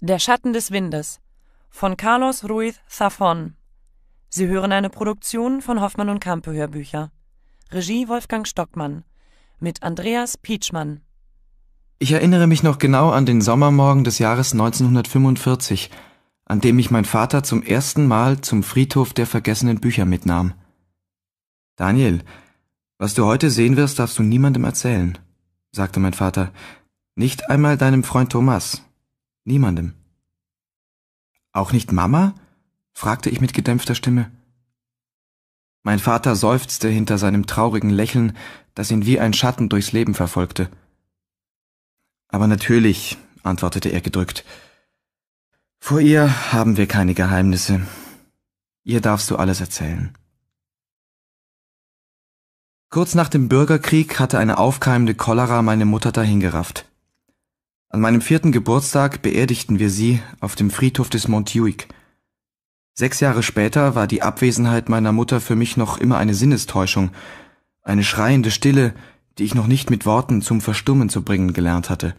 Der Schatten des Windes von Carlos Ruiz Zafon. Sie hören eine Produktion von Hoffmann und Campe Hörbücher. Regie Wolfgang Stockmann mit Andreas Pietschmann. Ich erinnere mich noch genau an den Sommermorgen des Jahres 1945, an dem mich mein Vater zum ersten Mal zum Friedhof der vergessenen Bücher mitnahm. Daniel, was du heute sehen wirst, darfst du niemandem erzählen, sagte mein Vater, nicht einmal deinem Freund Thomas, Niemandem. Auch nicht Mama? fragte ich mit gedämpfter Stimme. Mein Vater seufzte hinter seinem traurigen Lächeln, das ihn wie ein Schatten durchs Leben verfolgte. Aber natürlich, antwortete er gedrückt. Vor ihr haben wir keine Geheimnisse. Ihr darfst du alles erzählen. Kurz nach dem Bürgerkrieg hatte eine aufkeimende Cholera meine Mutter dahingerafft. An meinem vierten Geburtstag beerdigten wir sie auf dem Friedhof des Montjuic. Sechs Jahre später war die Abwesenheit meiner Mutter für mich noch immer eine Sinnestäuschung, eine schreiende Stille, die ich noch nicht mit Worten zum Verstummen zu bringen gelernt hatte.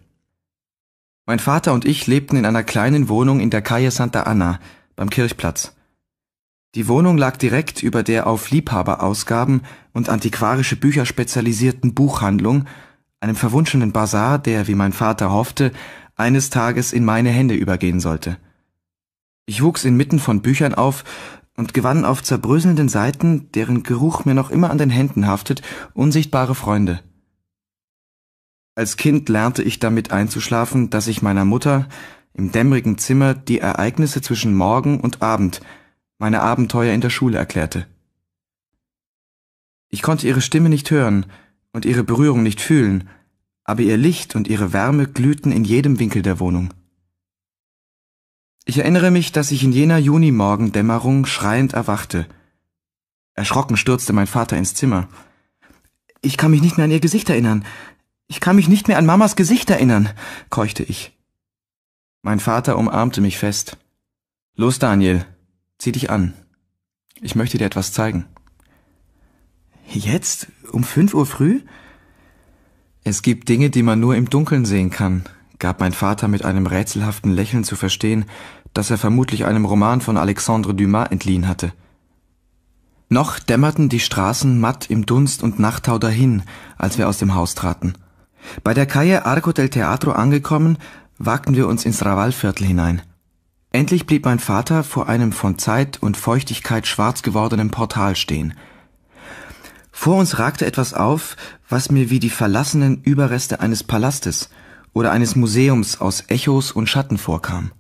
Mein Vater und ich lebten in einer kleinen Wohnung in der Calle Santa Anna beim Kirchplatz. Die Wohnung lag direkt über der auf Liebhaberausgaben und antiquarische Bücher spezialisierten Buchhandlung einem verwunschenen Bazar, der, wie mein Vater hoffte, eines Tages in meine Hände übergehen sollte. Ich wuchs inmitten von Büchern auf und gewann auf zerbröselnden Seiten, deren Geruch mir noch immer an den Händen haftet, unsichtbare Freunde. Als Kind lernte ich damit einzuschlafen, dass ich meiner Mutter im dämmerigen Zimmer die Ereignisse zwischen Morgen und Abend, meine Abenteuer in der Schule erklärte. Ich konnte ihre Stimme nicht hören, und ihre Berührung nicht fühlen, aber ihr Licht und ihre Wärme glühten in jedem Winkel der Wohnung. Ich erinnere mich, dass ich in jener Junimorgendämmerung schreiend erwachte. Erschrocken stürzte mein Vater ins Zimmer. Ich kann mich nicht mehr an ihr Gesicht erinnern. Ich kann mich nicht mehr an Mamas Gesicht erinnern, keuchte ich. Mein Vater umarmte mich fest. Los, Daniel, zieh dich an. Ich möchte dir etwas zeigen. Jetzt? Um fünf Uhr früh? Es gibt Dinge, die man nur im Dunkeln sehen kann, gab mein Vater mit einem rätselhaften Lächeln zu verstehen, das er vermutlich einem Roman von Alexandre Dumas entliehen hatte. Noch dämmerten die Straßen matt im Dunst und Nachttau dahin, als wir aus dem Haus traten. Bei der Calle Arco del Teatro angekommen, wagten wir uns ins Ravalviertel hinein. Endlich blieb mein Vater vor einem von Zeit und Feuchtigkeit schwarz gewordenen Portal stehen – vor uns ragte etwas auf, was mir wie die verlassenen Überreste eines Palastes oder eines Museums aus Echos und Schatten vorkam.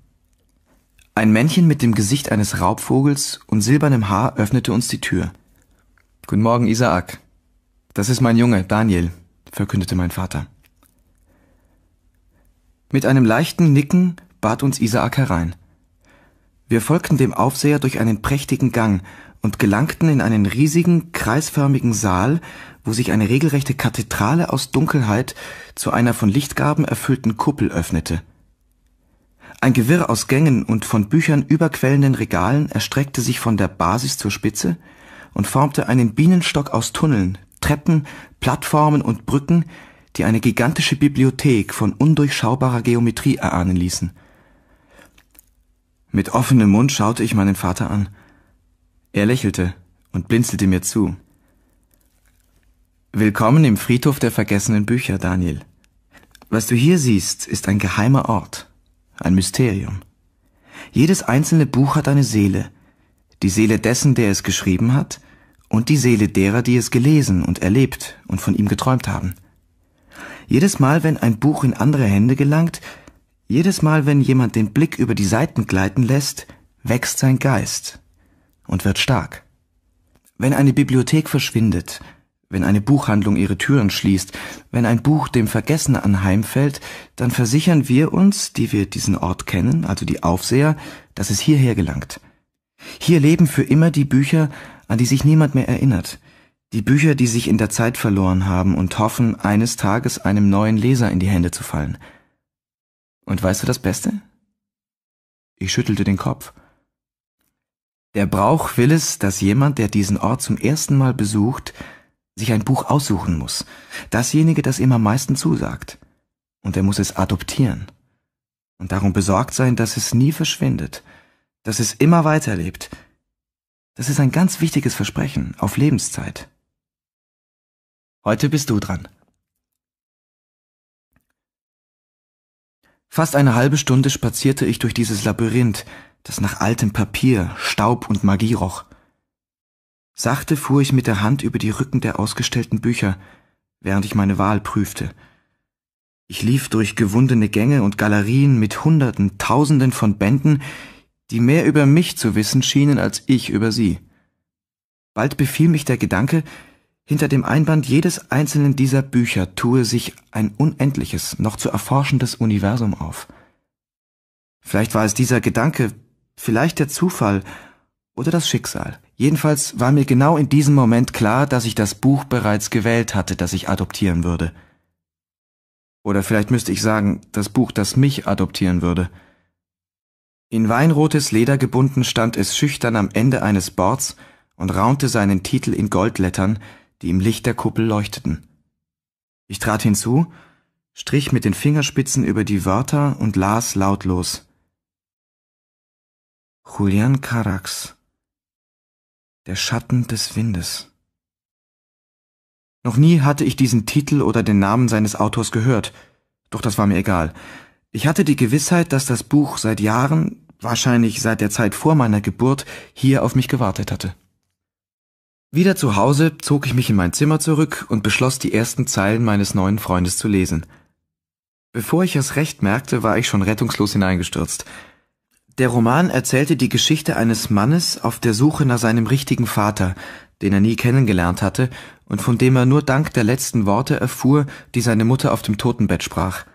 Ein Männchen mit dem Gesicht eines Raubvogels und silbernem Haar öffnete uns die Tür. Guten Morgen, Isaak. Das ist mein Junge, Daniel, verkündete mein Vater. Mit einem leichten Nicken bat uns Isaak herein. Wir folgten dem Aufseher durch einen prächtigen Gang und gelangten in einen riesigen, kreisförmigen Saal, wo sich eine regelrechte Kathedrale aus Dunkelheit zu einer von Lichtgaben erfüllten Kuppel öffnete. Ein Gewirr aus Gängen und von Büchern überquellenden Regalen erstreckte sich von der Basis zur Spitze und formte einen Bienenstock aus Tunneln, Treppen, Plattformen und Brücken, die eine gigantische Bibliothek von undurchschaubarer Geometrie erahnen ließen. Mit offenem Mund schaute ich meinen Vater an er lächelte und blinzelte mir zu. Willkommen im Friedhof der vergessenen Bücher, Daniel. Was du hier siehst, ist ein geheimer Ort, ein Mysterium. Jedes einzelne Buch hat eine Seele, die Seele dessen, der es geschrieben hat, und die Seele derer, die es gelesen und erlebt und von ihm geträumt haben. Jedes Mal, wenn ein Buch in andere Hände gelangt, jedes Mal, wenn jemand den Blick über die Seiten gleiten lässt, wächst sein Geist und wird stark. Wenn eine Bibliothek verschwindet, wenn eine Buchhandlung ihre Türen schließt, wenn ein Buch dem Vergessen anheimfällt, dann versichern wir uns, die wir diesen Ort kennen, also die Aufseher, dass es hierher gelangt. Hier leben für immer die Bücher, an die sich niemand mehr erinnert, die Bücher, die sich in der Zeit verloren haben und hoffen, eines Tages einem neuen Leser in die Hände zu fallen. Und weißt du das Beste? Ich schüttelte den Kopf. Der Brauch will es, dass jemand, der diesen Ort zum ersten Mal besucht, sich ein Buch aussuchen muss, dasjenige, das ihm am meisten zusagt, und er muss es adoptieren und darum besorgt sein, dass es nie verschwindet, dass es immer weiterlebt. Das ist ein ganz wichtiges Versprechen auf Lebenszeit. Heute bist du dran. Fast eine halbe Stunde spazierte ich durch dieses Labyrinth, das nach altem Papier, Staub und Magie roch. Sachte fuhr ich mit der Hand über die Rücken der ausgestellten Bücher, während ich meine Wahl prüfte. Ich lief durch gewundene Gänge und Galerien mit Hunderten, Tausenden von Bänden, die mehr über mich zu wissen schienen als ich über sie. Bald befiel mich der Gedanke, hinter dem Einband jedes einzelnen dieser Bücher tue sich ein unendliches, noch zu erforschendes Universum auf. Vielleicht war es dieser Gedanke, Vielleicht der Zufall oder das Schicksal. Jedenfalls war mir genau in diesem Moment klar, dass ich das Buch bereits gewählt hatte, das ich adoptieren würde. Oder vielleicht müsste ich sagen, das Buch, das mich adoptieren würde. In weinrotes Leder gebunden stand es schüchtern am Ende eines Boards und raunte seinen Titel in Goldlettern, die im Licht der Kuppel leuchteten. Ich trat hinzu, strich mit den Fingerspitzen über die Wörter und las lautlos. Julian Carax Der Schatten des Windes Noch nie hatte ich diesen Titel oder den Namen seines Autors gehört, doch das war mir egal. Ich hatte die Gewissheit, dass das Buch seit Jahren, wahrscheinlich seit der Zeit vor meiner Geburt, hier auf mich gewartet hatte. Wieder zu Hause zog ich mich in mein Zimmer zurück und beschloss, die ersten Zeilen meines neuen Freundes zu lesen. Bevor ich es recht merkte, war ich schon rettungslos hineingestürzt – der Roman erzählte die Geschichte eines Mannes auf der Suche nach seinem richtigen Vater, den er nie kennengelernt hatte und von dem er nur dank der letzten Worte erfuhr, die seine Mutter auf dem Totenbett sprach.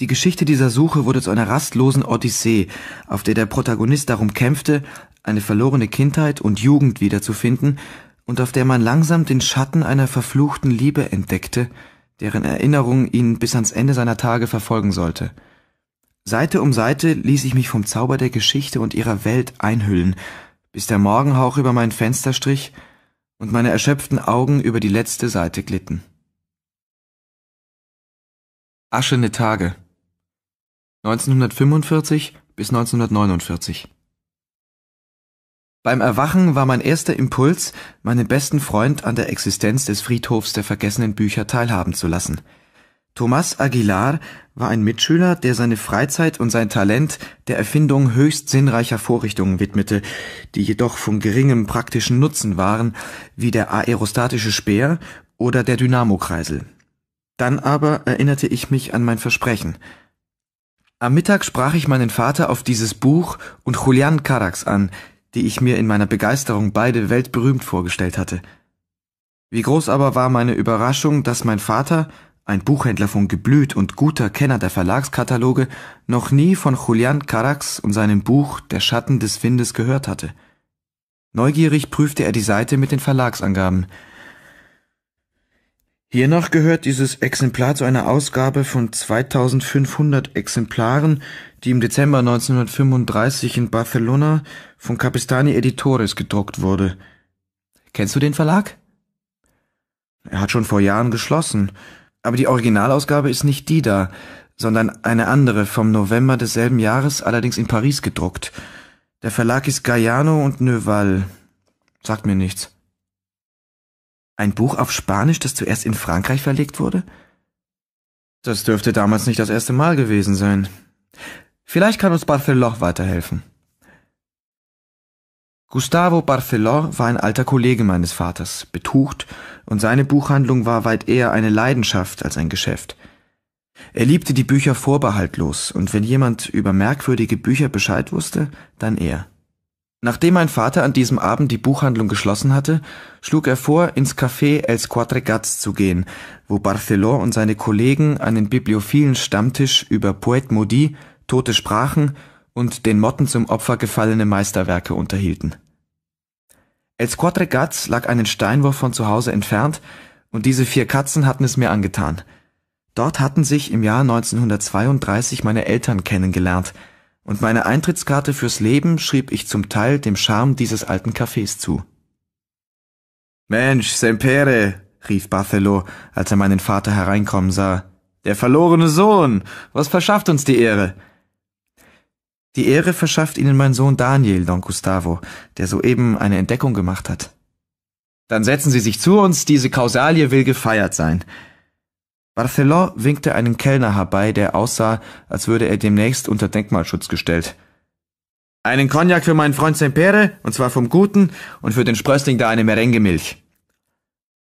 Die Geschichte dieser Suche wurde zu einer rastlosen Odyssee, auf der der Protagonist darum kämpfte, eine verlorene Kindheit und Jugend wiederzufinden und auf der man langsam den Schatten einer verfluchten Liebe entdeckte, deren Erinnerung ihn bis ans Ende seiner Tage verfolgen sollte. Seite um Seite ließ ich mich vom Zauber der Geschichte und ihrer Welt einhüllen, bis der Morgenhauch über mein Fenster strich und meine erschöpften Augen über die letzte Seite glitten. Aschene Tage 1945 bis 1949 Beim Erwachen war mein erster Impuls, meinen besten Freund an der Existenz des Friedhofs der vergessenen Bücher teilhaben zu lassen – Tomás Aguilar war ein Mitschüler, der seine Freizeit und sein Talent der Erfindung höchst sinnreicher Vorrichtungen widmete, die jedoch von geringem praktischen Nutzen waren, wie der aerostatische Speer oder der Dynamokreisel. Dann aber erinnerte ich mich an mein Versprechen. Am Mittag sprach ich meinen Vater auf dieses Buch und Julian Carax an, die ich mir in meiner Begeisterung beide weltberühmt vorgestellt hatte. Wie groß aber war meine Überraschung, dass mein Vater – ein Buchhändler von Geblüt und guter Kenner der Verlagskataloge, noch nie von Julián Carax und seinem Buch Der Schatten des Windes gehört hatte. Neugierig prüfte er die Seite mit den Verlagsangaben. Hiernach gehört dieses Exemplar zu einer Ausgabe von 2500 Exemplaren, die im Dezember 1935 in Barcelona von Capistani Editores gedruckt wurde. Kennst du den Verlag? Er hat schon vor Jahren geschlossen aber die Originalausgabe ist nicht die da, sondern eine andere vom November desselben Jahres, allerdings in Paris gedruckt. Der Verlag ist Gaiano und Neuval. Sagt mir nichts. Ein Buch auf Spanisch, das zuerst in Frankreich verlegt wurde? Das dürfte damals nicht das erste Mal gewesen sein. Vielleicht kann uns Barthelot weiterhelfen. Gustavo Barceló war ein alter Kollege meines Vaters, betucht, und seine Buchhandlung war weit eher eine Leidenschaft als ein Geschäft. Er liebte die Bücher vorbehaltlos, und wenn jemand über merkwürdige Bücher Bescheid wusste, dann er. Nachdem mein Vater an diesem Abend die Buchhandlung geschlossen hatte, schlug er vor, ins Café Els Quatre Gats zu gehen, wo Barceló und seine Kollegen einen bibliophilen Stammtisch über Poet Maudit, tote Sprachen und den Motten zum Opfer gefallene Meisterwerke unterhielten. El Quatre Gats lag einen Steinwurf von zu Hause entfernt, und diese vier Katzen hatten es mir angetan. Dort hatten sich im Jahr 1932 meine Eltern kennengelernt, und meine Eintrittskarte fürs Leben schrieb ich zum Teil dem Charme dieses alten Cafés zu. Mensch, Sempere, rief Barthelo, als er meinen Vater hereinkommen sah. Der verlorene Sohn, was verschafft uns die Ehre? Die Ehre verschafft Ihnen mein Sohn Daniel, Don Gustavo, der soeben eine Entdeckung gemacht hat. Dann setzen Sie sich zu uns, diese Kausalie will gefeiert sein. Barcelon winkte einen Kellner herbei, der aussah, als würde er demnächst unter Denkmalschutz gestellt. Einen Cognac für meinen Freund Sempere, und zwar vom Guten, und für den Sprössling da eine Merengemilch.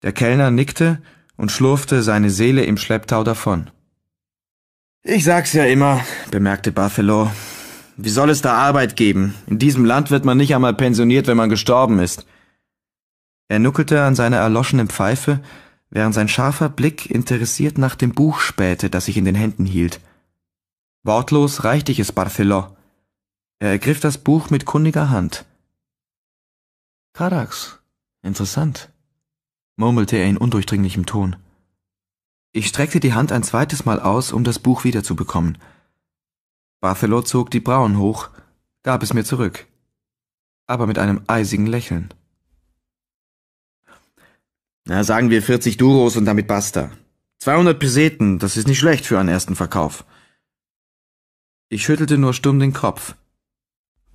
Der Kellner nickte und schlurfte seine Seele im Schlepptau davon. Ich sag's ja immer, bemerkte Barthelot, wie soll es da Arbeit geben? In diesem Land wird man nicht einmal pensioniert, wenn man gestorben ist. Er nuckelte an seiner erloschenen Pfeife, während sein scharfer Blick interessiert nach dem Buch spähte, das ich in den Händen hielt. Wortlos reichte ich es Barthelot. Er ergriff das Buch mit kundiger Hand. Carax, interessant, murmelte er in undurchdringlichem Ton. Ich streckte die Hand ein zweites Mal aus, um das Buch wiederzubekommen. Barthelot zog die Brauen hoch, gab es mir zurück, aber mit einem eisigen Lächeln. Na, sagen wir 40 Duros und damit basta. 200 Peseten, das ist nicht schlecht für einen ersten Verkauf. Ich schüttelte nur stumm den Kopf.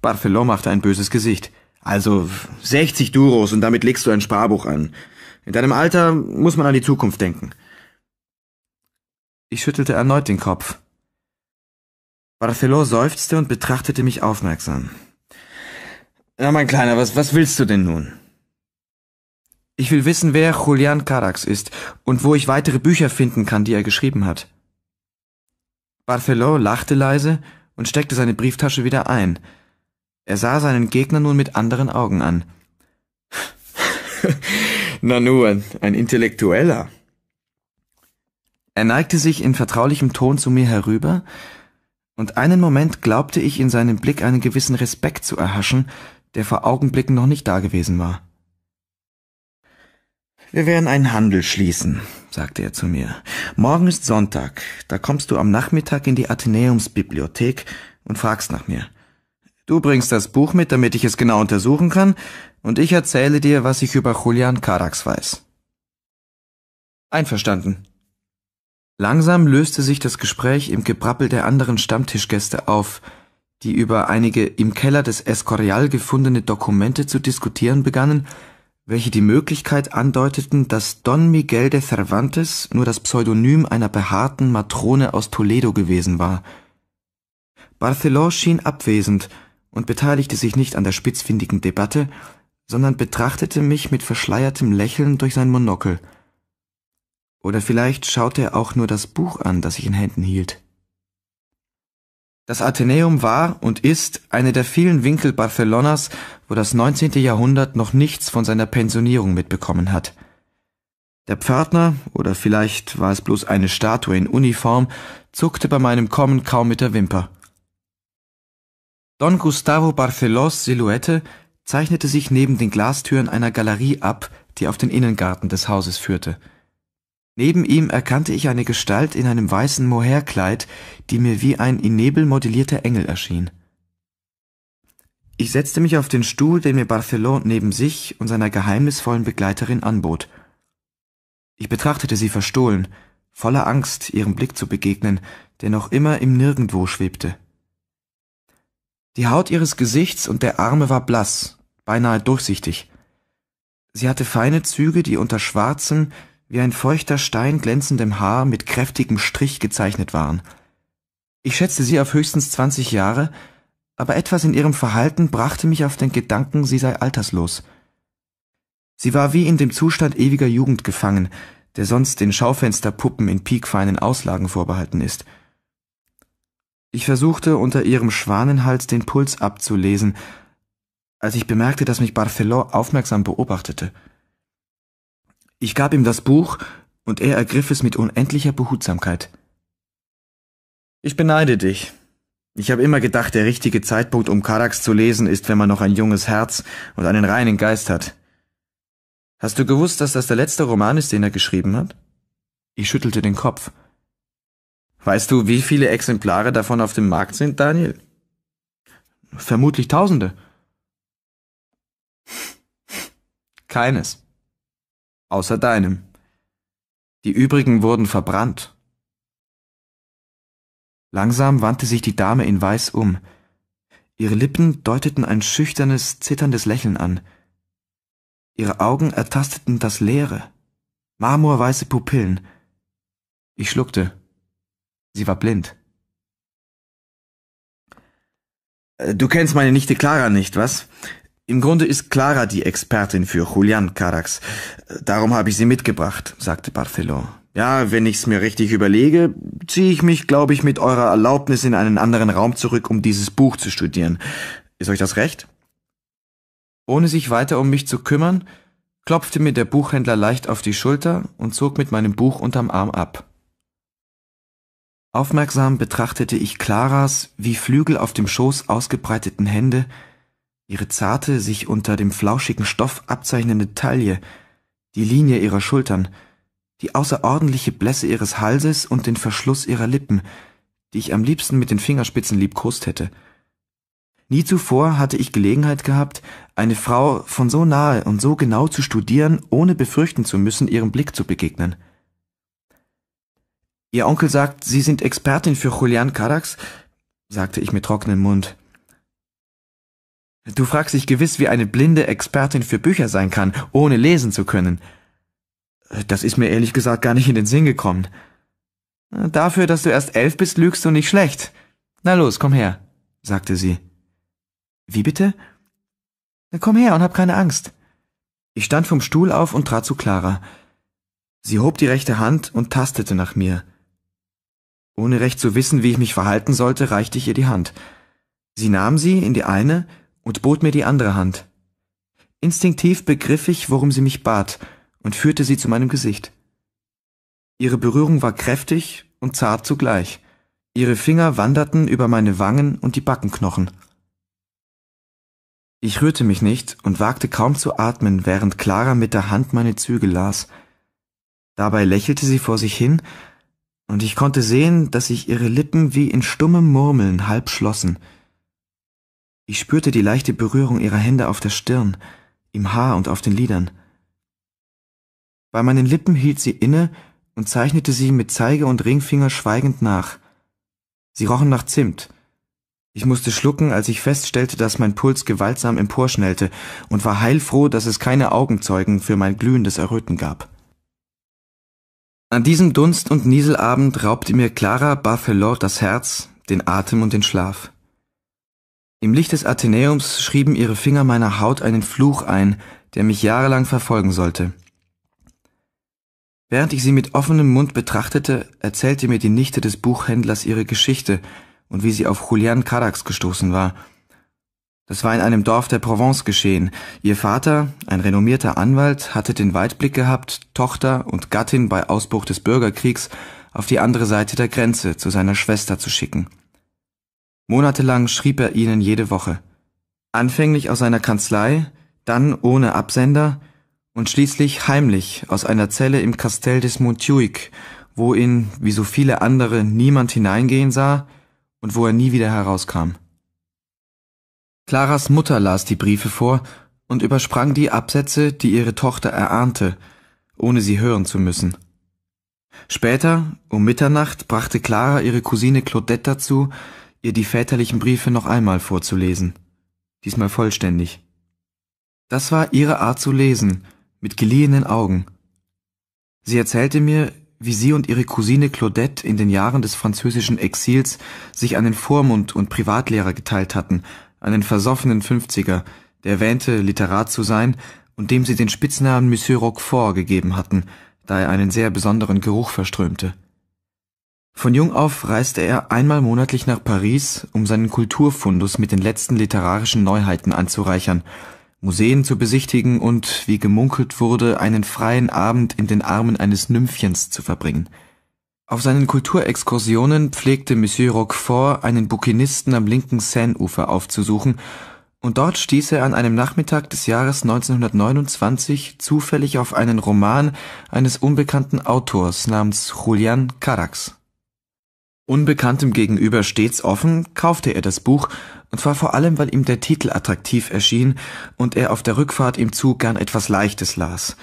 Barthelot machte ein böses Gesicht. Also 60 Duros und damit legst du ein Sparbuch an. In deinem Alter muss man an die Zukunft denken. Ich schüttelte erneut den Kopf. Barthelo seufzte und betrachtete mich aufmerksam. Na, mein Kleiner, was, was willst du denn nun? Ich will wissen, wer Julian Carax ist und wo ich weitere Bücher finden kann, die er geschrieben hat. Barthelo lachte leise und steckte seine Brieftasche wieder ein. Er sah seinen Gegner nun mit anderen Augen an. Na nur, ein Intellektueller. Er neigte sich in vertraulichem Ton zu mir herüber und einen Moment glaubte ich in seinem Blick einen gewissen Respekt zu erhaschen, der vor Augenblicken noch nicht dagewesen war. Wir werden einen Handel schließen, sagte er zu mir. Morgen ist Sonntag, da kommst du am Nachmittag in die Athenäumsbibliothek und fragst nach mir. Du bringst das Buch mit, damit ich es genau untersuchen kann, und ich erzähle dir, was ich über Julian Karax weiß. Einverstanden, Langsam löste sich das Gespräch im Gebrappel der anderen Stammtischgäste auf, die über einige im Keller des Escorial gefundene Dokumente zu diskutieren begannen, welche die Möglichkeit andeuteten, dass Don Miguel de Cervantes nur das Pseudonym einer behaarten Matrone aus Toledo gewesen war. Barceló schien abwesend und beteiligte sich nicht an der spitzfindigen Debatte, sondern betrachtete mich mit verschleiertem Lächeln durch sein Monokel – oder vielleicht schaute er auch nur das Buch an, das ich in Händen hielt. Das Athenäum war und ist eine der vielen Winkel Barcelonas, wo das 19. Jahrhundert noch nichts von seiner Pensionierung mitbekommen hat. Der Pförtner, oder vielleicht war es bloß eine Statue in Uniform, zuckte bei meinem Kommen kaum mit der Wimper. Don Gustavo Barcelos Silhouette zeichnete sich neben den Glastüren einer Galerie ab, die auf den Innengarten des Hauses führte. Neben ihm erkannte ich eine Gestalt in einem weißen Mohairkleid, die mir wie ein in Nebel modellierter Engel erschien. Ich setzte mich auf den Stuhl, den mir Barthelon neben sich und seiner geheimnisvollen Begleiterin anbot. Ich betrachtete sie verstohlen, voller Angst, ihrem Blick zu begegnen, der noch immer im Nirgendwo schwebte. Die Haut ihres Gesichts und der Arme war blass, beinahe durchsichtig. Sie hatte feine Züge, die unter schwarzem, wie ein feuchter Stein glänzendem Haar mit kräftigem Strich gezeichnet waren. Ich schätzte sie auf höchstens zwanzig Jahre, aber etwas in ihrem Verhalten brachte mich auf den Gedanken, sie sei alterslos. Sie war wie in dem Zustand ewiger Jugend gefangen, der sonst den Schaufensterpuppen in piekfeinen Auslagen vorbehalten ist. Ich versuchte unter ihrem Schwanenhals den Puls abzulesen, als ich bemerkte, dass mich Barcelot aufmerksam beobachtete. Ich gab ihm das Buch, und er ergriff es mit unendlicher Behutsamkeit. Ich beneide dich. Ich habe immer gedacht, der richtige Zeitpunkt, um Karax zu lesen, ist, wenn man noch ein junges Herz und einen reinen Geist hat. Hast du gewusst, dass das der letzte Roman ist, den er geschrieben hat? Ich schüttelte den Kopf. Weißt du, wie viele Exemplare davon auf dem Markt sind, Daniel? Vermutlich Tausende. Keines außer deinem. Die übrigen wurden verbrannt. Langsam wandte sich die Dame in Weiß um. Ihre Lippen deuteten ein schüchternes, zitterndes Lächeln an. Ihre Augen ertasteten das Leere, marmorweiße Pupillen. Ich schluckte. Sie war blind. Äh, du kennst meine Nichte Clara nicht, was? Im Grunde ist Clara die Expertin für Julian Carax. Darum habe ich sie mitgebracht, sagte Barcelon. Ja, wenn ich's mir richtig überlege, ziehe ich mich, glaube ich, mit eurer Erlaubnis in einen anderen Raum zurück, um dieses Buch zu studieren. Ist euch das recht? Ohne sich weiter um mich zu kümmern, klopfte mir der Buchhändler leicht auf die Schulter und zog mit meinem Buch unterm Arm ab. Aufmerksam betrachtete ich Claras wie Flügel auf dem Schoß ausgebreiteten Hände, ihre zarte, sich unter dem flauschigen Stoff abzeichnende Taille, die Linie ihrer Schultern, die außerordentliche Blässe ihres Halses und den Verschluss ihrer Lippen, die ich am liebsten mit den Fingerspitzen liebkost hätte. Nie zuvor hatte ich Gelegenheit gehabt, eine Frau von so nahe und so genau zu studieren, ohne befürchten zu müssen, ihrem Blick zu begegnen. Ihr Onkel sagt, Sie sind Expertin für Julian Carax, sagte ich mit trockenem Mund. Du fragst dich gewiss, wie eine blinde Expertin für Bücher sein kann, ohne lesen zu können. Das ist mir ehrlich gesagt gar nicht in den Sinn gekommen. Dafür, dass du erst elf bist, lügst du nicht schlecht. Na los, komm her, sagte sie. Wie bitte? Komm her und hab keine Angst. Ich stand vom Stuhl auf und trat zu Clara. Sie hob die rechte Hand und tastete nach mir. Ohne recht zu wissen, wie ich mich verhalten sollte, reichte ich ihr die Hand. Sie nahm sie in die eine, und bot mir die andere Hand. Instinktiv begriff ich, worum sie mich bat, und führte sie zu meinem Gesicht. Ihre Berührung war kräftig und zart zugleich. Ihre Finger wanderten über meine Wangen und die Backenknochen. Ich rührte mich nicht und wagte kaum zu atmen, während Clara mit der Hand meine Züge las. Dabei lächelte sie vor sich hin, und ich konnte sehen, dass sich ihre Lippen wie in stummem Murmeln halb schlossen. Ich spürte die leichte Berührung ihrer Hände auf der Stirn, im Haar und auf den Lidern. Bei meinen Lippen hielt sie inne und zeichnete sie mit Zeige und Ringfinger schweigend nach. Sie rochen nach Zimt. Ich musste schlucken, als ich feststellte, dass mein Puls gewaltsam emporschnellte und war heilfroh, dass es keine Augenzeugen für mein glühendes Erröten gab. An diesem Dunst- und Nieselabend raubte mir Clara Barfelot das Herz, den Atem und den Schlaf. Im Licht des Athenäums schrieben ihre Finger meiner Haut einen Fluch ein, der mich jahrelang verfolgen sollte. Während ich sie mit offenem Mund betrachtete, erzählte mir die Nichte des Buchhändlers ihre Geschichte und wie sie auf Julian Carax gestoßen war. Das war in einem Dorf der Provence geschehen. Ihr Vater, ein renommierter Anwalt, hatte den Weitblick gehabt, Tochter und Gattin bei Ausbruch des Bürgerkriegs auf die andere Seite der Grenze zu seiner Schwester zu schicken. Monatelang schrieb er ihnen jede Woche, anfänglich aus seiner Kanzlei, dann ohne Absender und schließlich heimlich aus einer Zelle im Kastell des Montjuic, wo ihn, wie so viele andere, niemand hineingehen sah und wo er nie wieder herauskam. Claras Mutter las die Briefe vor und übersprang die Absätze, die ihre Tochter erahnte, ohne sie hören zu müssen. Später, um Mitternacht, brachte Clara ihre Cousine Claudette dazu, ihr die väterlichen Briefe noch einmal vorzulesen, diesmal vollständig. Das war ihre Art zu lesen, mit geliehenen Augen. Sie erzählte mir, wie sie und ihre Cousine Claudette in den Jahren des französischen Exils sich einen Vormund und Privatlehrer geteilt hatten, einen versoffenen Fünfziger, der wähnte, Literat zu sein und dem sie den Spitznamen Monsieur Roquefort gegeben hatten, da er einen sehr besonderen Geruch verströmte. Von jung auf reiste er einmal monatlich nach Paris, um seinen Kulturfundus mit den letzten literarischen Neuheiten anzureichern, Museen zu besichtigen und, wie gemunkelt wurde, einen freien Abend in den Armen eines Nymphchens zu verbringen. Auf seinen Kulturexkursionen pflegte Monsieur Roquefort, einen Bukinisten am linken Seineufer aufzusuchen, und dort stieß er an einem Nachmittag des Jahres 1929 zufällig auf einen Roman eines unbekannten Autors namens Julian Carax Unbekanntem gegenüber stets offen, kaufte er das Buch, und zwar vor allem, weil ihm der Titel attraktiv erschien und er auf der Rückfahrt im Zug gern etwas Leichtes las.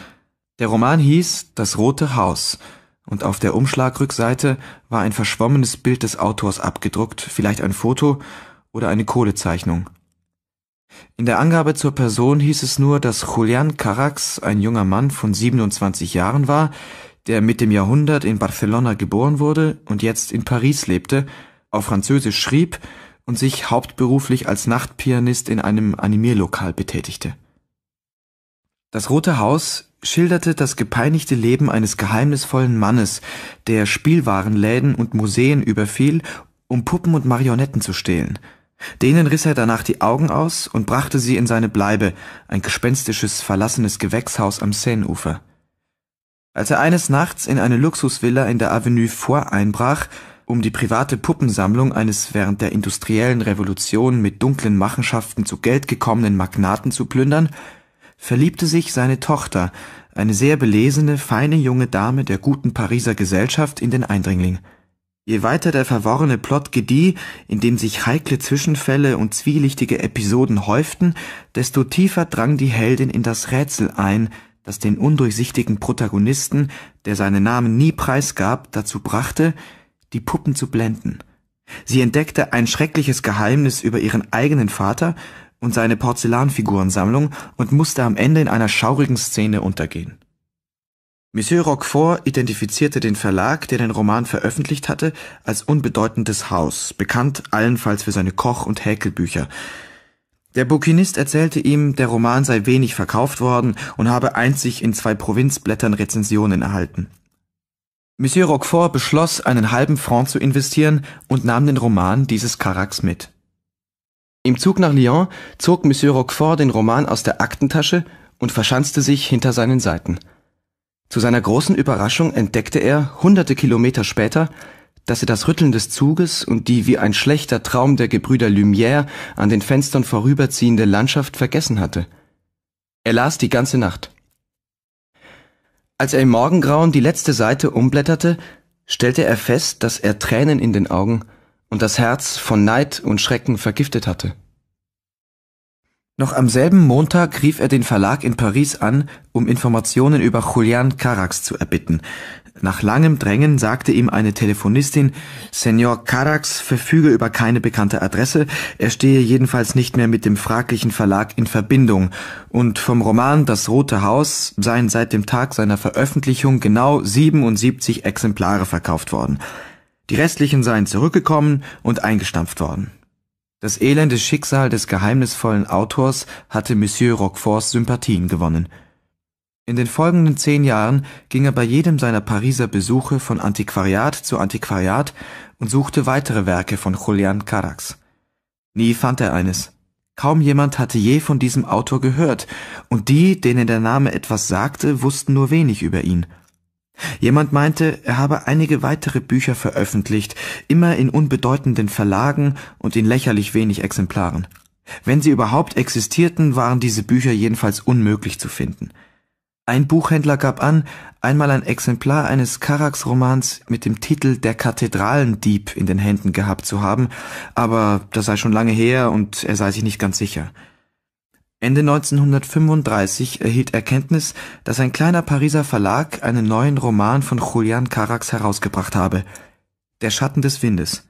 Der Roman hieß Das rote Haus, und auf der Umschlagrückseite war ein verschwommenes Bild des Autors abgedruckt, vielleicht ein Foto oder eine Kohlezeichnung. In der Angabe zur Person hieß es nur, dass Julian Carrax ein junger Mann von 27 Jahren war, der mit dem Jahrhundert in Barcelona geboren wurde und jetzt in Paris lebte, auf Französisch schrieb und sich hauptberuflich als Nachtpianist in einem Animierlokal betätigte. Das Rote Haus schilderte das gepeinigte Leben eines geheimnisvollen Mannes, der Spielwarenläden und Museen überfiel, um Puppen und Marionetten zu stehlen. Denen riss er danach die Augen aus und brachte sie in seine Bleibe, ein gespenstisches, verlassenes Gewächshaus am Seineufer als er eines Nachts in eine Luxusvilla in der Avenue Four einbrach, um die private Puppensammlung eines während der Industriellen Revolution mit dunklen Machenschaften zu Geld gekommenen Magnaten zu plündern, verliebte sich seine Tochter, eine sehr belesene, feine junge Dame der guten Pariser Gesellschaft, in den Eindringling. Je weiter der verworrene Plot gedieh, in dem sich heikle Zwischenfälle und zwielichtige Episoden häuften, desto tiefer drang die Heldin in das Rätsel ein, das den undurchsichtigen Protagonisten, der seinen Namen nie preisgab, dazu brachte, die Puppen zu blenden. Sie entdeckte ein schreckliches Geheimnis über ihren eigenen Vater und seine Porzellanfigurensammlung und musste am Ende in einer schaurigen Szene untergehen. Monsieur Roquefort identifizierte den Verlag, der den Roman veröffentlicht hatte, als unbedeutendes Haus, bekannt allenfalls für seine Koch- und Häkelbücher, der Bukinist erzählte ihm, der Roman sei wenig verkauft worden und habe einzig in zwei Provinzblättern Rezensionen erhalten. Monsieur Roquefort beschloss, einen halben Franc zu investieren und nahm den Roman dieses Caracks mit. Im Zug nach Lyon zog Monsieur Roquefort den Roman aus der Aktentasche und verschanzte sich hinter seinen Seiten. Zu seiner großen Überraschung entdeckte er, hunderte Kilometer später, dass er das Rütteln des Zuges und die wie ein schlechter Traum der Gebrüder Lumière an den Fenstern vorüberziehende Landschaft vergessen hatte. Er las die ganze Nacht. Als er im Morgengrauen die letzte Seite umblätterte, stellte er fest, dass er Tränen in den Augen und das Herz von Neid und Schrecken vergiftet hatte. Noch am selben Montag rief er den Verlag in Paris an, um Informationen über Julian Carax zu erbitten, nach langem Drängen sagte ihm eine Telefonistin, Senor Carax verfüge über keine bekannte Adresse, er stehe jedenfalls nicht mehr mit dem fraglichen Verlag in Verbindung und vom Roman Das Rote Haus seien seit dem Tag seiner Veröffentlichung genau 77 Exemplare verkauft worden. Die restlichen seien zurückgekommen und eingestampft worden. Das elende Schicksal des geheimnisvollen Autors hatte Monsieur Roqueforts Sympathien gewonnen – in den folgenden zehn Jahren ging er bei jedem seiner Pariser Besuche von Antiquariat zu Antiquariat und suchte weitere Werke von Julian Carax. Nie fand er eines. Kaum jemand hatte je von diesem Autor gehört, und die, denen der Name etwas sagte, wussten nur wenig über ihn. Jemand meinte, er habe einige weitere Bücher veröffentlicht, immer in unbedeutenden Verlagen und in lächerlich wenig Exemplaren. Wenn sie überhaupt existierten, waren diese Bücher jedenfalls unmöglich zu finden – ein Buchhändler gab an, einmal ein Exemplar eines Karax-Romans mit dem Titel Der Kathedralendieb in den Händen gehabt zu haben, aber das sei schon lange her und er sei sich nicht ganz sicher. Ende 1935 erhielt er Kenntnis, dass ein kleiner Pariser Verlag einen neuen Roman von Julian Karax herausgebracht habe, Der Schatten des Windes.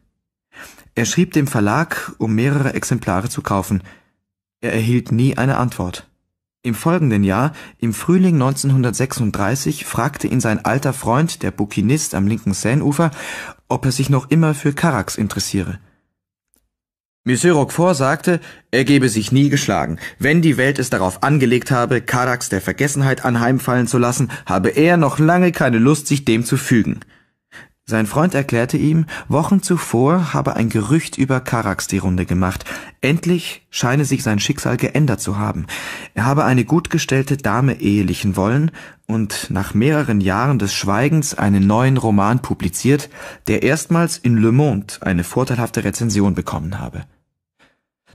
Er schrieb dem Verlag, um mehrere Exemplare zu kaufen. Er erhielt nie eine Antwort im folgenden Jahr, im Frühling 1936, fragte ihn sein alter Freund, der Bukinist am linken Seineufer, ob er sich noch immer für Karax interessiere. Monsieur Roquefort sagte, er gebe sich nie geschlagen. Wenn die Welt es darauf angelegt habe, Karax der Vergessenheit anheimfallen zu lassen, habe er noch lange keine Lust, sich dem zu fügen. Sein Freund erklärte ihm, Wochen zuvor habe ein Gerücht über Karax die Runde gemacht. Endlich scheine sich sein Schicksal geändert zu haben. Er habe eine gutgestellte Dame ehelichen wollen und nach mehreren Jahren des Schweigens einen neuen Roman publiziert, der erstmals in Le Monde eine vorteilhafte Rezension bekommen habe.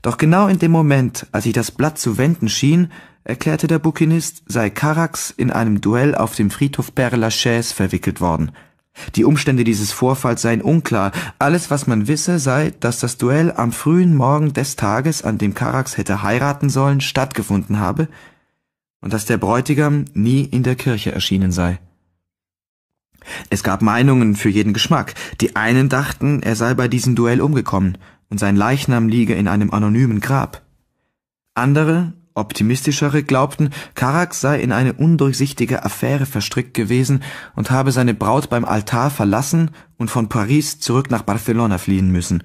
Doch genau in dem Moment, als sich das Blatt zu wenden schien, erklärte der Bukinist, sei Karax in einem Duell auf dem Friedhof Père Lachaise verwickelt worden – die Umstände dieses Vorfalls seien unklar. Alles, was man wisse, sei, dass das Duell am frühen Morgen des Tages, an dem Karax hätte heiraten sollen, stattgefunden habe und dass der Bräutigam nie in der Kirche erschienen sei. Es gab Meinungen für jeden Geschmack. Die einen dachten, er sei bei diesem Duell umgekommen und sein Leichnam liege in einem anonymen Grab. Andere Optimistischere glaubten, Karak sei in eine undurchsichtige Affäre verstrickt gewesen und habe seine Braut beim Altar verlassen und von Paris zurück nach Barcelona fliehen müssen.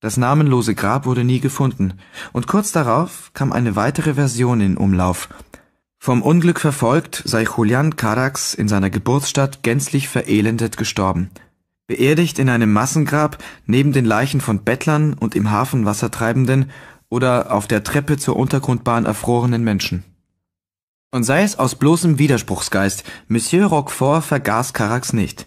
Das namenlose Grab wurde nie gefunden, und kurz darauf kam eine weitere Version in Umlauf. Vom Unglück verfolgt sei Julian Carax in seiner Geburtsstadt gänzlich verelendet gestorben. Beerdigt in einem Massengrab neben den Leichen von Bettlern und im Hafen Wassertreibenden oder auf der Treppe zur Untergrundbahn erfrorenen Menschen. Und sei es aus bloßem Widerspruchsgeist, Monsieur Roquefort vergaß Carax nicht.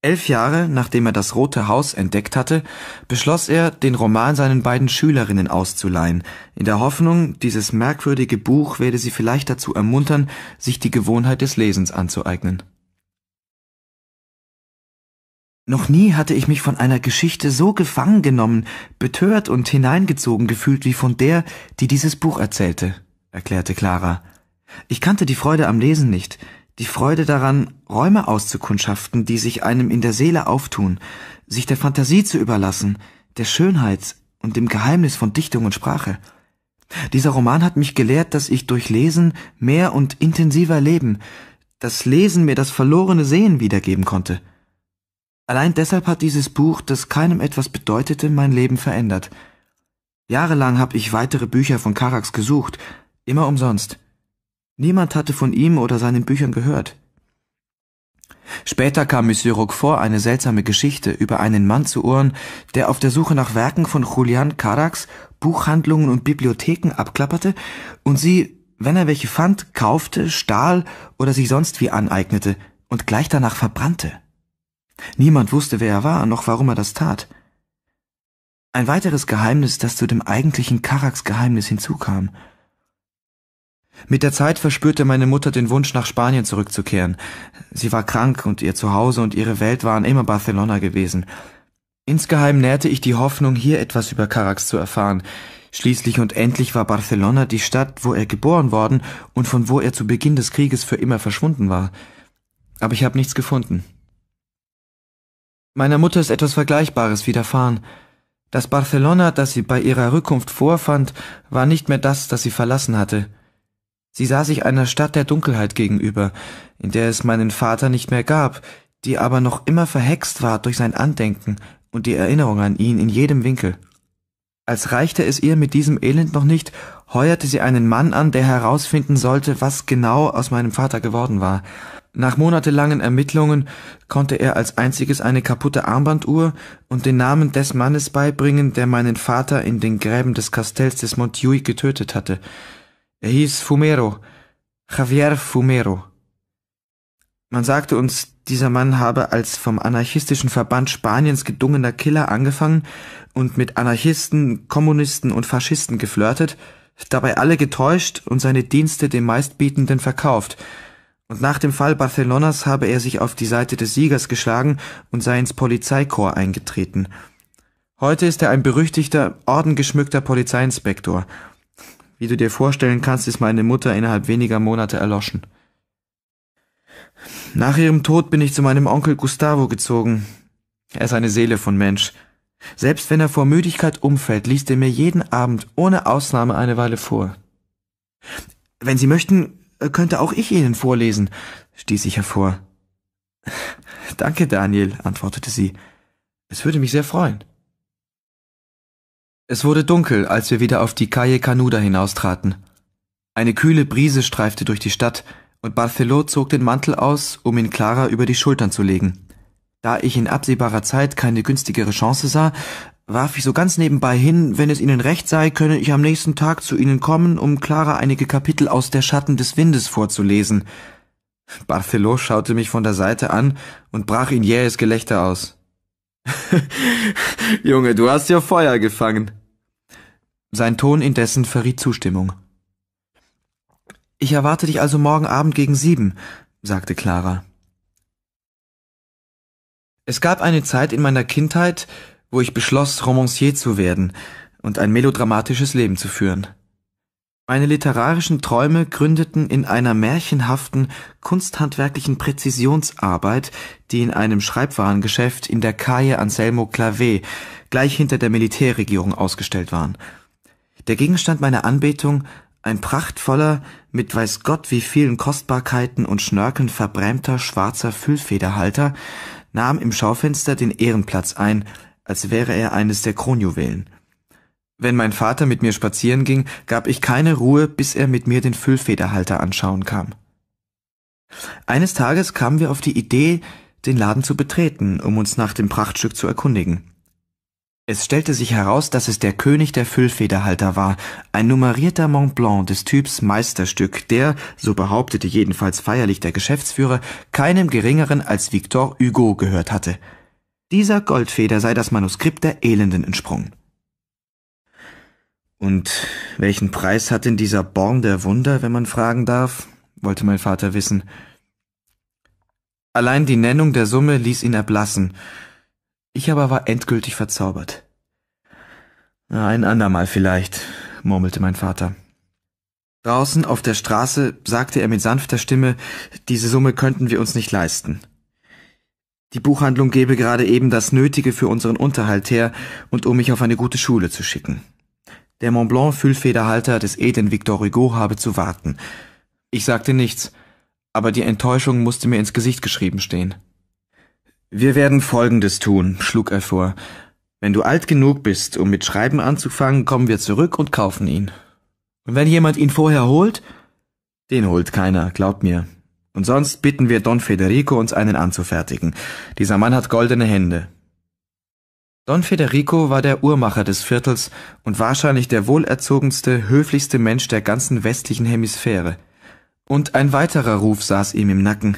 Elf Jahre nachdem er das Rote Haus entdeckt hatte, beschloss er, den Roman seinen beiden Schülerinnen auszuleihen, in der Hoffnung, dieses merkwürdige Buch werde sie vielleicht dazu ermuntern, sich die Gewohnheit des Lesens anzueignen noch nie hatte ich mich von einer Geschichte so gefangen genommen, betört und hineingezogen gefühlt wie von der, die dieses Buch erzählte, erklärte Clara. Ich kannte die Freude am Lesen nicht, die Freude daran, Räume auszukundschaften, die sich einem in der Seele auftun, sich der Fantasie zu überlassen, der Schönheit und dem Geheimnis von Dichtung und Sprache. Dieser Roman hat mich gelehrt, dass ich durch Lesen mehr und intensiver leben, dass Lesen mir das verlorene Sehen wiedergeben konnte. Allein deshalb hat dieses Buch, das keinem etwas bedeutete, mein Leben verändert. Jahrelang habe ich weitere Bücher von Karax gesucht, immer umsonst. Niemand hatte von ihm oder seinen Büchern gehört. Später kam Monsieur Roquefort eine seltsame Geschichte über einen Mann zu Ohren, der auf der Suche nach Werken von Julian Carax Buchhandlungen und Bibliotheken abklapperte und sie, wenn er welche fand, kaufte, stahl oder sich sonst wie aneignete und gleich danach verbrannte. Niemand wusste, wer er war, noch warum er das tat. Ein weiteres Geheimnis, das zu dem eigentlichen Karaks-Geheimnis hinzukam. Mit der Zeit verspürte meine Mutter den Wunsch, nach Spanien zurückzukehren. Sie war krank und ihr Zuhause und ihre Welt waren immer Barcelona gewesen. Insgeheim nährte ich die Hoffnung, hier etwas über Karaks zu erfahren. Schließlich und endlich war Barcelona die Stadt, wo er geboren worden und von wo er zu Beginn des Krieges für immer verschwunden war. Aber ich habe nichts gefunden. Meiner Mutter ist etwas Vergleichbares widerfahren. Das Barcelona, das sie bei ihrer Rückkunft vorfand, war nicht mehr das, das sie verlassen hatte. Sie sah sich einer Stadt der Dunkelheit gegenüber, in der es meinen Vater nicht mehr gab, die aber noch immer verhext war durch sein Andenken und die Erinnerung an ihn in jedem Winkel. Als reichte es ihr mit diesem Elend noch nicht, heuerte sie einen Mann an, der herausfinden sollte, was genau aus meinem Vater geworden war. Nach monatelangen Ermittlungen konnte er als einziges eine kaputte Armbanduhr und den Namen des Mannes beibringen, der meinen Vater in den Gräben des Kastells des Montjuïc getötet hatte. Er hieß Fumero, Javier Fumero. Man sagte uns, dieser Mann habe als vom anarchistischen Verband Spaniens gedungener Killer angefangen und mit Anarchisten, Kommunisten und Faschisten geflirtet, dabei alle getäuscht und seine Dienste dem Meistbietenden verkauft – und nach dem Fall Barcelonas habe er sich auf die Seite des Siegers geschlagen und sei ins Polizeikorps eingetreten. Heute ist er ein berüchtigter, ordengeschmückter Polizeiinspektor. Wie du dir vorstellen kannst, ist meine Mutter innerhalb weniger Monate erloschen. Nach ihrem Tod bin ich zu meinem Onkel Gustavo gezogen. Er ist eine Seele von Mensch. Selbst wenn er vor Müdigkeit umfällt, liest er mir jeden Abend ohne Ausnahme eine Weile vor. Wenn Sie möchten, äh, könnte auch ich Ihnen vorlesen, stieß ich hervor. Danke, Daniel, antwortete sie. Es würde mich sehr freuen. Es wurde dunkel, als wir wieder auf die Calle Canuda hinaustraten. Eine kühle Brise streifte durch die Stadt, und Barthelot zog den Mantel aus, um ihn Clara über die Schultern zu legen. Da ich in absehbarer Zeit keine günstigere Chance sah, warf ich so ganz nebenbei hin, wenn es Ihnen recht sei, könne ich am nächsten Tag zu Ihnen kommen, um Clara einige Kapitel aus der Schatten des Windes vorzulesen. Barthelo schaute mich von der Seite an und brach in jähes Gelächter aus. Junge, du hast ja Feuer gefangen. Sein Ton indessen verriet Zustimmung. Ich erwarte dich also morgen Abend gegen sieben, sagte Clara. Es gab eine Zeit in meiner Kindheit, wo ich beschloss, Romancier zu werden und ein melodramatisches Leben zu führen. Meine literarischen Träume gründeten in einer märchenhaften, kunsthandwerklichen Präzisionsarbeit, die in einem Schreibwarengeschäft in der Calle Anselmo Clavé, gleich hinter der Militärregierung, ausgestellt waren. Der Gegenstand meiner Anbetung, ein prachtvoller, mit weiß Gott wie vielen Kostbarkeiten und Schnörkeln verbrämter schwarzer Füllfederhalter, nahm im Schaufenster den Ehrenplatz ein – als wäre er eines der Kronjuwelen. Wenn mein Vater mit mir spazieren ging, gab ich keine Ruhe, bis er mit mir den Füllfederhalter anschauen kam. Eines Tages kamen wir auf die Idee, den Laden zu betreten, um uns nach dem Prachtstück zu erkundigen. Es stellte sich heraus, dass es der König der Füllfederhalter war, ein nummerierter Mont Blanc des Typs Meisterstück, der, so behauptete jedenfalls feierlich der Geschäftsführer, keinem geringeren als Victor Hugo gehört hatte – dieser Goldfeder sei das Manuskript der Elenden entsprungen. Und welchen Preis hat denn dieser Born der Wunder, wenn man fragen darf? wollte mein Vater wissen. Allein die Nennung der Summe ließ ihn erblassen. Ich aber war endgültig verzaubert. Ein andermal vielleicht, murmelte mein Vater. Draußen auf der Straße sagte er mit sanfter Stimme, diese Summe könnten wir uns nicht leisten. Die Buchhandlung gebe gerade eben das Nötige für unseren Unterhalt her und um mich auf eine gute Schule zu schicken. Der Mont Blanc füllfederhalter des edlen Victor Hugo habe zu warten. Ich sagte nichts, aber die Enttäuschung musste mir ins Gesicht geschrieben stehen. Wir werden Folgendes tun, schlug er vor. Wenn du alt genug bist, um mit Schreiben anzufangen, kommen wir zurück und kaufen ihn. Und wenn jemand ihn vorher holt? Den holt keiner, glaub mir. Und sonst bitten wir Don Federico, uns einen anzufertigen. Dieser Mann hat goldene Hände. Don Federico war der Uhrmacher des Viertels und wahrscheinlich der wohlerzogenste, höflichste Mensch der ganzen westlichen Hemisphäre. Und ein weiterer Ruf saß ihm im Nacken.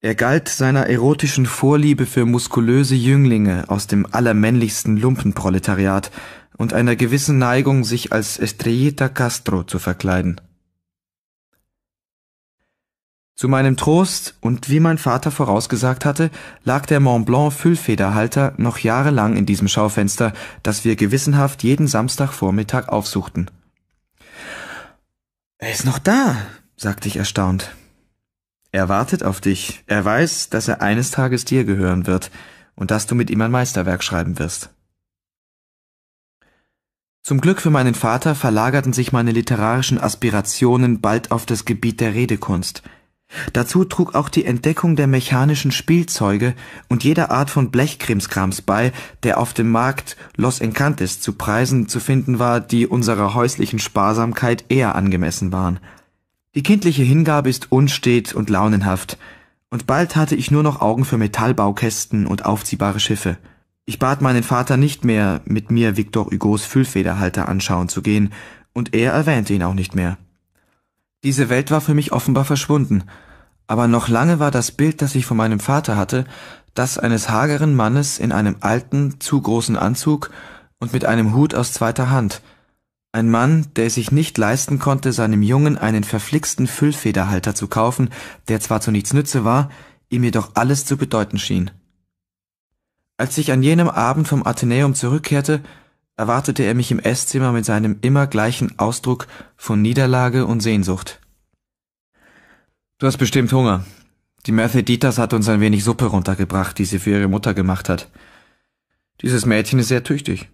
Er galt seiner erotischen Vorliebe für muskulöse Jünglinge aus dem allermännlichsten Lumpenproletariat und einer gewissen Neigung, sich als Estrellita Castro zu verkleiden. Zu meinem Trost und wie mein Vater vorausgesagt hatte, lag der Mont-Blanc-Füllfederhalter noch jahrelang in diesem Schaufenster, das wir gewissenhaft jeden Samstagvormittag aufsuchten. Er ist noch da, sagte ich erstaunt. Er wartet auf dich. Er weiß, dass er eines Tages dir gehören wird und dass du mit ihm ein Meisterwerk schreiben wirst. Zum Glück für meinen Vater verlagerten sich meine literarischen Aspirationen bald auf das Gebiet der Redekunst – Dazu trug auch die Entdeckung der mechanischen Spielzeuge und jeder Art von Blechkrimskrams bei, der auf dem Markt Los Encantes zu Preisen zu finden war, die unserer häuslichen Sparsamkeit eher angemessen waren. Die kindliche Hingabe ist unstet und launenhaft, und bald hatte ich nur noch Augen für Metallbaukästen und aufziehbare Schiffe. Ich bat meinen Vater nicht mehr, mit mir Victor Hugos Füllfederhalter anschauen zu gehen, und er erwähnte ihn auch nicht mehr. Diese Welt war für mich offenbar verschwunden, aber noch lange war das Bild, das ich von meinem Vater hatte, das eines hageren Mannes in einem alten, zu großen Anzug und mit einem Hut aus zweiter Hand, ein Mann, der es sich nicht leisten konnte, seinem Jungen einen verflixten Füllfederhalter zu kaufen, der zwar zu nichts nütze war, ihm jedoch alles zu bedeuten schien. Als ich an jenem Abend vom Athenäum zurückkehrte, erwartete er mich im Esszimmer mit seinem immer gleichen Ausdruck von Niederlage und Sehnsucht. Du hast bestimmt Hunger. Die Merceditas hat uns ein wenig Suppe runtergebracht, die sie für ihre Mutter gemacht hat. Dieses Mädchen ist sehr tüchtig.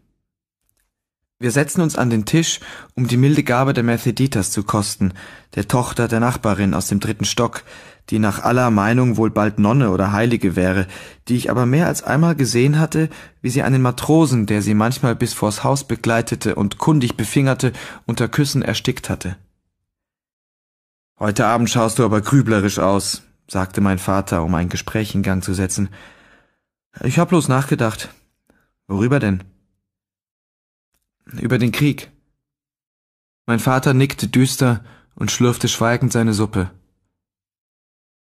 Wir setzen uns an den Tisch, um die milde Gabe der Merceditas zu kosten, der Tochter der Nachbarin aus dem dritten Stock, die nach aller Meinung wohl bald Nonne oder Heilige wäre, die ich aber mehr als einmal gesehen hatte, wie sie einen Matrosen, der sie manchmal bis vors Haus begleitete und kundig befingerte, unter Küssen erstickt hatte. Heute Abend schaust du aber grüblerisch aus, sagte mein Vater, um ein Gespräch in Gang zu setzen. Ich hab bloß nachgedacht. Worüber denn? über den Krieg. Mein Vater nickte düster und schlürfte schweigend seine Suppe.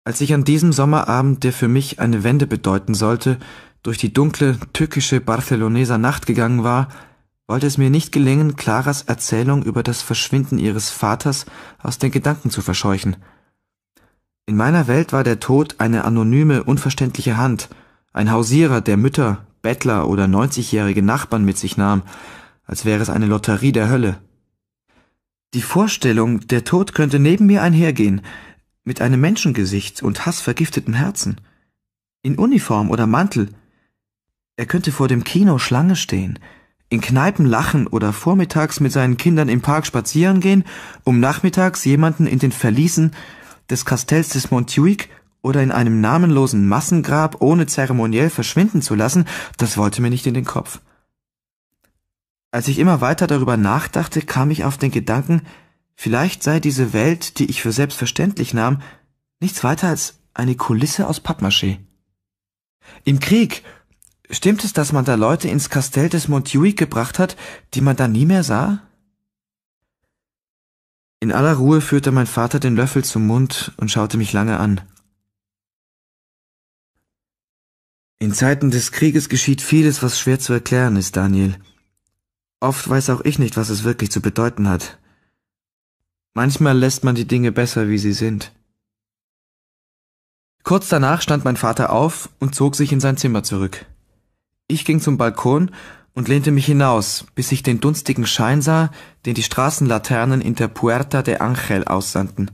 Als ich an diesem Sommerabend, der für mich eine Wende bedeuten sollte, durch die dunkle, tückische Barceloneser Nacht gegangen war, wollte es mir nicht gelingen, Claras Erzählung über das Verschwinden ihres Vaters aus den Gedanken zu verscheuchen. In meiner Welt war der Tod eine anonyme, unverständliche Hand, ein Hausierer, der Mütter, Bettler oder neunzigjährige Nachbarn mit sich nahm, als wäre es eine Lotterie der Hölle. Die Vorstellung, der Tod könnte neben mir einhergehen, mit einem Menschengesicht und hassvergiftetem Herzen, in Uniform oder Mantel, er könnte vor dem Kino Schlange stehen, in Kneipen lachen oder vormittags mit seinen Kindern im Park spazieren gehen, um nachmittags jemanden in den Verließen des Kastells des Montjuic oder in einem namenlosen Massengrab ohne zeremoniell verschwinden zu lassen, das wollte mir nicht in den Kopf. Als ich immer weiter darüber nachdachte, kam ich auf den Gedanken, vielleicht sei diese Welt, die ich für selbstverständlich nahm, nichts weiter als eine Kulisse aus Pappmaché. Im Krieg stimmt es, dass man da Leute ins Kastell des Montjuic gebracht hat, die man da nie mehr sah? In aller Ruhe führte mein Vater den Löffel zum Mund und schaute mich lange an. In Zeiten des Krieges geschieht vieles, was schwer zu erklären ist, Daniel. Oft weiß auch ich nicht, was es wirklich zu bedeuten hat. Manchmal lässt man die Dinge besser, wie sie sind. Kurz danach stand mein Vater auf und zog sich in sein Zimmer zurück. Ich ging zum Balkon und lehnte mich hinaus, bis ich den dunstigen Schein sah, den die Straßenlaternen in der Puerta de Angel aussandten.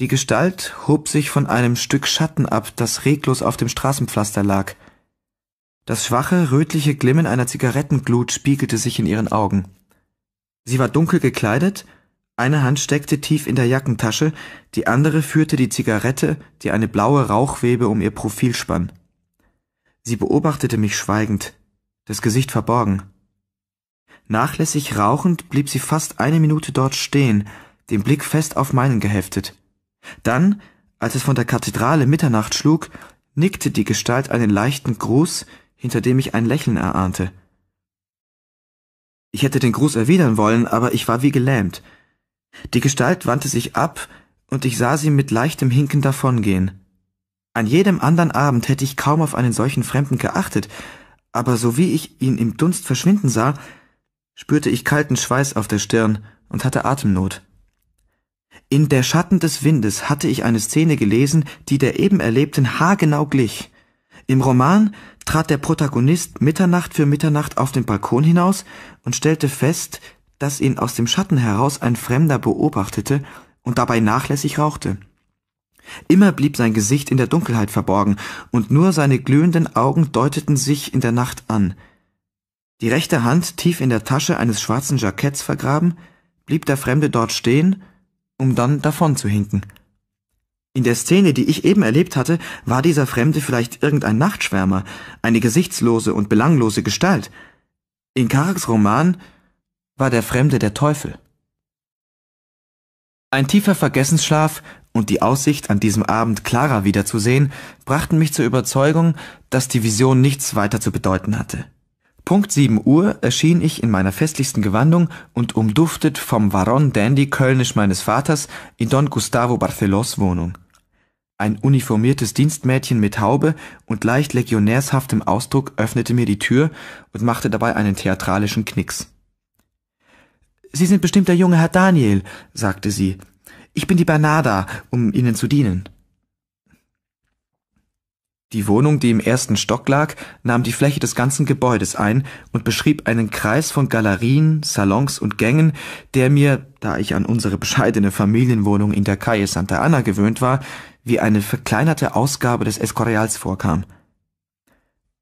Die Gestalt hob sich von einem Stück Schatten ab, das reglos auf dem Straßenpflaster lag – das schwache, rötliche Glimmen einer Zigarettenglut spiegelte sich in ihren Augen. Sie war dunkel gekleidet, eine Hand steckte tief in der Jackentasche, die andere führte die Zigarette, die eine blaue Rauchwebe um ihr Profil spann. Sie beobachtete mich schweigend, das Gesicht verborgen. Nachlässig rauchend blieb sie fast eine Minute dort stehen, den Blick fest auf meinen geheftet. Dann, als es von der Kathedrale Mitternacht schlug, nickte die Gestalt einen leichten Gruß, hinter dem ich ein Lächeln erahnte. Ich hätte den Gruß erwidern wollen, aber ich war wie gelähmt. Die Gestalt wandte sich ab, und ich sah sie mit leichtem Hinken davongehen. An jedem anderen Abend hätte ich kaum auf einen solchen Fremden geachtet, aber so wie ich ihn im Dunst verschwinden sah, spürte ich kalten Schweiß auf der Stirn und hatte Atemnot. In der Schatten des Windes hatte ich eine Szene gelesen, die der eben erlebten haargenau glich. Im Roman trat der Protagonist Mitternacht für Mitternacht auf den Balkon hinaus und stellte fest, dass ihn aus dem Schatten heraus ein Fremder beobachtete und dabei nachlässig rauchte. Immer blieb sein Gesicht in der Dunkelheit verborgen, und nur seine glühenden Augen deuteten sich in der Nacht an. Die rechte Hand, tief in der Tasche eines schwarzen Jacketts vergraben, blieb der Fremde dort stehen, um dann davon zu hinken. In der Szene, die ich eben erlebt hatte, war dieser Fremde vielleicht irgendein Nachtschwärmer, eine gesichtslose und belanglose Gestalt. In Karaks Roman war der Fremde der Teufel. Ein tiefer Vergessensschlaf und die Aussicht, an diesem Abend Clara wiederzusehen, brachten mich zur Überzeugung, dass die Vision nichts weiter zu bedeuten hatte. Punkt 7 Uhr erschien ich in meiner festlichsten Gewandung und umduftet vom Varon Dandy Kölnisch meines Vaters in Don Gustavo Barcelos Wohnung. Ein uniformiertes Dienstmädchen mit Haube und leicht legionärshaftem Ausdruck öffnete mir die Tür und machte dabei einen theatralischen Knicks. »Sie sind bestimmt der junge Herr Daniel«, sagte sie. »Ich bin die Bernarda, um Ihnen zu dienen.« die Wohnung, die im ersten Stock lag, nahm die Fläche des ganzen Gebäudes ein und beschrieb einen Kreis von Galerien, Salons und Gängen, der mir, da ich an unsere bescheidene Familienwohnung in der Calle Santa Ana gewöhnt war, wie eine verkleinerte Ausgabe des Escorials vorkam.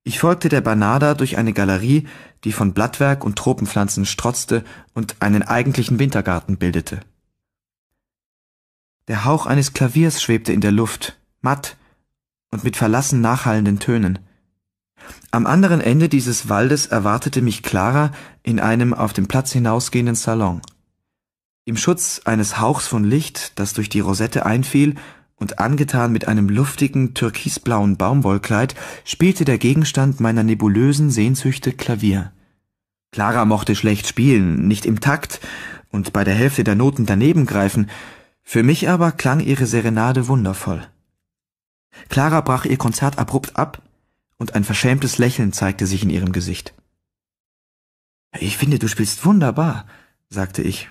Ich folgte der Banada durch eine Galerie, die von Blattwerk und Tropenpflanzen strotzte und einen eigentlichen Wintergarten bildete. Der Hauch eines Klaviers schwebte in der Luft, matt, und mit Verlassen nachhallenden Tönen. Am anderen Ende dieses Waldes erwartete mich Clara in einem auf den Platz hinausgehenden Salon. Im Schutz eines Hauchs von Licht, das durch die Rosette einfiel, und angetan mit einem luftigen, türkisblauen Baumwollkleid, spielte der Gegenstand meiner nebulösen Sehnsüchte Klavier. Clara mochte schlecht spielen, nicht im Takt und bei der Hälfte der Noten daneben greifen, für mich aber klang ihre Serenade wundervoll. Clara brach ihr Konzert abrupt ab und ein verschämtes Lächeln zeigte sich in ihrem Gesicht. Ich finde, du spielst wunderbar, sagte ich.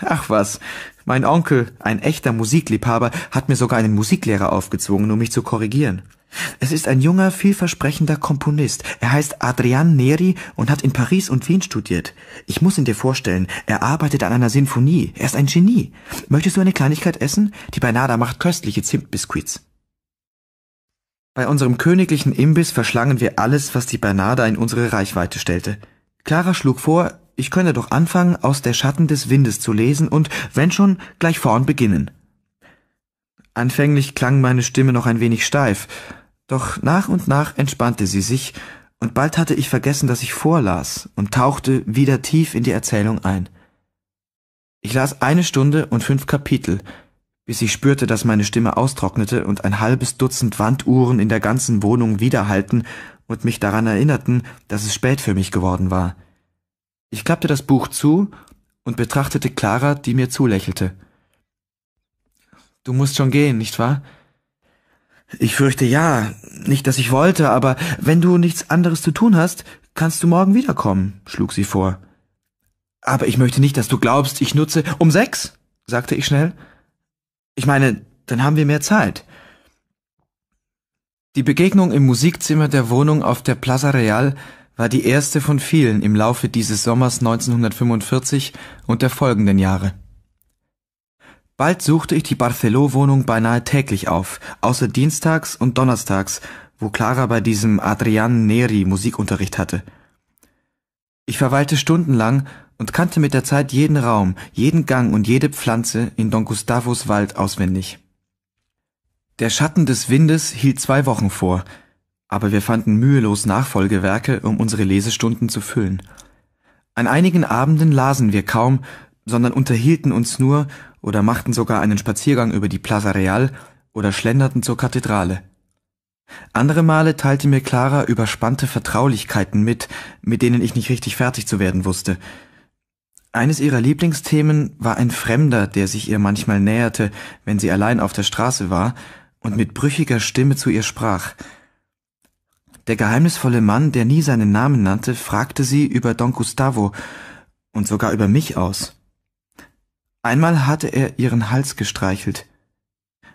Ach was, mein Onkel, ein echter Musikliebhaber, hat mir sogar einen Musiklehrer aufgezwungen, um mich zu korrigieren. Es ist ein junger, vielversprechender Komponist. Er heißt Adrian Neri und hat in Paris und Wien studiert. Ich muss ihn dir vorstellen. Er arbeitet an einer Sinfonie. Er ist ein Genie. Möchtest du eine Kleinigkeit essen? Die Bernada macht köstliche Zimtbiskuits. Bei unserem königlichen Imbiss verschlangen wir alles, was die Bernarda in unsere Reichweite stellte. Clara schlug vor, ich könne doch anfangen, aus der Schatten des Windes zu lesen und, wenn schon, gleich vorn beginnen. Anfänglich klang meine Stimme noch ein wenig steif, doch nach und nach entspannte sie sich, und bald hatte ich vergessen, dass ich vorlas und tauchte wieder tief in die Erzählung ein. Ich las eine Stunde und fünf Kapitel, bis ich spürte, dass meine Stimme austrocknete und ein halbes Dutzend Wanduhren in der ganzen Wohnung widerhallten und mich daran erinnerten, dass es spät für mich geworden war. Ich klappte das Buch zu und betrachtete Clara, die mir zulächelte. Du musst schon gehen, nicht wahr? Ich fürchte ja, nicht, dass ich wollte, aber wenn du nichts anderes zu tun hast, kannst du morgen wiederkommen, schlug sie vor. Aber ich möchte nicht, dass du glaubst, ich nutze um sechs, sagte ich schnell. Ich meine, dann haben wir mehr Zeit. Die Begegnung im Musikzimmer der Wohnung auf der Plaza Real war die erste von vielen im Laufe dieses Sommers 1945 und der folgenden Jahre. Bald suchte ich die Barceló-Wohnung beinahe täglich auf, außer dienstags und donnerstags, wo Clara bei diesem Adrian Neri Musikunterricht hatte. Ich verweilte stundenlang und kannte mit der Zeit jeden Raum, jeden Gang und jede Pflanze in Don Gustavos Wald auswendig. Der Schatten des Windes hielt zwei Wochen vor, aber wir fanden mühelos Nachfolgewerke, um unsere Lesestunden zu füllen. An einigen Abenden lasen wir kaum, sondern unterhielten uns nur oder machten sogar einen Spaziergang über die Plaza Real oder schlenderten zur Kathedrale. Andere Male teilte mir Clara überspannte Vertraulichkeiten mit, mit denen ich nicht richtig fertig zu werden wusste, eines ihrer Lieblingsthemen war ein Fremder, der sich ihr manchmal näherte, wenn sie allein auf der Straße war und mit brüchiger Stimme zu ihr sprach. Der geheimnisvolle Mann, der nie seinen Namen nannte, fragte sie über Don Gustavo und sogar über mich aus. Einmal hatte er ihren Hals gestreichelt.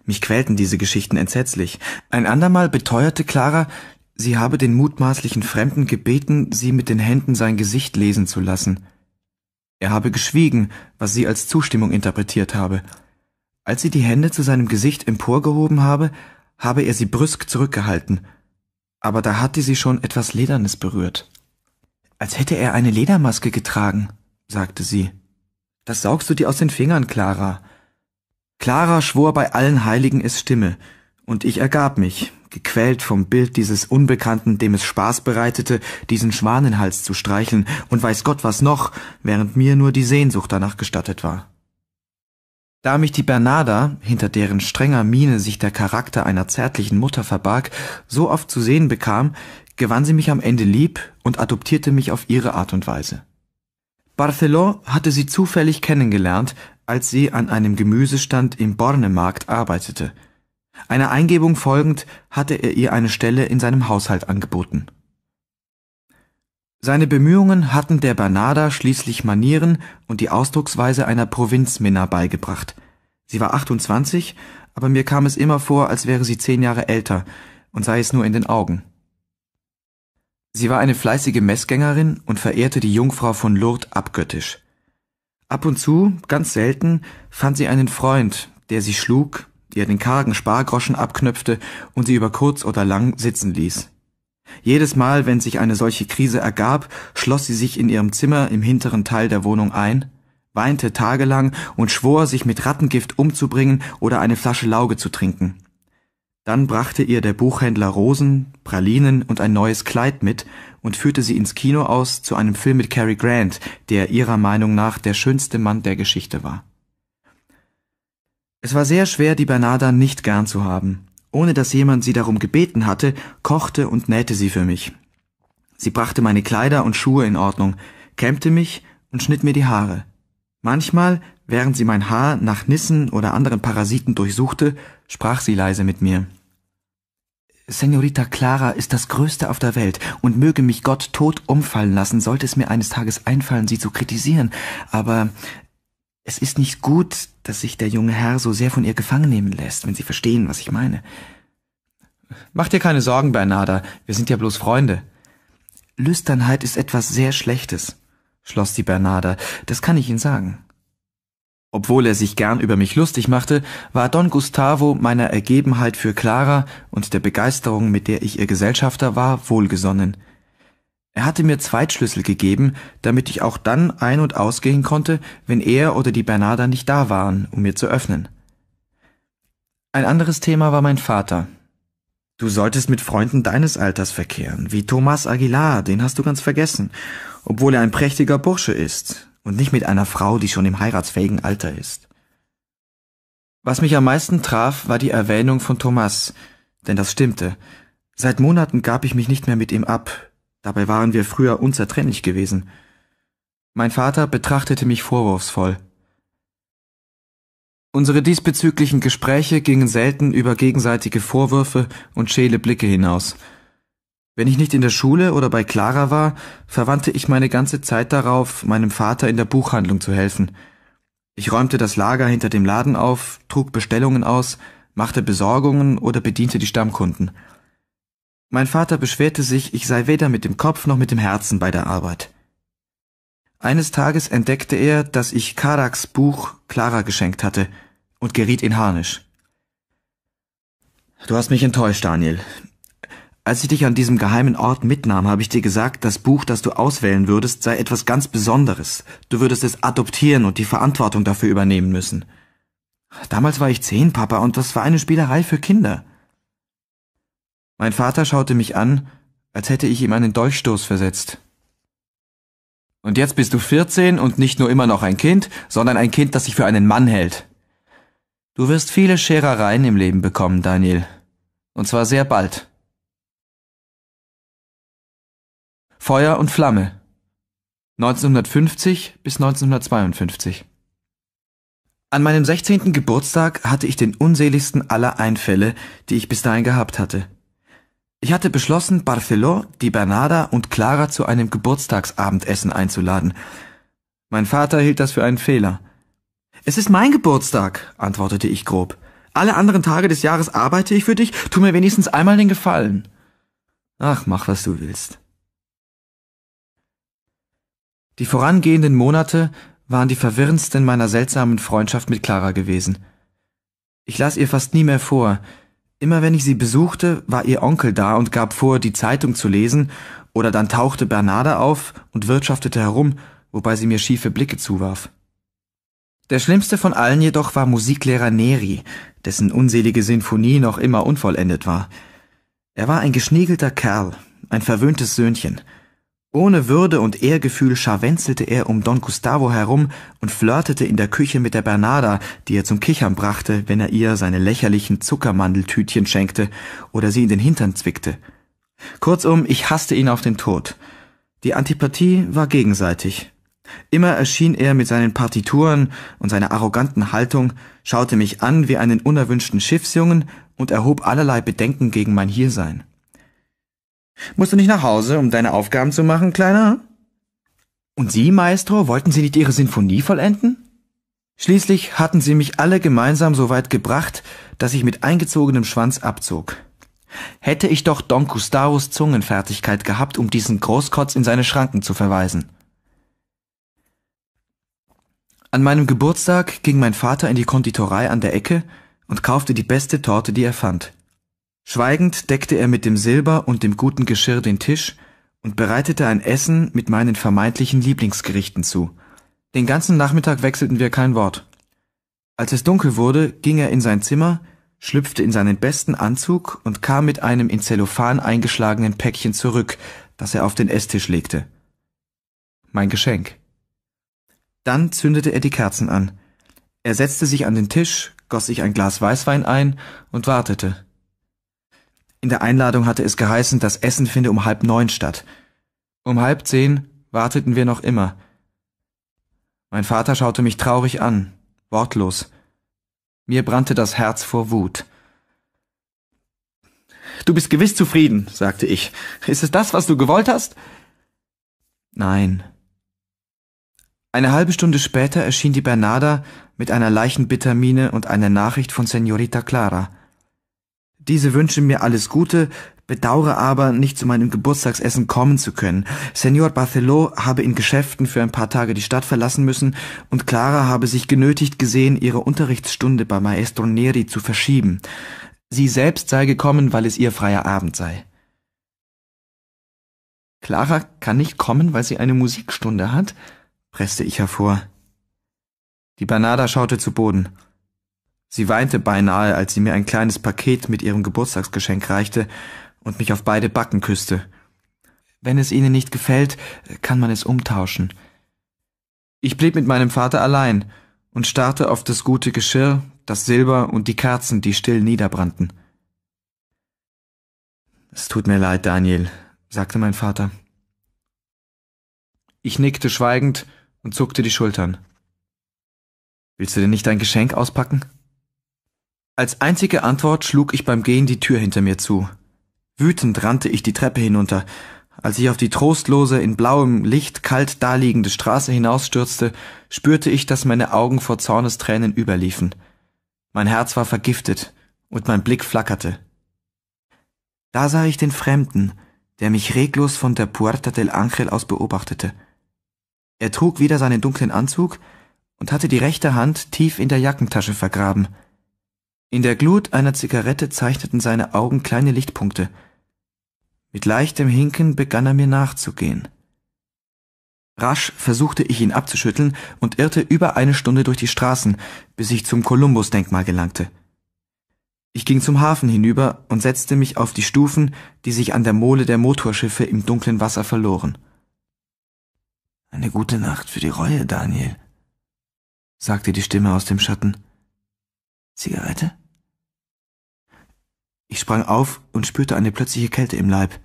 Mich quälten diese Geschichten entsetzlich. Ein andermal beteuerte Clara, sie habe den mutmaßlichen Fremden gebeten, sie mit den Händen sein Gesicht lesen zu lassen. Er habe geschwiegen, was sie als Zustimmung interpretiert habe. Als sie die Hände zu seinem Gesicht emporgehoben habe, habe er sie brüsk zurückgehalten, aber da hatte sie schon etwas Ledernes berührt. Als hätte er eine Ledermaske getragen, sagte sie. Das saugst du dir aus den Fingern, Clara. Clara schwor bei allen Heiligen es Stimme, und ich ergab mich, gequält vom Bild dieses Unbekannten, dem es Spaß bereitete, diesen Schwanenhals zu streicheln und weiß Gott was noch, während mir nur die Sehnsucht danach gestattet war. Da mich die Bernarda, hinter deren strenger Miene sich der Charakter einer zärtlichen Mutter verbarg, so oft zu sehen bekam, gewann sie mich am Ende lieb und adoptierte mich auf ihre Art und Weise. Barceló hatte sie zufällig kennengelernt, als sie an einem Gemüsestand im Bornemarkt arbeitete – einer Eingebung folgend hatte er ihr eine Stelle in seinem Haushalt angeboten. Seine Bemühungen hatten der Bernarda schließlich Manieren und die Ausdrucksweise einer Provinzminna beigebracht. Sie war 28, aber mir kam es immer vor, als wäre sie zehn Jahre älter und sei es nur in den Augen. Sie war eine fleißige Messgängerin und verehrte die Jungfrau von Lourdes abgöttisch. Ab und zu, ganz selten, fand sie einen Freund, der sie schlug, die er den kargen Spargroschen abknöpfte und sie über kurz oder lang sitzen ließ. Jedes Mal, wenn sich eine solche Krise ergab, schloss sie sich in ihrem Zimmer im hinteren Teil der Wohnung ein, weinte tagelang und schwor, sich mit Rattengift umzubringen oder eine Flasche Lauge zu trinken. Dann brachte ihr der Buchhändler Rosen, Pralinen und ein neues Kleid mit und führte sie ins Kino aus zu einem Film mit Cary Grant, der ihrer Meinung nach der schönste Mann der Geschichte war. Es war sehr schwer, die Bernarda nicht gern zu haben. Ohne dass jemand sie darum gebeten hatte, kochte und nähte sie für mich. Sie brachte meine Kleider und Schuhe in Ordnung, kämmte mich und schnitt mir die Haare. Manchmal, während sie mein Haar nach Nissen oder anderen Parasiten durchsuchte, sprach sie leise mit mir. Senorita Clara ist das Größte auf der Welt und möge mich Gott tot umfallen lassen, sollte es mir eines Tages einfallen, sie zu kritisieren, aber es ist nicht gut, dass sich der junge Herr so sehr von ihr gefangen nehmen lässt, wenn Sie verstehen, was ich meine. Mach dir keine Sorgen, Bernarda, wir sind ja bloß Freunde. Lüsternheit ist etwas sehr Schlechtes, schloss die Bernarda, das kann ich Ihnen sagen. Obwohl er sich gern über mich lustig machte, war Don Gustavo meiner Ergebenheit für Clara und der Begeisterung, mit der ich ihr Gesellschafter war, wohlgesonnen. Er hatte mir Zweitschlüssel gegeben, damit ich auch dann ein- und ausgehen konnte, wenn er oder die Bernarda nicht da waren, um mir zu öffnen. Ein anderes Thema war mein Vater. Du solltest mit Freunden deines Alters verkehren, wie Thomas Aguilar, den hast du ganz vergessen, obwohl er ein prächtiger Bursche ist und nicht mit einer Frau, die schon im heiratsfähigen Alter ist. Was mich am meisten traf, war die Erwähnung von Thomas, denn das stimmte. Seit Monaten gab ich mich nicht mehr mit ihm ab, Dabei waren wir früher unzertrennlich gewesen. Mein Vater betrachtete mich vorwurfsvoll. Unsere diesbezüglichen Gespräche gingen selten über gegenseitige Vorwürfe und schäle Blicke hinaus. Wenn ich nicht in der Schule oder bei Clara war, verwandte ich meine ganze Zeit darauf, meinem Vater in der Buchhandlung zu helfen. Ich räumte das Lager hinter dem Laden auf, trug Bestellungen aus, machte Besorgungen oder bediente die Stammkunden. Mein Vater beschwerte sich, ich sei weder mit dem Kopf noch mit dem Herzen bei der Arbeit. Eines Tages entdeckte er, dass ich Karaks Buch Clara geschenkt hatte und geriet in Harnisch. Du hast mich enttäuscht, Daniel. Als ich dich an diesem geheimen Ort mitnahm, habe ich dir gesagt, das Buch, das du auswählen würdest, sei etwas ganz Besonderes. Du würdest es adoptieren und die Verantwortung dafür übernehmen müssen. Damals war ich zehn, Papa, und das war eine Spielerei für Kinder. Mein Vater schaute mich an, als hätte ich ihm einen Dolchstoß versetzt. Und jetzt bist du 14 und nicht nur immer noch ein Kind, sondern ein Kind, das sich für einen Mann hält. Du wirst viele Scherereien im Leben bekommen, Daniel. Und zwar sehr bald. Feuer und Flamme. 1950 bis 1952. An meinem 16. Geburtstag hatte ich den unseligsten aller Einfälle, die ich bis dahin gehabt hatte. Ich hatte beschlossen, Barceló, die Bernarda und Clara zu einem Geburtstagsabendessen einzuladen. Mein Vater hielt das für einen Fehler. Es ist mein Geburtstag, antwortete ich grob. Alle anderen Tage des Jahres arbeite ich für dich, tu mir wenigstens einmal den Gefallen. Ach, mach, was du willst. Die vorangehenden Monate waren die verwirrendsten meiner seltsamen Freundschaft mit Clara gewesen. Ich las ihr fast nie mehr vor, Immer wenn ich sie besuchte, war ihr Onkel da und gab vor, die Zeitung zu lesen, oder dann tauchte Bernarda auf und wirtschaftete herum, wobei sie mir schiefe Blicke zuwarf. Der schlimmste von allen jedoch war Musiklehrer Neri, dessen unselige Sinfonie noch immer unvollendet war. Er war ein geschniegelter Kerl, ein verwöhntes Söhnchen, ohne Würde und Ehrgefühl scharwenzelte er um Don Gustavo herum und flirtete in der Küche mit der Bernarda, die er zum Kichern brachte, wenn er ihr seine lächerlichen Zuckermandeltütchen schenkte oder sie in den Hintern zwickte. Kurzum, ich hasste ihn auf den Tod. Die Antipathie war gegenseitig. Immer erschien er mit seinen Partituren und seiner arroganten Haltung, schaute mich an wie einen unerwünschten Schiffsjungen und erhob allerlei Bedenken gegen mein Hiersein. Musst du nicht nach Hause, um deine Aufgaben zu machen, Kleiner? Und Sie, Maestro, wollten Sie nicht Ihre Sinfonie vollenden? Schließlich hatten sie mich alle gemeinsam so weit gebracht, dass ich mit eingezogenem Schwanz abzog. Hätte ich doch Don Gustavos Zungenfertigkeit gehabt, um diesen Großkotz in seine Schranken zu verweisen. An meinem Geburtstag ging mein Vater in die Konditorei an der Ecke und kaufte die beste Torte, die er fand. Schweigend deckte er mit dem Silber und dem guten Geschirr den Tisch und bereitete ein Essen mit meinen vermeintlichen Lieblingsgerichten zu. Den ganzen Nachmittag wechselten wir kein Wort. Als es dunkel wurde, ging er in sein Zimmer, schlüpfte in seinen besten Anzug und kam mit einem in Zellophan eingeschlagenen Päckchen zurück, das er auf den Esstisch legte. Mein Geschenk. Dann zündete er die Kerzen an. Er setzte sich an den Tisch, goss sich ein Glas Weißwein ein und wartete. In der Einladung hatte es geheißen, das Essen finde um halb neun statt. Um halb zehn warteten wir noch immer. Mein Vater schaute mich traurig an, wortlos. Mir brannte das Herz vor Wut. Du bist gewiss zufrieden, sagte ich. Ist es das, was du gewollt hast? Nein. Eine halbe Stunde später erschien die Bernarda mit einer leichten Bittermine und einer Nachricht von Senorita Clara. Diese wünschen mir alles Gute, bedauere aber, nicht zu meinem Geburtstagsessen kommen zu können. Senor Barthelot habe in Geschäften für ein paar Tage die Stadt verlassen müssen und Clara habe sich genötigt gesehen, ihre Unterrichtsstunde bei Maestro Neri zu verschieben. Sie selbst sei gekommen, weil es ihr freier Abend sei. Clara kann nicht kommen, weil sie eine Musikstunde hat, presste ich hervor. Die Banada schaute zu Boden. Sie weinte beinahe, als sie mir ein kleines Paket mit ihrem Geburtstagsgeschenk reichte und mich auf beide Backen küsste. Wenn es Ihnen nicht gefällt, kann man es umtauschen. Ich blieb mit meinem Vater allein und starrte auf das gute Geschirr, das Silber und die Kerzen, die still niederbrannten. Es tut mir leid, Daniel, sagte mein Vater. Ich nickte schweigend und zuckte die Schultern. Willst du denn nicht dein Geschenk auspacken? Als einzige Antwort schlug ich beim Gehen die Tür hinter mir zu. Wütend rannte ich die Treppe hinunter. Als ich auf die trostlose, in blauem Licht kalt daliegende Straße hinausstürzte, spürte ich, dass meine Augen vor Zornestränen überliefen. Mein Herz war vergiftet und mein Blick flackerte. Da sah ich den Fremden, der mich reglos von der Puerta del Ángel aus beobachtete. Er trug wieder seinen dunklen Anzug und hatte die rechte Hand tief in der Jackentasche vergraben – in der Glut einer Zigarette zeichneten seine Augen kleine Lichtpunkte. Mit leichtem Hinken begann er mir nachzugehen. Rasch versuchte ich ihn abzuschütteln und irrte über eine Stunde durch die Straßen, bis ich zum Kolumbusdenkmal gelangte. Ich ging zum Hafen hinüber und setzte mich auf die Stufen, die sich an der Mole der Motorschiffe im dunklen Wasser verloren. Eine gute Nacht für die Reue, Daniel, sagte die Stimme aus dem Schatten. Zigarette? Ich sprang auf und spürte eine plötzliche Kälte im Leib.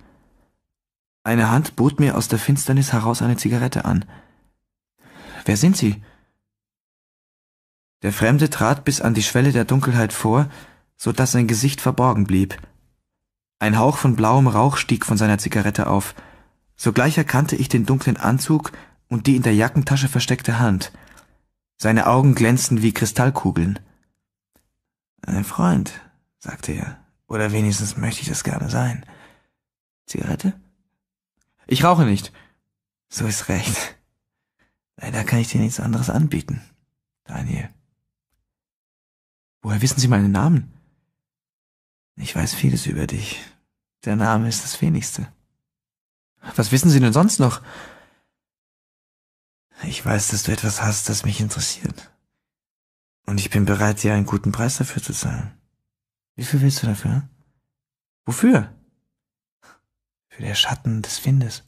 Eine Hand bot mir aus der Finsternis heraus eine Zigarette an. Wer sind Sie? Der Fremde trat bis an die Schwelle der Dunkelheit vor, so dass sein Gesicht verborgen blieb. Ein Hauch von blauem Rauch stieg von seiner Zigarette auf. Sogleich erkannte ich den dunklen Anzug und die in der Jackentasche versteckte Hand. Seine Augen glänzten wie Kristallkugeln. Ein Freund, sagte er. Oder wenigstens möchte ich das gerne sein. Zigarette? Ich rauche nicht. So ist recht. Leider kann ich dir nichts anderes anbieten, Daniel. Woher wissen Sie meinen Namen? Ich weiß vieles über dich. Der Name ist das wenigste. Was wissen Sie denn sonst noch? Ich weiß, dass du etwas hast, das mich interessiert. Und ich bin bereit, dir einen guten Preis dafür zu zahlen. Wie viel willst du dafür? Wofür? Für der Schatten des Windes.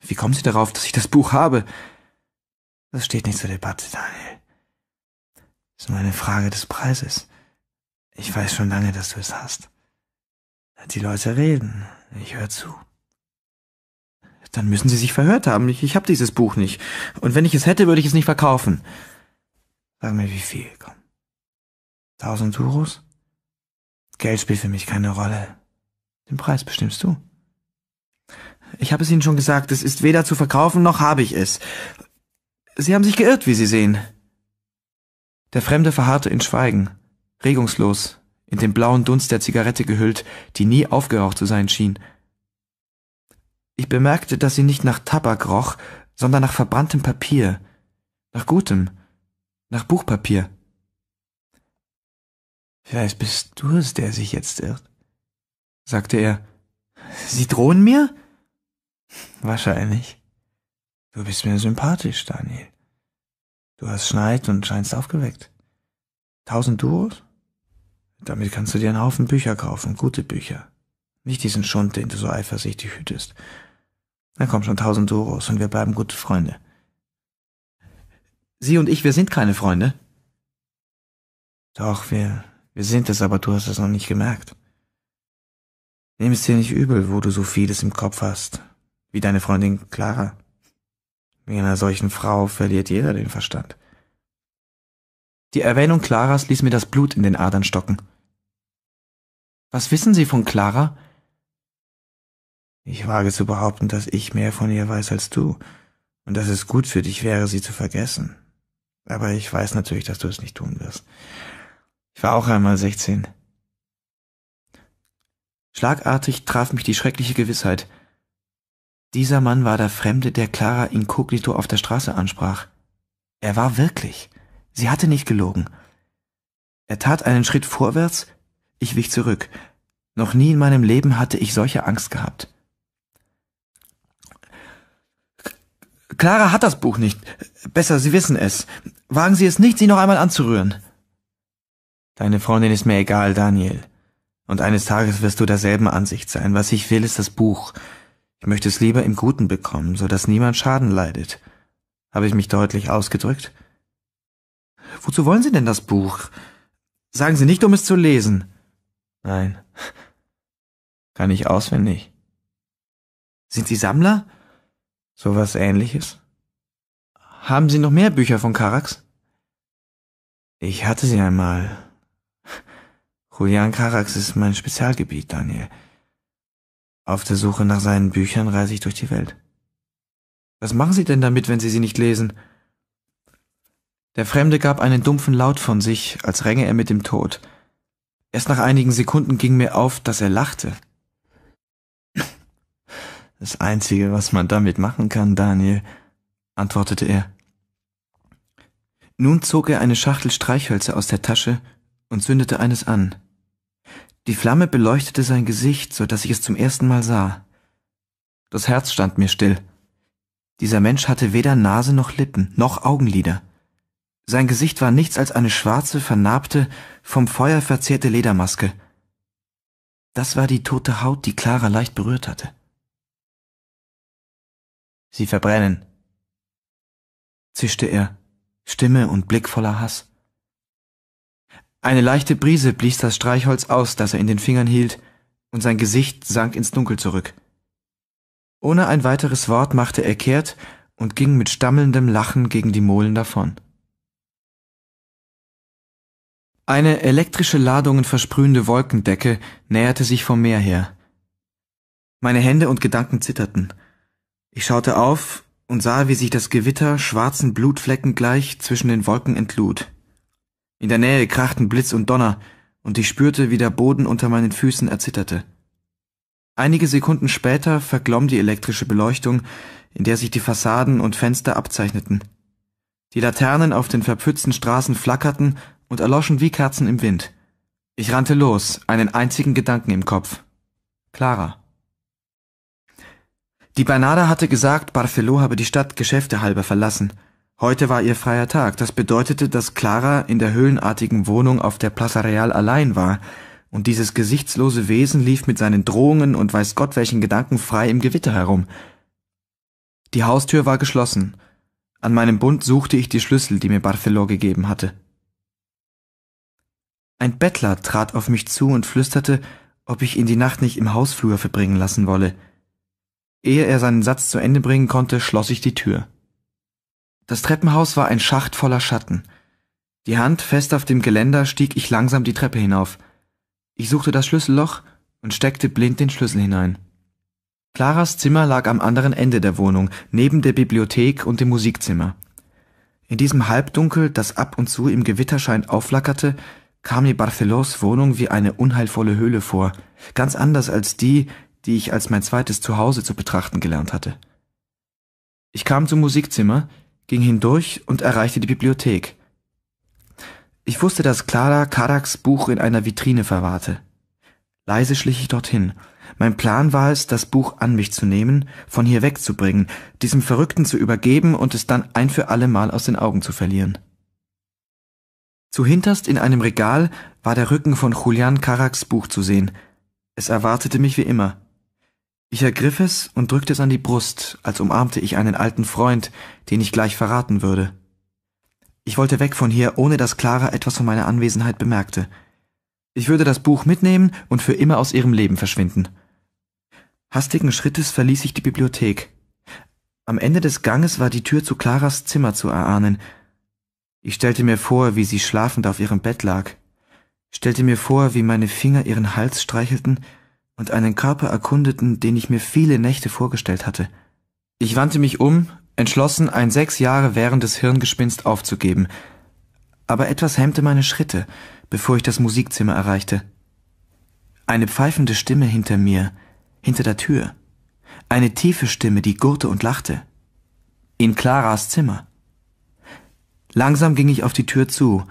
Wie kommen Sie darauf, dass ich das Buch habe? Das steht nicht zur Debatte, Daniel. Es ist nur eine Frage des Preises. Ich weiß schon lange, dass du es hast. Die Leute reden. Ich höre zu. Dann müssen sie sich verhört haben. Ich, ich habe dieses Buch nicht. Und wenn ich es hätte, würde ich es nicht verkaufen. Sag mir, wie viel, komm. Tausend Duros? Geld spielt für mich keine Rolle. Den Preis bestimmst du. Ich habe es Ihnen schon gesagt, es ist weder zu verkaufen noch habe ich es. Sie haben sich geirrt, wie Sie sehen. Der Fremde verharrte in Schweigen, regungslos, in den blauen Dunst der Zigarette gehüllt, die nie aufgeraucht zu sein schien. Ich bemerkte, dass sie nicht nach Tabak roch, sondern nach verbranntem Papier, nach gutem, nach Buchpapier. Vielleicht bist du es, der sich jetzt irrt, sagte er. Sie drohen mir? Wahrscheinlich. Du bist mir sympathisch, Daniel. Du hast Schneid und scheinst aufgeweckt. Tausend Duros? Damit kannst du dir einen Haufen Bücher kaufen, gute Bücher. Nicht diesen Schund, den du so eifersüchtig hütest. Na komm schon, tausend Duros und wir bleiben gute Freunde. Sie und ich, wir sind keine Freunde. Doch, wir wir sind es, aber du hast es noch nicht gemerkt. Nimm es dir nicht übel, wo du so vieles im Kopf hast, wie deine Freundin Clara. Wegen einer solchen Frau verliert jeder den Verstand. Die Erwähnung Claras ließ mir das Blut in den Adern stocken. Was wissen Sie von Clara? Ich wage zu behaupten, dass ich mehr von ihr weiß als du, und dass es gut für dich wäre, sie zu vergessen. Aber ich weiß natürlich, dass du es nicht tun wirst. Ich war auch einmal 16. Schlagartig traf mich die schreckliche Gewissheit. Dieser Mann war der Fremde, der Clara inkognito auf der Straße ansprach. Er war wirklich. Sie hatte nicht gelogen. Er tat einen Schritt vorwärts, ich wich zurück. Noch nie in meinem Leben hatte ich solche Angst gehabt. Clara hat das Buch nicht. Besser, Sie wissen es. Wagen Sie es nicht, sie noch einmal anzurühren. Deine Freundin ist mir egal, Daniel. Und eines Tages wirst du derselben Ansicht sein. Was ich will, ist das Buch. Ich möchte es lieber im Guten bekommen, so dass niemand Schaden leidet. Habe ich mich deutlich ausgedrückt? Wozu wollen Sie denn das Buch? Sagen Sie nicht, um es zu lesen. Nein. Kann ich auswendig. Sind Sie Sammler? Sowas ähnliches. Haben Sie noch mehr Bücher von Karax? Ich hatte sie einmal. Julian Karax ist mein Spezialgebiet, Daniel. Auf der Suche nach seinen Büchern reise ich durch die Welt. Was machen Sie denn damit, wenn Sie sie nicht lesen? Der Fremde gab einen dumpfen Laut von sich, als ränge er mit dem Tod. Erst nach einigen Sekunden ging mir auf, dass er lachte. Das Einzige, was man damit machen kann, Daniel, antwortete er. Nun zog er eine Schachtel Streichhölzer aus der Tasche und zündete eines an. Die Flamme beleuchtete sein Gesicht, so dass ich es zum ersten Mal sah. Das Herz stand mir still. Dieser Mensch hatte weder Nase noch Lippen, noch Augenlider. Sein Gesicht war nichts als eine schwarze, vernarbte, vom Feuer verzehrte Ledermaske. Das war die tote Haut, die Clara leicht berührt hatte. Sie verbrennen, zischte er, Stimme und Blick voller Hass. Eine leichte Brise blies das Streichholz aus, das er in den Fingern hielt, und sein Gesicht sank ins Dunkel zurück. Ohne ein weiteres Wort machte er kehrt und ging mit stammelndem Lachen gegen die Molen davon. Eine elektrische Ladungen versprühende Wolkendecke näherte sich vom Meer her. Meine Hände und Gedanken zitterten. Ich schaute auf und sah, wie sich das Gewitter schwarzen Blutflecken gleich zwischen den Wolken entlud. In der Nähe krachten Blitz und Donner, und ich spürte, wie der Boden unter meinen Füßen erzitterte. Einige Sekunden später verglomm die elektrische Beleuchtung, in der sich die Fassaden und Fenster abzeichneten. Die Laternen auf den verpfützten Straßen flackerten und erloschen wie Kerzen im Wind. Ich rannte los, einen einzigen Gedanken im Kopf. Clara. Die Bernada hatte gesagt, Barceló habe die Stadt Geschäfte halber verlassen – Heute war ihr freier Tag. Das bedeutete, dass Clara in der höhlenartigen Wohnung auf der Plaza Real allein war, und dieses gesichtslose Wesen lief mit seinen Drohungen und weiß Gott welchen Gedanken frei im Gewitter herum. Die Haustür war geschlossen. An meinem Bund suchte ich die Schlüssel, die mir Barthelo gegeben hatte. Ein Bettler trat auf mich zu und flüsterte, ob ich ihn die Nacht nicht im Hausflur verbringen lassen wolle. Ehe er seinen Satz zu Ende bringen konnte, schloss ich die Tür. Das Treppenhaus war ein Schacht voller Schatten. Die Hand fest auf dem Geländer stieg ich langsam die Treppe hinauf. Ich suchte das Schlüsselloch und steckte blind den Schlüssel hinein. Claras Zimmer lag am anderen Ende der Wohnung, neben der Bibliothek und dem Musikzimmer. In diesem Halbdunkel, das ab und zu im Gewitterschein aufflackerte, kam mir Barcelos Wohnung wie eine unheilvolle Höhle vor, ganz anders als die, die ich als mein zweites Zuhause zu betrachten gelernt hatte. Ich kam zum Musikzimmer, ging hindurch und erreichte die Bibliothek. Ich wusste, dass Clara Karaks Buch in einer Vitrine verwahrte. Leise schlich ich dorthin. Mein Plan war es, das Buch an mich zu nehmen, von hier wegzubringen, diesem Verrückten zu übergeben und es dann ein für allemal aus den Augen zu verlieren. Zuhinterst in einem Regal war der Rücken von Julian Karaks Buch zu sehen. Es erwartete mich wie immer. Ich ergriff es und drückte es an die Brust, als umarmte ich einen alten Freund, den ich gleich verraten würde. Ich wollte weg von hier, ohne dass Clara etwas von meiner Anwesenheit bemerkte. Ich würde das Buch mitnehmen und für immer aus ihrem Leben verschwinden. Hastigen Schrittes verließ ich die Bibliothek. Am Ende des Ganges war die Tür zu Claras Zimmer zu erahnen. Ich stellte mir vor, wie sie schlafend auf ihrem Bett lag, stellte mir vor, wie meine Finger ihren Hals streichelten, und einen Körper erkundeten, den ich mir viele Nächte vorgestellt hatte. Ich wandte mich um, entschlossen, ein sechs Jahre währendes Hirngespinst aufzugeben. Aber etwas hemmte meine Schritte, bevor ich das Musikzimmer erreichte. Eine pfeifende Stimme hinter mir, hinter der Tür. Eine tiefe Stimme, die gurrte und lachte. In Claras Zimmer. Langsam ging ich auf die Tür zu.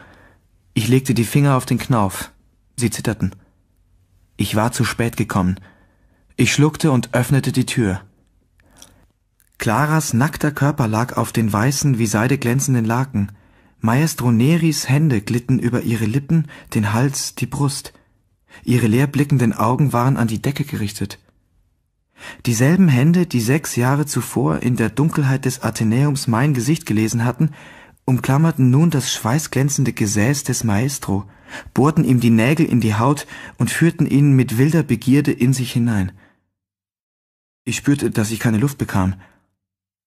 Ich legte die Finger auf den Knauf. Sie zitterten. Ich war zu spät gekommen. Ich schluckte und öffnete die Tür. Claras nackter Körper lag auf den weißen, wie Seide glänzenden Laken. Maestro Neris Hände glitten über ihre Lippen, den Hals, die Brust. Ihre leerblickenden Augen waren an die Decke gerichtet. Dieselben Hände, die sechs Jahre zuvor in der Dunkelheit des Athenäums mein Gesicht gelesen hatten, umklammerten nun das schweißglänzende Gesäß des Maestro, bohrten ihm die Nägel in die Haut und führten ihn mit wilder Begierde in sich hinein. Ich spürte, dass ich keine Luft bekam.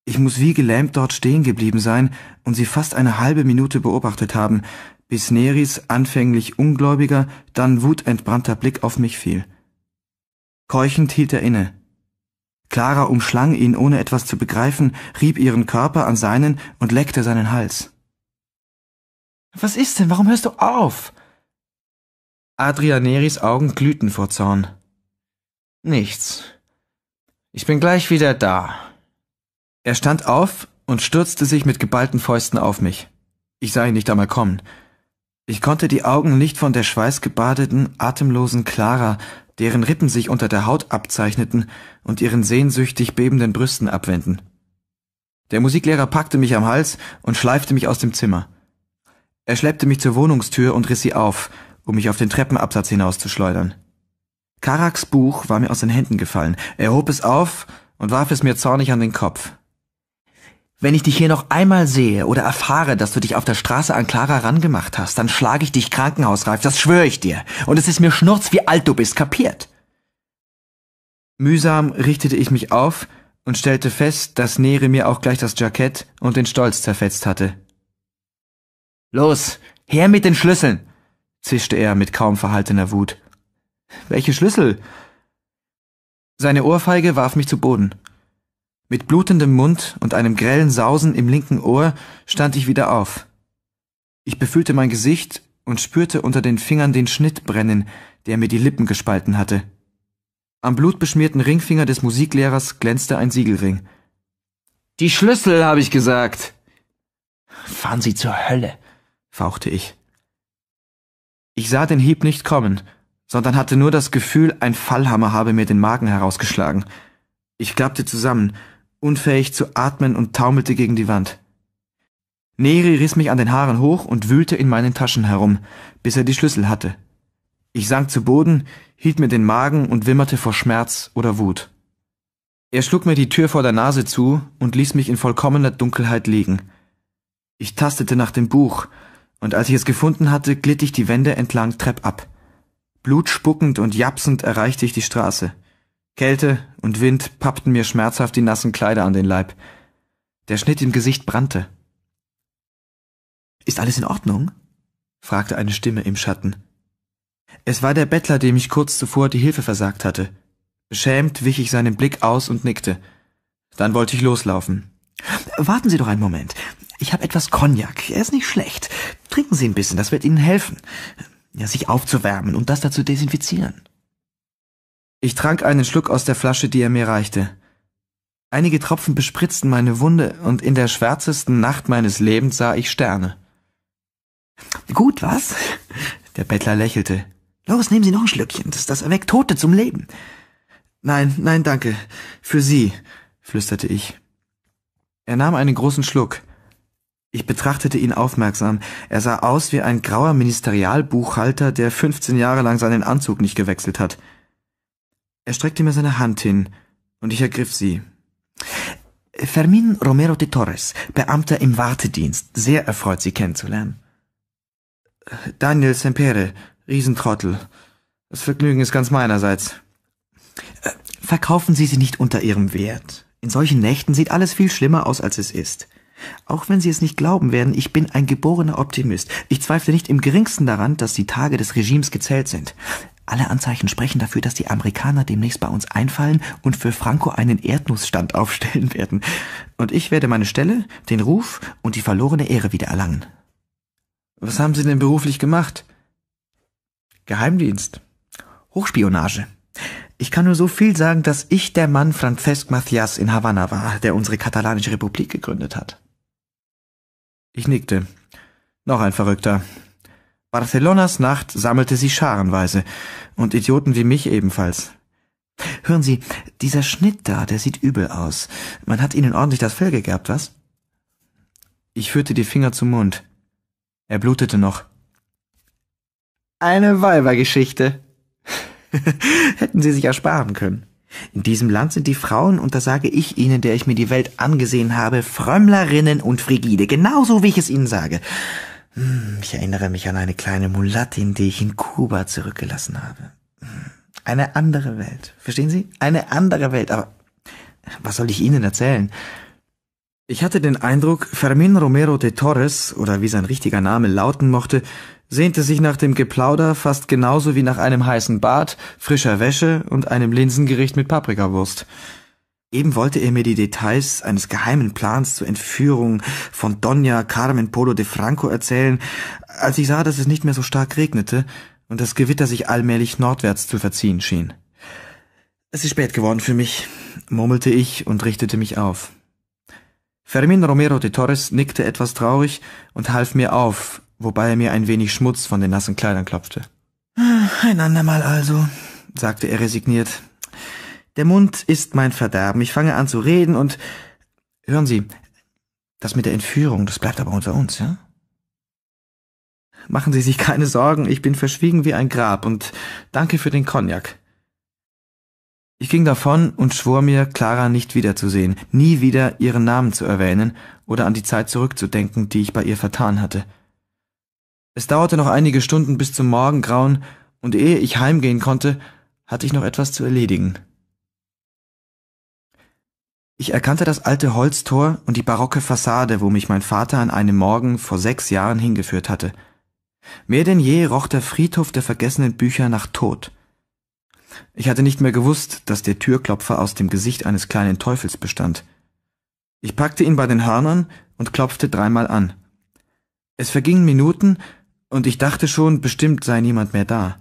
Ich muß wie gelähmt dort stehen geblieben sein und sie fast eine halbe Minute beobachtet haben, bis Neris anfänglich ungläubiger, dann wutentbrannter Blick auf mich fiel. Keuchend hielt er inne. Clara umschlang ihn, ohne etwas zu begreifen, rieb ihren Körper an seinen und leckte seinen Hals. Was ist denn? Warum hörst du auf? Adrianeris Augen glühten vor Zorn. Nichts. Ich bin gleich wieder da. Er stand auf und stürzte sich mit geballten Fäusten auf mich. Ich sah ihn nicht einmal kommen. Ich konnte die Augen nicht von der schweißgebadeten, atemlosen Clara, deren Rippen sich unter der Haut abzeichneten und ihren sehnsüchtig bebenden Brüsten abwenden. Der Musiklehrer packte mich am Hals und schleifte mich aus dem Zimmer. Er schleppte mich zur Wohnungstür und riss sie auf, um mich auf den Treppenabsatz hinauszuschleudern. Karaks Buch war mir aus den Händen gefallen. Er hob es auf und warf es mir zornig an den Kopf. Wenn ich dich hier noch einmal sehe oder erfahre, dass du dich auf der Straße an Clara rangemacht hast, dann schlage ich dich krankenhausreif, das schwöre ich dir. Und es ist mir schnurz, wie alt du bist, kapiert? Mühsam richtete ich mich auf und stellte fest, dass Nere mir auch gleich das Jackett und den Stolz zerfetzt hatte. Los, her mit den Schlüsseln! zischte er mit kaum verhaltener Wut. Welche Schlüssel? Seine Ohrfeige warf mich zu Boden. Mit blutendem Mund und einem grellen Sausen im linken Ohr stand ich wieder auf. Ich befühlte mein Gesicht und spürte unter den Fingern den Schnitt brennen, der mir die Lippen gespalten hatte. Am blutbeschmierten Ringfinger des Musiklehrers glänzte ein Siegelring. Die Schlüssel, habe ich gesagt. Fahren Sie zur Hölle, fauchte ich. Ich sah den Hieb nicht kommen, sondern hatte nur das Gefühl, ein Fallhammer habe mir den Magen herausgeschlagen. Ich klappte zusammen, unfähig zu atmen und taumelte gegen die Wand. Neri riss mich an den Haaren hoch und wühlte in meinen Taschen herum, bis er die Schlüssel hatte. Ich sank zu Boden, hielt mir den Magen und wimmerte vor Schmerz oder Wut. Er schlug mir die Tür vor der Nase zu und ließ mich in vollkommener Dunkelheit liegen. Ich tastete nach dem Buch, und als ich es gefunden hatte, glitt ich die Wände entlang Trepp treppab. Blutspuckend und japsend erreichte ich die Straße. Kälte und Wind pappten mir schmerzhaft die nassen Kleider an den Leib. Der Schnitt im Gesicht brannte. Ist alles in Ordnung? fragte eine Stimme im Schatten. Es war der Bettler, dem ich kurz zuvor die Hilfe versagt hatte. Beschämt wich ich seinen Blick aus und nickte. Dann wollte ich loslaufen. Warten Sie doch einen Moment. Ich habe etwas Cognac. Er ist nicht schlecht. Trinken Sie ein bisschen, das wird Ihnen helfen, ja, sich aufzuwärmen und das dazu desinfizieren. Ich trank einen Schluck aus der Flasche, die er mir reichte. Einige Tropfen bespritzten meine Wunde, und in der schwärzesten Nacht meines Lebens sah ich Sterne. Gut, was? Der Bettler lächelte. Los, nehmen Sie noch ein Schlückchen, das, das erweckt Tote zum Leben. Nein, nein, danke. Für Sie, flüsterte ich. Er nahm einen großen Schluck. Ich betrachtete ihn aufmerksam. Er sah aus wie ein grauer Ministerialbuchhalter, der 15 Jahre lang seinen Anzug nicht gewechselt hat. Er streckte mir seine Hand hin, und ich ergriff sie. Fermin Romero de Torres, Beamter im Wartedienst, sehr erfreut, Sie kennenzulernen. Daniel Sempere, Riesentrottel. Das Vergnügen ist ganz meinerseits. Verkaufen Sie sie nicht unter Ihrem Wert. In solchen Nächten sieht alles viel schlimmer aus, als es ist. Auch wenn Sie es nicht glauben werden, ich bin ein geborener Optimist. Ich zweifle nicht im geringsten daran, dass die Tage des Regimes gezählt sind. Alle Anzeichen sprechen dafür, dass die Amerikaner demnächst bei uns einfallen und für Franco einen Erdnussstand aufstellen werden. Und ich werde meine Stelle, den Ruf und die verlorene Ehre wieder erlangen. Was haben Sie denn beruflich gemacht? Geheimdienst. Hochspionage. Ich kann nur so viel sagen, dass ich der Mann Francesc Mathias in Havanna war, der unsere katalanische Republik gegründet hat. Ich nickte. Noch ein Verrückter. Barcelonas Nacht sammelte sie scharenweise, und Idioten wie mich ebenfalls. Hören Sie, dieser Schnitt da, der sieht übel aus. Man hat Ihnen ordentlich das Fell gegerbt, was? Ich führte die Finger zum Mund. Er blutete noch. Eine Weibergeschichte. Hätten Sie sich ersparen können. In diesem Land sind die Frauen, und da sage ich Ihnen, der ich mir die Welt angesehen habe, Frömmlerinnen und Frigide, genauso wie ich es Ihnen sage. Hm, ich erinnere mich an eine kleine Mulattin, die ich in Kuba zurückgelassen habe. Hm, eine andere Welt. Verstehen Sie? Eine andere Welt. Aber was soll ich Ihnen erzählen? Ich hatte den Eindruck, Fermin Romero de Torres, oder wie sein richtiger Name lauten mochte, sehnte sich nach dem Geplauder fast genauso wie nach einem heißen Bad, frischer Wäsche und einem Linsengericht mit Paprikawurst. Eben wollte er mir die Details eines geheimen Plans zur Entführung von Dona Carmen Polo de Franco erzählen, als ich sah, dass es nicht mehr so stark regnete und das Gewitter sich allmählich nordwärts zu verziehen schien. Es ist spät geworden für mich, murmelte ich und richtete mich auf. Fermin Romero de Torres nickte etwas traurig und half mir auf, wobei er mir ein wenig Schmutz von den nassen Kleidern klopfte. Ah, ein andermal also, sagte er resigniert. Der Mund ist mein Verderben. Ich fange an zu reden und hören Sie, das mit der Entführung, das bleibt aber unter uns, ja? Machen Sie sich keine Sorgen, ich bin verschwiegen wie ein Grab und danke für den Cognac. Ich ging davon und schwor mir, Clara nicht wiederzusehen, nie wieder ihren Namen zu erwähnen oder an die Zeit zurückzudenken, die ich bei ihr vertan hatte. Es dauerte noch einige Stunden bis zum Morgengrauen, und ehe ich heimgehen konnte, hatte ich noch etwas zu erledigen. Ich erkannte das alte Holztor und die barocke Fassade, wo mich mein Vater an einem Morgen vor sechs Jahren hingeführt hatte. Mehr denn je roch der Friedhof der vergessenen Bücher nach Tod. Ich hatte nicht mehr gewusst, dass der Türklopfer aus dem Gesicht eines kleinen Teufels bestand. Ich packte ihn bei den Hörnern und klopfte dreimal an. Es vergingen Minuten, und ich dachte schon, bestimmt sei niemand mehr da.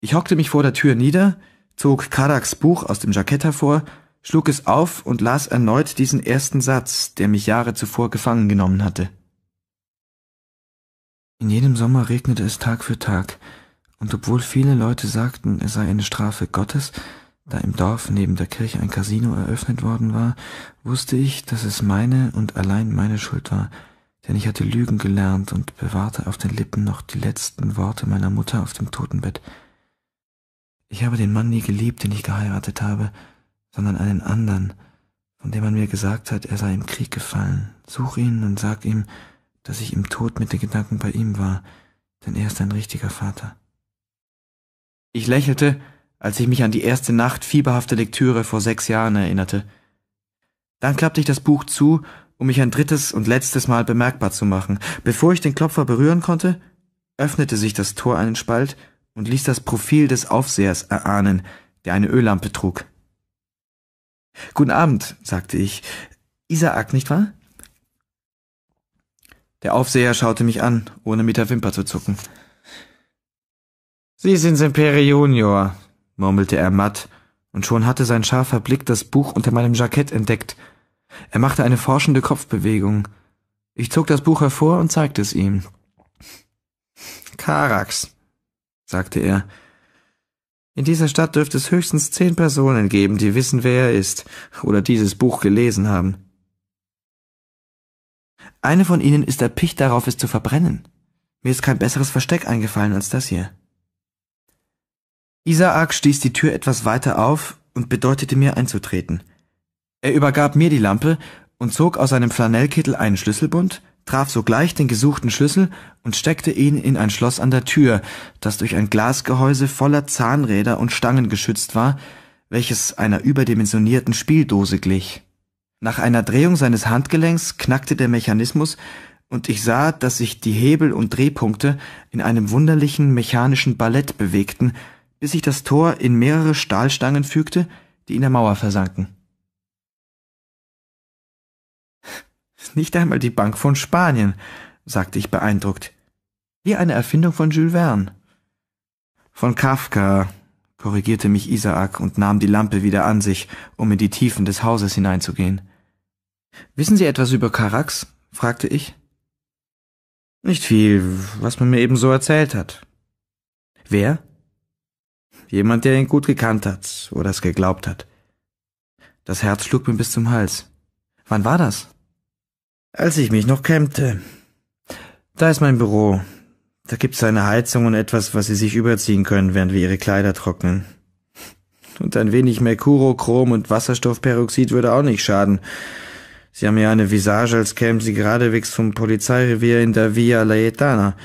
Ich hockte mich vor der Tür nieder, zog Karaks Buch aus dem Jackett hervor, schlug es auf und las erneut diesen ersten Satz, der mich Jahre zuvor gefangen genommen hatte. In jenem Sommer regnete es Tag für Tag, und obwohl viele Leute sagten, es sei eine Strafe Gottes, da im Dorf neben der Kirche ein Casino eröffnet worden war, wusste ich, dass es meine und allein meine Schuld war, denn ich hatte Lügen gelernt und bewahrte auf den Lippen noch die letzten Worte meiner Mutter auf dem Totenbett. Ich habe den Mann nie geliebt, den ich geheiratet habe, sondern einen anderen, von dem man mir gesagt hat, er sei im Krieg gefallen. Such ihn und sag ihm, dass ich im Tod mit den Gedanken bei ihm war, denn er ist ein richtiger Vater. Ich lächelte, als ich mich an die erste Nacht fieberhafter Lektüre vor sechs Jahren erinnerte. Dann klappte ich das Buch zu um mich ein drittes und letztes Mal bemerkbar zu machen. Bevor ich den Klopfer berühren konnte, öffnete sich das Tor einen Spalt und ließ das Profil des Aufsehers erahnen, der eine Öllampe trug. Guten Abend, sagte ich. Isaak, nicht wahr? Der Aufseher schaute mich an, ohne mit der Wimper zu zucken. Sie sind Semperi Junior, murmelte er matt, und schon hatte sein scharfer Blick das Buch unter meinem Jackett entdeckt er machte eine forschende Kopfbewegung. Ich zog das Buch hervor und zeigte es ihm. Karax, sagte er. In dieser Stadt dürfte es höchstens zehn Personen geben, die wissen, wer er ist oder dieses Buch gelesen haben. Eine von ihnen ist erpicht darauf, es zu verbrennen. Mir ist kein besseres Versteck eingefallen als das hier. Isaak stieß die Tür etwas weiter auf und bedeutete mir einzutreten. Er übergab mir die Lampe und zog aus seinem Flanellkittel einen Schlüsselbund, traf sogleich den gesuchten Schlüssel und steckte ihn in ein Schloss an der Tür, das durch ein Glasgehäuse voller Zahnräder und Stangen geschützt war, welches einer überdimensionierten Spieldose glich. Nach einer Drehung seines Handgelenks knackte der Mechanismus, und ich sah, dass sich die Hebel und Drehpunkte in einem wunderlichen mechanischen Ballett bewegten, bis sich das Tor in mehrere Stahlstangen fügte, die in der Mauer versanken. Nicht einmal die Bank von Spanien, sagte ich beeindruckt. Wie eine Erfindung von Jules Verne. Von Kafka, korrigierte mich Isaak und nahm die Lampe wieder an sich, um in die Tiefen des Hauses hineinzugehen. Wissen Sie etwas über Karax? fragte ich. Nicht viel, was man mir eben so erzählt hat. Wer? Jemand, der ihn gut gekannt hat oder es geglaubt hat. Das Herz schlug mir bis zum Hals. Wann war das? als ich mich noch kämmte. Da ist mein Büro. Da gibt's eine Heizung und etwas, was Sie sich überziehen können, während wir Ihre Kleider trocknen. Und ein wenig Merkurochrom und Wasserstoffperoxid würde auch nicht schaden. Sie haben ja eine Visage, als kämen Sie geradewegs vom Polizeirevier in der Via Laetana.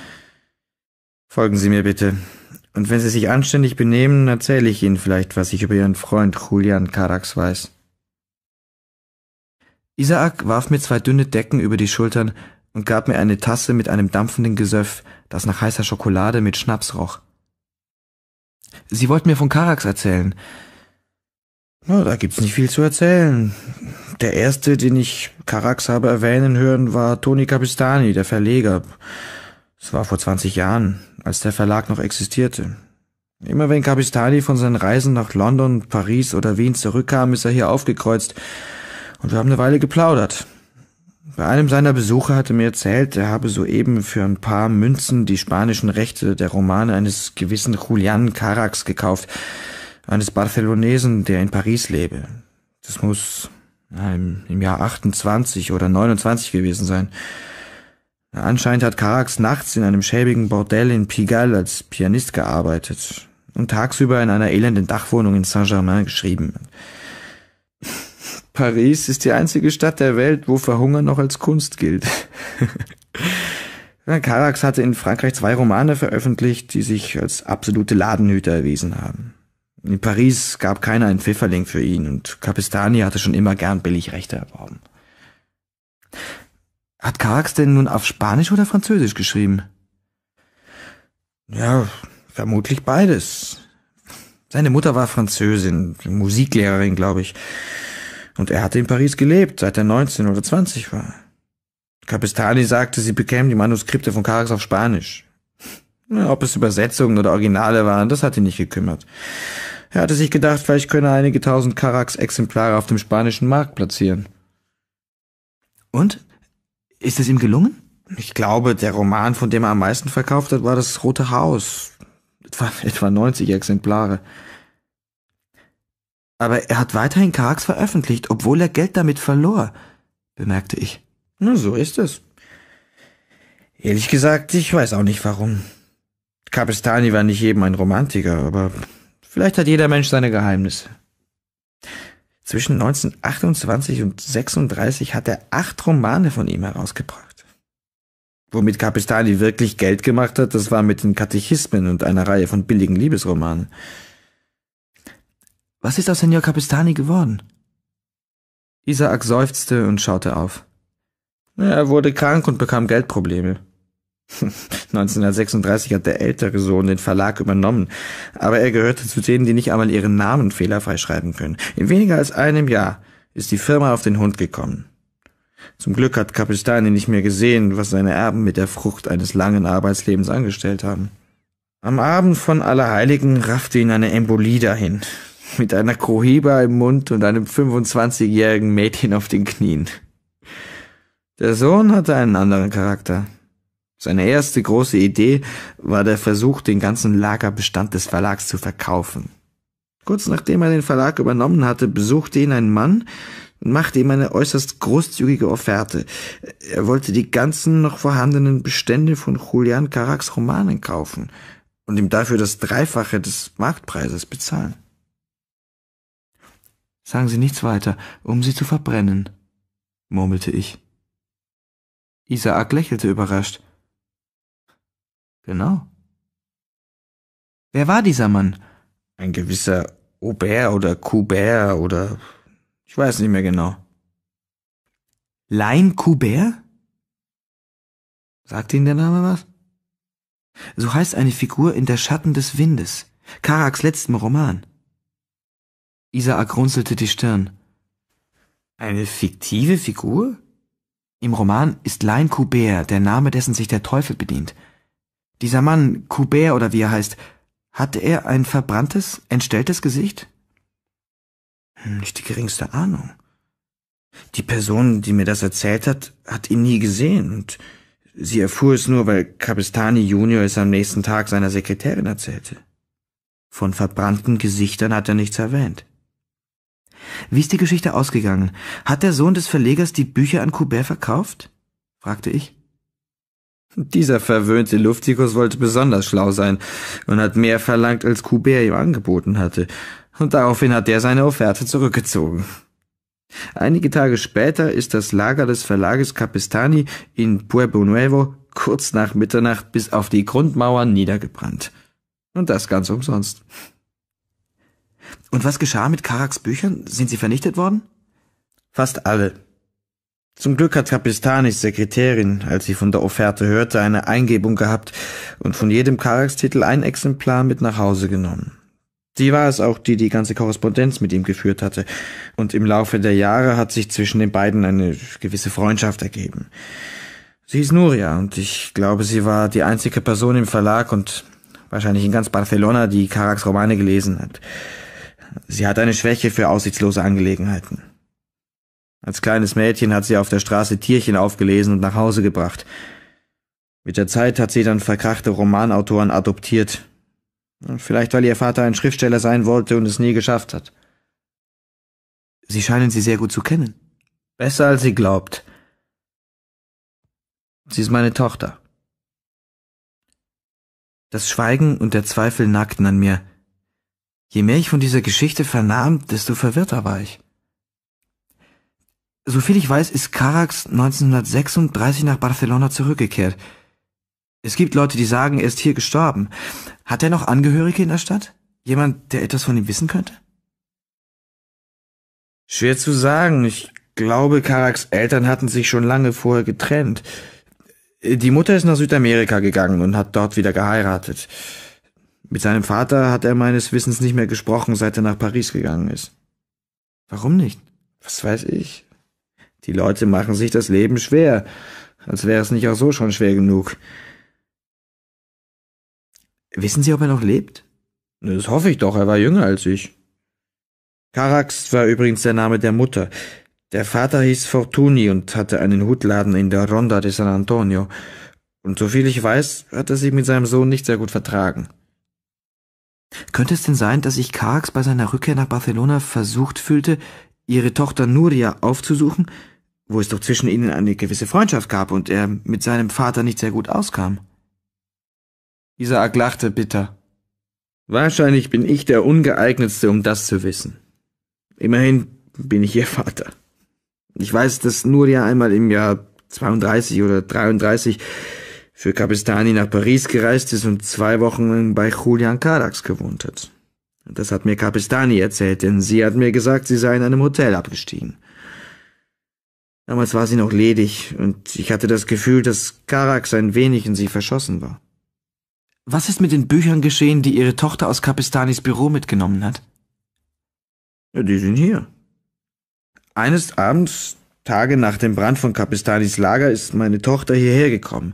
Folgen Sie mir bitte. Und wenn Sie sich anständig benehmen, erzähle ich Ihnen vielleicht, was ich über Ihren Freund Julian Carax weiß. Isaak warf mir zwei dünne Decken über die Schultern und gab mir eine Tasse mit einem dampfenden Gesöff, das nach heißer Schokolade mit Schnaps roch. Sie wollten mir von Karax erzählen. Na, da gibt's nicht viel zu erzählen. Der erste, den ich Karax habe erwähnen hören, war Toni Capistani, der Verleger. Es war vor 20 Jahren, als der Verlag noch existierte. Immer wenn Capistani von seinen Reisen nach London, Paris oder Wien zurückkam, ist er hier aufgekreuzt und wir haben eine Weile geplaudert. Bei einem seiner Besucher hatte mir erzählt, er habe soeben für ein paar Münzen die spanischen Rechte der Romane eines gewissen Julian Carax gekauft, eines Barcelonesen, der in Paris lebe. Das muss im Jahr 28 oder 29 gewesen sein. Anscheinend hat Carax nachts in einem schäbigen Bordell in Pigalle als Pianist gearbeitet und tagsüber in einer elenden Dachwohnung in Saint-Germain geschrieben. Paris ist die einzige Stadt der Welt, wo Verhungern noch als Kunst gilt. Carax hatte in Frankreich zwei Romane veröffentlicht, die sich als absolute Ladenhüter erwiesen haben. In Paris gab keiner einen Pfifferling für ihn und Capistani hatte schon immer gern billig Rechte erworben. Hat Carax denn nun auf Spanisch oder Französisch geschrieben? Ja, vermutlich beides. Seine Mutter war Französin, Musiklehrerin, glaube ich. Und er hatte in Paris gelebt, seit er 19 oder 20 war. Capistani sagte, sie bekämen die Manuskripte von Carax auf Spanisch. Ob es Übersetzungen oder Originale waren, das hat ihn nicht gekümmert. Er hatte sich gedacht, vielleicht könne er einige tausend Carax-Exemplare auf dem spanischen Markt platzieren. Und? Ist es ihm gelungen? Ich glaube, der Roman, von dem er am meisten verkauft hat, war das Rote Haus. Etwa, etwa 90 Exemplare. Aber er hat weiterhin Karaks veröffentlicht, obwohl er Geld damit verlor, bemerkte ich. Na, so ist es. Ehrlich gesagt, ich weiß auch nicht warum. Capistani war nicht eben ein Romantiker, aber vielleicht hat jeder Mensch seine Geheimnisse. Zwischen 1928 und 36 hat er acht Romane von ihm herausgebracht. Womit Capistani wirklich Geld gemacht hat, das war mit den Katechismen und einer Reihe von billigen Liebesromanen. Was ist aus Senor Capistani geworden? Isaac seufzte und schaute auf. Er wurde krank und bekam Geldprobleme. 1936 hat der ältere Sohn den Verlag übernommen, aber er gehörte zu denen, die nicht einmal ihren Namen fehlerfrei schreiben können. In weniger als einem Jahr ist die Firma auf den Hund gekommen. Zum Glück hat Capistani nicht mehr gesehen, was seine Erben mit der Frucht eines langen Arbeitslebens angestellt haben. Am Abend von Allerheiligen raffte ihn eine Embolie dahin mit einer Kohiba im Mund und einem 25-jährigen Mädchen auf den Knien. Der Sohn hatte einen anderen Charakter. Seine erste große Idee war der Versuch, den ganzen Lagerbestand des Verlags zu verkaufen. Kurz nachdem er den Verlag übernommen hatte, besuchte ihn ein Mann und machte ihm eine äußerst großzügige Offerte. Er wollte die ganzen noch vorhandenen Bestände von Julian Karaks Romanen kaufen und ihm dafür das Dreifache des Marktpreises bezahlen. Sagen Sie nichts weiter, um sie zu verbrennen, murmelte ich. Isaak lächelte überrascht. Genau. Wer war dieser Mann? Ein gewisser Aubert oder Coubert oder ich weiß nicht mehr genau. Lein Coubert? Sagt Ihnen der Name was? So heißt eine Figur in der Schatten des Windes, Karaks letztem Roman. Isaak runzelte die Stirn. Eine fiktive Figur? Im Roman ist Lein Coubert der Name, dessen sich der Teufel bedient. Dieser Mann, Coubert oder wie er heißt, hatte er ein verbranntes, entstelltes Gesicht? Hm, nicht die geringste Ahnung. Die Person, die mir das erzählt hat, hat ihn nie gesehen und sie erfuhr es nur, weil Capistani Junior es am nächsten Tag seiner Sekretärin erzählte. Von verbrannten Gesichtern hat er nichts erwähnt. Wie ist die Geschichte ausgegangen? Hat der Sohn des Verlegers die Bücher an Coubert verkauft? fragte ich. Dieser verwöhnte Luftikus wollte besonders schlau sein und hat mehr verlangt, als Coubert ihm angeboten hatte, und daraufhin hat er seine Offerte zurückgezogen. Einige Tage später ist das Lager des Verlages Capistani in Pueblo Nuevo kurz nach Mitternacht bis auf die Grundmauern niedergebrannt. Und das ganz umsonst. Und was geschah mit Karaks Büchern? Sind sie vernichtet worden? Fast alle. Zum Glück hat Kapistanis Sekretärin, als sie von der Offerte hörte, eine Eingebung gehabt und von jedem Karaks-Titel ein Exemplar mit nach Hause genommen. Sie war es auch, die die ganze Korrespondenz mit ihm geführt hatte, und im Laufe der Jahre hat sich zwischen den beiden eine gewisse Freundschaft ergeben. Sie ist Nuria, und ich glaube, sie war die einzige Person im Verlag und wahrscheinlich in ganz Barcelona, die Karaks Romane gelesen hat. Sie hat eine Schwäche für aussichtslose Angelegenheiten. Als kleines Mädchen hat sie auf der Straße Tierchen aufgelesen und nach Hause gebracht. Mit der Zeit hat sie dann verkrachte Romanautoren adoptiert. Vielleicht weil ihr Vater ein Schriftsteller sein wollte und es nie geschafft hat. Sie scheinen sie sehr gut zu kennen. Besser als sie glaubt. Sie ist meine Tochter. Das Schweigen und der Zweifel nagten an mir. Je mehr ich von dieser Geschichte vernahm, desto verwirrter war ich. Soviel ich weiß, ist Carax 1936 nach Barcelona zurückgekehrt. Es gibt Leute, die sagen, er ist hier gestorben. Hat er noch Angehörige in der Stadt? Jemand, der etwas von ihm wissen könnte? Schwer zu sagen. Ich glaube, Karaks Eltern hatten sich schon lange vorher getrennt. Die Mutter ist nach Südamerika gegangen und hat dort wieder geheiratet. Mit seinem Vater hat er meines Wissens nicht mehr gesprochen, seit er nach Paris gegangen ist. Warum nicht? Was weiß ich? Die Leute machen sich das Leben schwer, als wäre es nicht auch so schon schwer genug. Wissen Sie, ob er noch lebt? Das hoffe ich doch, er war jünger als ich. Karax war übrigens der Name der Mutter. Der Vater hieß Fortuni und hatte einen Hutladen in der Ronda de San Antonio. Und soviel ich weiß, hat er sich mit seinem Sohn nicht sehr gut vertragen. Könnte es denn sein, dass sich Karx bei seiner Rückkehr nach Barcelona versucht fühlte, ihre Tochter Nuria aufzusuchen, wo es doch zwischen ihnen eine gewisse Freundschaft gab und er mit seinem Vater nicht sehr gut auskam? Isaac lachte bitter. Wahrscheinlich bin ich der Ungeeignetste, um das zu wissen. Immerhin bin ich ihr Vater. Ich weiß, dass Nuria einmal im Jahr 32 oder 33 für Capistani nach Paris gereist ist und zwei Wochen bei Julian Karax gewohnt hat. Das hat mir Capistani erzählt, denn sie hat mir gesagt, sie sei in einem Hotel abgestiegen. Damals war sie noch ledig und ich hatte das Gefühl, dass Karax ein wenig in sie verschossen war. Was ist mit den Büchern geschehen, die Ihre Tochter aus Capistanis Büro mitgenommen hat? Ja, die sind hier. Eines Abends, Tage nach dem Brand von Capistanis Lager, ist meine Tochter hierher gekommen.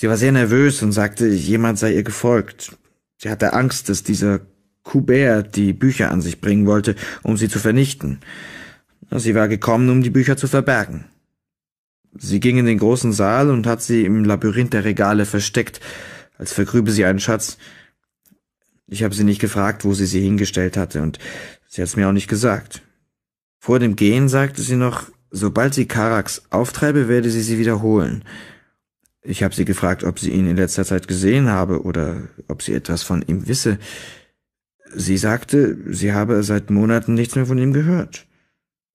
Sie war sehr nervös und sagte, jemand sei ihr gefolgt. Sie hatte Angst, dass dieser Kubert die Bücher an sich bringen wollte, um sie zu vernichten. Sie war gekommen, um die Bücher zu verbergen. Sie ging in den großen Saal und hat sie im Labyrinth der Regale versteckt, als vergrübe sie einen Schatz. Ich habe sie nicht gefragt, wo sie sie hingestellt hatte, und sie hat's mir auch nicht gesagt. Vor dem Gehen sagte sie noch, sobald sie Karax auftreibe, werde sie sie wiederholen. Ich habe sie gefragt, ob sie ihn in letzter Zeit gesehen habe oder ob sie etwas von ihm wisse. Sie sagte, sie habe seit Monaten nichts mehr von ihm gehört.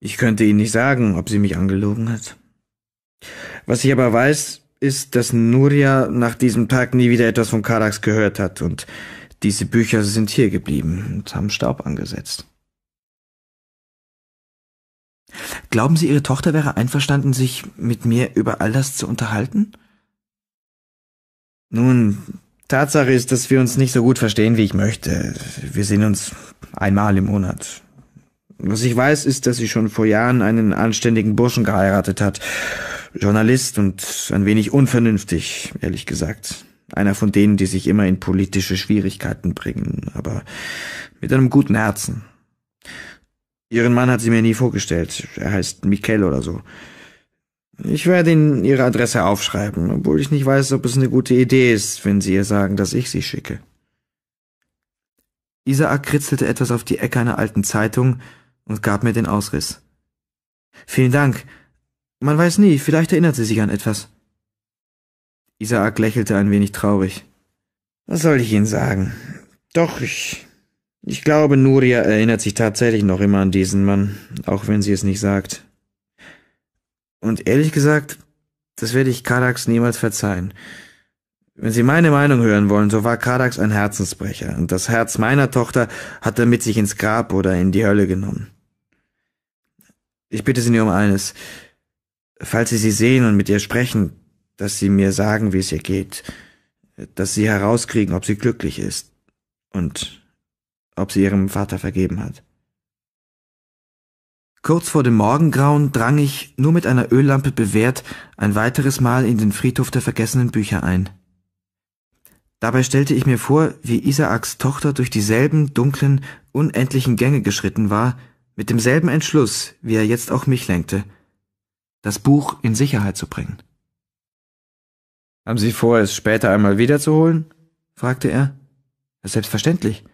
Ich könnte Ihnen nicht sagen, ob sie mich angelogen hat. Was ich aber weiß, ist, dass Nuria nach diesem Tag nie wieder etwas von Karax gehört hat und diese Bücher sind hier geblieben und haben Staub angesetzt. Glauben Sie, Ihre Tochter wäre einverstanden, sich mit mir über all das zu unterhalten? Nun, Tatsache ist, dass wir uns nicht so gut verstehen, wie ich möchte. Wir sehen uns einmal im Monat. Was ich weiß, ist, dass sie schon vor Jahren einen anständigen Burschen geheiratet hat. Journalist und ein wenig unvernünftig, ehrlich gesagt. Einer von denen, die sich immer in politische Schwierigkeiten bringen, aber mit einem guten Herzen. Ihren Mann hat sie mir nie vorgestellt. Er heißt Mikel oder so. Ich werde Ihnen Ihre Adresse aufschreiben, obwohl ich nicht weiß, ob es eine gute Idee ist, wenn Sie ihr sagen, dass ich sie schicke. Isaak kritzelte etwas auf die Ecke einer alten Zeitung und gab mir den Ausriss. Vielen Dank. Man weiß nie, vielleicht erinnert sie sich an etwas. Isaak lächelte ein wenig traurig. Was soll ich Ihnen sagen? Doch, ich. Ich glaube, Nuria erinnert sich tatsächlich noch immer an diesen Mann, auch wenn sie es nicht sagt. Und ehrlich gesagt, das werde ich Kardax niemals verzeihen. Wenn Sie meine Meinung hören wollen, so war Kardax ein Herzensbrecher, und das Herz meiner Tochter hat er mit sich ins Grab oder in die Hölle genommen. Ich bitte Sie nur um eines. Falls Sie sie sehen und mit ihr sprechen, dass Sie mir sagen, wie es ihr geht, dass Sie herauskriegen, ob sie glücklich ist und ob sie ihrem Vater vergeben hat. Kurz vor dem Morgengrauen drang ich, nur mit einer Öllampe bewährt, ein weiteres Mal in den Friedhof der vergessenen Bücher ein. Dabei stellte ich mir vor, wie Isaaks Tochter durch dieselben dunklen, unendlichen Gänge geschritten war, mit demselben Entschluss, wie er jetzt auch mich lenkte, das Buch in Sicherheit zu bringen. Haben Sie vor, es später einmal wiederzuholen? fragte er. Selbstverständlich.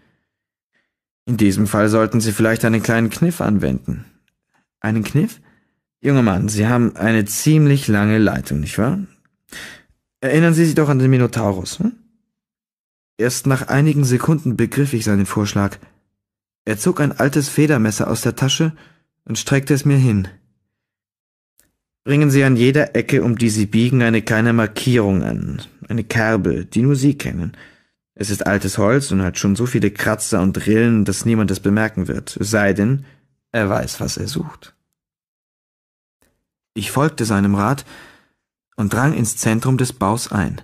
In diesem Fall sollten Sie vielleicht einen kleinen Kniff anwenden. Einen Kniff? Junger Mann, Sie haben eine ziemlich lange Leitung, nicht wahr? Erinnern Sie sich doch an den Minotaurus, hm? Erst nach einigen Sekunden begriff ich seinen Vorschlag. Er zog ein altes Federmesser aus der Tasche und streckte es mir hin. Bringen Sie an jeder Ecke, um die Sie biegen, eine kleine Markierung an, eine Kerbe, die nur Sie kennen. Es ist altes Holz und hat schon so viele Kratzer und Rillen, dass niemand es bemerken wird, es sei denn, er weiß, was er sucht. Ich folgte seinem Rat und drang ins Zentrum des Baus ein.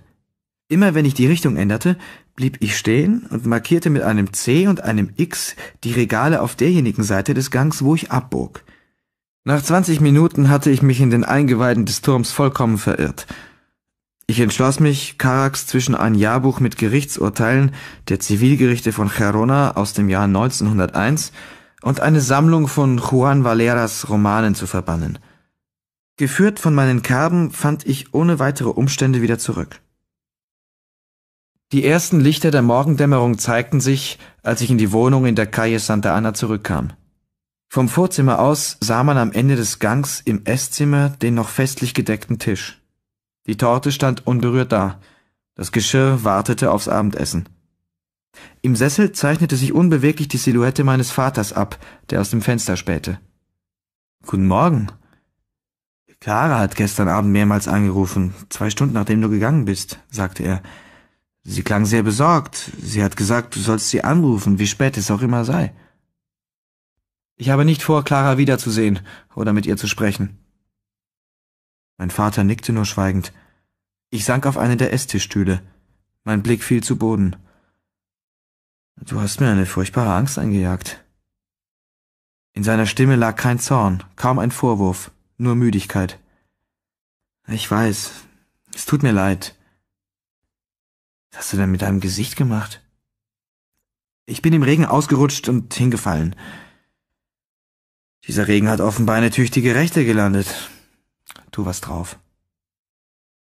Immer wenn ich die Richtung änderte, blieb ich stehen und markierte mit einem C und einem X die Regale auf derjenigen Seite des Gangs, wo ich abbog. Nach zwanzig Minuten hatte ich mich in den Eingeweiden des Turms vollkommen verirrt. Ich entschloss mich, Karax zwischen ein Jahrbuch mit Gerichtsurteilen der Zivilgerichte von Gerona aus dem Jahr 1901 und eine Sammlung von Juan Valeras Romanen zu verbannen. Geführt von meinen Kerben fand ich ohne weitere Umstände wieder zurück. Die ersten Lichter der Morgendämmerung zeigten sich, als ich in die Wohnung in der Calle Santa Ana zurückkam. Vom Vorzimmer aus sah man am Ende des Gangs im Esszimmer den noch festlich gedeckten Tisch. Die Torte stand unberührt da. Das Geschirr wartete aufs Abendessen. Im Sessel zeichnete sich unbeweglich die Silhouette meines Vaters ab, der aus dem Fenster spähte. Guten Morgen. Clara hat gestern Abend mehrmals angerufen, zwei Stunden nachdem du gegangen bist, sagte er. Sie klang sehr besorgt. Sie hat gesagt, du sollst sie anrufen, wie spät es auch immer sei. Ich habe nicht vor, Clara wiederzusehen oder mit ihr zu sprechen. Mein Vater nickte nur schweigend. Ich sank auf eine der Esstischstühle. Mein Blick fiel zu Boden. Du hast mir eine furchtbare Angst eingejagt. In seiner Stimme lag kein Zorn, kaum ein Vorwurf, nur Müdigkeit. Ich weiß, es tut mir leid. Was hast du denn mit deinem Gesicht gemacht? Ich bin im Regen ausgerutscht und hingefallen. Dieser Regen hat offenbar eine tüchtige Rechte gelandet. Tu was drauf.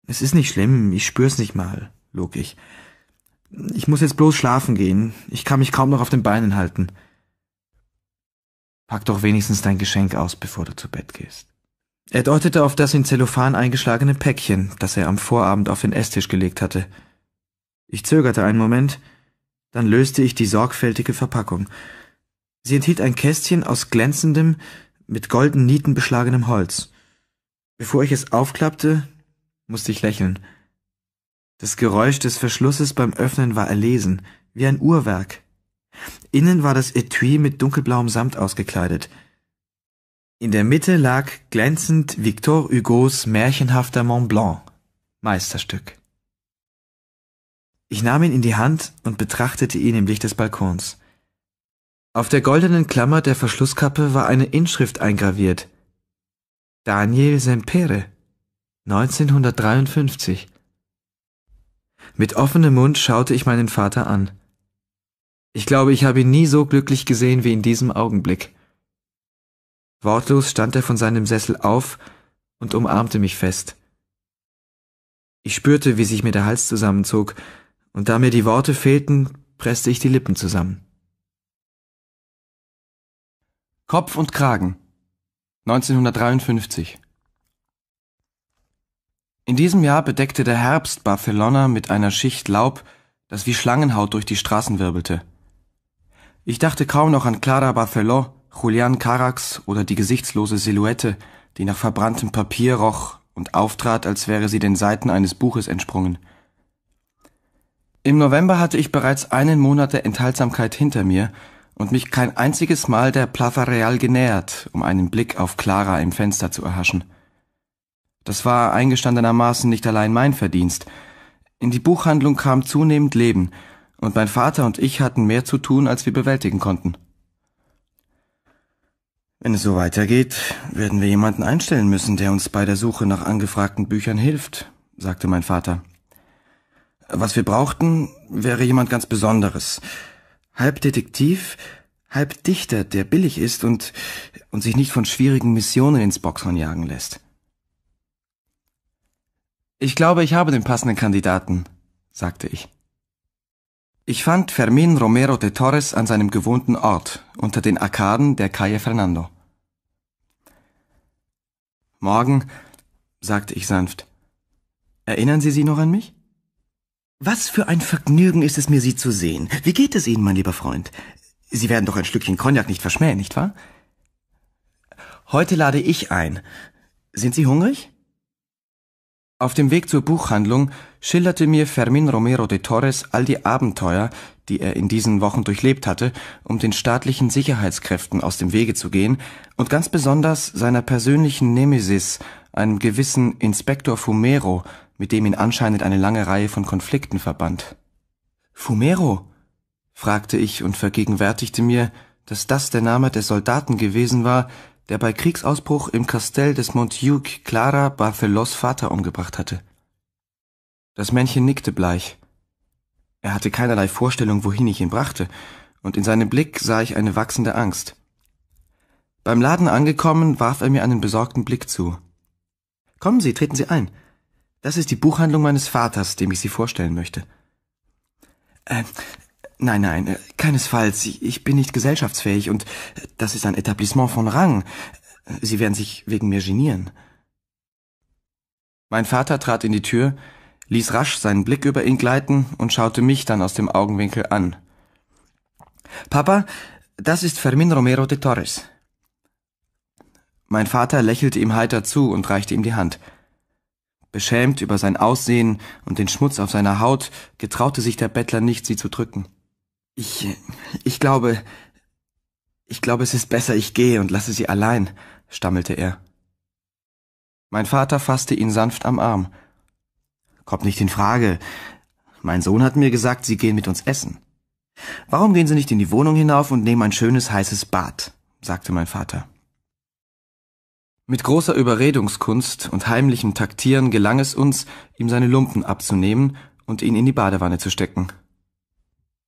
Es ist nicht schlimm, ich spür's nicht mal, log ich. Ich muss jetzt bloß schlafen gehen. Ich kann mich kaum noch auf den Beinen halten. Pack doch wenigstens dein Geschenk aus, bevor du zu Bett gehst. Er deutete auf das in Zellophan eingeschlagene Päckchen, das er am Vorabend auf den Esstisch gelegt hatte. Ich zögerte einen Moment, dann löste ich die sorgfältige Verpackung. Sie enthielt ein Kästchen aus glänzendem, mit goldenen Nieten beschlagenem Holz. Bevor ich es aufklappte, musste ich lächeln. Das Geräusch des Verschlusses beim Öffnen war erlesen, wie ein Uhrwerk. Innen war das Etui mit dunkelblauem Samt ausgekleidet. In der Mitte lag glänzend Victor Hugos märchenhafter Mont Blanc, Meisterstück. Ich nahm ihn in die Hand und betrachtete ihn im Licht des Balkons. Auf der goldenen Klammer der Verschlusskappe war eine Inschrift eingraviert. Daniel Sempere, 1953. Mit offenem Mund schaute ich meinen Vater an. Ich glaube, ich habe ihn nie so glücklich gesehen wie in diesem Augenblick. Wortlos stand er von seinem Sessel auf und umarmte mich fest. Ich spürte, wie sich mir der Hals zusammenzog, und da mir die Worte fehlten, presste ich die Lippen zusammen. Kopf und Kragen 1953 in diesem Jahr bedeckte der Herbst Barcelona mit einer Schicht Laub, das wie Schlangenhaut durch die Straßen wirbelte. Ich dachte kaum noch an Clara Barceló, Julian Carax oder die gesichtslose Silhouette, die nach verbranntem Papier roch und auftrat, als wäre sie den Seiten eines Buches entsprungen. Im November hatte ich bereits einen Monat der Enthaltsamkeit hinter mir und mich kein einziges Mal der Plaza Real genähert, um einen Blick auf Clara im Fenster zu erhaschen. Das war eingestandenermaßen nicht allein mein Verdienst. In die Buchhandlung kam zunehmend Leben, und mein Vater und ich hatten mehr zu tun, als wir bewältigen konnten. Wenn es so weitergeht, werden wir jemanden einstellen müssen, der uns bei der Suche nach angefragten Büchern hilft, sagte mein Vater. Was wir brauchten, wäre jemand ganz Besonderes. Halb Detektiv, halb Dichter, der billig ist und, und sich nicht von schwierigen Missionen ins Boxhorn jagen lässt. Ich glaube, ich habe den passenden Kandidaten, sagte ich. Ich fand Fermin Romero de Torres an seinem gewohnten Ort, unter den Arkaden der Calle Fernando. Morgen, sagte ich sanft. Erinnern Sie sich noch an mich? Was für ein Vergnügen ist es mir, Sie zu sehen. Wie geht es Ihnen, mein lieber Freund? Sie werden doch ein Stückchen Cognac nicht verschmähen, nicht wahr? Heute lade ich ein. Sind Sie hungrig? Auf dem Weg zur Buchhandlung schilderte mir Fermin Romero de Torres all die Abenteuer, die er in diesen Wochen durchlebt hatte, um den staatlichen Sicherheitskräften aus dem Wege zu gehen, und ganz besonders seiner persönlichen Nemesis, einem gewissen Inspektor Fumero, mit dem ihn anscheinend eine lange Reihe von Konflikten verband. Fumero? fragte ich und vergegenwärtigte mir, dass das der Name des Soldaten gewesen war, der bei Kriegsausbruch im Kastell des Montjuic Clara Barthelos Vater umgebracht hatte. Das Männchen nickte bleich. Er hatte keinerlei Vorstellung, wohin ich ihn brachte, und in seinem Blick sah ich eine wachsende Angst. Beim Laden angekommen, warf er mir einen besorgten Blick zu. Kommen Sie, treten Sie ein. Das ist die Buchhandlung meines Vaters, dem ich Sie vorstellen möchte. Äh, Nein, nein, äh, keinesfalls. Ich bin nicht gesellschaftsfähig und äh, das ist ein Etablissement von Rang. Äh, sie werden sich wegen mir genieren. Mein Vater trat in die Tür, ließ rasch seinen Blick über ihn gleiten und schaute mich dann aus dem Augenwinkel an. Papa, das ist Fermin Romero de Torres. Mein Vater lächelte ihm heiter zu und reichte ihm die Hand. Beschämt über sein Aussehen und den Schmutz auf seiner Haut, getraute sich der Bettler nicht, sie zu drücken. Ich, ich glaube, ich glaube, es ist besser, ich gehe und lasse sie allein, stammelte er. Mein Vater fasste ihn sanft am Arm. Kommt nicht in Frage. Mein Sohn hat mir gesagt, Sie gehen mit uns essen. Warum gehen Sie nicht in die Wohnung hinauf und nehmen ein schönes heißes Bad? sagte mein Vater. Mit großer Überredungskunst und heimlichem Taktieren gelang es uns, ihm seine Lumpen abzunehmen und ihn in die Badewanne zu stecken.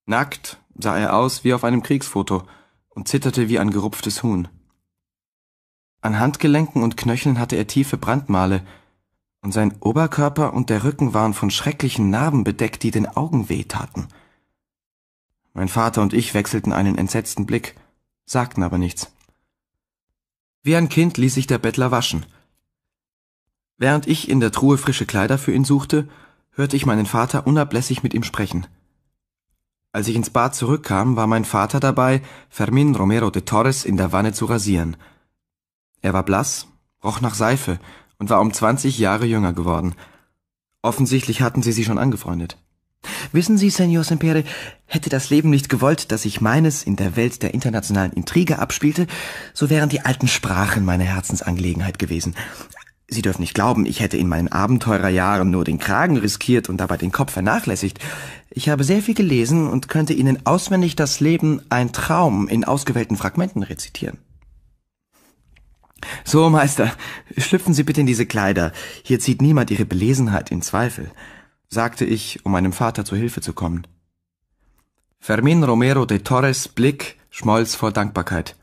Nackt sah er aus wie auf einem Kriegsfoto und zitterte wie ein gerupftes Huhn. An Handgelenken und Knöcheln hatte er tiefe Brandmale, und sein Oberkörper und der Rücken waren von schrecklichen Narben bedeckt, die den Augen wehtaten. Mein Vater und ich wechselten einen entsetzten Blick, sagten aber nichts. Wie ein Kind ließ sich der Bettler waschen. Während ich in der Truhe frische Kleider für ihn suchte, hörte ich meinen Vater unablässig mit ihm sprechen. Als ich ins Bad zurückkam, war mein Vater dabei, Fermin Romero de Torres in der Wanne zu rasieren. Er war blass, roch nach Seife und war um 20 Jahre jünger geworden. Offensichtlich hatten sie sich schon angefreundet. Wissen Sie, Senor Sempere, hätte das Leben nicht gewollt, dass ich meines in der Welt der internationalen Intrige abspielte, so wären die alten Sprachen meine Herzensangelegenheit gewesen. Sie dürfen nicht glauben, ich hätte in meinen Abenteurerjahren nur den Kragen riskiert und dabei den Kopf vernachlässigt. Ich habe sehr viel gelesen und könnte Ihnen auswendig das Leben ein Traum in ausgewählten Fragmenten rezitieren. So, Meister, schlüpfen Sie bitte in diese Kleider. Hier zieht niemand Ihre Belesenheit in Zweifel, sagte ich, um meinem Vater zu Hilfe zu kommen. Fermin Romero de Torres Blick schmolz vor Dankbarkeit.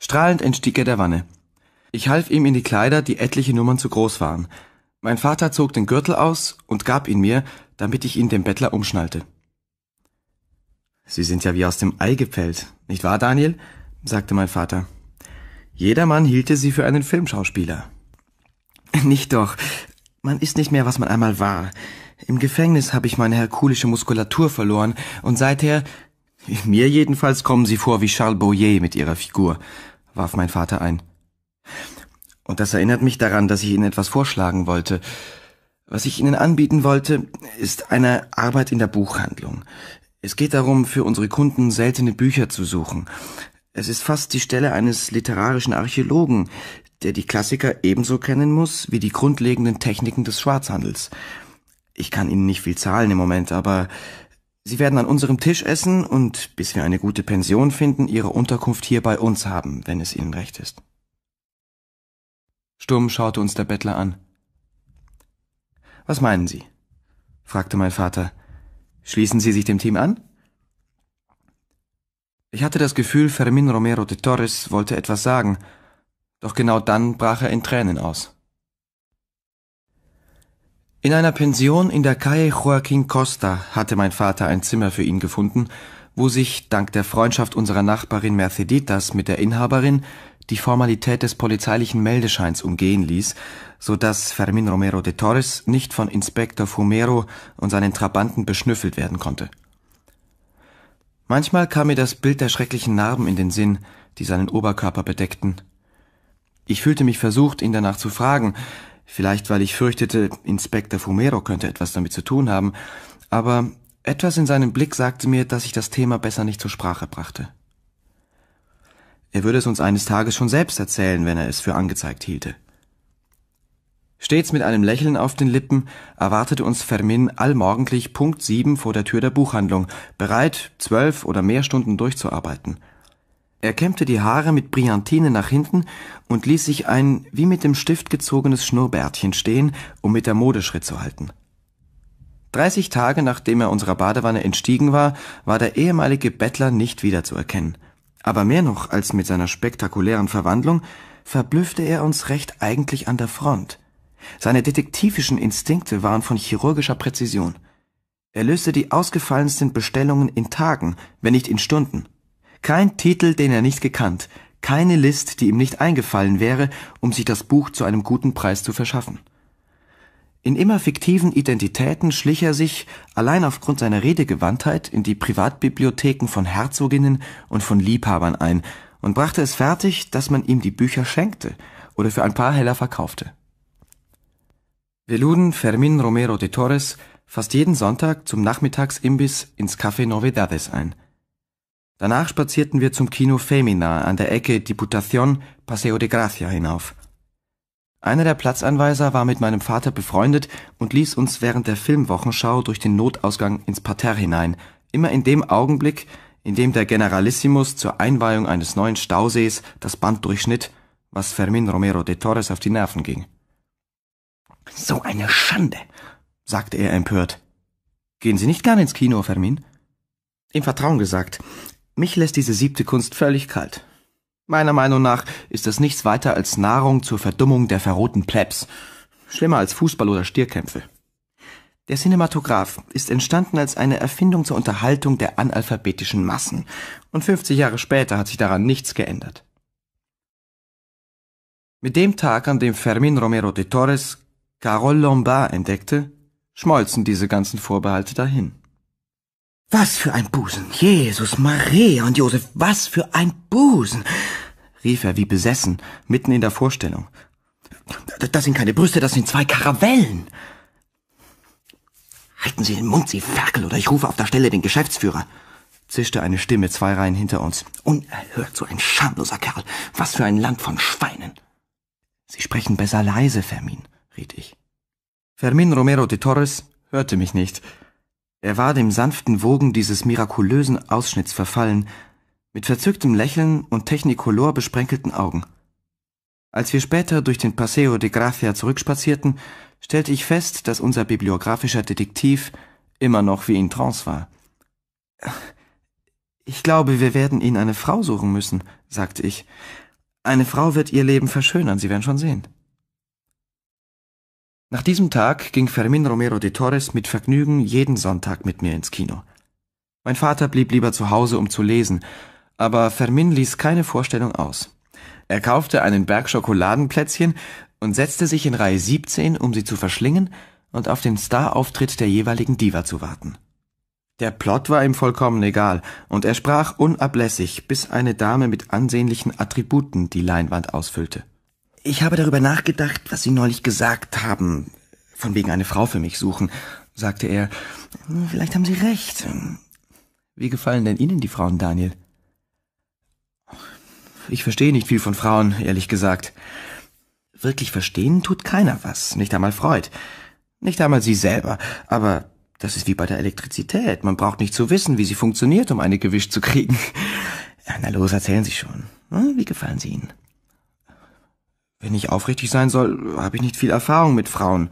Strahlend entstieg er der Wanne. Ich half ihm in die Kleider, die etliche Nummern zu groß waren. Mein Vater zog den Gürtel aus und gab ihn mir, damit ich ihn dem Bettler umschnallte. Sie sind ja wie aus dem Ei gepellt, nicht wahr, Daniel? sagte mein Vater. Jedermann hielte sie für einen Filmschauspieler. Nicht doch. Man ist nicht mehr, was man einmal war. Im Gefängnis habe ich meine herkulische Muskulatur verloren und seither, mir jedenfalls kommen sie vor wie Charles Boyer mit ihrer Figur, warf mein Vater ein. Und das erinnert mich daran, dass ich Ihnen etwas vorschlagen wollte. Was ich Ihnen anbieten wollte, ist eine Arbeit in der Buchhandlung. Es geht darum, für unsere Kunden seltene Bücher zu suchen. Es ist fast die Stelle eines literarischen Archäologen, der die Klassiker ebenso kennen muss wie die grundlegenden Techniken des Schwarzhandels. Ich kann Ihnen nicht viel zahlen im Moment, aber Sie werden an unserem Tisch essen und bis wir eine gute Pension finden, Ihre Unterkunft hier bei uns haben, wenn es Ihnen recht ist. Stumm schaute uns der Bettler an. Was meinen Sie? fragte mein Vater. Schließen Sie sich dem Team an? Ich hatte das Gefühl, Fermin Romero de Torres wollte etwas sagen, doch genau dann brach er in Tränen aus. In einer Pension in der Calle Joaquín Costa hatte mein Vater ein Zimmer für ihn gefunden, wo sich dank der Freundschaft unserer Nachbarin Merceditas mit der Inhaberin die Formalität des polizeilichen Meldescheins umgehen ließ, so dass Fermin Romero de Torres nicht von Inspektor Fumero und seinen Trabanten beschnüffelt werden konnte. Manchmal kam mir das Bild der schrecklichen Narben in den Sinn, die seinen Oberkörper bedeckten. Ich fühlte mich versucht, ihn danach zu fragen, vielleicht weil ich fürchtete, Inspektor Fumero könnte etwas damit zu tun haben, aber etwas in seinem Blick sagte mir, dass ich das Thema besser nicht zur Sprache brachte. Er würde es uns eines Tages schon selbst erzählen, wenn er es für angezeigt hielte. Stets mit einem Lächeln auf den Lippen erwartete uns Fermin allmorgendlich Punkt sieben vor der Tür der Buchhandlung, bereit, zwölf oder mehr Stunden durchzuarbeiten. Er kämmte die Haare mit Brillantine nach hinten und ließ sich ein wie mit dem Stift gezogenes Schnurrbärtchen stehen, um mit der Mode Schritt zu halten. Dreißig Tage nachdem er unserer Badewanne entstiegen war, war der ehemalige Bettler nicht wiederzuerkennen. Aber mehr noch als mit seiner spektakulären Verwandlung verblüffte er uns recht eigentlich an der Front. Seine detektivischen Instinkte waren von chirurgischer Präzision. Er löste die ausgefallensten Bestellungen in Tagen, wenn nicht in Stunden. Kein Titel, den er nicht gekannt, keine List, die ihm nicht eingefallen wäre, um sich das Buch zu einem guten Preis zu verschaffen. In immer fiktiven Identitäten schlich er sich, allein aufgrund seiner Redegewandtheit, in die Privatbibliotheken von Herzoginnen und von Liebhabern ein und brachte es fertig, dass man ihm die Bücher schenkte oder für ein paar Heller verkaufte. Wir luden Fermin Romero de Torres fast jeden Sonntag zum Nachmittagsimbiss ins Café Novedades ein. Danach spazierten wir zum Kino Femina an der Ecke Diputación Paseo de Gracia hinauf einer der Platzanweiser war mit meinem Vater befreundet und ließ uns während der Filmwochenschau durch den Notausgang ins Parterre hinein, immer in dem Augenblick, in dem der Generalissimus zur Einweihung eines neuen Stausees das Band durchschnitt, was Fermin Romero de Torres auf die Nerven ging. So eine Schande, sagte er empört. Gehen Sie nicht gern ins Kino, Fermin? Im Vertrauen gesagt, mich lässt diese siebte Kunst völlig kalt. Meiner Meinung nach ist das nichts weiter als Nahrung zur Verdummung der verroten Plebs. Schlimmer als Fußball oder Stierkämpfe. Der Cinematograph ist entstanden als eine Erfindung zur Unterhaltung der analphabetischen Massen. Und 50 Jahre später hat sich daran nichts geändert. Mit dem Tag, an dem Fermin Romero de Torres Carol Lombard entdeckte, schmolzen diese ganzen Vorbehalte dahin. Was für ein Busen! Jesus, Maria und Josef, was für ein Busen! rief er wie besessen, mitten in der Vorstellung. Das sind keine Brüste, das sind zwei Karavellen! Halten Sie den Mund, Sie Ferkel, oder ich rufe auf der Stelle den Geschäftsführer! zischte eine Stimme zwei Reihen hinter uns. Unerhört, so ein schamloser Kerl! Was für ein Land von Schweinen! Sie sprechen besser leise, Fermin, riet ich. Fermin Romero de Torres hörte mich nicht. Er war dem sanften Wogen dieses mirakulösen Ausschnitts verfallen, mit verzücktem Lächeln und technicolor besprenkelten Augen. Als wir später durch den Paseo de Gracia zurückspazierten, stellte ich fest, dass unser bibliografischer Detektiv immer noch wie in Trance war. Ich glaube, wir werden Ihnen eine Frau suchen müssen, sagte ich. Eine Frau wird Ihr Leben verschönern, Sie werden schon sehen. Nach diesem Tag ging Fermin Romero de Torres mit Vergnügen jeden Sonntag mit mir ins Kino. Mein Vater blieb lieber zu Hause, um zu lesen, aber Fermin ließ keine Vorstellung aus. Er kaufte einen Berg Schokoladenplätzchen und setzte sich in Reihe 17, um sie zu verschlingen und auf den Starauftritt der jeweiligen Diva zu warten. Der Plot war ihm vollkommen egal, und er sprach unablässig, bis eine Dame mit ansehnlichen Attributen die Leinwand ausfüllte. Ich habe darüber nachgedacht, was Sie neulich gesagt haben, von wegen eine Frau für mich suchen, sagte er. Vielleicht haben Sie recht. Wie gefallen denn Ihnen die Frauen, Daniel? Ich verstehe nicht viel von Frauen, ehrlich gesagt. Wirklich verstehen tut keiner was, nicht einmal Freud. Nicht einmal Sie selber. Aber das ist wie bei der Elektrizität. Man braucht nicht zu wissen, wie sie funktioniert, um eine gewischt zu kriegen. Na los, erzählen Sie schon. Hm? Wie gefallen Sie Ihnen? Wenn ich aufrichtig sein soll, habe ich nicht viel Erfahrung mit Frauen.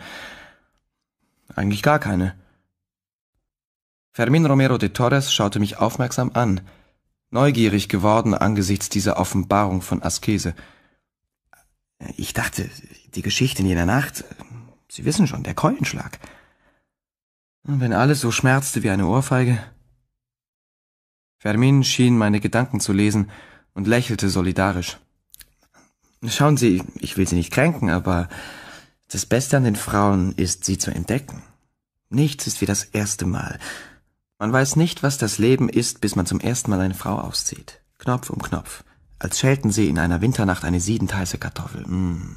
Eigentlich gar keine. Fermin Romero de Torres schaute mich aufmerksam an, neugierig geworden angesichts dieser Offenbarung von Askese. Ich dachte, die Geschichte in jener Nacht, Sie wissen schon, der Keulenschlag. Wenn alles so schmerzte wie eine Ohrfeige. Fermin schien meine Gedanken zu lesen und lächelte solidarisch. Schauen Sie, ich will Sie nicht kränken, aber das Beste an den Frauen ist, sie zu entdecken. Nichts ist wie das erste Mal. Man weiß nicht, was das Leben ist, bis man zum ersten Mal eine Frau auszieht. Knopf um Knopf. Als schälten sie in einer Winternacht eine siedenteiße Kartoffel. Mm.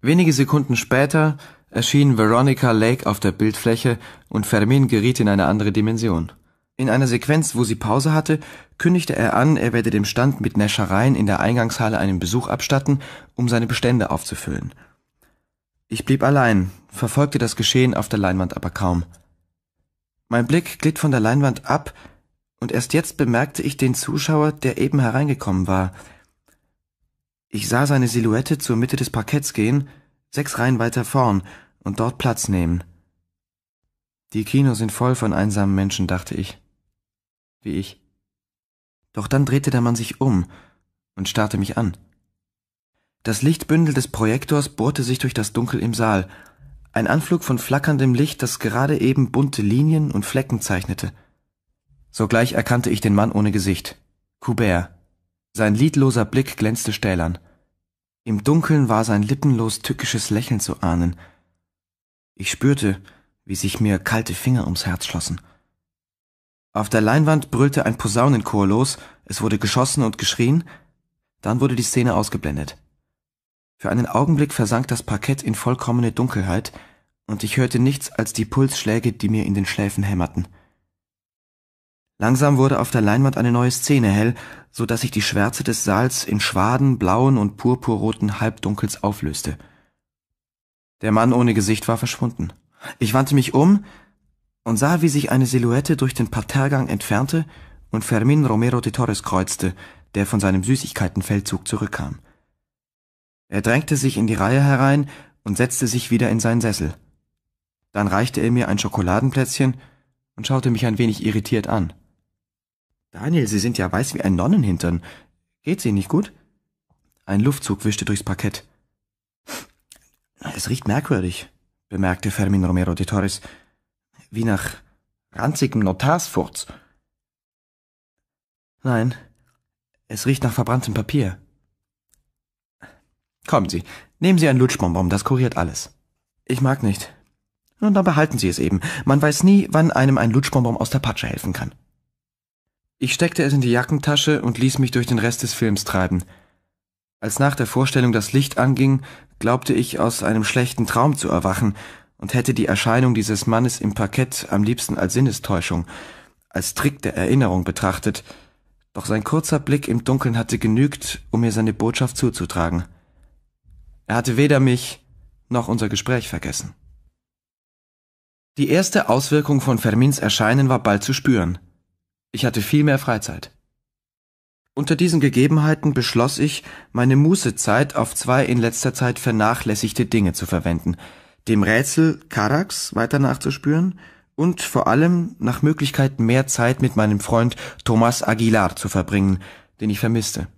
Wenige Sekunden später erschien Veronica Lake auf der Bildfläche und Fermin geriet in eine andere Dimension. In einer Sequenz, wo sie Pause hatte, kündigte er an, er werde dem Stand mit Näschereien in der Eingangshalle einen Besuch abstatten, um seine Bestände aufzufüllen. Ich blieb allein, verfolgte das Geschehen auf der Leinwand aber kaum. Mein Blick glitt von der Leinwand ab, und erst jetzt bemerkte ich den Zuschauer, der eben hereingekommen war. Ich sah seine Silhouette zur Mitte des Parketts gehen, sechs Reihen weiter vorn, und dort Platz nehmen. Die Kinos sind voll von einsamen Menschen, dachte ich wie ich. Doch dann drehte der Mann sich um und starrte mich an. Das Lichtbündel des Projektors bohrte sich durch das Dunkel im Saal, ein Anflug von flackerndem Licht, das gerade eben bunte Linien und Flecken zeichnete. Sogleich erkannte ich den Mann ohne Gesicht. Kubert. Sein lidloser Blick glänzte stählern. Im Dunkeln war sein lippenlos tückisches Lächeln zu ahnen. Ich spürte, wie sich mir kalte Finger ums Herz schlossen. Auf der Leinwand brüllte ein Posaunenchor los, es wurde geschossen und geschrien, dann wurde die Szene ausgeblendet. Für einen Augenblick versank das Parkett in vollkommene Dunkelheit, und ich hörte nichts als die Pulsschläge, die mir in den Schläfen hämmerten. Langsam wurde auf der Leinwand eine neue Szene hell, so dass sich die Schwärze des Saals in Schwaden blauen und purpurroten Halbdunkels auflöste. Der Mann ohne Gesicht war verschwunden. Ich wandte mich um, und sah, wie sich eine Silhouette durch den Parterregang entfernte und Fermin Romero de Torres kreuzte, der von seinem Süßigkeitenfeldzug zurückkam. Er drängte sich in die Reihe herein und setzte sich wieder in seinen Sessel. Dann reichte er mir ein Schokoladenplätzchen und schaute mich ein wenig irritiert an. Daniel, Sie sind ja weiß wie ein Nonnenhintern. Geht's Ihnen nicht gut? Ein Luftzug wischte durchs Parkett. Es riecht merkwürdig, bemerkte Fermin Romero de Torres wie nach ranzigem Notarsfurz. Nein, es riecht nach verbranntem Papier. Kommen Sie, nehmen Sie ein Lutschbonbon, das kuriert alles. Ich mag nicht. Nun, dann behalten Sie es eben. Man weiß nie, wann einem ein Lutschbonbon aus der Patsche helfen kann. Ich steckte es in die Jackentasche und ließ mich durch den Rest des Films treiben. Als nach der Vorstellung das Licht anging, glaubte ich aus einem schlechten Traum zu erwachen, und hätte die Erscheinung dieses Mannes im Parkett am liebsten als Sinnestäuschung, als Trick der Erinnerung betrachtet, doch sein kurzer Blick im Dunkeln hatte genügt, um mir seine Botschaft zuzutragen. Er hatte weder mich noch unser Gespräch vergessen. Die erste Auswirkung von Fermins Erscheinen war bald zu spüren. Ich hatte viel mehr Freizeit. Unter diesen Gegebenheiten beschloss ich, meine Mußezeit auf zwei in letzter Zeit vernachlässigte Dinge zu verwenden – dem Rätsel Karax weiter nachzuspüren und vor allem nach Möglichkeit mehr Zeit mit meinem Freund Thomas Aguilar zu verbringen, den ich vermisste.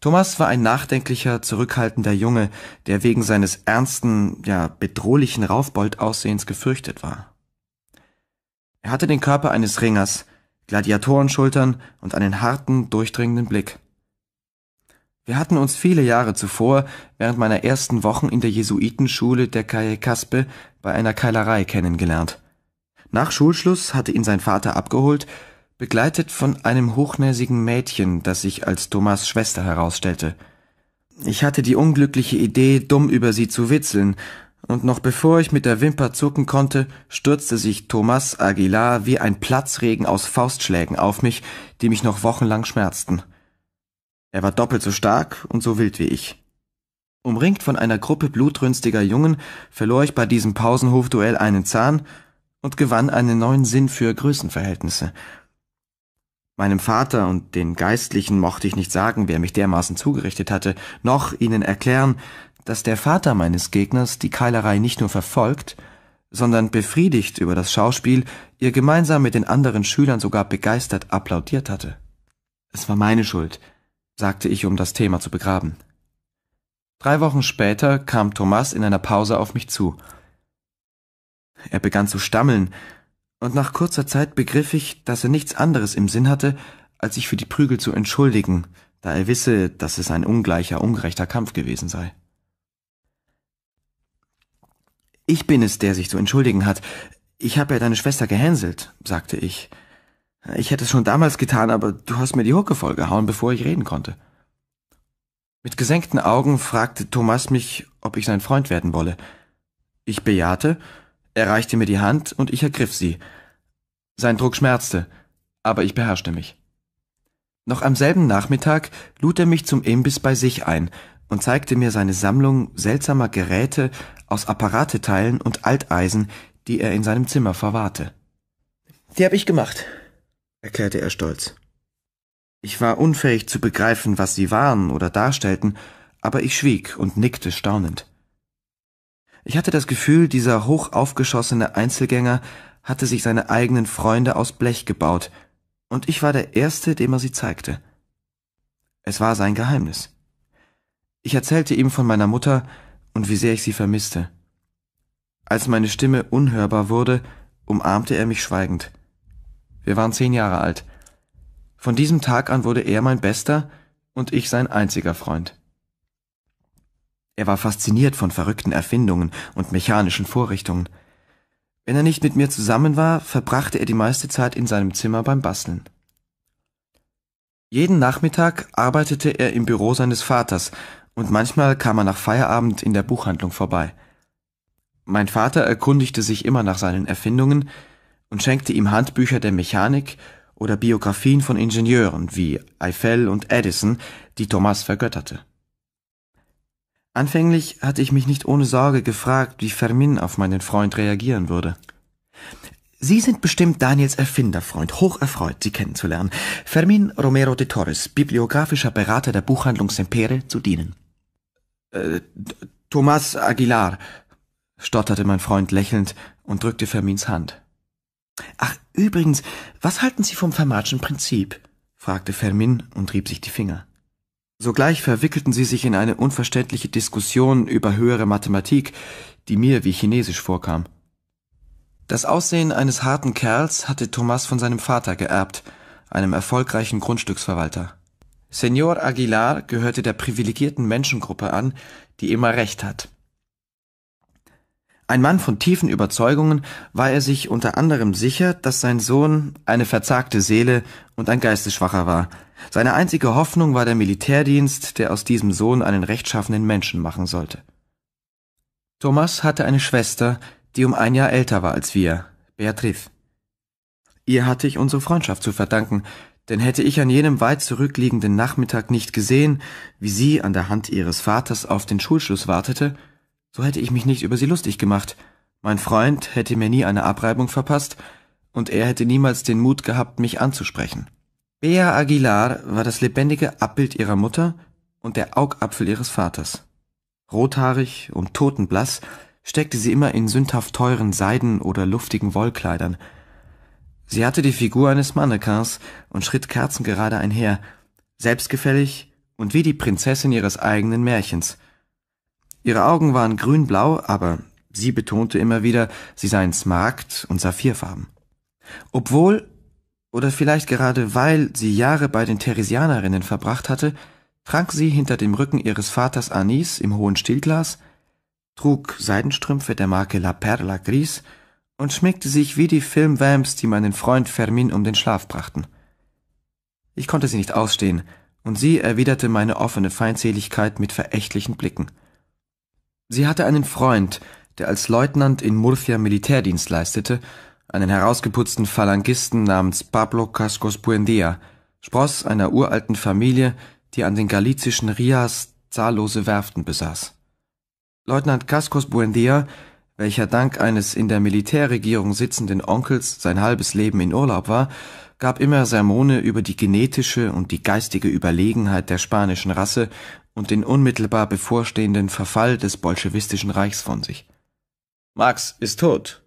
Thomas war ein nachdenklicher, zurückhaltender Junge, der wegen seines ernsten, ja bedrohlichen Raufbold-Aussehens gefürchtet war. Er hatte den Körper eines Ringers, Gladiatorenschultern und einen harten, durchdringenden Blick. Wir hatten uns viele Jahre zuvor während meiner ersten Wochen in der Jesuitenschule der Calle Caspe bei einer Keilerei kennengelernt. Nach Schulschluss hatte ihn sein Vater abgeholt, begleitet von einem hochnäsigen Mädchen, das sich als Thomas Schwester herausstellte. Ich hatte die unglückliche Idee, dumm über sie zu witzeln, und noch bevor ich mit der Wimper zucken konnte, stürzte sich Thomas Aguilar wie ein Platzregen aus Faustschlägen auf mich, die mich noch wochenlang schmerzten. Er war doppelt so stark und so wild wie ich. Umringt von einer Gruppe blutrünstiger Jungen verlor ich bei diesem Pausenhofduell einen Zahn und gewann einen neuen Sinn für Größenverhältnisse. Meinem Vater und den Geistlichen mochte ich nicht sagen, wer mich dermaßen zugerichtet hatte, noch ihnen erklären, dass der Vater meines Gegners die Keilerei nicht nur verfolgt, sondern befriedigt über das Schauspiel ihr gemeinsam mit den anderen Schülern sogar begeistert applaudiert hatte. Es war meine Schuld, sagte ich, um das Thema zu begraben. Drei Wochen später kam Thomas in einer Pause auf mich zu. Er begann zu stammeln, und nach kurzer Zeit begriff ich, dass er nichts anderes im Sinn hatte, als sich für die Prügel zu entschuldigen, da er wisse, dass es ein ungleicher, ungerechter Kampf gewesen sei. Ich bin es, der sich zu entschuldigen hat. Ich habe ja deine Schwester gehänselt, sagte ich. Ich hätte es schon damals getan, aber du hast mir die Hucke vollgehauen, bevor ich reden konnte. Mit gesenkten Augen fragte Thomas mich, ob ich sein Freund werden wolle. Ich bejahte, er reichte mir die Hand und ich ergriff sie. Sein Druck schmerzte, aber ich beherrschte mich. Noch am selben Nachmittag lud er mich zum Imbiss bei sich ein und zeigte mir seine Sammlung seltsamer Geräte aus Apparateteilen und Alteisen, die er in seinem Zimmer verwahrte. Die habe ich gemacht, erklärte er stolz. Ich war unfähig zu begreifen, was sie waren oder darstellten, aber ich schwieg und nickte staunend. Ich hatte das Gefühl, dieser hoch aufgeschossene Einzelgänger hatte sich seine eigenen Freunde aus Blech gebaut, und ich war der Erste, dem er sie zeigte. Es war sein Geheimnis. Ich erzählte ihm von meiner Mutter und wie sehr ich sie vermisste. Als meine Stimme unhörbar wurde, umarmte er mich schweigend. Wir waren zehn Jahre alt. Von diesem Tag an wurde er mein bester und ich sein einziger Freund. Er war fasziniert von verrückten Erfindungen und mechanischen Vorrichtungen. Wenn er nicht mit mir zusammen war, verbrachte er die meiste Zeit in seinem Zimmer beim Basteln. Jeden Nachmittag arbeitete er im Büro seines Vaters und manchmal kam er nach Feierabend in der Buchhandlung vorbei. Mein Vater erkundigte sich immer nach seinen Erfindungen, und schenkte ihm Handbücher der Mechanik oder Biografien von Ingenieuren wie Eiffel und Edison, die Thomas vergötterte. Anfänglich hatte ich mich nicht ohne Sorge gefragt, wie Fermin auf meinen Freund reagieren würde. Sie sind bestimmt Daniels Erfinderfreund, hoch erfreut, Sie kennenzulernen. Fermin Romero de Torres, bibliografischer Berater der Buchhandlung Sempere, zu dienen. Äh, Thomas Aguilar, stotterte mein Freund lächelnd und drückte Fermins Hand. Ach, übrigens, was halten Sie vom Fermatschen Prinzip? fragte Fermin und rieb sich die Finger. Sogleich verwickelten sie sich in eine unverständliche Diskussion über höhere Mathematik, die mir wie Chinesisch vorkam. Das Aussehen eines harten Kerls hatte Thomas von seinem Vater geerbt, einem erfolgreichen Grundstücksverwalter. Senor Aguilar gehörte der privilegierten Menschengruppe an, die immer Recht hat. Ein Mann von tiefen Überzeugungen war er sich unter anderem sicher, dass sein Sohn eine verzagte Seele und ein Geistesschwacher war. Seine einzige Hoffnung war der Militärdienst, der aus diesem Sohn einen rechtschaffenen Menschen machen sollte. Thomas hatte eine Schwester, die um ein Jahr älter war als wir, Beatrice. Ihr hatte ich unsere Freundschaft zu verdanken, denn hätte ich an jenem weit zurückliegenden Nachmittag nicht gesehen, wie sie an der Hand ihres Vaters auf den Schulschluss wartete, so hätte ich mich nicht über sie lustig gemacht. Mein Freund hätte mir nie eine Abreibung verpasst, und er hätte niemals den Mut gehabt, mich anzusprechen. Bea Aguilar war das lebendige Abbild ihrer Mutter und der Augapfel ihres Vaters. Rothaarig und totenblass steckte sie immer in sündhaft teuren Seiden oder luftigen Wollkleidern. Sie hatte die Figur eines Mannequins und schritt kerzengerade einher, selbstgefällig und wie die Prinzessin ihres eigenen Märchens – Ihre Augen waren grünblau, aber sie betonte immer wieder, sie seien Smaragd- und Saphirfarben. Obwohl, oder vielleicht gerade weil sie Jahre bei den Theresianerinnen verbracht hatte, trank sie hinter dem Rücken ihres Vaters Anis im hohen Stillglas, trug Seidenstrümpfe der Marke La Perla Gris und schminkte sich wie die Filmvamps, die meinen Freund Fermin um den Schlaf brachten. Ich konnte sie nicht ausstehen, und sie erwiderte meine offene Feindseligkeit mit verächtlichen Blicken – Sie hatte einen Freund, der als Leutnant in Murcia Militärdienst leistete, einen herausgeputzten Phalangisten namens Pablo Cascos Buendía, Spross einer uralten Familie, die an den galizischen Rias zahllose Werften besaß. Leutnant Cascos Buendía, welcher dank eines in der Militärregierung sitzenden Onkels sein halbes Leben in Urlaub war, gab immer Sermone über die genetische und die geistige Überlegenheit der spanischen Rasse und den unmittelbar bevorstehenden Verfall des bolschewistischen Reichs von sich. Max ist tot,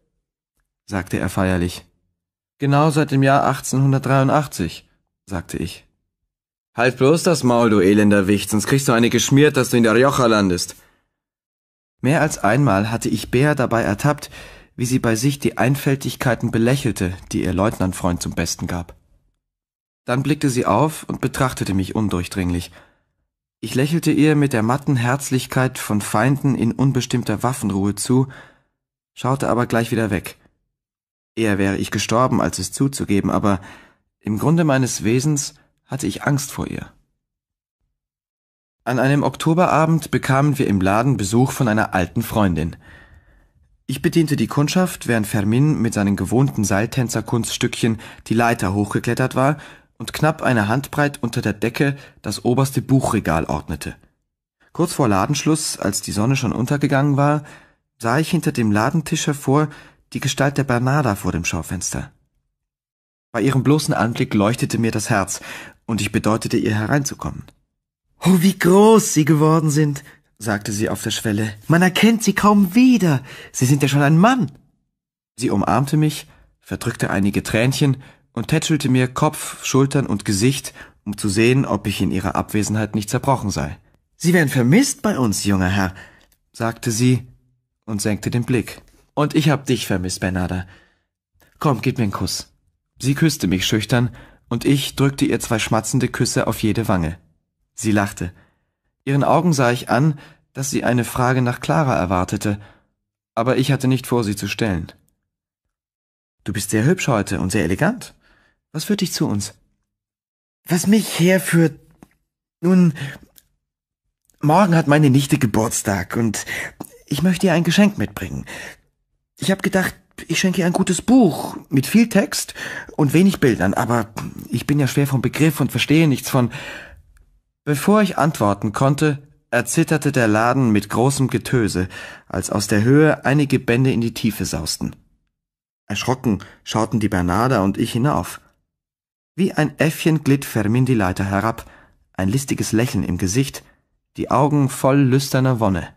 sagte er feierlich. Genau seit dem Jahr 1883, sagte ich. Halt bloß das Maul, du elender Wicht, sonst kriegst du eine geschmiert, dass du in der Rioja landest. Mehr als einmal hatte ich Bär dabei ertappt, wie sie bei sich die Einfältigkeiten belächelte, die ihr Leutnantfreund zum Besten gab. Dann blickte sie auf und betrachtete mich undurchdringlich. Ich lächelte ihr mit der matten Herzlichkeit von Feinden in unbestimmter Waffenruhe zu, schaute aber gleich wieder weg. Eher wäre ich gestorben, als es zuzugeben, aber im Grunde meines Wesens hatte ich Angst vor ihr. An einem Oktoberabend bekamen wir im Laden Besuch von einer alten Freundin – ich bediente die Kundschaft, während Fermin mit seinen gewohnten Seiltänzerkunststückchen die Leiter hochgeklettert war und knapp eine Handbreit unter der Decke das oberste Buchregal ordnete. Kurz vor Ladenschluss, als die Sonne schon untergegangen war, sah ich hinter dem Ladentisch hervor die Gestalt der Bernarda vor dem Schaufenster. Bei ihrem bloßen Anblick leuchtete mir das Herz, und ich bedeutete ihr hereinzukommen. Oh, wie groß sie geworden sind, sagte sie auf der Schwelle. Man erkennt Sie kaum wieder. Sie sind ja schon ein Mann. Sie umarmte mich, verdrückte einige Tränchen und tätschelte mir Kopf, Schultern und Gesicht, um zu sehen, ob ich in ihrer Abwesenheit nicht zerbrochen sei. Sie werden vermisst bei uns, junger Herr, sagte sie und senkte den Blick. Und ich hab dich vermisst, Bernarda. Komm, gib mir einen Kuss. Sie küsste mich schüchtern, und ich drückte ihr zwei schmatzende Küsse auf jede Wange. Sie lachte. Ihren Augen sah ich an, dass sie eine Frage nach Clara erwartete, aber ich hatte nicht vor, sie zu stellen. Du bist sehr hübsch heute und sehr elegant. Was führt dich zu uns? Was mich herführt. Nun, morgen hat meine Nichte Geburtstag und ich möchte ihr ein Geschenk mitbringen. Ich habe gedacht, ich schenke ihr ein gutes Buch mit viel Text und wenig Bildern, aber ich bin ja schwer vom Begriff und verstehe nichts von Bevor ich antworten konnte, erzitterte der Laden mit großem Getöse, als aus der Höhe einige Bände in die Tiefe sausten. Erschrocken schauten die Bernarda und ich hinauf. Wie ein Äffchen glitt Fermin die Leiter herab, ein listiges Lächeln im Gesicht, die Augen voll lüsterner Wonne.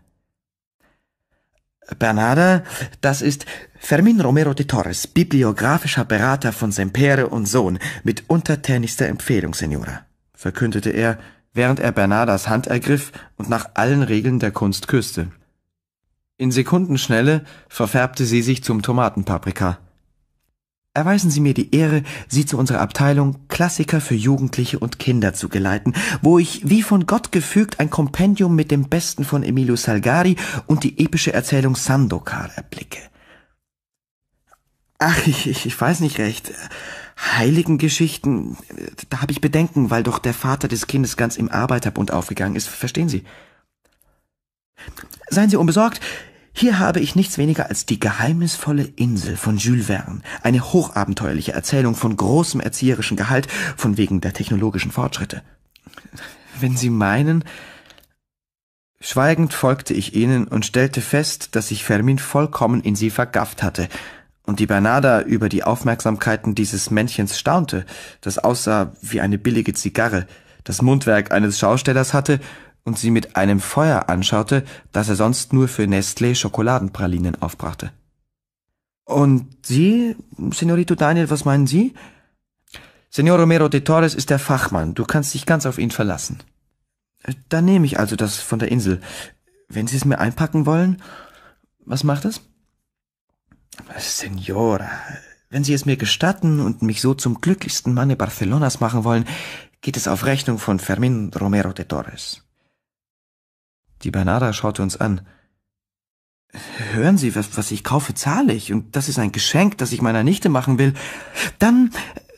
Bernarda, das ist Fermin Romero de Torres, bibliografischer Berater von Sempere und Sohn, mit untertänigster Empfehlung, Senora, verkündete er während er Bernardas Hand ergriff und nach allen Regeln der Kunst küsste. In Sekundenschnelle verfärbte sie sich zum Tomatenpaprika. Erweisen Sie mir die Ehre, Sie zu unserer Abteilung Klassiker für Jugendliche und Kinder zu geleiten, wo ich, wie von Gott gefügt, ein Kompendium mit dem Besten von Emilio Salgari und die epische Erzählung Sandokar erblicke. Ach, ich, ich, ich weiß nicht recht heiligen Geschichten, äh, da habe ich Bedenken, weil doch der Vater des Kindes ganz im Arbeiterbund aufgegangen ist, verstehen Sie? Seien Sie unbesorgt, hier habe ich nichts weniger als die geheimnisvolle Insel von Jules Verne, eine hochabenteuerliche Erzählung von großem erzieherischen Gehalt, von wegen der technologischen Fortschritte. Wenn Sie meinen, Schweigend folgte ich ihnen und stellte fest, dass sich Fermin vollkommen in sie vergafft hatte, und die Bernada über die Aufmerksamkeiten dieses Männchens staunte, das aussah wie eine billige Zigarre, das Mundwerk eines Schaustellers hatte und sie mit einem Feuer anschaute, das er sonst nur für Nestlé Schokoladenpralinen aufbrachte. Und Sie, Senorito Daniel, was meinen Sie? Senor Romero de Torres ist der Fachmann, du kannst dich ganz auf ihn verlassen. Dann nehme ich also das von der Insel. Wenn Sie es mir einpacken wollen, was macht es? Senora, wenn Sie es mir gestatten und mich so zum glücklichsten Manne Barcelonas machen wollen, geht es auf Rechnung von Fermin Romero de Torres. Die Bernada schaute uns an. Hören Sie, was, was ich kaufe, zahle ich, und das ist ein Geschenk, das ich meiner Nichte machen will. Dann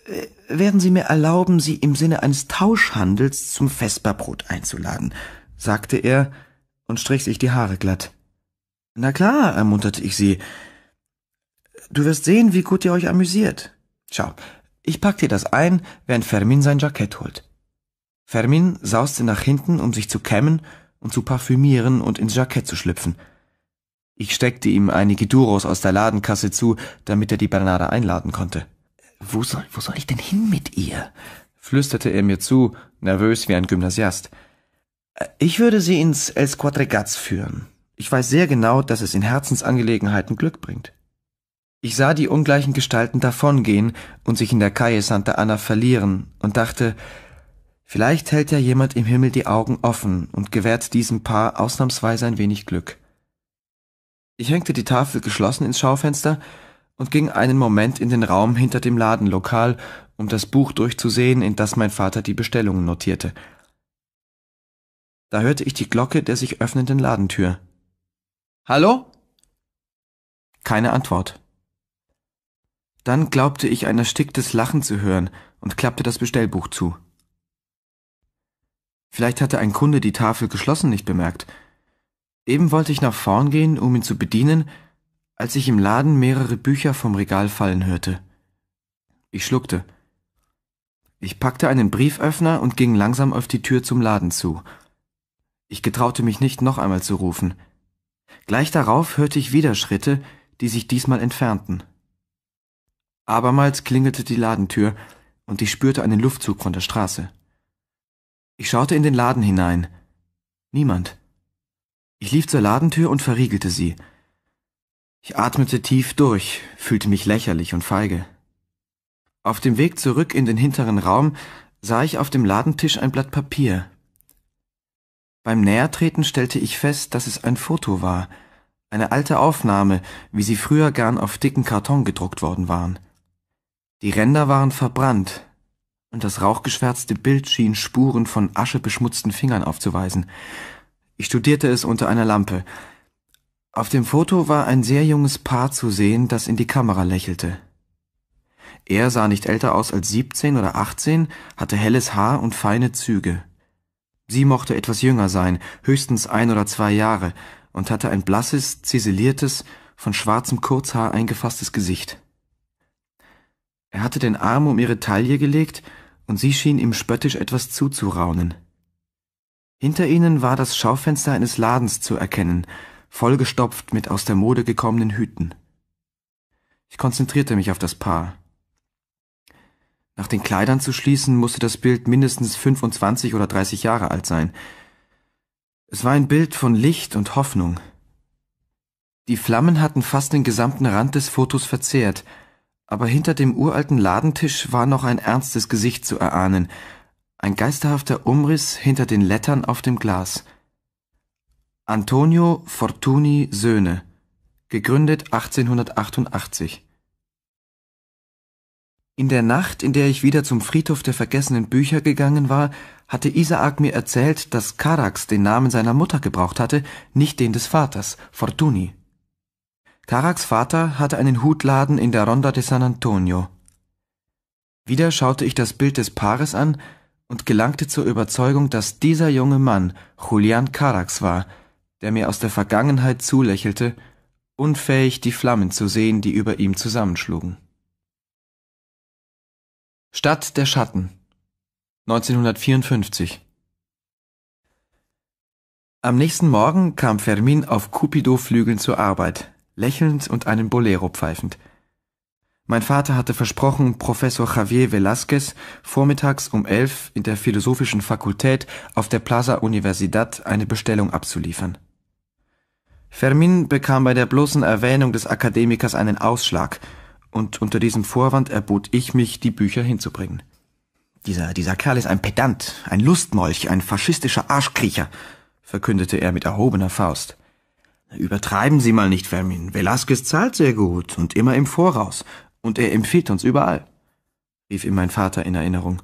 äh, werden Sie mir erlauben, Sie im Sinne eines Tauschhandels zum Vesperbrot einzuladen, sagte er und strich sich die Haare glatt. Na klar, ermunterte ich sie, Du wirst sehen, wie gut ihr euch amüsiert. Schau, ich pack dir das ein, während Fermin sein Jackett holt. Fermin sauste nach hinten, um sich zu kämmen und zu parfümieren und ins Jackett zu schlüpfen. Ich steckte ihm einige Duros aus der Ladenkasse zu, damit er die Bernarda einladen konnte. Wo soll, wo soll ich denn hin mit ihr? flüsterte er mir zu, nervös wie ein Gymnasiast. Ich würde sie ins Els Quadregaz führen. Ich weiß sehr genau, dass es in Herzensangelegenheiten Glück bringt. Ich sah die ungleichen Gestalten davongehen und sich in der Calle Santa Anna verlieren und dachte, vielleicht hält ja jemand im Himmel die Augen offen und gewährt diesem Paar ausnahmsweise ein wenig Glück. Ich hängte die Tafel geschlossen ins Schaufenster und ging einen Moment in den Raum hinter dem Ladenlokal, um das Buch durchzusehen, in das mein Vater die Bestellungen notierte. Da hörte ich die Glocke der sich öffnenden Ladentür. Hallo? Keine Antwort. Dann glaubte ich ein ersticktes Lachen zu hören und klappte das Bestellbuch zu. Vielleicht hatte ein Kunde die Tafel geschlossen nicht bemerkt. Eben wollte ich nach vorn gehen, um ihn zu bedienen, als ich im Laden mehrere Bücher vom Regal fallen hörte. Ich schluckte. Ich packte einen Brieföffner und ging langsam auf die Tür zum Laden zu. Ich getraute mich nicht, noch einmal zu rufen. Gleich darauf hörte ich wieder Schritte, die sich diesmal entfernten. Abermals klingelte die Ladentür, und ich spürte einen Luftzug von der Straße. Ich schaute in den Laden hinein. Niemand. Ich lief zur Ladentür und verriegelte sie. Ich atmete tief durch, fühlte mich lächerlich und feige. Auf dem Weg zurück in den hinteren Raum sah ich auf dem Ladentisch ein Blatt Papier. Beim Nähertreten stellte ich fest, dass es ein Foto war, eine alte Aufnahme, wie sie früher gern auf dicken Karton gedruckt worden waren. Die Ränder waren verbrannt, und das rauchgeschwärzte Bild schien Spuren von aschebeschmutzten Fingern aufzuweisen. Ich studierte es unter einer Lampe. Auf dem Foto war ein sehr junges Paar zu sehen, das in die Kamera lächelte. Er sah nicht älter aus als 17 oder 18, hatte helles Haar und feine Züge. Sie mochte etwas jünger sein, höchstens ein oder zwei Jahre, und hatte ein blasses, ziseliertes, von schwarzem Kurzhaar eingefasstes Gesicht. Er hatte den Arm um ihre Taille gelegt, und sie schien ihm spöttisch etwas zuzuraunen. Hinter ihnen war das Schaufenster eines Ladens zu erkennen, vollgestopft mit aus der Mode gekommenen Hüten. Ich konzentrierte mich auf das Paar. Nach den Kleidern zu schließen, musste das Bild mindestens 25 oder 30 Jahre alt sein. Es war ein Bild von Licht und Hoffnung. Die Flammen hatten fast den gesamten Rand des Fotos verzehrt, aber hinter dem uralten Ladentisch war noch ein ernstes Gesicht zu erahnen, ein geisterhafter Umriss hinter den Lettern auf dem Glas. Antonio Fortuni Söhne, gegründet 1888. In der Nacht, in der ich wieder zum Friedhof der vergessenen Bücher gegangen war, hatte Isaak mir erzählt, dass Karax den Namen seiner Mutter gebraucht hatte, nicht den des Vaters, Fortuni. Taraks Vater hatte einen Hutladen in der Ronda de San Antonio. Wieder schaute ich das Bild des Paares an und gelangte zur Überzeugung, dass dieser junge Mann Julian Carax war, der mir aus der Vergangenheit zulächelte, unfähig die Flammen zu sehen, die über ihm zusammenschlugen. Stadt der Schatten 1954 Am nächsten Morgen kam Fermin auf Cupido-Flügeln zur Arbeit lächelnd und einen Bolero pfeifend. Mein Vater hatte versprochen, Professor Javier Velasquez vormittags um elf in der Philosophischen Fakultät auf der Plaza Universidad eine Bestellung abzuliefern. Fermin bekam bei der bloßen Erwähnung des Akademikers einen Ausschlag, und unter diesem Vorwand erbot ich mich, die Bücher hinzubringen. Dieser, dieser Kerl ist ein Pedant, ein Lustmolch, ein faschistischer Arschkriecher, verkündete er mit erhobener Faust. Übertreiben Sie mal nicht, Fermin. Velasquez zahlt sehr gut und immer im Voraus. Und er empfiehlt uns überall, rief ihm mein Vater in Erinnerung.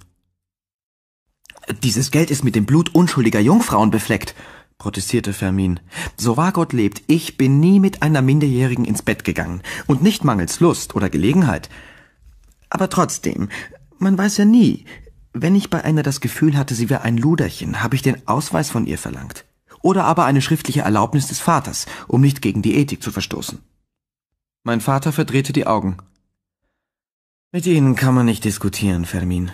Dieses Geld ist mit dem Blut unschuldiger Jungfrauen befleckt, protestierte Fermin. So wahr Gott lebt, ich bin nie mit einer Minderjährigen ins Bett gegangen. Und nicht mangels Lust oder Gelegenheit. Aber trotzdem, man weiß ja nie. Wenn ich bei einer das Gefühl hatte, sie wäre ein Luderchen, habe ich den Ausweis von ihr verlangt oder aber eine schriftliche Erlaubnis des Vaters, um nicht gegen die Ethik zu verstoßen. Mein Vater verdrehte die Augen. Mit Ihnen kann man nicht diskutieren, Fermin.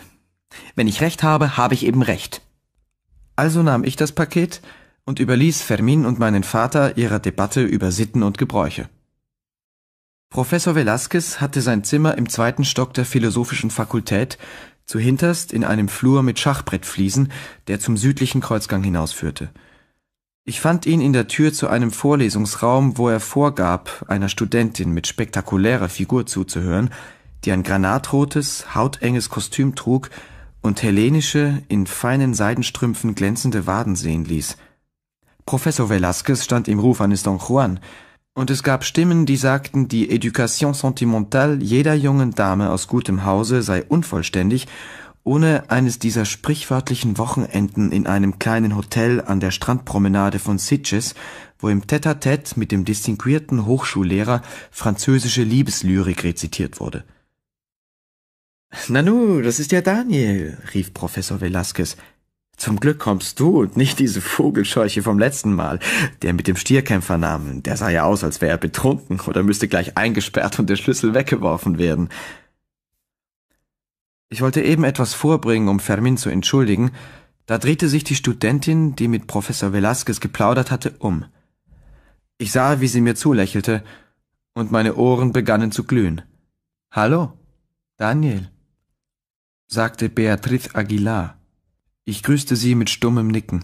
Wenn ich recht habe, habe ich eben recht. Also nahm ich das Paket und überließ Fermin und meinen Vater ihrer Debatte über Sitten und Gebräuche. Professor Velasquez hatte sein Zimmer im zweiten Stock der Philosophischen Fakultät, zuhinterst in einem Flur mit Schachbrettfliesen, der zum südlichen Kreuzgang hinausführte. Ich fand ihn in der Tür zu einem Vorlesungsraum, wo er vorgab, einer Studentin mit spektakulärer Figur zuzuhören, die ein granatrotes, hautenges Kostüm trug und hellenische, in feinen Seidenstrümpfen glänzende Waden sehen ließ. Professor Velasquez stand im Ruf eines Don Juan, und es gab Stimmen, die sagten, die Education sentimentale jeder jungen Dame aus gutem Hause sei unvollständig ohne eines dieser sprichwörtlichen Wochenenden in einem kleinen Hotel an der Strandpromenade von Sitges, wo im Tet-a-Tet mit dem distinguierten Hochschullehrer französische Liebeslyrik rezitiert wurde. Nanu, das ist ja Daniel, rief Professor Velasquez. Zum Glück kommst du und nicht diese Vogelscheuche vom letzten Mal, der mit dem Stierkämpfer Stierkämpfernamen, der sah ja aus, als wäre er betrunken oder müsste gleich eingesperrt und der Schlüssel weggeworfen werden. Ich wollte eben etwas vorbringen, um Fermin zu entschuldigen, da drehte sich die Studentin, die mit Professor Velasquez geplaudert hatte, um. Ich sah, wie sie mir zulächelte, und meine Ohren begannen zu glühen. Hallo, Daniel, sagte Beatriz Aguilar. Ich grüßte sie mit stummem Nicken.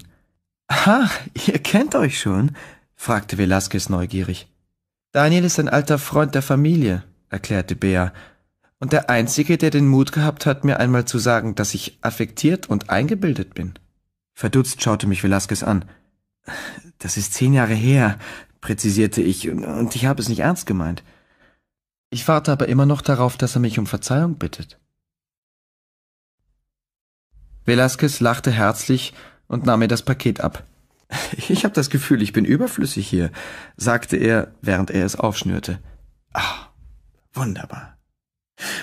Ah, ihr kennt euch schon? fragte Velasquez neugierig. Daniel ist ein alter Freund der Familie, erklärte Bea, und der Einzige, der den Mut gehabt hat, mir einmal zu sagen, dass ich affektiert und eingebildet bin. Verdutzt schaute mich Velasquez an. Das ist zehn Jahre her, präzisierte ich, und ich habe es nicht ernst gemeint. Ich warte aber immer noch darauf, dass er mich um Verzeihung bittet. Velasquez lachte herzlich und nahm mir das Paket ab. Ich habe das Gefühl, ich bin überflüssig hier, sagte er, während er es aufschnürte. Ah, wunderbar.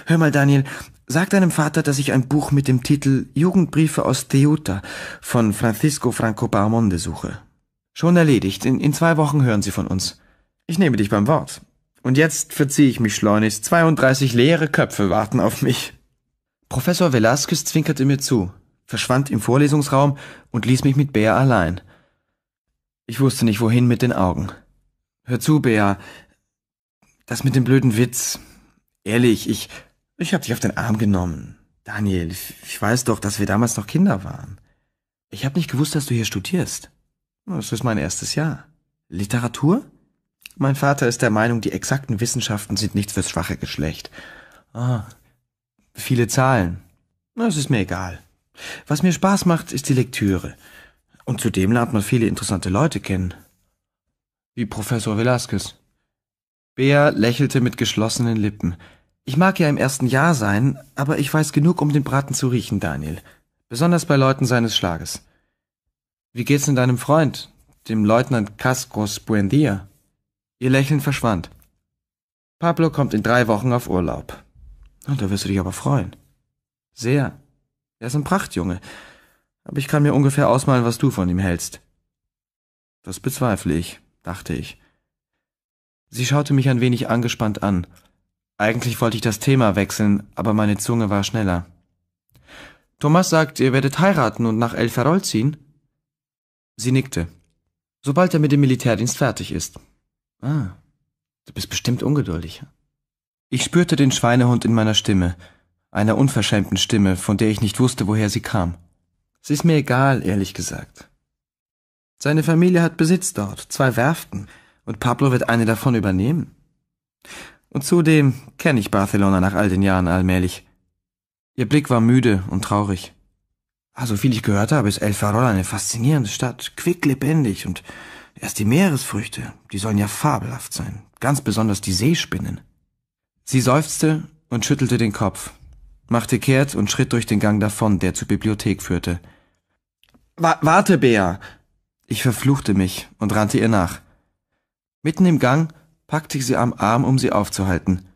Hör mal, Daniel, sag deinem Vater, dass ich ein Buch mit dem Titel Jugendbriefe aus Teuta von Francisco Franco Barmonde suche. Schon erledigt. In, in zwei Wochen hören Sie von uns. Ich nehme dich beim Wort. Und jetzt verziehe ich mich schleunigst. 32 leere Köpfe warten auf mich. Professor Velasquez zwinkerte mir zu, verschwand im Vorlesungsraum und ließ mich mit Bea allein. Ich wusste nicht, wohin mit den Augen. Hör zu, Bea. Das mit dem blöden Witz, Ehrlich, ich, ich hab dich auf den Arm genommen. Daniel, ich weiß doch, dass wir damals noch Kinder waren. Ich hab nicht gewusst, dass du hier studierst. Es ist mein erstes Jahr. Literatur? Mein Vater ist der Meinung, die exakten Wissenschaften sind nichts fürs schwache Geschlecht. Ah, viele Zahlen. Es ist mir egal. Was mir Spaß macht, ist die Lektüre. Und zudem lernt man viele interessante Leute kennen. Wie Professor Velasquez. Bea lächelte mit geschlossenen Lippen. Ich mag ja im ersten Jahr sein, aber ich weiß genug, um den Braten zu riechen, Daniel. Besonders bei Leuten seines Schlages. Wie geht's denn deinem Freund, dem Leutnant Cascos Buendia? Ihr Lächeln verschwand. Pablo kommt in drei Wochen auf Urlaub. Und da wirst du dich aber freuen. Sehr. Er ist ein Prachtjunge. Aber ich kann mir ungefähr ausmalen, was du von ihm hältst. Das bezweifle ich, dachte ich. Sie schaute mich ein wenig angespannt an. Eigentlich wollte ich das Thema wechseln, aber meine Zunge war schneller. Thomas sagt, ihr werdet heiraten und nach El Ferrol ziehen? Sie nickte. Sobald er mit dem Militärdienst fertig ist. Ah, du bist bestimmt ungeduldig. Ich spürte den Schweinehund in meiner Stimme, einer unverschämten Stimme, von der ich nicht wusste, woher sie kam. Es ist mir egal, ehrlich gesagt. Seine Familie hat Besitz dort, zwei Werften, und Pablo wird eine davon übernehmen. Und zudem kenne ich Barcelona nach all den Jahren allmählich. Ihr Blick war müde und traurig. Ah, so viel ich gehört habe, ist El Farol eine faszinierende Stadt, quicklebendig und erst die Meeresfrüchte, die sollen ja fabelhaft sein, ganz besonders die Seespinnen. Sie seufzte und schüttelte den Kopf, machte kehrt und schritt durch den Gang davon, der zur Bibliothek führte. Wa warte, Bea! Ich verfluchte mich und rannte ihr nach. Mitten im Gang packte ich sie am Arm, um sie aufzuhalten.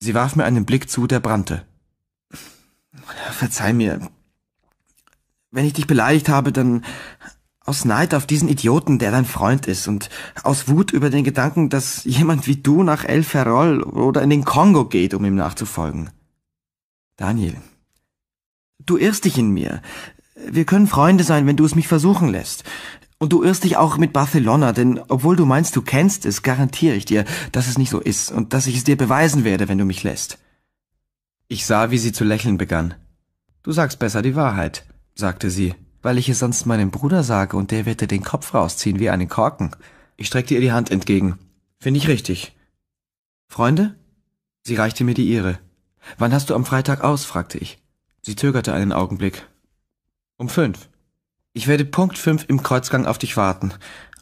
Sie warf mir einen Blick zu, der brannte. Verzeih mir. Wenn ich dich beleidigt habe, dann aus Neid auf diesen Idioten, der dein Freund ist, und aus Wut über den Gedanken, dass jemand wie du nach El Ferrol oder in den Kongo geht, um ihm nachzufolgen. Daniel, du irrst dich in mir. Wir können Freunde sein, wenn du es mich versuchen lässt. Und du irrst dich auch mit Barcelona, denn obwohl du meinst, du kennst es, garantiere ich dir, dass es nicht so ist und dass ich es dir beweisen werde, wenn du mich lässt. Ich sah, wie sie zu lächeln begann. Du sagst besser die Wahrheit, sagte sie, weil ich es sonst meinem Bruder sage und der wird dir den Kopf rausziehen wie einen Korken. Ich streckte ihr die Hand entgegen. Finde ich richtig. Freunde? Sie reichte mir die ihre. Wann hast du am Freitag aus? fragte ich. Sie zögerte einen Augenblick. Um fünf. Ich werde Punkt 5 im Kreuzgang auf dich warten.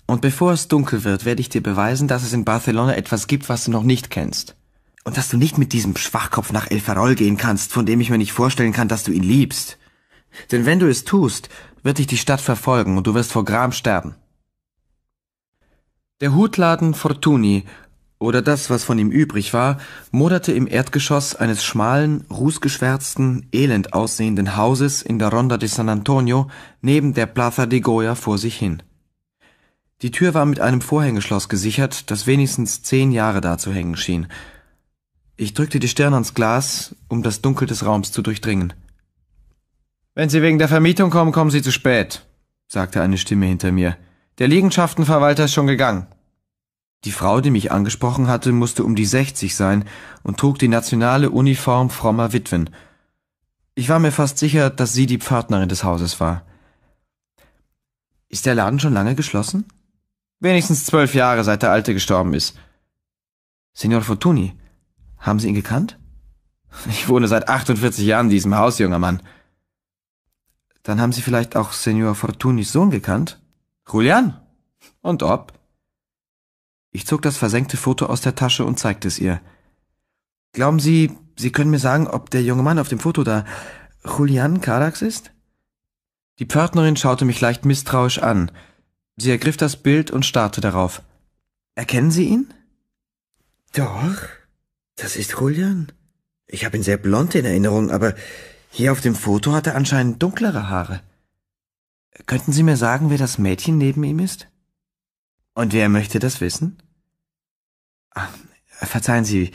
Und bevor es dunkel wird, werde ich dir beweisen, dass es in Barcelona etwas gibt, was du noch nicht kennst. Und dass du nicht mit diesem Schwachkopf nach El Farol gehen kannst, von dem ich mir nicht vorstellen kann, dass du ihn liebst. Denn wenn du es tust, wird dich die Stadt verfolgen und du wirst vor Gram sterben. Der Hutladen Fortuni oder das, was von ihm übrig war, moderte im Erdgeschoss eines schmalen, rußgeschwärzten, elend aussehenden Hauses in der Ronda de San Antonio neben der Plaza de Goya vor sich hin. Die Tür war mit einem Vorhängeschloss gesichert, das wenigstens zehn Jahre da zu hängen schien. Ich drückte die Stirn ans Glas, um das Dunkel des Raums zu durchdringen. Wenn Sie wegen der Vermietung kommen, kommen Sie zu spät, sagte eine Stimme hinter mir. Der Liegenschaftenverwalter ist schon gegangen. Die Frau, die mich angesprochen hatte, musste um die 60 sein und trug die nationale Uniform frommer Witwen. Ich war mir fast sicher, dass sie die Pförtnerin des Hauses war. Ist der Laden schon lange geschlossen? Wenigstens zwölf Jahre, seit der Alte gestorben ist. Signor Fortuni, haben Sie ihn gekannt? Ich wohne seit 48 Jahren in diesem Haus, junger Mann. Dann haben Sie vielleicht auch Signor Fortunis Sohn gekannt? Julian? Und ob? Ich zog das versenkte Foto aus der Tasche und zeigte es ihr. Glauben Sie, Sie können mir sagen, ob der junge Mann auf dem Foto da Julian Kardax ist? Die Pförtnerin schaute mich leicht misstrauisch an. Sie ergriff das Bild und starrte darauf. Erkennen Sie ihn? Doch, das ist Julian. Ich habe ihn sehr blond in Erinnerung, aber hier auf dem Foto hat er anscheinend dunklere Haare. Könnten Sie mir sagen, wer das Mädchen neben ihm ist? Und wer möchte das wissen? Ach, verzeihen Sie,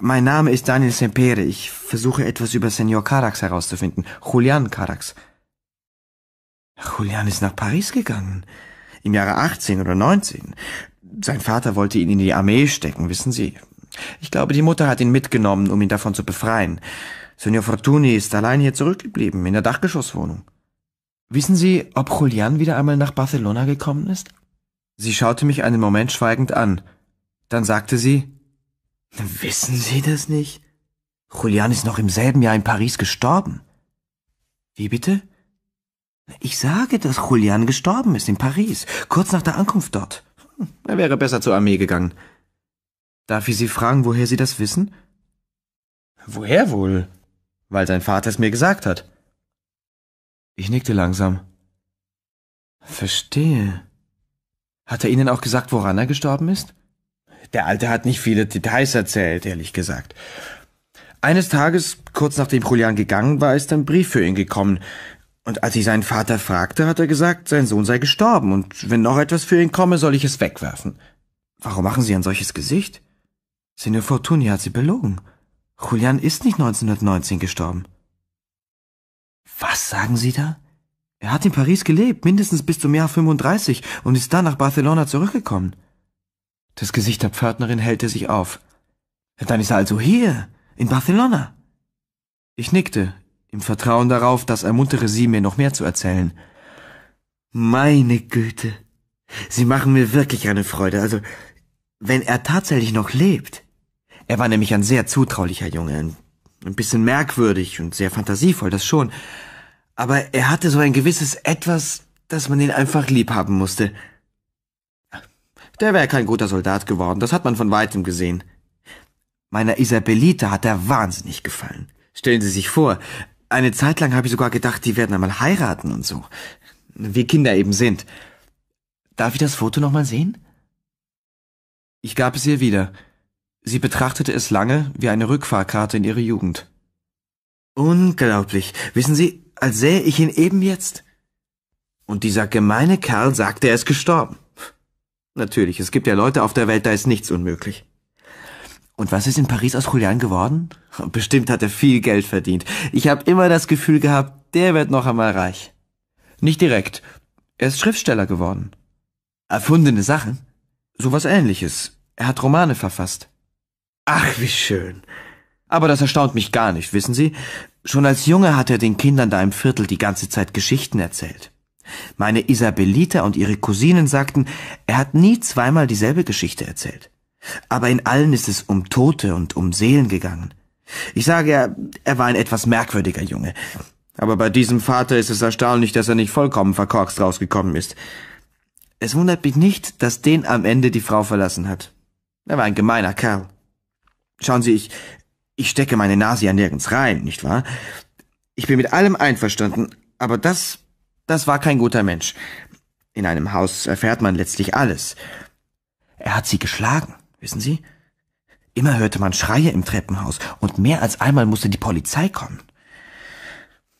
mein Name ist Daniel Sempere. Ich versuche etwas über Senor Carax herauszufinden. Julian Carax. Julian ist nach Paris gegangen. Im Jahre 18 oder 19. Sein Vater wollte ihn in die Armee stecken, wissen Sie. Ich glaube, die Mutter hat ihn mitgenommen, um ihn davon zu befreien. Senor Fortuni ist allein hier zurückgeblieben, in der Dachgeschosswohnung. Wissen Sie, ob Julian wieder einmal nach Barcelona gekommen ist? Sie schaute mich einen Moment schweigend an. Dann sagte sie, Wissen Sie das nicht? Julian ist noch im selben Jahr in Paris gestorben. Wie bitte? Ich sage, dass Julian gestorben ist in Paris, kurz nach der Ankunft dort. Hm, er wäre besser zur Armee gegangen. Darf ich Sie fragen, woher Sie das wissen? Woher wohl? Weil sein Vater es mir gesagt hat. Ich nickte langsam. Verstehe. Hat er Ihnen auch gesagt, woran er gestorben ist? Der Alte hat nicht viele Details erzählt, ehrlich gesagt. Eines Tages, kurz nachdem Julian gegangen war, ist ein Brief für ihn gekommen. Und als ich seinen Vater fragte, hat er gesagt, sein Sohn sei gestorben und wenn noch etwas für ihn komme, soll ich es wegwerfen. Warum machen Sie ein solches Gesicht? Signor Fortuny hat Sie belogen. Julian ist nicht 1919 gestorben. Was sagen Sie da? Er hat in Paris gelebt, mindestens bis zum Jahr 35 und ist dann nach Barcelona zurückgekommen. Das Gesicht der Pförtnerin hellte sich auf. Dann ist er also hier, in Barcelona. Ich nickte, im Vertrauen darauf, dass ermuntere sie, mir noch mehr zu erzählen. Meine Güte, Sie machen mir wirklich eine Freude. Also, wenn er tatsächlich noch lebt. Er war nämlich ein sehr zutraulicher Junge, ein bisschen merkwürdig und sehr fantasievoll, das schon aber er hatte so ein gewisses Etwas, dass man ihn einfach lieb haben musste. Der wäre kein guter Soldat geworden, das hat man von weitem gesehen. Meiner Isabelita hat er wahnsinnig gefallen. Stellen Sie sich vor, eine Zeit lang habe ich sogar gedacht, die werden einmal heiraten und so. Wie Kinder eben sind. Darf ich das Foto nochmal sehen? Ich gab es ihr wieder. Sie betrachtete es lange wie eine Rückfahrkarte in ihre Jugend. Unglaublich. Wissen Sie, als sähe ich ihn eben jetzt. Und dieser gemeine Kerl sagt, er ist gestorben. Natürlich, es gibt ja Leute auf der Welt, da ist nichts unmöglich. Und was ist in Paris aus Julian geworden? Bestimmt hat er viel Geld verdient. Ich habe immer das Gefühl gehabt, der wird noch einmal reich. Nicht direkt. Er ist Schriftsteller geworden. Erfundene Sachen? Sowas ähnliches. Er hat Romane verfasst. Ach, wie schön. Aber das erstaunt mich gar nicht, wissen Sie? Schon als Junge hat er den Kindern da im Viertel die ganze Zeit Geschichten erzählt. Meine Isabelita und ihre Cousinen sagten, er hat nie zweimal dieselbe Geschichte erzählt. Aber in allen ist es um Tote und um Seelen gegangen. Ich sage ja, er war ein etwas merkwürdiger Junge. Aber bei diesem Vater ist es erstaunlich, dass er nicht vollkommen verkorkst rausgekommen ist. Es wundert mich nicht, dass den am Ende die Frau verlassen hat. Er war ein gemeiner Kerl. Schauen Sie, ich ich stecke meine Nase ja nirgends rein, nicht wahr? Ich bin mit allem einverstanden, aber das, das war kein guter Mensch. In einem Haus erfährt man letztlich alles. Er hat sie geschlagen, wissen Sie? Immer hörte man Schreie im Treppenhaus und mehr als einmal musste die Polizei kommen.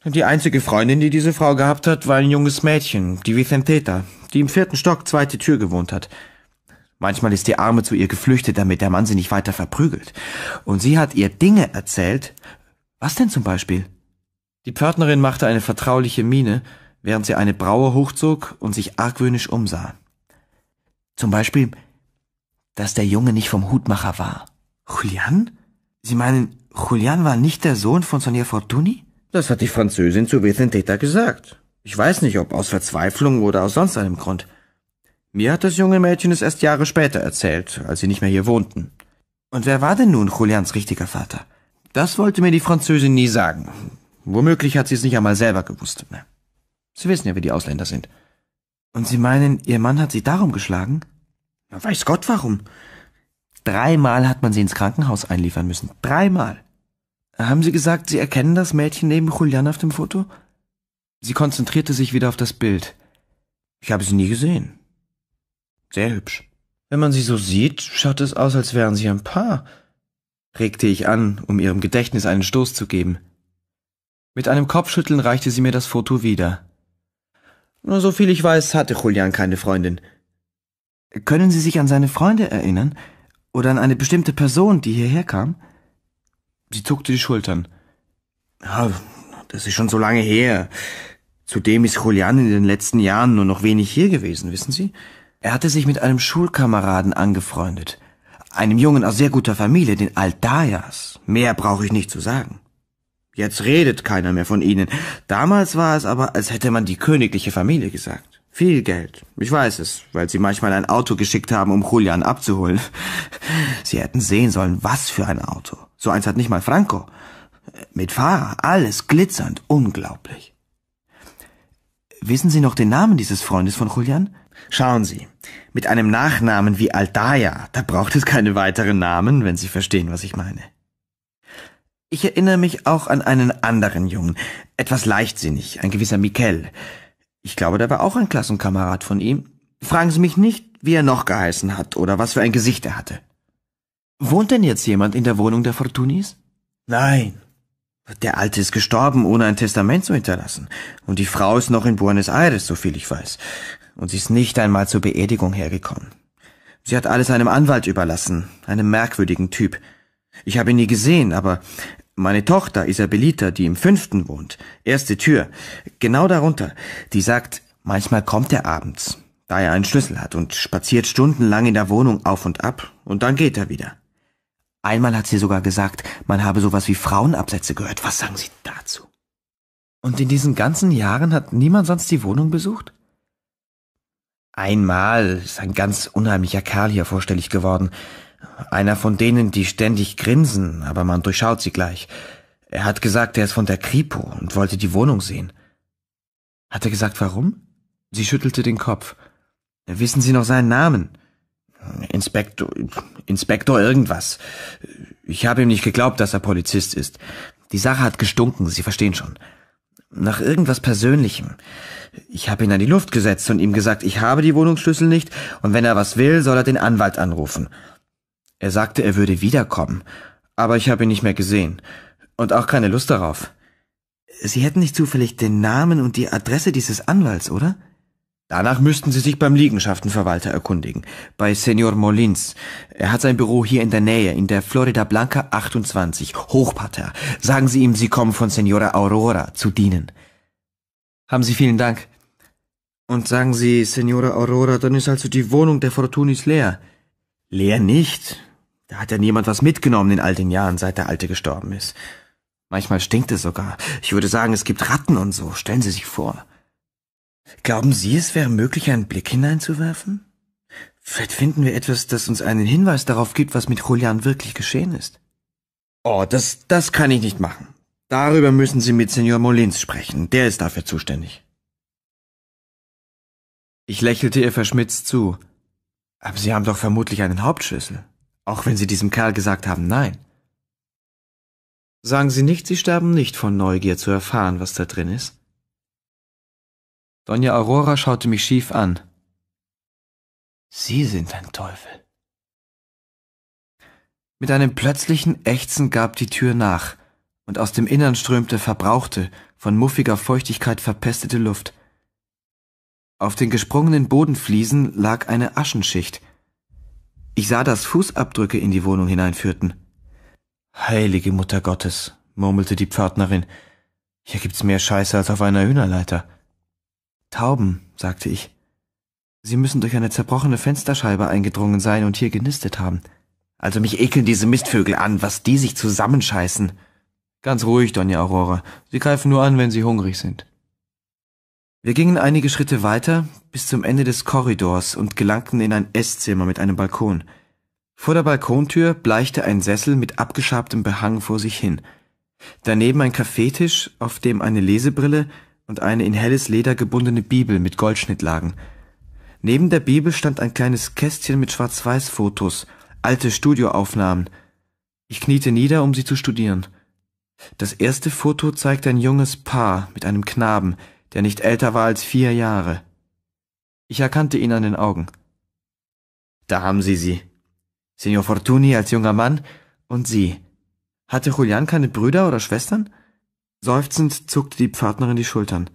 Die einzige Freundin, die diese Frau gehabt hat, war ein junges Mädchen, die Vicenteta, die im vierten Stock zweite Tür gewohnt hat. Manchmal ist die Arme zu ihr geflüchtet, damit der Mann sie nicht weiter verprügelt. Und sie hat ihr Dinge erzählt. Was denn zum Beispiel? Die Pförtnerin machte eine vertrauliche Miene, während sie eine Braue hochzog und sich argwöhnisch umsah. Zum Beispiel, dass der Junge nicht vom Hutmacher war. Julian? Sie meinen, Julian war nicht der Sohn von Sonia Fortuni? Das hat die Französin zu Vicenteta gesagt. Ich weiß nicht, ob aus Verzweiflung oder aus sonst einem Grund. Mir hat das junge Mädchen es erst Jahre später erzählt, als sie nicht mehr hier wohnten. Und wer war denn nun Julians richtiger Vater? Das wollte mir die Französin nie sagen. Womöglich hat sie es nicht einmal selber gewusst. Ne? Sie wissen ja, wie die Ausländer sind. Und Sie meinen, Ihr Mann hat Sie darum geschlagen? Na, weiß Gott warum. Dreimal hat man sie ins Krankenhaus einliefern müssen. Dreimal. Haben Sie gesagt, Sie erkennen das Mädchen neben Julian auf dem Foto? Sie konzentrierte sich wieder auf das Bild. Ich habe sie nie gesehen. Sehr hübsch. Wenn man sie so sieht, schaut es aus, als wären sie ein Paar, regte ich an, um ihrem Gedächtnis einen Stoß zu geben. Mit einem Kopfschütteln reichte sie mir das Foto wieder. Nur so viel ich weiß, hatte Julian keine Freundin. Können Sie sich an seine Freunde erinnern? Oder an eine bestimmte Person, die hierher kam? Sie zuckte die Schultern. Ja, das ist schon so lange her. Zudem ist Julian in den letzten Jahren nur noch wenig hier gewesen, wissen Sie? Er hatte sich mit einem Schulkameraden angefreundet, einem Jungen aus sehr guter Familie, den Aldayas. Mehr brauche ich nicht zu sagen. Jetzt redet keiner mehr von ihnen. Damals war es aber, als hätte man die königliche Familie gesagt. Viel Geld. Ich weiß es, weil sie manchmal ein Auto geschickt haben, um Julian abzuholen. Sie hätten sehen sollen, was für ein Auto. So eins hat nicht mal Franco. Mit Fahrer, alles glitzernd, unglaublich. Wissen Sie noch den Namen dieses Freundes von Julian? Schauen Sie, mit einem Nachnamen wie Aldaya, da braucht es keine weiteren Namen, wenn Sie verstehen, was ich meine. Ich erinnere mich auch an einen anderen Jungen, etwas leichtsinnig, ein gewisser Mikel. Ich glaube, der war auch ein Klassenkamerad von ihm. Fragen Sie mich nicht, wie er noch geheißen hat oder was für ein Gesicht er hatte. Wohnt denn jetzt jemand in der Wohnung der Fortunis? Nein. Der Alte ist gestorben, ohne ein Testament zu hinterlassen. Und die Frau ist noch in Buenos Aires, so viel ich weiß und sie ist nicht einmal zur Beerdigung hergekommen. Sie hat alles einem Anwalt überlassen, einem merkwürdigen Typ. Ich habe ihn nie gesehen, aber meine Tochter Isabelita, die im fünften wohnt, erste Tür, genau darunter, die sagt, manchmal kommt er abends, da er einen Schlüssel hat und spaziert stundenlang in der Wohnung auf und ab, und dann geht er wieder. Einmal hat sie sogar gesagt, man habe sowas wie Frauenabsätze gehört. Was sagen Sie dazu? Und in diesen ganzen Jahren hat niemand sonst die Wohnung besucht? Einmal ist ein ganz unheimlicher Kerl hier vorstellig geworden. Einer von denen, die ständig grinsen, aber man durchschaut sie gleich. Er hat gesagt, er ist von der Kripo und wollte die Wohnung sehen. Hat er gesagt, warum? Sie schüttelte den Kopf. Wissen Sie noch seinen Namen? Inspektor, Inspektor irgendwas. Ich habe ihm nicht geglaubt, dass er Polizist ist. Die Sache hat gestunken, Sie verstehen schon. Nach irgendwas Persönlichem. Ich habe ihn an die Luft gesetzt und ihm gesagt, ich habe die Wohnungsschlüssel nicht und wenn er was will, soll er den Anwalt anrufen. Er sagte, er würde wiederkommen, aber ich habe ihn nicht mehr gesehen und auch keine Lust darauf. Sie hätten nicht zufällig den Namen und die Adresse dieses Anwalts, oder? Danach müssten Sie sich beim Liegenschaftenverwalter erkundigen, bei Senor Molins. Er hat sein Büro hier in der Nähe, in der Florida Blanca 28, Hochpater. Sagen Sie ihm, Sie kommen von Senora Aurora zu dienen. Haben Sie vielen Dank. Und sagen Sie, Senora Aurora, dann ist also die Wohnung der Fortunis leer. Leer nicht. Da hat ja niemand was mitgenommen in all den Jahren, seit der Alte gestorben ist. Manchmal stinkt es sogar. Ich würde sagen, es gibt Ratten und so. Stellen Sie sich vor. Glauben Sie, es wäre möglich, einen Blick hineinzuwerfen? Vielleicht finden wir etwas, das uns einen Hinweis darauf gibt, was mit Julian wirklich geschehen ist. Oh, das, das kann ich nicht machen. Darüber müssen Sie mit Senor Molins sprechen. Der ist dafür zuständig. Ich lächelte ihr verschmitzt zu. Aber Sie haben doch vermutlich einen Hauptschlüssel. Auch wenn Sie diesem Kerl gesagt haben, nein. Sagen Sie nicht, Sie sterben nicht von Neugier zu erfahren, was da drin ist. Doña Aurora schaute mich schief an. Sie sind ein Teufel. Mit einem plötzlichen Ächzen gab die Tür nach, und aus dem Innern strömte verbrauchte, von muffiger Feuchtigkeit verpestete Luft. Auf den gesprungenen Bodenfliesen lag eine Aschenschicht. Ich sah, dass Fußabdrücke in die Wohnung hineinführten. Heilige Mutter Gottes, murmelte die Pförtnerin, hier gibt's mehr Scheiße als auf einer Hühnerleiter. Tauben, sagte ich. Sie müssen durch eine zerbrochene Fensterscheibe eingedrungen sein und hier genistet haben. Also mich ekeln diese Mistvögel an, was die sich zusammenscheißen. Ganz ruhig, Donja Aurora. Sie greifen nur an, wenn sie hungrig sind. Wir gingen einige Schritte weiter bis zum Ende des Korridors und gelangten in ein Esszimmer mit einem Balkon. Vor der Balkontür bleichte ein Sessel mit abgeschabtem Behang vor sich hin. Daneben ein Kaffeetisch, auf dem eine Lesebrille, und eine in helles Leder gebundene Bibel mit Goldschnitt lagen. Neben der Bibel stand ein kleines Kästchen mit Schwarz-Weiß-Fotos, alte Studioaufnahmen. Ich kniete nieder, um sie zu studieren. Das erste Foto zeigte ein junges Paar mit einem Knaben, der nicht älter war als vier Jahre. Ich erkannte ihn an den Augen. Da haben Sie sie. Signor Fortuni als junger Mann und Sie. Hatte Julian keine Brüder oder Schwestern? Seufzend zuckte die Pförtnerin die Schultern.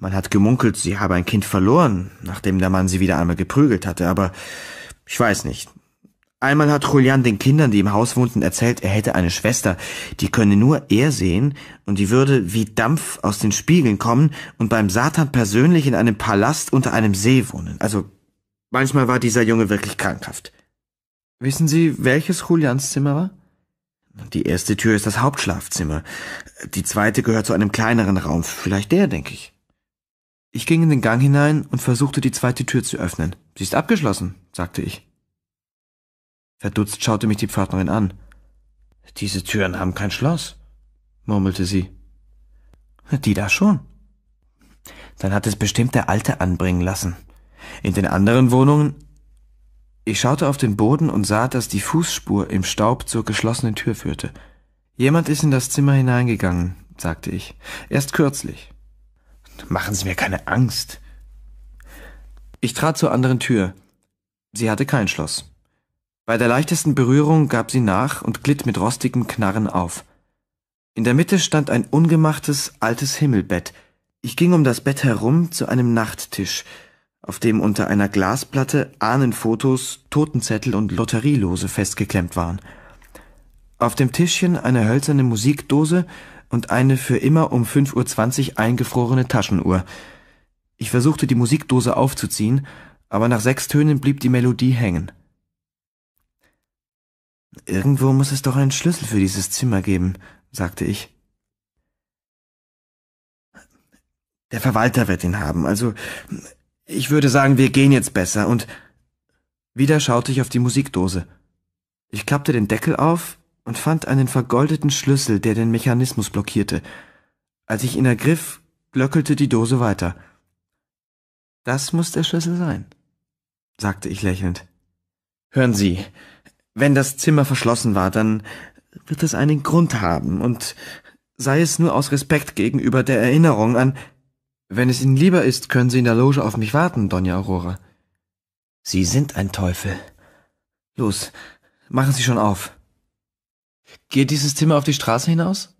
Man hat gemunkelt, sie habe ein Kind verloren, nachdem der Mann sie wieder einmal geprügelt hatte, aber ich weiß nicht. Einmal hat Julian den Kindern, die im Haus wohnten, erzählt, er hätte eine Schwester, die könne nur er sehen und die würde wie Dampf aus den Spiegeln kommen und beim Satan persönlich in einem Palast unter einem See wohnen. Also manchmal war dieser Junge wirklich krankhaft. Wissen Sie, welches Julians Zimmer war? Die erste Tür ist das Hauptschlafzimmer. Die zweite gehört zu einem kleineren Raum, vielleicht der, denke ich. Ich ging in den Gang hinein und versuchte die zweite Tür zu öffnen. Sie ist abgeschlossen, sagte ich. Verdutzt schaute mich die Pförtnerin an. Diese Türen haben kein Schloss, murmelte sie. Die da schon. Dann hat es bestimmt der Alte anbringen lassen. In den anderen Wohnungen ich schaute auf den Boden und sah, dass die Fußspur im Staub zur geschlossenen Tür führte. Jemand ist in das Zimmer hineingegangen, sagte ich. Erst kürzlich. Machen Sie mir keine Angst. Ich trat zur anderen Tür. Sie hatte kein Schloss. Bei der leichtesten Berührung gab sie nach und glitt mit rostigem Knarren auf. In der Mitte stand ein ungemachtes, altes Himmelbett. Ich ging um das Bett herum zu einem Nachttisch, auf dem unter einer Glasplatte Ahnenfotos, Totenzettel und Lotterielose festgeklemmt waren. Auf dem Tischchen eine hölzerne Musikdose und eine für immer um 5.20 Uhr eingefrorene Taschenuhr. Ich versuchte die Musikdose aufzuziehen, aber nach sechs Tönen blieb die Melodie hängen. Irgendwo muss es doch einen Schlüssel für dieses Zimmer geben, sagte ich. Der Verwalter wird ihn haben, also ich würde sagen, wir gehen jetzt besser und wieder schaute ich auf die Musikdose. Ich klappte den Deckel auf und fand einen vergoldeten Schlüssel, der den Mechanismus blockierte. Als ich ihn ergriff, glöckelte die Dose weiter. Das muss der Schlüssel sein, sagte ich lächelnd. Hören Sie, wenn das Zimmer verschlossen war, dann wird es einen Grund haben, und sei es nur aus Respekt gegenüber der Erinnerung an wenn es Ihnen lieber ist, können Sie in der Loge auf mich warten, Doña Aurora. Sie sind ein Teufel. Los, machen Sie schon auf. Geht dieses Zimmer auf die Straße hinaus?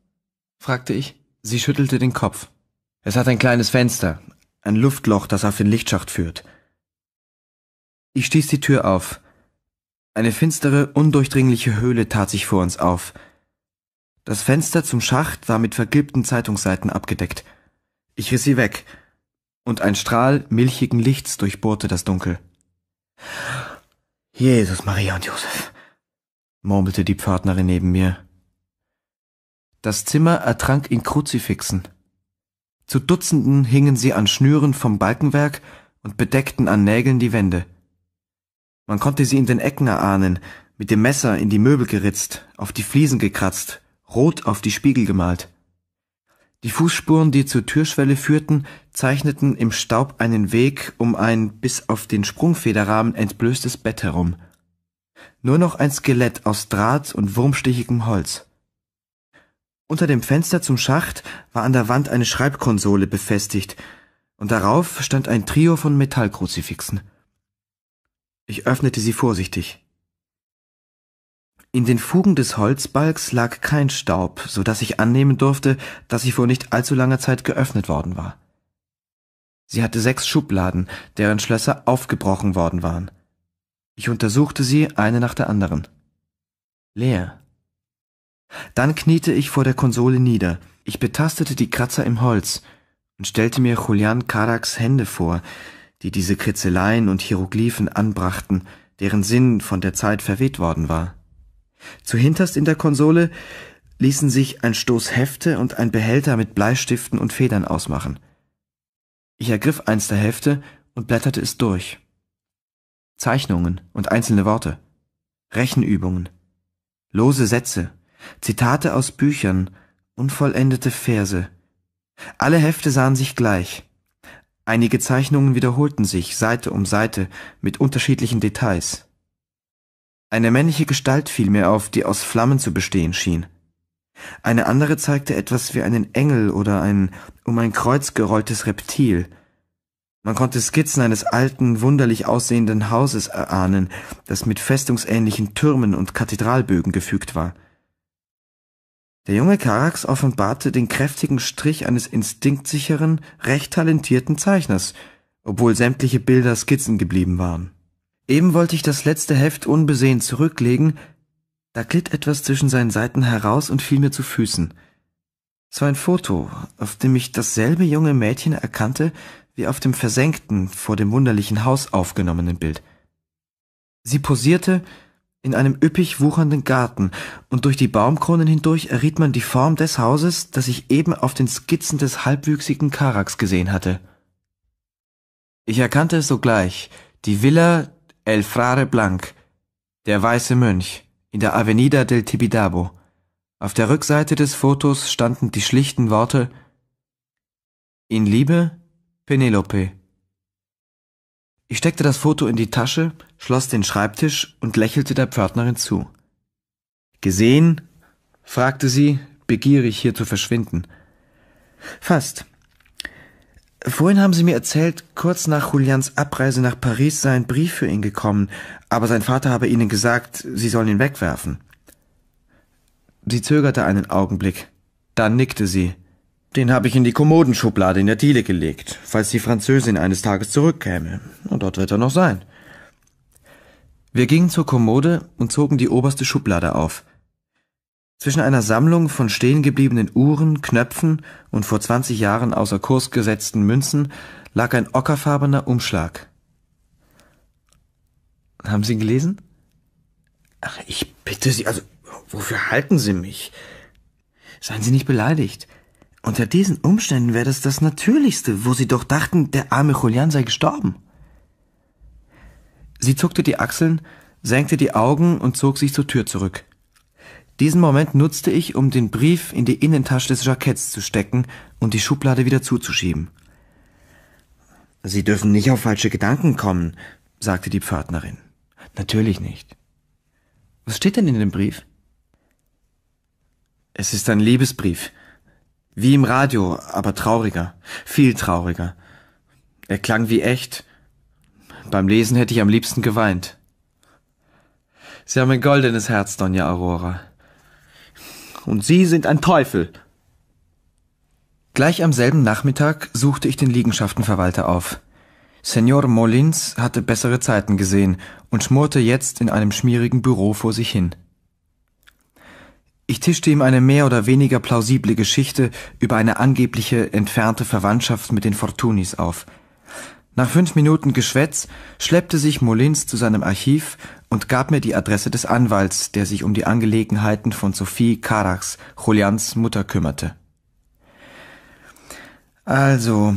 fragte ich. Sie schüttelte den Kopf. Es hat ein kleines Fenster, ein Luftloch, das auf den Lichtschacht führt. Ich stieß die Tür auf. Eine finstere, undurchdringliche Höhle tat sich vor uns auf. Das Fenster zum Schacht war mit vergilbten Zeitungsseiten abgedeckt. Ich riss sie weg, und ein Strahl milchigen Lichts durchbohrte das Dunkel. Jesus, Maria und Josef, murmelte die Pförtnerin neben mir. Das Zimmer ertrank in Kruzifixen. Zu Dutzenden hingen sie an Schnüren vom Balkenwerk und bedeckten an Nägeln die Wände. Man konnte sie in den Ecken erahnen, mit dem Messer in die Möbel geritzt, auf die Fliesen gekratzt, rot auf die Spiegel gemalt. Die Fußspuren, die zur Türschwelle führten, zeichneten im Staub einen Weg um ein bis auf den Sprungfederrahmen entblößtes Bett herum. Nur noch ein Skelett aus Draht und wurmstichigem Holz. Unter dem Fenster zum Schacht war an der Wand eine Schreibkonsole befestigt, und darauf stand ein Trio von Metallkruzifixen. Ich öffnete sie vorsichtig. In den Fugen des Holzbalgs lag kein Staub, so dass ich annehmen durfte, dass sie vor nicht allzu langer Zeit geöffnet worden war. Sie hatte sechs Schubladen, deren Schlösser aufgebrochen worden waren. Ich untersuchte sie eine nach der anderen. Leer. Dann kniete ich vor der Konsole nieder. Ich betastete die Kratzer im Holz und stellte mir Julian Karaks Hände vor, die diese Kritzeleien und Hieroglyphen anbrachten, deren Sinn von der Zeit verweht worden war. Zuhinterst in der Konsole ließen sich ein Stoß Hefte und ein Behälter mit Bleistiften und Federn ausmachen. Ich ergriff eins der Hefte und blätterte es durch. Zeichnungen und einzelne Worte, Rechenübungen, lose Sätze, Zitate aus Büchern, unvollendete Verse. Alle Hefte sahen sich gleich. Einige Zeichnungen wiederholten sich Seite um Seite mit unterschiedlichen Details. Eine männliche Gestalt fiel mir auf, die aus Flammen zu bestehen schien. Eine andere zeigte etwas wie einen Engel oder ein um ein Kreuz gerolltes Reptil. Man konnte Skizzen eines alten, wunderlich aussehenden Hauses erahnen, das mit festungsähnlichen Türmen und Kathedralbögen gefügt war. Der junge Karax offenbarte den kräftigen Strich eines instinktsicheren, recht talentierten Zeichners, obwohl sämtliche Bilder Skizzen geblieben waren. Eben wollte ich das letzte Heft unbesehen zurücklegen, da glitt etwas zwischen seinen Seiten heraus und fiel mir zu Füßen. Es war ein Foto, auf dem ich dasselbe junge Mädchen erkannte wie auf dem versenkten, vor dem wunderlichen Haus aufgenommenen Bild. Sie posierte in einem üppig wuchernden Garten, und durch die Baumkronen hindurch erriet man die Form des Hauses, das ich eben auf den Skizzen des halbwüchsigen Karaks gesehen hatte. Ich erkannte es sogleich, die Villa El Frare Blanc, der weiße Mönch, in der Avenida del Tibidabo. Auf der Rückseite des Fotos standen die schlichten Worte In Liebe, Penelope. Ich steckte das Foto in die Tasche, schloss den Schreibtisch und lächelte der Pförtnerin zu. Gesehen? fragte sie, begierig hier zu verschwinden. Fast. Vorhin haben Sie mir erzählt, kurz nach Julians Abreise nach Paris sei ein Brief für ihn gekommen, aber sein Vater habe Ihnen gesagt, Sie sollen ihn wegwerfen. Sie zögerte einen Augenblick. Dann nickte sie. Den habe ich in die Kommodenschublade in der Diele gelegt, falls die Französin eines Tages zurückkäme. Und dort wird er noch sein. Wir gingen zur Kommode und zogen die oberste Schublade auf. Zwischen einer Sammlung von stehengebliebenen Uhren, Knöpfen und vor 20 Jahren außer Kurs gesetzten Münzen lag ein ockerfarbener Umschlag. Haben Sie ihn gelesen? Ach, ich bitte Sie, also, wofür halten Sie mich? Seien Sie nicht beleidigt. Unter diesen Umständen wäre das das Natürlichste, wo Sie doch dachten, der arme Julian sei gestorben. Sie zuckte die Achseln, senkte die Augen und zog sich zur Tür zurück. Diesen Moment nutzte ich, um den Brief in die Innentasche des Jacketts zu stecken und die Schublade wieder zuzuschieben. Sie dürfen nicht auf falsche Gedanken kommen, sagte die Pförtnerin. Natürlich nicht. Was steht denn in dem Brief? Es ist ein Liebesbrief. Wie im Radio, aber trauriger, viel trauriger. Er klang wie echt. Beim Lesen hätte ich am liebsten geweint. Sie haben ein goldenes Herz, Dona Aurora und Sie sind ein Teufel. Gleich am selben Nachmittag suchte ich den Liegenschaftenverwalter auf. Senor Molins hatte bessere Zeiten gesehen und schmorte jetzt in einem schmierigen Büro vor sich hin. Ich tischte ihm eine mehr oder weniger plausible Geschichte über eine angebliche entfernte Verwandtschaft mit den Fortunis auf. Nach fünf Minuten Geschwätz schleppte sich Molins zu seinem Archiv und gab mir die Adresse des Anwalts, der sich um die Angelegenheiten von Sophie Karax, Julians Mutter, kümmerte. Also,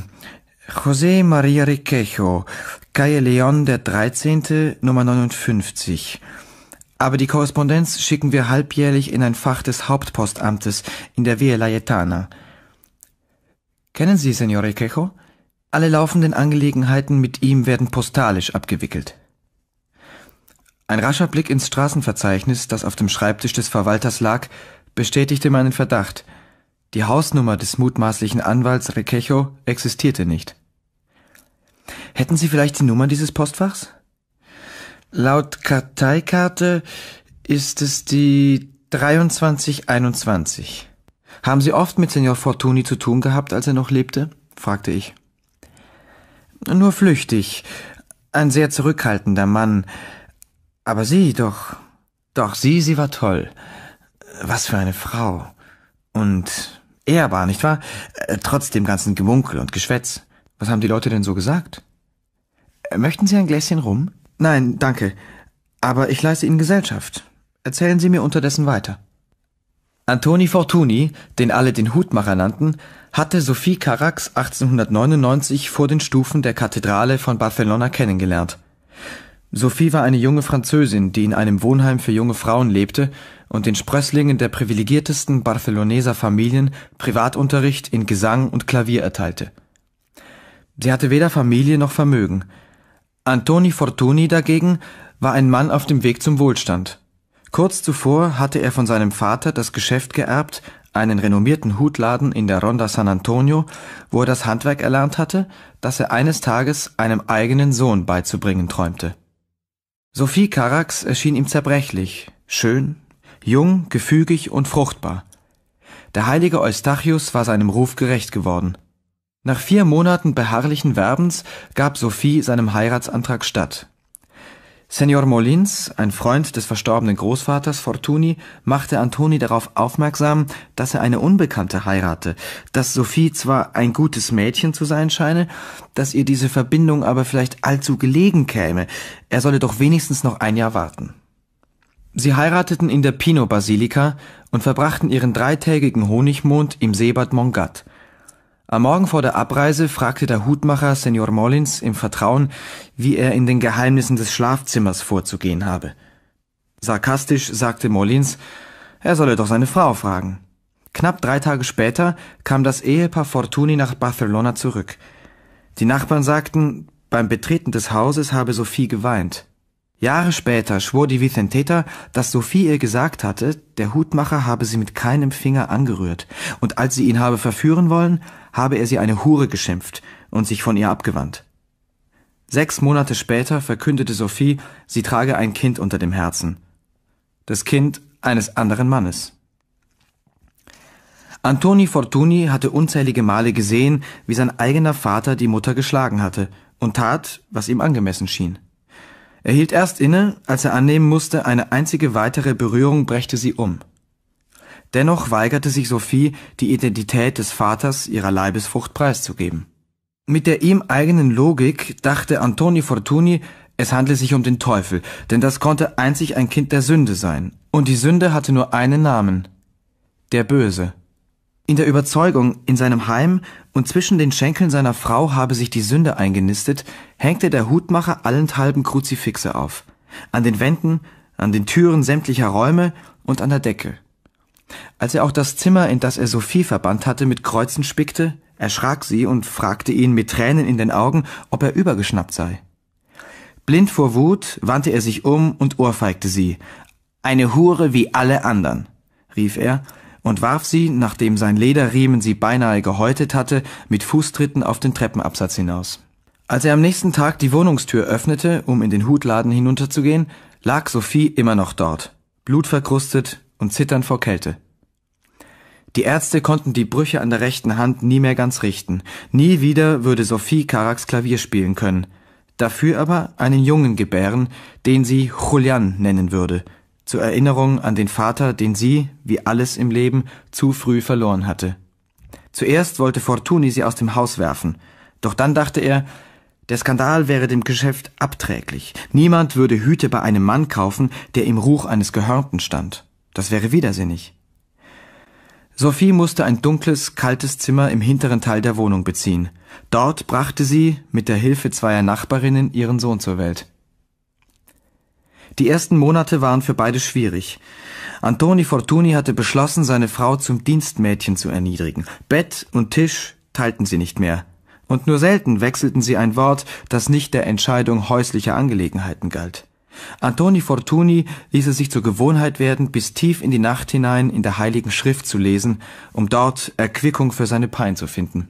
José María Riquejo, Calle Leon der 13., Nummer 59. Aber die Korrespondenz schicken wir halbjährlich in ein Fach des Hauptpostamtes in der Via Laietana. Kennen Sie Signore Quejo? Alle laufenden Angelegenheiten mit ihm werden postalisch abgewickelt. Ein rascher Blick ins Straßenverzeichnis, das auf dem Schreibtisch des Verwalters lag, bestätigte meinen Verdacht. Die Hausnummer des mutmaßlichen Anwalts Requecho existierte nicht. Hätten Sie vielleicht die Nummer dieses Postfachs? Laut Karteikarte ist es die 2321. Haben Sie oft mit Senor Fortuni zu tun gehabt, als er noch lebte? fragte ich. Nur flüchtig. Ein sehr zurückhaltender Mann. Aber sie doch, doch sie, sie war toll. Was für eine Frau. Und ehrbar, nicht wahr? Äh, trotz dem ganzen Gemunkel und Geschwätz. Was haben die Leute denn so gesagt? Äh, möchten Sie ein Gläschen rum? Nein, danke. Aber ich leiste Ihnen Gesellschaft. Erzählen Sie mir unterdessen weiter. Antoni Fortuni, den alle den Hutmacher nannten, hatte Sophie Carax 1899 vor den Stufen der Kathedrale von Barcelona kennengelernt. Sophie war eine junge Französin, die in einem Wohnheim für junge Frauen lebte und den Sprösslingen der privilegiertesten Barceloneser Familien Privatunterricht in Gesang und Klavier erteilte. Sie hatte weder Familie noch Vermögen. Antoni Fortuni dagegen war ein Mann auf dem Weg zum Wohlstand. Kurz zuvor hatte er von seinem Vater das Geschäft geerbt, einen renommierten Hutladen in der Ronda San Antonio, wo er das Handwerk erlernt hatte, das er eines Tages einem eigenen Sohn beizubringen träumte Sophie Karax erschien ihm zerbrechlich, schön, jung, gefügig und fruchtbar. Der heilige Eustachius war seinem Ruf gerecht geworden. Nach vier Monaten beharrlichen Werbens gab Sophie seinem Heiratsantrag statt Senor Molins, ein Freund des verstorbenen Großvaters Fortuni, machte Antoni darauf aufmerksam, dass er eine Unbekannte heirate, dass Sophie zwar ein gutes Mädchen zu sein scheine, dass ihr diese Verbindung aber vielleicht allzu gelegen käme, er solle doch wenigstens noch ein Jahr warten. Sie heirateten in der Pino-Basilika und verbrachten ihren dreitägigen Honigmond im Seebad Mongat – am Morgen vor der Abreise fragte der Hutmacher Senor Mollins im Vertrauen, wie er in den Geheimnissen des Schlafzimmers vorzugehen habe. Sarkastisch sagte Mollins, er solle doch seine Frau fragen. Knapp drei Tage später kam das Ehepaar Fortuni nach Barcelona zurück. Die Nachbarn sagten, beim Betreten des Hauses habe Sophie geweint. Jahre später schwor die Vicenteta, dass Sophie ihr gesagt hatte, der Hutmacher habe sie mit keinem Finger angerührt, und als sie ihn habe verführen wollen, habe er sie eine Hure geschimpft und sich von ihr abgewandt. Sechs Monate später verkündete Sophie, sie trage ein Kind unter dem Herzen. Das Kind eines anderen Mannes. Antoni Fortuni hatte unzählige Male gesehen, wie sein eigener Vater die Mutter geschlagen hatte und tat, was ihm angemessen schien. Er hielt erst inne, als er annehmen musste, eine einzige weitere Berührung brächte sie um. Dennoch weigerte sich Sophie, die Identität des Vaters ihrer Leibesfrucht preiszugeben. Mit der ihm eigenen Logik dachte Antoni Fortuni, es handle sich um den Teufel, denn das konnte einzig ein Kind der Sünde sein, und die Sünde hatte nur einen Namen der Böse. In der Überzeugung, in seinem Heim und zwischen den Schenkeln seiner Frau habe sich die Sünde eingenistet, hängte der Hutmacher allenthalben Kruzifixe auf. An den Wänden, an den Türen sämtlicher Räume und an der Decke. Als er auch das Zimmer, in das er Sophie verbannt hatte, mit Kreuzen spickte, erschrak sie und fragte ihn mit Tränen in den Augen, ob er übergeschnappt sei. Blind vor Wut wandte er sich um und ohrfeigte sie. Eine Hure wie alle anderen, rief er und warf sie, nachdem sein Lederriemen sie beinahe gehäutet hatte, mit Fußtritten auf den Treppenabsatz hinaus. Als er am nächsten Tag die Wohnungstür öffnete, um in den Hutladen hinunterzugehen, lag Sophie immer noch dort, blutverkrustet, und Zittern vor Kälte. Die Ärzte konnten die Brüche an der rechten Hand nie mehr ganz richten. Nie wieder würde Sophie Karaks Klavier spielen können. Dafür aber einen Jungen gebären, den sie Julian nennen würde. Zur Erinnerung an den Vater, den sie, wie alles im Leben, zu früh verloren hatte. Zuerst wollte Fortuny sie aus dem Haus werfen. Doch dann dachte er, der Skandal wäre dem Geschäft abträglich. Niemand würde Hüte bei einem Mann kaufen, der im Ruch eines Gehörnten stand. Das wäre widersinnig. Sophie musste ein dunkles, kaltes Zimmer im hinteren Teil der Wohnung beziehen. Dort brachte sie, mit der Hilfe zweier Nachbarinnen, ihren Sohn zur Welt. Die ersten Monate waren für beide schwierig. Antoni Fortuni hatte beschlossen, seine Frau zum Dienstmädchen zu erniedrigen. Bett und Tisch teilten sie nicht mehr. Und nur selten wechselten sie ein Wort, das nicht der Entscheidung häuslicher Angelegenheiten galt. Antoni Fortuni ließ es sich zur Gewohnheit werden, bis tief in die Nacht hinein in der Heiligen Schrift zu lesen, um dort Erquickung für seine Pein zu finden.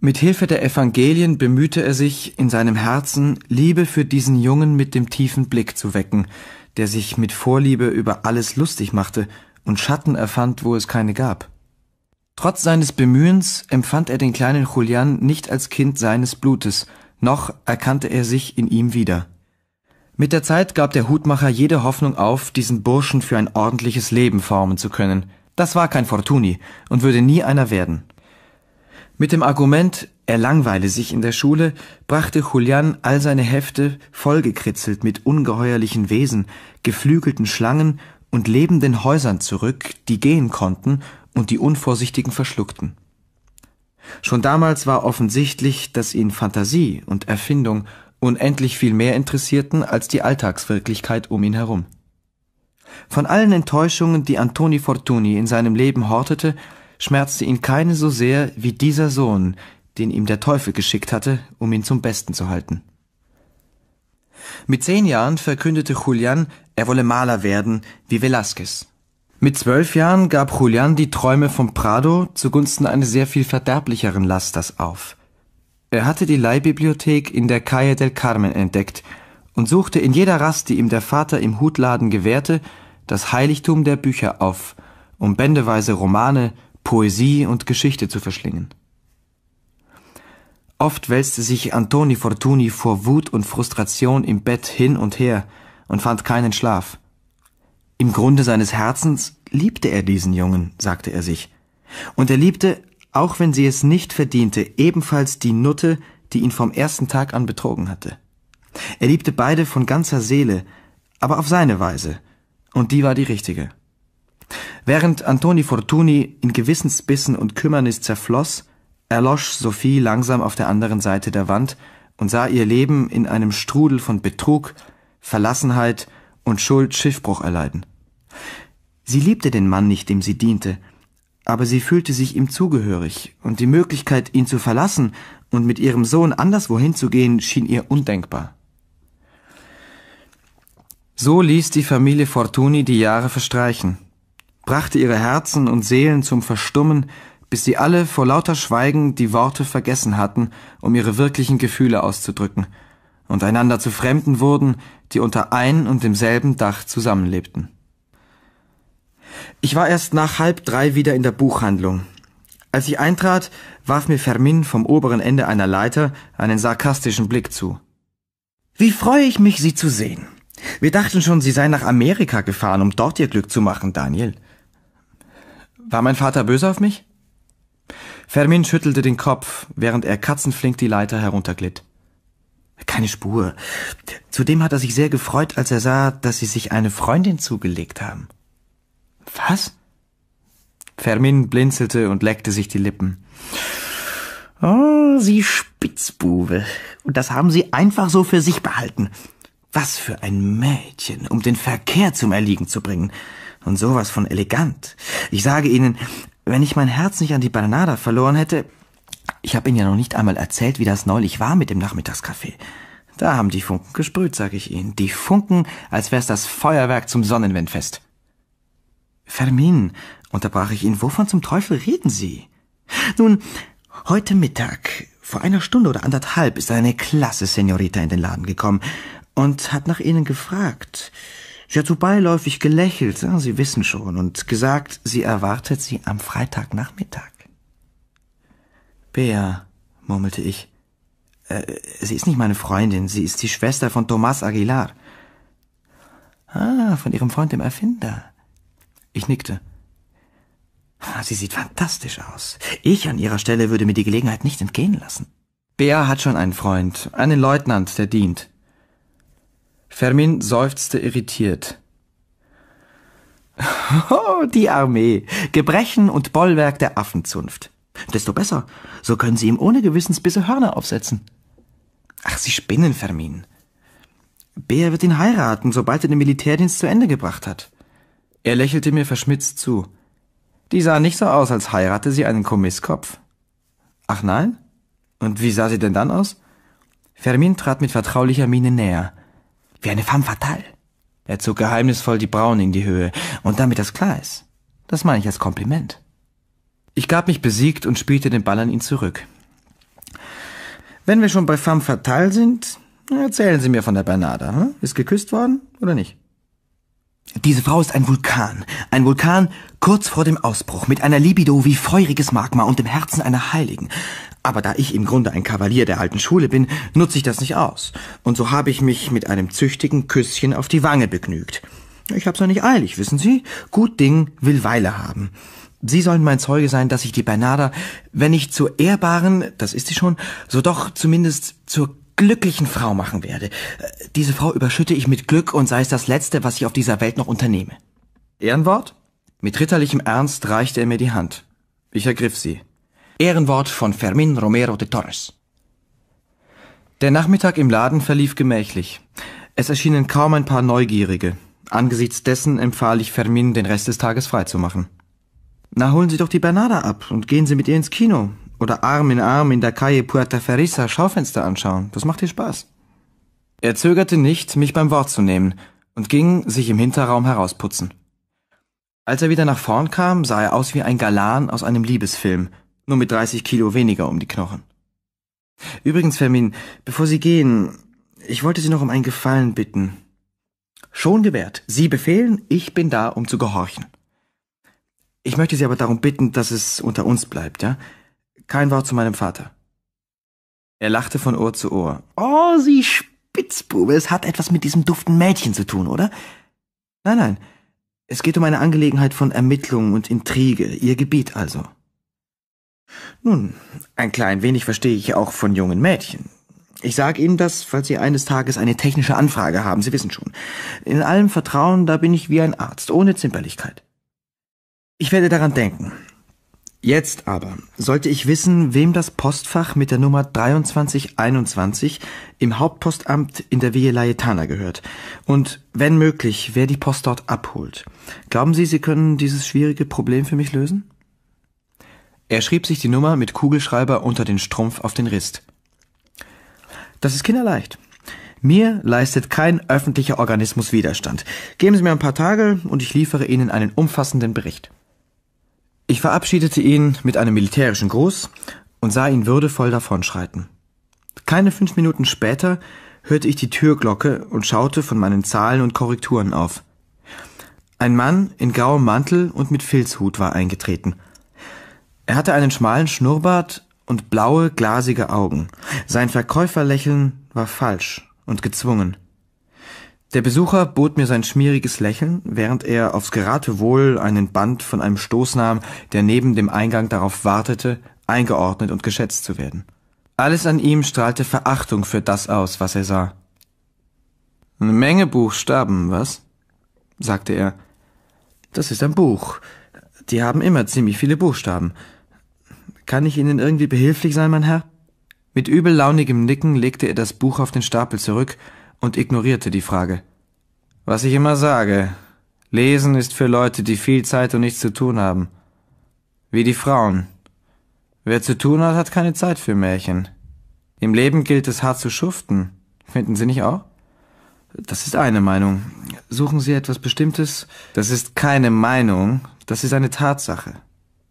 Mit Hilfe der Evangelien bemühte er sich, in seinem Herzen Liebe für diesen Jungen mit dem tiefen Blick zu wecken, der sich mit Vorliebe über alles lustig machte und Schatten erfand, wo es keine gab. Trotz seines Bemühens empfand er den kleinen Julian nicht als Kind seines Blutes, noch erkannte er sich in ihm wieder mit der Zeit gab der Hutmacher jede Hoffnung auf, diesen Burschen für ein ordentliches Leben formen zu können. Das war kein Fortuni und würde nie einer werden. Mit dem Argument, er langweile sich in der Schule, brachte Julian all seine Hefte vollgekritzelt mit ungeheuerlichen Wesen, geflügelten Schlangen und lebenden Häusern zurück, die gehen konnten und die Unvorsichtigen verschluckten. Schon damals war offensichtlich, dass ihn Fantasie und Erfindung unendlich viel mehr interessierten als die Alltagswirklichkeit um ihn herum. Von allen Enttäuschungen, die Antoni Fortuni in seinem Leben hortete, schmerzte ihn keine so sehr wie dieser Sohn, den ihm der Teufel geschickt hatte, um ihn zum Besten zu halten. Mit zehn Jahren verkündete Julian, er wolle Maler werden, wie Velázquez. Mit zwölf Jahren gab Julian die Träume vom Prado zugunsten eines sehr viel verderblicheren Lasters auf – er hatte die Leihbibliothek in der Calle del Carmen entdeckt und suchte in jeder Rast, die ihm der Vater im Hutladen gewährte, das Heiligtum der Bücher auf, um bändeweise Romane, Poesie und Geschichte zu verschlingen. Oft wälzte sich Antoni Fortuni vor Wut und Frustration im Bett hin und her und fand keinen Schlaf. Im Grunde seines Herzens liebte er diesen Jungen, sagte er sich, und er liebte auch wenn sie es nicht verdiente, ebenfalls die Nutte, die ihn vom ersten Tag an betrogen hatte. Er liebte beide von ganzer Seele, aber auf seine Weise, und die war die richtige. Während Antoni Fortuni in Gewissensbissen und Kümmernis zerfloss, erlosch Sophie langsam auf der anderen Seite der Wand und sah ihr Leben in einem Strudel von Betrug, Verlassenheit und Schuld Schiffbruch erleiden. Sie liebte den Mann nicht, dem sie diente, aber sie fühlte sich ihm zugehörig, und die Möglichkeit, ihn zu verlassen und mit ihrem Sohn anderswohin zu gehen, schien ihr undenkbar. So ließ die Familie Fortuni die Jahre verstreichen, brachte ihre Herzen und Seelen zum Verstummen, bis sie alle vor lauter Schweigen die Worte vergessen hatten, um ihre wirklichen Gefühle auszudrücken, und einander zu Fremden wurden, die unter ein und demselben Dach zusammenlebten. Ich war erst nach halb drei wieder in der Buchhandlung. Als ich eintrat, warf mir Fermin vom oberen Ende einer Leiter einen sarkastischen Blick zu. Wie freue ich mich, Sie zu sehen. Wir dachten schon, Sie seien nach Amerika gefahren, um dort Ihr Glück zu machen, Daniel. War mein Vater böse auf mich? Fermin schüttelte den Kopf, während er katzenflink die Leiter herunterglitt. Keine Spur. Zudem hat er sich sehr gefreut, als er sah, dass Sie sich eine Freundin zugelegt haben. Was? Fermin blinzelte und leckte sich die Lippen. Oh, Sie Spitzbube. Und das haben Sie einfach so für sich behalten. Was für ein Mädchen, um den Verkehr zum Erliegen zu bringen. Und sowas von elegant. Ich sage Ihnen, wenn ich mein Herz nicht an die Bananada verloren hätte, ich habe Ihnen ja noch nicht einmal erzählt, wie das neulich war mit dem Nachmittagskaffee. Da haben die Funken gesprüht, sage ich Ihnen. Die Funken, als wär's das Feuerwerk zum Sonnenwindfest. Fermin, unterbrach ich ihn, wovon zum Teufel reden Sie? Nun, heute Mittag, vor einer Stunde oder anderthalb, ist eine klasse Senorita in den Laden gekommen und hat nach Ihnen gefragt. Sie hat so beiläufig gelächelt, Sie wissen schon, und gesagt, sie erwartet Sie am Freitagnachmittag. Bea, murmelte ich, äh, sie ist nicht meine Freundin, sie ist die Schwester von Tomás Aguilar. Ah, von ihrem Freund dem Erfinder. Ich nickte. Ah, sie sieht fantastisch aus. Ich an ihrer Stelle würde mir die Gelegenheit nicht entgehen lassen. Bea hat schon einen Freund, einen Leutnant, der dient. Fermin seufzte irritiert. Oh, die Armee. Gebrechen und Bollwerk der Affenzunft. Desto besser. So können sie ihm ohne Gewissensbisse Hörner aufsetzen. Ach, sie spinnen, Fermin. Bea wird ihn heiraten, sobald er den Militärdienst zu Ende gebracht hat. Er lächelte mir verschmitzt zu. Die sah nicht so aus, als heirate sie einen Kommisskopf. Ach nein? Und wie sah sie denn dann aus? Fermin trat mit vertraulicher Miene näher. Wie eine femme fatale. Er zog geheimnisvoll die Brauen in die Höhe. Und damit das klar ist. Das meine ich als Kompliment. Ich gab mich besiegt und spielte den Ball an ihn zurück. Wenn wir schon bei femme fatale sind, erzählen Sie mir von der Bernada. Hm? Ist geküsst worden oder nicht? Diese Frau ist ein Vulkan. Ein Vulkan kurz vor dem Ausbruch, mit einer Libido wie feuriges Magma und dem Herzen einer Heiligen. Aber da ich im Grunde ein Kavalier der alten Schule bin, nutze ich das nicht aus. Und so habe ich mich mit einem züchtigen Küsschen auf die Wange begnügt. Ich hab's noch nicht eilig, wissen Sie? Gut Ding will Weile haben. Sie sollen mein Zeuge sein, dass ich die Bernarda, wenn nicht zur ehrbaren, das ist sie schon, so doch zumindest zur glücklichen Frau machen werde. Äh, diese Frau überschütte ich mit Glück und sei es das Letzte, was ich auf dieser Welt noch unternehme. Ehrenwort? Mit ritterlichem Ernst reichte er mir die Hand. Ich ergriff sie. Ehrenwort von Fermin Romero de Torres. Der Nachmittag im Laden verlief gemächlich. Es erschienen kaum ein paar Neugierige. Angesichts dessen empfahl ich Fermin, den Rest des Tages freizumachen. Na, holen Sie doch die Bernada ab und gehen Sie mit ihr ins Kino. Oder Arm in Arm in der Calle Puerta Ferrisa Schaufenster anschauen. Das macht dir Spaß. Er zögerte nicht, mich beim Wort zu nehmen und ging sich im Hinterraum herausputzen. Als er wieder nach vorn kam, sah er aus wie ein Galan aus einem Liebesfilm, nur mit 30 Kilo weniger um die Knochen. Übrigens, Fermin, bevor Sie gehen, ich wollte Sie noch um einen Gefallen bitten. Schon gewährt. Sie befehlen, ich bin da, um zu gehorchen. Ich möchte Sie aber darum bitten, dass es unter uns bleibt, ja? Kein Wort zu meinem Vater. Er lachte von Ohr zu Ohr. Oh, Sie Spitzbube, es hat etwas mit diesem duften Mädchen zu tun, oder? Nein, nein. Es geht um eine Angelegenheit von Ermittlungen und Intrige, Ihr Gebiet also. Nun, ein klein wenig verstehe ich auch von jungen Mädchen. Ich sage Ihnen das, falls Sie eines Tages eine technische Anfrage haben, Sie wissen schon. In allem Vertrauen, da bin ich wie ein Arzt, ohne Zimperlichkeit. Ich werde daran denken. Jetzt aber sollte ich wissen, wem das Postfach mit der Nummer 2321 im Hauptpostamt in der Via Laetana gehört und, wenn möglich, wer die Post dort abholt. Glauben Sie, Sie können dieses schwierige Problem für mich lösen? Er schrieb sich die Nummer mit Kugelschreiber unter den Strumpf auf den Rist. Das ist kinderleicht. Mir leistet kein öffentlicher Organismus Widerstand. Geben Sie mir ein paar Tage und ich liefere Ihnen einen umfassenden Bericht. Ich verabschiedete ihn mit einem militärischen Gruß und sah ihn würdevoll davonschreiten. Keine fünf Minuten später hörte ich die Türglocke und schaute von meinen Zahlen und Korrekturen auf. Ein Mann in grauem Mantel und mit Filzhut war eingetreten. Er hatte einen schmalen Schnurrbart und blaue, glasige Augen. Sein Verkäuferlächeln war falsch und gezwungen. Der Besucher bot mir sein schmieriges Lächeln, während er aufs Geratewohl einen Band von einem Stoß nahm, der neben dem Eingang darauf wartete, eingeordnet und geschätzt zu werden. Alles an ihm strahlte Verachtung für das aus, was er sah. Eine Menge Buchstaben, was? sagte er. Das ist ein Buch. Die haben immer ziemlich viele Buchstaben. Kann ich Ihnen irgendwie behilflich sein, mein Herr? Mit übellaunigem Nicken legte er das Buch auf den Stapel zurück und ignorierte die Frage. Was ich immer sage, Lesen ist für Leute, die viel Zeit und nichts zu tun haben. Wie die Frauen. Wer zu tun hat, hat keine Zeit für Märchen. Im Leben gilt es hart zu schuften. Finden Sie nicht auch? Das ist eine Meinung. Suchen Sie etwas Bestimmtes? Das ist keine Meinung, das ist eine Tatsache.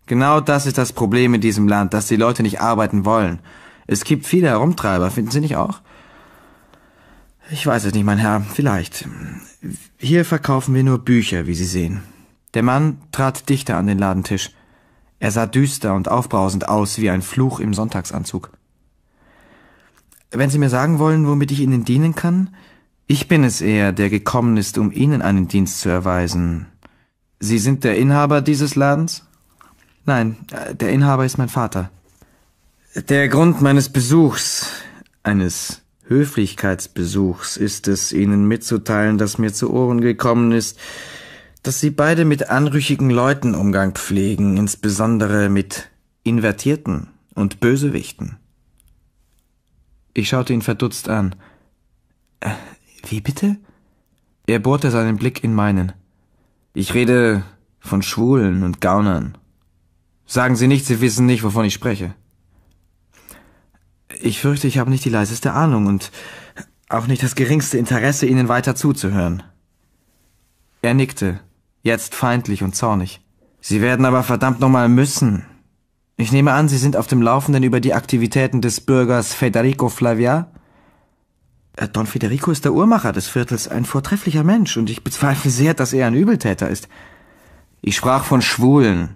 Genau das ist das Problem in diesem Land, dass die Leute nicht arbeiten wollen. Es gibt viele Herumtreiber, finden Sie nicht auch? Ich weiß es nicht, mein Herr, vielleicht. Hier verkaufen wir nur Bücher, wie Sie sehen. Der Mann trat dichter an den Ladentisch. Er sah düster und aufbrausend aus wie ein Fluch im Sonntagsanzug. Wenn Sie mir sagen wollen, womit ich Ihnen dienen kann, ich bin es eher, der gekommen ist, um Ihnen einen Dienst zu erweisen. Sie sind der Inhaber dieses Ladens? Nein, der Inhaber ist mein Vater. Der Grund meines Besuchs, eines Höflichkeitsbesuchs ist es, Ihnen mitzuteilen, dass mir zu Ohren gekommen ist, dass Sie beide mit anrüchigen Leuten Umgang pflegen, insbesondere mit Invertierten und Bösewichten. Ich schaute ihn verdutzt an. Äh, wie bitte? Er bohrte seinen Blick in meinen. Ich rede von Schwulen und Gaunern. Sagen Sie nicht, Sie wissen nicht, wovon ich spreche. Ich fürchte, ich habe nicht die leiseste Ahnung und auch nicht das geringste Interesse, Ihnen weiter zuzuhören. Er nickte, jetzt feindlich und zornig. Sie werden aber verdammt nochmal müssen. Ich nehme an, Sie sind auf dem Laufenden über die Aktivitäten des Bürgers Federico Flavia? Äh, Don Federico ist der Uhrmacher des Viertels, ein vortrefflicher Mensch, und ich bezweifle sehr, dass er ein Übeltäter ist. Ich sprach von Schwulen.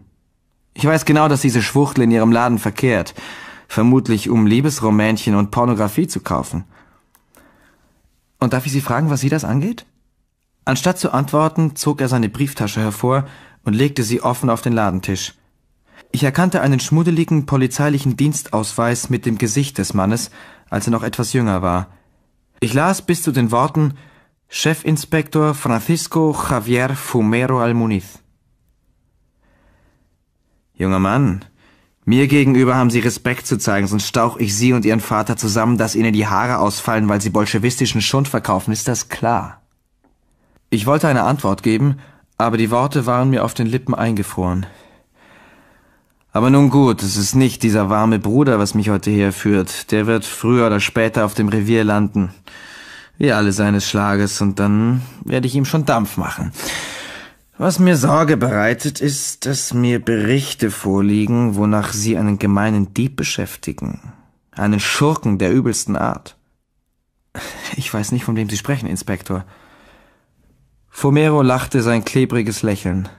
Ich weiß genau, dass diese Schwuchtel in ihrem Laden verkehrt vermutlich um Liebesromänchen und Pornografie zu kaufen. Und darf ich Sie fragen, was Sie das angeht? Anstatt zu antworten, zog er seine Brieftasche hervor und legte sie offen auf den Ladentisch. Ich erkannte einen schmuddeligen polizeilichen Dienstausweis mit dem Gesicht des Mannes, als er noch etwas jünger war. Ich las bis zu den Worten Chefinspektor Francisco Javier Fumero Almuniz. Junger Mann, mir gegenüber haben sie Respekt zu zeigen, sonst stauch ich sie und ihren Vater zusammen, dass ihnen die Haare ausfallen, weil sie bolschewistischen Schund verkaufen, ist das klar. Ich wollte eine Antwort geben, aber die Worte waren mir auf den Lippen eingefroren. Aber nun gut, es ist nicht dieser warme Bruder, was mich heute herführt. Der wird früher oder später auf dem Revier landen. Wie alle seines Schlages, und dann werde ich ihm schon Dampf machen. Was mir Sorge bereitet, ist, dass mir Berichte vorliegen, wonach sie einen gemeinen Dieb beschäftigen. Einen Schurken der übelsten Art. Ich weiß nicht, von wem Sie sprechen, Inspektor. Fomero lachte sein klebriges Lächeln.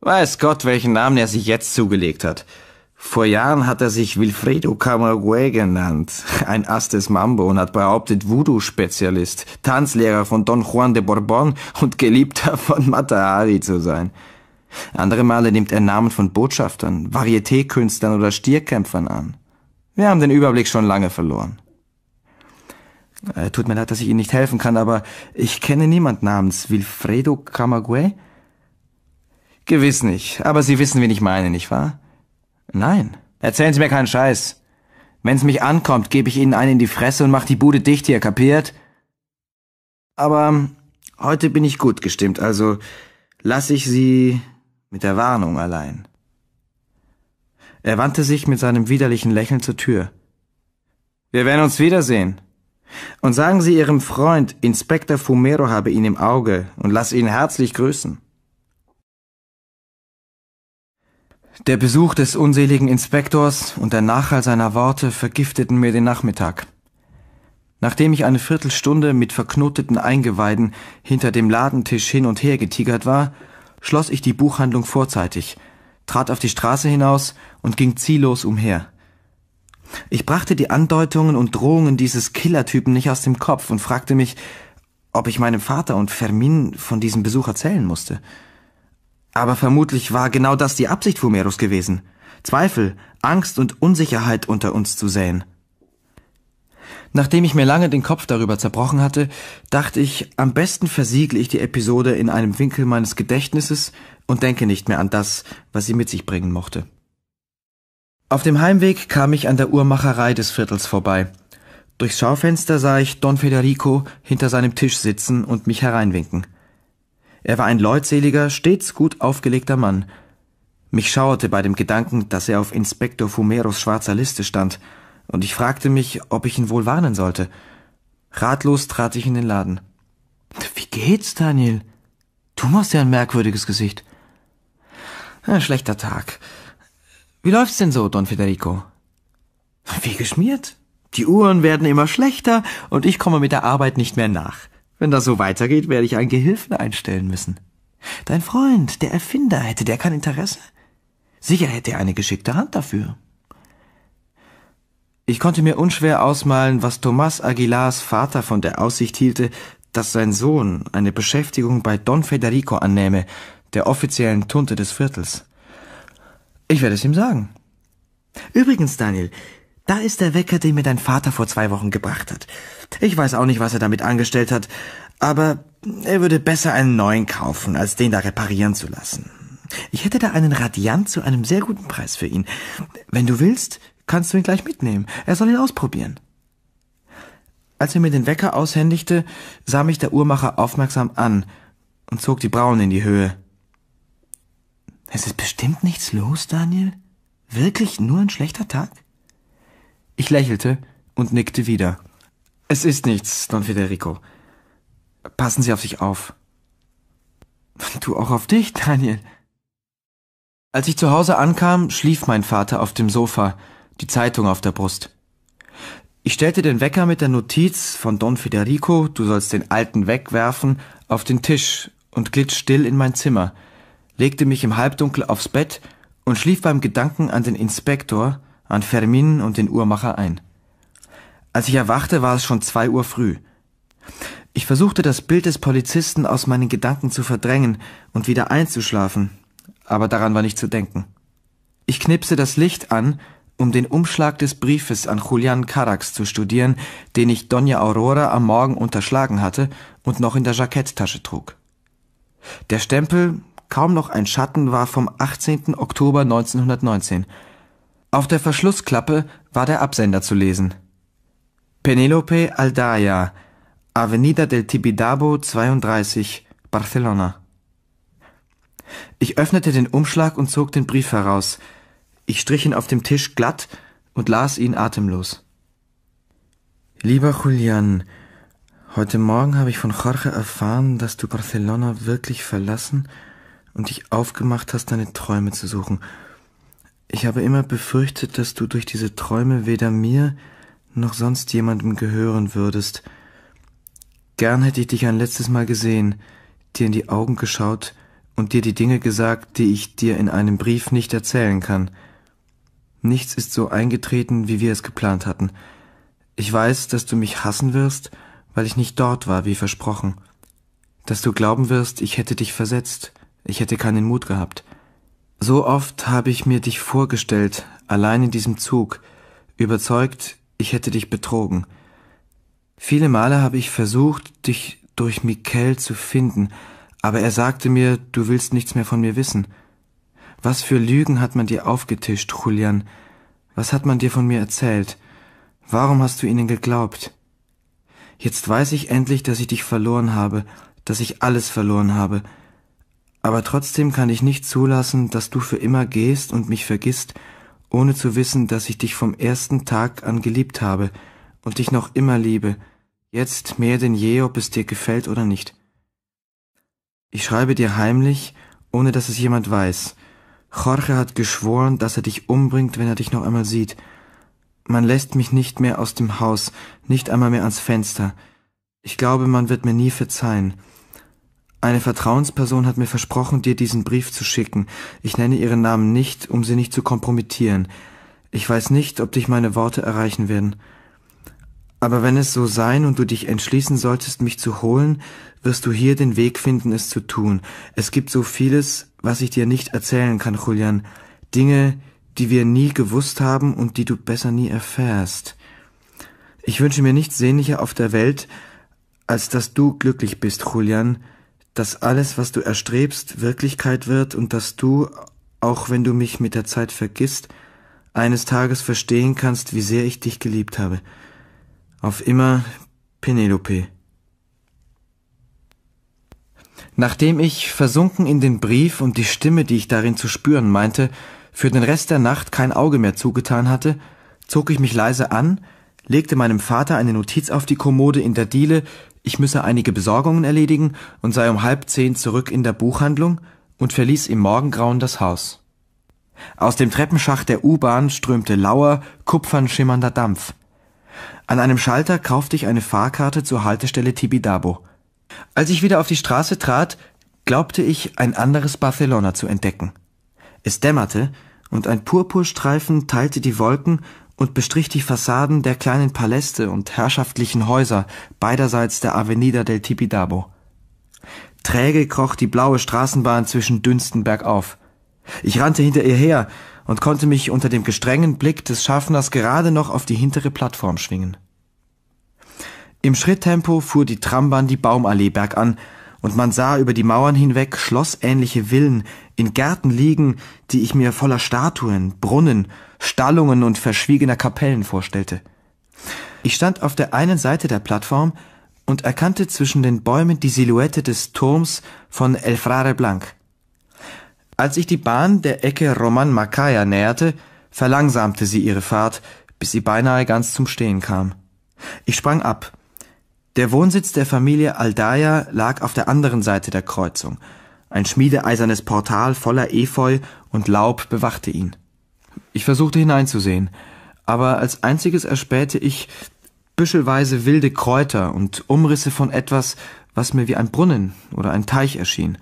Weiß Gott, welchen Namen er sich jetzt zugelegt hat. Vor Jahren hat er sich Wilfredo Camagüey genannt, ein Ass des Mambo und hat behauptet, Voodoo-Spezialist, Tanzlehrer von Don Juan de Bourbon und Geliebter von Matahari zu sein. Andere Male nimmt er Namen von Botschaftern, Varieté-Künstlern oder Stierkämpfern an. Wir haben den Überblick schon lange verloren. Äh, tut mir leid, dass ich Ihnen nicht helfen kann, aber ich kenne niemand namens Wilfredo Camagüey. Gewiss nicht, aber Sie wissen, wen ich meine, nicht wahr? Nein. Erzählen Sie mir keinen Scheiß. Wenn's mich ankommt, gebe ich Ihnen einen in die Fresse und mach die Bude dicht hier, kapiert? Aber ähm, heute bin ich gut gestimmt, also lasse ich Sie mit der Warnung allein. Er wandte sich mit seinem widerlichen Lächeln zur Tür. Wir werden uns wiedersehen. Und sagen Sie Ihrem Freund, Inspektor Fumero habe ihn im Auge und lass ihn herzlich grüßen. Der Besuch des unseligen Inspektors und der Nachhall seiner Worte vergifteten mir den Nachmittag. Nachdem ich eine Viertelstunde mit verknoteten Eingeweiden hinter dem Ladentisch hin und her getigert war, schloss ich die Buchhandlung vorzeitig, trat auf die Straße hinaus und ging ziellos umher. Ich brachte die Andeutungen und Drohungen dieses Killertypen nicht aus dem Kopf und fragte mich, ob ich meinem Vater und Fermin von diesem Besuch erzählen musste. Aber vermutlich war genau das die Absicht Fumeros gewesen, Zweifel, Angst und Unsicherheit unter uns zu säen. Nachdem ich mir lange den Kopf darüber zerbrochen hatte, dachte ich, am besten versiegle ich die Episode in einem Winkel meines Gedächtnisses und denke nicht mehr an das, was sie mit sich bringen mochte. Auf dem Heimweg kam ich an der Uhrmacherei des Viertels vorbei. Durchs Schaufenster sah ich Don Federico hinter seinem Tisch sitzen und mich hereinwinken. Er war ein leutseliger, stets gut aufgelegter Mann. Mich schauerte bei dem Gedanken, dass er auf Inspektor Fumeros schwarzer Liste stand, und ich fragte mich, ob ich ihn wohl warnen sollte. Ratlos trat ich in den Laden. Wie geht's, Daniel? Du machst ja ein merkwürdiges Gesicht. Ja, schlechter Tag. Wie läuft's denn so, Don Federico? Wie geschmiert. Die Uhren werden immer schlechter und ich komme mit der Arbeit nicht mehr nach. Wenn das so weitergeht, werde ich einen Gehilfen einstellen müssen. Dein Freund, der Erfinder, hätte der kein Interesse? Sicher hätte er eine geschickte Hand dafür. Ich konnte mir unschwer ausmalen, was Thomas Aguilars Vater von der Aussicht hielte, dass sein Sohn eine Beschäftigung bei Don Federico annähme, der offiziellen Tunte des Viertels. Ich werde es ihm sagen. Übrigens, Daniel, da ist der Wecker, den mir dein Vater vor zwei Wochen gebracht hat. Ich weiß auch nicht, was er damit angestellt hat, aber er würde besser einen neuen kaufen, als den da reparieren zu lassen. Ich hätte da einen Radiant zu einem sehr guten Preis für ihn. Wenn du willst, kannst du ihn gleich mitnehmen. Er soll ihn ausprobieren. Als er mir den Wecker aushändigte, sah mich der Uhrmacher aufmerksam an und zog die Brauen in die Höhe. Es ist bestimmt nichts los, Daniel. Wirklich nur ein schlechter Tag? Ich lächelte und nickte wieder. Es ist nichts, Don Federico. Passen Sie auf sich auf. Du auch auf dich, Daniel. Als ich zu Hause ankam, schlief mein Vater auf dem Sofa, die Zeitung auf der Brust. Ich stellte den Wecker mit der Notiz von Don Federico, du sollst den Alten wegwerfen, auf den Tisch und glitt still in mein Zimmer, legte mich im Halbdunkel aufs Bett und schlief beim Gedanken an den Inspektor, an Fermin und den Uhrmacher ein. Als ich erwachte, war es schon zwei Uhr früh. Ich versuchte das Bild des Polizisten aus meinen Gedanken zu verdrängen und wieder einzuschlafen, aber daran war nicht zu denken. Ich knipste das Licht an, um den Umschlag des Briefes an Julian Carax zu studieren, den ich Dona Aurora am Morgen unterschlagen hatte und noch in der Jacketttasche trug. Der Stempel, kaum noch ein Schatten, war vom 18. Oktober 1919. Auf der Verschlussklappe war der Absender zu lesen. Penelope Aldaya, Avenida del Tibidabo 32, Barcelona. Ich öffnete den Umschlag und zog den Brief heraus. Ich strich ihn auf dem Tisch glatt und las ihn atemlos. Lieber Julian, heute Morgen habe ich von Jorge erfahren, dass du Barcelona wirklich verlassen und dich aufgemacht hast, deine Träume zu suchen – ich habe immer befürchtet, dass du durch diese Träume weder mir noch sonst jemandem gehören würdest. Gern hätte ich dich ein letztes Mal gesehen, dir in die Augen geschaut und dir die Dinge gesagt, die ich dir in einem Brief nicht erzählen kann. Nichts ist so eingetreten, wie wir es geplant hatten. Ich weiß, dass du mich hassen wirst, weil ich nicht dort war, wie versprochen. Dass du glauben wirst, ich hätte dich versetzt, ich hätte keinen Mut gehabt. So oft habe ich mir dich vorgestellt, allein in diesem Zug, überzeugt, ich hätte dich betrogen. Viele Male habe ich versucht, dich durch Mikel zu finden, aber er sagte mir, du willst nichts mehr von mir wissen. Was für Lügen hat man dir aufgetischt, Julian? Was hat man dir von mir erzählt? Warum hast du ihnen geglaubt? Jetzt weiß ich endlich, dass ich dich verloren habe, dass ich alles verloren habe, aber trotzdem kann ich nicht zulassen, dass du für immer gehst und mich vergisst, ohne zu wissen, dass ich dich vom ersten Tag an geliebt habe und dich noch immer liebe, jetzt mehr denn je, ob es dir gefällt oder nicht. Ich schreibe dir heimlich, ohne dass es jemand weiß. Jorge hat geschworen, dass er dich umbringt, wenn er dich noch einmal sieht. Man lässt mich nicht mehr aus dem Haus, nicht einmal mehr ans Fenster. Ich glaube, man wird mir nie verzeihen. Eine Vertrauensperson hat mir versprochen, dir diesen Brief zu schicken. Ich nenne ihren Namen nicht, um sie nicht zu kompromittieren. Ich weiß nicht, ob dich meine Worte erreichen werden. Aber wenn es so sein und du dich entschließen solltest, mich zu holen, wirst du hier den Weg finden, es zu tun. Es gibt so vieles, was ich dir nicht erzählen kann, Julian. Dinge, die wir nie gewusst haben und die du besser nie erfährst. Ich wünsche mir nichts sehnlicher auf der Welt, als dass du glücklich bist, Julian dass alles, was du erstrebst, Wirklichkeit wird und dass du, auch wenn du mich mit der Zeit vergisst, eines Tages verstehen kannst, wie sehr ich dich geliebt habe. Auf immer, Penelope. Nachdem ich, versunken in den Brief und die Stimme, die ich darin zu spüren meinte, für den Rest der Nacht kein Auge mehr zugetan hatte, zog ich mich leise an, legte meinem Vater eine Notiz auf die Kommode in der Diele, ich müsse einige Besorgungen erledigen und sei um halb zehn zurück in der Buchhandlung und verließ im Morgengrauen das Haus. Aus dem Treppenschacht der U-Bahn strömte lauer, kupfern schimmernder Dampf. An einem Schalter kaufte ich eine Fahrkarte zur Haltestelle Tibidabo. Als ich wieder auf die Straße trat, glaubte ich, ein anderes Barcelona zu entdecken. Es dämmerte, und ein Purpurstreifen teilte die Wolken und bestrich die Fassaden der kleinen Paläste und herrschaftlichen Häuser beiderseits der Avenida del Tipidabo. Träge kroch die blaue Straßenbahn zwischen Dünsten bergauf. Ich rannte hinter ihr her und konnte mich unter dem gestrengen Blick des Schaffners gerade noch auf die hintere Plattform schwingen. Im Schritttempo fuhr die Trambahn die Baumallee bergan, und man sah über die Mauern hinweg schlossähnliche Villen, in Gärten liegen, die ich mir voller Statuen, Brunnen, Stallungen und verschwiegener Kapellen vorstellte. Ich stand auf der einen Seite der Plattform und erkannte zwischen den Bäumen die Silhouette des Turms von El Frare Blanc. Als ich die Bahn der Ecke Roman Macaya näherte, verlangsamte sie ihre Fahrt, bis sie beinahe ganz zum Stehen kam. Ich sprang ab. Der Wohnsitz der Familie Aldaya lag auf der anderen Seite der Kreuzung, ein schmiedeeisernes Portal voller Efeu und Laub bewachte ihn. Ich versuchte hineinzusehen, aber als einziges erspähte ich büschelweise wilde Kräuter und Umrisse von etwas, was mir wie ein Brunnen oder ein Teich erschien,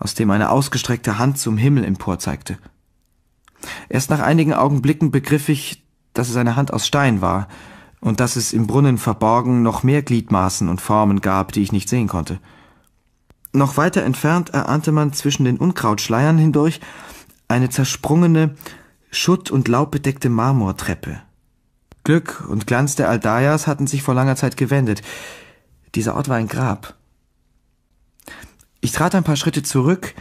aus dem eine ausgestreckte Hand zum Himmel emporzeigte. Erst nach einigen Augenblicken begriff ich, dass es eine Hand aus Stein war und dass es im Brunnen verborgen noch mehr Gliedmaßen und Formen gab, die ich nicht sehen konnte. Noch weiter entfernt erahnte man zwischen den Unkrautschleiern hindurch eine zersprungene, schutt- und laubbedeckte Marmortreppe. Glück und Glanz der Aldayas hatten sich vor langer Zeit gewendet. Dieser Ort war ein Grab. Ich trat ein paar Schritte zurück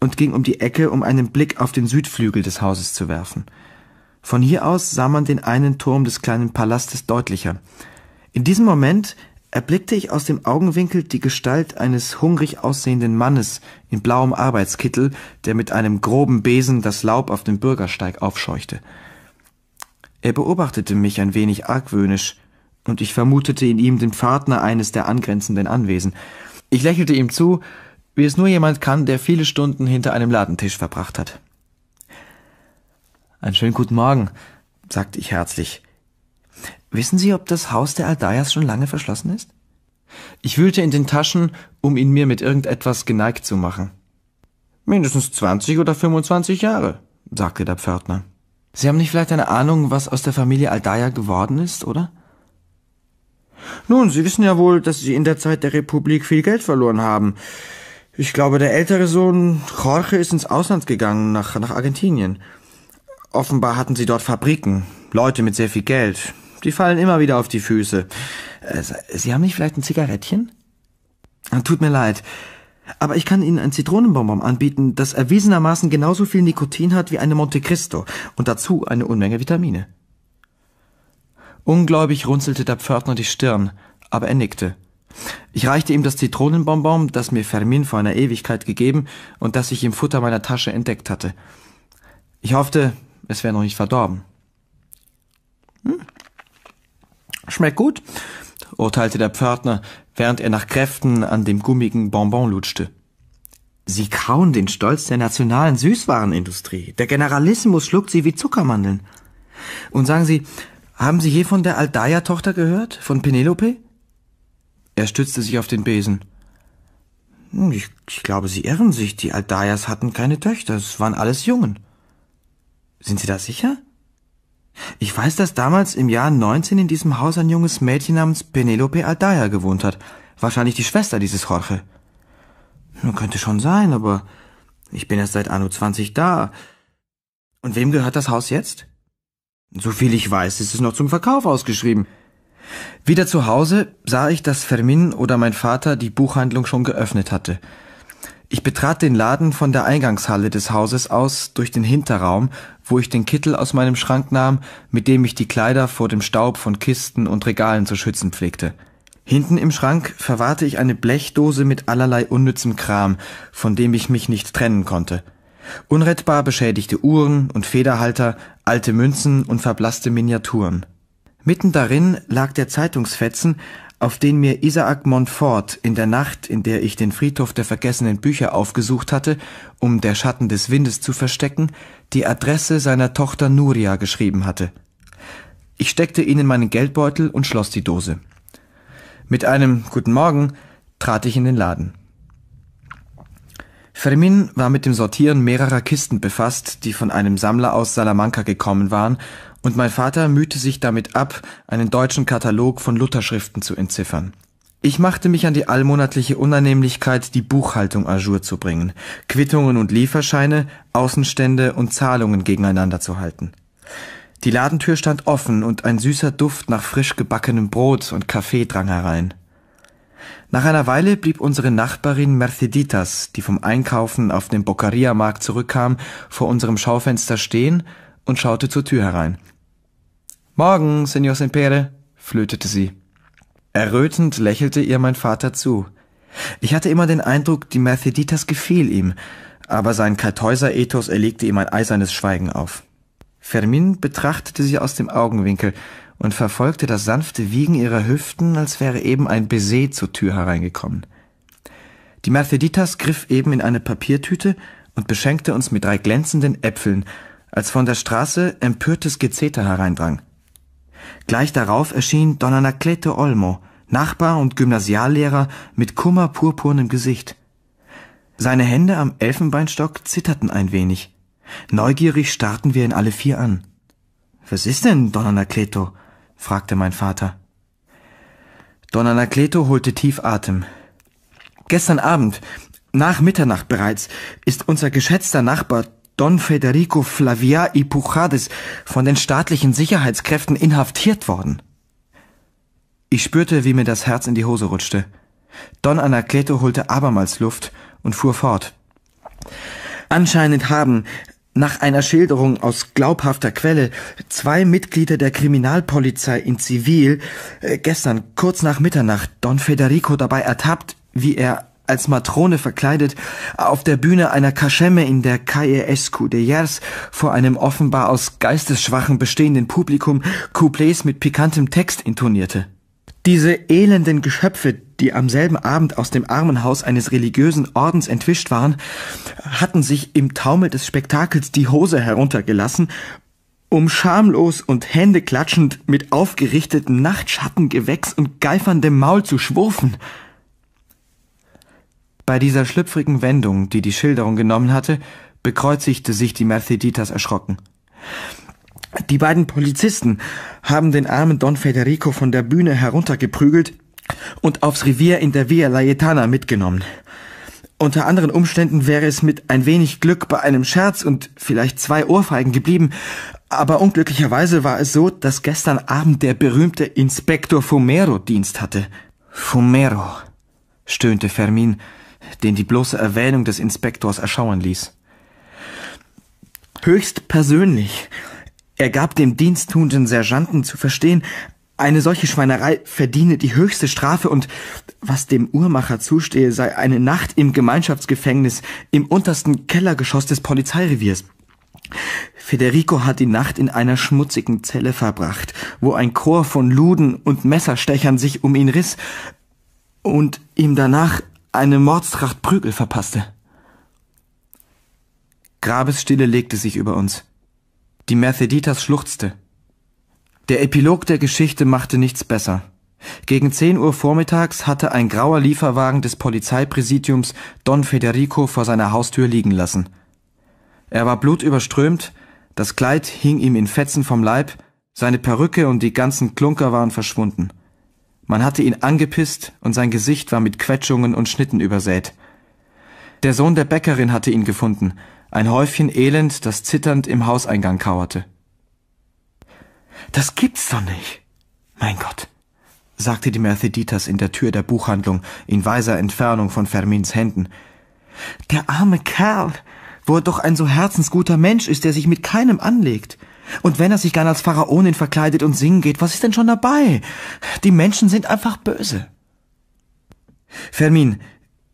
und ging um die Ecke, um einen Blick auf den Südflügel des Hauses zu werfen. Von hier aus sah man den einen Turm des kleinen Palastes deutlicher. In diesem Moment erblickte ich aus dem Augenwinkel die Gestalt eines hungrig aussehenden Mannes in blauem Arbeitskittel, der mit einem groben Besen das Laub auf dem Bürgersteig aufscheuchte. Er beobachtete mich ein wenig argwöhnisch, und ich vermutete in ihm den Pförtner eines der angrenzenden Anwesen. Ich lächelte ihm zu, wie es nur jemand kann, der viele Stunden hinter einem Ladentisch verbracht hat. Einen schönen guten Morgen, sagte ich herzlich. Wissen Sie, ob das Haus der Aldayas schon lange verschlossen ist? Ich wühlte in den Taschen, um ihn mir mit irgendetwas geneigt zu machen. Mindestens zwanzig oder fünfundzwanzig Jahre, sagte der Pförtner. Sie haben nicht vielleicht eine Ahnung, was aus der Familie Aldaya geworden ist, oder? Nun, Sie wissen ja wohl, dass Sie in der Zeit der Republik viel Geld verloren haben. Ich glaube, der ältere Sohn Jorge ist ins Ausland gegangen, nach, nach Argentinien. Offenbar hatten sie dort Fabriken, Leute mit sehr viel Geld, die fallen immer wieder auf die Füße. Äh, Sie haben nicht vielleicht ein Zigarettchen? Ah, tut mir leid. Aber ich kann Ihnen ein Zitronenbonbon anbieten, das erwiesenermaßen genauso viel Nikotin hat wie eine Monte Cristo und dazu eine Unmenge Vitamine. Ungläubig runzelte der Pförtner die Stirn, aber er nickte. Ich reichte ihm das Zitronenbonbon, das mir Fermin vor einer Ewigkeit gegeben und das ich im Futter meiner Tasche entdeckt hatte. Ich hoffte, es wäre noch nicht verdorben. Hm. Schmeckt gut, urteilte der Pförtner, während er nach Kräften an dem gummigen Bonbon lutschte. Sie kauen den Stolz der nationalen Süßwarenindustrie. Der Generalismus schluckt sie wie Zuckermandeln. Und sagen Sie, haben Sie je von der Aldaia-Tochter gehört? Von Penelope? Er stützte sich auf den Besen. Hm, ich, ich glaube, Sie irren sich. Die Aldaias hatten keine Töchter. Es waren alles Jungen. Sind Sie da sicher? Ich weiß, dass damals im Jahr 19 in diesem Haus ein junges Mädchen namens Penelope Aldaya gewohnt hat. Wahrscheinlich die Schwester dieses Jorge. Könnte schon sein, aber ich bin erst seit Anno 20 da. Und wem gehört das Haus jetzt? Soviel ich weiß, ist es noch zum Verkauf ausgeschrieben. Wieder zu Hause sah ich, dass Fermin oder mein Vater die Buchhandlung schon geöffnet hatte. Ich betrat den Laden von der Eingangshalle des Hauses aus durch den Hinterraum, wo ich den Kittel aus meinem Schrank nahm, mit dem ich die Kleider vor dem Staub von Kisten und Regalen zu schützen pflegte. Hinten im Schrank verwahrte ich eine Blechdose mit allerlei unnützem Kram, von dem ich mich nicht trennen konnte. Unrettbar beschädigte Uhren und Federhalter, alte Münzen und verblasste Miniaturen. Mitten darin lag der Zeitungsfetzen, auf den mir Isaac Montfort in der Nacht, in der ich den Friedhof der vergessenen Bücher aufgesucht hatte, um Der Schatten des Windes zu verstecken, die Adresse seiner Tochter Nuria geschrieben hatte. Ich steckte ihn in meinen Geldbeutel und schloss die Dose. Mit einem Guten Morgen trat ich in den Laden. Fermin war mit dem Sortieren mehrerer Kisten befasst, die von einem Sammler aus Salamanca gekommen waren, und mein Vater mühte sich damit ab, einen deutschen Katalog von Lutherschriften zu entziffern. Ich machte mich an die allmonatliche Unannehmlichkeit, die Buchhaltung ajour zu bringen, Quittungen und Lieferscheine, Außenstände und Zahlungen gegeneinander zu halten. Die Ladentür stand offen und ein süßer Duft nach frisch gebackenem Brot und Kaffee drang herein. Nach einer Weile blieb unsere Nachbarin Merceditas, die vom Einkaufen auf dem Bocaria-Markt zurückkam, vor unserem Schaufenster stehen und schaute zur Tür herein. Morgen, Senor Sempere, flötete sie. Errötend lächelte ihr mein Vater zu. Ich hatte immer den Eindruck, die Merceditas gefiel ihm, aber sein Kartäuser-Ethos erlegte ihm ein eisernes Schweigen auf. Fermin betrachtete sie aus dem Augenwinkel, und verfolgte das sanfte Wiegen ihrer Hüften, als wäre eben ein Baiser zur Tür hereingekommen. Die Merceditas griff eben in eine Papiertüte und beschenkte uns mit drei glänzenden Äpfeln, als von der Straße empörtes Gezeter hereindrang. Gleich darauf erschien Don Anacleto Olmo, Nachbar und Gymnasiallehrer mit kummerpurpurnem Gesicht. Seine Hände am Elfenbeinstock zitterten ein wenig. Neugierig starrten wir ihn alle vier an. Was ist denn, Don Anacleto? fragte mein Vater. Don Anacleto holte tief Atem. Gestern Abend, nach Mitternacht bereits, ist unser geschätzter Nachbar Don Federico Flavia y Pujades von den staatlichen Sicherheitskräften inhaftiert worden. Ich spürte, wie mir das Herz in die Hose rutschte. Don Anacleto holte abermals Luft und fuhr fort. Anscheinend haben, nach einer Schilderung aus glaubhafter Quelle zwei Mitglieder der Kriminalpolizei in Zivil äh, gestern kurz nach Mitternacht Don Federico dabei ertappt, wie er als Matrone verkleidet auf der Bühne einer Kaschemme in der Calle Escudellers vor einem offenbar aus geistesschwachen bestehenden Publikum Couplets mit pikantem Text intonierte. Diese elenden Geschöpfe, die am selben Abend aus dem Armenhaus eines religiösen Ordens entwischt waren, hatten sich im Taumel des Spektakels die Hose heruntergelassen, um schamlos und händeklatschend mit aufgerichtetem Nachtschattengewächs und geiferndem Maul zu schwurfen. Bei dieser schlüpfrigen Wendung, die die Schilderung genommen hatte, bekreuzigte sich die Merceditas erschrocken. Die beiden Polizisten haben den armen Don Federico von der Bühne heruntergeprügelt, und aufs Revier in der Via Laetana mitgenommen. Unter anderen Umständen wäre es mit ein wenig Glück bei einem Scherz und vielleicht zwei Ohrfeigen geblieben, aber unglücklicherweise war es so, dass gestern Abend der berühmte Inspektor Fumero Dienst hatte. Fumero, stöhnte Fermin, den die bloße Erwähnung des Inspektors erschauern ließ. Höchst persönlich. Er gab dem diensttuenden Sergeanten zu verstehen, eine solche Schweinerei verdiene die höchste Strafe und was dem Uhrmacher zustehe, sei eine Nacht im Gemeinschaftsgefängnis im untersten Kellergeschoss des Polizeireviers. Federico hat die Nacht in einer schmutzigen Zelle verbracht, wo ein Chor von Luden und Messerstechern sich um ihn riss und ihm danach eine Mordstracht Prügel verpasste. Grabesstille legte sich über uns. Die Merceditas schluchzte. Der Epilog der Geschichte machte nichts besser. Gegen 10 Uhr vormittags hatte ein grauer Lieferwagen des Polizeipräsidiums Don Federico vor seiner Haustür liegen lassen. Er war blutüberströmt, das Kleid hing ihm in Fetzen vom Leib, seine Perücke und die ganzen Klunker waren verschwunden. Man hatte ihn angepisst und sein Gesicht war mit Quetschungen und Schnitten übersät. Der Sohn der Bäckerin hatte ihn gefunden, ein Häufchen Elend, das zitternd im Hauseingang kauerte. Das gibt's doch nicht. Mein Gott, sagte die Merceditas in der Tür der Buchhandlung in weiser Entfernung von Fermins Händen. Der arme Kerl, wo er doch ein so herzensguter Mensch ist, der sich mit keinem anlegt. Und wenn er sich gern als Pharaonin verkleidet und singen geht, was ist denn schon dabei? Die Menschen sind einfach böse. Fermin,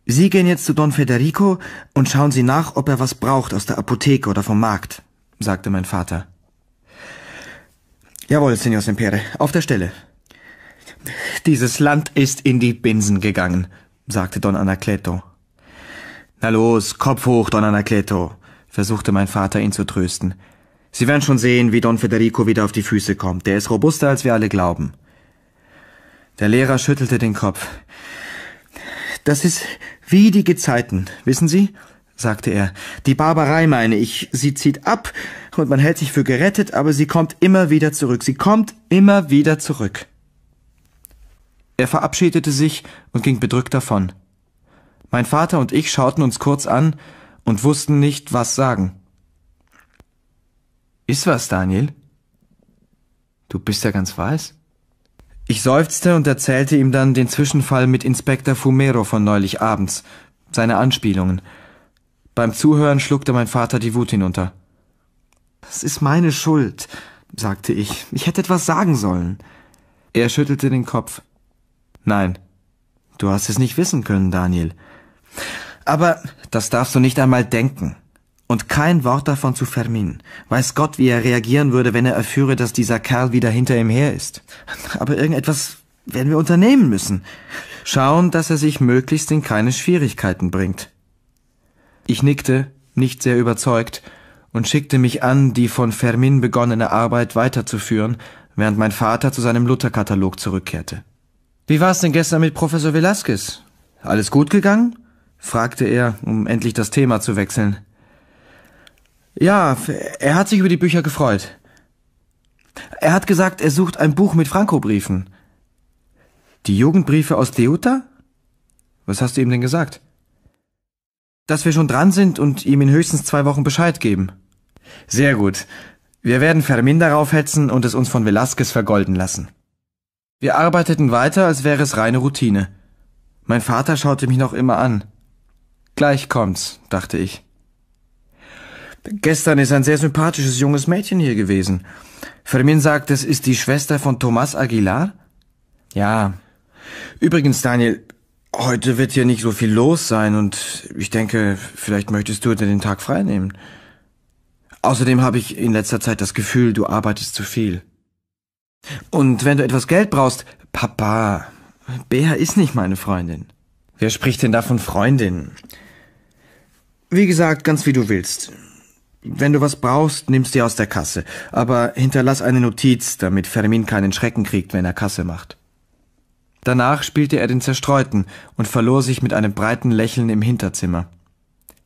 Sie gehen jetzt zu Don Federico und schauen Sie nach, ob er was braucht aus der Apotheke oder vom Markt, sagte mein Vater. Jawohl, Signor Sempere, auf der Stelle. Dieses Land ist in die Binsen gegangen, sagte Don Anacleto. Na los, Kopf hoch, Don Anacleto, versuchte mein Vater ihn zu trösten. Sie werden schon sehen, wie Don Federico wieder auf die Füße kommt. Der ist robuster, als wir alle glauben. Der Lehrer schüttelte den Kopf. Das ist wie die Gezeiten, wissen Sie? sagte er. Die Barbarei, meine ich, sie zieht ab, und man hält sich für gerettet, aber sie kommt immer wieder zurück. Sie kommt immer wieder zurück. Er verabschiedete sich und ging bedrückt davon. Mein Vater und ich schauten uns kurz an und wussten nicht, was sagen. Ist was, Daniel? Du bist ja ganz weiß. Ich seufzte und erzählte ihm dann den Zwischenfall mit Inspektor Fumero von neulich abends, seine Anspielungen. Beim Zuhören schluckte mein Vater die Wut hinunter. Das ist meine Schuld, sagte ich. Ich hätte etwas sagen sollen. Er schüttelte den Kopf. Nein, du hast es nicht wissen können, Daniel. Aber das darfst du nicht einmal denken. Und kein Wort davon zu Fermin. Weiß Gott, wie er reagieren würde, wenn er erführe, dass dieser Kerl wieder hinter ihm her ist. Aber irgendetwas werden wir unternehmen müssen. Schauen, dass er sich möglichst in keine Schwierigkeiten bringt. Ich nickte, nicht sehr überzeugt, und schickte mich an, die von Fermin begonnene Arbeit weiterzuführen, während mein Vater zu seinem Lutherkatalog zurückkehrte. Wie war's denn gestern mit Professor Velasquez? Alles gut gegangen? fragte er, um endlich das Thema zu wechseln. Ja, er hat sich über die Bücher gefreut. Er hat gesagt, er sucht ein Buch mit Franco-Briefen. Die Jugendbriefe aus Deuta? Was hast du ihm denn gesagt? Dass wir schon dran sind und ihm in höchstens zwei Wochen Bescheid geben. Sehr gut. Wir werden Fermin darauf hetzen und es uns von Velasquez vergolden lassen. Wir arbeiteten weiter, als wäre es reine Routine. Mein Vater schaute mich noch immer an. Gleich kommt's, dachte ich. Gestern ist ein sehr sympathisches junges Mädchen hier gewesen. Fermin sagt, es ist die Schwester von Thomas Aguilar? Ja. Übrigens, Daniel, heute wird hier nicht so viel los sein und ich denke, vielleicht möchtest du dir den Tag freinehmen. nehmen. Außerdem habe ich in letzter Zeit das Gefühl, du arbeitest zu viel. Und wenn du etwas Geld brauchst, Papa, Bea ist nicht meine Freundin. Wer spricht denn da von Freundin? Wie gesagt, ganz wie du willst. Wenn du was brauchst, nimmst dir aus der Kasse. Aber hinterlass eine Notiz, damit Fermin keinen Schrecken kriegt, wenn er Kasse macht. Danach spielte er den Zerstreuten und verlor sich mit einem breiten Lächeln im Hinterzimmer.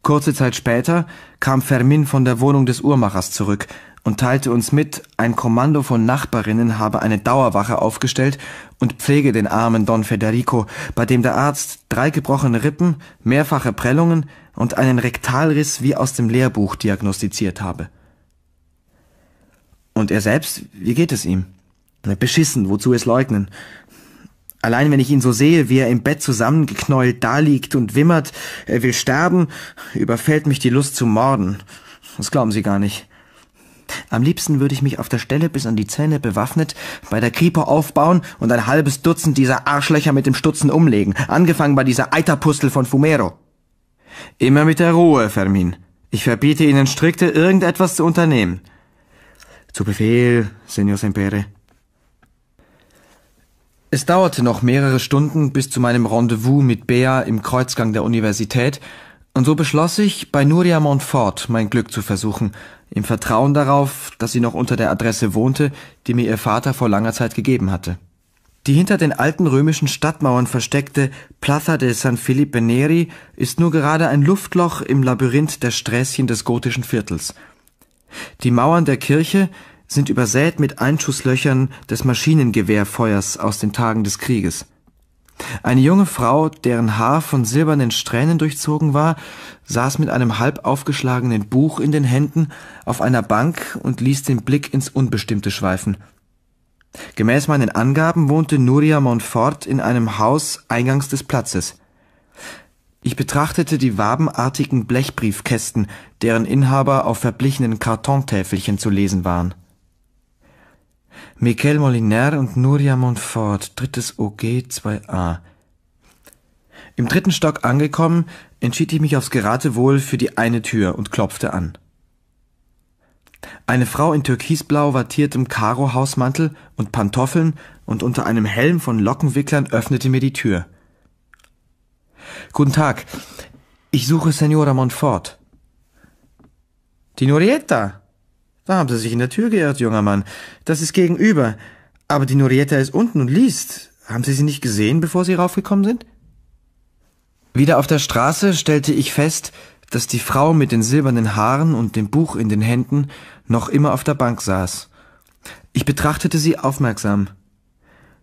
Kurze Zeit später kam Fermin von der Wohnung des Uhrmachers zurück und teilte uns mit, ein Kommando von Nachbarinnen habe eine Dauerwache aufgestellt und pflege den armen Don Federico, bei dem der Arzt drei gebrochene Rippen, mehrfache Prellungen und einen Rektalriss wie aus dem Lehrbuch diagnostiziert habe. Und er selbst, wie geht es ihm? Beschissen, wozu es leugnen. Allein wenn ich ihn so sehe, wie er im Bett zusammengeknäult daliegt und wimmert, er will sterben, überfällt mich die Lust zu morden. Das glauben Sie gar nicht. Am liebsten würde ich mich auf der Stelle bis an die Zähne bewaffnet bei der Kripo aufbauen und ein halbes Dutzend dieser Arschlöcher mit dem Stutzen umlegen, angefangen bei dieser Eiterpustel von Fumero. Immer mit der Ruhe, Fermin. Ich verbiete Ihnen strikte, irgendetwas zu unternehmen. Zu Befehl, Senor Sempere. Es dauerte noch mehrere Stunden bis zu meinem Rendezvous mit Bea im Kreuzgang der Universität, und so beschloss ich, bei Nuria Montfort mein Glück zu versuchen, im Vertrauen darauf, dass sie noch unter der Adresse wohnte, die mir ihr Vater vor langer Zeit gegeben hatte. Die hinter den alten römischen Stadtmauern versteckte Plaza de San Filipe Neri ist nur gerade ein Luftloch im Labyrinth der Sträßchen des gotischen Viertels. Die Mauern der Kirche, sind übersät mit Einschusslöchern des Maschinengewehrfeuers aus den Tagen des Krieges. Eine junge Frau, deren Haar von silbernen Strähnen durchzogen war, saß mit einem halb aufgeschlagenen Buch in den Händen auf einer Bank und ließ den Blick ins Unbestimmte schweifen. Gemäß meinen Angaben wohnte Nuria Montfort in einem Haus eingangs des Platzes. Ich betrachtete die wabenartigen Blechbriefkästen, deren Inhaber auf verblichenen Kartontäfelchen zu lesen waren. Michael Molinaire und Nuria Montfort, drittes OG 2a. Im dritten Stock angekommen, entschied ich mich aufs Geratewohl für die eine Tür und klopfte an. Eine Frau in türkisblau wattiertem Karo-Hausmantel und Pantoffeln und unter einem Helm von Lockenwicklern öffnete mir die Tür. Guten Tag, ich suche Senora Montfort. Die Norietta, da haben Sie sich in der Tür geirrt, junger Mann. Das ist gegenüber. Aber die Norietta ist unten und liest. Haben Sie sie nicht gesehen, bevor Sie raufgekommen sind? Wieder auf der Straße stellte ich fest, dass die Frau mit den silbernen Haaren und dem Buch in den Händen noch immer auf der Bank saß. Ich betrachtete sie aufmerksam.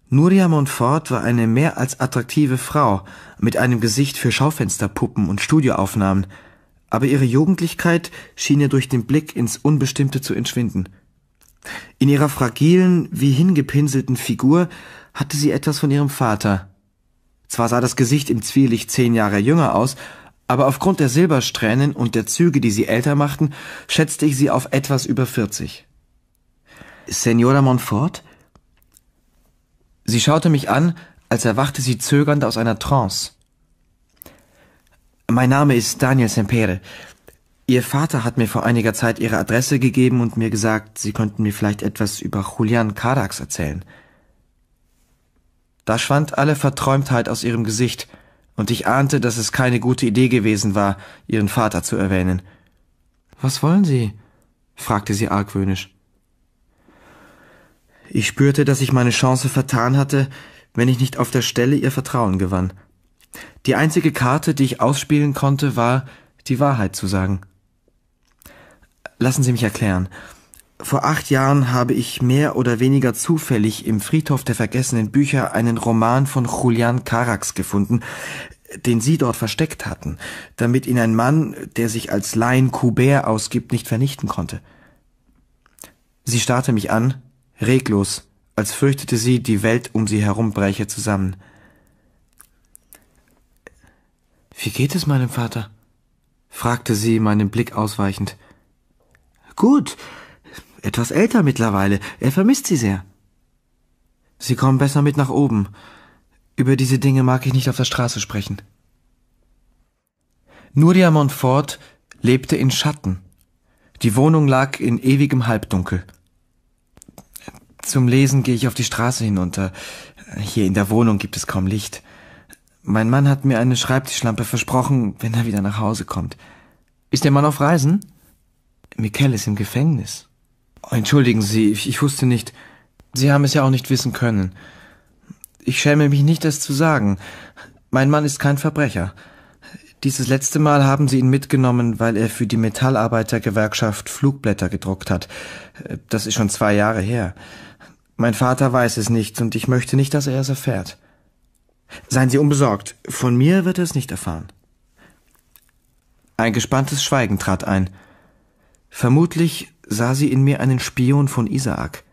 Nuria Montfort war eine mehr als attraktive Frau, mit einem Gesicht für Schaufensterpuppen und Studioaufnahmen, aber ihre Jugendlichkeit schien ihr durch den Blick ins Unbestimmte zu entschwinden. In ihrer fragilen, wie hingepinselten Figur hatte sie etwas von ihrem Vater. Zwar sah das Gesicht im Zwielicht zehn Jahre jünger aus, aber aufgrund der Silbersträhnen und der Züge, die sie älter machten, schätzte ich sie auf etwas über vierzig. Senora Montfort? Sie schaute mich an, als erwachte sie zögernd aus einer Trance. Mein Name ist Daniel Sempere. Ihr Vater hat mir vor einiger Zeit Ihre Adresse gegeben und mir gesagt, Sie könnten mir vielleicht etwas über Julian Kadax erzählen. Da schwand alle Verträumtheit aus ihrem Gesicht, und ich ahnte, dass es keine gute Idee gewesen war, ihren Vater zu erwähnen. Was wollen Sie? fragte sie argwöhnisch. Ich spürte, dass ich meine Chance vertan hatte, wenn ich nicht auf der Stelle ihr Vertrauen gewann. Die einzige Karte, die ich ausspielen konnte, war, die Wahrheit zu sagen. Lassen Sie mich erklären. Vor acht Jahren habe ich mehr oder weniger zufällig im Friedhof der vergessenen Bücher einen Roman von Julian Carax gefunden, den Sie dort versteckt hatten, damit ihn ein Mann, der sich als Laien Coubert ausgibt, nicht vernichten konnte. Sie starrte mich an, reglos, als fürchtete sie, die Welt um sie herum breche zusammen. Wie geht es meinem Vater? fragte sie, meinen Blick ausweichend. Gut, etwas älter mittlerweile, er vermisst sie sehr. Sie kommen besser mit nach oben. Über diese Dinge mag ich nicht auf der Straße sprechen. Nuria Montfort lebte in Schatten. Die Wohnung lag in ewigem Halbdunkel. Zum Lesen gehe ich auf die Straße hinunter. Hier in der Wohnung gibt es kaum Licht. Mein Mann hat mir eine Schreibtischlampe versprochen, wenn er wieder nach Hause kommt. Ist der Mann auf Reisen? Mikkel ist im Gefängnis. Oh, entschuldigen Sie, ich, ich wusste nicht. Sie haben es ja auch nicht wissen können. Ich schäme mich nicht, das zu sagen. Mein Mann ist kein Verbrecher. Dieses letzte Mal haben sie ihn mitgenommen, weil er für die Metallarbeitergewerkschaft Flugblätter gedruckt hat. Das ist schon zwei Jahre her. Mein Vater weiß es nicht und ich möchte nicht, dass er es erfährt. Seien Sie unbesorgt, von mir wird er es nicht erfahren. Ein gespanntes Schweigen trat ein. Vermutlich sah sie in mir einen Spion von Isaak.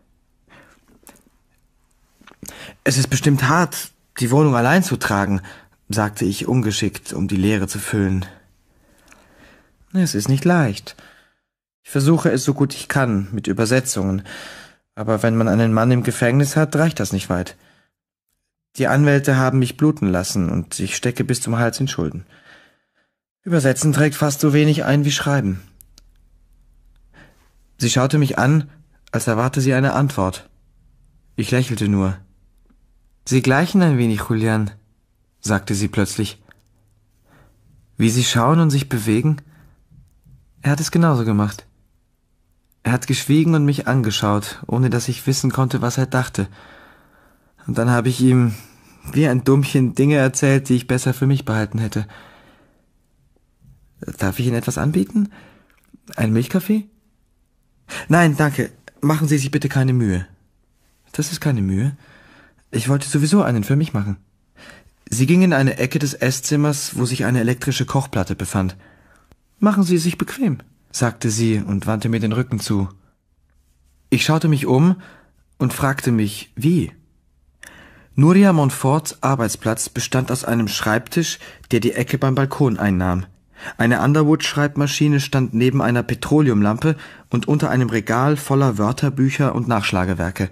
Es ist bestimmt hart, die Wohnung allein zu tragen, sagte ich ungeschickt, um die Leere zu füllen. Es ist nicht leicht. Ich versuche es so gut ich kann, mit Übersetzungen. Aber wenn man einen Mann im Gefängnis hat, reicht das nicht weit. Die Anwälte haben mich bluten lassen und ich stecke bis zum Hals in Schulden. Übersetzen trägt fast so wenig ein wie Schreiben. Sie schaute mich an, als erwarte sie eine Antwort. Ich lächelte nur. Sie gleichen ein wenig, Julian, sagte sie plötzlich. Wie sie schauen und sich bewegen? Er hat es genauso gemacht. Er hat geschwiegen und mich angeschaut, ohne dass ich wissen konnte, was er dachte. Und dann habe ich ihm wie ein Dummchen Dinge erzählt, die ich besser für mich behalten hätte. Darf ich Ihnen etwas anbieten? Ein Milchkaffee? Nein, danke. Machen Sie sich bitte keine Mühe. Das ist keine Mühe. Ich wollte sowieso einen für mich machen. Sie ging in eine Ecke des Esszimmers, wo sich eine elektrische Kochplatte befand. Machen Sie sich bequem, sagte sie und wandte mir den Rücken zu. Ich schaute mich um und fragte mich, wie? Nuria Montforts Arbeitsplatz bestand aus einem Schreibtisch, der die Ecke beim Balkon einnahm. Eine Underwood-Schreibmaschine stand neben einer Petroleumlampe und unter einem Regal voller Wörterbücher und Nachschlagewerke.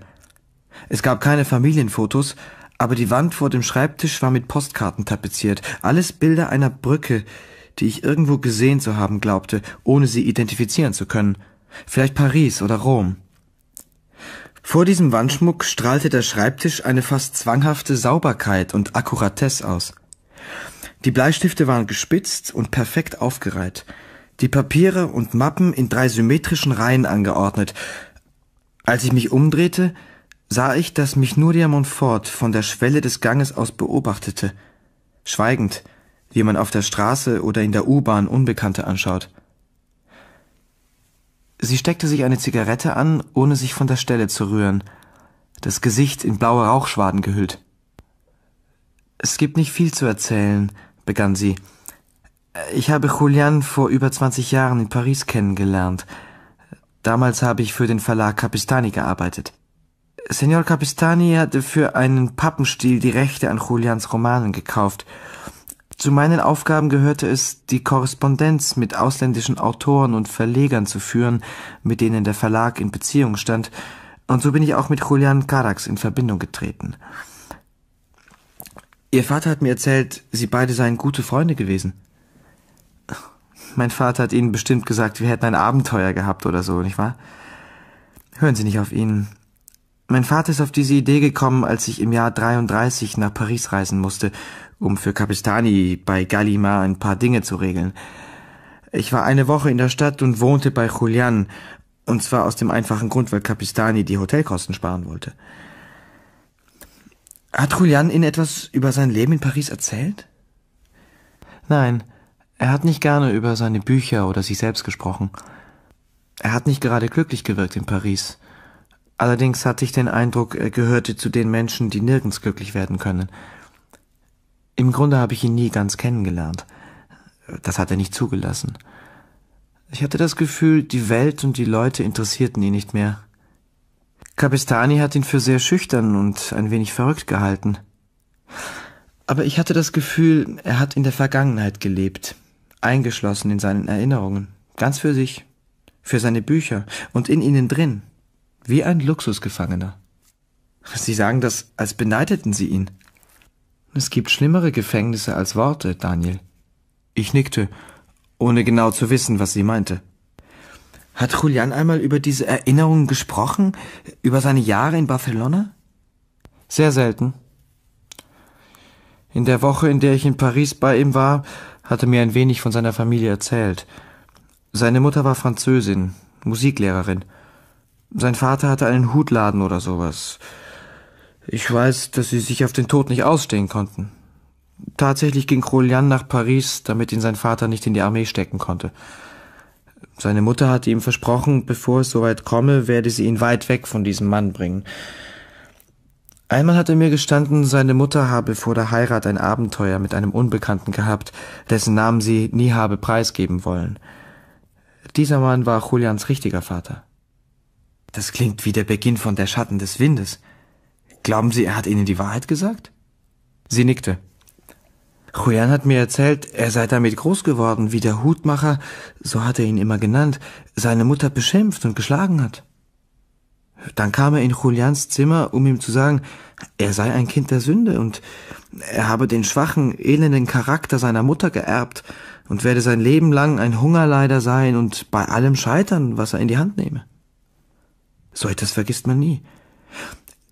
Es gab keine Familienfotos, aber die Wand vor dem Schreibtisch war mit Postkarten tapeziert, alles Bilder einer Brücke, die ich irgendwo gesehen zu haben glaubte, ohne sie identifizieren zu können. Vielleicht Paris oder Rom. Vor diesem Wandschmuck strahlte der Schreibtisch eine fast zwanghafte Sauberkeit und Akkuratesse aus. Die Bleistifte waren gespitzt und perfekt aufgereiht, die Papiere und Mappen in drei symmetrischen Reihen angeordnet. Als ich mich umdrehte, sah ich, dass mich nur Nuria Montfort von der Schwelle des Ganges aus beobachtete, schweigend, wie man auf der Straße oder in der U-Bahn Unbekannte anschaut. Sie steckte sich eine Zigarette an, ohne sich von der Stelle zu rühren, das Gesicht in blaue Rauchschwaden gehüllt. Es gibt nicht viel zu erzählen, begann sie. Ich habe Julian vor über 20 Jahren in Paris kennengelernt. Damals habe ich für den Verlag Capistani gearbeitet. Senor Capistani hatte für einen Pappenstiel die Rechte an Julians Romanen gekauft zu meinen Aufgaben gehörte es, die Korrespondenz mit ausländischen Autoren und Verlegern zu führen, mit denen der Verlag in Beziehung stand, und so bin ich auch mit Julian Carax in Verbindung getreten. Ihr Vater hat mir erzählt, Sie beide seien gute Freunde gewesen. Mein Vater hat Ihnen bestimmt gesagt, wir hätten ein Abenteuer gehabt oder so, nicht wahr? Hören Sie nicht auf ihn. Mein Vater ist auf diese Idee gekommen, als ich im Jahr 33 nach Paris reisen musste um für Capistani bei Gallimard ein paar Dinge zu regeln. Ich war eine Woche in der Stadt und wohnte bei Julian, und zwar aus dem einfachen Grund, weil Capistani die Hotelkosten sparen wollte. Hat Julian Ihnen etwas über sein Leben in Paris erzählt? Nein, er hat nicht gerne über seine Bücher oder sich selbst gesprochen. Er hat nicht gerade glücklich gewirkt in Paris. Allerdings hatte ich den Eindruck, er gehörte zu den Menschen, die nirgends glücklich werden können. Im Grunde habe ich ihn nie ganz kennengelernt. Das hat er nicht zugelassen. Ich hatte das Gefühl, die Welt und die Leute interessierten ihn nicht mehr. Capistani hat ihn für sehr schüchtern und ein wenig verrückt gehalten. Aber ich hatte das Gefühl, er hat in der Vergangenheit gelebt, eingeschlossen in seinen Erinnerungen, ganz für sich, für seine Bücher und in ihnen drin, wie ein Luxusgefangener. Sie sagen das, als beneideten Sie ihn. Es gibt schlimmere Gefängnisse als Worte, Daniel. Ich nickte, ohne genau zu wissen, was sie meinte. Hat Julian einmal über diese Erinnerungen gesprochen? Über seine Jahre in Barcelona? Sehr selten. In der Woche, in der ich in Paris bei ihm war, hatte mir ein wenig von seiner Familie erzählt. Seine Mutter war Französin, Musiklehrerin. Sein Vater hatte einen Hutladen oder sowas. Ich weiß, dass sie sich auf den Tod nicht ausstehen konnten. Tatsächlich ging Julian nach Paris, damit ihn sein Vater nicht in die Armee stecken konnte. Seine Mutter hatte ihm versprochen, bevor es soweit komme, werde sie ihn weit weg von diesem Mann bringen. Einmal hat er mir gestanden, seine Mutter habe vor der Heirat ein Abenteuer mit einem Unbekannten gehabt, dessen Namen sie nie habe preisgeben wollen. Dieser Mann war Julians richtiger Vater. Das klingt wie der Beginn von der Schatten des Windes. Glauben Sie, er hat Ihnen die Wahrheit gesagt? Sie nickte. Julian hat mir erzählt, er sei damit groß geworden, wie der Hutmacher, so hat er ihn immer genannt, seine Mutter beschimpft und geschlagen hat. Dann kam er in Julians Zimmer, um ihm zu sagen, er sei ein Kind der Sünde und er habe den schwachen, elenden Charakter seiner Mutter geerbt und werde sein Leben lang ein Hungerleider sein und bei allem scheitern, was er in die Hand nehme. So etwas vergisst man nie.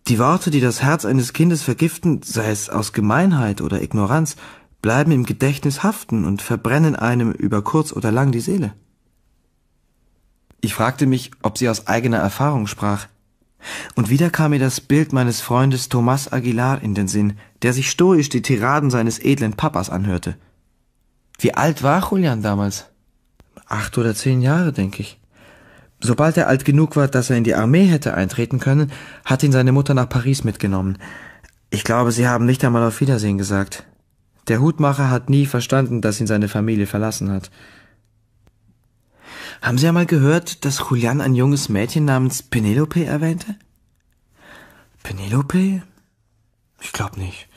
Die Worte, die das Herz eines Kindes vergiften, sei es aus Gemeinheit oder Ignoranz, bleiben im Gedächtnis haften und verbrennen einem über kurz oder lang die Seele. Ich fragte mich, ob sie aus eigener Erfahrung sprach. Und wieder kam mir das Bild meines Freundes Thomas Aguilar in den Sinn, der sich stoisch die Tiraden seines edlen Papas anhörte. Wie alt war Julian damals? Acht oder zehn Jahre, denke ich. Sobald er alt genug war, dass er in die Armee hätte eintreten können, hat ihn seine Mutter nach Paris mitgenommen. Ich glaube, sie haben nicht einmal auf Wiedersehen gesagt. Der Hutmacher hat nie verstanden, dass ihn seine Familie verlassen hat. Haben Sie einmal gehört, dass Julian ein junges Mädchen namens Penelope erwähnte? Penelope? Ich glaube nicht.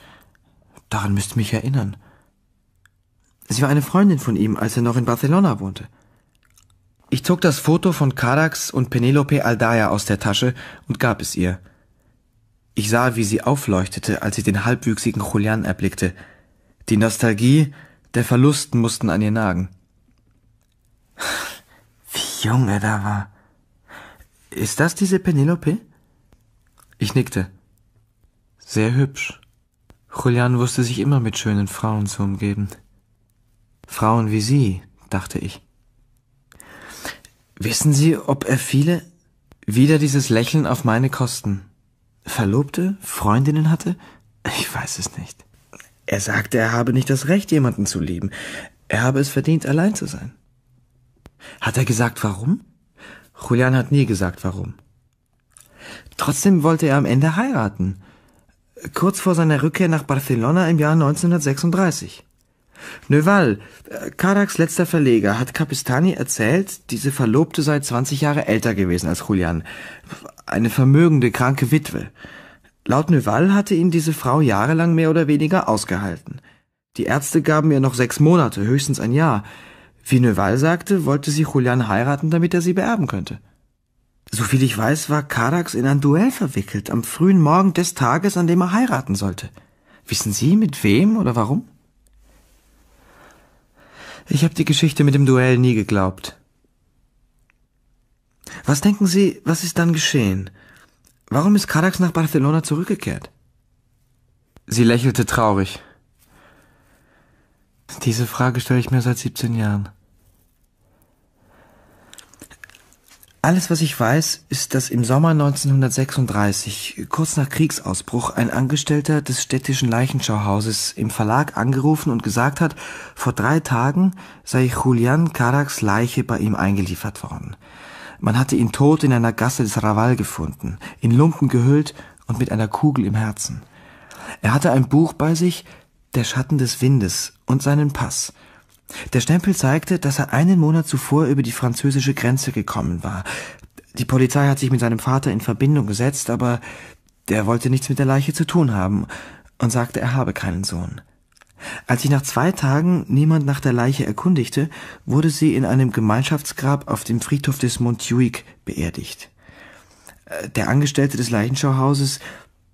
Daran müsste mich erinnern. Sie war eine Freundin von ihm, als er noch in Barcelona wohnte. Ich zog das Foto von Karax und Penelope Aldaya aus der Tasche und gab es ihr. Ich sah, wie sie aufleuchtete, als sie den halbwüchsigen Julian erblickte. Die Nostalgie, der Verlust mussten an ihr nagen. Wie jung er da war. Ist das diese Penelope? Ich nickte. Sehr hübsch. Julian wusste sich immer mit schönen Frauen zu umgeben. Frauen wie sie, dachte ich. Wissen Sie, ob er viele? Wieder dieses Lächeln auf meine Kosten. Verlobte? Freundinnen hatte? Ich weiß es nicht. Er sagte, er habe nicht das Recht, jemanden zu lieben. Er habe es verdient, allein zu sein. Hat er gesagt, warum? Julian hat nie gesagt, warum. Trotzdem wollte er am Ende heiraten. Kurz vor seiner Rückkehr nach Barcelona im Jahr 1936. Növal, äh, Karaks letzter Verleger, hat Capistani erzählt, diese Verlobte sei 20 Jahre älter gewesen als Julian. Eine vermögende, kranke Witwe. Laut Növal hatte ihn diese Frau jahrelang mehr oder weniger ausgehalten. Die Ärzte gaben ihr noch sechs Monate, höchstens ein Jahr. Wie Növal sagte, wollte sie Julian heiraten, damit er sie beerben könnte. Soviel ich weiß, war Karax in ein Duell verwickelt, am frühen Morgen des Tages, an dem er heiraten sollte. Wissen Sie, mit wem oder warum? Ich habe die Geschichte mit dem Duell nie geglaubt. Was denken Sie, was ist dann geschehen? Warum ist Carax nach Barcelona zurückgekehrt? Sie lächelte traurig. Diese Frage stelle ich mir seit 17 Jahren. Alles, was ich weiß, ist, dass im Sommer 1936, kurz nach Kriegsausbruch, ein Angestellter des städtischen Leichenschauhauses im Verlag angerufen und gesagt hat, vor drei Tagen sei Julian Karaks Leiche bei ihm eingeliefert worden. Man hatte ihn tot in einer Gasse des Raval gefunden, in Lumpen gehüllt und mit einer Kugel im Herzen. Er hatte ein Buch bei sich, Der Schatten des Windes und seinen Pass – der Stempel zeigte, dass er einen Monat zuvor über die französische Grenze gekommen war. Die Polizei hat sich mit seinem Vater in Verbindung gesetzt, aber der wollte nichts mit der Leiche zu tun haben und sagte, er habe keinen Sohn. Als sich nach zwei Tagen niemand nach der Leiche erkundigte, wurde sie in einem Gemeinschaftsgrab auf dem Friedhof des Montjuic beerdigt. Äh, der Angestellte des Leichenschauhauses,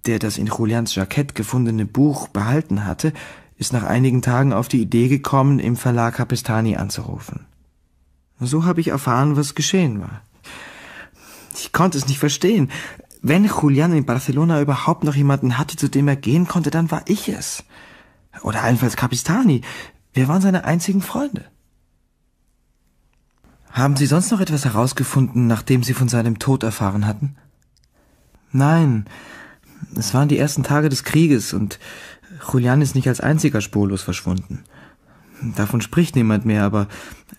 der das in Julians Jackett gefundene Buch behalten hatte, ist nach einigen Tagen auf die Idee gekommen, im Verlag Capistani anzurufen. So habe ich erfahren, was geschehen war. Ich konnte es nicht verstehen. Wenn Julian in Barcelona überhaupt noch jemanden hatte, zu dem er gehen konnte, dann war ich es. Oder allenfalls Capistani. Wir waren seine einzigen Freunde. Haben Sie sonst noch etwas herausgefunden, nachdem Sie von seinem Tod erfahren hatten? Nein. Es waren die ersten Tage des Krieges und Julian ist nicht als einziger spurlos verschwunden. Davon spricht niemand mehr, aber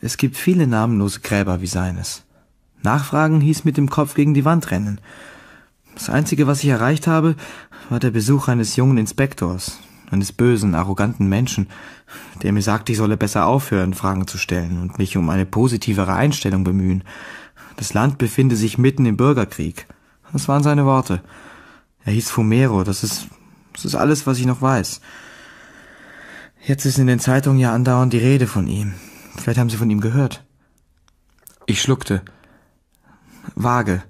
es gibt viele namenlose Gräber wie seines. Nachfragen hieß mit dem Kopf gegen die Wand rennen. Das Einzige, was ich erreicht habe, war der Besuch eines jungen Inspektors, eines bösen, arroganten Menschen, der mir sagte, ich solle besser aufhören, Fragen zu stellen und mich um eine positivere Einstellung bemühen. Das Land befinde sich mitten im Bürgerkrieg. Das waren seine Worte. Er hieß Fumero, das ist das ist alles, was ich noch weiß. Jetzt ist in den Zeitungen ja andauernd die Rede von ihm. Vielleicht haben Sie von ihm gehört. Ich schluckte. Vage.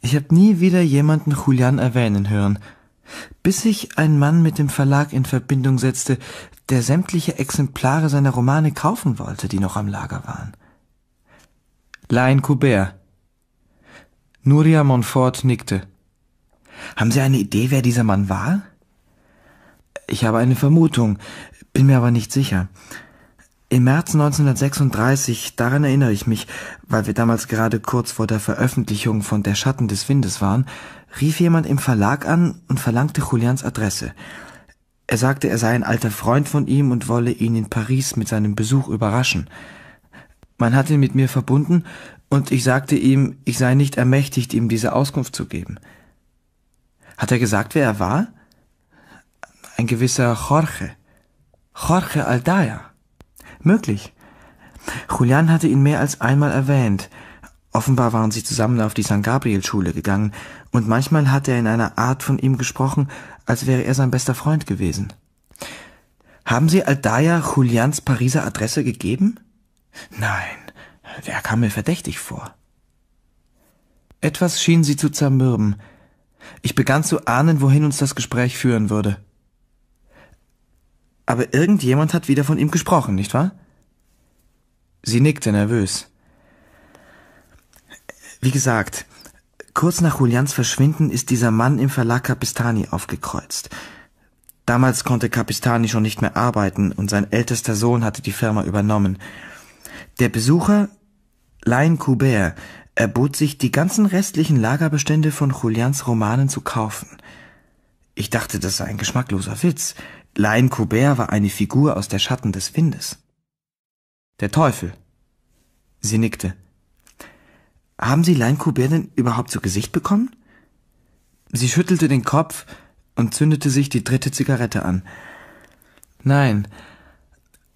Ich habe nie wieder jemanden Julian erwähnen hören, bis ich einen Mann mit dem Verlag in Verbindung setzte, der sämtliche Exemplare seiner Romane kaufen wollte, die noch am Lager waren. Lain Coubert. Nuria Monfort nickte. Haben Sie eine Idee, wer dieser Mann war? Ich habe eine Vermutung, bin mir aber nicht sicher. Im März 1936, daran erinnere ich mich, weil wir damals gerade kurz vor der Veröffentlichung von Der Schatten des Windes waren, rief jemand im Verlag an und verlangte Julians Adresse. Er sagte, er sei ein alter Freund von ihm und wolle ihn in Paris mit seinem Besuch überraschen. Man hat ihn mit mir verbunden und ich sagte ihm, ich sei nicht ermächtigt, ihm diese Auskunft zu geben. Hat er gesagt, wer er war? Ein gewisser Jorge. Jorge Aldaya. Möglich. Julian hatte ihn mehr als einmal erwähnt. Offenbar waren sie zusammen auf die St. Gabriel-Schule gegangen, und manchmal hatte er in einer Art von ihm gesprochen, als wäre er sein bester Freund gewesen. Haben Sie Aldaya Julians Pariser Adresse gegeben? Nein, der kam mir verdächtig vor. Etwas schien sie zu zermürben. Ich begann zu ahnen, wohin uns das Gespräch führen würde. Aber irgendjemand hat wieder von ihm gesprochen, nicht wahr? Sie nickte nervös. Wie gesagt, kurz nach Julians Verschwinden ist dieser Mann im Verlag Capistani aufgekreuzt. Damals konnte Capistani schon nicht mehr arbeiten und sein ältester Sohn hatte die Firma übernommen. Der Besucher, Lain Coubert, er bot sich, die ganzen restlichen Lagerbestände von Julians Romanen zu kaufen. Ich dachte, das sei ein geschmackloser Witz. Lein Colbert war eine Figur aus der Schatten des Windes. Der Teufel. Sie nickte. Haben Sie Lein Colbert denn überhaupt zu Gesicht bekommen? Sie schüttelte den Kopf und zündete sich die dritte Zigarette an. Nein,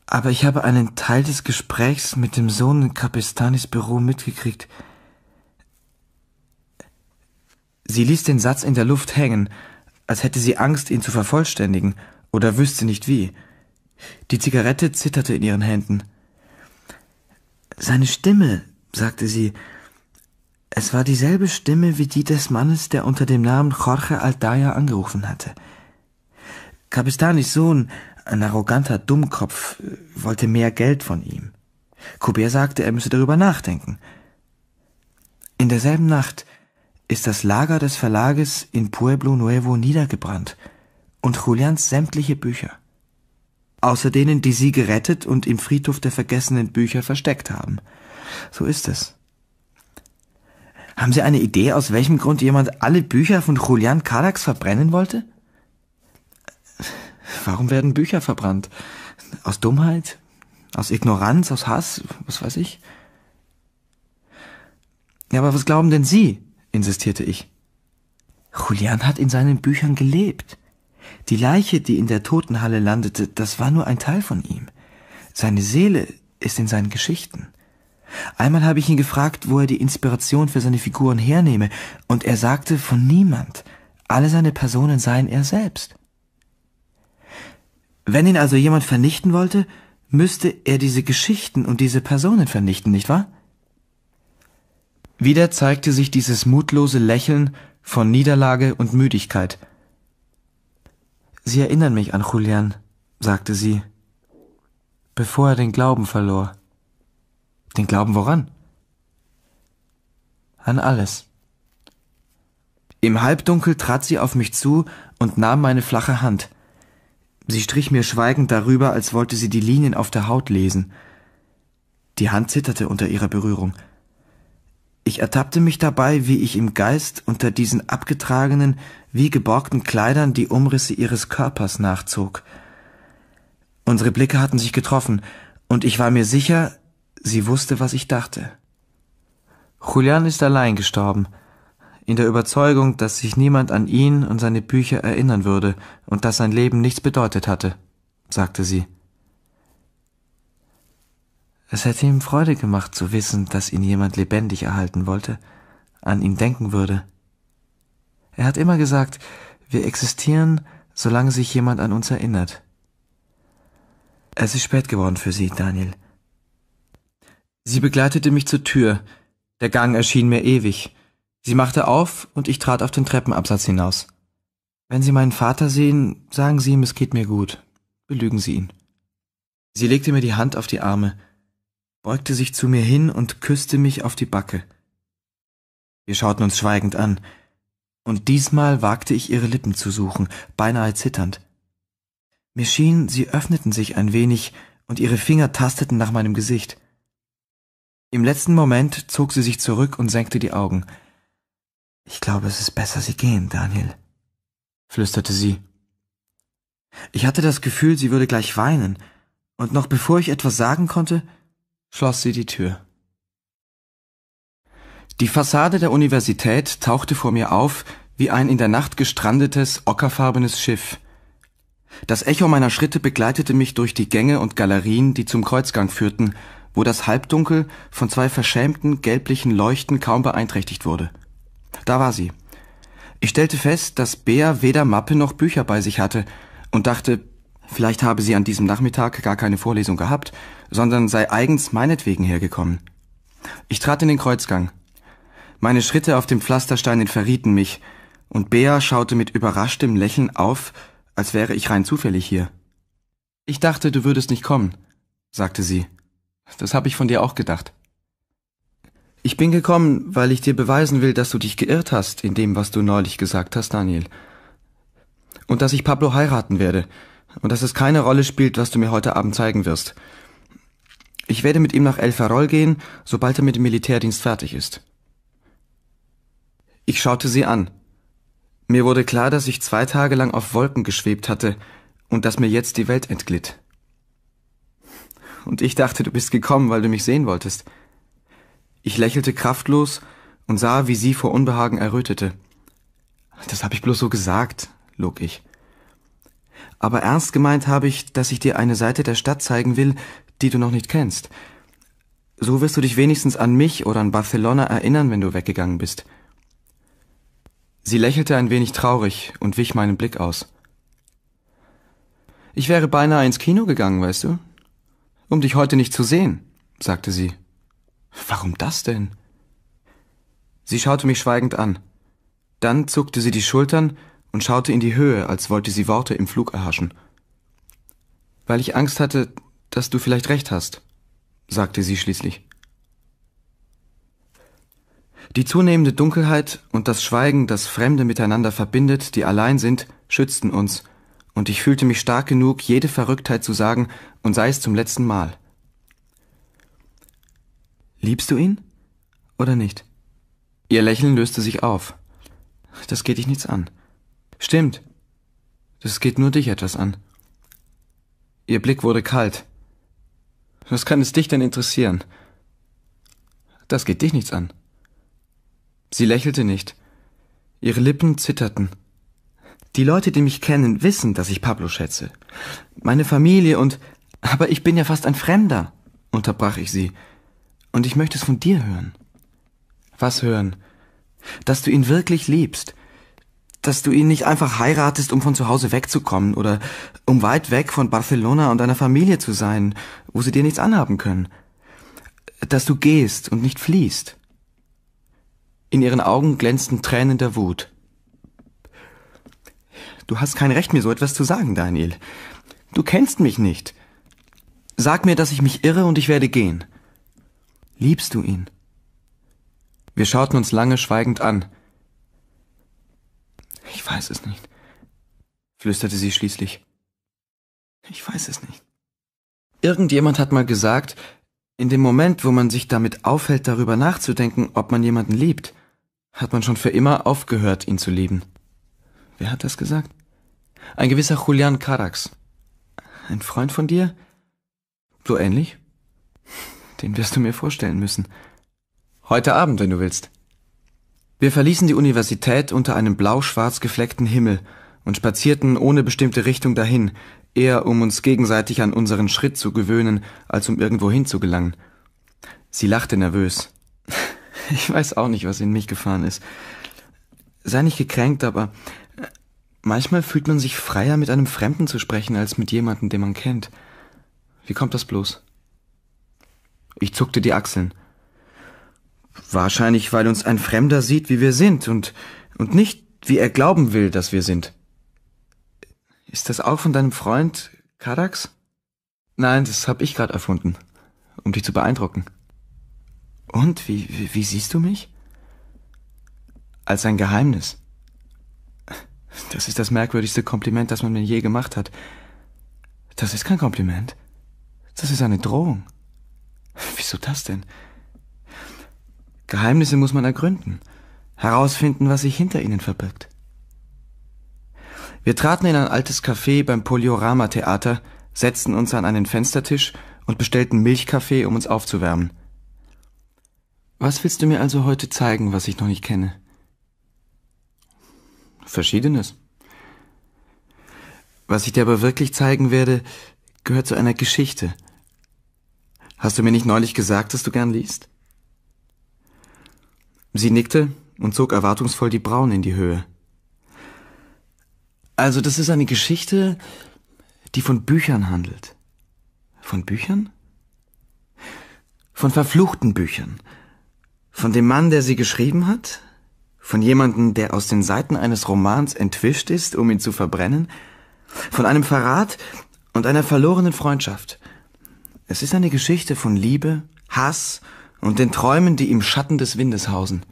aber ich habe einen Teil des Gesprächs mit dem Sohn in Capistanis Büro mitgekriegt. Sie ließ den Satz in der Luft hängen, als hätte sie Angst, ihn zu vervollständigen, oder wüsste nicht wie. Die Zigarette zitterte in ihren Händen. Seine Stimme, sagte sie. Es war dieselbe Stimme wie die des Mannes, der unter dem Namen Jorge Aldaya angerufen hatte. Capistanis Sohn, ein arroganter Dummkopf, wollte mehr Geld von ihm. Coubert sagte, er müsse darüber nachdenken. In derselben Nacht ist das Lager des Verlages in Pueblo Nuevo niedergebrannt und Julians sämtliche Bücher, außer denen, die sie gerettet und im Friedhof der vergessenen Bücher versteckt haben. So ist es. Haben Sie eine Idee, aus welchem Grund jemand alle Bücher von Julian Karax verbrennen wollte? Warum werden Bücher verbrannt? Aus Dummheit? Aus Ignoranz? Aus Hass? Was weiß ich? Ja, aber was glauben denn Sie? insistierte ich. Julian hat in seinen Büchern gelebt. Die Leiche, die in der Totenhalle landete, das war nur ein Teil von ihm. Seine Seele ist in seinen Geschichten. Einmal habe ich ihn gefragt, wo er die Inspiration für seine Figuren hernehme, und er sagte von niemand. Alle seine Personen seien er selbst. Wenn ihn also jemand vernichten wollte, müsste er diese Geschichten und diese Personen vernichten, nicht wahr? Wieder zeigte sich dieses mutlose Lächeln von Niederlage und Müdigkeit. Sie erinnern mich an Julian, sagte sie, bevor er den Glauben verlor. Den Glauben woran? An alles. Im Halbdunkel trat sie auf mich zu und nahm meine flache Hand. Sie strich mir schweigend darüber, als wollte sie die Linien auf der Haut lesen. Die Hand zitterte unter ihrer Berührung. Ich ertappte mich dabei, wie ich im Geist unter diesen abgetragenen, wie geborgten Kleidern die Umrisse ihres Körpers nachzog. Unsere Blicke hatten sich getroffen, und ich war mir sicher, sie wusste, was ich dachte. Julian ist allein gestorben, in der Überzeugung, dass sich niemand an ihn und seine Bücher erinnern würde und dass sein Leben nichts bedeutet hatte, sagte sie. Es hätte ihm Freude gemacht zu wissen, dass ihn jemand lebendig erhalten wollte, an ihn denken würde. Er hat immer gesagt, wir existieren, solange sich jemand an uns erinnert. Es ist spät geworden für Sie, Daniel. Sie begleitete mich zur Tür. Der Gang erschien mir ewig. Sie machte auf und ich trat auf den Treppenabsatz hinaus. Wenn Sie meinen Vater sehen, sagen Sie ihm, es geht mir gut. Belügen Sie ihn. Sie legte mir die Hand auf die Arme beugte sich zu mir hin und küsste mich auf die Backe. Wir schauten uns schweigend an, und diesmal wagte ich ihre Lippen zu suchen, beinahe zitternd. Mir schien, sie öffneten sich ein wenig, und ihre Finger tasteten nach meinem Gesicht. Im letzten Moment zog sie sich zurück und senkte die Augen. Ich glaube, es ist besser, Sie gehen, Daniel, flüsterte sie. Ich hatte das Gefühl, sie würde gleich weinen, und noch bevor ich etwas sagen konnte, schloss sie die Tür. Die Fassade der Universität tauchte vor mir auf wie ein in der Nacht gestrandetes, ockerfarbenes Schiff. Das Echo meiner Schritte begleitete mich durch die Gänge und Galerien, die zum Kreuzgang führten, wo das Halbdunkel von zwei verschämten, gelblichen Leuchten kaum beeinträchtigt wurde. Da war sie. Ich stellte fest, dass Bea weder Mappe noch Bücher bei sich hatte und dachte, Vielleicht habe sie an diesem Nachmittag gar keine Vorlesung gehabt, sondern sei eigens meinetwegen hergekommen. Ich trat in den Kreuzgang. Meine Schritte auf dem Pflasterstein verrieten mich, und Bea schaute mit überraschtem Lächeln auf, als wäre ich rein zufällig hier. Ich dachte, du würdest nicht kommen, sagte sie. Das habe ich von dir auch gedacht. Ich bin gekommen, weil ich dir beweisen will, dass du dich geirrt hast in dem, was du neulich gesagt hast, Daniel. Und dass ich Pablo heiraten werde, und dass es keine Rolle spielt, was du mir heute Abend zeigen wirst. Ich werde mit ihm nach El Farol gehen, sobald er mit dem Militärdienst fertig ist. Ich schaute sie an. Mir wurde klar, dass ich zwei Tage lang auf Wolken geschwebt hatte und dass mir jetzt die Welt entglitt. Und ich dachte, du bist gekommen, weil du mich sehen wolltest. Ich lächelte kraftlos und sah, wie sie vor Unbehagen errötete. Das habe ich bloß so gesagt, log ich aber ernst gemeint habe ich, dass ich dir eine Seite der Stadt zeigen will, die du noch nicht kennst. So wirst du dich wenigstens an mich oder an Barcelona erinnern, wenn du weggegangen bist. Sie lächelte ein wenig traurig und wich meinen Blick aus. Ich wäre beinahe ins Kino gegangen, weißt du? Um dich heute nicht zu sehen, sagte sie. Warum das denn? Sie schaute mich schweigend an. Dann zuckte sie die Schultern und schaute in die Höhe, als wollte sie Worte im Flug erhaschen. Weil ich Angst hatte, dass du vielleicht recht hast, sagte sie schließlich. Die zunehmende Dunkelheit und das Schweigen, das Fremde miteinander verbindet, die allein sind, schützten uns, und ich fühlte mich stark genug, jede Verrücktheit zu sagen, und sei es zum letzten Mal. Liebst du ihn oder nicht? Ihr Lächeln löste sich auf. Das geht dich nichts an. Stimmt. Das geht nur dich etwas an. Ihr Blick wurde kalt. Was kann es dich denn interessieren? Das geht dich nichts an. Sie lächelte nicht. Ihre Lippen zitterten. Die Leute, die mich kennen, wissen, dass ich Pablo schätze. Meine Familie und. Aber ich bin ja fast ein Fremder, unterbrach ich sie. Und ich möchte es von dir hören. Was hören? Dass du ihn wirklich liebst, dass du ihn nicht einfach heiratest, um von zu Hause wegzukommen oder um weit weg von Barcelona und deiner Familie zu sein, wo sie dir nichts anhaben können. Dass du gehst und nicht fliehst. In ihren Augen glänzten Tränen der Wut. Du hast kein Recht, mir so etwas zu sagen, Daniel. Du kennst mich nicht. Sag mir, dass ich mich irre und ich werde gehen. Liebst du ihn? Wir schauten uns lange schweigend an. Ich weiß es nicht, flüsterte sie schließlich. Ich weiß es nicht. Irgendjemand hat mal gesagt, in dem Moment, wo man sich damit aufhält, darüber nachzudenken, ob man jemanden liebt, hat man schon für immer aufgehört, ihn zu lieben. Wer hat das gesagt? Ein gewisser Julian Carax. Ein Freund von dir? So ähnlich? Den wirst du mir vorstellen müssen. Heute Abend, wenn du willst. Wir verließen die Universität unter einem blau-schwarz gefleckten Himmel und spazierten ohne bestimmte Richtung dahin, eher um uns gegenseitig an unseren Schritt zu gewöhnen, als um irgendwo hinzugelangen. Sie lachte nervös. Ich weiß auch nicht, was in mich gefahren ist. Sei nicht gekränkt, aber äh, manchmal fühlt man sich freier, mit einem Fremden zu sprechen, als mit jemandem, den man kennt. Wie kommt das bloß? Ich zuckte die Achseln. Wahrscheinlich, weil uns ein Fremder sieht, wie wir sind und, und nicht, wie er glauben will, dass wir sind. Ist das auch von deinem Freund Kadax? Nein, das hab ich gerade erfunden, um dich zu beeindrucken. Und wie, wie, wie siehst du mich? Als ein Geheimnis. Das ist das merkwürdigste Kompliment, das man mir je gemacht hat. Das ist kein Kompliment. Das ist eine Drohung. Wieso das denn? Geheimnisse muss man ergründen, herausfinden, was sich hinter ihnen verbirgt. Wir traten in ein altes Café beim Poliorama Theater, setzten uns an einen Fenstertisch und bestellten Milchkaffee, um uns aufzuwärmen. Was willst du mir also heute zeigen, was ich noch nicht kenne? Verschiedenes. Was ich dir aber wirklich zeigen werde, gehört zu einer Geschichte. Hast du mir nicht neulich gesagt, dass du gern liest? Sie nickte und zog erwartungsvoll die Brauen in die Höhe. Also das ist eine Geschichte, die von Büchern handelt. Von Büchern? Von verfluchten Büchern. Von dem Mann, der sie geschrieben hat? Von jemandem, der aus den Seiten eines Romans entwischt ist, um ihn zu verbrennen? Von einem Verrat und einer verlorenen Freundschaft. Es ist eine Geschichte von Liebe, Hass und den Träumen, die im Schatten des Windes hausen.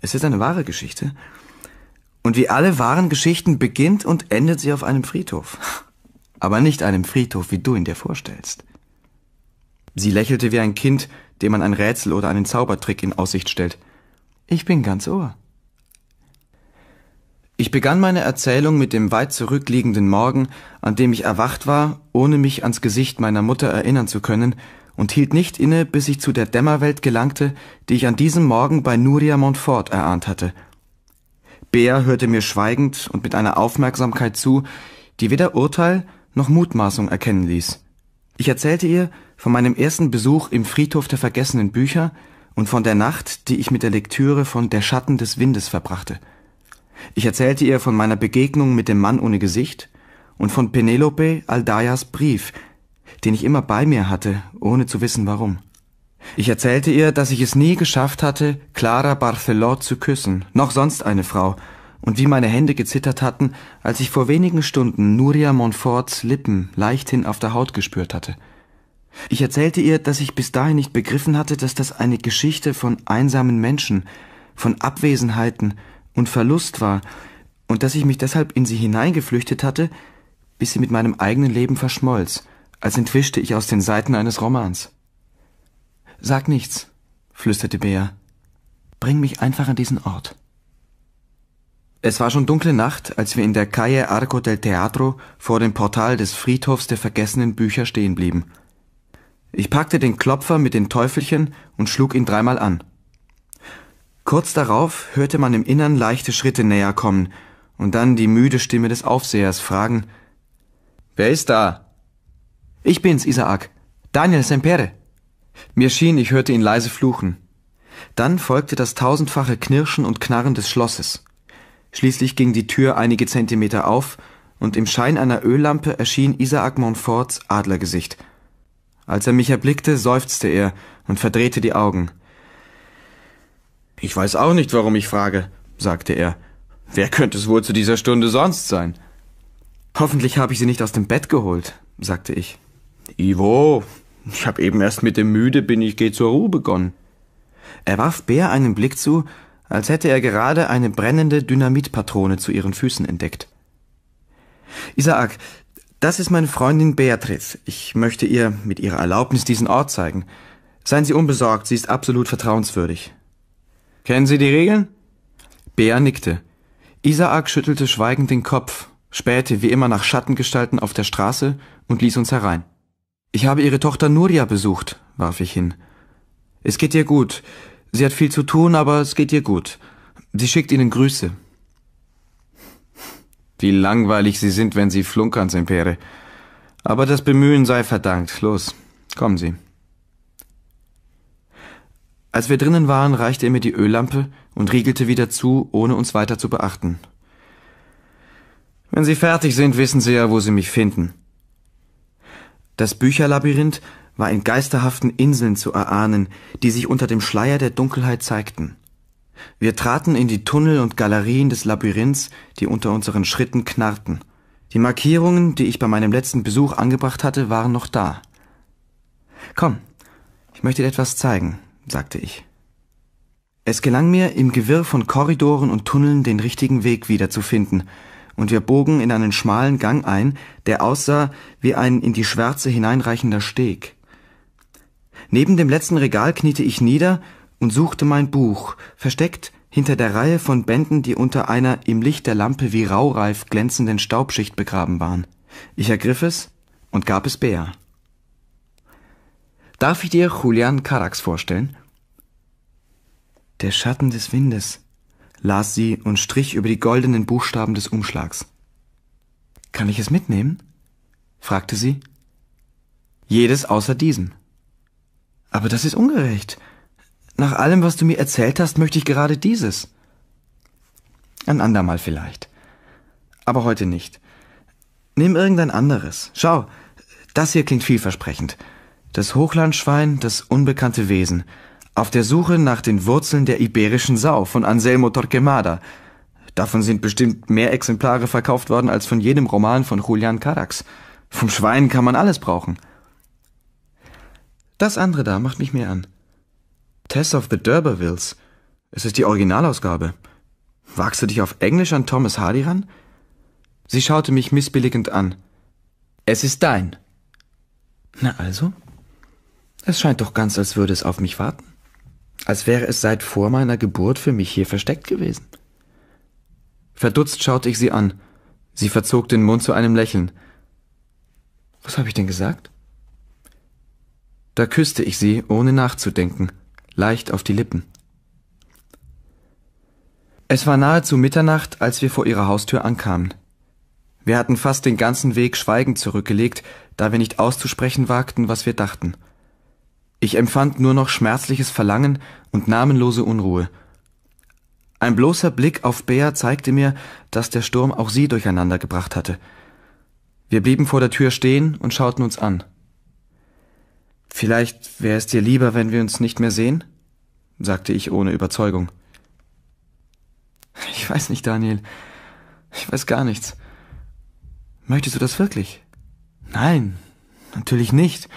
Es ist eine wahre Geschichte. Und wie alle wahren Geschichten beginnt und endet sie auf einem Friedhof. Aber nicht einem Friedhof, wie du ihn dir vorstellst. Sie lächelte wie ein Kind, dem man ein Rätsel oder einen Zaubertrick in Aussicht stellt. Ich bin ganz ohr. Ich begann meine Erzählung mit dem weit zurückliegenden Morgen, an dem ich erwacht war, ohne mich ans Gesicht meiner Mutter erinnern zu können und hielt nicht inne, bis ich zu der Dämmerwelt gelangte, die ich an diesem Morgen bei Nuria Montfort erahnt hatte. Bea hörte mir schweigend und mit einer Aufmerksamkeit zu, die weder Urteil noch Mutmaßung erkennen ließ. Ich erzählte ihr von meinem ersten Besuch im Friedhof der vergessenen Bücher und von der Nacht, die ich mit der Lektüre von Der Schatten des Windes verbrachte. Ich erzählte ihr von meiner Begegnung mit dem Mann ohne Gesicht und von Penelope Aldayas Brief, den ich immer bei mir hatte, ohne zu wissen warum. Ich erzählte ihr, dass ich es nie geschafft hatte, Clara Barthelot zu küssen, noch sonst eine Frau, und wie meine Hände gezittert hatten, als ich vor wenigen Stunden Nuria Montforts Lippen leichthin auf der Haut gespürt hatte. Ich erzählte ihr, dass ich bis dahin nicht begriffen hatte, dass das eine Geschichte von einsamen Menschen, von Abwesenheiten und Verlust war, und dass ich mich deshalb in sie hineingeflüchtet hatte, bis sie mit meinem eigenen Leben verschmolz, als entwischte ich aus den Seiten eines Romans. Sag nichts, flüsterte Bea. Bring mich einfach an diesen Ort. Es war schon dunkle Nacht, als wir in der Calle Arco del Teatro vor dem Portal des Friedhofs der vergessenen Bücher stehen blieben. Ich packte den Klopfer mit den Teufelchen und schlug ihn dreimal an. Kurz darauf hörte man im Innern leichte Schritte näher kommen und dann die müde Stimme des Aufsehers fragen, Wer ist da? Ich bin's, Isaak. Daniel Sempere. Mir schien, ich hörte ihn leise fluchen. Dann folgte das tausendfache Knirschen und Knarren des Schlosses. Schließlich ging die Tür einige Zentimeter auf, und im Schein einer Öllampe erschien Isaac Montforts Adlergesicht. Als er mich erblickte, seufzte er und verdrehte die Augen. Ich weiß auch nicht, warum ich frage, sagte er. Wer könnte es wohl zu dieser Stunde sonst sein? Hoffentlich habe ich sie nicht aus dem Bett geholt, sagte ich. Ivo, ich hab eben erst mit dem Müde bin ich geh zur Ruhe begonnen. Er warf Bär einen Blick zu, als hätte er gerade eine brennende Dynamitpatrone zu ihren Füßen entdeckt. Isaak, das ist meine Freundin Beatrice. Ich möchte ihr mit ihrer Erlaubnis diesen Ort zeigen. Seien Sie unbesorgt, sie ist absolut vertrauenswürdig. Kennen Sie die Regeln? Bea nickte. Isaak schüttelte schweigend den Kopf, spähte wie immer nach Schattengestalten auf der Straße und ließ uns herein. Ich habe Ihre Tochter Nuria besucht, warf ich hin. Es geht ihr gut. Sie hat viel zu tun, aber es geht ihr gut. Sie schickt Ihnen Grüße. Wie langweilig Sie sind, wenn Sie flunkern, Sempere. Aber das Bemühen sei verdankt. Los, kommen Sie. Als wir drinnen waren, reichte er mir die Öllampe und riegelte wieder zu, ohne uns weiter zu beachten. Wenn Sie fertig sind, wissen Sie ja, wo Sie mich finden. Das Bücherlabyrinth war in geisterhaften Inseln zu erahnen, die sich unter dem Schleier der Dunkelheit zeigten. Wir traten in die Tunnel und Galerien des Labyrinths, die unter unseren Schritten knarrten. Die Markierungen, die ich bei meinem letzten Besuch angebracht hatte, waren noch da. Komm, ich möchte dir etwas zeigen, sagte ich. Es gelang mir, im Gewirr von Korridoren und Tunneln den richtigen Weg wiederzufinden, und wir bogen in einen schmalen Gang ein, der aussah wie ein in die Schwärze hineinreichender Steg. Neben dem letzten Regal kniete ich nieder und suchte mein Buch, versteckt hinter der Reihe von Bänden, die unter einer im Licht der Lampe wie raureif glänzenden Staubschicht begraben waren. Ich ergriff es und gab es Bea. Darf ich dir Julian Carax vorstellen? Der Schatten des Windes, las sie und strich über die goldenen Buchstaben des Umschlags. Kann ich es mitnehmen? fragte sie. Jedes außer diesem. Aber das ist ungerecht. Nach allem, was du mir erzählt hast, möchte ich gerade dieses. Ein andermal vielleicht. Aber heute nicht. Nimm irgendein anderes. Schau, das hier klingt vielversprechend. Das Hochlandschwein, das unbekannte Wesen. Auf der Suche nach den Wurzeln der iberischen Sau von Anselmo Torquemada. Davon sind bestimmt mehr Exemplare verkauft worden als von jedem Roman von Julian Carax. Vom Schwein kann man alles brauchen. Das andere da macht mich mehr an. Tess of the D'Urbervilles. Es ist die Originalausgabe. Wagst du dich auf Englisch an Thomas Hardy ran? Sie schaute mich missbilligend an. Es ist dein. Na also? Es scheint doch ganz, als würde es auf mich warten als wäre es seit vor meiner Geburt für mich hier versteckt gewesen. Verdutzt schaute ich sie an. Sie verzog den Mund zu einem Lächeln. Was habe ich denn gesagt? Da küsste ich sie, ohne nachzudenken, leicht auf die Lippen. Es war nahezu Mitternacht, als wir vor ihrer Haustür ankamen. Wir hatten fast den ganzen Weg schweigend zurückgelegt, da wir nicht auszusprechen wagten, was wir dachten. Ich empfand nur noch schmerzliches Verlangen und namenlose Unruhe. Ein bloßer Blick auf Bea zeigte mir, dass der Sturm auch sie durcheinander gebracht hatte. Wir blieben vor der Tür stehen und schauten uns an. Vielleicht wäre es dir lieber, wenn wir uns nicht mehr sehen? sagte ich ohne Überzeugung. Ich weiß nicht, Daniel. Ich weiß gar nichts. Möchtest du das wirklich? Nein, natürlich nicht.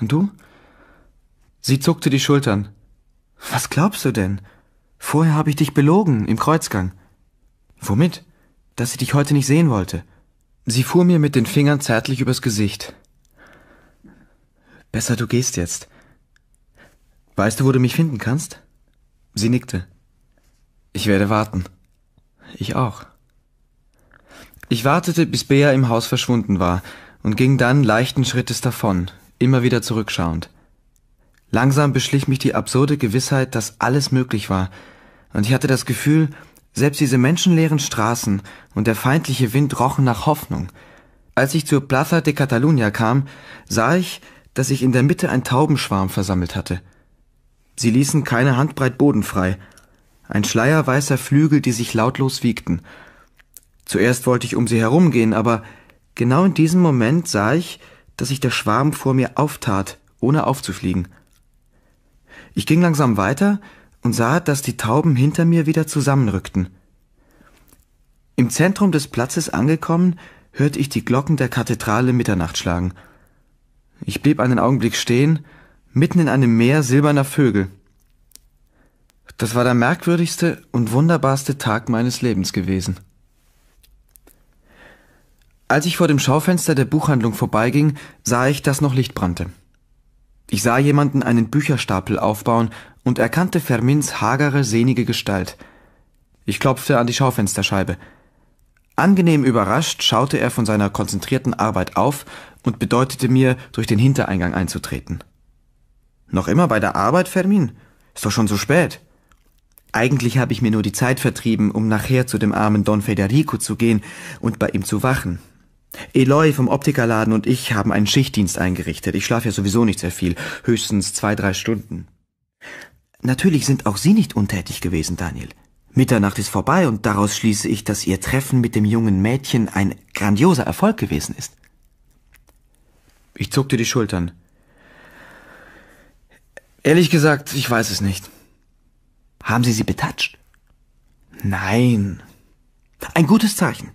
Und du? Sie zuckte die Schultern. Was glaubst du denn? Vorher habe ich dich belogen im Kreuzgang. Womit? Dass ich dich heute nicht sehen wollte. Sie fuhr mir mit den Fingern zärtlich übers Gesicht. Besser du gehst jetzt. Weißt du, wo du mich finden kannst? Sie nickte. Ich werde warten. Ich auch. Ich wartete, bis Bea im Haus verschwunden war und ging dann leichten Schrittes davon, immer wieder zurückschauend. Langsam beschlich mich die absurde Gewissheit, dass alles möglich war, und ich hatte das Gefühl, selbst diese menschenleeren Straßen und der feindliche Wind rochen nach Hoffnung. Als ich zur Plaza de Catalunya kam, sah ich, dass sich in der Mitte ein Taubenschwarm versammelt hatte. Sie ließen keine Handbreit Boden frei, ein Schleier weißer Flügel, die sich lautlos wiegten. Zuerst wollte ich um sie herumgehen, aber genau in diesem Moment sah ich, dass sich der Schwarm vor mir auftat, ohne aufzufliegen. Ich ging langsam weiter und sah, dass die Tauben hinter mir wieder zusammenrückten. Im Zentrum des Platzes angekommen, hörte ich die Glocken der Kathedrale Mitternacht schlagen. Ich blieb einen Augenblick stehen, mitten in einem Meer silberner Vögel. Das war der merkwürdigste und wunderbarste Tag meines Lebens gewesen. Als ich vor dem Schaufenster der Buchhandlung vorbeiging, sah ich, dass noch Licht brannte. Ich sah jemanden einen Bücherstapel aufbauen und erkannte Fermins hagere, sehnige Gestalt. Ich klopfte an die Schaufensterscheibe. Angenehm überrascht schaute er von seiner konzentrierten Arbeit auf und bedeutete mir, durch den Hintereingang einzutreten. Noch immer bei der Arbeit, Fermin? Ist doch schon so spät. Eigentlich habe ich mir nur die Zeit vertrieben, um nachher zu dem armen Don Federico zu gehen und bei ihm zu wachen, Eloy vom Optikerladen und ich haben einen Schichtdienst eingerichtet. Ich schlafe ja sowieso nicht sehr viel, höchstens zwei, drei Stunden. Natürlich sind auch Sie nicht untätig gewesen, Daniel. Mitternacht ist vorbei und daraus schließe ich, dass Ihr Treffen mit dem jungen Mädchen ein grandioser Erfolg gewesen ist. Ich zuckte die Schultern. Ehrlich gesagt, ich weiß es nicht. Haben Sie sie betatscht? Nein. Ein gutes Zeichen.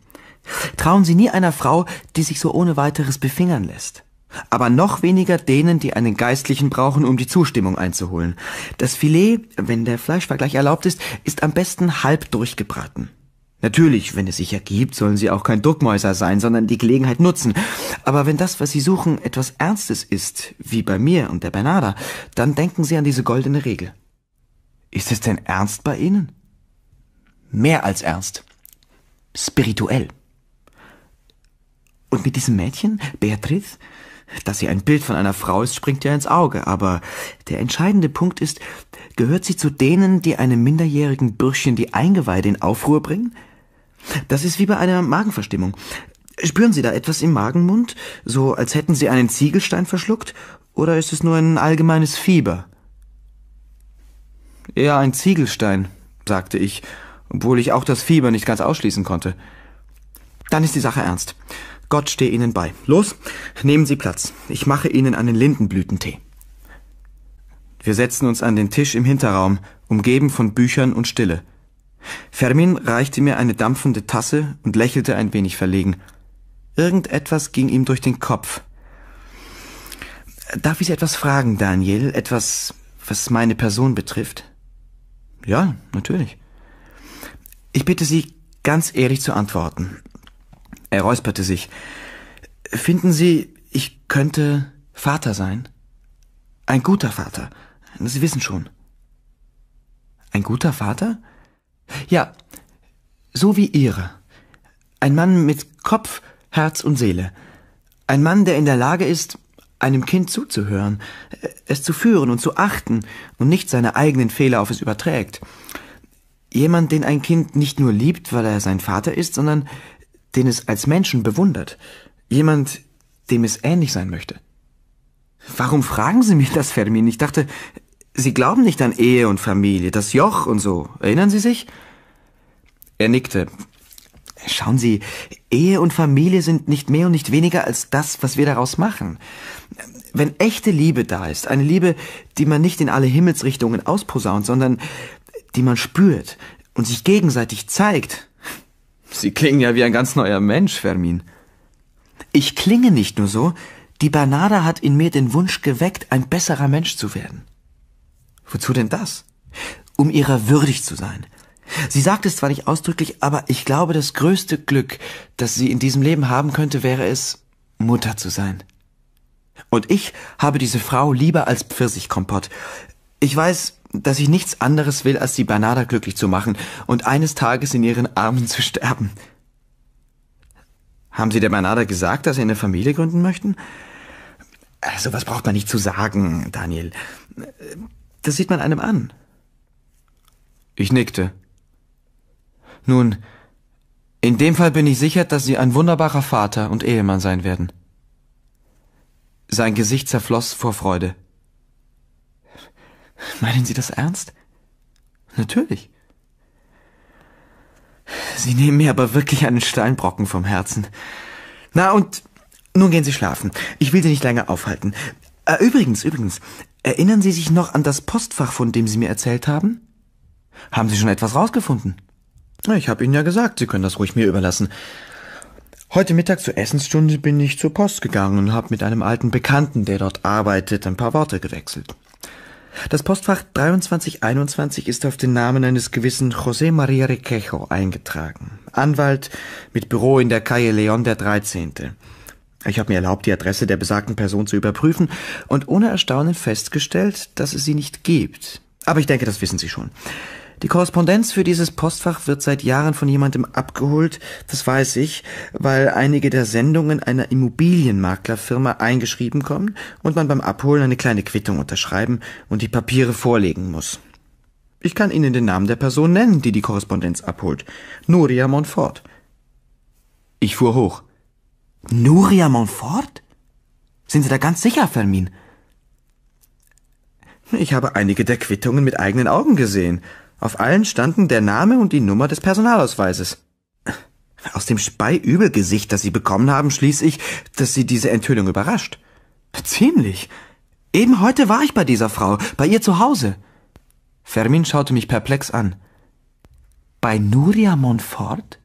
Trauen Sie nie einer Frau, die sich so ohne weiteres befingern lässt. Aber noch weniger denen, die einen Geistlichen brauchen, um die Zustimmung einzuholen. Das Filet, wenn der Fleischvergleich erlaubt ist, ist am besten halb durchgebraten. Natürlich, wenn es sich ergibt, sollen sie auch kein Duckmäuser sein, sondern die Gelegenheit nutzen. Aber wenn das, was sie suchen, etwas Ernstes ist, wie bei mir und der Bernarda, dann denken sie an diese goldene Regel. Ist es denn ernst bei Ihnen? Mehr als ernst. Spirituell. Und mit diesem Mädchen, Beatrice, dass sie ein Bild von einer Frau ist, springt ja ins Auge, aber der entscheidende Punkt ist, gehört sie zu denen, die einem minderjährigen Bürschchen die Eingeweide in Aufruhr bringen? Das ist wie bei einer Magenverstimmung. Spüren Sie da etwas im Magenmund, so als hätten Sie einen Ziegelstein verschluckt, oder ist es nur ein allgemeines Fieber? Eher ein Ziegelstein, sagte ich, obwohl ich auch das Fieber nicht ganz ausschließen konnte. Dann ist die Sache ernst. Gott stehe Ihnen bei. Los, nehmen Sie Platz. Ich mache Ihnen einen Lindenblütentee. Wir setzen uns an den Tisch im Hinterraum, umgeben von Büchern und Stille. Fermin reichte mir eine dampfende Tasse und lächelte ein wenig verlegen. Irgendetwas ging ihm durch den Kopf. Darf ich Sie etwas fragen, Daniel? Etwas, was meine Person betrifft? Ja, natürlich. Ich bitte Sie, ganz ehrlich zu antworten. Er räusperte sich. Finden Sie, ich könnte Vater sein? Ein guter Vater. Sie wissen schon. Ein guter Vater? Ja, so wie Ihre. Ein Mann mit Kopf, Herz und Seele. Ein Mann, der in der Lage ist, einem Kind zuzuhören, es zu führen und zu achten und nicht seine eigenen Fehler auf es überträgt. Jemand, den ein Kind nicht nur liebt, weil er sein Vater ist, sondern den es als Menschen bewundert. Jemand, dem es ähnlich sein möchte. Warum fragen Sie mich das, Fermin? Ich dachte, Sie glauben nicht an Ehe und Familie, das Joch und so. Erinnern Sie sich? Er nickte. Schauen Sie, Ehe und Familie sind nicht mehr und nicht weniger als das, was wir daraus machen. Wenn echte Liebe da ist, eine Liebe, die man nicht in alle Himmelsrichtungen ausposaunt, sondern die man spürt und sich gegenseitig zeigt, Sie klingen ja wie ein ganz neuer Mensch, Fermin. Ich klinge nicht nur so, die Banada hat in mir den Wunsch geweckt, ein besserer Mensch zu werden. Wozu denn das? Um ihrer würdig zu sein. Sie sagt es zwar nicht ausdrücklich, aber ich glaube, das größte Glück, das sie in diesem Leben haben könnte, wäre es, Mutter zu sein. Und ich habe diese Frau lieber als Pfirsichkompott. Ich weiß, dass ich nichts anderes will, als die Bernarda glücklich zu machen und eines Tages in ihren Armen zu sterben. Haben Sie der Bernarda gesagt, dass Sie eine Familie gründen möchten? Sowas also, braucht man nicht zu sagen, Daniel. Das sieht man einem an. Ich nickte. Nun, in dem Fall bin ich sicher, dass Sie ein wunderbarer Vater und Ehemann sein werden. Sein Gesicht zerfloss vor Freude. Meinen Sie das ernst? Natürlich. Sie nehmen mir aber wirklich einen Steinbrocken vom Herzen. Na und nun gehen Sie schlafen. Ich will Sie nicht länger aufhalten. Äh, übrigens, übrigens, erinnern Sie sich noch an das Postfach, von dem Sie mir erzählt haben? Haben Sie schon etwas rausgefunden? Ich habe Ihnen ja gesagt, Sie können das ruhig mir überlassen. Heute Mittag zur Essensstunde bin ich zur Post gegangen und habe mit einem alten Bekannten, der dort arbeitet, ein paar Worte gewechselt. Das Postfach 2321 ist auf den Namen eines gewissen José María Requejo eingetragen. Anwalt mit Büro in der Calle León der 13. Ich habe mir erlaubt, die Adresse der besagten Person zu überprüfen und ohne Erstaunen festgestellt, dass es sie nicht gibt. Aber ich denke, das wissen Sie schon. Die Korrespondenz für dieses Postfach wird seit Jahren von jemandem abgeholt, das weiß ich, weil einige der Sendungen einer Immobilienmaklerfirma eingeschrieben kommen und man beim Abholen eine kleine Quittung unterschreiben und die Papiere vorlegen muss. Ich kann Ihnen den Namen der Person nennen, die die Korrespondenz abholt. Nuria Montfort. Ich fuhr hoch. Nuria Montfort? Sind Sie da ganz sicher, Fermin? Ich habe einige der Quittungen mit eigenen Augen gesehen. Auf allen standen der Name und die Nummer des Personalausweises. Aus dem Speiübelgesicht, das Sie bekommen haben, schließe ich, dass Sie diese Enthüllung überrascht. Ziemlich. Eben heute war ich bei dieser Frau, bei ihr zu Hause. Fermin schaute mich perplex an. Bei Nuria Montfort?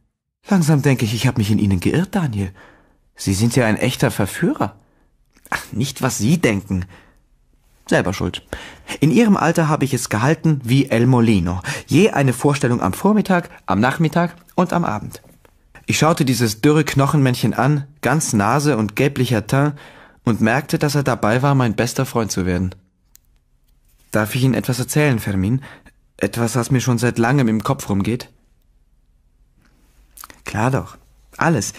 Langsam denke ich, ich habe mich in Ihnen geirrt, Daniel. Sie sind ja ein echter Verführer. Ach, nicht was Sie denken selber schuld. In ihrem Alter habe ich es gehalten wie El Molino. Je eine Vorstellung am Vormittag, am Nachmittag und am Abend. Ich schaute dieses dürre Knochenmännchen an, ganz Nase und gelblicher Teint, und merkte, dass er dabei war, mein bester Freund zu werden. Darf ich Ihnen etwas erzählen, Fermin? Etwas, was mir schon seit langem im Kopf rumgeht? Klar doch. Alles.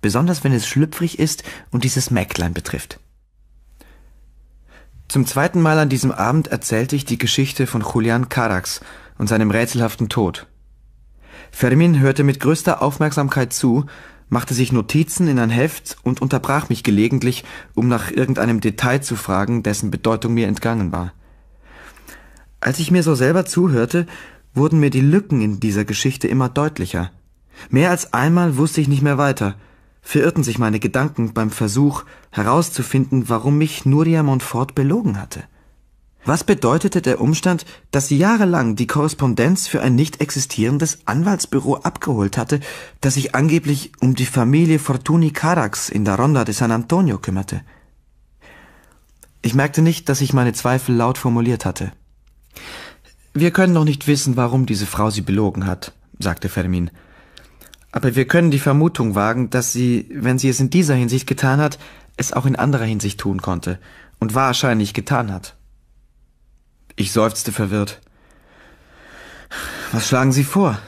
Besonders wenn es schlüpfrig ist und dieses Mäcklein betrifft. Zum zweiten Mal an diesem Abend erzählte ich die Geschichte von Julian Carax und seinem rätselhaften Tod. Fermin hörte mit größter Aufmerksamkeit zu, machte sich Notizen in ein Heft und unterbrach mich gelegentlich, um nach irgendeinem Detail zu fragen, dessen Bedeutung mir entgangen war. Als ich mir so selber zuhörte, wurden mir die Lücken in dieser Geschichte immer deutlicher. Mehr als einmal wusste ich nicht mehr weiter, verirrten sich meine Gedanken beim Versuch, herauszufinden, warum mich Nuria Montfort belogen hatte. Was bedeutete der Umstand, dass sie jahrelang die Korrespondenz für ein nicht existierendes Anwaltsbüro abgeholt hatte, das sich angeblich um die Familie Fortuny Carax in der Ronda de San Antonio kümmerte? Ich merkte nicht, dass ich meine Zweifel laut formuliert hatte. Wir können noch nicht wissen, warum diese Frau sie belogen hat, sagte Fermin. Aber wir können die Vermutung wagen, dass sie, wenn sie es in dieser Hinsicht getan hat, es auch in anderer Hinsicht tun konnte und wahrscheinlich getan hat. Ich seufzte verwirrt. Was schlagen Sie vor?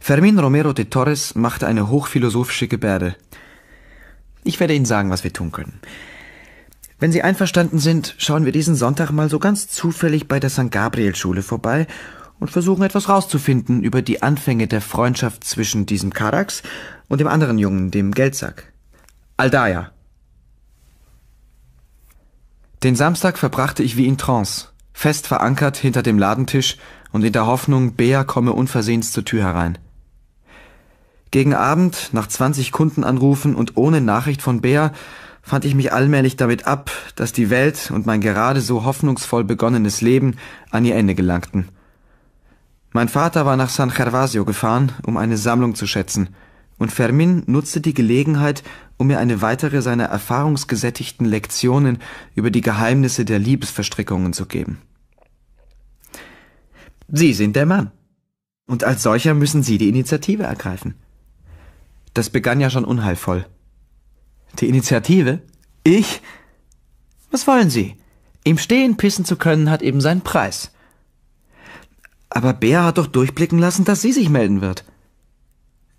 Fermin Romero de Torres machte eine hochphilosophische Gebärde. Ich werde Ihnen sagen, was wir tun können. Wenn Sie einverstanden sind, schauen wir diesen Sonntag mal so ganz zufällig bei der St. Gabriel Schule vorbei und versuchen etwas rauszufinden über die Anfänge der Freundschaft zwischen diesem Karax und dem anderen Jungen, dem Geldsack. Aldaia. Den Samstag verbrachte ich wie in Trance, fest verankert hinter dem Ladentisch und in der Hoffnung, Bea komme unversehens zur Tür herein. Gegen Abend, nach 20 Kundenanrufen und ohne Nachricht von Bea, fand ich mich allmählich damit ab, dass die Welt und mein gerade so hoffnungsvoll begonnenes Leben an ihr Ende gelangten. Mein Vater war nach San Gervasio gefahren, um eine Sammlung zu schätzen, und Fermin nutzte die Gelegenheit, um mir eine weitere seiner erfahrungsgesättigten Lektionen über die Geheimnisse der Liebesverstrickungen zu geben. Sie sind der Mann. Und als solcher müssen Sie die Initiative ergreifen. Das begann ja schon unheilvoll. Die Initiative? Ich? Was wollen Sie? Im Stehen pissen zu können hat eben seinen Preis. Aber Bea hat doch durchblicken lassen, dass sie sich melden wird.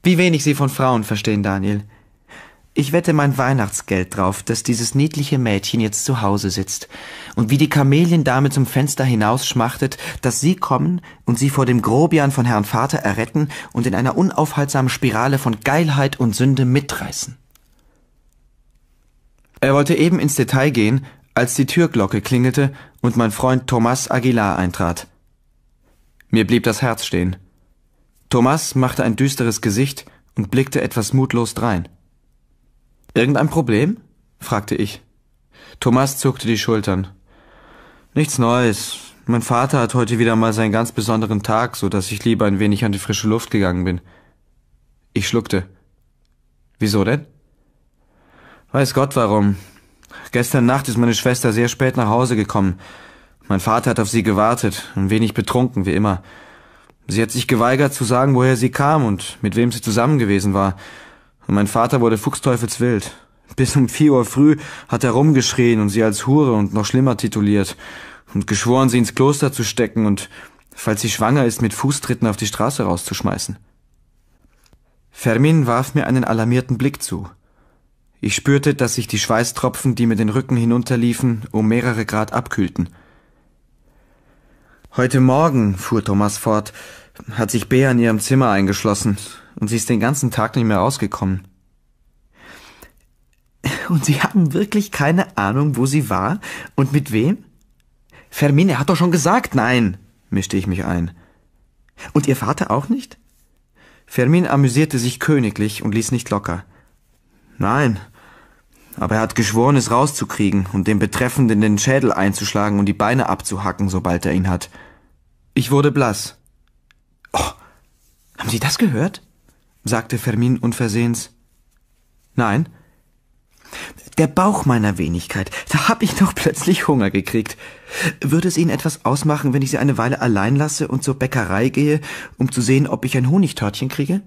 Wie wenig Sie von Frauen verstehen, Daniel. Ich wette mein Weihnachtsgeld drauf, dass dieses niedliche Mädchen jetzt zu Hause sitzt und wie die Kameliendame zum Fenster hinausschmachtet, dass Sie kommen und sie vor dem Grobian von Herrn Vater erretten und in einer unaufhaltsamen Spirale von Geilheit und Sünde mitreißen. Er wollte eben ins Detail gehen, als die Türglocke klingelte und mein Freund Thomas Aguilar eintrat. Mir blieb das Herz stehen. Thomas machte ein düsteres Gesicht und blickte etwas mutlos drein. Irgendein Problem? fragte ich. Thomas zuckte die Schultern. Nichts Neues. Mein Vater hat heute wieder mal seinen ganz besonderen Tag, so dass ich lieber ein wenig an die frische Luft gegangen bin. Ich schluckte. Wieso denn? Weiß Gott warum. Gestern Nacht ist meine Schwester sehr spät nach Hause gekommen. Mein Vater hat auf sie gewartet, ein wenig betrunken wie immer. Sie hat sich geweigert zu sagen, woher sie kam und mit wem sie zusammen gewesen war und mein Vater wurde fuchsteufelswild. Bis um vier Uhr früh hat er rumgeschrien und sie als Hure und noch schlimmer tituliert und geschworen, sie ins Kloster zu stecken und, falls sie schwanger ist, mit Fußtritten auf die Straße rauszuschmeißen. Fermin warf mir einen alarmierten Blick zu. Ich spürte, dass sich die Schweißtropfen, die mir den Rücken hinunterliefen, um mehrere Grad abkühlten – Heute Morgen, fuhr Thomas fort, hat sich Bea in ihrem Zimmer eingeschlossen und sie ist den ganzen Tag nicht mehr rausgekommen. Und Sie haben wirklich keine Ahnung, wo sie war und mit wem? Fermine hat doch schon gesagt, nein, mischte ich mich ein. Und Ihr Vater auch nicht? Fermin amüsierte sich königlich und ließ nicht locker. Nein, aber er hat geschworen, es rauszukriegen und dem Betreffenden den Schädel einzuschlagen und die Beine abzuhacken, sobald er ihn hat. Ich wurde blass. Oh, haben Sie das gehört? sagte Fermin unversehens. Nein. Der Bauch meiner Wenigkeit, da hab ich doch plötzlich Hunger gekriegt. Würde es Ihnen etwas ausmachen, wenn ich Sie eine Weile allein lasse und zur Bäckerei gehe, um zu sehen, ob ich ein Honigtörtchen kriege?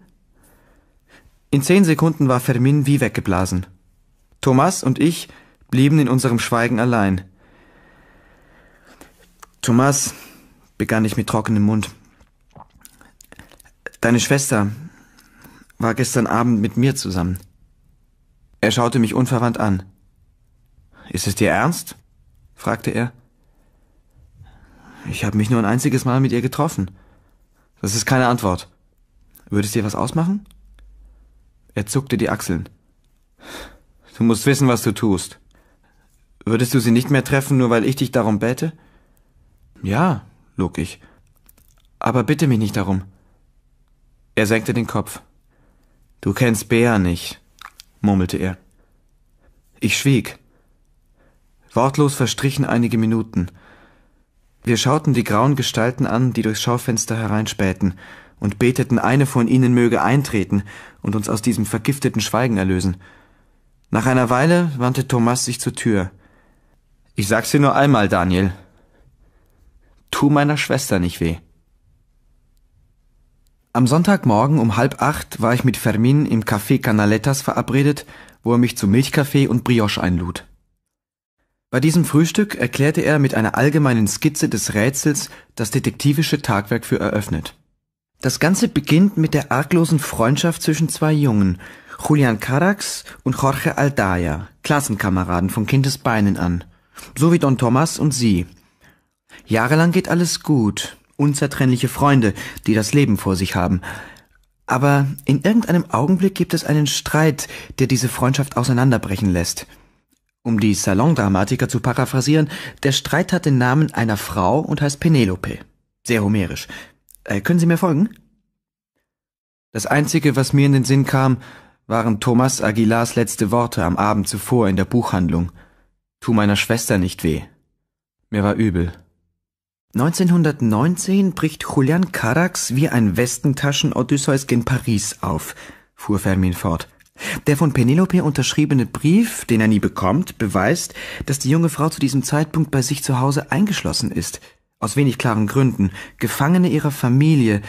In zehn Sekunden war Fermin wie weggeblasen. Thomas und ich blieben in unserem Schweigen allein. Thomas, begann ich mit trockenem Mund, deine Schwester war gestern Abend mit mir zusammen. Er schaute mich unverwandt an. Ist es dir ernst? fragte er. Ich habe mich nur ein einziges Mal mit ihr getroffen. Das ist keine Antwort. Würdest es dir was ausmachen? Er zuckte die Achseln. Du musst wissen, was du tust. Würdest du sie nicht mehr treffen, nur weil ich dich darum bete? Ja, log ich. Aber bitte mich nicht darum. Er senkte den Kopf. Du kennst Bea nicht, murmelte er. Ich schwieg. Wortlos verstrichen einige Minuten. Wir schauten die grauen Gestalten an, die durchs Schaufenster hereinspähten, und beteten, eine von ihnen möge eintreten und uns aus diesem vergifteten Schweigen erlösen. Nach einer Weile wandte Thomas sich zur Tür. Ich sag's dir nur einmal, Daniel. Tu meiner Schwester nicht weh. Am Sonntagmorgen um halb acht war ich mit Fermin im Café Canalettas verabredet, wo er mich zu Milchkaffee und Brioche einlud. Bei diesem Frühstück erklärte er mit einer allgemeinen Skizze des Rätsels das detektivische Tagwerk für eröffnet. Das Ganze beginnt mit der arglosen Freundschaft zwischen zwei Jungen, Julian Carax und Jorge Aldaya, Klassenkameraden von Kindesbeinen an. So wie Don Thomas und sie. Jahrelang geht alles gut. Unzertrennliche Freunde, die das Leben vor sich haben. Aber in irgendeinem Augenblick gibt es einen Streit, der diese Freundschaft auseinanderbrechen lässt. Um die Salondramatiker zu paraphrasieren, der Streit hat den Namen einer Frau und heißt Penelope. Sehr homerisch. Äh, können Sie mir folgen? Das Einzige, was mir in den Sinn kam, waren Thomas Aguilars letzte Worte am Abend zuvor in der Buchhandlung. Tu meiner Schwester nicht weh. Mir war übel. 1919 bricht Julian Carax wie ein Westentaschen-Odysseus gen Paris auf, fuhr Fermin fort. Der von Penelope unterschriebene Brief, den er nie bekommt, beweist, dass die junge Frau zu diesem Zeitpunkt bei sich zu Hause eingeschlossen ist, aus wenig klaren Gründen, Gefangene ihrer Familie,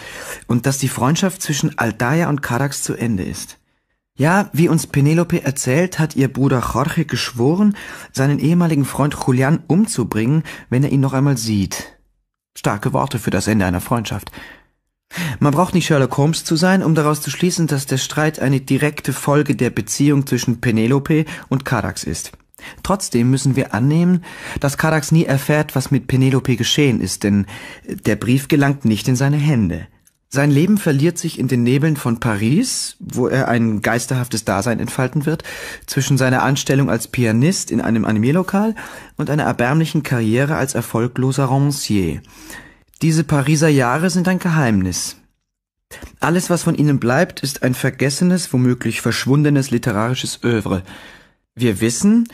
und dass die Freundschaft zwischen Aldaya und Carax zu Ende ist. Ja, wie uns Penelope erzählt, hat ihr Bruder Jorge geschworen, seinen ehemaligen Freund Julian umzubringen, wenn er ihn noch einmal sieht. Starke Worte für das Ende einer Freundschaft. Man braucht nicht Sherlock Holmes zu sein, um daraus zu schließen, dass der Streit eine direkte Folge der Beziehung zwischen Penelope und Karax ist. Trotzdem müssen wir annehmen, dass Karax nie erfährt, was mit Penelope geschehen ist, denn der Brief gelangt nicht in seine Hände. Sein Leben verliert sich in den Nebeln von Paris, wo er ein geisterhaftes Dasein entfalten wird, zwischen seiner Anstellung als Pianist in einem anime und einer erbärmlichen Karriere als erfolgloser Romancier. Diese Pariser Jahre sind ein Geheimnis. Alles, was von ihnen bleibt, ist ein vergessenes, womöglich verschwundenes literarisches Övre. Wir wissen,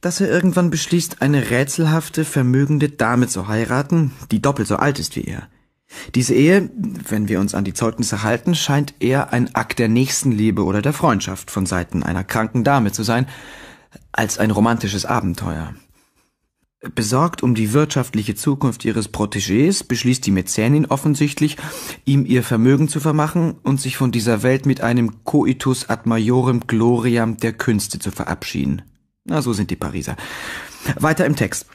dass er irgendwann beschließt, eine rätselhafte, vermögende Dame zu heiraten, die doppelt so alt ist wie er. Diese Ehe, wenn wir uns an die Zeugnisse halten, scheint eher ein Akt der Nächstenliebe oder der Freundschaft von Seiten einer kranken Dame zu sein, als ein romantisches Abenteuer. Besorgt um die wirtschaftliche Zukunft ihres Protégés beschließt die Mäzenin offensichtlich, ihm ihr Vermögen zu vermachen und sich von dieser Welt mit einem Coitus ad majorem gloriam der Künste zu verabschieden. Na, so sind die Pariser. Weiter im Text.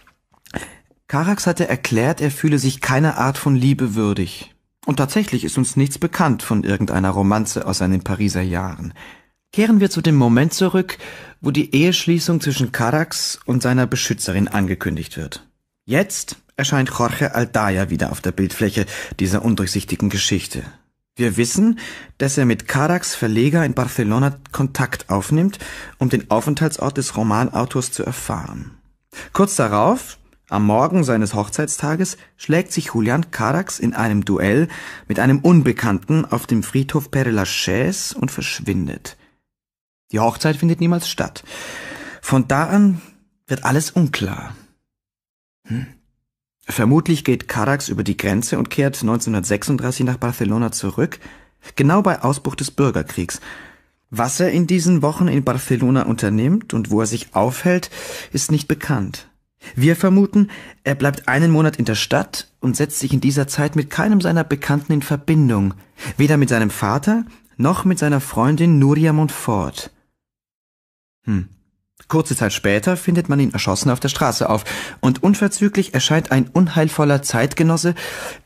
Karax hatte erklärt, er fühle sich keiner Art von Liebe würdig. Und tatsächlich ist uns nichts bekannt von irgendeiner Romanze aus seinen Pariser Jahren. Kehren wir zu dem Moment zurück, wo die Eheschließung zwischen Karax und seiner Beschützerin angekündigt wird. Jetzt erscheint Jorge Aldaya wieder auf der Bildfläche dieser undurchsichtigen Geschichte. Wir wissen, dass er mit Karax Verleger in Barcelona Kontakt aufnimmt, um den Aufenthaltsort des Romanautors zu erfahren. Kurz darauf am Morgen seines Hochzeitstages schlägt sich Julian Carax in einem Duell mit einem Unbekannten auf dem Friedhof Père-Lachaise und verschwindet. Die Hochzeit findet niemals statt. Von da an wird alles unklar. Hm. Vermutlich geht Carax über die Grenze und kehrt 1936 nach Barcelona zurück, genau bei Ausbruch des Bürgerkriegs. Was er in diesen Wochen in Barcelona unternimmt und wo er sich aufhält, ist nicht bekannt. Wir vermuten, er bleibt einen Monat in der Stadt und setzt sich in dieser Zeit mit keinem seiner Bekannten in Verbindung, weder mit seinem Vater noch mit seiner Freundin Nuria Montfort. Hm. Kurze Zeit später findet man ihn erschossen auf der Straße auf und unverzüglich erscheint ein unheilvoller Zeitgenosse,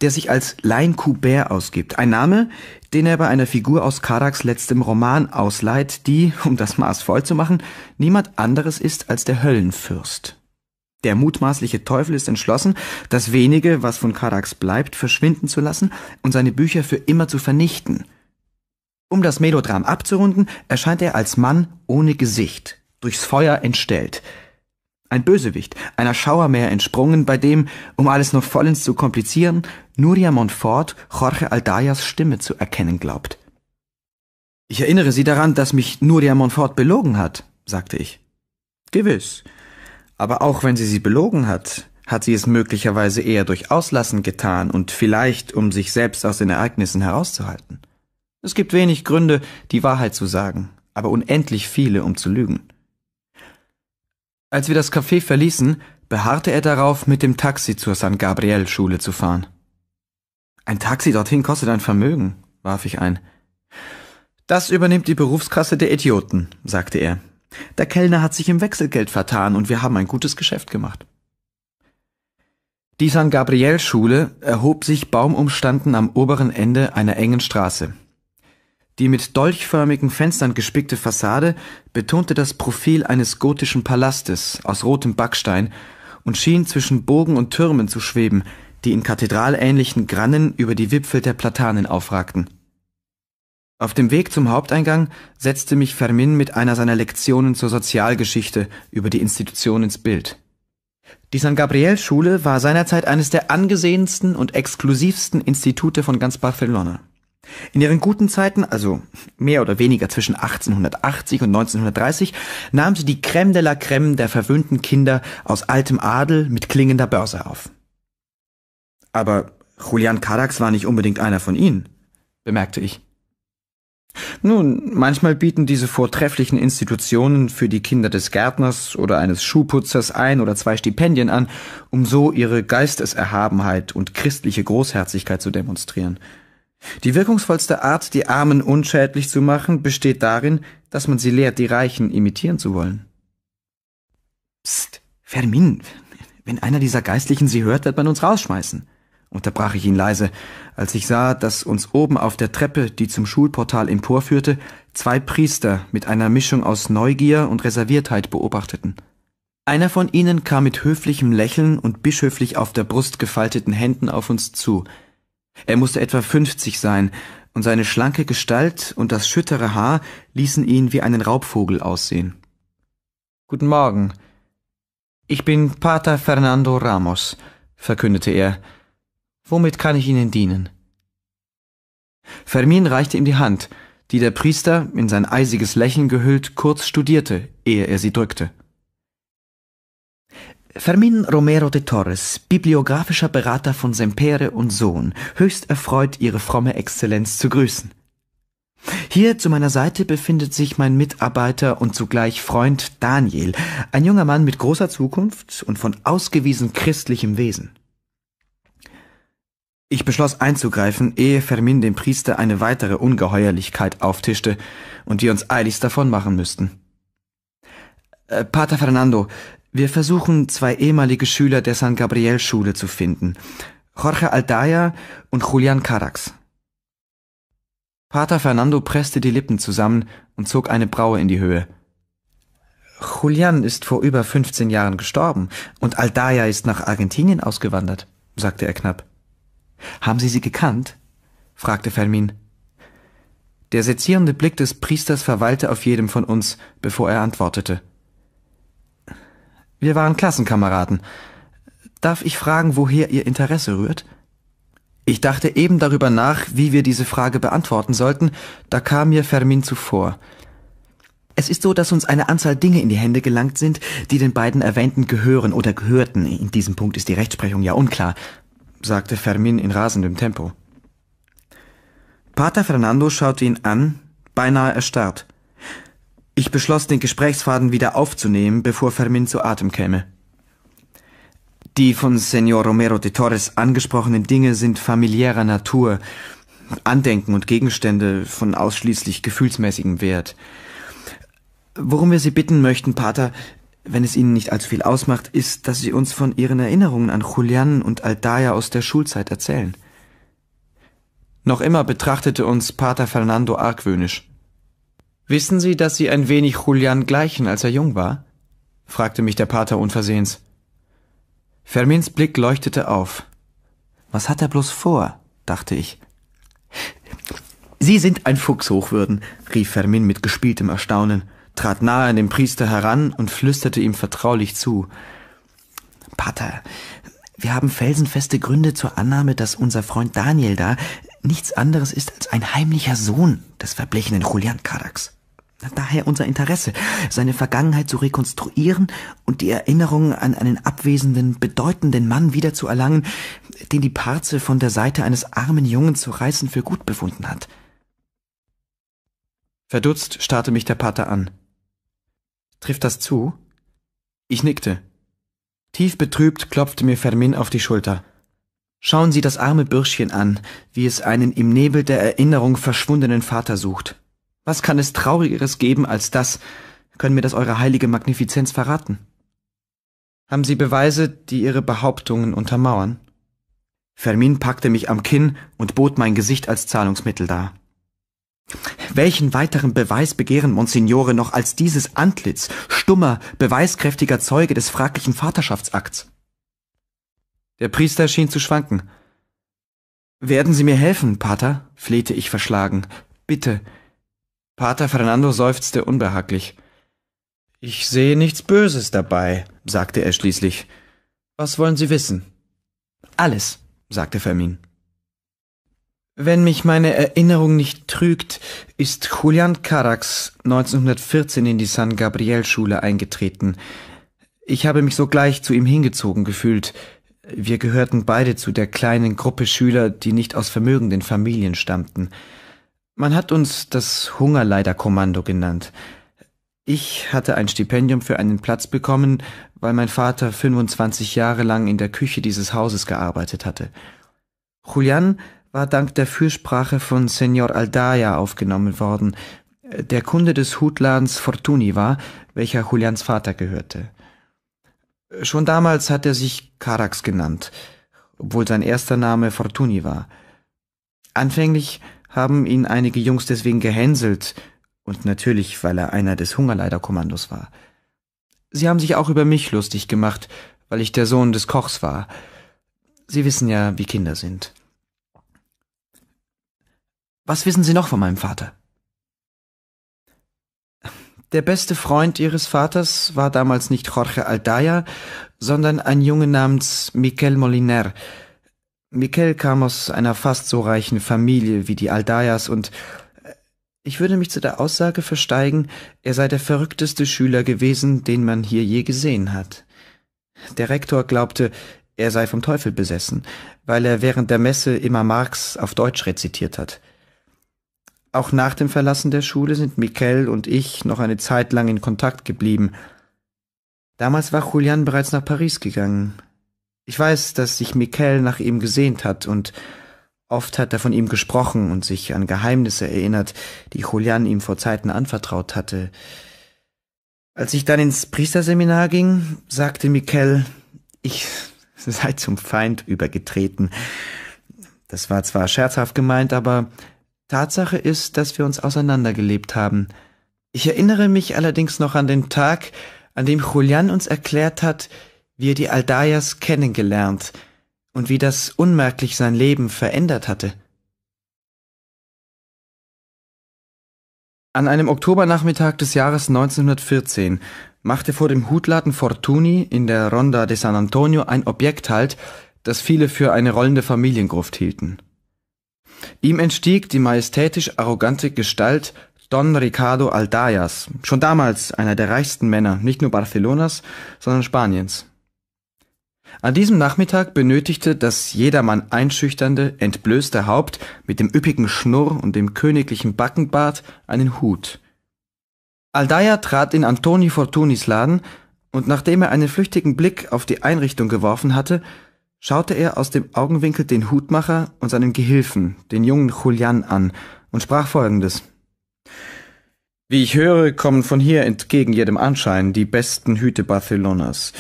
der sich als Lein Coubert ausgibt. Ein Name, den er bei einer Figur aus Karaks letztem Roman ausleiht, die, um das Maß voll zu machen, niemand anderes ist als der Höllenfürst. Der mutmaßliche Teufel ist entschlossen, das wenige, was von Karax bleibt, verschwinden zu lassen und seine Bücher für immer zu vernichten. Um das Melodram abzurunden, erscheint er als Mann ohne Gesicht, durchs Feuer entstellt. Ein Bösewicht, einer Schauermeer entsprungen, bei dem, um alles noch vollends zu komplizieren, Nuria Montfort Jorge Aldayas Stimme zu erkennen glaubt. Ich erinnere Sie daran, dass mich Nuria Montfort belogen hat, sagte ich. Gewiss. Aber auch wenn sie sie belogen hat, hat sie es möglicherweise eher durch Auslassen getan und vielleicht, um sich selbst aus den Ereignissen herauszuhalten. Es gibt wenig Gründe, die Wahrheit zu sagen, aber unendlich viele, um zu lügen. Als wir das Café verließen, beharrte er darauf, mit dem Taxi zur San Gabriel Schule zu fahren. Ein Taxi dorthin kostet ein Vermögen, warf ich ein. Das übernimmt die Berufskasse der Idioten, sagte er. Der Kellner hat sich im Wechselgeld vertan und wir haben ein gutes Geschäft gemacht. Die San Gabriel Schule erhob sich baumumstanden am oberen Ende einer engen Straße. Die mit dolchförmigen Fenstern gespickte Fassade betonte das Profil eines gotischen Palastes aus rotem Backstein und schien zwischen Bogen und Türmen zu schweben, die in kathedralähnlichen Grannen über die Wipfel der Platanen aufragten. Auf dem Weg zum Haupteingang setzte mich Fermin mit einer seiner Lektionen zur Sozialgeschichte über die Institution ins Bild. Die San Gabriel-Schule war seinerzeit eines der angesehensten und exklusivsten Institute von ganz Barcelona. In ihren guten Zeiten, also mehr oder weniger zwischen 1880 und 1930, nahm sie die Crème de la Crème der verwöhnten Kinder aus altem Adel mit klingender Börse auf. Aber Julian Carax war nicht unbedingt einer von ihnen, bemerkte ich. Nun, manchmal bieten diese vortrefflichen Institutionen für die Kinder des Gärtners oder eines Schuhputzers ein oder zwei Stipendien an, um so ihre Geisteserhabenheit und christliche Großherzigkeit zu demonstrieren. Die wirkungsvollste Art, die Armen unschädlich zu machen, besteht darin, dass man sie lehrt, die Reichen imitieren zu wollen. Psst, Fermin, wenn einer dieser Geistlichen sie hört, wird man uns rausschmeißen unterbrach ich ihn leise, als ich sah, dass uns oben auf der Treppe, die zum Schulportal emporführte, zwei Priester mit einer Mischung aus Neugier und Reserviertheit beobachteten. Einer von ihnen kam mit höflichem Lächeln und bischöflich auf der Brust gefalteten Händen auf uns zu. Er musste etwa fünfzig sein, und seine schlanke Gestalt und das schüttere Haar ließen ihn wie einen Raubvogel aussehen. Guten Morgen. Ich bin Pater Fernando Ramos, verkündete er, Womit kann ich Ihnen dienen? Fermin reichte ihm die Hand, die der Priester, in sein eisiges Lächeln gehüllt, kurz studierte, ehe er sie drückte. Fermin Romero de Torres, bibliografischer Berater von Sempere und Sohn, höchst erfreut, Ihre fromme Exzellenz zu grüßen. Hier zu meiner Seite befindet sich mein Mitarbeiter und zugleich Freund Daniel, ein junger Mann mit großer Zukunft und von ausgewiesen christlichem Wesen. Ich beschloss einzugreifen, ehe Fermin dem Priester eine weitere Ungeheuerlichkeit auftischte und wir uns eiligst davon machen müssten. Äh, Pater Fernando, wir versuchen, zwei ehemalige Schüler der San Gabriel Schule zu finden. Jorge Aldaya und Julian Carax. Pater Fernando presste die Lippen zusammen und zog eine Braue in die Höhe. Julian ist vor über 15 Jahren gestorben und Aldaya ist nach Argentinien ausgewandert, sagte er knapp. Haben Sie sie gekannt? fragte Fermin. Der sezierende Blick des Priesters verweilte auf jedem von uns, bevor er antwortete. Wir waren Klassenkameraden. Darf ich fragen, woher Ihr Interesse rührt? Ich dachte eben darüber nach, wie wir diese Frage beantworten sollten, da kam mir Fermin zuvor. Es ist so, dass uns eine Anzahl Dinge in die Hände gelangt sind, die den beiden Erwähnten gehören oder gehörten. In diesem Punkt ist die Rechtsprechung ja unklar sagte Fermin in rasendem Tempo. Pater Fernando schaute ihn an, beinahe erstarrt. Ich beschloss, den Gesprächsfaden wieder aufzunehmen, bevor Fermin zu Atem käme. Die von Senor Romero de Torres angesprochenen Dinge sind familiärer Natur, Andenken und Gegenstände von ausschließlich gefühlsmäßigem Wert. Worum wir Sie bitten möchten, Pater, wenn es Ihnen nicht allzu viel ausmacht, ist, dass Sie uns von Ihren Erinnerungen an Julian und Aldaya aus der Schulzeit erzählen. Noch immer betrachtete uns Pater Fernando argwöhnisch. Wissen Sie, dass Sie ein wenig Julian gleichen, als er jung war? fragte mich der Pater unversehens. Fermins Blick leuchtete auf. Was hat er bloß vor? dachte ich. Sie sind ein Fuchs, Hochwürden, rief Fermin mit gespieltem Erstaunen trat nahe an den Priester heran und flüsterte ihm vertraulich zu. Pater, wir haben felsenfeste Gründe zur Annahme, dass unser Freund Daniel da nichts anderes ist als ein heimlicher Sohn des verblichenen Julian Karaks. Daher unser Interesse, seine Vergangenheit zu rekonstruieren und die Erinnerung an einen abwesenden, bedeutenden Mann wiederzuerlangen, den die Parze von der Seite eines armen Jungen zu reißen für gut befunden hat. Verdutzt starrte mich der Pater an. Trifft das zu? Ich nickte. Tief betrübt klopfte mir Fermin auf die Schulter. Schauen Sie das arme Bürschchen an, wie es einen im Nebel der Erinnerung verschwundenen Vater sucht. Was kann es Traurigeres geben als das? Können mir das Eure heilige Magnifizenz verraten? Haben Sie Beweise, die Ihre Behauptungen untermauern? Fermin packte mich am Kinn und bot mein Gesicht als Zahlungsmittel dar. Welchen weiteren Beweis begehren Monsignore noch als dieses Antlitz stummer, beweiskräftiger Zeuge des fraglichen Vaterschaftsakts? Der Priester schien zu schwanken. Werden Sie mir helfen, Pater? flehte ich verschlagen. Bitte. Pater Fernando seufzte unbehaglich. Ich sehe nichts Böses dabei, sagte er schließlich. Was wollen Sie wissen? Alles, sagte Fermin. Wenn mich meine Erinnerung nicht trügt, ist Julian Carax 1914 in die San Gabriel Schule eingetreten. Ich habe mich sogleich zu ihm hingezogen gefühlt. Wir gehörten beide zu der kleinen Gruppe Schüler, die nicht aus vermögenden Familien stammten. Man hat uns das Hungerleiderkommando genannt. Ich hatte ein Stipendium für einen Platz bekommen, weil mein Vater 25 Jahre lang in der Küche dieses Hauses gearbeitet hatte. Julian war dank der Fürsprache von Senor Aldaya aufgenommen worden, der Kunde des Hutladens Fortuni war, welcher Julians Vater gehörte. Schon damals hat er sich Karax genannt, obwohl sein erster Name Fortuni war. Anfänglich haben ihn einige Jungs deswegen gehänselt, und natürlich, weil er einer des Hungerleiderkommandos war. Sie haben sich auch über mich lustig gemacht, weil ich der Sohn des Kochs war. Sie wissen ja, wie Kinder sind. Was wissen Sie noch von meinem Vater? Der beste Freund Ihres Vaters war damals nicht Jorge Aldaya, sondern ein Junge namens Miquel Moliner. Miquel kam aus einer fast so reichen Familie wie die Aldayas und äh, ich würde mich zu der Aussage versteigen, er sei der verrückteste Schüler gewesen, den man hier je gesehen hat. Der Rektor glaubte, er sei vom Teufel besessen, weil er während der Messe immer Marx auf Deutsch rezitiert hat. Auch nach dem Verlassen der Schule sind Mikel und ich noch eine Zeit lang in Kontakt geblieben. Damals war Julian bereits nach Paris gegangen. Ich weiß, dass sich Mikel nach ihm gesehnt hat und oft hat er von ihm gesprochen und sich an Geheimnisse erinnert, die Julian ihm vor Zeiten anvertraut hatte. Als ich dann ins Priesterseminar ging, sagte Mikel, ich sei zum Feind übergetreten. Das war zwar scherzhaft gemeint, aber Tatsache ist, dass wir uns auseinandergelebt haben. Ich erinnere mich allerdings noch an den Tag, an dem Julian uns erklärt hat, wie er die Aldayas kennengelernt und wie das unmerklich sein Leben verändert hatte. An einem Oktobernachmittag des Jahres 1914 machte vor dem Hutladen Fortuni in der Ronda de San Antonio ein Objekt halt, das viele für eine rollende Familiengruft hielten. Ihm entstieg die majestätisch arrogante Gestalt Don Ricardo Aldayas, schon damals einer der reichsten Männer nicht nur Barcelonas, sondern Spaniens. An diesem Nachmittag benötigte das jedermann einschüchternde, entblößte Haupt mit dem üppigen Schnurr und dem königlichen Backenbart einen Hut. Aldaya trat in Antoni Fortunis Laden, und nachdem er einen flüchtigen Blick auf die Einrichtung geworfen hatte, schaute er aus dem Augenwinkel den Hutmacher und seinen Gehilfen, den jungen Julian, an und sprach folgendes Wie ich höre, kommen von hier entgegen jedem Anschein die besten Hüte Barcelonas.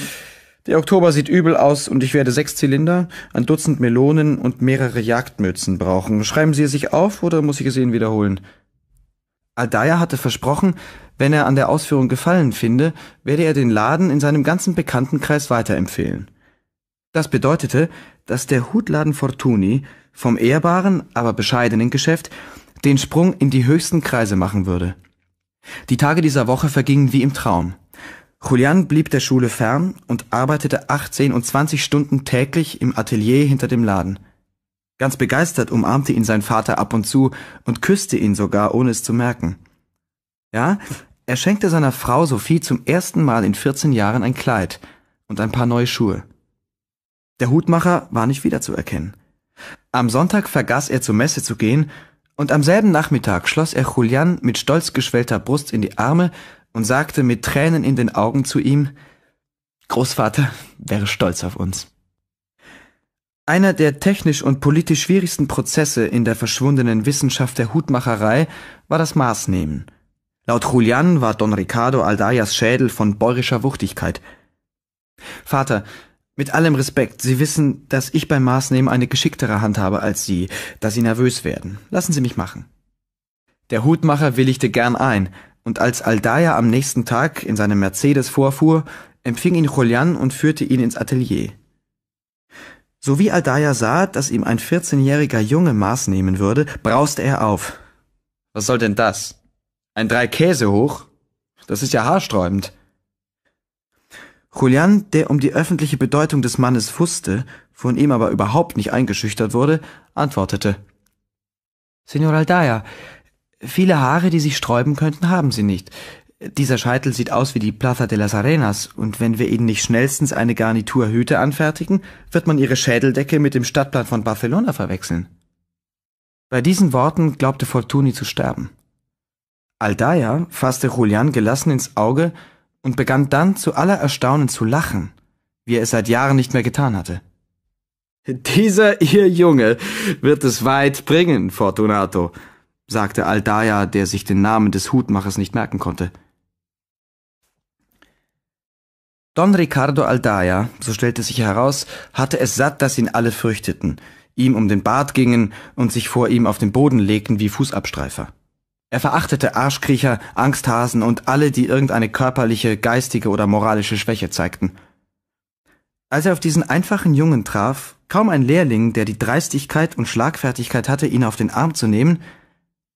Der Oktober sieht übel aus und ich werde sechs Zylinder, ein Dutzend Melonen und mehrere Jagdmützen brauchen. Schreiben Sie es sich auf oder muss ich es Ihnen wiederholen? Aldaya hatte versprochen, wenn er an der Ausführung Gefallen finde, werde er den Laden in seinem ganzen Bekanntenkreis weiterempfehlen. Das bedeutete, dass der Hutladen Fortuny vom ehrbaren, aber bescheidenen Geschäft den Sprung in die höchsten Kreise machen würde. Die Tage dieser Woche vergingen wie im Traum. Julian blieb der Schule fern und arbeitete 18 und 20 Stunden täglich im Atelier hinter dem Laden. Ganz begeistert umarmte ihn sein Vater ab und zu und küsste ihn sogar, ohne es zu merken. Ja, er schenkte seiner Frau Sophie zum ersten Mal in 14 Jahren ein Kleid und ein paar neue Schuhe. Der Hutmacher war nicht wiederzuerkennen. Am Sonntag vergaß er zur Messe zu gehen, und am selben Nachmittag schloss er Julian mit stolz geschwellter Brust in die Arme und sagte mit Tränen in den Augen zu ihm Großvater wäre stolz auf uns. Einer der technisch und politisch schwierigsten Prozesse in der verschwundenen Wissenschaft der Hutmacherei war das Maßnehmen. Laut Julian war Don Ricardo Aldayas Schädel von bäurischer Wuchtigkeit. Vater, mit allem Respekt, Sie wissen, dass ich beim Maßnehmen eine geschicktere Hand habe als Sie, da Sie nervös werden. Lassen Sie mich machen. Der Hutmacher willigte gern ein, und als Aldaya am nächsten Tag in seinem Mercedes vorfuhr, empfing ihn Julian und führte ihn ins Atelier. Sowie Aldaya sah, dass ihm ein 14-jähriger Junge Maß nehmen würde, brauste er auf. Was soll denn das? Ein Drei Käse hoch? Das ist ja haarsträubend. Julian, der um die öffentliche Bedeutung des Mannes wusste, von ihm aber überhaupt nicht eingeschüchtert wurde, antwortete Señor Aldaya, viele Haare, die sich sträuben könnten, haben Sie nicht. Dieser Scheitel sieht aus wie die Plaza de las Arenas, und wenn wir Ihnen nicht schnellstens eine Garniturhüte anfertigen, wird man Ihre Schädeldecke mit dem Stadtplan von Barcelona verwechseln. Bei diesen Worten glaubte Fortuny zu sterben. Aldaya fasste Julian gelassen ins Auge und begann dann zu aller Erstaunen zu lachen, wie er es seit Jahren nicht mehr getan hatte. Dieser ihr Junge wird es weit bringen, Fortunato, sagte Aldaya, der sich den Namen des Hutmachers nicht merken konnte. Don Ricardo Aldaya, so stellte sich heraus, hatte es satt, dass ihn alle fürchteten, ihm um den Bart gingen und sich vor ihm auf den Boden legten wie Fußabstreifer. Er verachtete Arschkriecher, Angsthasen und alle, die irgendeine körperliche, geistige oder moralische Schwäche zeigten. Als er auf diesen einfachen Jungen traf, kaum ein Lehrling, der die Dreistigkeit und Schlagfertigkeit hatte, ihn auf den Arm zu nehmen,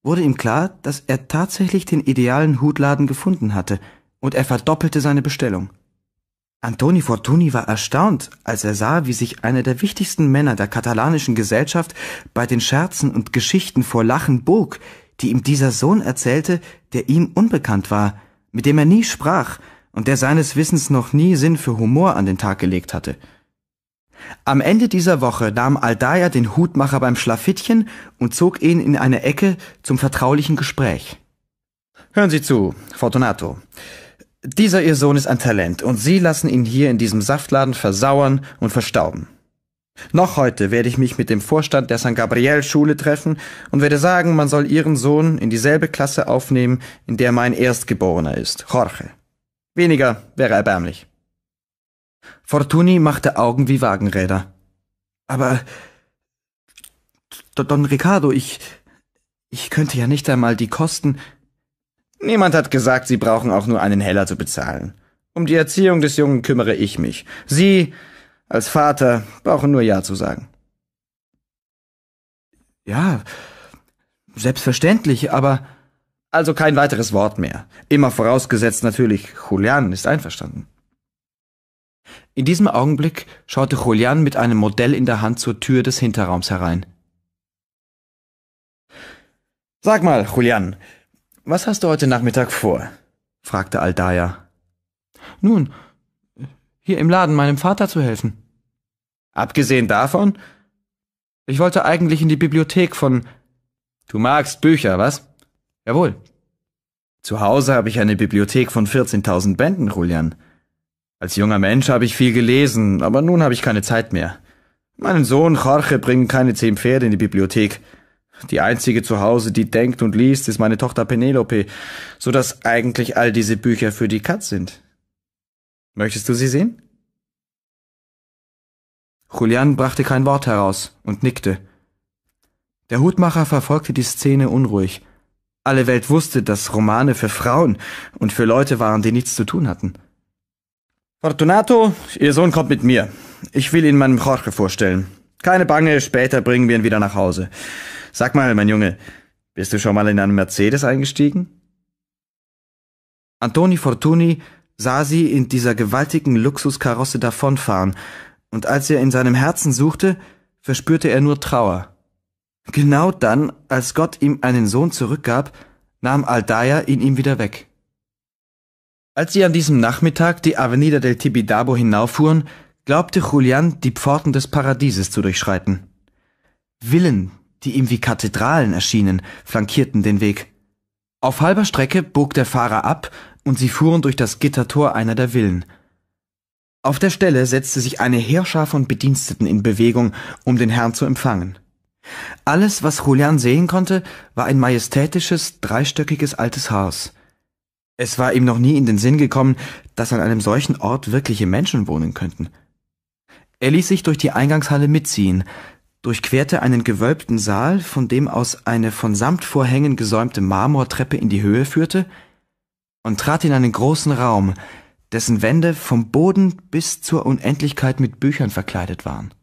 wurde ihm klar, dass er tatsächlich den idealen Hutladen gefunden hatte, und er verdoppelte seine Bestellung. Antoni Fortuni war erstaunt, als er sah, wie sich einer der wichtigsten Männer der katalanischen Gesellschaft bei den Scherzen und Geschichten vor Lachen bog, die ihm dieser Sohn erzählte, der ihm unbekannt war, mit dem er nie sprach und der seines Wissens noch nie Sinn für Humor an den Tag gelegt hatte. Am Ende dieser Woche nahm Aldaya den Hutmacher beim Schlafittchen und zog ihn in eine Ecke zum vertraulichen Gespräch. Hören Sie zu, Fortunato. Dieser Ihr Sohn ist ein Talent, und Sie lassen ihn hier in diesem Saftladen versauern und verstauben. Noch heute werde ich mich mit dem Vorstand der St. Gabriel Schule treffen und werde sagen, man soll ihren Sohn in dieselbe Klasse aufnehmen, in der mein Erstgeborener ist, Jorge. Weniger wäre erbärmlich. Fortuni machte Augen wie Wagenräder. Aber Don Ricardo, ich ich könnte ja nicht einmal die Kosten. Niemand hat gesagt, Sie brauchen auch nur einen Heller zu bezahlen. Um die Erziehung des Jungen kümmere ich mich. Sie als Vater brauche nur Ja zu sagen. Ja, selbstverständlich, aber. Also kein weiteres Wort mehr. Immer vorausgesetzt natürlich, Julian ist einverstanden. In diesem Augenblick schaute Julian mit einem Modell in der Hand zur Tür des Hinterraums herein. Sag mal, Julian, was hast du heute Nachmittag vor? fragte Aldaya. Nun, hier im Laden meinem Vater zu helfen. Abgesehen davon? Ich wollte eigentlich in die Bibliothek von. Du magst Bücher, was? Jawohl. Zu Hause habe ich eine Bibliothek von 14.000 Bänden, Julian. Als junger Mensch habe ich viel gelesen, aber nun habe ich keine Zeit mehr. Meinen Sohn Jorge bringen keine zehn Pferde in die Bibliothek. Die einzige zu Hause, die denkt und liest, ist meine Tochter Penelope, so dass eigentlich all diese Bücher für die Katz sind. Möchtest du sie sehen? Julian brachte kein Wort heraus und nickte. Der Hutmacher verfolgte die Szene unruhig. Alle Welt wusste, dass Romane für Frauen und für Leute waren, die nichts zu tun hatten. Fortunato, Ihr Sohn kommt mit mir. Ich will ihn meinem Jorge vorstellen. Keine Bange, später bringen wir ihn wieder nach Hause. Sag mal, mein Junge, bist du schon mal in einen Mercedes eingestiegen? Antoni Fortuni sah sie in dieser gewaltigen Luxuskarosse davonfahren, und als er in seinem Herzen suchte, verspürte er nur Trauer. Genau dann, als Gott ihm einen Sohn zurückgab, nahm Aldaya ihn ihm wieder weg. Als sie an diesem Nachmittag die Avenida del Tibidabo hinauffuhren, glaubte Julian, die Pforten des Paradieses zu durchschreiten. Villen, die ihm wie Kathedralen erschienen, flankierten den Weg. Auf halber Strecke bog der Fahrer ab und sie fuhren durch das Gittertor einer der Villen. Auf der Stelle setzte sich eine Heerschar von Bediensteten in Bewegung, um den Herrn zu empfangen. Alles, was Julian sehen konnte, war ein majestätisches, dreistöckiges altes Haus. Es war ihm noch nie in den Sinn gekommen, dass an einem solchen Ort wirkliche Menschen wohnen könnten. Er ließ sich durch die Eingangshalle mitziehen, durchquerte einen gewölbten Saal, von dem aus eine von Samtvorhängen gesäumte Marmortreppe in die Höhe führte, und trat in einen großen Raum, dessen Wände vom Boden bis zur Unendlichkeit mit Büchern verkleidet waren.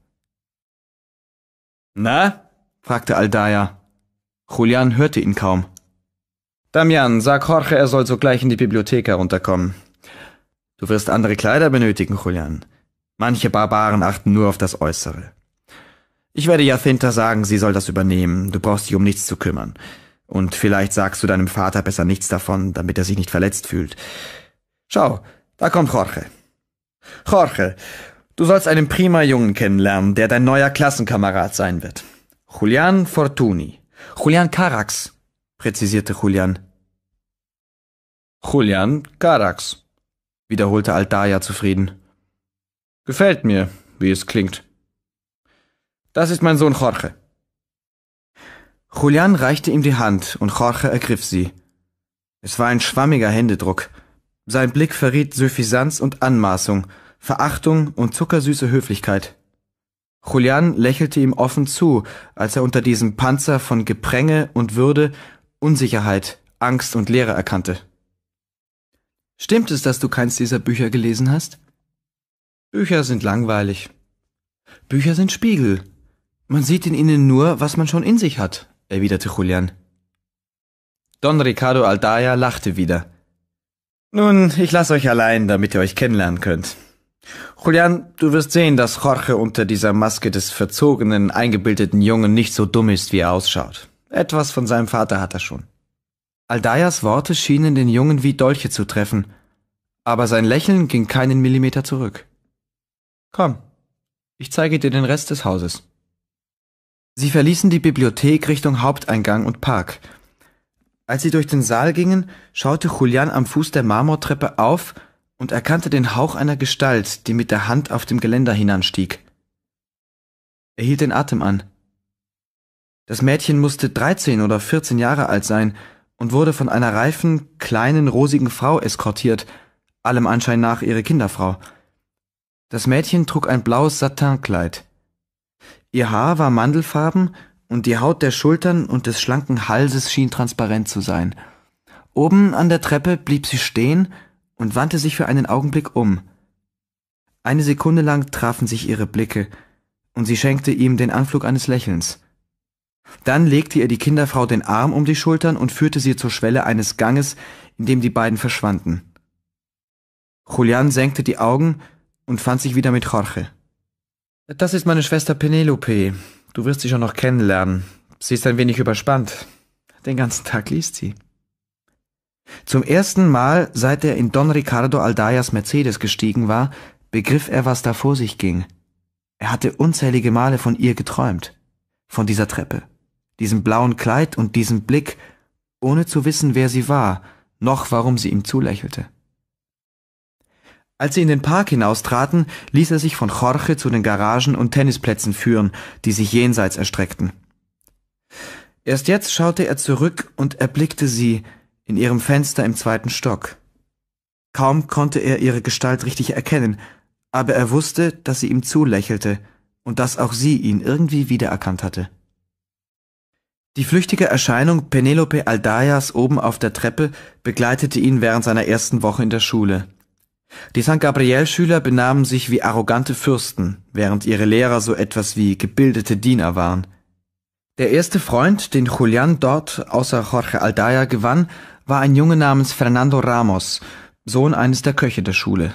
Na? fragte Aldaya. Julian hörte ihn kaum. Damian, sag Jorge, er soll sogleich in die Bibliothek herunterkommen. Du wirst andere Kleider benötigen, Julian. Manche Barbaren achten nur auf das Äußere. Ich werde Jacinta sagen, sie soll das übernehmen. Du brauchst dich um nichts zu kümmern. Und vielleicht sagst du deinem Vater besser nichts davon, damit er sich nicht verletzt fühlt. Schau, da kommt Jorge. Jorge, du sollst einen prima Jungen kennenlernen, der dein neuer Klassenkamerad sein wird. Julian Fortuni. Julian Carax, präzisierte Julian. Julian Carax, wiederholte Aldaya zufrieden. Gefällt mir, wie es klingt. Das ist mein Sohn Jorge. Julian reichte ihm die Hand und Jorge ergriff sie. Es war ein schwammiger Händedruck. Sein Blick verriet Suffisanz und Anmaßung, Verachtung und zuckersüße Höflichkeit. Julian lächelte ihm offen zu, als er unter diesem Panzer von Gepränge und Würde Unsicherheit, Angst und Leere erkannte. Stimmt es, dass du keins dieser Bücher gelesen hast? Bücher sind langweilig. Bücher sind Spiegel. Man sieht in ihnen nur, was man schon in sich hat erwiderte Julian. Don Ricardo Aldaya lachte wieder. Nun, ich lasse euch allein, damit ihr euch kennenlernen könnt. Julian, du wirst sehen, dass Jorge unter dieser Maske des verzogenen, eingebildeten Jungen nicht so dumm ist, wie er ausschaut. Etwas von seinem Vater hat er schon. Aldayas Worte schienen den Jungen wie Dolche zu treffen, aber sein Lächeln ging keinen Millimeter zurück. Komm, ich zeige dir den Rest des Hauses. Sie verließen die Bibliothek Richtung Haupteingang und Park. Als sie durch den Saal gingen, schaute Julian am Fuß der Marmortreppe auf und erkannte den Hauch einer Gestalt, die mit der Hand auf dem Geländer hinanstieg. Er hielt den Atem an. Das Mädchen musste 13 oder 14 Jahre alt sein und wurde von einer reifen, kleinen, rosigen Frau eskortiert, allem Anschein nach ihre Kinderfrau. Das Mädchen trug ein blaues Satinkleid. Ihr Haar war mandelfarben und die Haut der Schultern und des schlanken Halses schien transparent zu sein. Oben an der Treppe blieb sie stehen und wandte sich für einen Augenblick um. Eine Sekunde lang trafen sich ihre Blicke, und sie schenkte ihm den Anflug eines Lächelns. Dann legte ihr die Kinderfrau den Arm um die Schultern und führte sie zur Schwelle eines Ganges, in dem die beiden verschwanden. Julian senkte die Augen und fand sich wieder mit Jorge. Das ist meine Schwester Penelope. Du wirst sie schon noch kennenlernen. Sie ist ein wenig überspannt. Den ganzen Tag liest sie. Zum ersten Mal, seit er in Don Ricardo Aldayas Mercedes gestiegen war, begriff er, was da vor sich ging. Er hatte unzählige Male von ihr geträumt. Von dieser Treppe, diesem blauen Kleid und diesem Blick, ohne zu wissen, wer sie war, noch warum sie ihm zulächelte. Als sie in den Park hinaustraten, ließ er sich von Jorge zu den Garagen und Tennisplätzen führen, die sich jenseits erstreckten. Erst jetzt schaute er zurück und erblickte sie in ihrem Fenster im zweiten Stock. Kaum konnte er ihre Gestalt richtig erkennen, aber er wusste, dass sie ihm zulächelte und dass auch sie ihn irgendwie wiedererkannt hatte. Die flüchtige Erscheinung Penelope Aldayas oben auf der Treppe begleitete ihn während seiner ersten Woche in der Schule. Die St. Gabriel-Schüler benahmen sich wie arrogante Fürsten, während ihre Lehrer so etwas wie gebildete Diener waren. Der erste Freund, den Julian dort außer Jorge Aldaya gewann, war ein Junge namens Fernando Ramos, Sohn eines der Köche der Schule.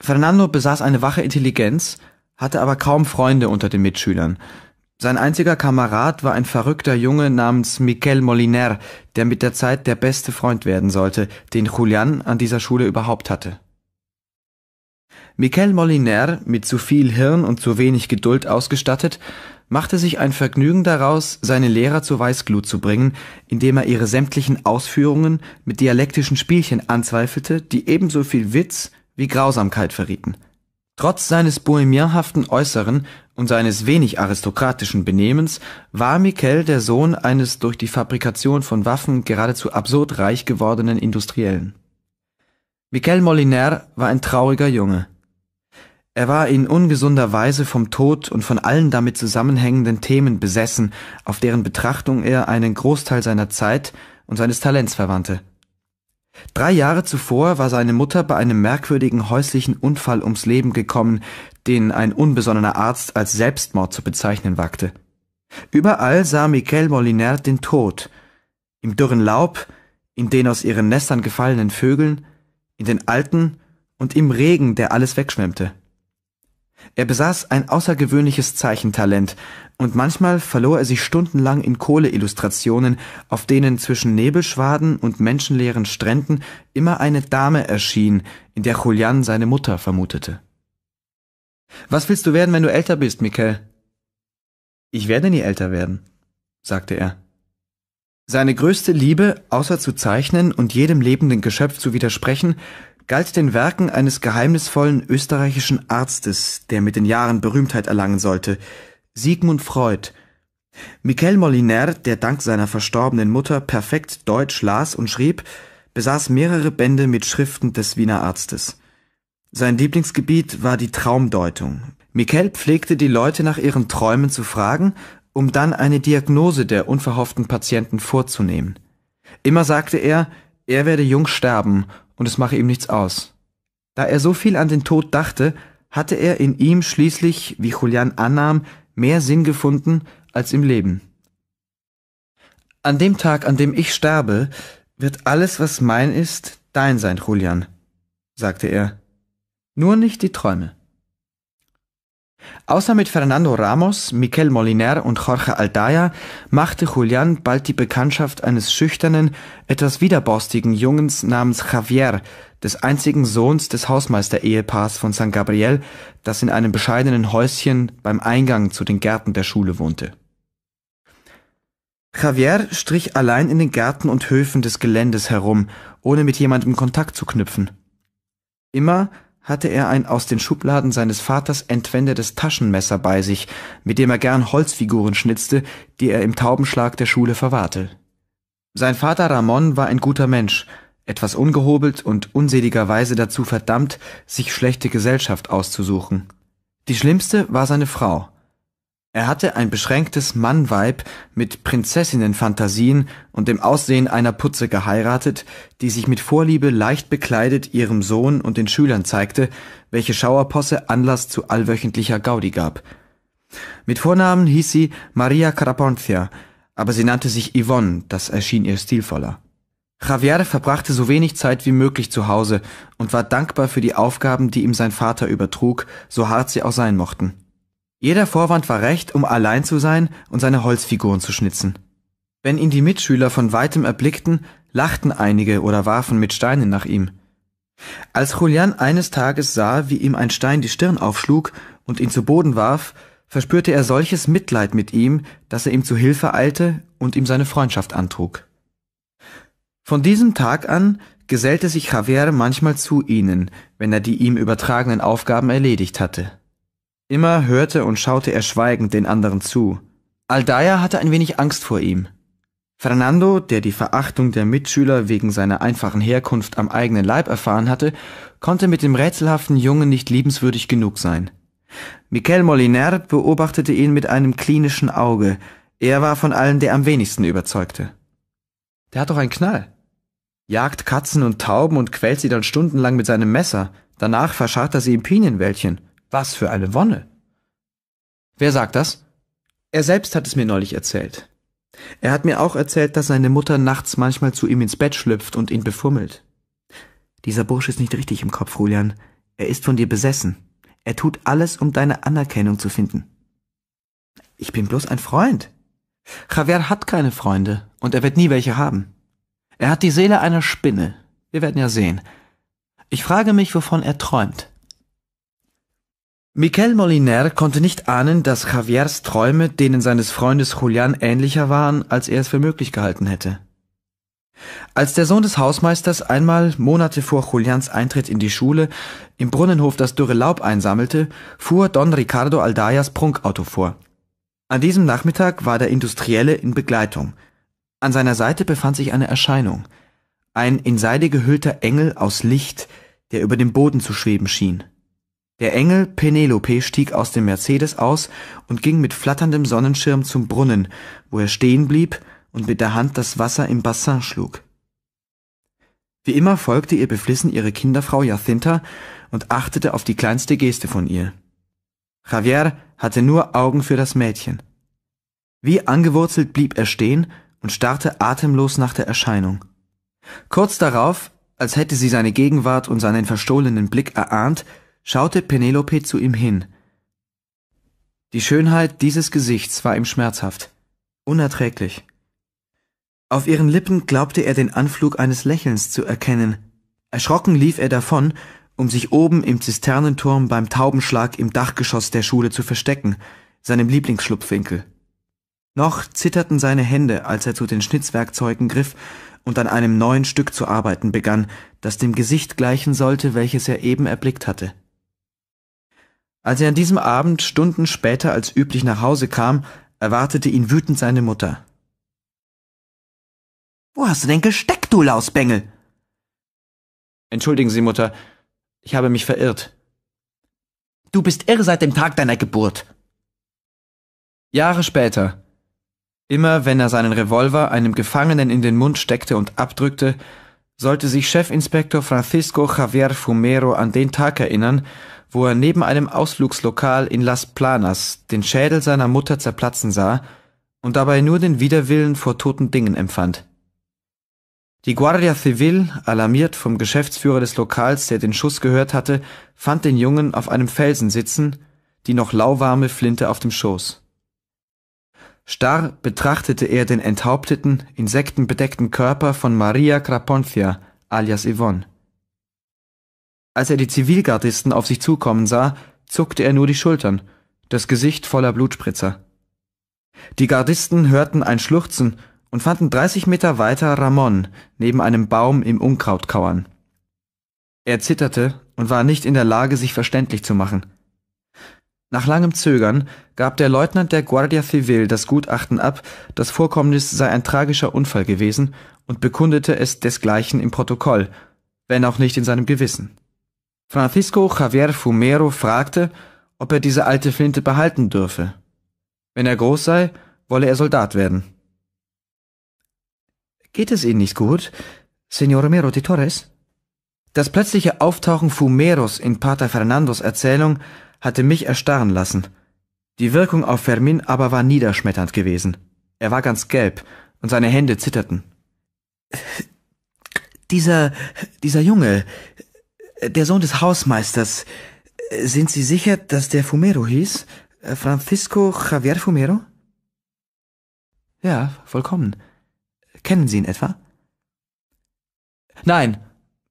Fernando besaß eine wache Intelligenz, hatte aber kaum Freunde unter den Mitschülern, sein einziger Kamerad war ein verrückter Junge namens Miquel Moliner, der mit der Zeit der beste Freund werden sollte, den Julian an dieser Schule überhaupt hatte. Miquel Moliner, mit zu viel Hirn und zu wenig Geduld ausgestattet, machte sich ein Vergnügen daraus, seine Lehrer zur Weißglut zu bringen, indem er ihre sämtlichen Ausführungen mit dialektischen Spielchen anzweifelte, die ebenso viel Witz wie Grausamkeit verrieten. Trotz seines bohemienhaften Äußeren und seines wenig aristokratischen Benehmens war Mikel der Sohn eines durch die Fabrikation von Waffen geradezu absurd reich gewordenen Industriellen. Mikel Moliner war ein trauriger Junge. Er war in ungesunder Weise vom Tod und von allen damit zusammenhängenden Themen besessen, auf deren Betrachtung er einen Großteil seiner Zeit und seines Talents verwandte Drei Jahre zuvor war seine Mutter bei einem merkwürdigen häuslichen Unfall ums Leben gekommen, den ein unbesonnener Arzt als Selbstmord zu bezeichnen wagte. Überall sah Michael Moliner den Tod. Im dürren Laub, in den aus ihren Nestern gefallenen Vögeln, in den Alten und im Regen, der alles wegschwemmte. Er besaß ein außergewöhnliches Zeichentalent, und manchmal verlor er sich stundenlang in Kohleillustrationen, auf denen zwischen Nebelschwaden und menschenleeren Stränden immer eine Dame erschien, in der Julian seine Mutter vermutete. Was willst du werden, wenn du älter bist, Michael? Ich werde nie älter werden, sagte er. Seine größte Liebe, außer zu zeichnen und jedem lebenden Geschöpf zu widersprechen, galt den Werken eines geheimnisvollen österreichischen Arztes, der mit den Jahren Berühmtheit erlangen sollte, Sigmund Freud. Michael Molinaire, der dank seiner verstorbenen Mutter perfekt Deutsch las und schrieb, besaß mehrere Bände mit Schriften des Wiener Arztes. Sein Lieblingsgebiet war die Traumdeutung. Michael pflegte die Leute nach ihren Träumen zu fragen, um dann eine Diagnose der unverhofften Patienten vorzunehmen. Immer sagte er, er werde jung sterben und es mache ihm nichts aus. Da er so viel an den Tod dachte, hatte er in ihm schließlich, wie Julian annahm, mehr Sinn gefunden als im Leben. An dem Tag, an dem ich sterbe, wird alles, was mein ist, dein sein, Julian, sagte er. Nur nicht die Träume. Außer mit Fernando Ramos, Miquel Moliner und Jorge Aldaya machte Julian bald die Bekanntschaft eines schüchternen, etwas widerborstigen Jungens namens Javier, des einzigen Sohns des Hausmeister-Ehepaars von San Gabriel, das in einem bescheidenen Häuschen beim Eingang zu den Gärten der Schule wohnte. Javier strich allein in den Gärten und Höfen des Geländes herum, ohne mit jemandem Kontakt zu knüpfen. Immer hatte er ein aus den Schubladen seines Vaters entwendetes Taschenmesser bei sich, mit dem er gern Holzfiguren schnitzte, die er im Taubenschlag der Schule verwahrte. Sein Vater Ramon war ein guter Mensch, etwas ungehobelt und unseligerweise dazu verdammt, sich schlechte Gesellschaft auszusuchen. Die schlimmste war seine Frau er hatte ein beschränktes Mannweib mit Prinzessinnenfantasien und dem Aussehen einer Putze geheiratet, die sich mit Vorliebe leicht bekleidet ihrem Sohn und den Schülern zeigte, welche Schauerposse Anlass zu allwöchentlicher Gaudi gab. Mit Vornamen hieß sie Maria Caraponcia, aber sie nannte sich Yvonne, das erschien ihr stilvoller. Javier verbrachte so wenig Zeit wie möglich zu Hause und war dankbar für die Aufgaben, die ihm sein Vater übertrug, so hart sie auch sein mochten jeder Vorwand war recht, um allein zu sein und seine Holzfiguren zu schnitzen. Wenn ihn die Mitschüler von weitem erblickten, lachten einige oder warfen mit Steinen nach ihm. Als Julian eines Tages sah, wie ihm ein Stein die Stirn aufschlug und ihn zu Boden warf, verspürte er solches Mitleid mit ihm, dass er ihm zu Hilfe eilte und ihm seine Freundschaft antrug. Von diesem Tag an gesellte sich Javier manchmal zu ihnen, wenn er die ihm übertragenen Aufgaben erledigt hatte. Immer hörte und schaute er schweigend den anderen zu. Aldaya hatte ein wenig Angst vor ihm. Fernando, der die Verachtung der Mitschüler wegen seiner einfachen Herkunft am eigenen Leib erfahren hatte, konnte mit dem rätselhaften Jungen nicht liebenswürdig genug sein. Miquel Moliner beobachtete ihn mit einem klinischen Auge. Er war von allen der am wenigsten überzeugte. Der hat doch einen Knall. Jagt Katzen und Tauben und quält sie dann stundenlang mit seinem Messer. Danach verscharrt er sie in Pinienwäldchen. Was für eine Wonne. Wer sagt das? Er selbst hat es mir neulich erzählt. Er hat mir auch erzählt, dass seine Mutter nachts manchmal zu ihm ins Bett schlüpft und ihn befummelt. Dieser Bursch ist nicht richtig im Kopf, Julian. Er ist von dir besessen. Er tut alles, um deine Anerkennung zu finden. Ich bin bloß ein Freund. Javier hat keine Freunde und er wird nie welche haben. Er hat die Seele einer Spinne. Wir werden ja sehen. Ich frage mich, wovon er träumt. Miquel Moliner konnte nicht ahnen, dass Javiers Träume denen seines Freundes Julian ähnlicher waren, als er es für möglich gehalten hätte. Als der Sohn des Hausmeisters einmal, Monate vor Julians Eintritt in die Schule, im Brunnenhof das dürre Laub einsammelte, fuhr Don Ricardo Aldayas Prunkauto vor. An diesem Nachmittag war der Industrielle in Begleitung. An seiner Seite befand sich eine Erscheinung. Ein in Seide gehüllter Engel aus Licht, der über dem Boden zu schweben schien. Der Engel Penelope stieg aus dem Mercedes aus und ging mit flatterndem Sonnenschirm zum Brunnen, wo er stehen blieb und mit der Hand das Wasser im Bassin schlug. Wie immer folgte ihr beflissen ihre Kinderfrau Jacinta und achtete auf die kleinste Geste von ihr. Javier hatte nur Augen für das Mädchen. Wie angewurzelt blieb er stehen und starrte atemlos nach der Erscheinung. Kurz darauf, als hätte sie seine Gegenwart und seinen verstohlenen Blick erahnt, schaute Penelope zu ihm hin. Die Schönheit dieses Gesichts war ihm schmerzhaft, unerträglich. Auf ihren Lippen glaubte er den Anflug eines Lächelns zu erkennen. Erschrocken lief er davon, um sich oben im Zisternenturm beim Taubenschlag im Dachgeschoss der Schule zu verstecken, seinem Lieblingsschlupfwinkel. Noch zitterten seine Hände, als er zu den Schnitzwerkzeugen griff und an einem neuen Stück zu arbeiten begann, das dem Gesicht gleichen sollte, welches er eben erblickt hatte. Als er an diesem Abend Stunden später als üblich nach Hause kam, erwartete ihn wütend seine Mutter. Wo hast du denn gesteckt, du Lausbengel? Entschuldigen Sie, Mutter, ich habe mich verirrt. Du bist irre seit dem Tag deiner Geburt. Jahre später. Immer wenn er seinen Revolver einem Gefangenen in den Mund steckte und abdrückte, sollte sich Chefinspektor Francisco Javier Fumero an den Tag erinnern, wo er neben einem Ausflugslokal in Las Planas den Schädel seiner Mutter zerplatzen sah und dabei nur den Widerwillen vor toten Dingen empfand. Die Guardia Civil, alarmiert vom Geschäftsführer des Lokals, der den Schuss gehört hatte, fand den Jungen auf einem Felsen sitzen, die noch lauwarme Flinte auf dem Schoß. Starr betrachtete er den enthaupteten, insektenbedeckten Körper von Maria Craponcia alias Yvonne. Als er die Zivilgardisten auf sich zukommen sah, zuckte er nur die Schultern, das Gesicht voller Blutspritzer. Die Gardisten hörten ein Schluchzen und fanden 30 Meter weiter Ramon neben einem Baum im Unkraut kauern. Er zitterte und war nicht in der Lage, sich verständlich zu machen. Nach langem Zögern gab der Leutnant der Guardia Civil das Gutachten ab, das Vorkommnis sei ein tragischer Unfall gewesen und bekundete es desgleichen im Protokoll, wenn auch nicht in seinem Gewissen. Francisco Javier Fumero fragte, ob er diese alte Flinte behalten dürfe. Wenn er groß sei, wolle er Soldat werden. Geht es Ihnen nicht gut, Senor Romero de Torres? Das plötzliche Auftauchen Fumeros in Pater Fernandos Erzählung hatte mich erstarren lassen. Die Wirkung auf Fermin aber war niederschmetternd gewesen. Er war ganz gelb und seine Hände zitterten. Dieser, dieser Junge, der Sohn des Hausmeisters. Äh, sind Sie sicher, dass der Fumero hieß? Äh, Francisco Javier Fumero? Ja, vollkommen. Kennen Sie ihn etwa? Nein,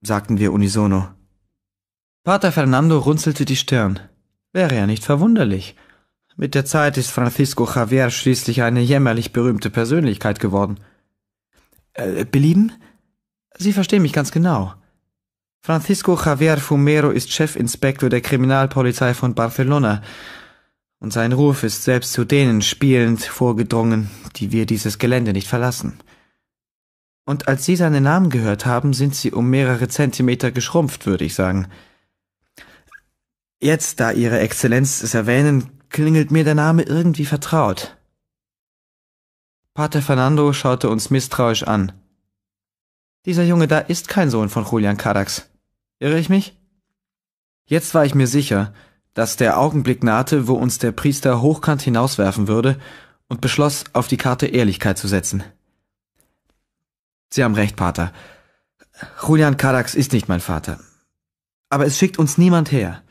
sagten wir unisono. Pater Fernando runzelte die Stirn. Wäre ja nicht verwunderlich. Mit der Zeit ist Francisco Javier schließlich eine jämmerlich berühmte Persönlichkeit geworden. Äh, belieben? Sie verstehen mich ganz genau. Francisco Javier Fumero ist Chefinspektor der Kriminalpolizei von Barcelona, und sein Ruf ist selbst zu denen spielend vorgedrungen, die wir dieses Gelände nicht verlassen. Und als sie seinen Namen gehört haben, sind sie um mehrere Zentimeter geschrumpft, würde ich sagen. Jetzt, da Ihre Exzellenz es erwähnen, klingelt mir der Name irgendwie vertraut. Pater Fernando schaute uns misstrauisch an. Dieser Junge da ist kein Sohn von Julian Carax. Irre ich mich? Jetzt war ich mir sicher, dass der Augenblick nahte, wo uns der Priester hochkant hinauswerfen würde, und beschloss, auf die Karte Ehrlichkeit zu setzen. Sie haben recht, Pater. Julian Kadax ist nicht mein Vater. Aber es schickt uns niemand her.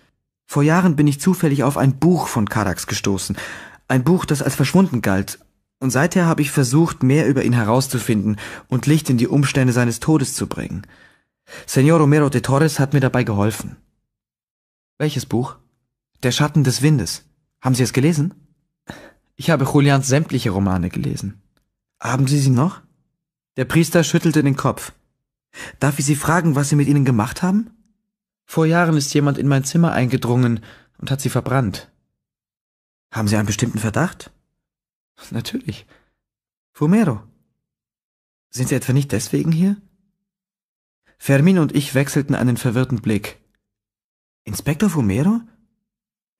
Vor Jahren bin ich zufällig auf ein Buch von Kadax gestoßen. Ein Buch, das als verschwunden galt. Und seither habe ich versucht, mehr über ihn herauszufinden und Licht in die Umstände seines Todes zu bringen. Senor Romero de Torres hat mir dabei geholfen. Welches Buch? Der Schatten des Windes. Haben Sie es gelesen? Ich habe Julians sämtliche Romane gelesen. Haben Sie sie noch? Der Priester schüttelte den Kopf. Darf ich Sie fragen, was Sie mit ihnen gemacht haben? Vor Jahren ist jemand in mein Zimmer eingedrungen und hat sie verbrannt. Haben Sie einen bestimmten Verdacht? Natürlich. Fumero. Sind Sie etwa nicht deswegen hier? Fermin und ich wechselten einen verwirrten Blick. Inspektor Fumero?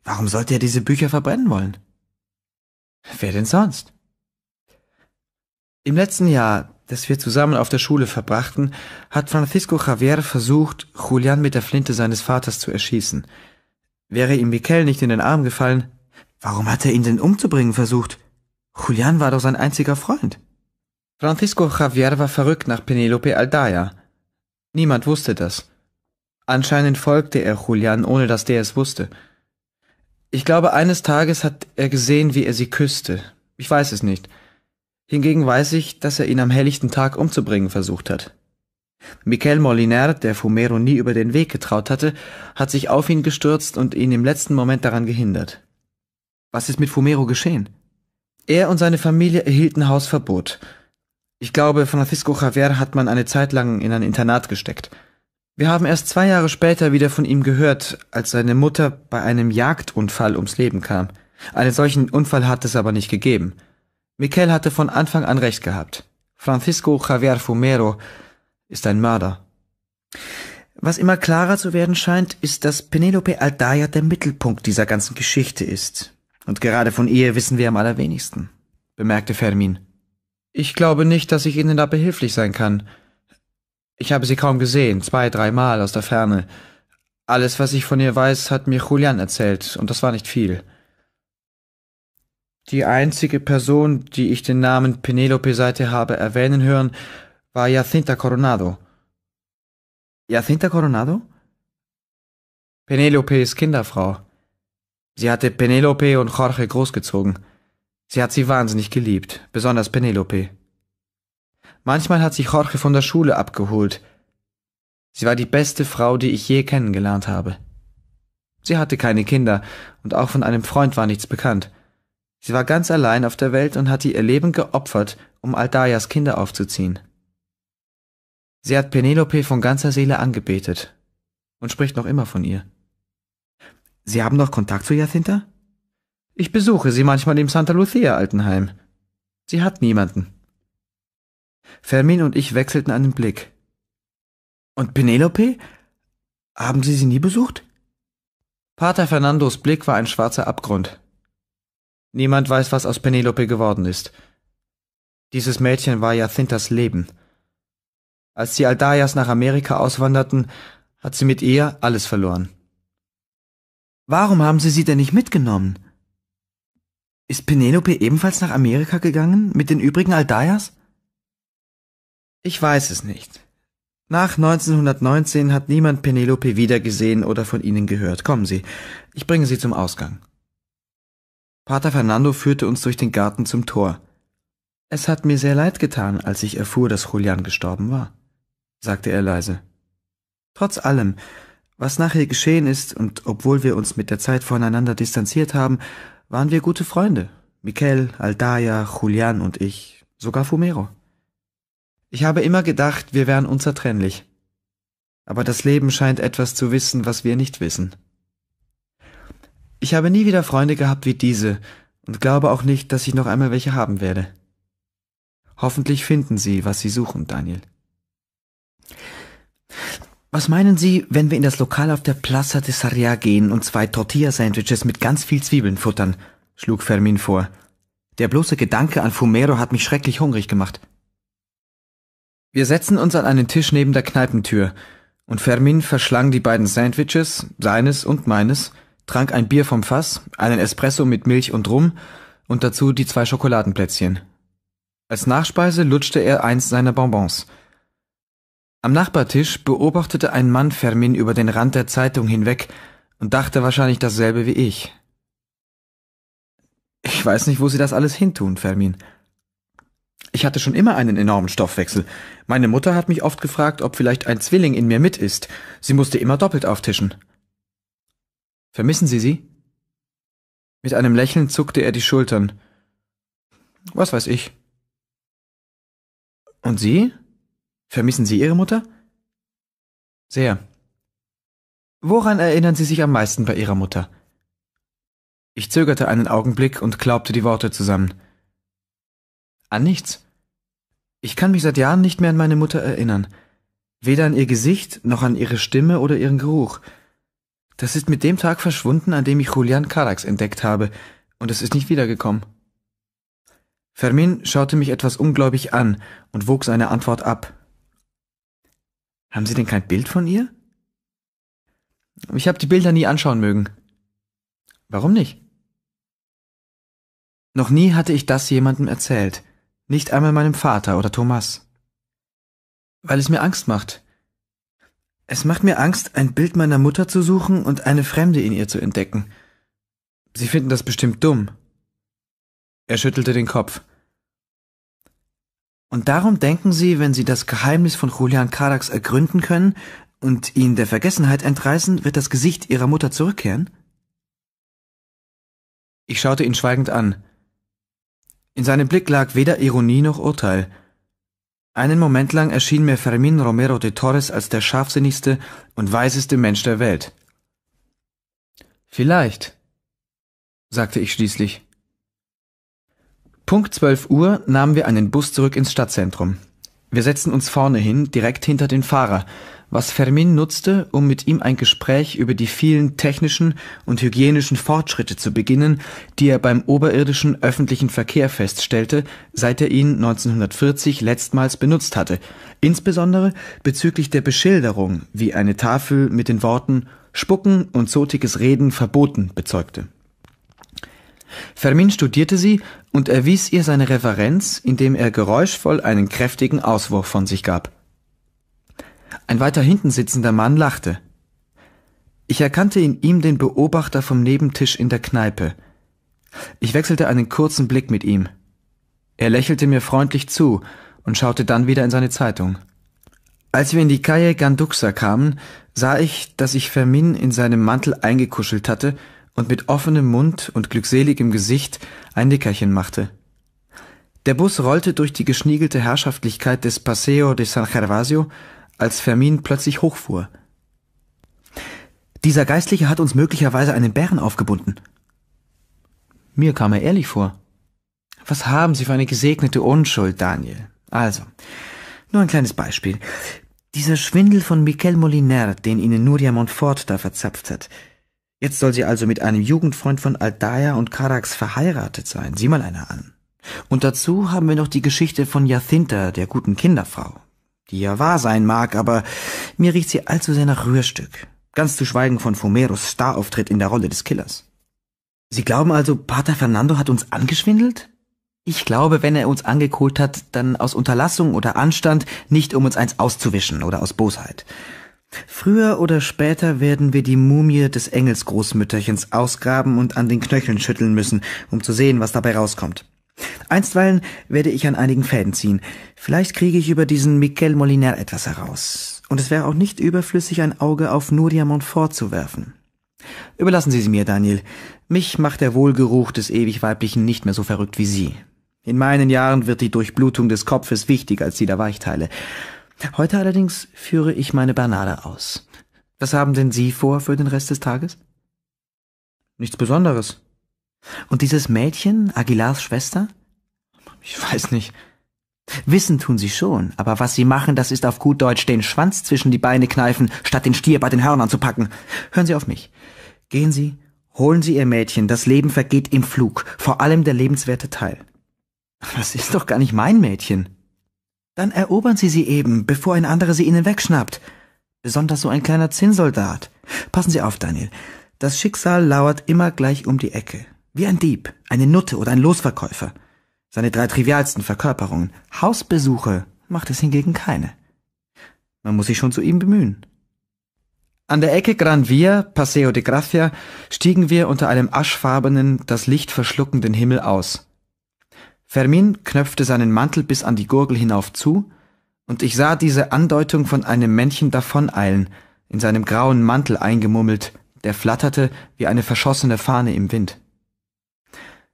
Warum sollte er diese Bücher verbrennen wollen? Wer denn sonst? Im letzten Jahr, das wir zusammen auf der Schule verbrachten, hat Francisco Javier versucht, Julian mit der Flinte seines Vaters zu erschießen. Wäre ihm Miquel nicht in den Arm gefallen, warum hat er ihn denn umzubringen versucht? Julian war doch sein einziger Freund. Francisco Javier war verrückt nach Penelope Aldaya. Niemand wusste das. Anscheinend folgte er Julian, ohne dass der es wusste. Ich glaube, eines Tages hat er gesehen, wie er sie küsste. Ich weiß es nicht. Hingegen weiß ich, dass er ihn am helllichten Tag umzubringen versucht hat. Miquel Moliner, der Fumero nie über den Weg getraut hatte, hat sich auf ihn gestürzt und ihn im letzten Moment daran gehindert. Was ist mit Fumero geschehen? Er und seine Familie erhielten Hausverbot ich glaube, Francisco Javier hat man eine Zeit lang in ein Internat gesteckt. Wir haben erst zwei Jahre später wieder von ihm gehört, als seine Mutter bei einem Jagdunfall ums Leben kam. Einen solchen Unfall hat es aber nicht gegeben. Mikel hatte von Anfang an recht gehabt. Francisco Javier Fumero ist ein Mörder. Was immer klarer zu werden scheint, ist, dass Penelope Aldaya der Mittelpunkt dieser ganzen Geschichte ist. Und gerade von ihr wissen wir am allerwenigsten, bemerkte Fermin. Ich glaube nicht, dass ich Ihnen da behilflich sein kann. Ich habe sie kaum gesehen, zwei, dreimal aus der Ferne. Alles, was ich von ihr weiß, hat mir Julian erzählt, und das war nicht viel. Die einzige Person, die ich den Namen Penelope Seite habe erwähnen hören, war Jacinta Coronado. Jacinta Coronado? Penelopes Kinderfrau. Sie hatte Penelope und Jorge großgezogen. Sie hat sie wahnsinnig geliebt, besonders Penelope. Manchmal hat sie Jorge von der Schule abgeholt. Sie war die beste Frau, die ich je kennengelernt habe. Sie hatte keine Kinder und auch von einem Freund war nichts bekannt. Sie war ganz allein auf der Welt und hatte ihr Leben geopfert, um Aldayas Kinder aufzuziehen. Sie hat Penelope von ganzer Seele angebetet und spricht noch immer von ihr. Sie haben noch Kontakt zu Jacinta? Ich besuche sie manchmal im Santa Lucia Altenheim. Sie hat niemanden. Fermin und ich wechselten einen Blick. Und Penelope? Haben Sie sie nie besucht? Pater Fernandos Blick war ein schwarzer Abgrund. Niemand weiß, was aus Penelope geworden ist. Dieses Mädchen war Jacintas Leben. Als die Aldayas nach Amerika auswanderten, hat sie mit ihr alles verloren. Warum haben Sie sie denn nicht mitgenommen? Ist Penelope ebenfalls nach Amerika gegangen, mit den übrigen Aldayas? Ich weiß es nicht. Nach 1919 hat niemand Penelope wiedergesehen oder von Ihnen gehört. Kommen Sie, ich bringe Sie zum Ausgang. Pater Fernando führte uns durch den Garten zum Tor. Es hat mir sehr leid getan, als ich erfuhr, dass Julian gestorben war, sagte er leise. Trotz allem, was nachher geschehen ist, und obwohl wir uns mit der Zeit voneinander distanziert haben, waren wir gute Freunde. Mikel, Aldaya, Julian und ich, sogar Fumero. Ich habe immer gedacht, wir wären unzertrennlich. Aber das Leben scheint etwas zu wissen, was wir nicht wissen. Ich habe nie wieder Freunde gehabt wie diese und glaube auch nicht, dass ich noch einmal welche haben werde. Hoffentlich finden Sie, was Sie suchen, Daniel. Was meinen Sie, wenn wir in das Lokal auf der Plaza de Sarria gehen und zwei Tortilla-Sandwiches mit ganz viel Zwiebeln futtern? schlug Fermin vor. Der bloße Gedanke an Fumero hat mich schrecklich hungrig gemacht. Wir setzten uns an einen Tisch neben der Kneipentür, und Fermin verschlang die beiden Sandwiches, seines und meines, trank ein Bier vom Fass, einen Espresso mit Milch und Rum und dazu die zwei Schokoladenplätzchen. Als Nachspeise lutschte er eins seiner Bonbons – am Nachbartisch beobachtete ein Mann Fermin über den Rand der Zeitung hinweg und dachte wahrscheinlich dasselbe wie ich. Ich weiß nicht, wo Sie das alles hintun, Fermin. Ich hatte schon immer einen enormen Stoffwechsel. Meine Mutter hat mich oft gefragt, ob vielleicht ein Zwilling in mir mit ist. Sie musste immer doppelt auftischen. Vermissen Sie sie? Mit einem Lächeln zuckte er die Schultern. Was weiß ich. Und Sie? Vermissen Sie Ihre Mutter? Sehr. Woran erinnern Sie sich am meisten bei Ihrer Mutter? Ich zögerte einen Augenblick und glaubte die Worte zusammen. An nichts. Ich kann mich seit Jahren nicht mehr an meine Mutter erinnern. Weder an ihr Gesicht, noch an ihre Stimme oder ihren Geruch. Das ist mit dem Tag verschwunden, an dem ich Julian Karax entdeckt habe, und es ist nicht wiedergekommen. Fermin schaute mich etwas ungläubig an und wog seine Antwort ab, haben Sie denn kein Bild von ihr? Ich habe die Bilder nie anschauen mögen. Warum nicht? Noch nie hatte ich das jemandem erzählt, nicht einmal meinem Vater oder Thomas. Weil es mir Angst macht. Es macht mir Angst, ein Bild meiner Mutter zu suchen und eine Fremde in ihr zu entdecken. Sie finden das bestimmt dumm. Er schüttelte den Kopf. Und darum denken sie, wenn sie das Geheimnis von Julian Kadax ergründen können und ihn der Vergessenheit entreißen, wird das Gesicht ihrer Mutter zurückkehren? Ich schaute ihn schweigend an. In seinem Blick lag weder Ironie noch Urteil. Einen Moment lang erschien mir Fermin Romero de Torres als der scharfsinnigste und weiseste Mensch der Welt. Vielleicht, sagte ich schließlich. Punkt 12 Uhr nahmen wir einen Bus zurück ins Stadtzentrum. Wir setzten uns vorne hin, direkt hinter den Fahrer, was Fermin nutzte, um mit ihm ein Gespräch über die vielen technischen und hygienischen Fortschritte zu beginnen, die er beim oberirdischen öffentlichen Verkehr feststellte, seit er ihn 1940 letztmals benutzt hatte, insbesondere bezüglich der Beschilderung, wie eine Tafel mit den Worten Spucken und zotiges Reden verboten bezeugte Fermin studierte sie und erwies ihr seine Reverenz, indem er geräuschvoll einen kräftigen Auswurf von sich gab. Ein weiter hinten sitzender Mann lachte. Ich erkannte in ihm den Beobachter vom Nebentisch in der Kneipe. Ich wechselte einen kurzen Blick mit ihm. Er lächelte mir freundlich zu und schaute dann wieder in seine Zeitung. Als wir in die Calle Ganduxa kamen, sah ich, dass ich Fermin in seinem Mantel eingekuschelt hatte und mit offenem Mund und glückseligem Gesicht ein Nickerchen machte. Der Bus rollte durch die geschniegelte Herrschaftlichkeit des Paseo de San Gervasio, als Fermin plötzlich hochfuhr. Dieser Geistliche hat uns möglicherweise einen Bären aufgebunden. Mir kam er ehrlich vor. Was haben Sie für eine gesegnete Unschuld, Daniel? Also, nur ein kleines Beispiel. Dieser Schwindel von Miquel Moliner, den Ihnen Nuria Montfort da verzapft hat, Jetzt soll sie also mit einem Jugendfreund von Aldair und Karax verheiratet sein. Sieh mal einer an. Und dazu haben wir noch die Geschichte von Jacinta, der guten Kinderfrau. Die ja wahr sein mag, aber mir riecht sie allzu sehr nach Rührstück. Ganz zu schweigen von Fomeros Starauftritt in der Rolle des Killers. Sie glauben also, Pater Fernando hat uns angeschwindelt? Ich glaube, wenn er uns angekohlt hat, dann aus Unterlassung oder Anstand, nicht um uns eins auszuwischen oder aus Bosheit. Früher oder später werden wir die Mumie des Engelsgroßmütterchens ausgraben und an den Knöcheln schütteln müssen, um zu sehen, was dabei rauskommt. Einstweilen werde ich an einigen Fäden ziehen. Vielleicht kriege ich über diesen Miquel Moliner etwas heraus. Und es wäre auch nicht überflüssig, ein Auge auf Nuria Montfort zu werfen. Überlassen Sie sie mir, Daniel. Mich macht der Wohlgeruch des ewig Weiblichen nicht mehr so verrückt wie Sie. In meinen Jahren wird die Durchblutung des Kopfes wichtiger als die der Weichteile. Heute allerdings führe ich meine Bernade aus. Was haben denn Sie vor für den Rest des Tages? Nichts Besonderes. Und dieses Mädchen, Aguilars Schwester? Ich weiß nicht. Wissen tun sie schon, aber was sie machen, das ist auf gut Deutsch den Schwanz zwischen die Beine kneifen, statt den Stier bei den Hörnern zu packen. Hören Sie auf mich. Gehen Sie, holen Sie Ihr Mädchen, das Leben vergeht im Flug, vor allem der lebenswerte Teil. Das ist doch gar nicht mein Mädchen. Dann erobern Sie sie eben, bevor ein anderer sie Ihnen wegschnappt. Besonders so ein kleiner Zinnsoldat. Passen Sie auf, Daniel. Das Schicksal lauert immer gleich um die Ecke. Wie ein Dieb, eine Nutte oder ein Losverkäufer. Seine drei trivialsten Verkörperungen. Hausbesuche macht es hingegen keine. Man muss sich schon zu ihm bemühen. An der Ecke Gran Via, Paseo de Gracia, stiegen wir unter einem aschfarbenen, das Licht verschluckenden Himmel aus. Fermin knöpfte seinen Mantel bis an die Gurgel hinauf zu, und ich sah diese Andeutung von einem Männchen davoneilen, in seinem grauen Mantel eingemummelt, der flatterte wie eine verschossene Fahne im Wind.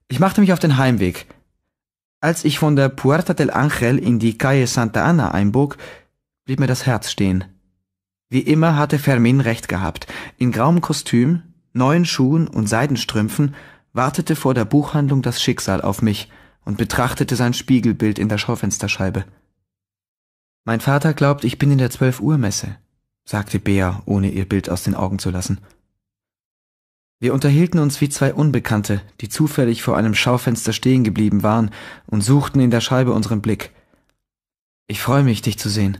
Ich machte mich auf den Heimweg. Als ich von der Puerta del Ángel in die Calle Santa Ana einbog, blieb mir das Herz stehen. Wie immer hatte Fermin recht gehabt. In grauem Kostüm, neuen Schuhen und Seidenstrümpfen wartete vor der Buchhandlung das Schicksal auf mich – und betrachtete sein Spiegelbild in der Schaufensterscheibe. Mein Vater glaubt, ich bin in der zwölf Uhr Messe, sagte Bea, ohne ihr Bild aus den Augen zu lassen. Wir unterhielten uns wie zwei Unbekannte, die zufällig vor einem Schaufenster stehen geblieben waren und suchten in der Scheibe unseren Blick. Ich freue mich, dich zu sehen.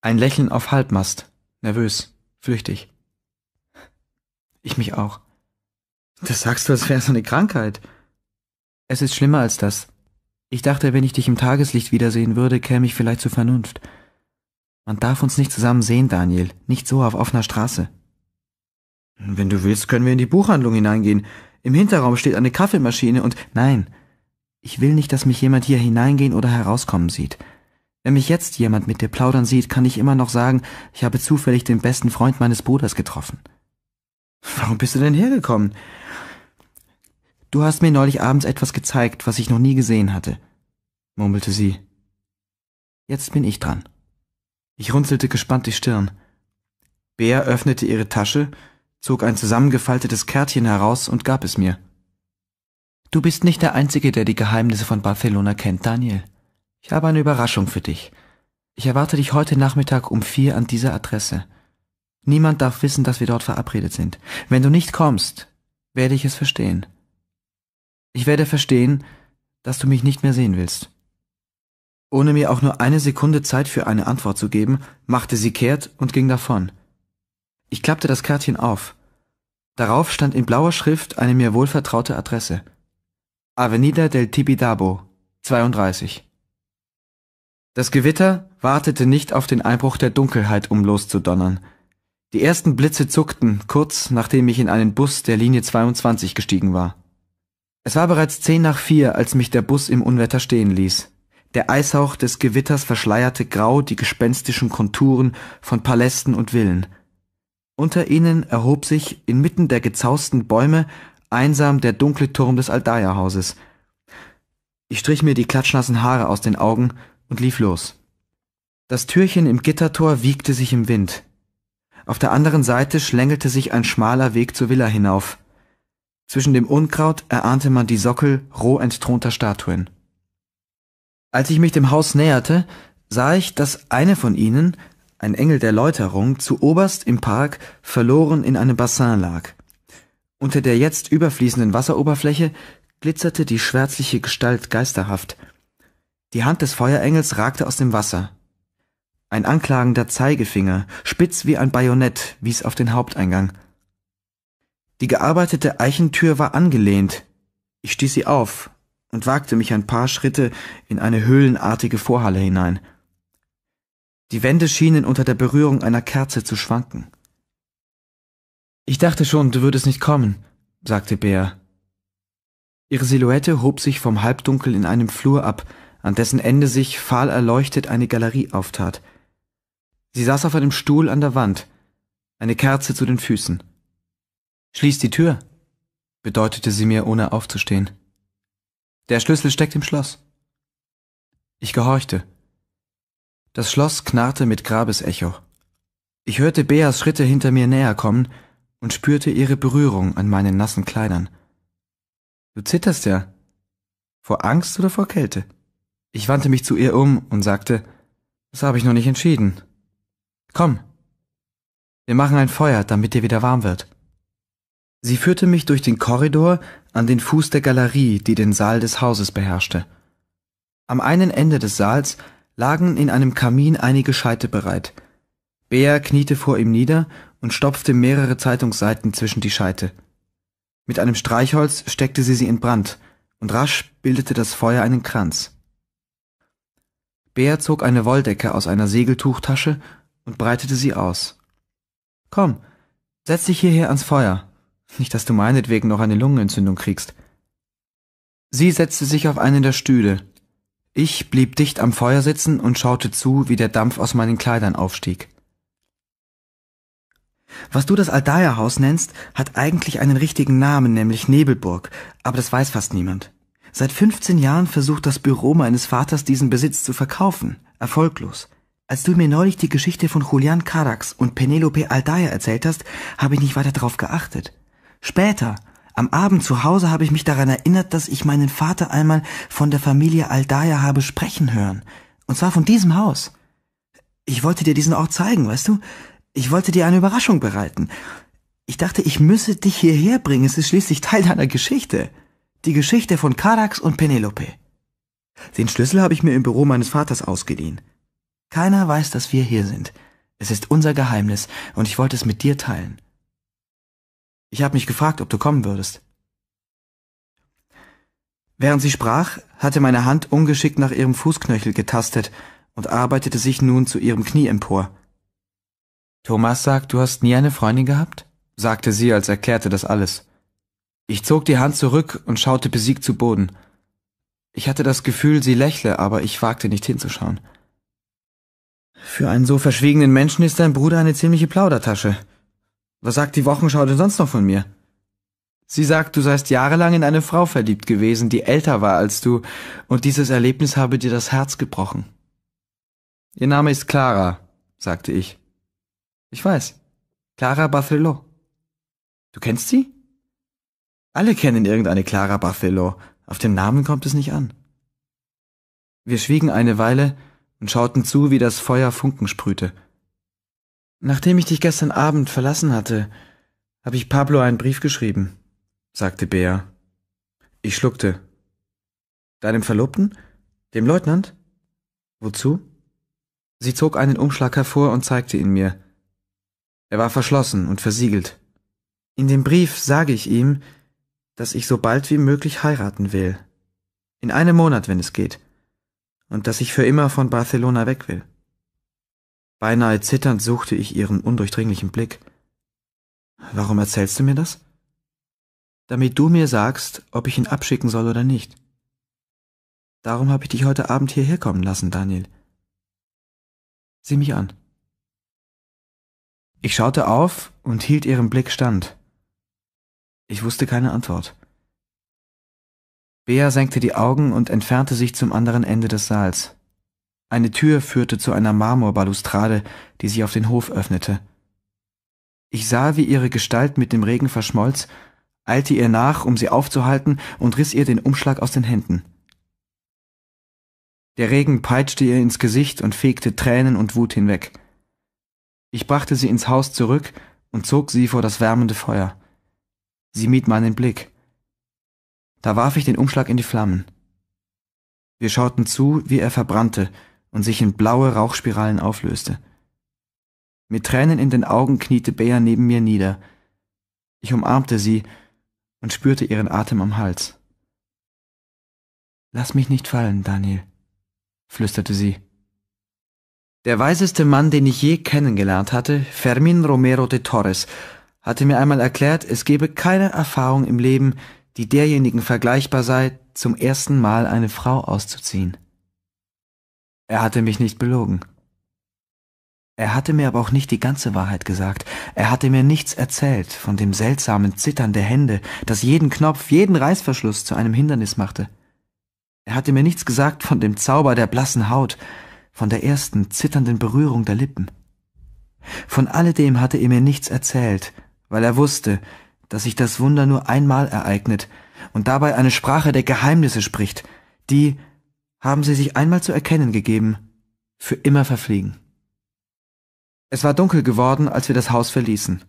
Ein Lächeln auf Halbmast, nervös, flüchtig. Ich mich auch. Das sagst du, als wäre es eine Krankheit, es ist schlimmer als das. Ich dachte, wenn ich dich im Tageslicht wiedersehen würde, käme ich vielleicht zur Vernunft. Man darf uns nicht zusammen sehen, Daniel, nicht so auf offener Straße. Wenn du willst, können wir in die Buchhandlung hineingehen. Im Hinterraum steht eine Kaffeemaschine und nein, ich will nicht, dass mich jemand hier hineingehen oder herauskommen sieht. Wenn mich jetzt jemand mit dir plaudern sieht, kann ich immer noch sagen, ich habe zufällig den besten Freund meines Bruders getroffen. Warum bist du denn hergekommen? Du hast mir neulich abends etwas gezeigt, was ich noch nie gesehen hatte, murmelte sie. Jetzt bin ich dran. Ich runzelte gespannt die Stirn. Bea öffnete ihre Tasche, zog ein zusammengefaltetes Kärtchen heraus und gab es mir. Du bist nicht der Einzige, der die Geheimnisse von Barcelona kennt, Daniel. Ich habe eine Überraschung für dich. Ich erwarte dich heute Nachmittag um vier an dieser Adresse. Niemand darf wissen, dass wir dort verabredet sind. Wenn du nicht kommst, werde ich es verstehen. Ich werde verstehen, dass du mich nicht mehr sehen willst. Ohne mir auch nur eine Sekunde Zeit für eine Antwort zu geben, machte sie kehrt und ging davon. Ich klappte das Kärtchen auf. Darauf stand in blauer Schrift eine mir wohlvertraute Adresse. Avenida del Tibidabo, 32. Das Gewitter wartete nicht auf den Einbruch der Dunkelheit, um loszudonnern. Die ersten Blitze zuckten, kurz nachdem ich in einen Bus der Linie 22 gestiegen war. Es war bereits zehn nach vier, als mich der Bus im Unwetter stehen ließ. Der Eishauch des Gewitters verschleierte grau die gespenstischen Konturen von Palästen und Villen. Unter ihnen erhob sich inmitten der gezausten Bäume einsam der dunkle Turm des aldaia Ich strich mir die klatschnassen Haare aus den Augen und lief los. Das Türchen im Gittertor wiegte sich im Wind. Auf der anderen Seite schlängelte sich ein schmaler Weg zur Villa hinauf. Zwischen dem Unkraut erahnte man die Sockel roh entthronter Statuen. Als ich mich dem Haus näherte, sah ich, dass eine von ihnen, ein Engel der Läuterung, zuoberst im Park verloren in einem Bassin lag. Unter der jetzt überfließenden Wasseroberfläche glitzerte die schwärzliche Gestalt geisterhaft. Die Hand des Feuerengels ragte aus dem Wasser. Ein anklagender Zeigefinger, spitz wie ein Bajonett, wies auf den Haupteingang. Die gearbeitete Eichentür war angelehnt. Ich stieß sie auf und wagte mich ein paar Schritte in eine höhlenartige Vorhalle hinein. Die Wände schienen unter der Berührung einer Kerze zu schwanken. Ich dachte schon, du würdest nicht kommen, sagte Bea. Ihre Silhouette hob sich vom Halbdunkel in einem Flur ab, an dessen Ende sich fahl erleuchtet eine Galerie auftat. Sie saß auf einem Stuhl an der Wand, eine Kerze zu den Füßen. Schließ die Tür, bedeutete sie mir, ohne aufzustehen. Der Schlüssel steckt im Schloss. Ich gehorchte. Das Schloss knarrte mit Grabesecho. Ich hörte Beas Schritte hinter mir näher kommen und spürte ihre Berührung an meinen nassen Kleidern. Du zitterst ja. Vor Angst oder vor Kälte? Ich wandte mich zu ihr um und sagte, das habe ich noch nicht entschieden. Komm. Wir machen ein Feuer, damit dir wieder warm wird. Sie führte mich durch den Korridor an den Fuß der Galerie, die den Saal des Hauses beherrschte. Am einen Ende des Saals lagen in einem Kamin einige Scheite bereit. Bea kniete vor ihm nieder und stopfte mehrere Zeitungsseiten zwischen die Scheite. Mit einem Streichholz steckte sie sie in Brand, und rasch bildete das Feuer einen Kranz. Bea zog eine Wolldecke aus einer Segeltuchtasche und breitete sie aus. Komm, setz dich hierher ans Feuer, nicht, dass du meinetwegen noch eine Lungenentzündung kriegst. Sie setzte sich auf einen der Stühle. Ich blieb dicht am Feuer sitzen und schaute zu, wie der Dampf aus meinen Kleidern aufstieg. Was du das aldaya haus nennst, hat eigentlich einen richtigen Namen, nämlich Nebelburg, aber das weiß fast niemand. Seit 15 Jahren versucht das Büro meines Vaters, diesen Besitz zu verkaufen. Erfolglos. Als du mir neulich die Geschichte von Julian Carax und Penelope Aldaya erzählt hast, habe ich nicht weiter drauf geachtet. Später, am Abend zu Hause habe ich mich daran erinnert, dass ich meinen Vater einmal von der Familie Aldaya habe sprechen hören. Und zwar von diesem Haus. Ich wollte dir diesen Ort zeigen, weißt du? Ich wollte dir eine Überraschung bereiten. Ich dachte, ich müsse dich hierher bringen. Es ist schließlich Teil deiner Geschichte. Die Geschichte von Karax und Penelope. Den Schlüssel habe ich mir im Büro meines Vaters ausgeliehen. Keiner weiß, dass wir hier sind. Es ist unser Geheimnis und ich wollte es mit dir teilen. Ich habe mich gefragt, ob du kommen würdest. Während sie sprach, hatte meine Hand ungeschickt nach ihrem Fußknöchel getastet und arbeitete sich nun zu ihrem Knie empor. Thomas sagt, du hast nie eine Freundin gehabt? sagte sie, als erklärte das alles. Ich zog die Hand zurück und schaute besiegt zu Boden. Ich hatte das Gefühl, sie lächle, aber ich wagte nicht hinzuschauen. Für einen so verschwiegenen Menschen ist dein Bruder eine ziemliche Plaudertasche, was sagt die Wochenschau denn sonst noch von mir? Sie sagt, du seist jahrelang in eine Frau verliebt gewesen, die älter war als du, und dieses Erlebnis habe dir das Herz gebrochen. Ihr Name ist Clara, sagte ich. Ich weiß. Clara Barthelo. Du kennst sie? Alle kennen irgendeine Clara Barthelo. Auf den Namen kommt es nicht an. Wir schwiegen eine Weile und schauten zu, wie das Feuer Funken sprühte. Nachdem ich dich gestern Abend verlassen hatte, habe ich Pablo einen Brief geschrieben, sagte Bea. Ich schluckte. Deinem Verlobten? Dem Leutnant? Wozu? Sie zog einen Umschlag hervor und zeigte ihn mir. Er war verschlossen und versiegelt. In dem Brief sage ich ihm, dass ich so bald wie möglich heiraten will. In einem Monat, wenn es geht. Und dass ich für immer von Barcelona weg will. Beinahe zitternd suchte ich ihren undurchdringlichen Blick. Warum erzählst du mir das? Damit du mir sagst, ob ich ihn abschicken soll oder nicht. Darum habe ich dich heute Abend hierher kommen lassen, Daniel. Sieh mich an. Ich schaute auf und hielt ihrem Blick stand. Ich wusste keine Antwort. Bea senkte die Augen und entfernte sich zum anderen Ende des Saals. Eine Tür führte zu einer Marmorbalustrade, die sich auf den Hof öffnete. Ich sah, wie ihre Gestalt mit dem Regen verschmolz, eilte ihr nach, um sie aufzuhalten, und riss ihr den Umschlag aus den Händen. Der Regen peitschte ihr ins Gesicht und fegte Tränen und Wut hinweg. Ich brachte sie ins Haus zurück und zog sie vor das wärmende Feuer. Sie mied meinen Blick. Da warf ich den Umschlag in die Flammen. Wir schauten zu, wie er verbrannte, und sich in blaue Rauchspiralen auflöste. Mit Tränen in den Augen kniete Bea neben mir nieder. Ich umarmte sie und spürte ihren Atem am Hals. Lass mich nicht fallen, Daniel, flüsterte sie. Der weiseste Mann, den ich je kennengelernt hatte, Fermin Romero de Torres, hatte mir einmal erklärt, es gebe keine Erfahrung im Leben, die derjenigen vergleichbar sei, zum ersten Mal eine Frau auszuziehen. Er hatte mich nicht belogen. Er hatte mir aber auch nicht die ganze Wahrheit gesagt. Er hatte mir nichts erzählt von dem seltsamen Zittern der Hände, das jeden Knopf, jeden Reißverschluss zu einem Hindernis machte. Er hatte mir nichts gesagt von dem Zauber der blassen Haut, von der ersten zitternden Berührung der Lippen. Von alledem hatte er mir nichts erzählt, weil er wusste, dass sich das Wunder nur einmal ereignet und dabei eine Sprache der Geheimnisse spricht, die, haben sie sich einmal zu erkennen gegeben, für immer verfliegen. Es war dunkel geworden, als wir das Haus verließen.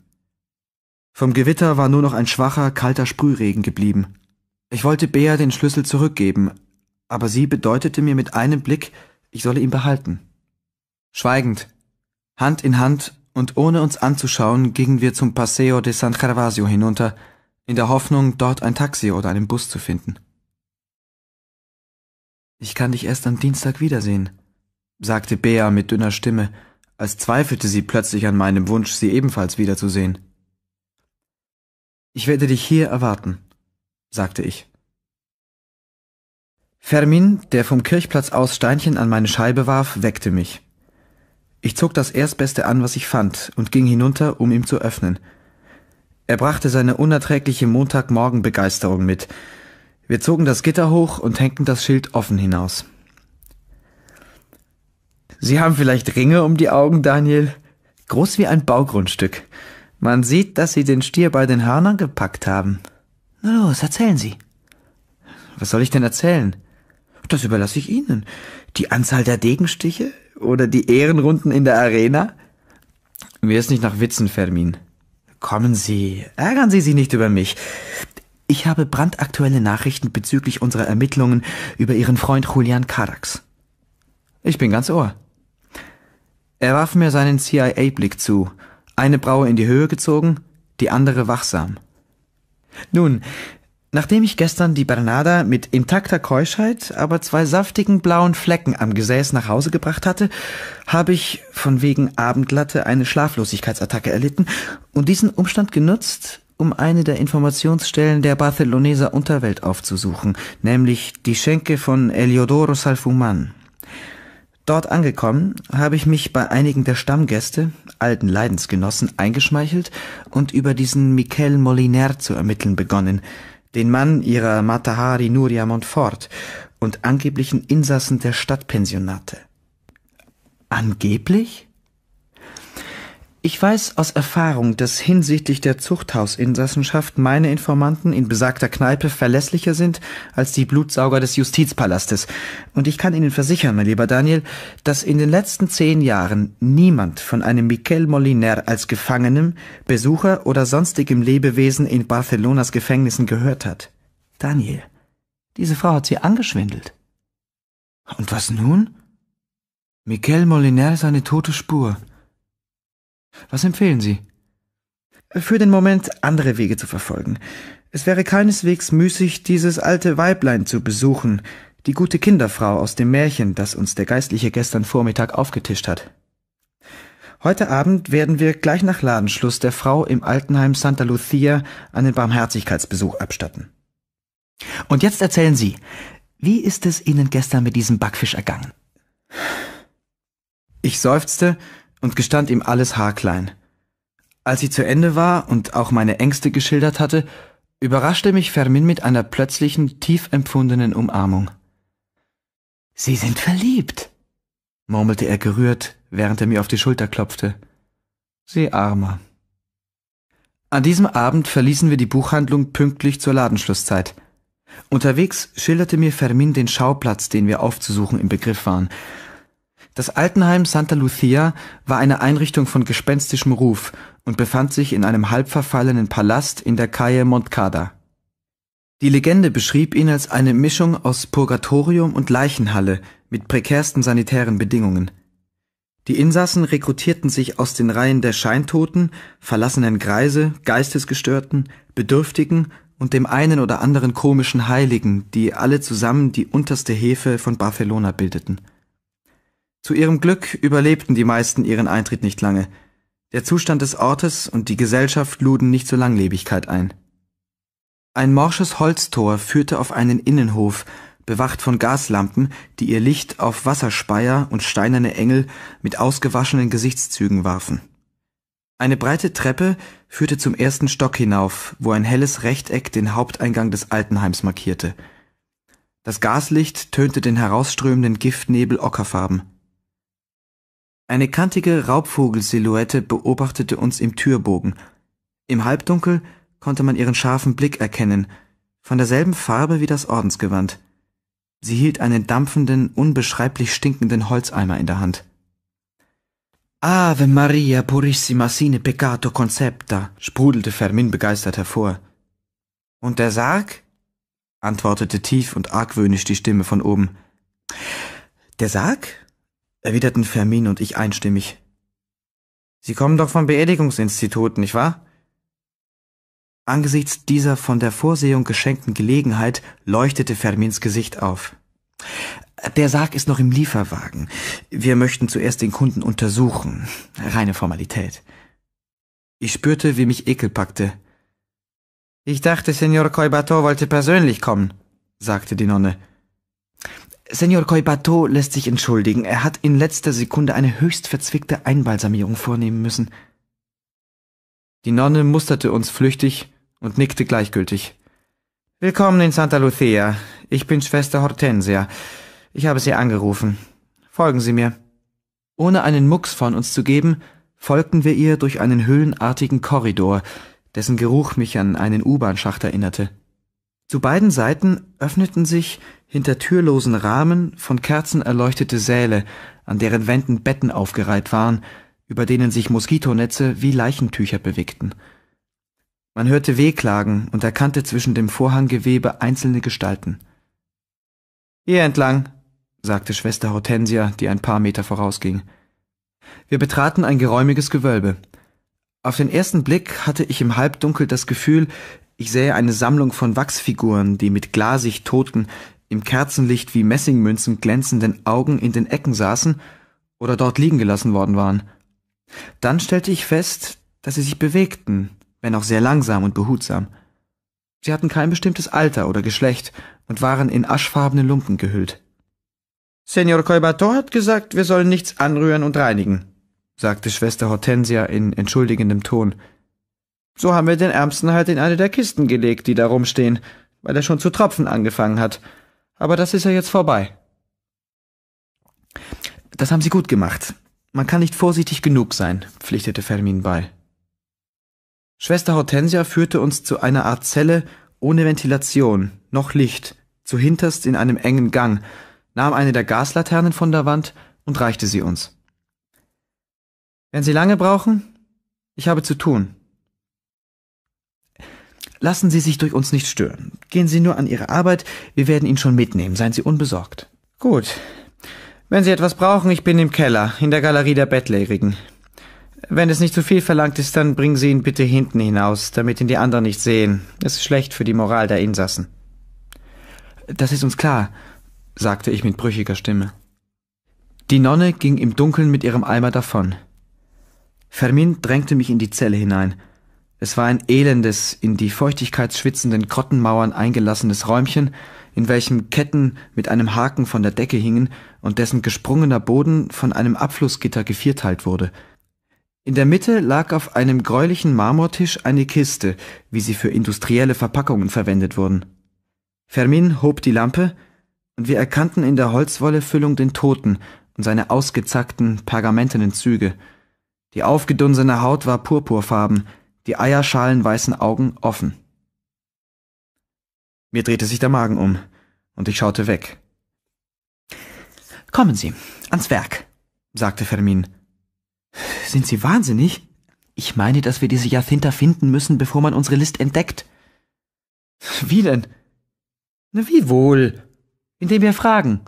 Vom Gewitter war nur noch ein schwacher, kalter Sprühregen geblieben. Ich wollte Bea den Schlüssel zurückgeben, aber sie bedeutete mir mit einem Blick, ich solle ihn behalten. Schweigend, Hand in Hand und ohne uns anzuschauen, gingen wir zum Paseo de San Gervasio hinunter, in der Hoffnung, dort ein Taxi oder einen Bus zu finden. Ich kann dich erst am Dienstag wiedersehen, sagte Bea mit dünner Stimme, als zweifelte sie plötzlich an meinem Wunsch, sie ebenfalls wiederzusehen. Ich werde dich hier erwarten, sagte ich. Fermin, der vom Kirchplatz aus Steinchen an meine Scheibe warf, weckte mich. Ich zog das Erstbeste an, was ich fand, und ging hinunter, um ihm zu öffnen. Er brachte seine unerträgliche Montagmorgenbegeisterung mit, wir zogen das Gitter hoch und hängten das Schild offen hinaus. Sie haben vielleicht Ringe um die Augen, Daniel? Groß wie ein Baugrundstück. Man sieht, dass Sie den Stier bei den Hörnern gepackt haben. Na los, erzählen Sie. Was soll ich denn erzählen? Das überlasse ich Ihnen. Die Anzahl der Degenstiche oder die Ehrenrunden in der Arena? Mir ist nicht nach Witzen, Fermin. Kommen Sie, ärgern Sie sich nicht über mich. Ich habe brandaktuelle Nachrichten bezüglich unserer Ermittlungen über Ihren Freund Julian Carax. Ich bin ganz ohr. Er warf mir seinen CIA-Blick zu, eine Braue in die Höhe gezogen, die andere wachsam. Nun, nachdem ich gestern die Bernada mit intakter Keuschheit, aber zwei saftigen blauen Flecken am Gesäß nach Hause gebracht hatte, habe ich von wegen Abendlatte eine Schlaflosigkeitsattacke erlitten und diesen Umstand genutzt, um eine der Informationsstellen der Barceloneser Unterwelt aufzusuchen, nämlich die Schenke von Eliodoro Salfuman. Dort angekommen, habe ich mich bei einigen der Stammgäste, alten Leidensgenossen, eingeschmeichelt und über diesen Miquel Moliner zu ermitteln begonnen, den Mann ihrer Matahari Nuria Montfort und angeblichen Insassen der Stadtpensionate. Angeblich? Ich weiß aus Erfahrung, dass hinsichtlich der Zuchthausinsassenschaft meine Informanten in besagter Kneipe verlässlicher sind als die Blutsauger des Justizpalastes. Und ich kann Ihnen versichern, mein lieber Daniel, dass in den letzten zehn Jahren niemand von einem Miquel Moliner als Gefangenem, Besucher oder sonstigem Lebewesen in Barcelonas Gefängnissen gehört hat. Daniel, diese Frau hat sie angeschwindelt. Und was nun? Miquel Moliner ist eine tote Spur. Was empfehlen Sie? Für den Moment andere Wege zu verfolgen. Es wäre keineswegs müßig, dieses alte Weiblein zu besuchen, die gute Kinderfrau aus dem Märchen, das uns der Geistliche gestern Vormittag aufgetischt hat. Heute Abend werden wir gleich nach Ladenschluss der Frau im Altenheim Santa Lucia einen Barmherzigkeitsbesuch abstatten. Und jetzt erzählen Sie, wie ist es Ihnen gestern mit diesem Backfisch ergangen? Ich seufzte und gestand ihm alles haarklein. Als sie zu Ende war und auch meine Ängste geschildert hatte, überraschte mich Fermin mit einer plötzlichen, tief empfundenen Umarmung. Sie sind verliebt, murmelte er gerührt, während er mir auf die Schulter klopfte. Sie armer. An diesem Abend verließen wir die Buchhandlung pünktlich zur Ladenschlusszeit. Unterwegs schilderte mir Fermin den Schauplatz, den wir aufzusuchen im Begriff waren, das Altenheim Santa Lucia war eine Einrichtung von gespenstischem Ruf und befand sich in einem halbverfallenen Palast in der Calle Montcada. Die Legende beschrieb ihn als eine Mischung aus Purgatorium und Leichenhalle mit prekärsten sanitären Bedingungen. Die Insassen rekrutierten sich aus den Reihen der Scheintoten, verlassenen Greise, Geistesgestörten, Bedürftigen und dem einen oder anderen komischen Heiligen, die alle zusammen die unterste Hefe von Barcelona bildeten zu ihrem Glück überlebten die meisten ihren Eintritt nicht lange. Der Zustand des Ortes und die Gesellschaft luden nicht zur Langlebigkeit ein. Ein morsches Holztor führte auf einen Innenhof, bewacht von Gaslampen, die ihr Licht auf Wasserspeier und steinerne Engel mit ausgewaschenen Gesichtszügen warfen. Eine breite Treppe führte zum ersten Stock hinauf, wo ein helles Rechteck den Haupteingang des Altenheims markierte. Das Gaslicht tönte den herausströmenden Giftnebel ockerfarben. Eine kantige Raubvogelsilhouette beobachtete uns im Türbogen. Im Halbdunkel konnte man ihren scharfen Blick erkennen, von derselben Farbe wie das Ordensgewand. Sie hielt einen dampfenden, unbeschreiblich stinkenden Holzeimer in der Hand. Ave Maria Purissima sine peccato concepta, sprudelte Fermin begeistert hervor. Und der Sarg? antwortete tief und argwöhnisch die Stimme von oben. Der Sarg? erwiderten Fermin und ich einstimmig. Sie kommen doch vom Beerdigungsinstitut, nicht wahr? Angesichts dieser von der Vorsehung geschenkten Gelegenheit leuchtete Fermins Gesicht auf. Der Sarg ist noch im Lieferwagen. Wir möchten zuerst den Kunden untersuchen. Reine Formalität. Ich spürte, wie mich Ekel packte. Ich dachte, Senor Coibato wollte persönlich kommen, sagte die Nonne. Senor Coibato lässt sich entschuldigen. Er hat in letzter Sekunde eine höchst verzwickte Einbalsamierung vornehmen müssen. Die Nonne musterte uns flüchtig und nickte gleichgültig. Willkommen in Santa Lucia. Ich bin Schwester Hortensia. Ich habe Sie angerufen. Folgen Sie mir. Ohne einen Mucks von uns zu geben, folgten wir ihr durch einen höhlenartigen Korridor, dessen Geruch mich an einen U-Bahn-Schacht erinnerte. Zu beiden Seiten öffneten sich hinter türlosen Rahmen von Kerzen erleuchtete Säle, an deren Wänden Betten aufgereiht waren, über denen sich Moskitonetze wie Leichentücher bewegten. Man hörte Wehklagen und erkannte zwischen dem Vorhanggewebe einzelne Gestalten. Hier entlang, sagte Schwester Hortensia, die ein paar Meter vorausging. Wir betraten ein geräumiges Gewölbe. Auf den ersten Blick hatte ich im Halbdunkel das Gefühl, ich sähe eine Sammlung von Wachsfiguren, die mit glasig toten, im Kerzenlicht wie Messingmünzen glänzenden Augen in den Ecken saßen oder dort liegen gelassen worden waren. Dann stellte ich fest, dass sie sich bewegten, wenn auch sehr langsam und behutsam. Sie hatten kein bestimmtes Alter oder Geschlecht und waren in aschfarbene Lumpen gehüllt. Senor Colbator hat gesagt, wir sollen nichts anrühren und reinigen, sagte Schwester Hortensia in entschuldigendem Ton. So haben wir den Ärmsten halt in eine der Kisten gelegt, die da rumstehen, weil er schon zu tropfen angefangen hat. Aber das ist ja jetzt vorbei. Das haben Sie gut gemacht. Man kann nicht vorsichtig genug sein, pflichtete Fermin bei. Schwester Hortensia führte uns zu einer Art Zelle ohne Ventilation, noch Licht, zuhinterst in einem engen Gang, nahm eine der Gaslaternen von der Wand und reichte sie uns. Werden Sie lange brauchen, ich habe zu tun. Lassen Sie sich durch uns nicht stören. Gehen Sie nur an Ihre Arbeit, wir werden ihn schon mitnehmen, seien Sie unbesorgt. Gut. Wenn Sie etwas brauchen, ich bin im Keller, in der Galerie der Bettlägerigen. Wenn es nicht zu viel verlangt ist, dann bringen Sie ihn bitte hinten hinaus, damit ihn die anderen nicht sehen. Es ist schlecht für die Moral der Insassen. Das ist uns klar, sagte ich mit brüchiger Stimme. Die Nonne ging im Dunkeln mit ihrem Eimer davon. Fermin drängte mich in die Zelle hinein. Es war ein elendes, in die Feuchtigkeit schwitzenden Grottenmauern eingelassenes Räumchen, in welchem Ketten mit einem Haken von der Decke hingen und dessen gesprungener Boden von einem Abflussgitter gevierteilt wurde. In der Mitte lag auf einem gräulichen Marmortisch eine Kiste, wie sie für industrielle Verpackungen verwendet wurden. Fermin hob die Lampe, und wir erkannten in der Holzwollefüllung den Toten und seine ausgezackten, pergamentenen Züge. Die aufgedunsene Haut war purpurfarben, die eierschalenweißen Augen offen. Mir drehte sich der Magen um, und ich schaute weg. Kommen Sie, ans Werk, sagte Fermin. Sind Sie wahnsinnig? Ich meine, dass wir diese Jathinter finden müssen, bevor man unsere List entdeckt. Wie denn? Na, wie wohl? Indem wir fragen.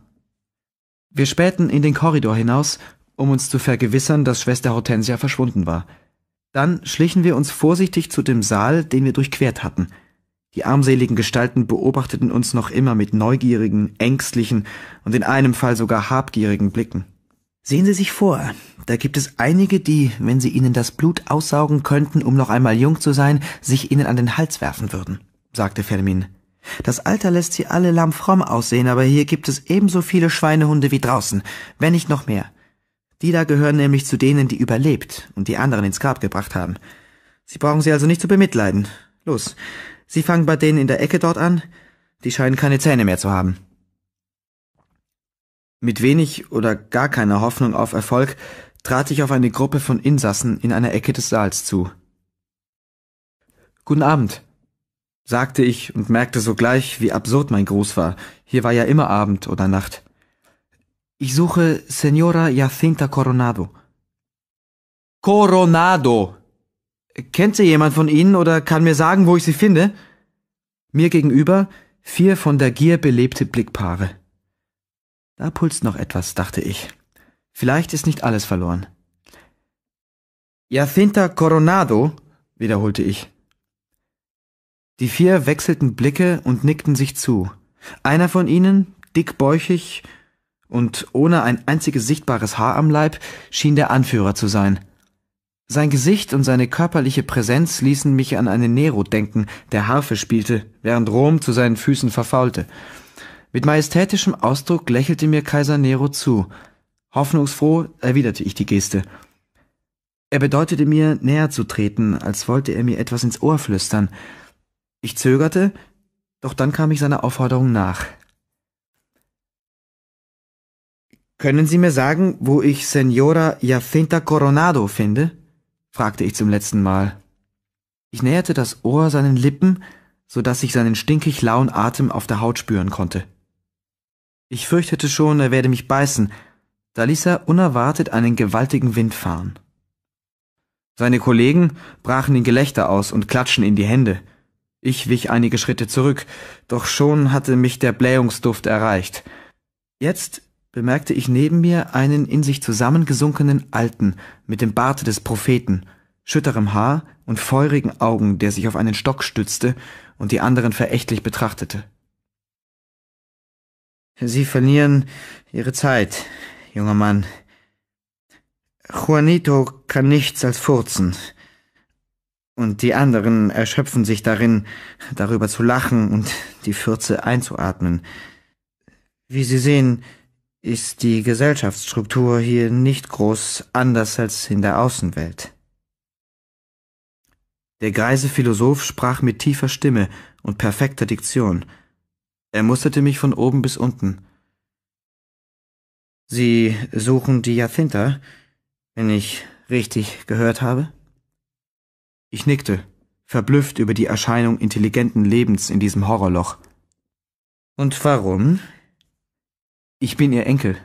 Wir spähten in den Korridor hinaus, um uns zu vergewissern, dass Schwester Hortensia verschwunden war. Dann schlichen wir uns vorsichtig zu dem Saal, den wir durchquert hatten. Die armseligen Gestalten beobachteten uns noch immer mit neugierigen, ängstlichen und in einem Fall sogar habgierigen Blicken. Sehen Sie sich vor, da gibt es einige, die, wenn sie ihnen das Blut aussaugen könnten, um noch einmal jung zu sein, sich ihnen an den Hals werfen würden, sagte Fermin. Das Alter lässt sie alle lammfromm aussehen, aber hier gibt es ebenso viele Schweinehunde wie draußen, wenn nicht noch mehr. Die da gehören nämlich zu denen, die überlebt und die anderen ins Grab gebracht haben. Sie brauchen sie also nicht zu bemitleiden. Los, Sie fangen bei denen in der Ecke dort an, die scheinen keine Zähne mehr zu haben. Mit wenig oder gar keiner Hoffnung auf Erfolg trat ich auf eine Gruppe von Insassen in einer Ecke des Saals zu. Guten Abend, sagte ich und merkte sogleich, wie absurd mein Gruß war. Hier war ja immer Abend oder Nacht. Ich suche Senora Jacinta Coronado. Coronado! Kennt sie jemand von Ihnen oder kann mir sagen, wo ich sie finde? Mir gegenüber vier von der Gier belebte Blickpaare. Da pulst noch etwas, dachte ich. Vielleicht ist nicht alles verloren. Jacinta Coronado, wiederholte ich. Die vier wechselten Blicke und nickten sich zu. Einer von ihnen, dickbäuchig, und ohne ein einziges sichtbares Haar am Leib schien der Anführer zu sein. Sein Gesicht und seine körperliche Präsenz ließen mich an einen Nero denken, der Harfe spielte, während Rom zu seinen Füßen verfaulte. Mit majestätischem Ausdruck lächelte mir Kaiser Nero zu. Hoffnungsfroh erwiderte ich die Geste. Er bedeutete mir, näher zu treten, als wollte er mir etwas ins Ohr flüstern. Ich zögerte, doch dann kam ich seiner Aufforderung nach. Können Sie mir sagen, wo ich Senora Jacinta Coronado finde? fragte ich zum letzten Mal. Ich näherte das Ohr seinen Lippen, so dass ich seinen stinkig lauen Atem auf der Haut spüren konnte. Ich fürchtete schon, er werde mich beißen, da ließ er unerwartet einen gewaltigen Wind fahren. Seine Kollegen brachen in Gelächter aus und klatschen in die Hände. Ich wich einige Schritte zurück, doch schon hatte mich der Blähungsduft erreicht. Jetzt bemerkte ich neben mir einen in sich zusammengesunkenen Alten mit dem Bart des Propheten, schütterem Haar und feurigen Augen, der sich auf einen Stock stützte und die anderen verächtlich betrachtete. Sie verlieren Ihre Zeit, junger Mann. Juanito kann nichts als furzen. Und die anderen erschöpfen sich darin, darüber zu lachen und die Fürze einzuatmen. Wie Sie sehen, ist die Gesellschaftsstruktur hier nicht groß anders als in der Außenwelt. Der greise Philosoph sprach mit tiefer Stimme und perfekter Diktion. Er musterte mich von oben bis unten. Sie suchen die Jacinta, wenn ich richtig gehört habe? Ich nickte, verblüfft über die Erscheinung intelligenten Lebens in diesem Horrorloch. Und warum ich bin ihr Enkel.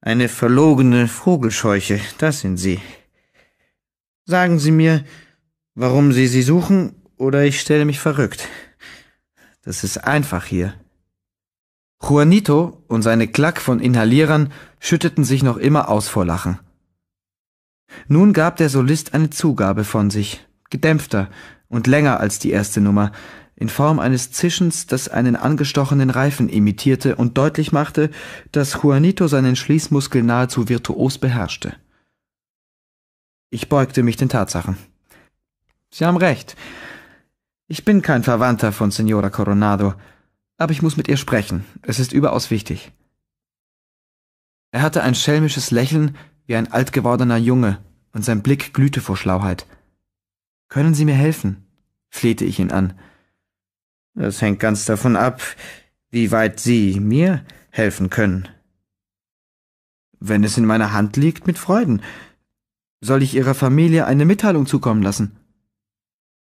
Eine verlogene Vogelscheuche, das sind Sie. Sagen Sie mir, warum Sie sie suchen, oder ich stelle mich verrückt. Das ist einfach hier. Juanito und seine Klack von Inhalierern schütteten sich noch immer aus vor Lachen. Nun gab der Solist eine Zugabe von sich, gedämpfter und länger als die erste Nummer, in Form eines Zischens, das einen angestochenen Reifen imitierte und deutlich machte, dass Juanito seinen Schließmuskel nahezu virtuos beherrschte. Ich beugte mich den Tatsachen. Sie haben recht. Ich bin kein Verwandter von Senora Coronado, aber ich muss mit ihr sprechen. Es ist überaus wichtig. Er hatte ein schelmisches Lächeln wie ein altgewordener Junge, und sein Blick glühte vor Schlauheit. Können Sie mir helfen? flehte ich ihn an. Es hängt ganz davon ab, wie weit Sie mir helfen können. Wenn es in meiner Hand liegt, mit Freuden. Soll ich Ihrer Familie eine Mitteilung zukommen lassen?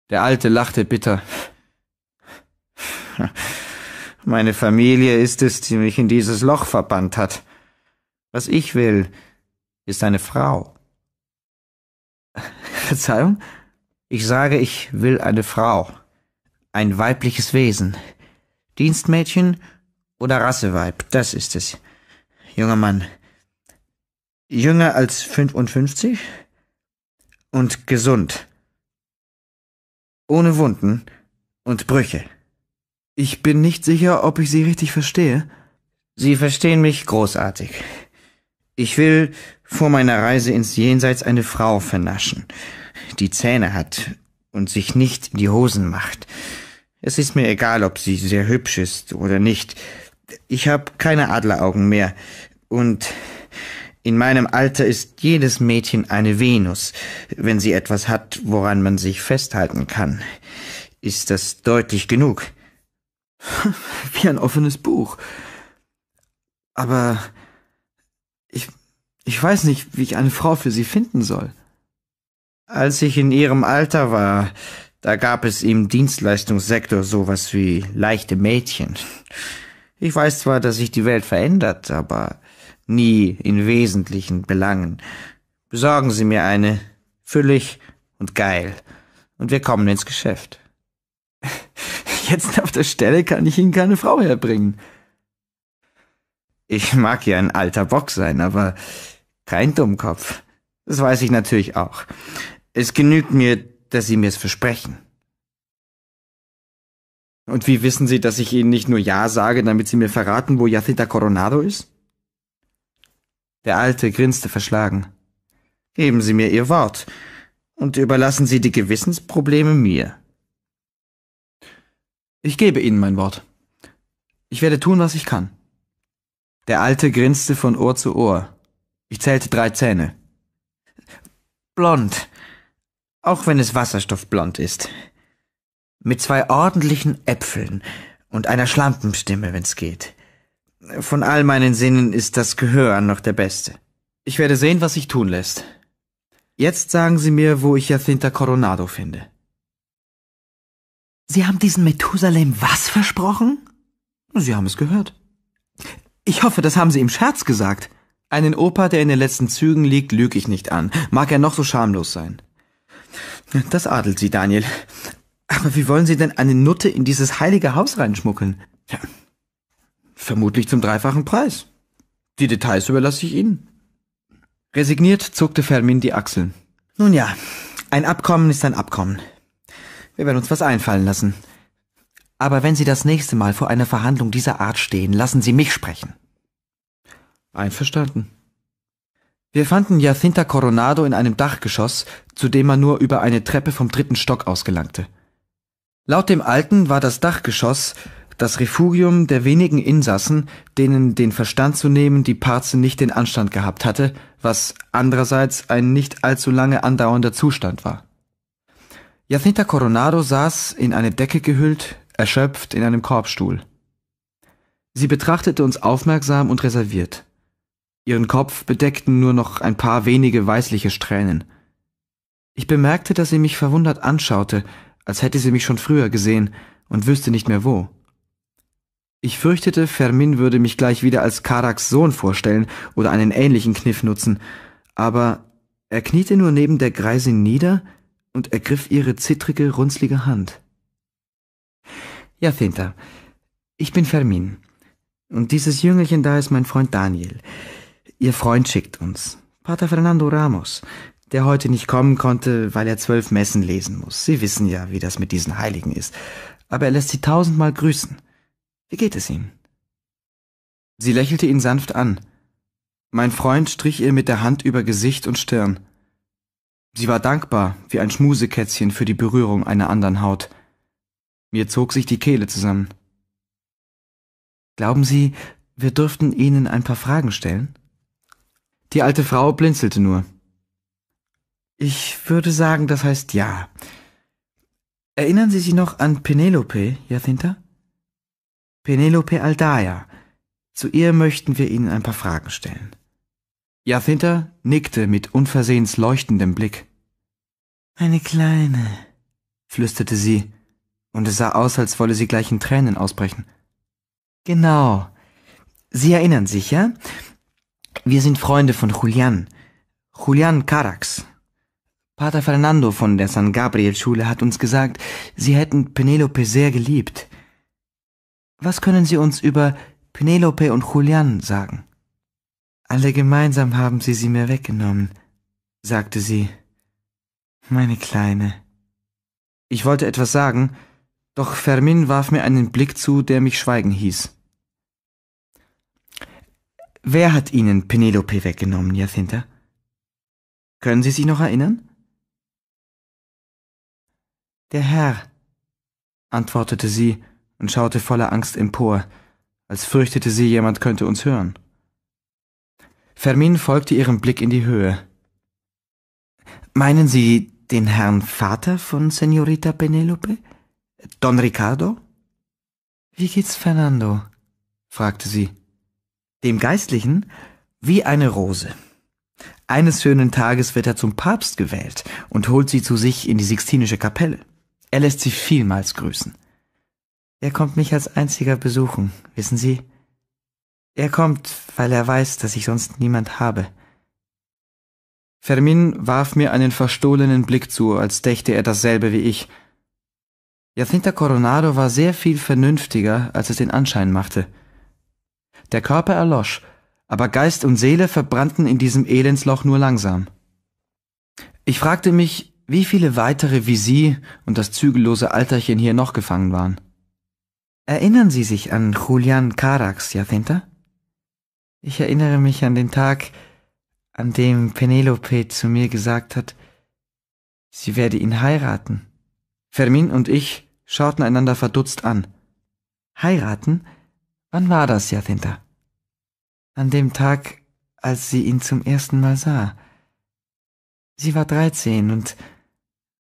Der Alte lachte bitter. Meine Familie ist es, die mich in dieses Loch verbannt hat. Was ich will, ist eine Frau. Verzeihung? Ich sage, ich will eine Frau ein weibliches Wesen. Dienstmädchen oder Rasseweib, das ist es. Junger Mann. Jünger als 55 und gesund. Ohne Wunden und Brüche. Ich bin nicht sicher, ob ich Sie richtig verstehe. Sie verstehen mich großartig. Ich will vor meiner Reise ins Jenseits eine Frau vernaschen, die Zähne hat, und sich nicht in die Hosen macht. Es ist mir egal, ob sie sehr hübsch ist oder nicht. Ich habe keine Adleraugen mehr. Und in meinem Alter ist jedes Mädchen eine Venus, wenn sie etwas hat, woran man sich festhalten kann. Ist das deutlich genug? Wie ein offenes Buch. Aber ich, ich weiß nicht, wie ich eine Frau für sie finden soll. Als ich in ihrem Alter war, da gab es im Dienstleistungssektor sowas wie leichte Mädchen. Ich weiß zwar, dass sich die Welt verändert, aber nie in wesentlichen Belangen. Besorgen Sie mir eine, füllig und geil, und wir kommen ins Geschäft. Jetzt auf der Stelle kann ich Ihnen keine Frau herbringen. Ich mag ja ein alter Bock sein, aber kein Dummkopf. Das weiß ich natürlich auch. Es genügt mir, dass Sie mir es versprechen. Und wie wissen Sie, dass ich Ihnen nicht nur Ja sage, damit Sie mir verraten, wo Jacinta Coronado ist? Der Alte grinste verschlagen. Geben Sie mir Ihr Wort und überlassen Sie die Gewissensprobleme mir. Ich gebe Ihnen mein Wort. Ich werde tun, was ich kann. Der Alte grinste von Ohr zu Ohr. Ich zählte drei Zähne. Blond, auch wenn es wasserstoffblond ist. Mit zwei ordentlichen Äpfeln und einer Schlampenstimme, wenn's geht. Von all meinen Sinnen ist das Gehör noch der beste. Ich werde sehen, was sich tun lässt. Jetzt sagen Sie mir, wo ich Jacinta Coronado finde. Sie haben diesen Methusalem was versprochen? Sie haben es gehört. Ich hoffe, das haben Sie im Scherz gesagt. Einen Opa, der in den letzten Zügen liegt, lüg ich nicht an. Mag er noch so schamlos sein. Das adelt Sie, Daniel. Aber wie wollen Sie denn eine Nutte in dieses heilige Haus reinschmuggeln? Ja, vermutlich zum dreifachen Preis. Die Details überlasse ich Ihnen. Resigniert zuckte Fermin die Achseln. Nun ja, ein Abkommen ist ein Abkommen. Wir werden uns was einfallen lassen. Aber wenn Sie das nächste Mal vor einer Verhandlung dieser Art stehen, lassen Sie mich sprechen. Einverstanden. Wir fanden Jacinta Coronado in einem Dachgeschoss, zu dem man nur über eine Treppe vom dritten Stock ausgelangte. Laut dem Alten war das Dachgeschoss das Refugium der wenigen Insassen, denen den Verstand zu nehmen die Parze nicht den Anstand gehabt hatte, was andererseits ein nicht allzu lange andauernder Zustand war. Jacinta Coronado saß, in eine Decke gehüllt, erschöpft in einem Korbstuhl. Sie betrachtete uns aufmerksam und reserviert. Ihren Kopf bedeckten nur noch ein paar wenige weißliche Strähnen. Ich bemerkte, dass sie mich verwundert anschaute, als hätte sie mich schon früher gesehen und wüsste nicht mehr wo. Ich fürchtete, Fermin würde mich gleich wieder als Karaks Sohn vorstellen oder einen ähnlichen Kniff nutzen, aber er kniete nur neben der Greisin nieder und ergriff ihre zittrige, runzlige Hand. Jacinta, ich bin Fermin, und dieses Jüngelchen da ist mein Freund Daniel. Ihr Freund schickt uns. Pater Fernando Ramos, der heute nicht kommen konnte, weil er zwölf Messen lesen muss. Sie wissen ja, wie das mit diesen Heiligen ist. Aber er lässt sie tausendmal grüßen. Wie geht es ihm? Sie lächelte ihn sanft an. Mein Freund strich ihr mit der Hand über Gesicht und Stirn. Sie war dankbar, wie ein Schmusekätzchen für die Berührung einer anderen Haut. Mir zog sich die Kehle zusammen. Glauben Sie, wir dürften Ihnen ein paar Fragen stellen? Die alte Frau blinzelte nur. Ich würde sagen, das heißt ja. Erinnern Sie sich noch an Penelope, Jathinta? Penelope Aldaya. Zu ihr möchten wir Ihnen ein paar Fragen stellen. Jathinta nickte mit unversehens leuchtendem Blick. Eine kleine, flüsterte sie, und es sah aus, als wolle sie gleich in Tränen ausbrechen. Genau. Sie erinnern sich, ja? Wir sind Freunde von Julian. Julian Carax. Pater Fernando von der San Gabriel Schule hat uns gesagt, Sie hätten Penelope sehr geliebt. Was können Sie uns über Penelope und Julian sagen? Alle gemeinsam haben sie sie mir weggenommen, sagte sie. Meine Kleine. Ich wollte etwas sagen, doch Fermin warf mir einen Blick zu, der mich schweigen hieß. Wer hat Ihnen Penelope weggenommen, Jacinta? Können Sie sich noch erinnern? Der Herr, antwortete sie und schaute voller Angst empor, als fürchtete sie, jemand könnte uns hören. Fermin folgte ihrem Blick in die Höhe. Meinen Sie den Herrn Vater von Senorita Penelope? Don Ricardo? Wie geht's Fernando? fragte sie dem Geistlichen, wie eine Rose. Eines schönen Tages wird er zum Papst gewählt und holt sie zu sich in die Sixtinische Kapelle. Er lässt sie vielmals grüßen. Er kommt mich als einziger besuchen, wissen Sie? Er kommt, weil er weiß, dass ich sonst niemand habe. Fermin warf mir einen verstohlenen Blick zu, als dächte er dasselbe wie ich. Jacinta Coronado war sehr viel vernünftiger, als es den Anschein machte. Der Körper erlosch, aber Geist und Seele verbrannten in diesem Elendsloch nur langsam. Ich fragte mich, wie viele weitere wie Sie und das zügellose Alterchen hier noch gefangen waren. Erinnern Sie sich an Julian Carax, Jacinta? Ich erinnere mich an den Tag, an dem Penelope zu mir gesagt hat, sie werde ihn heiraten. Fermin und ich schauten einander verdutzt an. Heiraten? Wann war das, Jacinta? An dem Tag, als sie ihn zum ersten Mal sah. Sie war dreizehn und,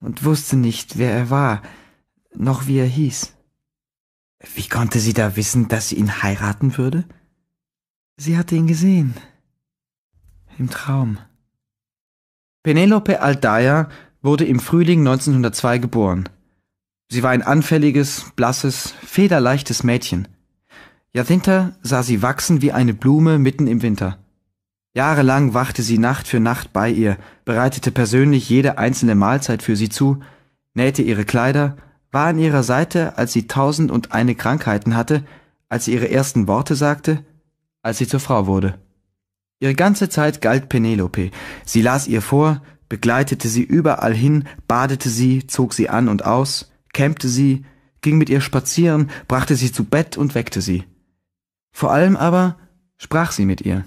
und wusste nicht, wer er war, noch wie er hieß. Wie konnte sie da wissen, dass sie ihn heiraten würde? Sie hatte ihn gesehen. Im Traum. Penelope Aldaya wurde im Frühling 1902 geboren. Sie war ein anfälliges, blasses, federleichtes Mädchen. Jahrzehnte sah sie wachsen wie eine Blume mitten im Winter. Jahrelang wachte sie Nacht für Nacht bei ihr, bereitete persönlich jede einzelne Mahlzeit für sie zu, nähte ihre Kleider, war an ihrer Seite, als sie tausend und eine Krankheiten hatte, als sie ihre ersten Worte sagte, als sie zur Frau wurde. Ihre ganze Zeit galt Penelope. Sie las ihr vor, begleitete sie überall hin, badete sie, zog sie an und aus, kämmte sie, ging mit ihr spazieren, brachte sie zu Bett und weckte sie. Vor allem aber sprach sie mit ihr.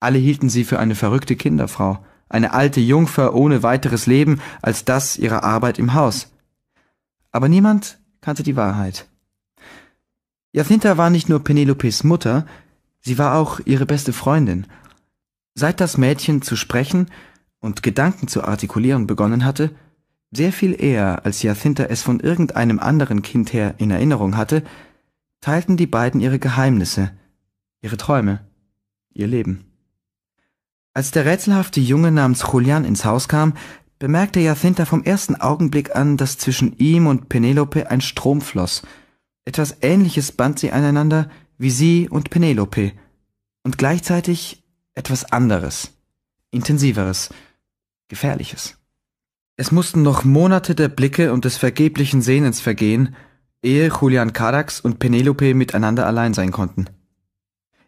Alle hielten sie für eine verrückte Kinderfrau, eine alte Jungfer ohne weiteres Leben als das ihrer Arbeit im Haus. Aber niemand kannte die Wahrheit. Jacinta war nicht nur Penelopes Mutter, sie war auch ihre beste Freundin. Seit das Mädchen zu sprechen und Gedanken zu artikulieren begonnen hatte, sehr viel eher, als Jacinta es von irgendeinem anderen Kind her in Erinnerung hatte, teilten die beiden ihre Geheimnisse, ihre Träume, ihr Leben. Als der rätselhafte Junge namens Julian ins Haus kam, bemerkte Jacinta vom ersten Augenblick an, dass zwischen ihm und Penelope ein Strom floss. Etwas Ähnliches band sie aneinander wie sie und Penelope, und gleichzeitig etwas anderes, intensiveres, gefährliches. Es mussten noch Monate der Blicke und des vergeblichen Sehnens vergehen, ehe Julian Kadax und Penelope miteinander allein sein konnten.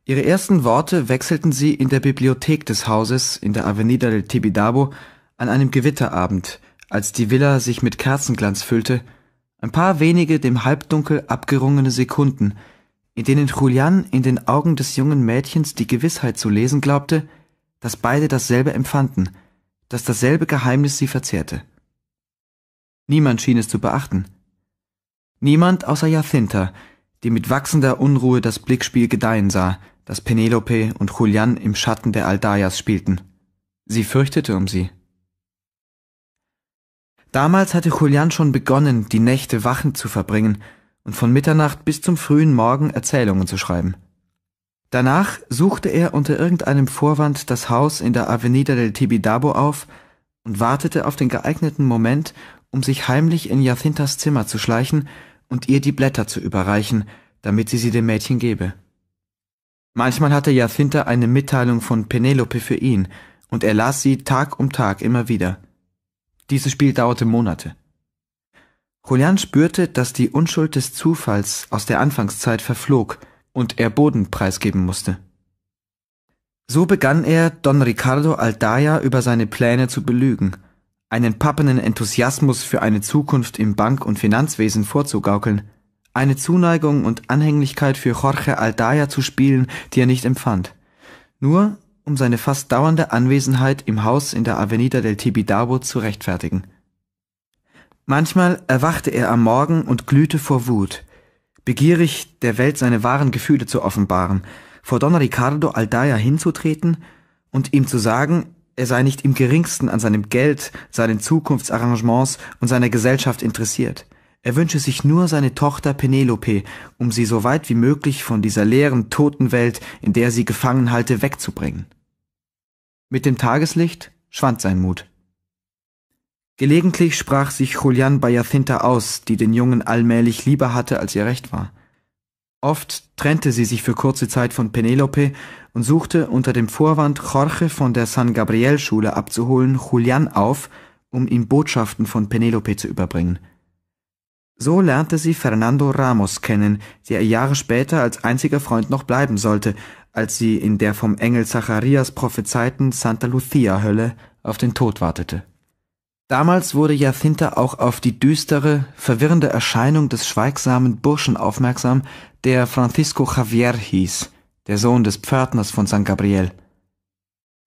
Ihre ersten Worte wechselten sie in der Bibliothek des Hauses in der Avenida del Tibidabo an einem Gewitterabend, als die Villa sich mit Kerzenglanz füllte, ein paar wenige dem Halbdunkel abgerungene Sekunden, in denen Julian in den Augen des jungen Mädchens die Gewissheit zu lesen glaubte, dass beide dasselbe empfanden, dass dasselbe Geheimnis sie verzehrte. Niemand schien es zu beachten, Niemand außer Jacinta, die mit wachsender Unruhe das Blickspiel gedeihen sah, das Penelope und Julian im Schatten der Aldayas spielten. Sie fürchtete um sie. Damals hatte Julian schon begonnen, die Nächte wachend zu verbringen und von Mitternacht bis zum frühen Morgen Erzählungen zu schreiben. Danach suchte er unter irgendeinem Vorwand das Haus in der Avenida del Tibidabo auf und wartete auf den geeigneten Moment, um sich heimlich in Jacintas Zimmer zu schleichen und ihr die Blätter zu überreichen, damit sie sie dem Mädchen gebe. Manchmal hatte Jacinta eine Mitteilung von Penelope für ihn, und er las sie Tag um Tag immer wieder. Dieses Spiel dauerte Monate. Julian spürte, dass die Unschuld des Zufalls aus der Anfangszeit verflog und er Boden preisgeben musste. So begann er, Don Ricardo Aldaya über seine Pläne zu belügen – einen pappenden Enthusiasmus für eine Zukunft im Bank- und Finanzwesen vorzugaukeln, eine Zuneigung und Anhänglichkeit für Jorge Aldaya zu spielen, die er nicht empfand. Nur um seine fast dauernde Anwesenheit im Haus in der Avenida del Tibidabo zu rechtfertigen. Manchmal erwachte er am Morgen und glühte vor Wut, begierig, der Welt seine wahren Gefühle zu offenbaren, vor Don Ricardo Aldaya hinzutreten und ihm zu sagen, er sei nicht im geringsten an seinem Geld, seinen Zukunftsarrangements und seiner Gesellschaft interessiert. Er wünsche sich nur seine Tochter Penelope, um sie so weit wie möglich von dieser leeren toten Welt, in der sie gefangen halte, wegzubringen. Mit dem Tageslicht schwand sein Mut. Gelegentlich sprach sich Julian bei Jacinta aus, die den Jungen allmählich lieber hatte, als ihr recht war. Oft trennte sie sich für kurze Zeit von Penelope und suchte unter dem Vorwand, Jorge von der San Gabriel-Schule abzuholen, Julian auf, um ihm Botschaften von Penelope zu überbringen. So lernte sie Fernando Ramos kennen, der Jahre später als einziger Freund noch bleiben sollte, als sie in der vom Engel Zacharias prophezeiten Santa Lucia Hölle auf den Tod wartete Damals wurde Jacinta auch auf die düstere, verwirrende Erscheinung des schweigsamen Burschen aufmerksam, der Francisco Javier hieß, der Sohn des Pförtners von San Gabriel.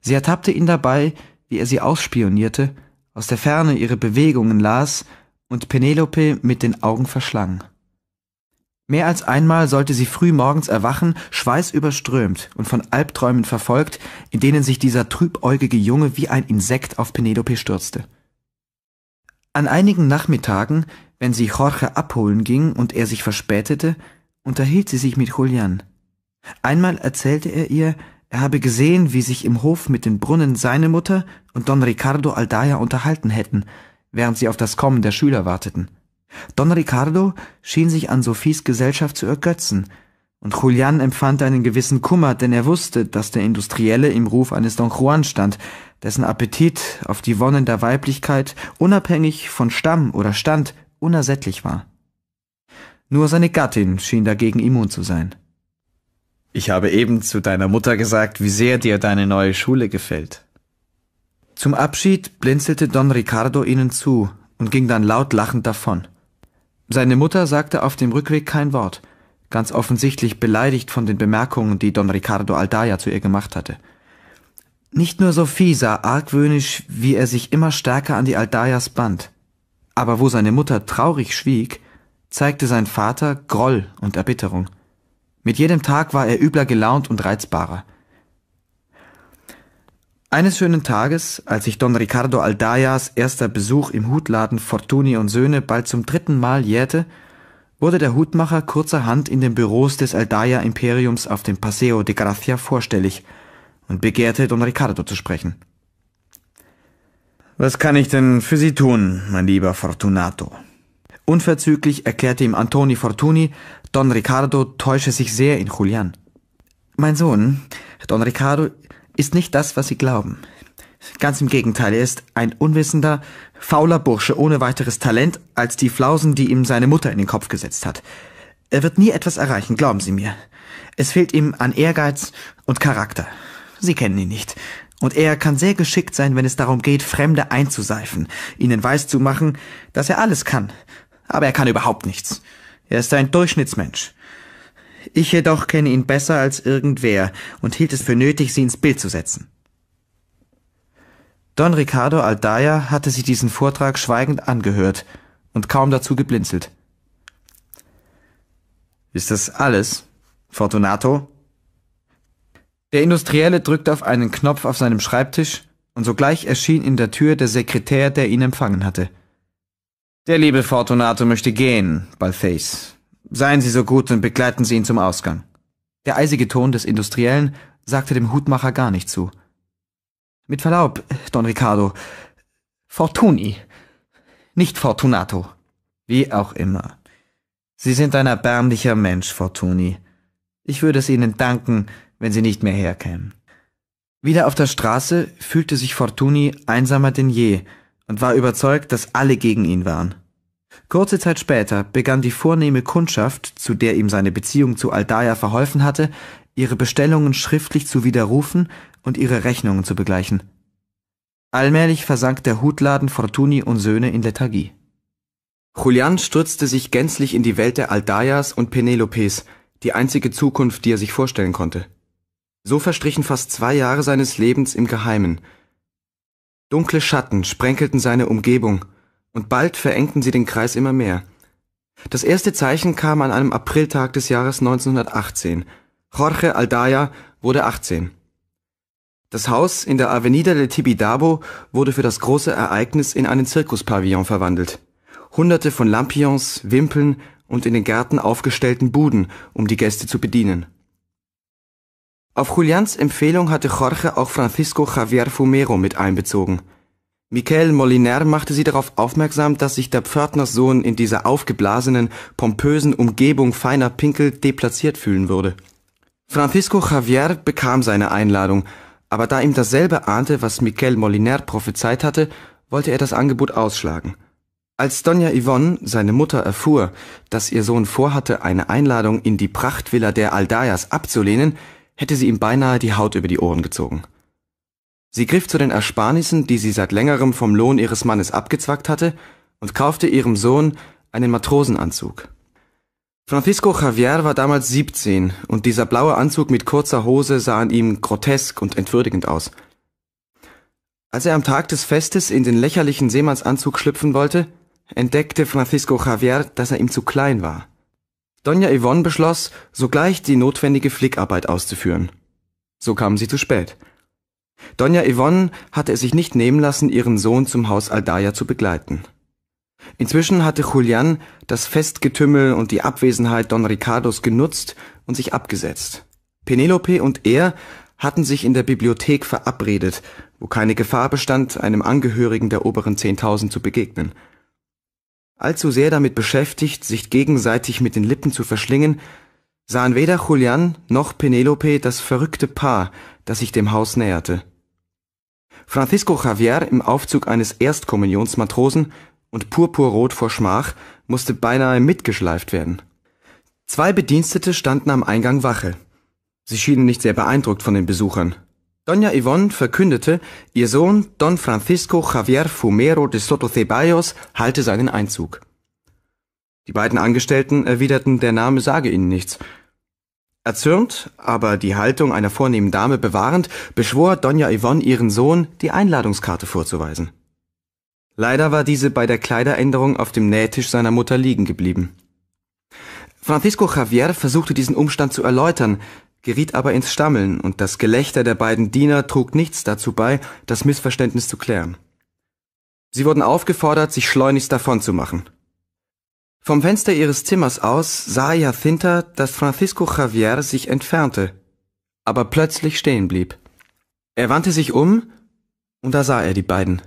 Sie ertappte ihn dabei, wie er sie ausspionierte, aus der Ferne ihre Bewegungen las und Penelope mit den Augen verschlang. Mehr als einmal sollte sie früh morgens erwachen, schweißüberströmt und von Albträumen verfolgt, in denen sich dieser trübäugige Junge wie ein Insekt auf Penelope stürzte. An einigen Nachmittagen, wenn sie Jorge abholen ging und er sich verspätete, unterhielt sie sich mit Julian. Einmal erzählte er ihr, er habe gesehen, wie sich im Hof mit den Brunnen seine Mutter und Don Ricardo Aldaya unterhalten hätten, während sie auf das Kommen der Schüler warteten. Don Ricardo schien sich an Sophies Gesellschaft zu ergötzen, und Julian empfand einen gewissen Kummer, denn er wusste, dass der Industrielle im Ruf eines Don Juan stand, dessen Appetit auf die Wonnen der Weiblichkeit unabhängig von Stamm oder Stand unersättlich war. Nur seine Gattin schien dagegen immun zu sein. Ich habe eben zu deiner Mutter gesagt, wie sehr dir deine neue Schule gefällt. Zum Abschied blinzelte Don Ricardo ihnen zu und ging dann laut lachend davon. Seine Mutter sagte auf dem Rückweg kein Wort, ganz offensichtlich beleidigt von den Bemerkungen, die Don Ricardo Aldaya zu ihr gemacht hatte. Nicht nur Sophie sah argwöhnisch, wie er sich immer stärker an die Aldayas band. Aber wo seine Mutter traurig schwieg, zeigte sein Vater Groll und Erbitterung. Mit jedem Tag war er übler gelaunt und reizbarer. Eines schönen Tages, als sich Don Ricardo Aldayas erster Besuch im Hutladen Fortuni und Söhne bald zum dritten Mal jährte, wurde der Hutmacher kurzerhand in den Büros des Aldaya imperiums auf dem Paseo de Gracia vorstellig und begehrte, Don Ricardo zu sprechen. Was kann ich denn für Sie tun, mein lieber Fortunato? Unverzüglich erklärte ihm Antoni Fortuni, Don Ricardo täusche sich sehr in Julian. Mein Sohn, Don Ricardo, ist nicht das, was Sie glauben. Ganz im Gegenteil, er ist ein unwissender, fauler Bursche ohne weiteres Talent als die Flausen, die ihm seine Mutter in den Kopf gesetzt hat. Er wird nie etwas erreichen, glauben Sie mir. Es fehlt ihm an Ehrgeiz und Charakter. Sie kennen ihn nicht. Und er kann sehr geschickt sein, wenn es darum geht, Fremde einzuseifen, ihnen weiszumachen, dass er alles kann. Aber er kann überhaupt nichts. Er ist ein Durchschnittsmensch. Ich jedoch kenne ihn besser als irgendwer und hielt es für nötig, sie ins Bild zu setzen. Don Ricardo Aldaya hatte sich diesen Vortrag schweigend angehört und kaum dazu geblinzelt. Ist das alles, Fortunato? Der Industrielle drückte auf einen Knopf auf seinem Schreibtisch, und sogleich erschien in der Tür der Sekretär, der ihn empfangen hatte. Der liebe Fortunato möchte gehen, Balface. Seien Sie so gut und begleiten Sie ihn zum Ausgang. Der eisige Ton des Industriellen sagte dem Hutmacher gar nicht zu. Mit Verlaub, Don Ricardo. Fortuni. Nicht Fortunato. Wie auch immer. Sie sind ein erbärmlicher Mensch, Fortuni. Ich würde es Ihnen danken, wenn Sie nicht mehr herkämen. Wieder auf der Straße fühlte sich Fortuni einsamer denn je und war überzeugt, dass alle gegen ihn waren. Kurze Zeit später begann die vornehme Kundschaft, zu der ihm seine Beziehung zu Aldaya verholfen hatte, ihre Bestellungen schriftlich zu widerrufen und ihre Rechnungen zu begleichen. Allmählich versank der Hutladen Fortuni und Söhne in Lethargie. Julian stürzte sich gänzlich in die Welt der Aldayas und Penelopes, die einzige Zukunft, die er sich vorstellen konnte. So verstrichen fast zwei Jahre seines Lebens im Geheimen. Dunkle Schatten sprenkelten seine Umgebung, und bald verengten sie den Kreis immer mehr. Das erste Zeichen kam an einem Apriltag des Jahres 1918, Jorge Aldaya wurde 18. Das Haus in der Avenida del Tibidabo wurde für das große Ereignis in einen Zirkuspavillon verwandelt. Hunderte von Lampions, Wimpeln und in den Gärten aufgestellten Buden, um die Gäste zu bedienen. Auf Julians Empfehlung hatte Jorge auch Francisco Javier Fumero mit einbezogen. Michael Moliner machte sie darauf aufmerksam, dass sich der Pförtners Sohn in dieser aufgeblasenen, pompösen Umgebung feiner Pinkel deplatziert fühlen würde. Francisco Javier bekam seine Einladung, aber da ihm dasselbe ahnte, was Miquel Moliner prophezeit hatte, wollte er das Angebot ausschlagen. Als Dona Yvonne, seine Mutter, erfuhr, dass ihr Sohn vorhatte, eine Einladung in die Prachtvilla der Aldayas abzulehnen, hätte sie ihm beinahe die Haut über die Ohren gezogen. Sie griff zu den Ersparnissen, die sie seit längerem vom Lohn ihres Mannes abgezwackt hatte, und kaufte ihrem Sohn einen Matrosenanzug Francisco Javier war damals 17 und dieser blaue Anzug mit kurzer Hose sah an ihm grotesk und entwürdigend aus. Als er am Tag des Festes in den lächerlichen Seemannsanzug schlüpfen wollte, entdeckte Francisco Javier, dass er ihm zu klein war. Doña Yvonne beschloss, sogleich die notwendige Flickarbeit auszuführen. So kamen sie zu spät. Doña Yvonne hatte es sich nicht nehmen lassen, ihren Sohn zum Haus Aldaya zu begleiten. Inzwischen hatte Julian das Festgetümmel und die Abwesenheit Don Ricardos genutzt und sich abgesetzt. Penelope und er hatten sich in der Bibliothek verabredet, wo keine Gefahr bestand, einem Angehörigen der oberen Zehntausend zu begegnen. Allzu sehr damit beschäftigt, sich gegenseitig mit den Lippen zu verschlingen, sahen weder Julian noch Penelope das verrückte Paar, das sich dem Haus näherte. Francisco Javier im Aufzug eines Erstkommunionsmatrosen und purpurrot vor Schmach musste beinahe mitgeschleift werden. Zwei Bedienstete standen am Eingang Wache. Sie schienen nicht sehr beeindruckt von den Besuchern. Doña Yvonne verkündete, ihr Sohn Don Francisco Javier Fumero de Soto Ceballos halte seinen Einzug. Die beiden Angestellten erwiderten, der Name sage ihnen nichts. Erzürnt, aber die Haltung einer vornehmen Dame bewahrend, beschwor Doña Yvonne ihren Sohn, die Einladungskarte vorzuweisen. Leider war diese bei der Kleideränderung auf dem Nähtisch seiner Mutter liegen geblieben. Francisco Javier versuchte diesen Umstand zu erläutern, geriet aber ins Stammeln, und das Gelächter der beiden Diener trug nichts dazu bei, das Missverständnis zu klären. Sie wurden aufgefordert, sich schleunigst davonzumachen. Vom Fenster ihres Zimmers aus sah Jacinta, dass Francisco Javier sich entfernte, aber plötzlich stehen blieb. Er wandte sich um, und da sah er die beiden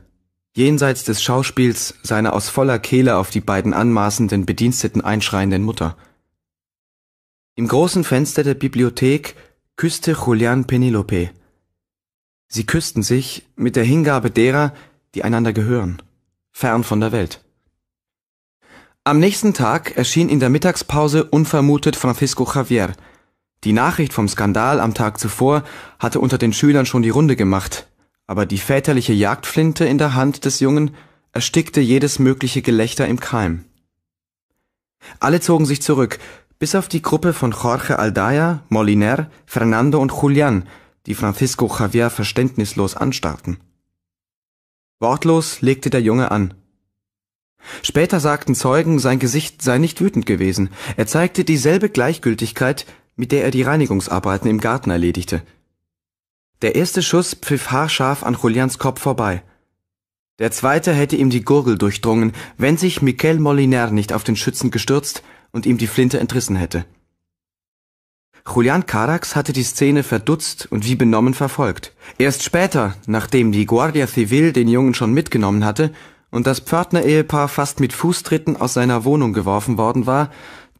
jenseits des Schauspiels seiner aus voller Kehle auf die beiden anmaßenden Bediensteten einschreienden Mutter. Im großen Fenster der Bibliothek küsste Julian Penelope. Sie küssten sich mit der Hingabe derer, die einander gehören, fern von der Welt. Am nächsten Tag erschien in der Mittagspause unvermutet Francisco Javier. Die Nachricht vom Skandal am Tag zuvor hatte unter den Schülern schon die Runde gemacht, aber die väterliche Jagdflinte in der Hand des Jungen erstickte jedes mögliche Gelächter im Keim. Alle zogen sich zurück, bis auf die Gruppe von Jorge Aldaya, Moliner, Fernando und Julian, die Francisco Javier verständnislos anstarrten. Wortlos legte der Junge an. Später sagten Zeugen, sein Gesicht sei nicht wütend gewesen. Er zeigte dieselbe Gleichgültigkeit, mit der er die Reinigungsarbeiten im Garten erledigte – der erste Schuss pfiff haarscharf an Julians Kopf vorbei. Der zweite hätte ihm die Gurgel durchdrungen, wenn sich Miquel Moliner nicht auf den Schützen gestürzt und ihm die Flinte entrissen hätte. Julian Carax hatte die Szene verdutzt und wie benommen verfolgt. Erst später, nachdem die Guardia Civil den Jungen schon mitgenommen hatte und das Pförtner-Ehepaar fast mit Fußtritten aus seiner Wohnung geworfen worden war,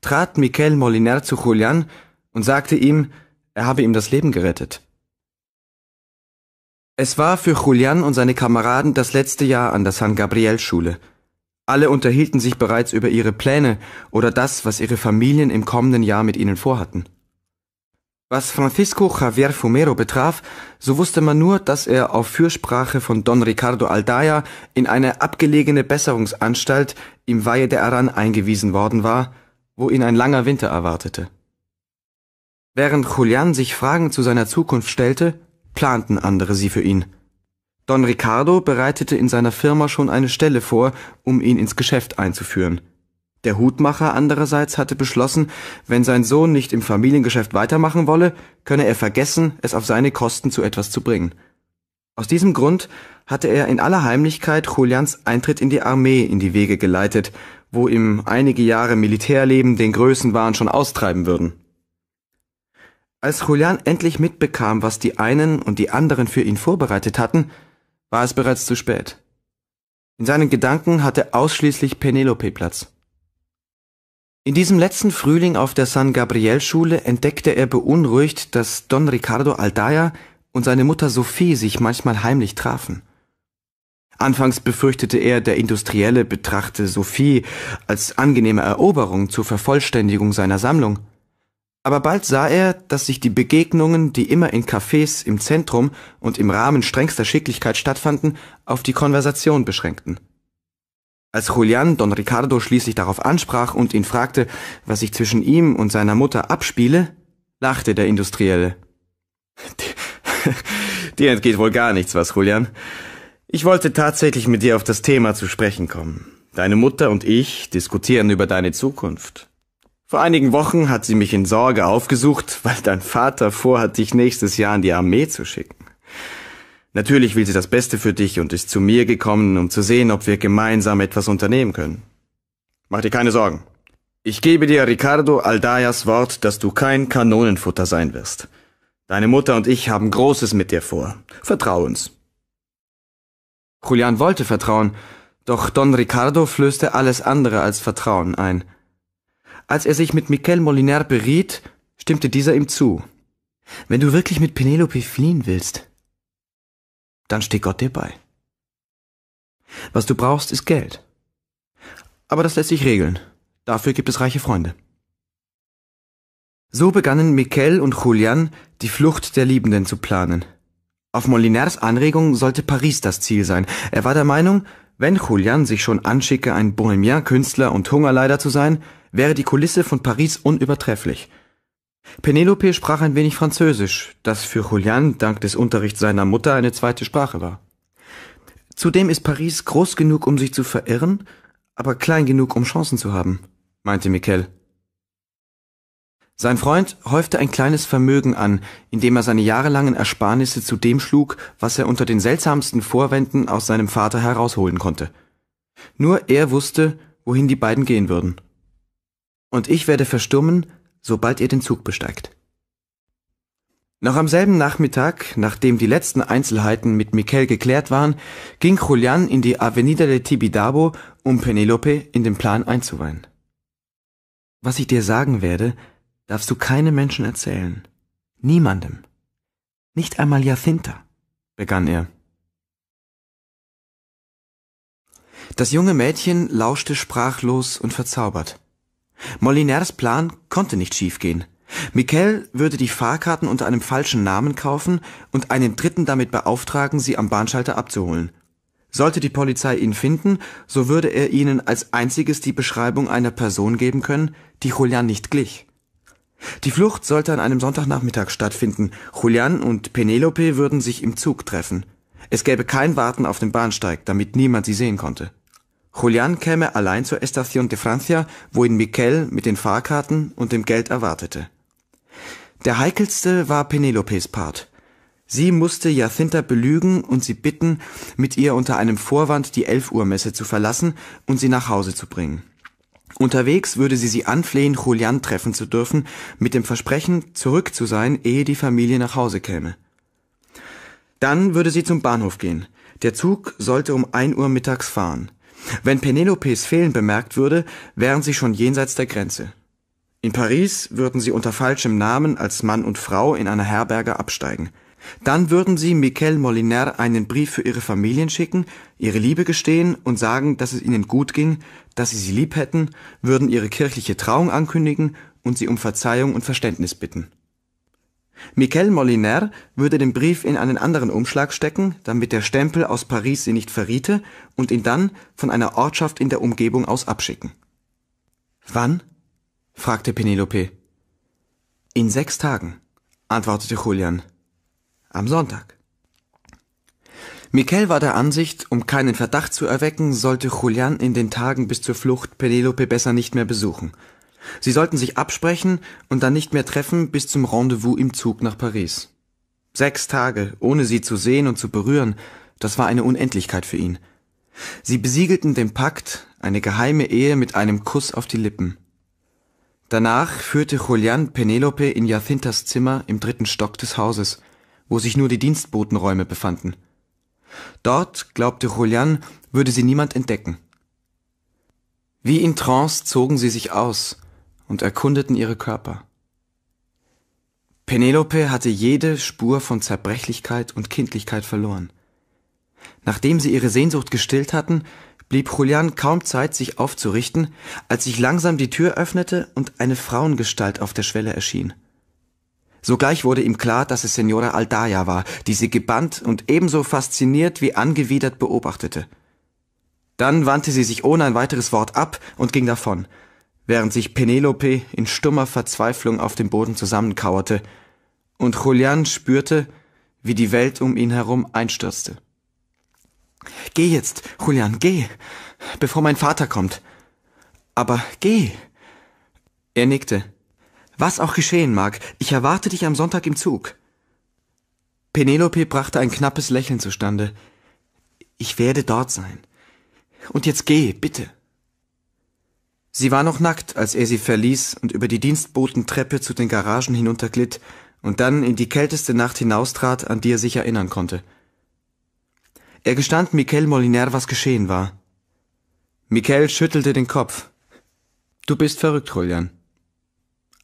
trat Miquel Moliner zu Julian und sagte ihm, er habe ihm das Leben gerettet. Es war für Julian und seine Kameraden das letzte Jahr an der San Gabriel Schule. Alle unterhielten sich bereits über ihre Pläne oder das, was ihre Familien im kommenden Jahr mit ihnen vorhatten. Was Francisco Javier Fumero betraf, so wusste man nur, dass er auf Fürsprache von Don Ricardo Aldaya in eine abgelegene Besserungsanstalt im Valle de Aran eingewiesen worden war, wo ihn ein langer Winter erwartete. Während Julian sich Fragen zu seiner Zukunft stellte, planten andere sie für ihn. Don Ricardo bereitete in seiner Firma schon eine Stelle vor, um ihn ins Geschäft einzuführen. Der Hutmacher andererseits hatte beschlossen, wenn sein Sohn nicht im Familiengeschäft weitermachen wolle, könne er vergessen, es auf seine Kosten zu etwas zu bringen. Aus diesem Grund hatte er in aller Heimlichkeit Julians Eintritt in die Armee in die Wege geleitet, wo ihm einige Jahre Militärleben den Größenwahn schon austreiben würden. Als Julian endlich mitbekam, was die einen und die anderen für ihn vorbereitet hatten, war es bereits zu spät. In seinen Gedanken hatte ausschließlich Penelope Platz. In diesem letzten Frühling auf der San Gabriel Schule entdeckte er beunruhigt, dass Don Ricardo Aldaya und seine Mutter Sophie sich manchmal heimlich trafen. Anfangs befürchtete er, der Industrielle betrachte Sophie als angenehme Eroberung zur Vervollständigung seiner Sammlung. Aber bald sah er, dass sich die Begegnungen, die immer in Cafés im Zentrum und im Rahmen strengster Schicklichkeit stattfanden, auf die Konversation beschränkten. Als Julian Don Ricardo schließlich darauf ansprach und ihn fragte, was sich zwischen ihm und seiner Mutter abspiele, lachte der Industrielle. dir entgeht wohl gar nichts was, Julian? Ich wollte tatsächlich mit dir auf das Thema zu sprechen kommen. Deine Mutter und ich diskutieren über deine Zukunft. Vor einigen Wochen hat sie mich in Sorge aufgesucht, weil dein Vater vorhat, dich nächstes Jahr in die Armee zu schicken. Natürlich will sie das Beste für dich und ist zu mir gekommen, um zu sehen, ob wir gemeinsam etwas unternehmen können. Mach dir keine Sorgen. Ich gebe dir Ricardo Aldayas Wort, dass du kein Kanonenfutter sein wirst. Deine Mutter und ich haben Großes mit dir vor. Vertrau uns. Julian wollte vertrauen, doch Don Ricardo flößte alles andere als Vertrauen ein. Als er sich mit Miquel Molinaire beriet, stimmte dieser ihm zu. Wenn du wirklich mit Penelope fliehen willst, dann steht Gott dir bei. Was du brauchst, ist Geld. Aber das lässt sich regeln. Dafür gibt es reiche Freunde. So begannen Miquel und Julian, die Flucht der Liebenden zu planen. Auf Molinaires Anregung sollte Paris das Ziel sein. Er war der Meinung, wenn Julian sich schon anschicke, ein bohemian künstler und Hungerleider zu sein, wäre die Kulisse von Paris unübertrefflich. Penelope sprach ein wenig Französisch, das für Julian dank des Unterrichts seiner Mutter eine zweite Sprache war. Zudem ist Paris groß genug, um sich zu verirren, aber klein genug, um Chancen zu haben, meinte Miquel. Sein Freund häufte ein kleines Vermögen an, indem er seine jahrelangen Ersparnisse zu dem schlug, was er unter den seltsamsten Vorwänden aus seinem Vater herausholen konnte. Nur er wusste, wohin die beiden gehen würden und ich werde verstummen, sobald ihr den Zug besteigt. Noch am selben Nachmittag, nachdem die letzten Einzelheiten mit Miquel geklärt waren, ging Julian in die Avenida de Tibidabo, um Penelope in den Plan einzuweihen. Was ich dir sagen werde, darfst du keinem Menschen erzählen. Niemandem. Nicht einmal Jacinta, begann er. Das junge Mädchen lauschte sprachlos und verzaubert. Moliners Plan konnte nicht schiefgehen. Miquel würde die Fahrkarten unter einem falschen Namen kaufen und einen Dritten damit beauftragen, sie am Bahnschalter abzuholen. Sollte die Polizei ihn finden, so würde er ihnen als einziges die Beschreibung einer Person geben können, die Julian nicht glich. Die Flucht sollte an einem Sonntagnachmittag stattfinden. Julian und Penelope würden sich im Zug treffen. Es gäbe kein Warten auf dem Bahnsteig, damit niemand sie sehen konnte. Julian käme allein zur Estación de Francia, wo ihn Miquel mit den Fahrkarten und dem Geld erwartete. Der heikelste war Penelopes Part. Sie musste Jacinta belügen und sie bitten, mit ihr unter einem Vorwand die Elf-Uhr-Messe zu verlassen und sie nach Hause zu bringen. Unterwegs würde sie sie anflehen, Julian treffen zu dürfen, mit dem Versprechen, zurück zu sein, ehe die Familie nach Hause käme. Dann würde sie zum Bahnhof gehen. Der Zug sollte um ein Uhr mittags fahren. Wenn Penelopes Fehlen bemerkt würde, wären sie schon jenseits der Grenze. In Paris würden sie unter falschem Namen als Mann und Frau in einer Herberge absteigen. Dann würden sie Michel Molinaire einen Brief für ihre Familien schicken, ihre Liebe gestehen und sagen, dass es ihnen gut ging, dass sie sie lieb hätten, würden ihre kirchliche Trauung ankündigen und sie um Verzeihung und Verständnis bitten. Michel Molinaire würde den Brief in einen anderen Umschlag stecken, damit der Stempel aus Paris sie nicht verriete, und ihn dann von einer Ortschaft in der Umgebung aus abschicken. Wann? fragte Penelope. In sechs Tagen, antwortete Julian. Am Sonntag. Miquel war der Ansicht, um keinen Verdacht zu erwecken, sollte Julian in den Tagen bis zur Flucht Penelope besser nicht mehr besuchen Sie sollten sich absprechen und dann nicht mehr treffen bis zum Rendezvous im Zug nach Paris. Sechs Tage, ohne sie zu sehen und zu berühren, das war eine Unendlichkeit für ihn. Sie besiegelten den Pakt, eine geheime Ehe mit einem Kuss auf die Lippen. Danach führte Julian Penelope in Jacinthas Zimmer im dritten Stock des Hauses, wo sich nur die Dienstbotenräume befanden. Dort, glaubte Julian, würde sie niemand entdecken. Wie in Trance zogen sie sich aus, und erkundeten ihre Körper. Penelope hatte jede Spur von Zerbrechlichkeit und Kindlichkeit verloren. Nachdem sie ihre Sehnsucht gestillt hatten, blieb Julian kaum Zeit, sich aufzurichten, als sich langsam die Tür öffnete und eine Frauengestalt auf der Schwelle erschien. Sogleich wurde ihm klar, dass es Senora Aldaya war, die sie gebannt und ebenso fasziniert wie angewidert beobachtete. Dann wandte sie sich ohne ein weiteres Wort ab und ging davon – während sich Penelope in stummer Verzweiflung auf dem Boden zusammenkauerte, und Julian spürte, wie die Welt um ihn herum einstürzte. Geh jetzt, Julian, geh, bevor mein Vater kommt. Aber geh. Er nickte. Was auch geschehen mag, ich erwarte dich am Sonntag im Zug. Penelope brachte ein knappes Lächeln zustande. Ich werde dort sein. Und jetzt geh, bitte. Sie war noch nackt, als er sie verließ und über die Dienstbotentreppe zu den Garagen hinunterglitt und dann in die kälteste Nacht hinaustrat, an die er sich erinnern konnte. Er gestand Miquel Moliner, was geschehen war. Miquel schüttelte den Kopf. Du bist verrückt, Julian.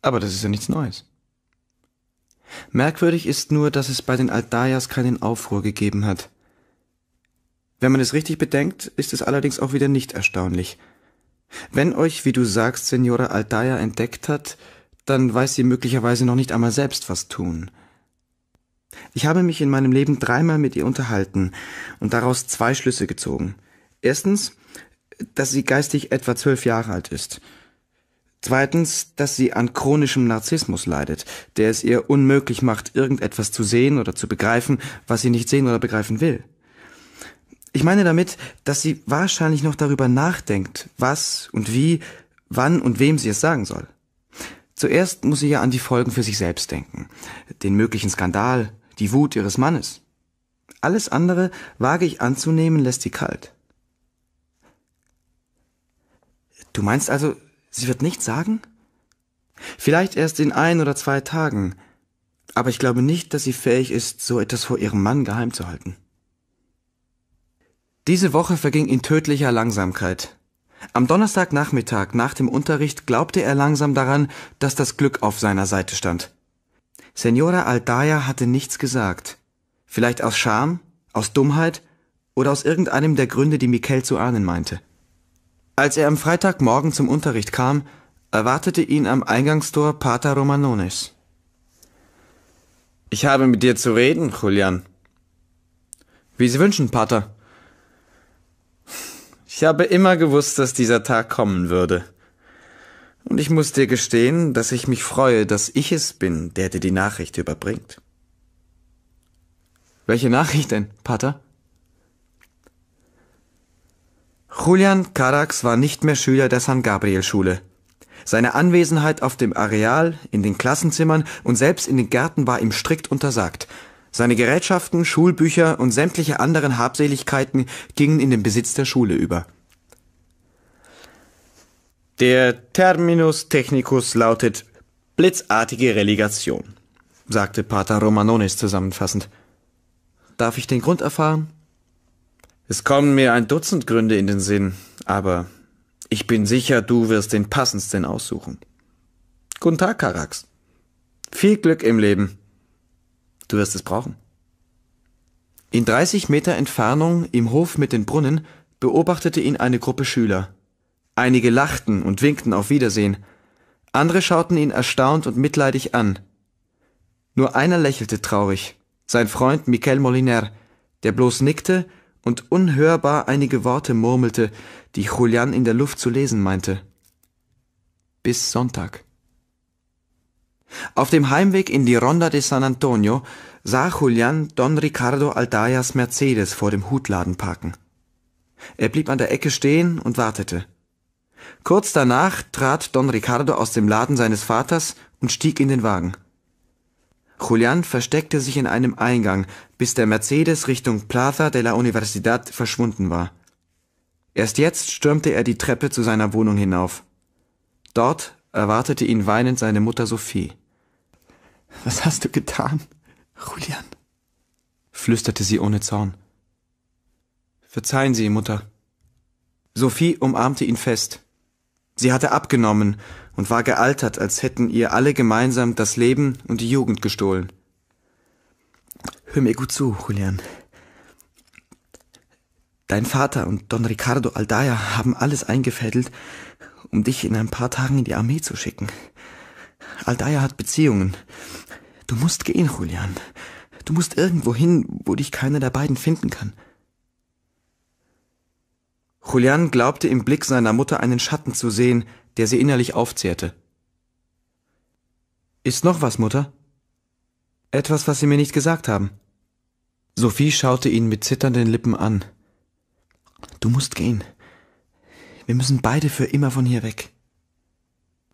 Aber das ist ja nichts Neues. Merkwürdig ist nur, dass es bei den Aldayas keinen Aufruhr gegeben hat. Wenn man es richtig bedenkt, ist es allerdings auch wieder nicht erstaunlich – wenn euch, wie du sagst, Senora Aldeia entdeckt hat, dann weiß sie möglicherweise noch nicht einmal selbst, was tun. Ich habe mich in meinem Leben dreimal mit ihr unterhalten und daraus zwei Schlüsse gezogen. Erstens, dass sie geistig etwa zwölf Jahre alt ist. Zweitens, dass sie an chronischem Narzissmus leidet, der es ihr unmöglich macht, irgendetwas zu sehen oder zu begreifen, was sie nicht sehen oder begreifen will. Ich meine damit, dass sie wahrscheinlich noch darüber nachdenkt, was und wie, wann und wem sie es sagen soll. Zuerst muss sie ja an die Folgen für sich selbst denken, den möglichen Skandal, die Wut ihres Mannes. Alles andere, wage ich anzunehmen, lässt sie kalt. Du meinst also, sie wird nichts sagen? Vielleicht erst in ein oder zwei Tagen, aber ich glaube nicht, dass sie fähig ist, so etwas vor ihrem Mann geheim zu halten. Diese Woche verging in tödlicher Langsamkeit. Am Donnerstagnachmittag nach dem Unterricht glaubte er langsam daran, dass das Glück auf seiner Seite stand. Senora Aldaya hatte nichts gesagt. Vielleicht aus Scham, aus Dummheit oder aus irgendeinem der Gründe, die Mikel zu ahnen meinte. Als er am Freitagmorgen zum Unterricht kam, erwartete ihn am Eingangstor Pater Romanones. Ich habe mit dir zu reden, Julian. Wie Sie wünschen, Pater. Ich habe immer gewusst, dass dieser Tag kommen würde. Und ich muss dir gestehen, dass ich mich freue, dass ich es bin, der dir die Nachricht überbringt. Welche Nachricht denn, Pater? Julian Karax war nicht mehr Schüler der San Gabriel Schule. Seine Anwesenheit auf dem Areal, in den Klassenzimmern und selbst in den Gärten war ihm strikt untersagt, seine Gerätschaften, Schulbücher und sämtliche anderen Habseligkeiten gingen in den Besitz der Schule über. Der Terminus technicus lautet blitzartige Relegation, sagte Pater Romanonis zusammenfassend. Darf ich den Grund erfahren? Es kommen mir ein Dutzend Gründe in den Sinn, aber ich bin sicher, du wirst den passendsten aussuchen. Guten Tag, Karax. Viel Glück im Leben. Du wirst es brauchen. In 30 Meter Entfernung im Hof mit den Brunnen beobachtete ihn eine Gruppe Schüler. Einige lachten und winkten auf Wiedersehen, andere schauten ihn erstaunt und mitleidig an. Nur einer lächelte traurig, sein Freund Miquel Moliner, der bloß nickte und unhörbar einige Worte murmelte, die Julian in der Luft zu lesen meinte. Bis Sonntag. Auf dem Heimweg in die Ronda de San Antonio sah Julian Don Ricardo Aldayas Mercedes vor dem Hutladen parken. Er blieb an der Ecke stehen und wartete. Kurz danach trat Don Ricardo aus dem Laden seines Vaters und stieg in den Wagen. Julian versteckte sich in einem Eingang, bis der Mercedes Richtung Plaza de la Universidad verschwunden war. Erst jetzt stürmte er die Treppe zu seiner Wohnung hinauf. Dort erwartete ihn weinend seine Mutter Sophie. Was hast du getan, Julian? flüsterte sie ohne Zorn. Verzeihen Sie, Mutter. Sophie umarmte ihn fest. Sie hatte abgenommen und war gealtert, als hätten ihr alle gemeinsam das Leben und die Jugend gestohlen. Hör mir gut zu, Julian. Dein Vater und Don Ricardo Aldaya haben alles eingefädelt, um dich in ein paar Tagen in die Armee zu schicken. Aldaya hat Beziehungen. Du musst gehen, Julian. Du musst irgendwo hin, wo dich keiner der beiden finden kann. Julian glaubte im Blick seiner Mutter einen Schatten zu sehen, der sie innerlich aufzehrte. Ist noch was, Mutter? Etwas, was Sie mir nicht gesagt haben. Sophie schaute ihn mit zitternden Lippen an. Du musst gehen. Wir müssen beide für immer von hier weg.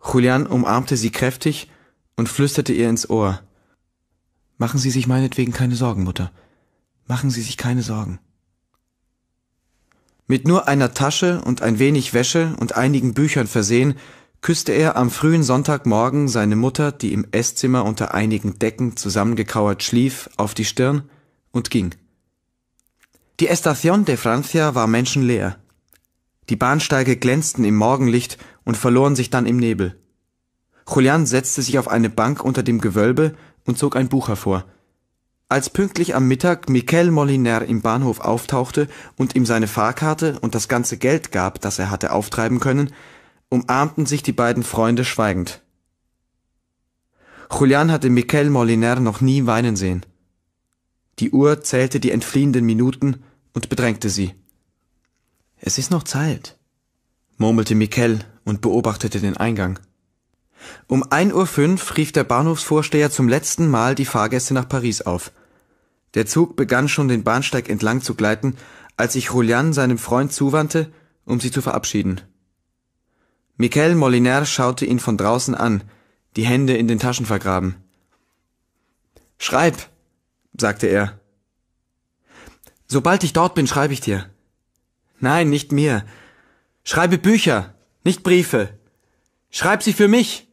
Julian umarmte sie kräftig und flüsterte ihr ins Ohr. Machen Sie sich meinetwegen keine Sorgen, Mutter. Machen Sie sich keine Sorgen. Mit nur einer Tasche und ein wenig Wäsche und einigen Büchern versehen, küsste er am frühen Sonntagmorgen seine Mutter, die im Esszimmer unter einigen Decken zusammengekauert schlief, auf die Stirn und ging. Die Estación de Francia war menschenleer. Die Bahnsteige glänzten im Morgenlicht und verloren sich dann im Nebel. Julian setzte sich auf eine Bank unter dem Gewölbe und zog ein Buch hervor. Als pünktlich am Mittag Michael Moliner im Bahnhof auftauchte und ihm seine Fahrkarte und das ganze Geld gab, das er hatte auftreiben können, umarmten sich die beiden Freunde schweigend. Julian hatte Michael Moliner noch nie weinen sehen. Die Uhr zählte die entfliehenden Minuten und bedrängte sie. Es ist noch Zeit, murmelte Mikel und beobachtete den Eingang. Um ein Uhr fünf rief der Bahnhofsvorsteher zum letzten Mal die Fahrgäste nach Paris auf. Der Zug begann schon den Bahnsteig entlang zu gleiten, als sich Julian seinem Freund zuwandte, um sie zu verabschieden. Michael Molinaire schaute ihn von draußen an, die Hände in den Taschen vergraben. Schreib, sagte er. Sobald ich dort bin, schreibe ich dir. Nein, nicht mir. Schreibe Bücher, nicht Briefe. Schreib sie für mich.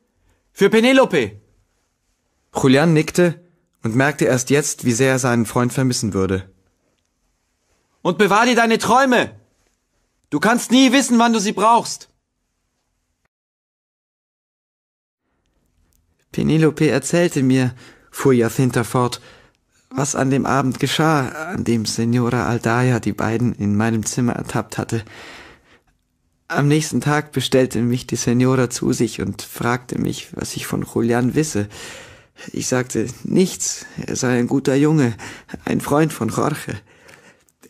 Für Penelope. Julian nickte und merkte erst jetzt, wie sehr er seinen Freund vermissen würde. Und bewahr dir deine Träume. Du kannst nie wissen, wann du sie brauchst. Penelope erzählte mir, fuhr Jacinta fort, was an dem Abend geschah, an dem Senora Aldaya die beiden in meinem Zimmer ertappt hatte. Am nächsten Tag bestellte mich die Senora zu sich und fragte mich, was ich von Julian wisse. Ich sagte nichts, er sei ein guter Junge, ein Freund von Jorge.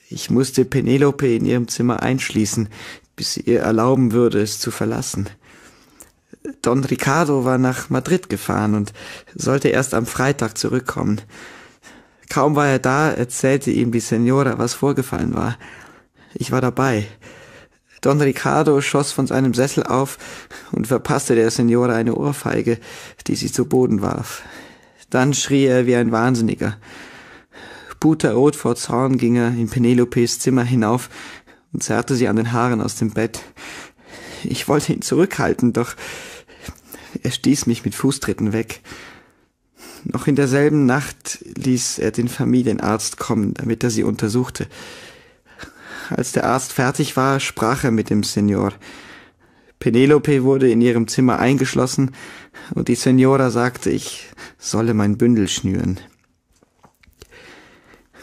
Ich musste Penelope in ihrem Zimmer einschließen, bis sie ihr erlauben würde, es zu verlassen. Don Ricardo war nach Madrid gefahren und sollte erst am Freitag zurückkommen. Kaum war er da, erzählte ihm die Senora, was vorgefallen war. Ich war dabei. Don Ricardo schoss von seinem Sessel auf und verpasste der Senora eine Ohrfeige, die sie zu Boden warf. Dann schrie er wie ein Wahnsinniger. Butterrot vor Zorn ging er in Penelopes Zimmer hinauf und zerrte sie an den Haaren aus dem Bett. Ich wollte ihn zurückhalten, doch er stieß mich mit Fußtritten weg. Noch in derselben Nacht ließ er den Familienarzt kommen, damit er sie untersuchte. Als der Arzt fertig war, sprach er mit dem Senior. Penelope wurde in ihrem Zimmer eingeschlossen und die Senora sagte, ich solle mein Bündel schnüren.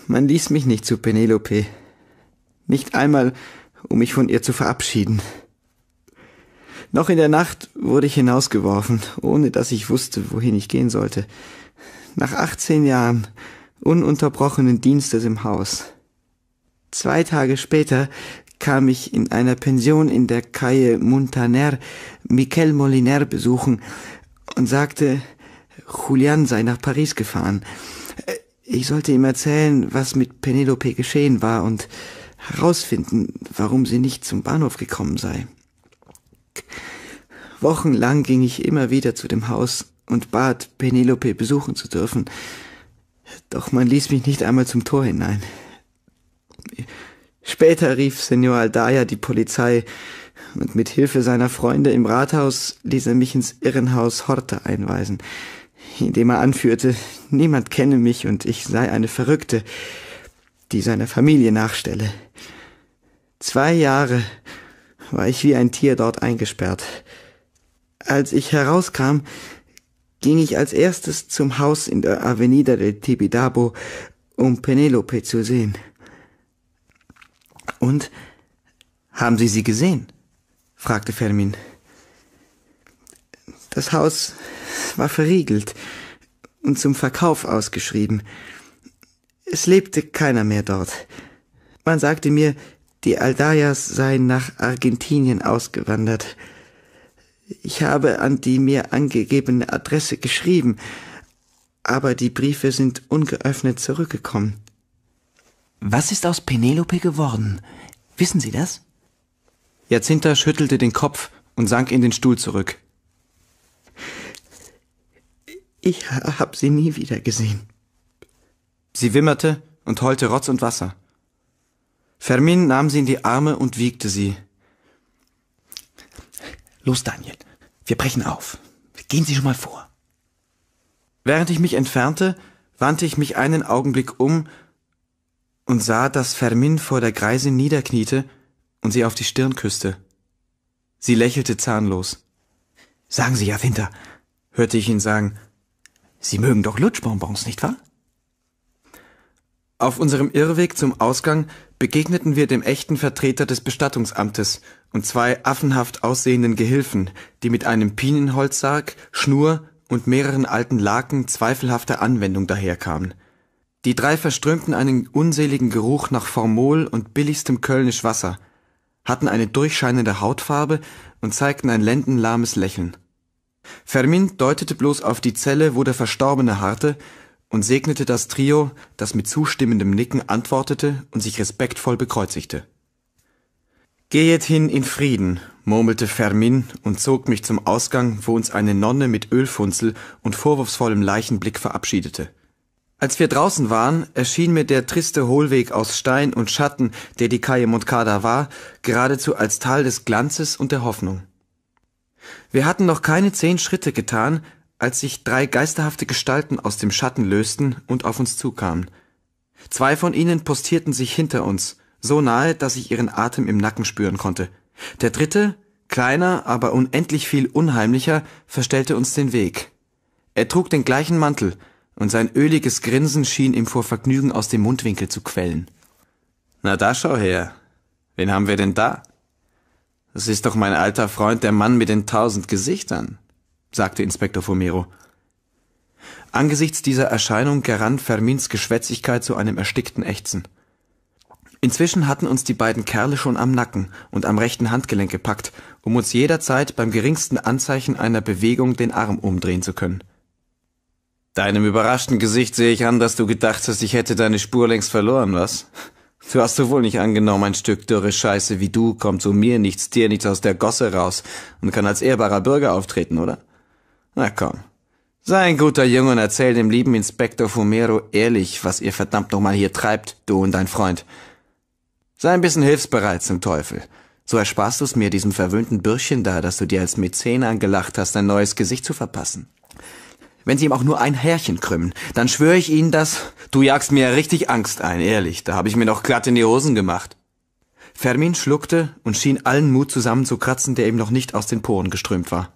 Man ließ mich nicht zu Penelope. Nicht einmal, um mich von ihr zu verabschieden. Noch in der Nacht wurde ich hinausgeworfen, ohne dass ich wusste, wohin ich gehen sollte nach 18 Jahren ununterbrochenen Dienstes im Haus. Zwei Tage später kam ich in einer Pension in der Calle Montaner Miquel Moliner besuchen und sagte, Julian sei nach Paris gefahren. Ich sollte ihm erzählen, was mit Penelope geschehen war und herausfinden, warum sie nicht zum Bahnhof gekommen sei. Wochenlang ging ich immer wieder zu dem Haus und bat, Penelope besuchen zu dürfen. Doch man ließ mich nicht einmal zum Tor hinein. Später rief Senor Aldaya die Polizei und mit Hilfe seiner Freunde im Rathaus ließ er mich ins Irrenhaus Horta einweisen, indem er anführte, niemand kenne mich und ich sei eine Verrückte, die seiner Familie nachstelle. Zwei Jahre war ich wie ein Tier dort eingesperrt. Als ich herauskam, ging ich als erstes zum Haus in der Avenida del Tibidabo, um Penelope zu sehen. Und haben Sie sie gesehen? fragte Fermin. Das Haus war verriegelt und zum Verkauf ausgeschrieben. Es lebte keiner mehr dort. Man sagte mir, die Aldayas seien nach Argentinien ausgewandert. Ich habe an die mir angegebene Adresse geschrieben, aber die Briefe sind ungeöffnet zurückgekommen. Was ist aus Penelope geworden? Wissen Sie das? Jacinta schüttelte den Kopf und sank in den Stuhl zurück. Ich hab sie nie wieder gesehen. Sie wimmerte und heulte Rotz und Wasser. Fermin nahm sie in die Arme und wiegte sie. Los, Daniel, wir brechen auf. Gehen Sie schon mal vor. Während ich mich entfernte, wandte ich mich einen Augenblick um und sah, dass Fermin vor der Greisin niederkniete und sie auf die Stirn küsste. Sie lächelte zahnlos. Sagen Sie, Herr Winter, hörte ich ihn sagen, Sie mögen doch Lutschbonbons, nicht wahr? Auf unserem Irrweg zum Ausgang begegneten wir dem echten Vertreter des Bestattungsamtes und zwei affenhaft aussehenden Gehilfen, die mit einem Pinienholzsarg, Schnur und mehreren alten Laken zweifelhafter Anwendung daherkamen. Die drei verströmten einen unseligen Geruch nach Formol und billigstem Kölnisch Wasser, hatten eine durchscheinende Hautfarbe und zeigten ein lendenlahmes Lächeln. Fermin deutete bloß auf die Zelle, wo der Verstorbene harrte und segnete das Trio, das mit zustimmendem Nicken antwortete und sich respektvoll bekreuzigte. Gehet hin in Frieden, murmelte Fermin und zog mich zum Ausgang, wo uns eine Nonne mit Ölfunzel und vorwurfsvollem Leichenblick verabschiedete. Als wir draußen waren, erschien mir der triste Hohlweg aus Stein und Schatten, der die Calle Montcada war, geradezu als Tal des Glanzes und der Hoffnung. Wir hatten noch keine zehn Schritte getan, als sich drei geisterhafte Gestalten aus dem Schatten lösten und auf uns zukamen. Zwei von ihnen postierten sich hinter uns, so nahe, dass ich ihren Atem im Nacken spüren konnte. Der dritte, kleiner, aber unendlich viel unheimlicher, verstellte uns den Weg. Er trug den gleichen Mantel, und sein öliges Grinsen schien ihm vor Vergnügen aus dem Mundwinkel zu quellen. Na da schau her. Wen haben wir denn da? Das ist doch mein alter Freund, der Mann mit den tausend Gesichtern sagte Inspektor Fomero. Angesichts dieser Erscheinung gerann Fermins Geschwätzigkeit zu einem erstickten Ächzen. Inzwischen hatten uns die beiden Kerle schon am Nacken und am rechten Handgelenk gepackt, um uns jederzeit beim geringsten Anzeichen einer Bewegung den Arm umdrehen zu können. Deinem überraschten Gesicht sehe ich an, dass du gedacht hast, ich hätte deine Spur längst verloren, was? Du hast du wohl nicht angenommen, ein Stück dürre Scheiße wie du kommt zu mir nichts, dir nichts aus der Gosse raus und kann als ehrbarer Bürger auftreten, oder? Na komm. Sei ein guter Junge und erzähl dem lieben Inspektor Fumero ehrlich, was ihr verdammt nochmal hier treibt, du und dein Freund. Sei ein bisschen hilfsbereit zum Teufel. So ersparst du es mir, diesem verwöhnten Bürschchen da, dass du dir als Mäzen angelacht hast, ein neues Gesicht zu verpassen. Wenn sie ihm auch nur ein Härchen krümmen, dann schwöre ich ihnen dass... du jagst mir richtig Angst ein, ehrlich, da habe ich mir noch glatt in die Hosen gemacht. Fermin schluckte und schien allen Mut zusammenzukratzen, der ihm noch nicht aus den Poren geströmt war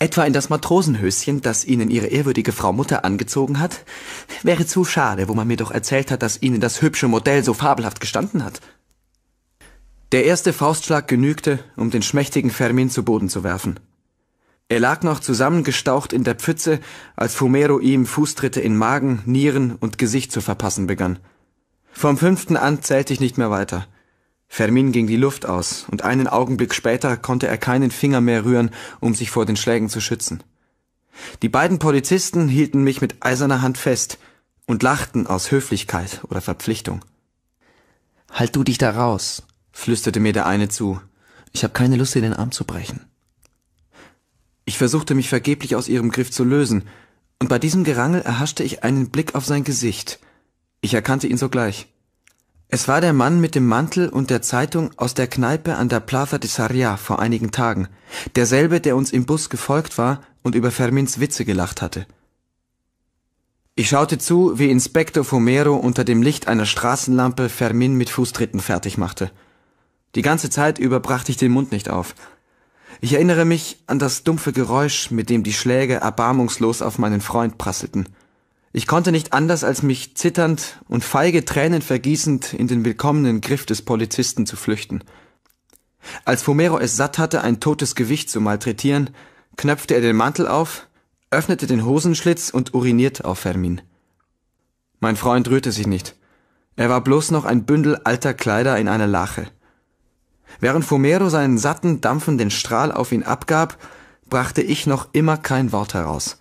etwa in das Matrosenhöschen, das Ihnen Ihre ehrwürdige Frau Mutter angezogen hat? Wäre zu schade, wo man mir doch erzählt hat, dass Ihnen das hübsche Modell so fabelhaft gestanden hat. Der erste Faustschlag genügte, um den schmächtigen Fermin zu Boden zu werfen. Er lag noch zusammengestaucht in der Pfütze, als Fumero ihm Fußtritte in Magen, Nieren und Gesicht zu verpassen begann. Vom fünften an zählte ich nicht mehr weiter – Fermin ging die Luft aus, und einen Augenblick später konnte er keinen Finger mehr rühren, um sich vor den Schlägen zu schützen. Die beiden Polizisten hielten mich mit eiserner Hand fest und lachten aus Höflichkeit oder Verpflichtung. Halt du dich da raus, flüsterte mir der eine zu. Ich habe keine Lust, dir den Arm zu brechen. Ich versuchte mich vergeblich aus ihrem Griff zu lösen, und bei diesem Gerangel erhaschte ich einen Blick auf sein Gesicht. Ich erkannte ihn sogleich. Es war der Mann mit dem Mantel und der Zeitung aus der Kneipe an der Plaza de Sarriá vor einigen Tagen, derselbe, der uns im Bus gefolgt war und über Fermins Witze gelacht hatte. Ich schaute zu, wie Inspektor Fomero unter dem Licht einer Straßenlampe Fermin mit Fußtritten fertig machte. Die ganze Zeit über brachte ich den Mund nicht auf. Ich erinnere mich an das dumpfe Geräusch, mit dem die Schläge erbarmungslos auf meinen Freund prasselten. Ich konnte nicht anders, als mich zitternd und feige Tränen vergießend in den willkommenen Griff des Polizisten zu flüchten. Als Fumero es satt hatte, ein totes Gewicht zu malträtieren, knöpfte er den Mantel auf, öffnete den Hosenschlitz und urinierte auf Fermin. Mein Freund rührte sich nicht. Er war bloß noch ein Bündel alter Kleider in einer Lache. Während Fumero seinen satten, dampfenden Strahl auf ihn abgab, brachte ich noch immer kein Wort heraus.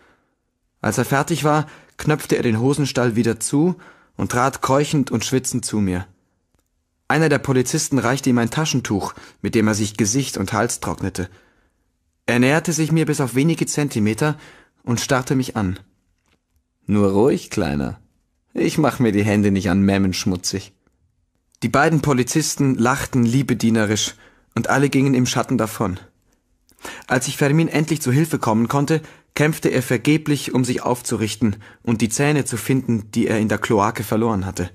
Als er fertig war, knöpfte er den Hosenstall wieder zu und trat keuchend und schwitzend zu mir. Einer der Polizisten reichte ihm ein Taschentuch, mit dem er sich Gesicht und Hals trocknete. Er näherte sich mir bis auf wenige Zentimeter und starrte mich an. Nur ruhig, Kleiner. Ich mach mir die Hände nicht an Memmen schmutzig. Die beiden Polizisten lachten liebedienerisch, und alle gingen im Schatten davon. Als ich Fermin endlich zu Hilfe kommen konnte, kämpfte er vergeblich, um sich aufzurichten und die Zähne zu finden, die er in der Kloake verloren hatte.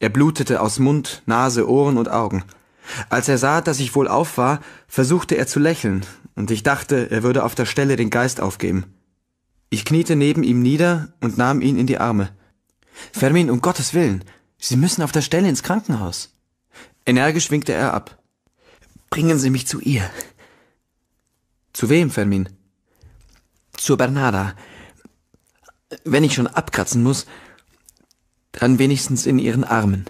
Er blutete aus Mund, Nase, Ohren und Augen. Als er sah, dass ich wohl auf war, versuchte er zu lächeln, und ich dachte, er würde auf der Stelle den Geist aufgeben. Ich kniete neben ihm nieder und nahm ihn in die Arme. Fermin, um Gottes Willen, Sie müssen auf der Stelle ins Krankenhaus. Energisch winkte er ab. Bringen Sie mich zu ihr. Zu wem, Fermin? zur Bernada. Wenn ich schon abkratzen muss, dann wenigstens in ihren Armen.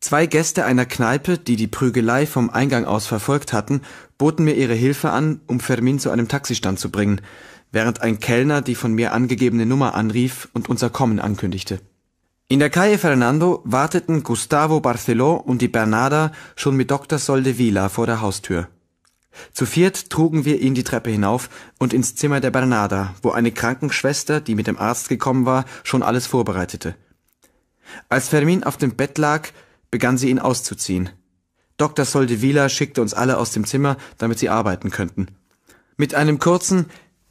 Zwei Gäste einer Kneipe, die die Prügelei vom Eingang aus verfolgt hatten, boten mir ihre Hilfe an, um Fermin zu einem Taxistand zu bringen, während ein Kellner die von mir angegebene Nummer anrief und unser Kommen ankündigte. In der Calle Fernando warteten Gustavo Barceló und die Bernada schon mit Dr. Soldevila vor der Haustür. Zu viert trugen wir ihn die Treppe hinauf und ins Zimmer der Bernarda, wo eine Krankenschwester, die mit dem Arzt gekommen war, schon alles vorbereitete. Als Fermin auf dem Bett lag, begann sie ihn auszuziehen. Dr. Soldevila schickte uns alle aus dem Zimmer, damit sie arbeiten könnten. Mit einem kurzen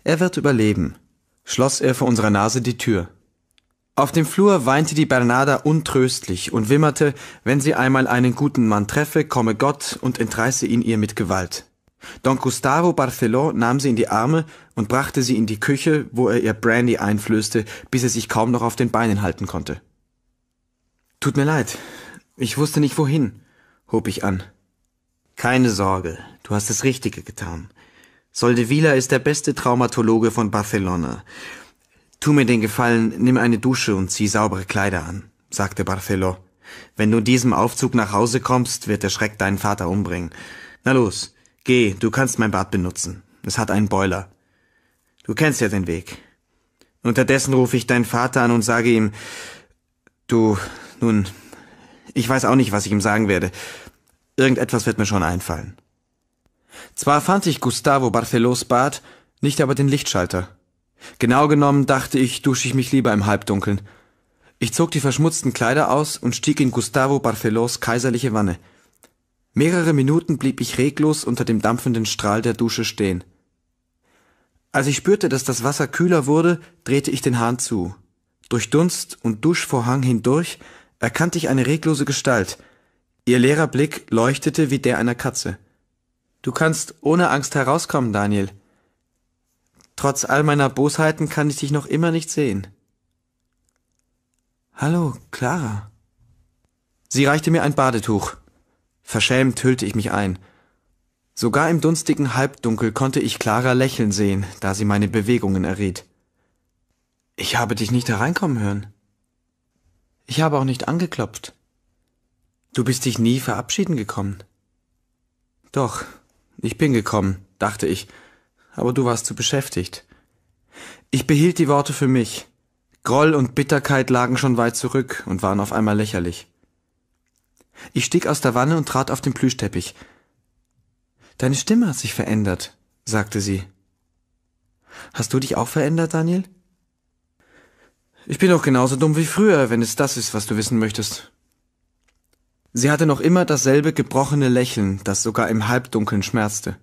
Er wird überleben, schloss er vor unserer Nase die Tür. Auf dem Flur weinte die Bernarda untröstlich und wimmerte, wenn sie einmal einen guten Mann treffe, komme Gott und entreiße ihn ihr mit Gewalt. Don Gustavo Barceló nahm sie in die Arme und brachte sie in die Küche, wo er ihr Brandy einflößte, bis er sich kaum noch auf den Beinen halten konnte. Tut mir leid, ich wusste nicht wohin, hob ich an. Keine Sorge, du hast das Richtige getan. Soldevila ist der beste Traumatologe von Barcelona. Tu mir den Gefallen, nimm eine Dusche und zieh saubere Kleider an, sagte Barceló. Wenn du in diesem Aufzug nach Hause kommst, wird der Schreck deinen Vater umbringen. Na los, Geh, du kannst mein Bad benutzen. Es hat einen Boiler. Du kennst ja den Weg. Unterdessen rufe ich deinen Vater an und sage ihm, du, nun, ich weiß auch nicht, was ich ihm sagen werde. Irgendetwas wird mir schon einfallen. Zwar fand ich Gustavo Barcelos Bad, nicht aber den Lichtschalter. Genau genommen dachte ich, dusche ich mich lieber im Halbdunkeln. Ich zog die verschmutzten Kleider aus und stieg in Gustavo Barcelos kaiserliche Wanne. Mehrere Minuten blieb ich reglos unter dem dampfenden Strahl der Dusche stehen. Als ich spürte, dass das Wasser kühler wurde, drehte ich den Hahn zu. Durch Dunst und Duschvorhang hindurch erkannte ich eine reglose Gestalt. Ihr leerer Blick leuchtete wie der einer Katze. Du kannst ohne Angst herauskommen, Daniel. Trotz all meiner Bosheiten kann ich dich noch immer nicht sehen. Hallo, Clara. Sie reichte mir ein Badetuch. Verschämt hüllte ich mich ein. Sogar im dunstigen Halbdunkel konnte ich Clara lächeln sehen, da sie meine Bewegungen erriet. Ich habe dich nicht hereinkommen hören. Ich habe auch nicht angeklopft. Du bist dich nie verabschieden gekommen. Doch, ich bin gekommen, dachte ich, aber du warst zu beschäftigt. Ich behielt die Worte für mich. Groll und Bitterkeit lagen schon weit zurück und waren auf einmal lächerlich. Ich stieg aus der Wanne und trat auf den Plüschteppich. Deine Stimme hat sich verändert, sagte sie. Hast du dich auch verändert, Daniel? Ich bin doch genauso dumm wie früher, wenn es das ist, was du wissen möchtest. Sie hatte noch immer dasselbe gebrochene Lächeln, das sogar im Halbdunkeln schmerzte.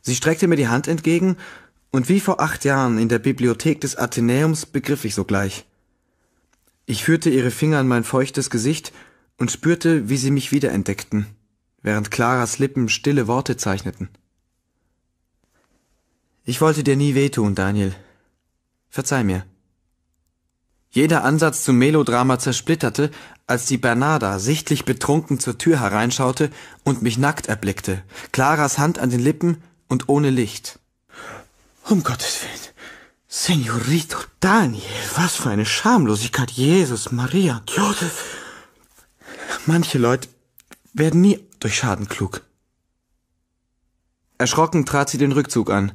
Sie streckte mir die Hand entgegen, und wie vor acht Jahren in der Bibliothek des Athenäums begriff ich sogleich. Ich führte ihre Finger an mein feuchtes Gesicht und spürte, wie sie mich wiederentdeckten, während Claras Lippen stille Worte zeichneten. Ich wollte dir nie wehtun, Daniel. Verzeih mir. Jeder Ansatz zum Melodrama zersplitterte, als die Bernarda sichtlich betrunken zur Tür hereinschaute und mich nackt erblickte, Claras Hand an den Lippen und ohne Licht. Um Gottes Willen. Senorito Daniel, was für eine Schamlosigkeit. Jesus, Maria, Josef. Manche Leute werden nie durch Schaden klug. Erschrocken trat sie den Rückzug an,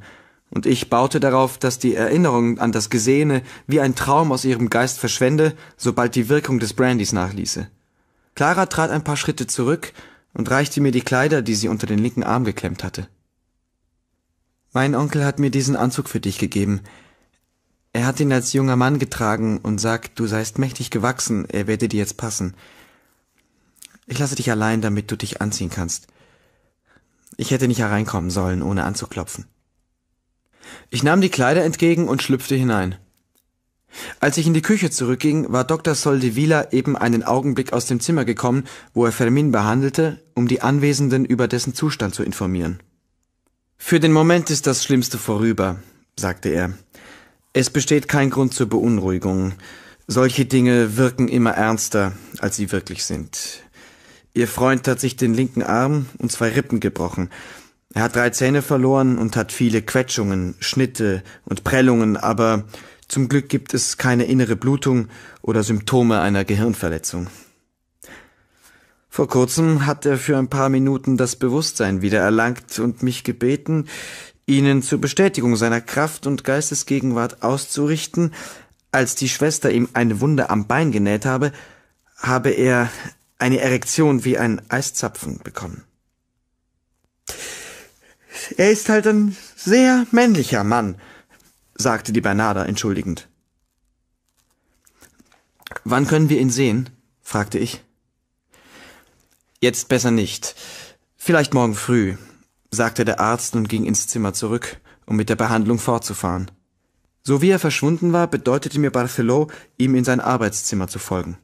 und ich baute darauf, dass die Erinnerung an das Gesehene wie ein Traum aus ihrem Geist verschwende, sobald die Wirkung des Brandys nachließe. Clara trat ein paar Schritte zurück und reichte mir die Kleider, die sie unter den linken Arm geklemmt hatte. Mein Onkel hat mir diesen Anzug für dich gegeben. Er hat ihn als junger Mann getragen und sagt, du seist mächtig gewachsen, er werde dir jetzt passen. Ich lasse dich allein, damit du dich anziehen kannst. Ich hätte nicht hereinkommen sollen, ohne anzuklopfen. Ich nahm die Kleider entgegen und schlüpfte hinein. Als ich in die Küche zurückging, war Dr. Soldevila eben einen Augenblick aus dem Zimmer gekommen, wo er Fermin behandelte, um die Anwesenden über dessen Zustand zu informieren. Für den Moment ist das Schlimmste vorüber, sagte er. Es besteht kein Grund zur Beunruhigung. Solche Dinge wirken immer ernster, als sie wirklich sind. Ihr Freund hat sich den linken Arm und zwei Rippen gebrochen. Er hat drei Zähne verloren und hat viele Quetschungen, Schnitte und Prellungen, aber zum Glück gibt es keine innere Blutung oder Symptome einer Gehirnverletzung. Vor kurzem hat er für ein paar Minuten das Bewusstsein wieder erlangt und mich gebeten, Ihnen zur Bestätigung seiner Kraft und Geistesgegenwart auszurichten, als die Schwester ihm eine Wunde am Bein genäht habe, habe er eine Erektion wie ein Eiszapfen bekommen. Er ist halt ein sehr männlicher Mann, sagte die Bernada entschuldigend. Wann können wir ihn sehen? fragte ich. Jetzt besser nicht. Vielleicht morgen früh, sagte der Arzt und ging ins Zimmer zurück, um mit der Behandlung fortzufahren. So wie er verschwunden war, bedeutete mir Barthelo, ihm in sein Arbeitszimmer zu folgen.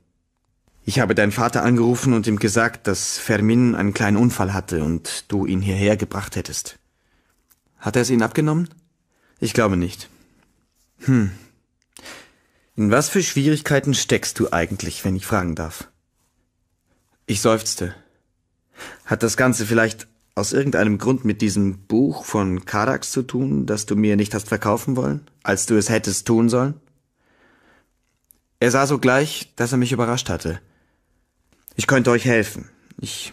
Ich habe deinen Vater angerufen und ihm gesagt, dass Fermin einen kleinen Unfall hatte und du ihn hierher gebracht hättest. Hat er es Ihnen abgenommen? Ich glaube nicht. Hm. In was für Schwierigkeiten steckst du eigentlich, wenn ich fragen darf? Ich seufzte. Hat das Ganze vielleicht aus irgendeinem Grund mit diesem Buch von Karax zu tun, das du mir nicht hast verkaufen wollen, als du es hättest tun sollen? Er sah sogleich, dass er mich überrascht hatte. Ich könnte euch helfen. Ich,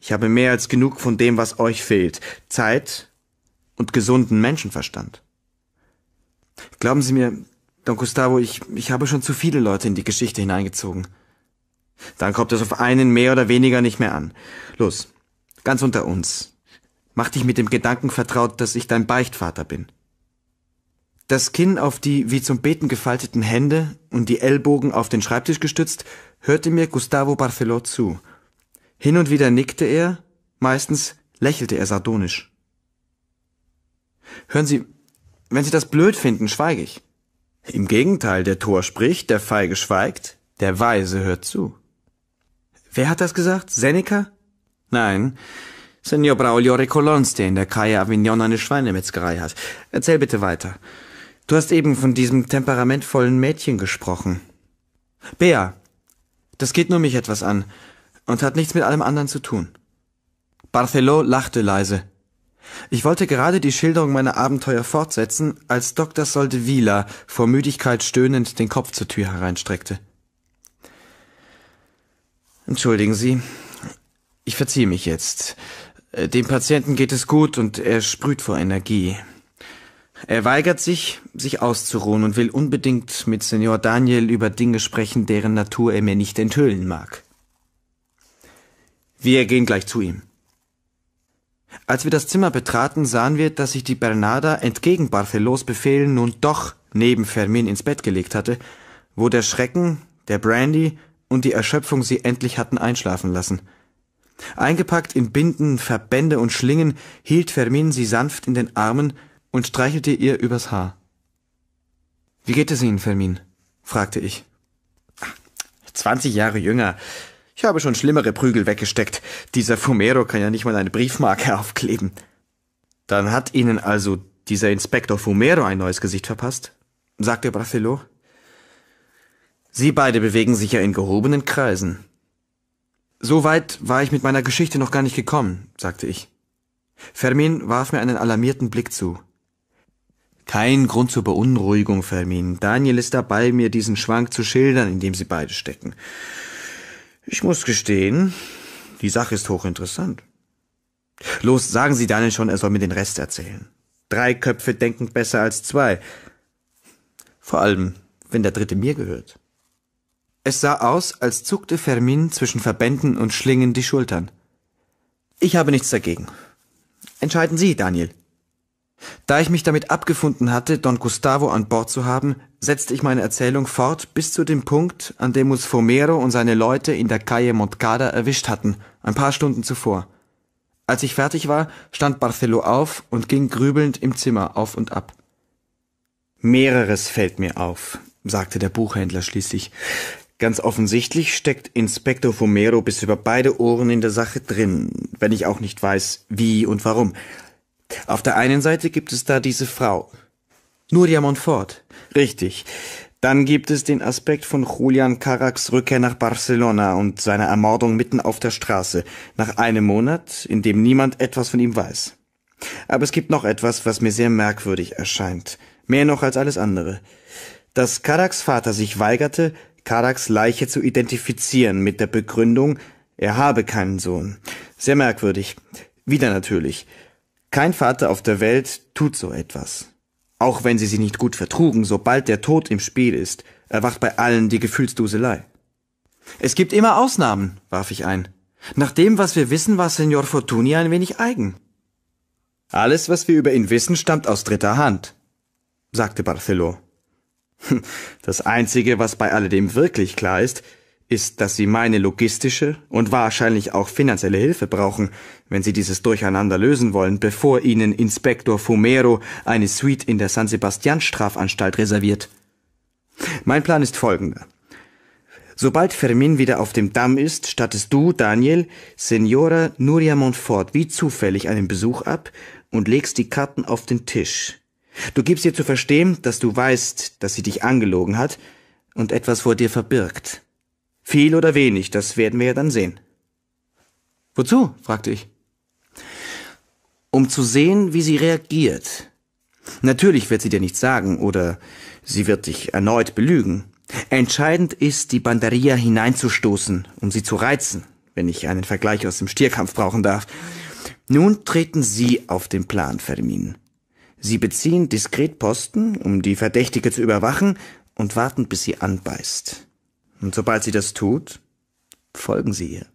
ich habe mehr als genug von dem, was euch fehlt. Zeit und gesunden Menschenverstand. Glauben Sie mir, Don Gustavo, ich, ich habe schon zu viele Leute in die Geschichte hineingezogen. Dann kommt es auf einen mehr oder weniger nicht mehr an. Los, ganz unter uns. Mach dich mit dem Gedanken vertraut, dass ich dein Beichtvater bin das Kinn auf die wie zum Beten gefalteten Hände und die Ellbogen auf den Schreibtisch gestützt, hörte mir Gustavo Barceló zu. Hin und wieder nickte er, meistens lächelte er sardonisch. Hören Sie, wenn Sie das blöd finden, schweige ich. Im Gegenteil, der Tor spricht, der Feige schweigt, der Weise hört zu. Wer hat das gesagt? Seneca? Nein, Senor Braulio Recolons, der in der Calle Avignon eine Schweinemetzgerei hat. Erzähl bitte weiter. Du hast eben von diesem temperamentvollen Mädchen gesprochen. Bea, das geht nur mich etwas an und hat nichts mit allem anderen zu tun. Barthelo lachte leise. Ich wollte gerade die Schilderung meiner Abenteuer fortsetzen, als Dr. Soldevila vor Müdigkeit stöhnend den Kopf zur Tür hereinstreckte. Entschuldigen Sie, ich verziehe mich jetzt. Dem Patienten geht es gut und er sprüht vor Energie. Er weigert sich, sich auszuruhen und will unbedingt mit Senor Daniel über Dinge sprechen, deren Natur er mir nicht enthüllen mag. Wir gehen gleich zu ihm. Als wir das Zimmer betraten, sahen wir, dass sich die Bernarda entgegen Barthelos Befehlen nun doch neben Fermin ins Bett gelegt hatte, wo der Schrecken, der Brandy und die Erschöpfung sie endlich hatten einschlafen lassen. Eingepackt in Binden, Verbände und Schlingen hielt Fermin sie sanft in den Armen und streichelte ihr übers Haar. Wie geht es Ihnen, Fermin? fragte ich. 20 Jahre jünger. Ich habe schon schlimmere Prügel weggesteckt. Dieser Fumero kann ja nicht mal eine Briefmarke aufkleben. Dann hat Ihnen also dieser Inspektor Fumero ein neues Gesicht verpasst? sagte Bracelo. Sie beide bewegen sich ja in gehobenen Kreisen. So weit war ich mit meiner Geschichte noch gar nicht gekommen, sagte ich. Fermin warf mir einen alarmierten Blick zu. Kein Grund zur Beunruhigung, Fermin. Daniel ist dabei, mir diesen Schwank zu schildern, in dem sie beide stecken. Ich muss gestehen, die Sache ist hochinteressant. Los, sagen Sie Daniel schon, er soll mir den Rest erzählen. Drei Köpfe denken besser als zwei. Vor allem, wenn der dritte mir gehört. Es sah aus, als zuckte Fermin zwischen Verbänden und Schlingen die Schultern. Ich habe nichts dagegen. Entscheiden Sie, Daniel. Da ich mich damit abgefunden hatte, Don Gustavo an Bord zu haben, setzte ich meine Erzählung fort bis zu dem Punkt, an dem uns Fomero und seine Leute in der Calle Montcada erwischt hatten, ein paar Stunden zuvor. Als ich fertig war, stand Barcelo auf und ging grübelnd im Zimmer auf und ab. Mehreres fällt mir auf, sagte der Buchhändler schließlich. Ganz offensichtlich steckt Inspektor Fomero bis über beide Ohren in der Sache drin, wenn ich auch nicht weiß, wie und warum. Auf der einen Seite gibt es da diese Frau. Nuria Montfort. Richtig. Dann gibt es den Aspekt von Julian Carracks Rückkehr nach Barcelona und seiner Ermordung mitten auf der Straße. Nach einem Monat, in dem niemand etwas von ihm weiß. Aber es gibt noch etwas, was mir sehr merkwürdig erscheint. Mehr noch als alles andere. Dass Karaks Vater sich weigerte, Karaks Leiche zu identifizieren mit der Begründung, er habe keinen Sohn. Sehr merkwürdig. Wieder natürlich. Kein Vater auf der Welt tut so etwas. Auch wenn sie sich nicht gut vertrugen, sobald der Tod im Spiel ist, erwacht bei allen die Gefühlsduselei. Es gibt immer Ausnahmen, warf ich ein. Nach dem, was wir wissen, war Signor Fortuni ein wenig eigen. Alles, was wir über ihn wissen, stammt aus dritter Hand, sagte Barthelo. Das Einzige, was bei alledem wirklich klar ist, ist, dass Sie meine logistische und wahrscheinlich auch finanzielle Hilfe brauchen, wenn Sie dieses Durcheinander lösen wollen, bevor Ihnen Inspektor Fumero eine Suite in der San Sebastian Strafanstalt reserviert. Mein Plan ist folgender. Sobald Fermin wieder auf dem Damm ist, stattest du, Daniel, Senora Nuria Montfort wie zufällig einen Besuch ab und legst die Karten auf den Tisch. Du gibst ihr zu verstehen, dass du weißt, dass sie dich angelogen hat und etwas vor dir verbirgt. Viel oder wenig, das werden wir ja dann sehen. Wozu? fragte ich. Um zu sehen, wie sie reagiert. Natürlich wird sie dir nichts sagen oder sie wird dich erneut belügen. Entscheidend ist, die Banderia hineinzustoßen, um sie zu reizen, wenn ich einen Vergleich aus dem Stierkampf brauchen darf. Nun treten Sie auf den Plan, Fermin. Sie beziehen diskret Posten, um die Verdächtige zu überwachen, und warten, bis sie anbeißt. Und sobald sie das tut, folgen sie ihr.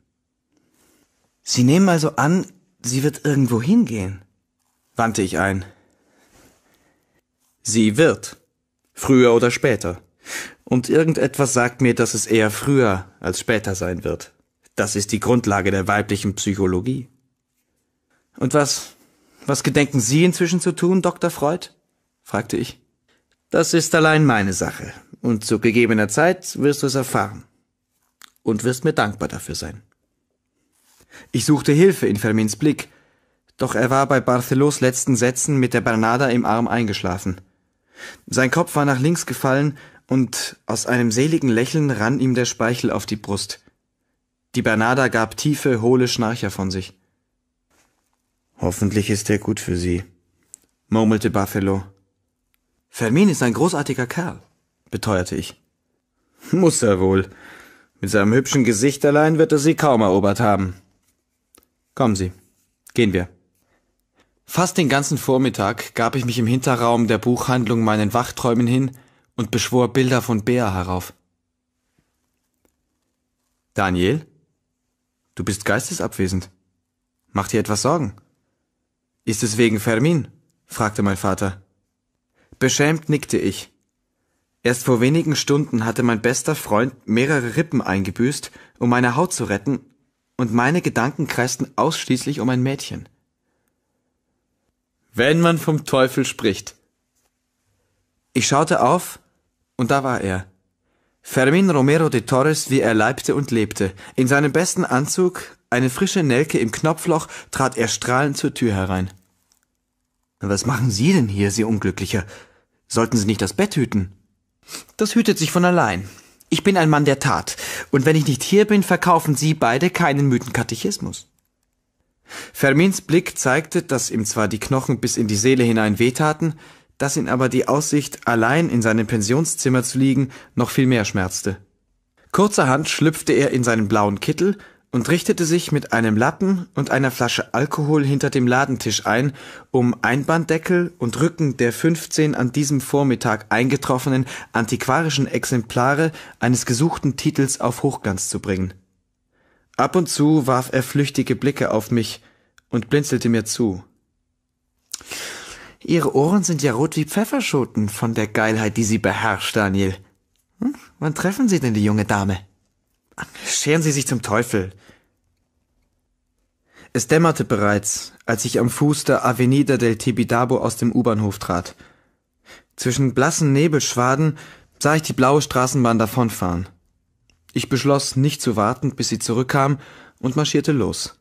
Sie nehmen also an, sie wird irgendwo hingehen, wandte ich ein. Sie wird. Früher oder später. Und irgendetwas sagt mir, dass es eher früher als später sein wird. Das ist die Grundlage der weiblichen Psychologie. Und was, was gedenken Sie inzwischen zu tun, Dr. Freud? fragte ich. Das ist allein meine Sache, und zu gegebener Zeit wirst du es erfahren und wirst mir dankbar dafür sein. Ich suchte Hilfe in Fermins Blick, doch er war bei Barthelos letzten Sätzen mit der Bernada im Arm eingeschlafen. Sein Kopf war nach links gefallen und aus einem seligen Lächeln rann ihm der Speichel auf die Brust. Die Bernada gab tiefe, hohle Schnarcher von sich. Hoffentlich ist er gut für sie, murmelte Barthelot. Fermin ist ein großartiger Kerl beteuerte ich. Muss er wohl. Mit seinem hübschen Gesicht allein wird er sie kaum erobert haben. Kommen Sie. Gehen wir. Fast den ganzen Vormittag gab ich mich im Hinterraum der Buchhandlung meinen Wachträumen hin und beschwor Bilder von Bea herauf. Daniel? Du bist geistesabwesend. Mach dir etwas Sorgen? Ist es wegen Fermin? fragte mein Vater. Beschämt nickte ich. Erst vor wenigen Stunden hatte mein bester Freund mehrere Rippen eingebüßt, um meine Haut zu retten, und meine Gedanken kreisten ausschließlich um ein Mädchen. Wenn man vom Teufel spricht. Ich schaute auf, und da war er. Fermin Romero de Torres, wie er leibte und lebte. In seinem besten Anzug, eine frische Nelke im Knopfloch, trat er strahlend zur Tür herein. Was machen Sie denn hier, Sie Unglücklicher? Sollten Sie nicht das Bett hüten? Das hütet sich von allein. Ich bin ein Mann der Tat, und wenn ich nicht hier bin, verkaufen Sie beide keinen müden Katechismus. Fermins Blick zeigte, dass ihm zwar die Knochen bis in die Seele hinein wehtaten, dass ihn aber die Aussicht, allein in seinem Pensionszimmer zu liegen, noch viel mehr schmerzte. Kurzerhand schlüpfte er in seinen blauen Kittel und richtete sich mit einem Lappen und einer Flasche Alkohol hinter dem Ladentisch ein, um Einbanddeckel und Rücken der 15 an diesem Vormittag eingetroffenen antiquarischen Exemplare eines gesuchten Titels auf Hochglanz zu bringen. Ab und zu warf er flüchtige Blicke auf mich und blinzelte mir zu. Ihre Ohren sind ja rot wie Pfefferschoten von der Geilheit, die Sie beherrscht, Daniel. Hm? Wann treffen Sie denn die junge Dame? Scheren Sie sich zum Teufel. Es dämmerte bereits, als ich am Fuß der Avenida del Tibidabo aus dem U-Bahnhof trat. Zwischen blassen Nebelschwaden sah ich die blaue Straßenbahn davonfahren. Ich beschloss, nicht zu warten, bis sie zurückkam, und marschierte los.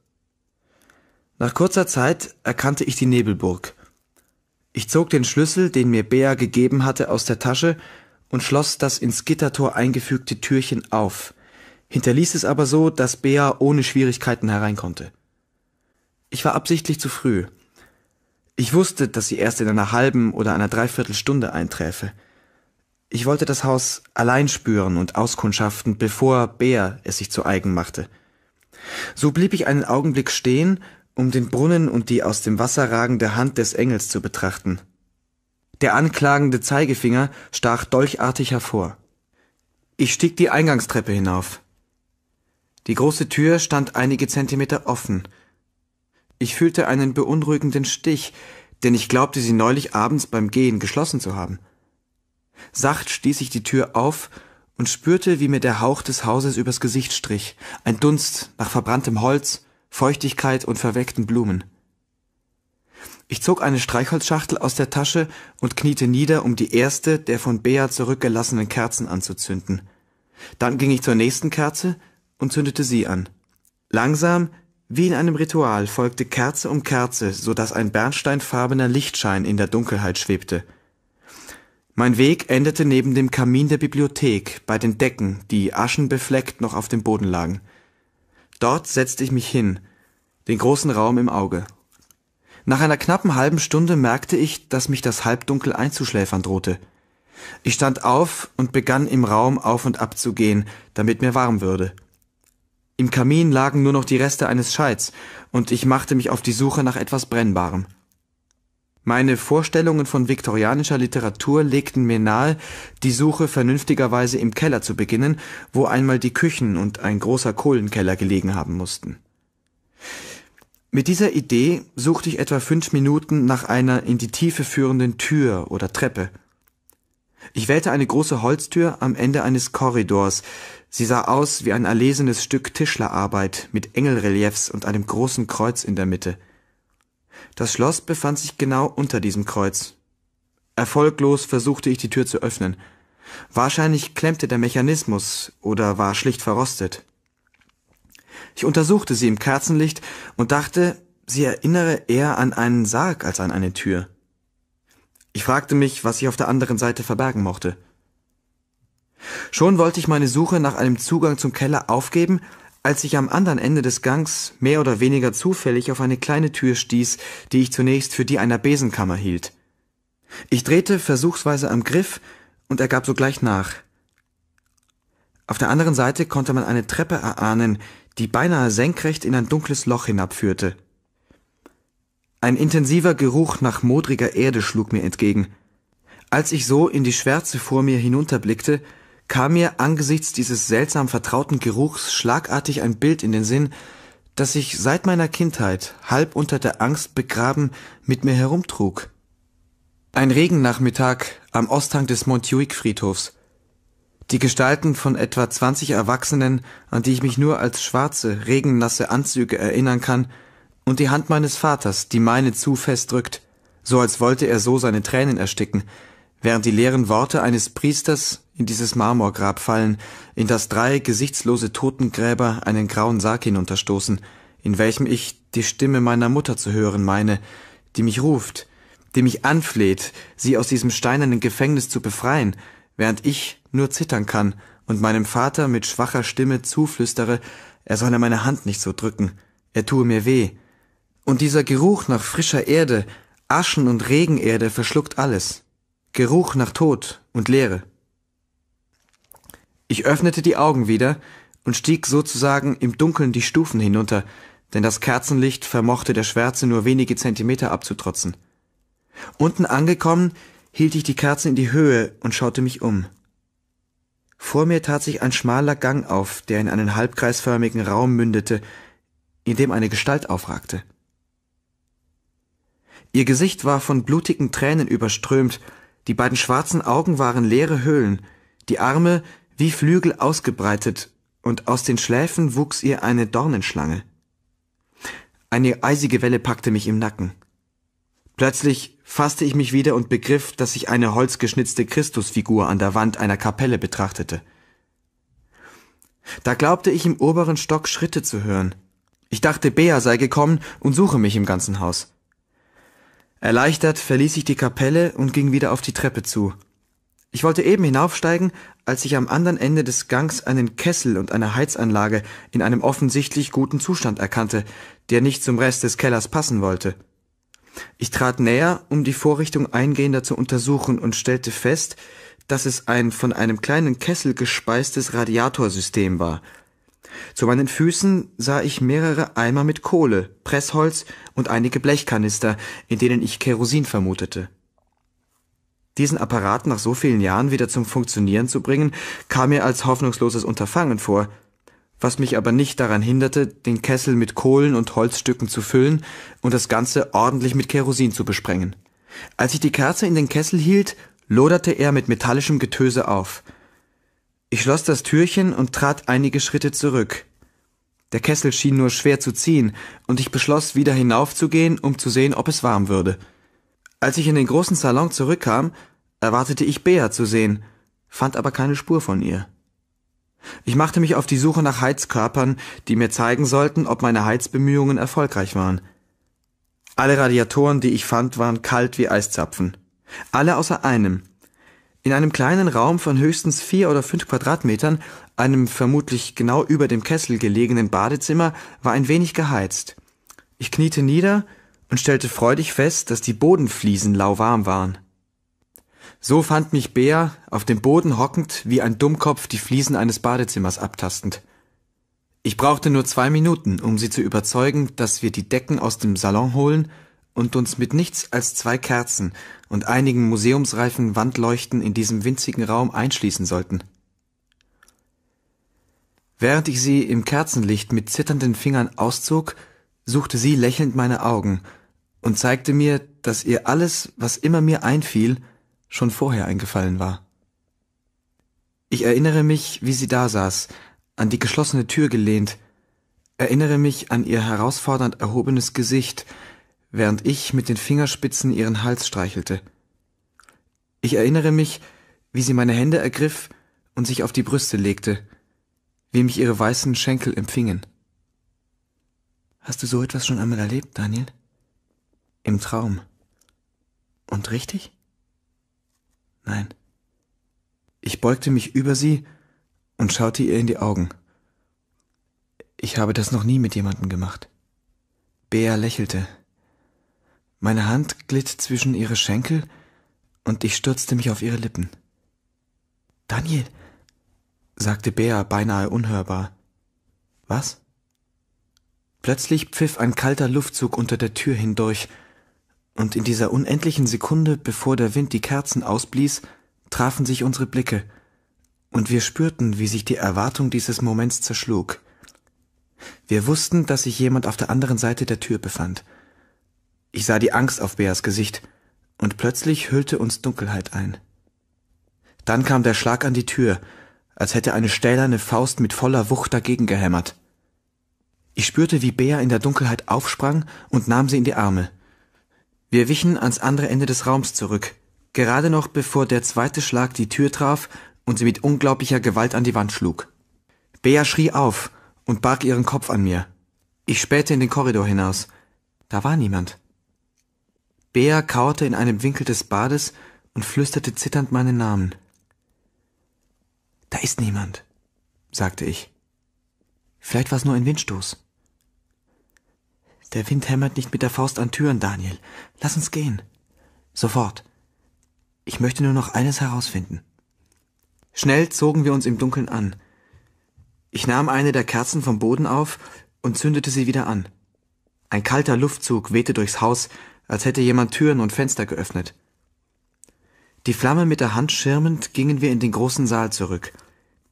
Nach kurzer Zeit erkannte ich die Nebelburg. Ich zog den Schlüssel, den mir Bea gegeben hatte, aus der Tasche und schloss das ins Gittertor eingefügte Türchen auf hinterließ es aber so, dass Bea ohne Schwierigkeiten herein konnte. Ich war absichtlich zu früh. Ich wusste, dass sie erst in einer halben oder einer Dreiviertelstunde einträfe. Ich wollte das Haus allein spüren und auskundschaften, bevor Bea es sich zu eigen machte. So blieb ich einen Augenblick stehen, um den Brunnen und die aus dem Wasser ragende Hand des Engels zu betrachten. Der anklagende Zeigefinger stach dolchartig hervor. Ich stieg die Eingangstreppe hinauf. Die große Tür stand einige Zentimeter offen. Ich fühlte einen beunruhigenden Stich, denn ich glaubte, sie neulich abends beim Gehen geschlossen zu haben. Sacht stieß ich die Tür auf und spürte, wie mir der Hauch des Hauses übers Gesicht strich, ein Dunst nach verbranntem Holz, Feuchtigkeit und verweckten Blumen. Ich zog eine Streichholzschachtel aus der Tasche und kniete nieder, um die erste der von Bea zurückgelassenen Kerzen anzuzünden. Dann ging ich zur nächsten Kerze, und zündete sie an. Langsam, wie in einem Ritual, folgte Kerze um Kerze, so dass ein bernsteinfarbener Lichtschein in der Dunkelheit schwebte. Mein Weg endete neben dem Kamin der Bibliothek, bei den Decken, die aschenbefleckt noch auf dem Boden lagen. Dort setzte ich mich hin, den großen Raum im Auge. Nach einer knappen halben Stunde merkte ich, dass mich das Halbdunkel einzuschläfern drohte. Ich stand auf und begann im Raum auf und ab zu gehen, damit mir warm würde. Im Kamin lagen nur noch die Reste eines Scheits, und ich machte mich auf die Suche nach etwas Brennbarem. Meine Vorstellungen von viktorianischer Literatur legten mir nahe, die Suche vernünftigerweise im Keller zu beginnen, wo einmal die Küchen und ein großer Kohlenkeller gelegen haben mussten. Mit dieser Idee suchte ich etwa fünf Minuten nach einer in die Tiefe führenden Tür oder Treppe. Ich wählte eine große Holztür am Ende eines Korridors, Sie sah aus wie ein erlesenes Stück Tischlerarbeit mit Engelreliefs und einem großen Kreuz in der Mitte. Das Schloss befand sich genau unter diesem Kreuz. Erfolglos versuchte ich die Tür zu öffnen. Wahrscheinlich klemmte der Mechanismus oder war schlicht verrostet. Ich untersuchte sie im Kerzenlicht und dachte, sie erinnere eher an einen Sarg als an eine Tür. Ich fragte mich, was sich auf der anderen Seite verbergen mochte. Schon wollte ich meine Suche nach einem Zugang zum Keller aufgeben, als ich am anderen Ende des Gangs mehr oder weniger zufällig auf eine kleine Tür stieß, die ich zunächst für die einer Besenkammer hielt. Ich drehte versuchsweise am Griff, und er gab sogleich nach. Auf der anderen Seite konnte man eine Treppe erahnen, die beinahe senkrecht in ein dunkles Loch hinabführte. Ein intensiver Geruch nach modriger Erde schlug mir entgegen. Als ich so in die Schwärze vor mir hinunterblickte, kam mir angesichts dieses seltsam vertrauten Geruchs schlagartig ein Bild in den Sinn, das ich seit meiner Kindheit, halb unter der Angst begraben, mit mir herumtrug. Ein Regennachmittag am Osthang des Montjuic-Friedhofs. Die Gestalten von etwa 20 Erwachsenen, an die ich mich nur als schwarze, regennasse Anzüge erinnern kann, und die Hand meines Vaters, die meine zu fest drückt, so als wollte er so seine Tränen ersticken, während die leeren Worte eines Priesters in dieses Marmorgrab fallen, in das drei gesichtslose Totengräber einen grauen Sarg hinunterstoßen, in welchem ich die Stimme meiner Mutter zu hören meine, die mich ruft, die mich anfleht, sie aus diesem steinernen Gefängnis zu befreien, während ich nur zittern kann und meinem Vater mit schwacher Stimme zuflüstere, er solle meine Hand nicht so drücken, er tue mir weh. Und dieser Geruch nach frischer Erde, Aschen und Regenerde verschluckt alles. Geruch nach Tod und Leere. Ich öffnete die Augen wieder und stieg sozusagen im Dunkeln die Stufen hinunter, denn das Kerzenlicht vermochte der Schwärze nur wenige Zentimeter abzutrotzen. Unten angekommen, hielt ich die Kerze in die Höhe und schaute mich um. Vor mir tat sich ein schmaler Gang auf, der in einen halbkreisförmigen Raum mündete, in dem eine Gestalt aufragte. Ihr Gesicht war von blutigen Tränen überströmt, die beiden schwarzen Augen waren leere Höhlen, die Arme, wie Flügel ausgebreitet, und aus den Schläfen wuchs ihr eine Dornenschlange. Eine eisige Welle packte mich im Nacken. Plötzlich fasste ich mich wieder und begriff, dass ich eine holzgeschnitzte Christusfigur an der Wand einer Kapelle betrachtete. Da glaubte ich im oberen Stock Schritte zu hören. Ich dachte, Bea sei gekommen und suche mich im ganzen Haus. Erleichtert verließ ich die Kapelle und ging wieder auf die Treppe zu. Ich wollte eben hinaufsteigen, als ich am anderen Ende des Gangs einen Kessel und eine Heizanlage in einem offensichtlich guten Zustand erkannte, der nicht zum Rest des Kellers passen wollte. Ich trat näher, um die Vorrichtung eingehender zu untersuchen und stellte fest, dass es ein von einem kleinen Kessel gespeistes Radiatorsystem war. Zu meinen Füßen sah ich mehrere Eimer mit Kohle, Pressholz und einige Blechkanister, in denen ich Kerosin vermutete. Diesen Apparat nach so vielen Jahren wieder zum Funktionieren zu bringen, kam mir als hoffnungsloses Unterfangen vor, was mich aber nicht daran hinderte, den Kessel mit Kohlen und Holzstücken zu füllen und das Ganze ordentlich mit Kerosin zu besprengen. Als ich die Kerze in den Kessel hielt, loderte er mit metallischem Getöse auf. Ich schloss das Türchen und trat einige Schritte zurück. Der Kessel schien nur schwer zu ziehen, und ich beschloss, wieder hinaufzugehen, um zu sehen, ob es warm würde. Als ich in den großen Salon zurückkam, erwartete ich Bea zu sehen, fand aber keine Spur von ihr. Ich machte mich auf die Suche nach Heizkörpern, die mir zeigen sollten, ob meine Heizbemühungen erfolgreich waren. Alle Radiatoren, die ich fand, waren kalt wie Eiszapfen. Alle außer einem. In einem kleinen Raum von höchstens vier oder fünf Quadratmetern, einem vermutlich genau über dem Kessel gelegenen Badezimmer, war ein wenig geheizt. Ich kniete nieder, und stellte freudig fest, dass die Bodenfliesen lauwarm waren. So fand mich Bea auf dem Boden hockend wie ein Dummkopf die Fliesen eines Badezimmers abtastend. Ich brauchte nur zwei Minuten, um sie zu überzeugen, dass wir die Decken aus dem Salon holen und uns mit nichts als zwei Kerzen und einigen museumsreifen Wandleuchten in diesem winzigen Raum einschließen sollten. Während ich sie im Kerzenlicht mit zitternden Fingern auszog, suchte sie lächelnd meine Augen und zeigte mir, dass ihr alles, was immer mir einfiel, schon vorher eingefallen war. Ich erinnere mich, wie sie da saß, an die geschlossene Tür gelehnt, erinnere mich an ihr herausfordernd erhobenes Gesicht, während ich mit den Fingerspitzen ihren Hals streichelte. Ich erinnere mich, wie sie meine Hände ergriff und sich auf die Brüste legte, wie mich ihre weißen Schenkel empfingen. Hast du so etwas schon einmal erlebt, Daniel? Im Traum. Und richtig? Nein. Ich beugte mich über sie und schaute ihr in die Augen. Ich habe das noch nie mit jemandem gemacht. Bea lächelte. Meine Hand glitt zwischen ihre Schenkel und ich stürzte mich auf ihre Lippen. Daniel, sagte Bea beinahe unhörbar. Was? Plötzlich pfiff ein kalter Luftzug unter der Tür hindurch und in dieser unendlichen Sekunde, bevor der Wind die Kerzen ausblies, trafen sich unsere Blicke, und wir spürten, wie sich die Erwartung dieses Moments zerschlug. Wir wussten, dass sich jemand auf der anderen Seite der Tür befand. Ich sah die Angst auf Beas Gesicht, und plötzlich hüllte uns Dunkelheit ein. Dann kam der Schlag an die Tür, als hätte eine stählerne Faust mit voller Wucht dagegen gehämmert. Ich spürte, wie Bea in der Dunkelheit aufsprang und nahm sie in die Arme. Wir wichen ans andere Ende des Raums zurück, gerade noch bevor der zweite Schlag die Tür traf und sie mit unglaublicher Gewalt an die Wand schlug. Bea schrie auf und barg ihren Kopf an mir. Ich spähte in den Korridor hinaus. Da war niemand. Bea kauerte in einem Winkel des Bades und flüsterte zitternd meinen Namen. Da ist niemand, sagte ich. Vielleicht war es nur ein Windstoß. Der Wind hämmert nicht mit der Faust an Türen, Daniel. Lass uns gehen. Sofort. Ich möchte nur noch eines herausfinden. Schnell zogen wir uns im Dunkeln an. Ich nahm eine der Kerzen vom Boden auf und zündete sie wieder an. Ein kalter Luftzug wehte durchs Haus, als hätte jemand Türen und Fenster geöffnet. Die Flamme mit der Hand schirmend gingen wir in den großen Saal zurück.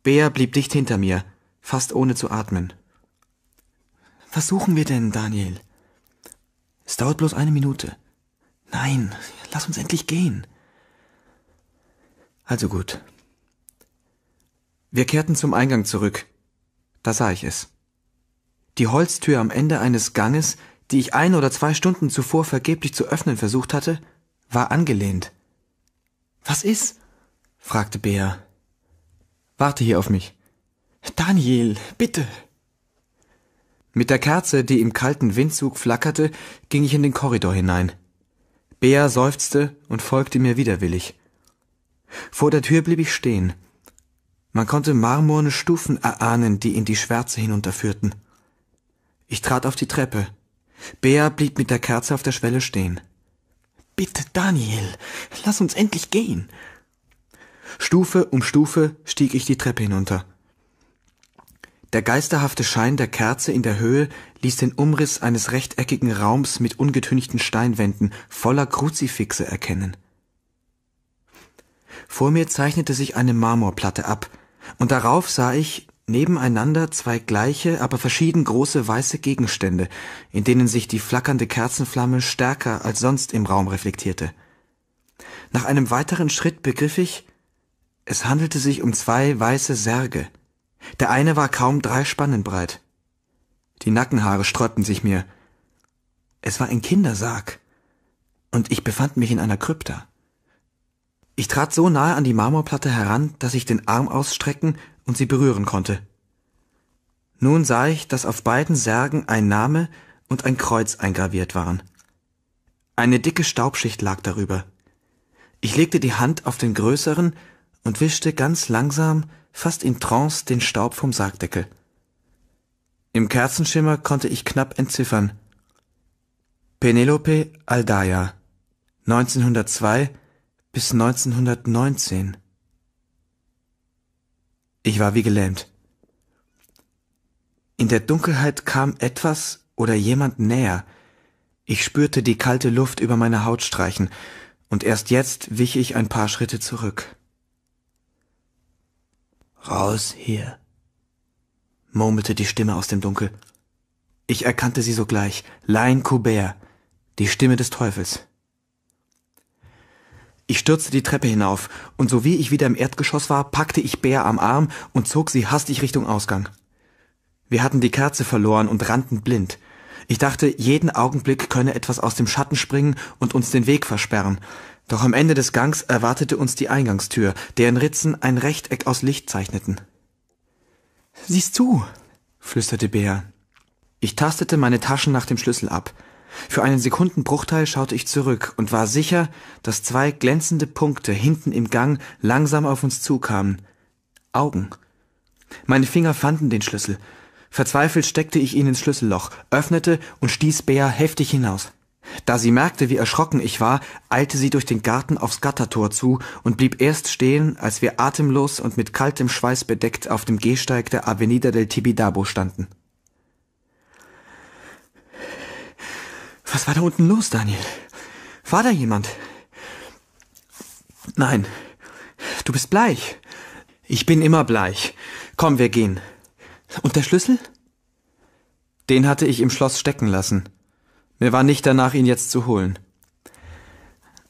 Bea blieb dicht hinter mir, fast ohne zu atmen. Was suchen wir denn, Daniel? Es dauert bloß eine Minute. Nein, lass uns endlich gehen. Also gut. Wir kehrten zum Eingang zurück. Da sah ich es. Die Holztür am Ende eines Ganges, die ich ein oder zwei Stunden zuvor vergeblich zu öffnen versucht hatte, war angelehnt. Was ist? fragte Bea. Warte hier auf mich. Daniel, bitte, mit der Kerze, die im kalten Windzug flackerte, ging ich in den Korridor hinein. Bea seufzte und folgte mir widerwillig. Vor der Tür blieb ich stehen. Man konnte marmorne Stufen erahnen, die in die Schwärze hinunterführten. Ich trat auf die Treppe. Bea blieb mit der Kerze auf der Schwelle stehen. Bitte, Daniel, lass uns endlich gehen. Stufe um Stufe stieg ich die Treppe hinunter. Der geisterhafte Schein der Kerze in der Höhe ließ den Umriss eines rechteckigen Raums mit ungetünchten Steinwänden voller Kruzifixe erkennen. Vor mir zeichnete sich eine Marmorplatte ab, und darauf sah ich nebeneinander zwei gleiche, aber verschieden große weiße Gegenstände, in denen sich die flackernde Kerzenflamme stärker als sonst im Raum reflektierte. Nach einem weiteren Schritt begriff ich, es handelte sich um zwei weiße Särge – der eine war kaum drei Spannen breit. Die Nackenhaare sträubten sich mir. Es war ein Kindersarg. Und ich befand mich in einer Krypta. Ich trat so nahe an die Marmorplatte heran, dass ich den Arm ausstrecken und sie berühren konnte. Nun sah ich, dass auf beiden Särgen ein Name und ein Kreuz eingraviert waren. Eine dicke Staubschicht lag darüber. Ich legte die Hand auf den größeren und wischte ganz langsam fast in Trance den Staub vom Sargdeckel. Im Kerzenschimmer konnte ich knapp entziffern. Penelope Aldaya, 1902 bis 1919. Ich war wie gelähmt. In der Dunkelheit kam etwas oder jemand näher. Ich spürte die kalte Luft über meine Haut streichen, und erst jetzt wich ich ein paar Schritte zurück. Raus hier, murmelte die Stimme aus dem Dunkel. Ich erkannte sie sogleich. Lein Coubert, die Stimme des Teufels. Ich stürzte die Treppe hinauf, und sowie ich wieder im Erdgeschoss war, packte ich Bär am Arm und zog sie hastig Richtung Ausgang. Wir hatten die Kerze verloren und rannten blind. Ich dachte, jeden Augenblick könne etwas aus dem Schatten springen und uns den Weg versperren. Doch am Ende des Gangs erwartete uns die Eingangstür, deren Ritzen ein Rechteck aus Licht zeichneten. Siehst du, flüsterte Bea. Ich tastete meine Taschen nach dem Schlüssel ab. Für einen Sekundenbruchteil schaute ich zurück und war sicher, dass zwei glänzende Punkte hinten im Gang langsam auf uns zukamen. Augen. Meine Finger fanden den Schlüssel. Verzweifelt steckte ich ihn ins Schlüsselloch, öffnete und stieß Bea heftig hinaus. Da sie merkte, wie erschrocken ich war, eilte sie durch den Garten aufs Gattertor zu und blieb erst stehen, als wir atemlos und mit kaltem Schweiß bedeckt auf dem Gehsteig der Avenida del Tibidabo standen. Was war da unten los, Daniel? War da jemand? Nein. Du bist bleich. Ich bin immer bleich. Komm, wir gehen. Und der Schlüssel? Den hatte ich im Schloss stecken lassen. Mir war nicht danach, ihn jetzt zu holen.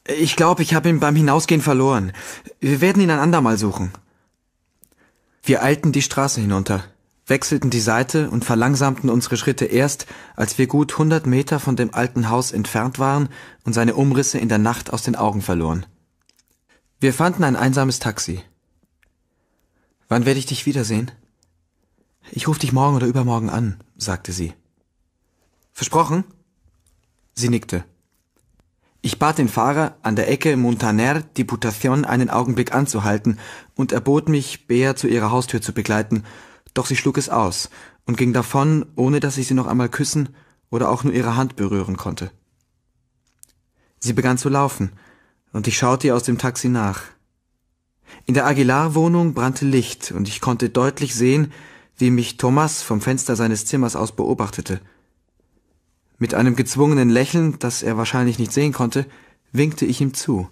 Ich glaube, ich habe ihn beim Hinausgehen verloren. Wir werden ihn ein andermal suchen. Wir eilten die Straße hinunter, wechselten die Seite und verlangsamten unsere Schritte erst, als wir gut hundert Meter von dem alten Haus entfernt waren und seine Umrisse in der Nacht aus den Augen verloren. Wir fanden ein einsames Taxi. Wann werde ich dich wiedersehen? Ich rufe dich morgen oder übermorgen an, sagte sie. Versprochen? Sie nickte. Ich bat den Fahrer, an der Ecke Montaner Diputación einen Augenblick anzuhalten und erbot mich, Bea zu ihrer Haustür zu begleiten, doch sie schlug es aus und ging davon, ohne dass ich sie noch einmal küssen oder auch nur ihre Hand berühren konnte. Sie begann zu laufen, und ich schaute ihr aus dem Taxi nach. In der Aguilar-Wohnung brannte Licht, und ich konnte deutlich sehen, wie mich Thomas vom Fenster seines Zimmers aus beobachtete – mit einem gezwungenen Lächeln, das er wahrscheinlich nicht sehen konnte, winkte ich ihm zu.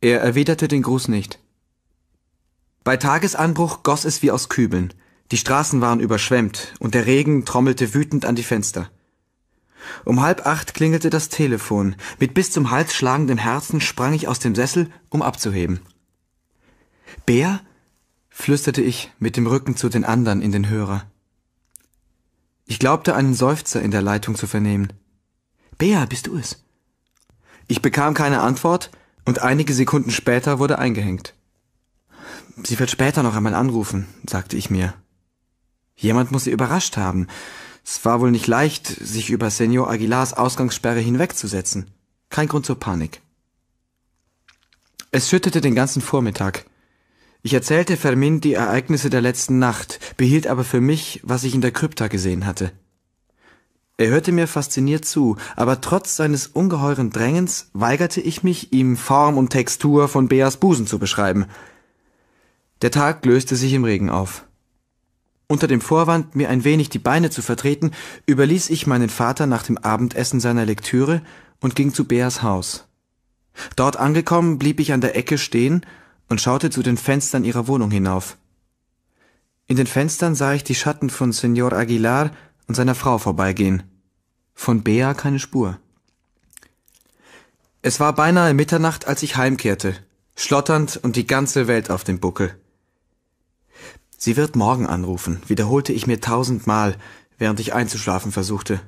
Er erwiderte den Gruß nicht. Bei Tagesanbruch goss es wie aus Kübeln. Die Straßen waren überschwemmt und der Regen trommelte wütend an die Fenster. Um halb acht klingelte das Telefon. Mit bis zum Hals schlagendem Herzen sprang ich aus dem Sessel, um abzuheben. Bär? flüsterte ich mit dem Rücken zu den anderen in den Hörer. Ich glaubte einen Seufzer in der Leitung zu vernehmen. Bea, bist du es? Ich bekam keine Antwort und einige Sekunden später wurde eingehängt. Sie wird später noch einmal anrufen, sagte ich mir. Jemand muss sie überrascht haben. Es war wohl nicht leicht, sich über Senor Aguilars Ausgangssperre hinwegzusetzen. Kein Grund zur Panik. Es schüttete den ganzen Vormittag. Ich erzählte Fermin die Ereignisse der letzten Nacht, behielt aber für mich, was ich in der Krypta gesehen hatte. Er hörte mir fasziniert zu, aber trotz seines ungeheuren Drängens weigerte ich mich, ihm Form und Textur von Beas Busen zu beschreiben. Der Tag löste sich im Regen auf. Unter dem Vorwand, mir ein wenig die Beine zu vertreten, überließ ich meinen Vater nach dem Abendessen seiner Lektüre und ging zu Beas Haus. Dort angekommen blieb ich an der Ecke stehen und schaute zu den Fenstern ihrer Wohnung hinauf. In den Fenstern sah ich die Schatten von Senor Aguilar und seiner Frau vorbeigehen. Von Bea keine Spur. Es war beinahe Mitternacht, als ich heimkehrte, schlotternd und die ganze Welt auf dem Buckel. Sie wird morgen anrufen, wiederholte ich mir tausendmal, während ich einzuschlafen versuchte.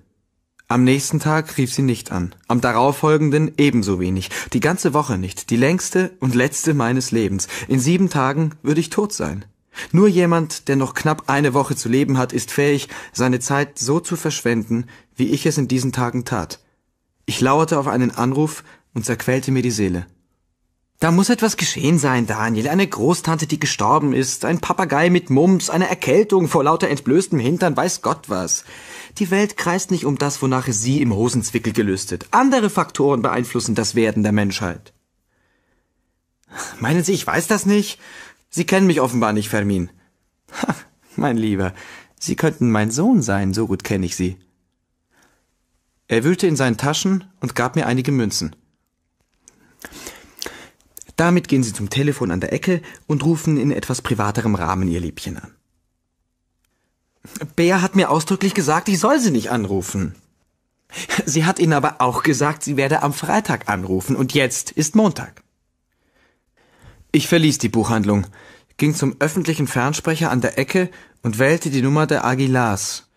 Am nächsten Tag rief sie nicht an, am darauffolgenden ebenso wenig, die ganze Woche nicht, die längste und letzte meines Lebens. In sieben Tagen würde ich tot sein. Nur jemand, der noch knapp eine Woche zu leben hat, ist fähig, seine Zeit so zu verschwenden, wie ich es in diesen Tagen tat. Ich lauerte auf einen Anruf und zerquälte mir die Seele. Da muss etwas geschehen sein, Daniel. Eine Großtante, die gestorben ist, ein Papagei mit Mumps, eine Erkältung vor lauter entblößtem Hintern, weiß Gott was. Die Welt kreist nicht um das, wonach es sie im Hosenzwickel gelüstet. Andere Faktoren beeinflussen das Werden der Menschheit. Meinen Sie, ich weiß das nicht? Sie kennen mich offenbar nicht, Fermin. Ha, mein Lieber, Sie könnten mein Sohn sein, so gut kenne ich Sie. Er wühlte in seinen Taschen und gab mir einige Münzen. Damit gehen Sie zum Telefon an der Ecke und rufen in etwas privaterem Rahmen Ihr Liebchen an. Bea hat mir ausdrücklich gesagt, ich soll sie nicht anrufen. Sie hat ihnen aber auch gesagt, sie werde am Freitag anrufen, und jetzt ist Montag. Ich verließ die Buchhandlung, ging zum öffentlichen Fernsprecher an der Ecke und wählte die Nummer der Aguilas.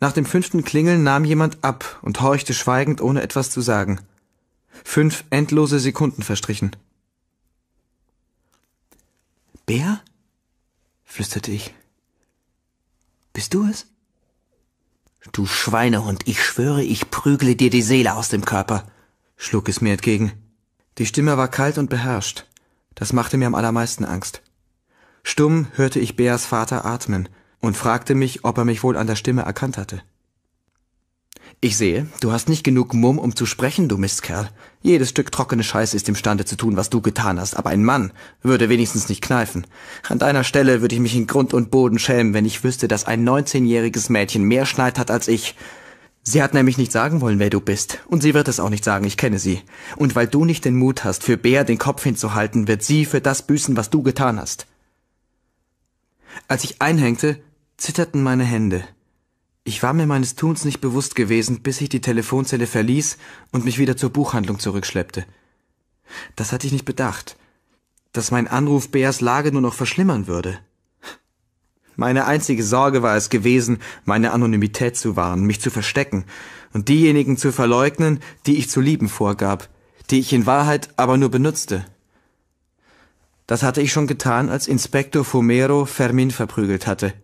Nach dem fünften Klingeln nahm jemand ab und horchte schweigend, ohne etwas zu sagen. Fünf endlose Sekunden verstrichen. Bär? flüsterte ich. Bist du es? Du Schweinehund, ich schwöre, ich prügle dir die Seele aus dem Körper, schlug es mir entgegen. Die Stimme war kalt und beherrscht. Das machte mir am allermeisten Angst. Stumm hörte ich Beas Vater atmen und fragte mich, ob er mich wohl an der Stimme erkannt hatte. Ich sehe, du hast nicht genug Mumm, um zu sprechen, du Mistkerl. Jedes Stück trockene Scheiße ist imstande zu tun, was du getan hast, aber ein Mann würde wenigstens nicht kneifen. An deiner Stelle würde ich mich in Grund und Boden schämen, wenn ich wüsste, dass ein 19-jähriges Mädchen mehr Schneid hat als ich. Sie hat nämlich nicht sagen wollen, wer du bist. Und sie wird es auch nicht sagen, ich kenne sie. Und weil du nicht den Mut hast, für Bär den Kopf hinzuhalten, wird sie für das büßen, was du getan hast. Als ich einhängte, zitterten meine Hände. Ich war mir meines Tuns nicht bewusst gewesen, bis ich die Telefonzelle verließ und mich wieder zur Buchhandlung zurückschleppte. Das hatte ich nicht bedacht, dass mein Anruf Beas Lage nur noch verschlimmern würde. Meine einzige Sorge war es gewesen, meine Anonymität zu wahren, mich zu verstecken und diejenigen zu verleugnen, die ich zu lieben vorgab, die ich in Wahrheit aber nur benutzte. Das hatte ich schon getan, als Inspektor Fumero Fermin verprügelt hatte –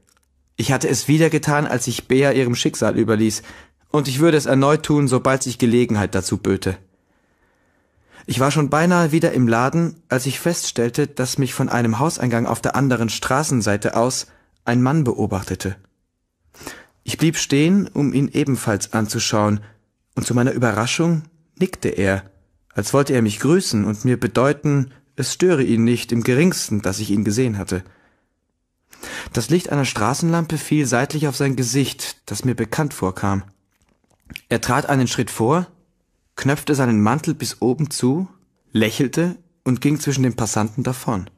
ich hatte es wieder getan, als ich Bea ihrem Schicksal überließ, und ich würde es erneut tun, sobald sich Gelegenheit dazu böte. Ich war schon beinahe wieder im Laden, als ich feststellte, dass mich von einem Hauseingang auf der anderen Straßenseite aus ein Mann beobachtete. Ich blieb stehen, um ihn ebenfalls anzuschauen, und zu meiner Überraschung nickte er, als wollte er mich grüßen und mir bedeuten, es störe ihn nicht im geringsten, dass ich ihn gesehen hatte. Das Licht einer Straßenlampe fiel seitlich auf sein Gesicht, das mir bekannt vorkam. Er trat einen Schritt vor, knöpfte seinen Mantel bis oben zu, lächelte und ging zwischen den Passanten davon.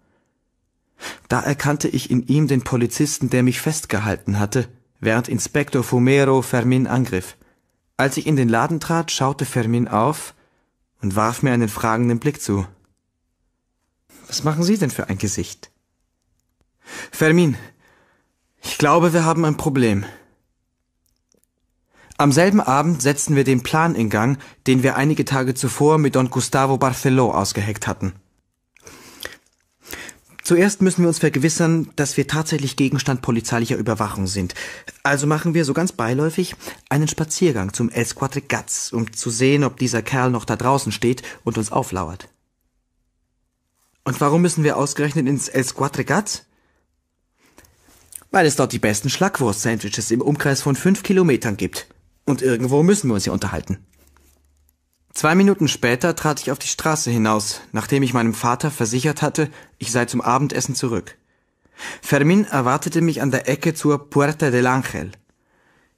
Da erkannte ich in ihm den Polizisten, der mich festgehalten hatte, während Inspektor Fumero Fermin angriff. Als ich in den Laden trat, schaute Fermin auf und warf mir einen fragenden Blick zu. Was machen Sie denn für ein Gesicht? Fermin, ich glaube, wir haben ein Problem. Am selben Abend setzten wir den Plan in Gang, den wir einige Tage zuvor mit Don Gustavo Barceló ausgeheckt hatten. Zuerst müssen wir uns vergewissern, dass wir tatsächlich Gegenstand polizeilicher Überwachung sind. Also machen wir so ganz beiläufig einen Spaziergang zum El Squadrigatz, um zu sehen, ob dieser Kerl noch da draußen steht und uns auflauert. Und warum müssen wir ausgerechnet ins El Squadrigatz? Weil es dort die besten Schlackwurst-Sandwiches im Umkreis von fünf Kilometern gibt. Und irgendwo müssen wir uns hier unterhalten. Zwei Minuten später trat ich auf die Straße hinaus, nachdem ich meinem Vater versichert hatte, ich sei zum Abendessen zurück. Fermin erwartete mich an der Ecke zur Puerta del Ángel.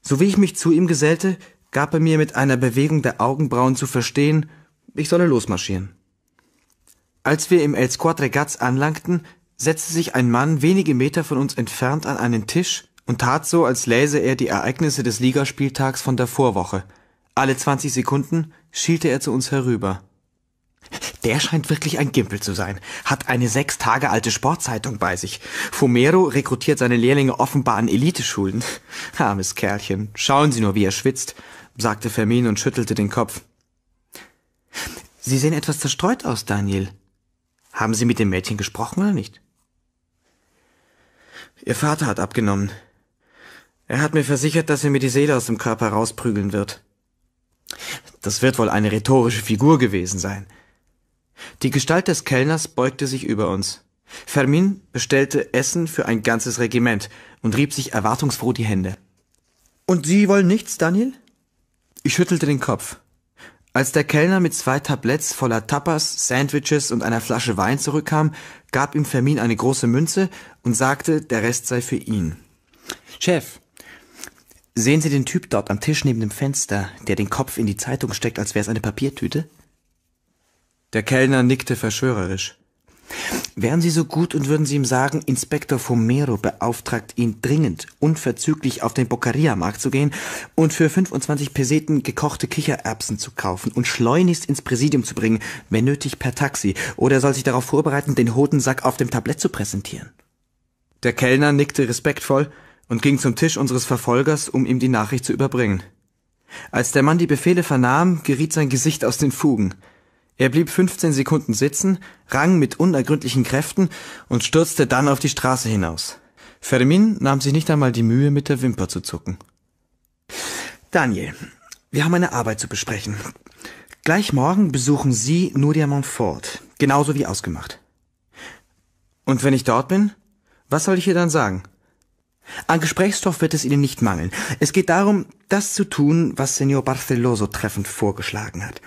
So wie ich mich zu ihm gesellte, gab er mir mit einer Bewegung der Augenbrauen zu verstehen, ich solle losmarschieren. Als wir im El Squadre Gats anlangten, setzte sich ein Mann wenige Meter von uns entfernt an einen Tisch und tat so, als läse er die Ereignisse des Ligaspieltags von der Vorwoche. Alle 20 Sekunden schielte er zu uns herüber. Der scheint wirklich ein Gimpel zu sein, hat eine sechs Tage alte Sportzeitung bei sich. Fumero rekrutiert seine Lehrlinge offenbar an Eliteschulen. Armes Kerlchen, schauen Sie nur, wie er schwitzt, sagte Fermin und schüttelte den Kopf. Sie sehen etwas zerstreut aus, Daniel. Haben Sie mit dem Mädchen gesprochen oder nicht? Ihr Vater hat abgenommen. Er hat mir versichert, dass er mir die Seele aus dem Körper rausprügeln wird. Das wird wohl eine rhetorische Figur gewesen sein. Die Gestalt des Kellners beugte sich über uns. Fermin bestellte Essen für ein ganzes Regiment und rieb sich erwartungsfroh die Hände. Und Sie wollen nichts, Daniel? Ich schüttelte den Kopf. Als der Kellner mit zwei Tabletts voller Tapas, Sandwiches und einer Flasche Wein zurückkam, gab ihm Fermin eine große Münze und sagte, der Rest sei für ihn. Chef, sehen Sie den Typ dort am Tisch neben dem Fenster, der den Kopf in die Zeitung steckt, als wär's eine Papiertüte? Der Kellner nickte verschwörerisch. Wären Sie so gut und würden Sie ihm sagen, Inspektor Fomero beauftragt ihn dringend, unverzüglich auf den Boccaria-Markt zu gehen und für 25 Peseten gekochte Kichererbsen zu kaufen und schleunigst ins Präsidium zu bringen, wenn nötig per Taxi, oder soll sich darauf vorbereiten, den Hodensack auf dem Tablett zu präsentieren? Der Kellner nickte respektvoll und ging zum Tisch unseres Verfolgers, um ihm die Nachricht zu überbringen. Als der Mann die Befehle vernahm, geriet sein Gesicht aus den Fugen. Er blieb 15 Sekunden sitzen, rang mit unergründlichen Kräften und stürzte dann auf die Straße hinaus. Fermin nahm sich nicht einmal die Mühe, mit der Wimper zu zucken. Daniel, wir haben eine Arbeit zu besprechen. Gleich morgen besuchen Sie Nuria Montfort, genauso wie ausgemacht. Und wenn ich dort bin, was soll ich ihr dann sagen? An Gesprächsstoff wird es Ihnen nicht mangeln. Es geht darum, das zu tun, was Senor Barceloso treffend vorgeschlagen hat.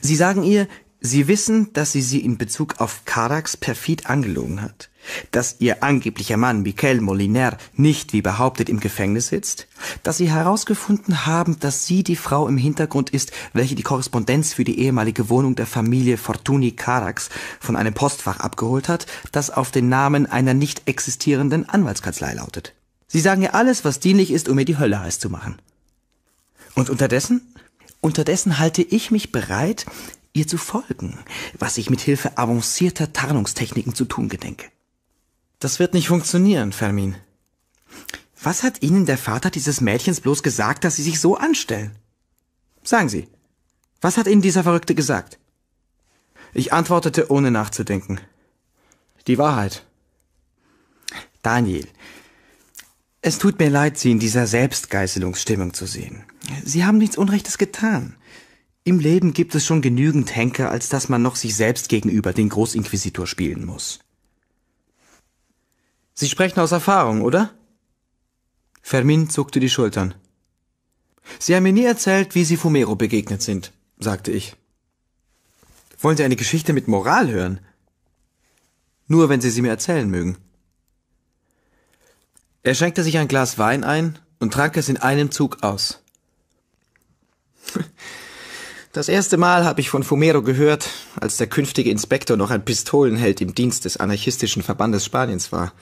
Sie sagen ihr, Sie wissen, dass sie sie in Bezug auf Carax perfid angelogen hat, dass ihr angeblicher Mann Miquel Moliner nicht wie behauptet im Gefängnis sitzt, dass sie herausgefunden haben, dass sie die Frau im Hintergrund ist, welche die Korrespondenz für die ehemalige Wohnung der Familie Fortuny Carax von einem Postfach abgeholt hat, das auf den Namen einer nicht existierenden Anwaltskanzlei lautet. Sie sagen ihr alles, was dienlich ist, um ihr die Hölle heiß zu machen. Und unterdessen? Unterdessen halte ich mich bereit, ihr zu folgen, was ich mit Hilfe avancierter Tarnungstechniken zu tun gedenke. Das wird nicht funktionieren, Fermin. Was hat Ihnen der Vater dieses Mädchens bloß gesagt, dass Sie sich so anstellen? Sagen Sie, was hat Ihnen dieser Verrückte gesagt? Ich antwortete, ohne nachzudenken. Die Wahrheit. Daniel, es tut mir leid, Sie in dieser Selbstgeißelungsstimmung zu sehen. Sie haben nichts Unrechtes getan. Im Leben gibt es schon genügend Henker, als dass man noch sich selbst gegenüber den Großinquisitor spielen muss. Sie sprechen aus Erfahrung, oder? Fermin zuckte die Schultern. Sie haben mir nie erzählt, wie Sie Fumero begegnet sind, sagte ich. Wollen Sie eine Geschichte mit Moral hören? Nur wenn Sie sie mir erzählen mögen. Er schenkte sich ein Glas Wein ein und trank es in einem Zug aus. Das erste Mal habe ich von Fumero gehört, als der künftige Inspektor noch ein Pistolenheld im Dienst des anarchistischen Verbandes Spaniens war.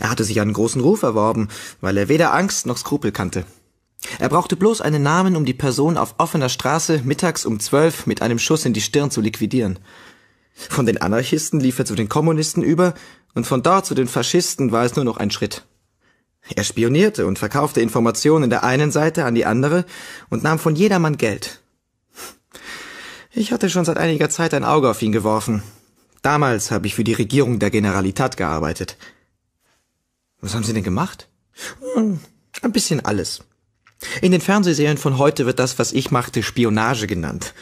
Er hatte sich einen großen Ruf erworben, weil er weder Angst noch Skrupel kannte. Er brauchte bloß einen Namen, um die Person auf offener Straße mittags um zwölf mit einem Schuss in die Stirn zu liquidieren. Von den Anarchisten lief er zu den Kommunisten über, und von dort zu den Faschisten war es nur noch ein Schritt. Er spionierte und verkaufte Informationen der einen Seite an die andere und nahm von jedermann Geld. Ich hatte schon seit einiger Zeit ein Auge auf ihn geworfen. Damals habe ich für die Regierung der Generalitat gearbeitet. Was haben Sie denn gemacht? Hm, ein bisschen alles. In den Fernsehserien von heute wird das, was ich machte, Spionage genannt.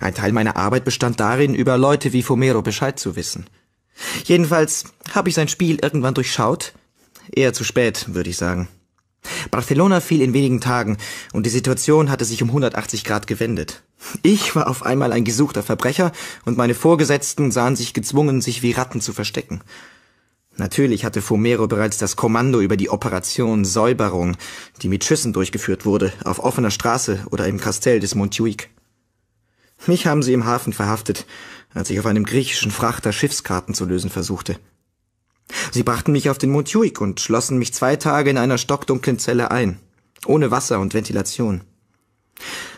Ein Teil meiner Arbeit bestand darin, über Leute wie Fomero Bescheid zu wissen. Jedenfalls habe ich sein Spiel irgendwann durchschaut. Eher zu spät, würde ich sagen. Barcelona fiel in wenigen Tagen und die Situation hatte sich um 180 Grad gewendet. Ich war auf einmal ein gesuchter Verbrecher und meine Vorgesetzten sahen sich gezwungen, sich wie Ratten zu verstecken. Natürlich hatte Fomero bereits das Kommando über die Operation Säuberung, die mit Schüssen durchgeführt wurde, auf offener Straße oder im Kastell des Montjuic. Mich haben sie im Hafen verhaftet, als ich auf einem griechischen Frachter Schiffskarten zu lösen versuchte. Sie brachten mich auf den Montjuic und schlossen mich zwei Tage in einer stockdunklen Zelle ein, ohne Wasser und Ventilation.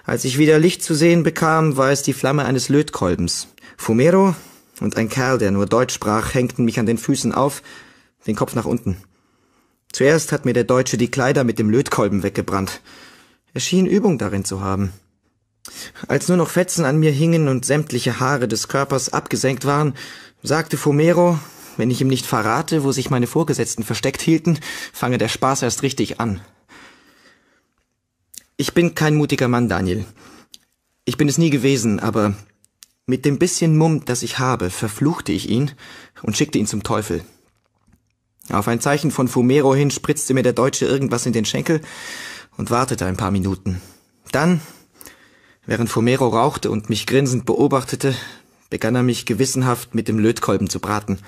Als ich wieder Licht zu sehen bekam, war es die Flamme eines Lötkolbens. Fumero und ein Kerl, der nur Deutsch sprach, hängten mich an den Füßen auf, den Kopf nach unten. Zuerst hat mir der Deutsche die Kleider mit dem Lötkolben weggebrannt. Er schien Übung darin zu haben. Als nur noch Fetzen an mir hingen und sämtliche Haare des Körpers abgesenkt waren, sagte Fumero, wenn ich ihm nicht verrate, wo sich meine Vorgesetzten versteckt hielten, fange der Spaß erst richtig an. Ich bin kein mutiger Mann, Daniel. Ich bin es nie gewesen, aber mit dem bisschen Mumm, das ich habe, verfluchte ich ihn und schickte ihn zum Teufel. Auf ein Zeichen von Fumero hin spritzte mir der Deutsche irgendwas in den Schenkel und wartete ein paar Minuten. Dann, während Fumero rauchte und mich grinsend beobachtete, begann er mich gewissenhaft mit dem Lötkolben zu braten.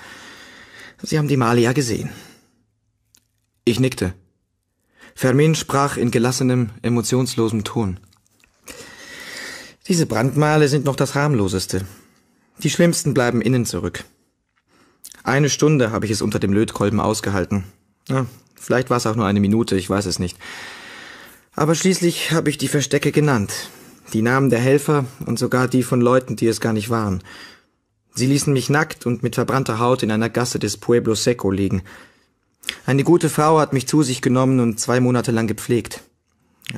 Sie haben die Malia gesehen. Ich nickte. Fermin sprach in gelassenem, emotionslosem Ton. Diese Brandmale sind noch das harmloseste. Die schlimmsten bleiben innen zurück. Eine Stunde habe ich es unter dem Lötkolben ausgehalten. Ja, vielleicht war es auch nur eine Minute, ich weiß es nicht. Aber schließlich habe ich die Verstecke genannt. Die Namen der Helfer und sogar die von Leuten, die es gar nicht waren. Sie ließen mich nackt und mit verbrannter Haut in einer Gasse des Pueblo Seco liegen. Eine gute Frau hat mich zu sich genommen und zwei Monate lang gepflegt.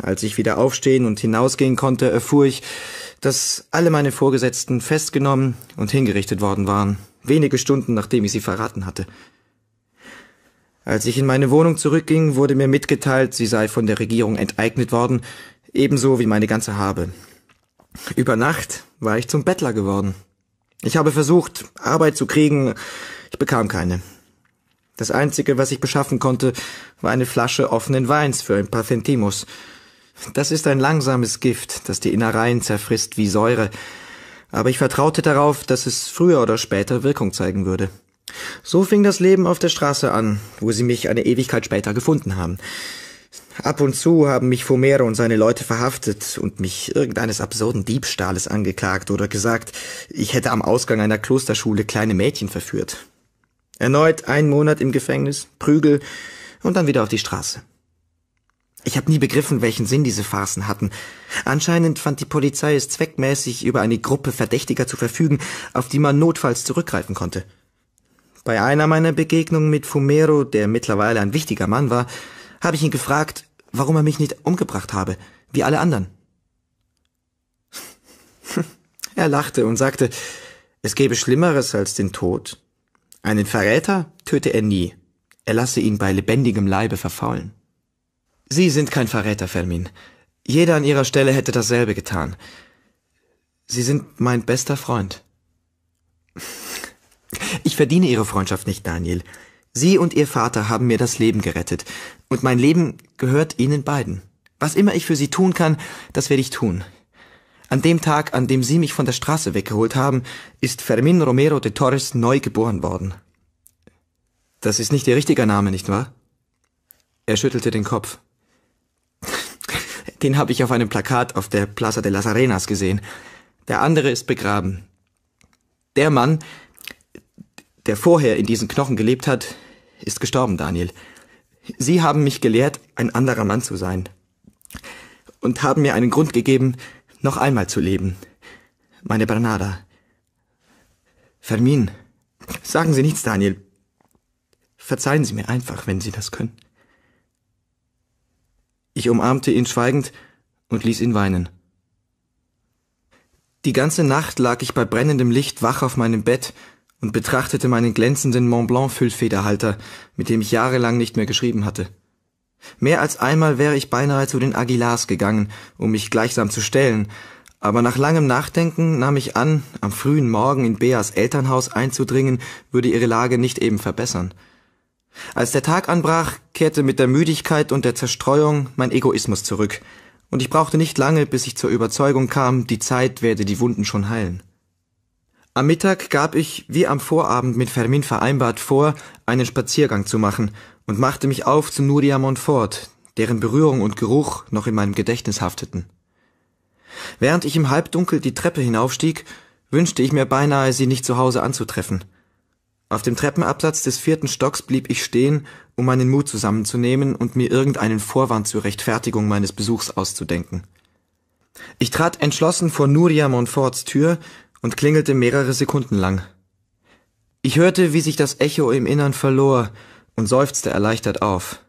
Als ich wieder aufstehen und hinausgehen konnte, erfuhr ich, dass alle meine Vorgesetzten festgenommen und hingerichtet worden waren, wenige Stunden nachdem ich sie verraten hatte. Als ich in meine Wohnung zurückging, wurde mir mitgeteilt, sie sei von der Regierung enteignet worden, ebenso wie meine ganze Habe. Über Nacht war ich zum Bettler geworden. Ich habe versucht, Arbeit zu kriegen, ich bekam keine. Das Einzige, was ich beschaffen konnte, war eine Flasche offenen Weins für ein paar Centimus. Das ist ein langsames Gift, das die Innereien zerfrisst wie Säure, aber ich vertraute darauf, dass es früher oder später Wirkung zeigen würde. So fing das Leben auf der Straße an, wo sie mich eine Ewigkeit später gefunden haben. Ab und zu haben mich Fumero und seine Leute verhaftet und mich irgendeines absurden Diebstahles angeklagt oder gesagt, ich hätte am Ausgang einer Klosterschule kleine Mädchen verführt. Erneut ein Monat im Gefängnis, Prügel und dann wieder auf die Straße. Ich habe nie begriffen, welchen Sinn diese Farcen hatten. Anscheinend fand die Polizei es zweckmäßig, über eine Gruppe Verdächtiger zu verfügen, auf die man notfalls zurückgreifen konnte. Bei einer meiner Begegnungen mit Fumero, der mittlerweile ein wichtiger Mann war, habe ich ihn gefragt, warum er mich nicht umgebracht habe, wie alle anderen. er lachte und sagte, es gäbe Schlimmeres als den Tod. Einen Verräter töte er nie. Er lasse ihn bei lebendigem Leibe verfaulen. Sie sind kein Verräter, Fermin. Jeder an Ihrer Stelle hätte dasselbe getan. Sie sind mein bester Freund. Ich verdiene Ihre Freundschaft nicht, Daniel. Sie und Ihr Vater haben mir das Leben gerettet. Und mein Leben gehört Ihnen beiden. Was immer ich für Sie tun kann, das werde ich tun. An dem Tag, an dem Sie mich von der Straße weggeholt haben, ist Fermin Romero de Torres neu geboren worden. Das ist nicht Ihr richtiger Name, nicht wahr? Er schüttelte den Kopf. Den habe ich auf einem Plakat auf der Plaza de las Arenas gesehen. Der andere ist begraben. Der Mann, der vorher in diesen Knochen gelebt hat, ist gestorben, Daniel. Sie haben mich gelehrt, ein anderer Mann zu sein und haben mir einen Grund gegeben, noch einmal zu leben. Meine Bernada. Fermin, sagen Sie nichts, Daniel. Verzeihen Sie mir einfach, wenn Sie das können. Ich umarmte ihn schweigend und ließ ihn weinen. Die ganze Nacht lag ich bei brennendem Licht wach auf meinem Bett und betrachtete meinen glänzenden Mont Blanc Füllfederhalter, mit dem ich jahrelang nicht mehr geschrieben hatte. Mehr als einmal wäre ich beinahe zu den Aguilars gegangen, um mich gleichsam zu stellen, aber nach langem Nachdenken nahm ich an, am frühen Morgen in Beas Elternhaus einzudringen, würde ihre Lage nicht eben verbessern. Als der Tag anbrach, kehrte mit der Müdigkeit und der Zerstreuung mein Egoismus zurück, und ich brauchte nicht lange, bis ich zur Überzeugung kam, die Zeit werde die Wunden schon heilen. Am Mittag gab ich, wie am Vorabend mit Fermin vereinbart, vor, einen Spaziergang zu machen und machte mich auf zu Nuria Montfort, deren Berührung und Geruch noch in meinem Gedächtnis hafteten. Während ich im Halbdunkel die Treppe hinaufstieg, wünschte ich mir beinahe, sie nicht zu Hause anzutreffen. Auf dem Treppenabsatz des vierten Stocks blieb ich stehen, um meinen Mut zusammenzunehmen und mir irgendeinen Vorwand zur Rechtfertigung meines Besuchs auszudenken. Ich trat entschlossen vor Nuria Montforts Tür und klingelte mehrere Sekunden lang. Ich hörte, wie sich das Echo im Innern verlor und seufzte erleichtert auf.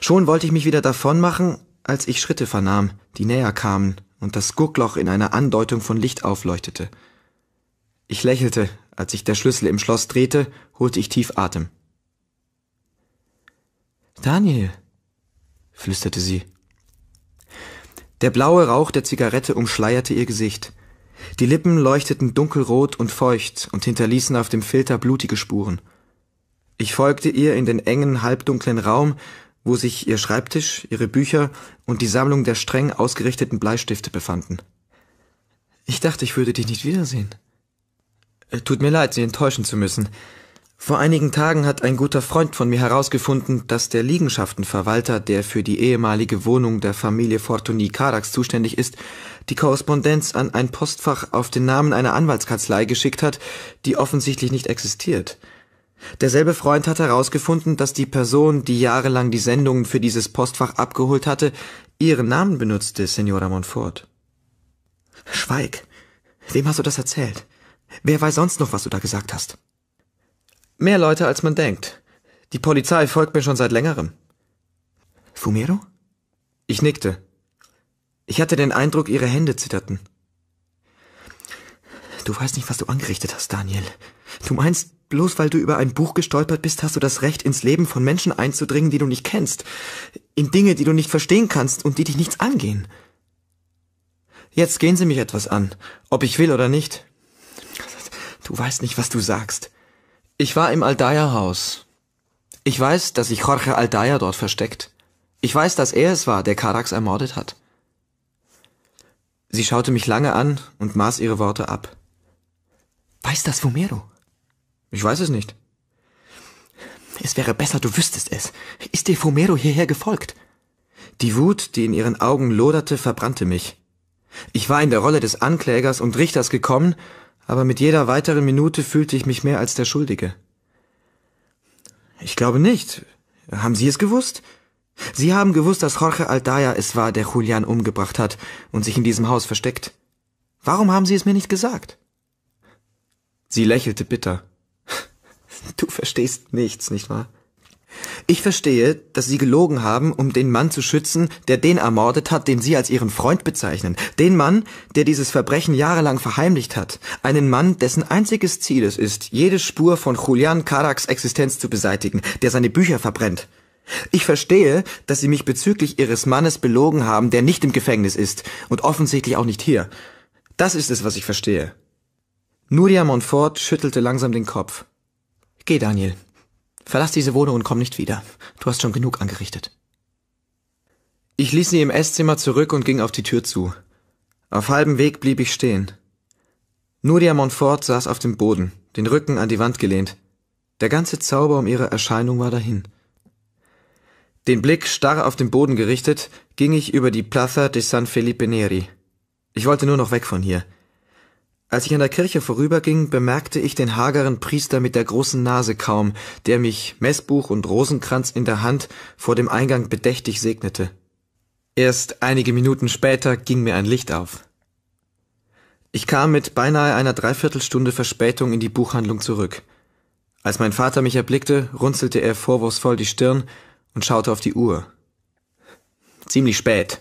Schon wollte ich mich wieder davonmachen, als ich Schritte vernahm, die näher kamen und das Guckloch in einer Andeutung von Licht aufleuchtete. Ich lächelte, als sich der Schlüssel im Schloss drehte, holte ich tief Atem. Daniel, flüsterte sie. Der blaue Rauch der Zigarette umschleierte ihr Gesicht. Die Lippen leuchteten dunkelrot und feucht und hinterließen auf dem Filter blutige Spuren. Ich folgte ihr in den engen, halbdunklen Raum, wo sich ihr Schreibtisch, ihre Bücher und die Sammlung der streng ausgerichteten Bleistifte befanden. Ich dachte, ich würde dich nicht wiedersehen. Äh, tut mir leid, Sie enttäuschen zu müssen. Vor einigen Tagen hat ein guter Freund von mir herausgefunden, dass der Liegenschaftenverwalter, der für die ehemalige Wohnung der Familie Fortuny Karax zuständig ist, die Korrespondenz an ein Postfach auf den Namen einer Anwaltskanzlei geschickt hat, die offensichtlich nicht existiert. Derselbe Freund hat herausgefunden, dass die Person, die jahrelang die Sendungen für dieses Postfach abgeholt hatte, ihren Namen benutzte, Senora Montfort. Schweig. Wem hast du das erzählt? Wer weiß sonst noch, was du da gesagt hast? Mehr Leute, als man denkt. Die Polizei folgt mir schon seit längerem. Fumero? Ich nickte. Ich hatte den Eindruck, ihre Hände zitterten. Du weißt nicht, was du angerichtet hast, Daniel. Du meinst, bloß weil du über ein Buch gestolpert bist, hast du das Recht, ins Leben von Menschen einzudringen, die du nicht kennst, in Dinge, die du nicht verstehen kannst und die dich nichts angehen. Jetzt gehen sie mich etwas an, ob ich will oder nicht. Du weißt nicht, was du sagst. Ich war im Aldaya-Haus. Ich weiß, dass sich Jorge Aldaya dort versteckt. Ich weiß, dass er es war, der Karax ermordet hat. Sie schaute mich lange an und maß ihre Worte ab. Weiß das Fumero? Ich weiß es nicht. Es wäre besser, du wüsstest es. Ist dir Fumero hierher gefolgt? Die Wut, die in ihren Augen loderte, verbrannte mich. Ich war in der Rolle des Anklägers und Richters gekommen, aber mit jeder weiteren Minute fühlte ich mich mehr als der Schuldige. Ich glaube nicht. Haben Sie es gewusst? Sie haben gewusst, dass Jorge Aldaya es war, der Julian umgebracht hat und sich in diesem Haus versteckt. Warum haben Sie es mir nicht gesagt? Sie lächelte bitter. Du verstehst nichts, nicht wahr? Ich verstehe, dass Sie gelogen haben, um den Mann zu schützen, der den ermordet hat, den Sie als Ihren Freund bezeichnen. Den Mann, der dieses Verbrechen jahrelang verheimlicht hat. Einen Mann, dessen einziges Ziel es ist, jede Spur von Julian Karaks Existenz zu beseitigen, der seine Bücher verbrennt, ich verstehe, dass Sie mich bezüglich Ihres Mannes belogen haben, der nicht im Gefängnis ist und offensichtlich auch nicht hier. Das ist es, was ich verstehe. Nuria Montfort schüttelte langsam den Kopf. Geh, Daniel. Verlass diese Wohnung und komm nicht wieder. Du hast schon genug angerichtet. Ich ließ sie im Esszimmer zurück und ging auf die Tür zu. Auf halbem Weg blieb ich stehen. Nuria Montfort saß auf dem Boden, den Rücken an die Wand gelehnt. Der ganze Zauber um ihre Erscheinung war dahin. Den Blick starr auf den Boden gerichtet, ging ich über die Plaza de San Felipe Neri. Ich wollte nur noch weg von hier. Als ich an der Kirche vorüberging, bemerkte ich den hageren Priester mit der großen Nase kaum, der mich Messbuch und Rosenkranz in der Hand vor dem Eingang bedächtig segnete. Erst einige Minuten später ging mir ein Licht auf. Ich kam mit beinahe einer Dreiviertelstunde Verspätung in die Buchhandlung zurück. Als mein Vater mich erblickte, runzelte er vorwurfsvoll die Stirn und schaute auf die Uhr. Ziemlich spät.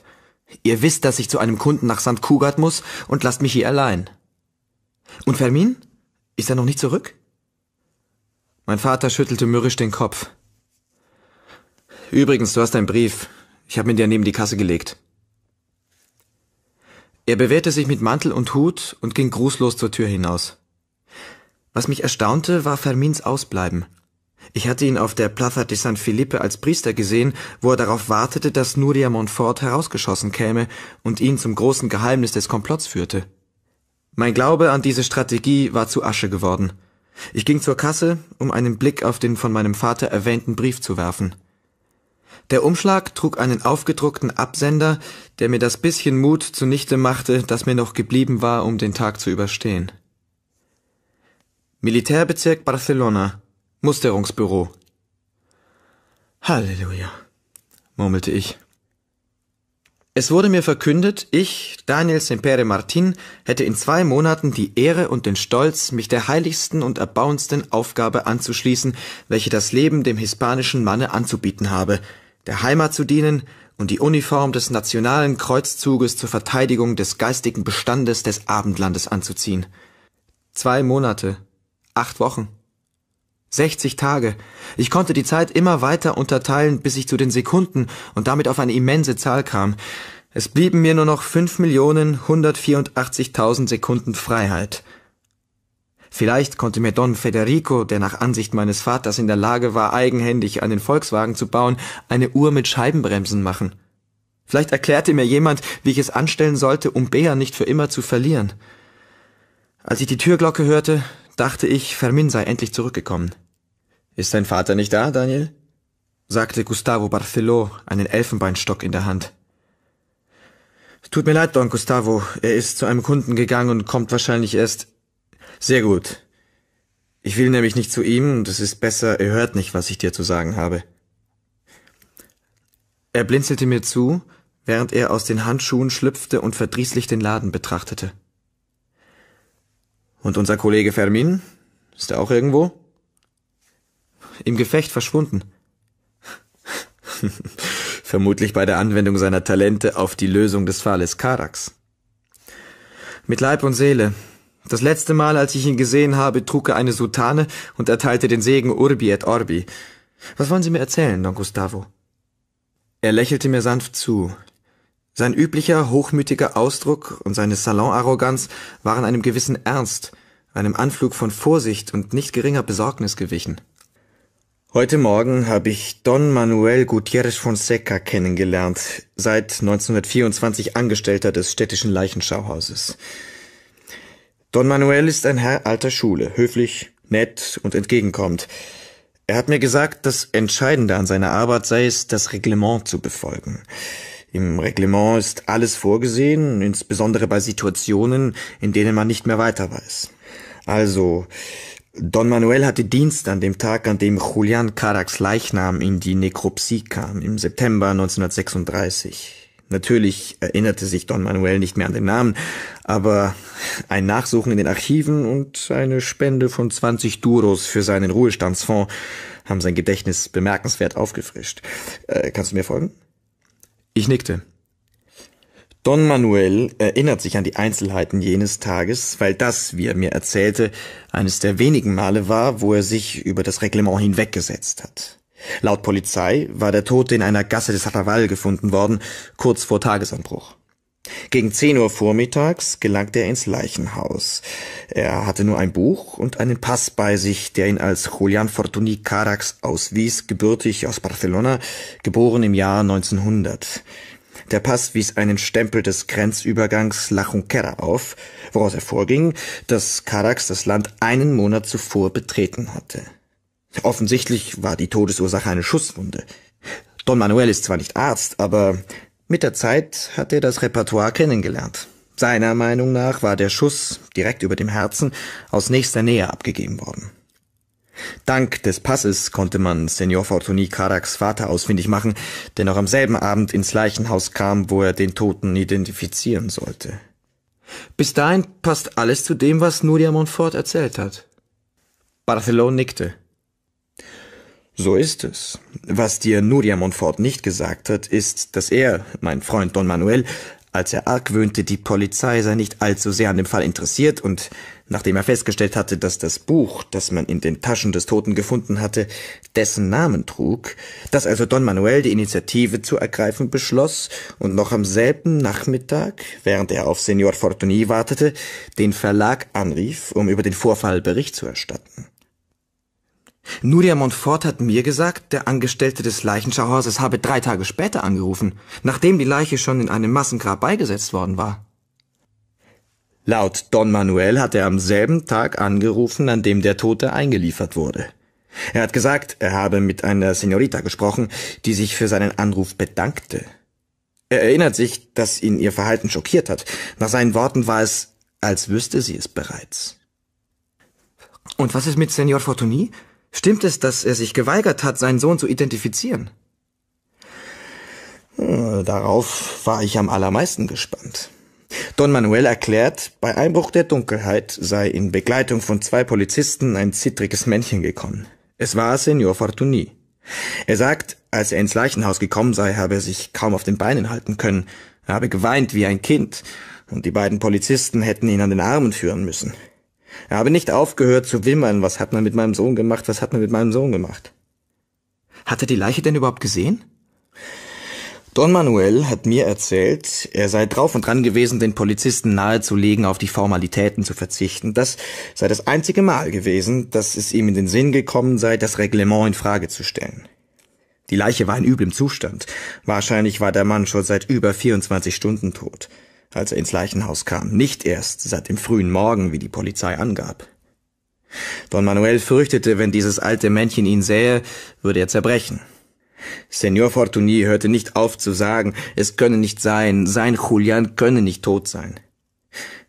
Ihr wisst, dass ich zu einem Kunden nach St. Kugat muss und lasst mich hier allein. Und Fermin? Ist er noch nicht zurück? Mein Vater schüttelte mürrisch den Kopf. Übrigens, du hast einen Brief. Ich habe ihn dir neben die Kasse gelegt. Er bewährte sich mit Mantel und Hut und ging grußlos zur Tür hinaus. Was mich erstaunte, war Fermins Ausbleiben. Ich hatte ihn auf der Plaza de San Felipe als Priester gesehen, wo er darauf wartete, dass Nuria Montfort herausgeschossen käme und ihn zum großen Geheimnis des Komplotts führte. Mein Glaube an diese Strategie war zu Asche geworden. Ich ging zur Kasse, um einen Blick auf den von meinem Vater erwähnten Brief zu werfen. Der Umschlag trug einen aufgedruckten Absender, der mir das bisschen Mut zunichte machte, das mir noch geblieben war, um den Tag zu überstehen. Militärbezirk Barcelona, Musterungsbüro. Halleluja, murmelte ich. Es wurde mir verkündet, ich, Daniel Sempere Martin, hätte in zwei Monaten die Ehre und den Stolz, mich der heiligsten und erbauendsten Aufgabe anzuschließen, welche das Leben dem hispanischen Manne anzubieten habe, der Heimat zu dienen und die Uniform des Nationalen Kreuzzuges zur Verteidigung des geistigen Bestandes des Abendlandes anzuziehen. Zwei Monate, acht Wochen. 60 Tage. Ich konnte die Zeit immer weiter unterteilen, bis ich zu den Sekunden und damit auf eine immense Zahl kam. Es blieben mir nur noch 5.184.000 Sekunden Freiheit. Vielleicht konnte mir Don Federico, der nach Ansicht meines Vaters in der Lage war, eigenhändig einen Volkswagen zu bauen, eine Uhr mit Scheibenbremsen machen. Vielleicht erklärte mir jemand, wie ich es anstellen sollte, um Bea nicht für immer zu verlieren. Als ich die Türglocke hörte, dachte ich, Fermin sei endlich zurückgekommen. Ist dein Vater nicht da, Daniel? sagte Gustavo Barcelo, einen Elfenbeinstock in der Hand. Tut mir leid, Don Gustavo, er ist zu einem Kunden gegangen und kommt wahrscheinlich erst. Sehr gut. Ich will nämlich nicht zu ihm, und es ist besser, er hört nicht, was ich dir zu sagen habe. Er blinzelte mir zu, während er aus den Handschuhen schlüpfte und verdrießlich den Laden betrachtete. Und unser Kollege Fermin? Ist er auch irgendwo? im Gefecht verschwunden. Vermutlich bei der Anwendung seiner Talente auf die Lösung des Falles Karax. Mit Leib und Seele. Das letzte Mal, als ich ihn gesehen habe, trug er eine Sutane und erteilte den Segen Urbi et Orbi. Was wollen Sie mir erzählen, Don Gustavo? Er lächelte mir sanft zu. Sein üblicher, hochmütiger Ausdruck und seine Salonarroganz waren einem gewissen Ernst, einem Anflug von Vorsicht und nicht geringer Besorgnis gewichen. Heute Morgen habe ich Don Manuel Gutierrez Fonseca kennengelernt, seit 1924 Angestellter des städtischen Leichenschauhauses. Don Manuel ist ein Herr alter Schule, höflich, nett und entgegenkommend. Er hat mir gesagt, das Entscheidende an seiner Arbeit sei es, das Reglement zu befolgen. Im Reglement ist alles vorgesehen, insbesondere bei Situationen, in denen man nicht mehr weiter weiß. Also, Don Manuel hatte Dienst an dem Tag, an dem Julian Caracs Leichnam in die Nekropsie kam, im September 1936. Natürlich erinnerte sich Don Manuel nicht mehr an den Namen, aber ein Nachsuchen in den Archiven und eine Spende von 20 Duros für seinen Ruhestandsfonds haben sein Gedächtnis bemerkenswert aufgefrischt. Äh, kannst du mir folgen? Ich nickte. Don Manuel erinnert sich an die Einzelheiten jenes Tages, weil das, wie er mir erzählte, eines der wenigen Male war, wo er sich über das Reglement hinweggesetzt hat. Laut Polizei war der Tote in einer Gasse des Raval gefunden worden, kurz vor Tagesanbruch. Gegen 10 Uhr vormittags gelangte er ins Leichenhaus. Er hatte nur ein Buch und einen Pass bei sich, der ihn als Julian Fortuny Carax auswies, gebürtig aus Barcelona, geboren im Jahr 1900. Der Pass wies einen Stempel des Grenzübergangs La Junquera auf, woraus hervorging, dass Carax das Land einen Monat zuvor betreten hatte. Offensichtlich war die Todesursache eine Schusswunde. Don Manuel ist zwar nicht Arzt, aber mit der Zeit hat er das Repertoire kennengelernt. Seiner Meinung nach war der Schuss direkt über dem Herzen aus nächster Nähe abgegeben worden. Dank des Passes konnte man Senor Fortuny Karaks Vater ausfindig machen, der noch am selben Abend ins Leichenhaus kam, wo er den Toten identifizieren sollte. Bis dahin passt alles zu dem, was Nuria Montfort erzählt hat. Barthelon nickte. So ist es. Was dir Nuria Montfort nicht gesagt hat, ist, dass er, mein Freund Don Manuel, als er argwöhnte, die Polizei sei nicht allzu sehr an dem Fall interessiert und nachdem er festgestellt hatte, dass das Buch, das man in den Taschen des Toten gefunden hatte, dessen Namen trug, dass also Don Manuel die Initiative zu ergreifen beschloss und noch am selben Nachmittag, während er auf Signor Fortuny wartete, den Verlag anrief, um über den Vorfall Bericht zu erstatten. Nuria Montfort hat mir gesagt, der Angestellte des Leichenschauhauses habe drei Tage später angerufen, nachdem die Leiche schon in einem Massengrab beigesetzt worden war. Laut Don Manuel hat er am selben Tag angerufen, an dem der Tote eingeliefert wurde. Er hat gesagt, er habe mit einer Senorita gesprochen, die sich für seinen Anruf bedankte. Er erinnert sich, dass ihn ihr Verhalten schockiert hat. Nach seinen Worten war es, als wüsste sie es bereits. Und was ist mit Senor Fortuny? Stimmt es, dass er sich geweigert hat, seinen Sohn zu identifizieren? Hm, darauf war ich am allermeisten gespannt. Don Manuel erklärt, bei Einbruch der Dunkelheit sei in Begleitung von zwei Polizisten ein zittriges Männchen gekommen. Es war Senor Fortuny. Er sagt, als er ins Leichenhaus gekommen sei, habe er sich kaum auf den Beinen halten können. Er habe geweint wie ein Kind, und die beiden Polizisten hätten ihn an den Armen führen müssen. Er habe nicht aufgehört zu wimmern, was hat man mit meinem Sohn gemacht, was hat man mit meinem Sohn gemacht. Hat er die Leiche denn überhaupt gesehen? Don Manuel hat mir erzählt, er sei drauf und dran gewesen, den Polizisten nahezulegen, auf die Formalitäten zu verzichten. Das sei das einzige Mal gewesen, dass es ihm in den Sinn gekommen sei, das Reglement in Frage zu stellen. Die Leiche war in üblem Zustand. Wahrscheinlich war der Mann schon seit über 24 Stunden tot, als er ins Leichenhaus kam, nicht erst seit dem frühen Morgen, wie die Polizei angab. Don Manuel fürchtete, wenn dieses alte Männchen ihn sähe, würde er zerbrechen. Senor Fortuny hörte nicht auf zu sagen, es könne nicht sein, sein Julian könne nicht tot sein.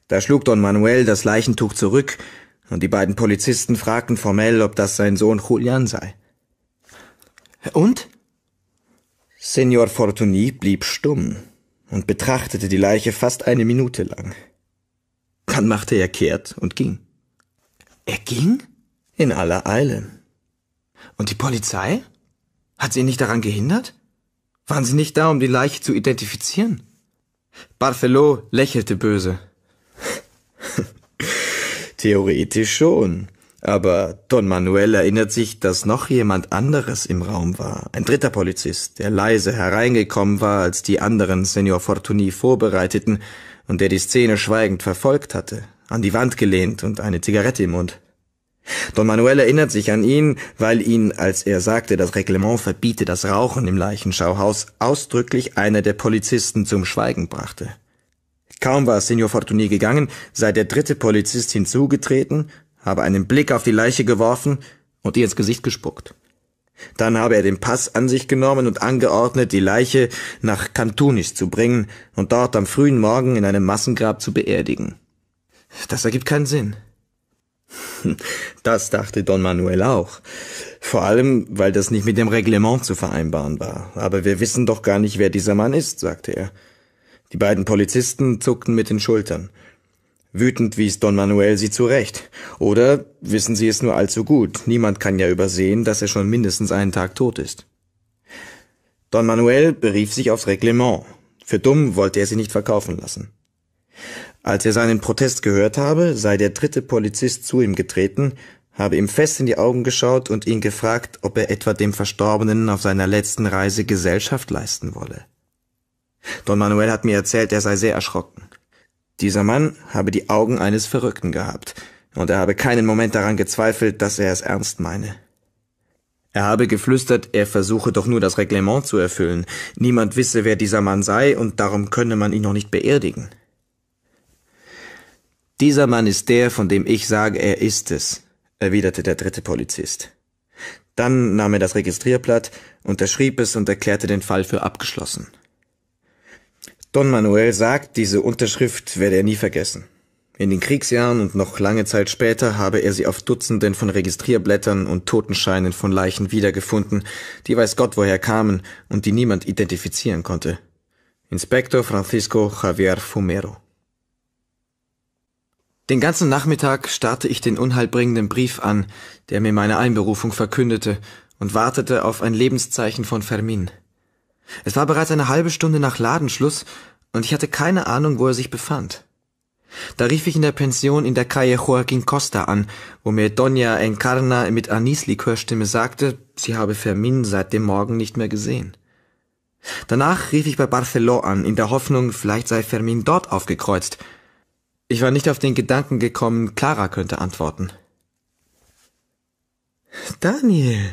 Da schlug Don Manuel das Leichentuch zurück, und die beiden Polizisten fragten formell, ob das sein Sohn Julian sei. Und? Senor Fortuny blieb stumm und betrachtete die Leiche fast eine Minute lang. Dann machte er kehrt und ging. Er ging? In aller Eile. Und die Polizei? Hat sie ihn nicht daran gehindert? Waren Sie nicht da, um die Leiche zu identifizieren? Barthelot lächelte böse. Theoretisch schon. Aber Don Manuel erinnert sich, dass noch jemand anderes im Raum war. Ein dritter Polizist, der leise hereingekommen war, als die anderen Senor Fortuny vorbereiteten und der die Szene schweigend verfolgt hatte, an die Wand gelehnt und eine Zigarette im Mund. Don Manuel erinnert sich an ihn, weil ihn, als er sagte, das Reglement verbiete das Rauchen im Leichenschauhaus, ausdrücklich einer der Polizisten zum Schweigen brachte. Kaum war Signor Fortuny gegangen, sei der dritte Polizist hinzugetreten, habe einen Blick auf die Leiche geworfen und ihr ins Gesicht gespuckt. Dann habe er den Pass an sich genommen und angeordnet, die Leiche nach Cantunis zu bringen und dort am frühen Morgen in einem Massengrab zu beerdigen. Das ergibt keinen Sinn. Das dachte Don Manuel auch. Vor allem, weil das nicht mit dem Reglement zu vereinbaren war. Aber wir wissen doch gar nicht, wer dieser Mann ist, sagte er. Die beiden Polizisten zuckten mit den Schultern. Wütend wies Don Manuel sie zurecht. Oder wissen sie es nur allzu gut. Niemand kann ja übersehen, dass er schon mindestens einen Tag tot ist. Don Manuel berief sich aufs Reglement. Für dumm wollte er sie nicht verkaufen lassen. Als er seinen Protest gehört habe, sei der dritte Polizist zu ihm getreten, habe ihm fest in die Augen geschaut und ihn gefragt, ob er etwa dem Verstorbenen auf seiner letzten Reise Gesellschaft leisten wolle. Don Manuel hat mir erzählt, er sei sehr erschrocken. Dieser Mann habe die Augen eines Verrückten gehabt, und er habe keinen Moment daran gezweifelt, dass er es ernst meine. Er habe geflüstert, er versuche doch nur das Reglement zu erfüllen, niemand wisse, wer dieser Mann sei, und darum könne man ihn noch nicht beerdigen. Dieser Mann ist der, von dem ich sage, er ist es, erwiderte der dritte Polizist. Dann nahm er das Registrierblatt, unterschrieb es und erklärte den Fall für abgeschlossen. Don Manuel sagt, diese Unterschrift werde er nie vergessen. In den Kriegsjahren und noch lange Zeit später habe er sie auf Dutzenden von Registrierblättern und Totenscheinen von Leichen wiedergefunden, die weiß Gott woher kamen und die niemand identifizieren konnte. Inspektor Francisco Javier Fumero den ganzen Nachmittag starrte ich den unheilbringenden Brief an, der mir meine Einberufung verkündete, und wartete auf ein Lebenszeichen von Fermin. Es war bereits eine halbe Stunde nach Ladenschluss, und ich hatte keine Ahnung, wo er sich befand. Da rief ich in der Pension in der Calle Joaquin Costa an, wo mir Dona Encarna mit Anislikörstimme sagte, sie habe Fermin seit dem Morgen nicht mehr gesehen. Danach rief ich bei Barceló an, in der Hoffnung, vielleicht sei Fermin dort aufgekreuzt – ich war nicht auf den Gedanken gekommen, Clara könnte antworten. Daniel,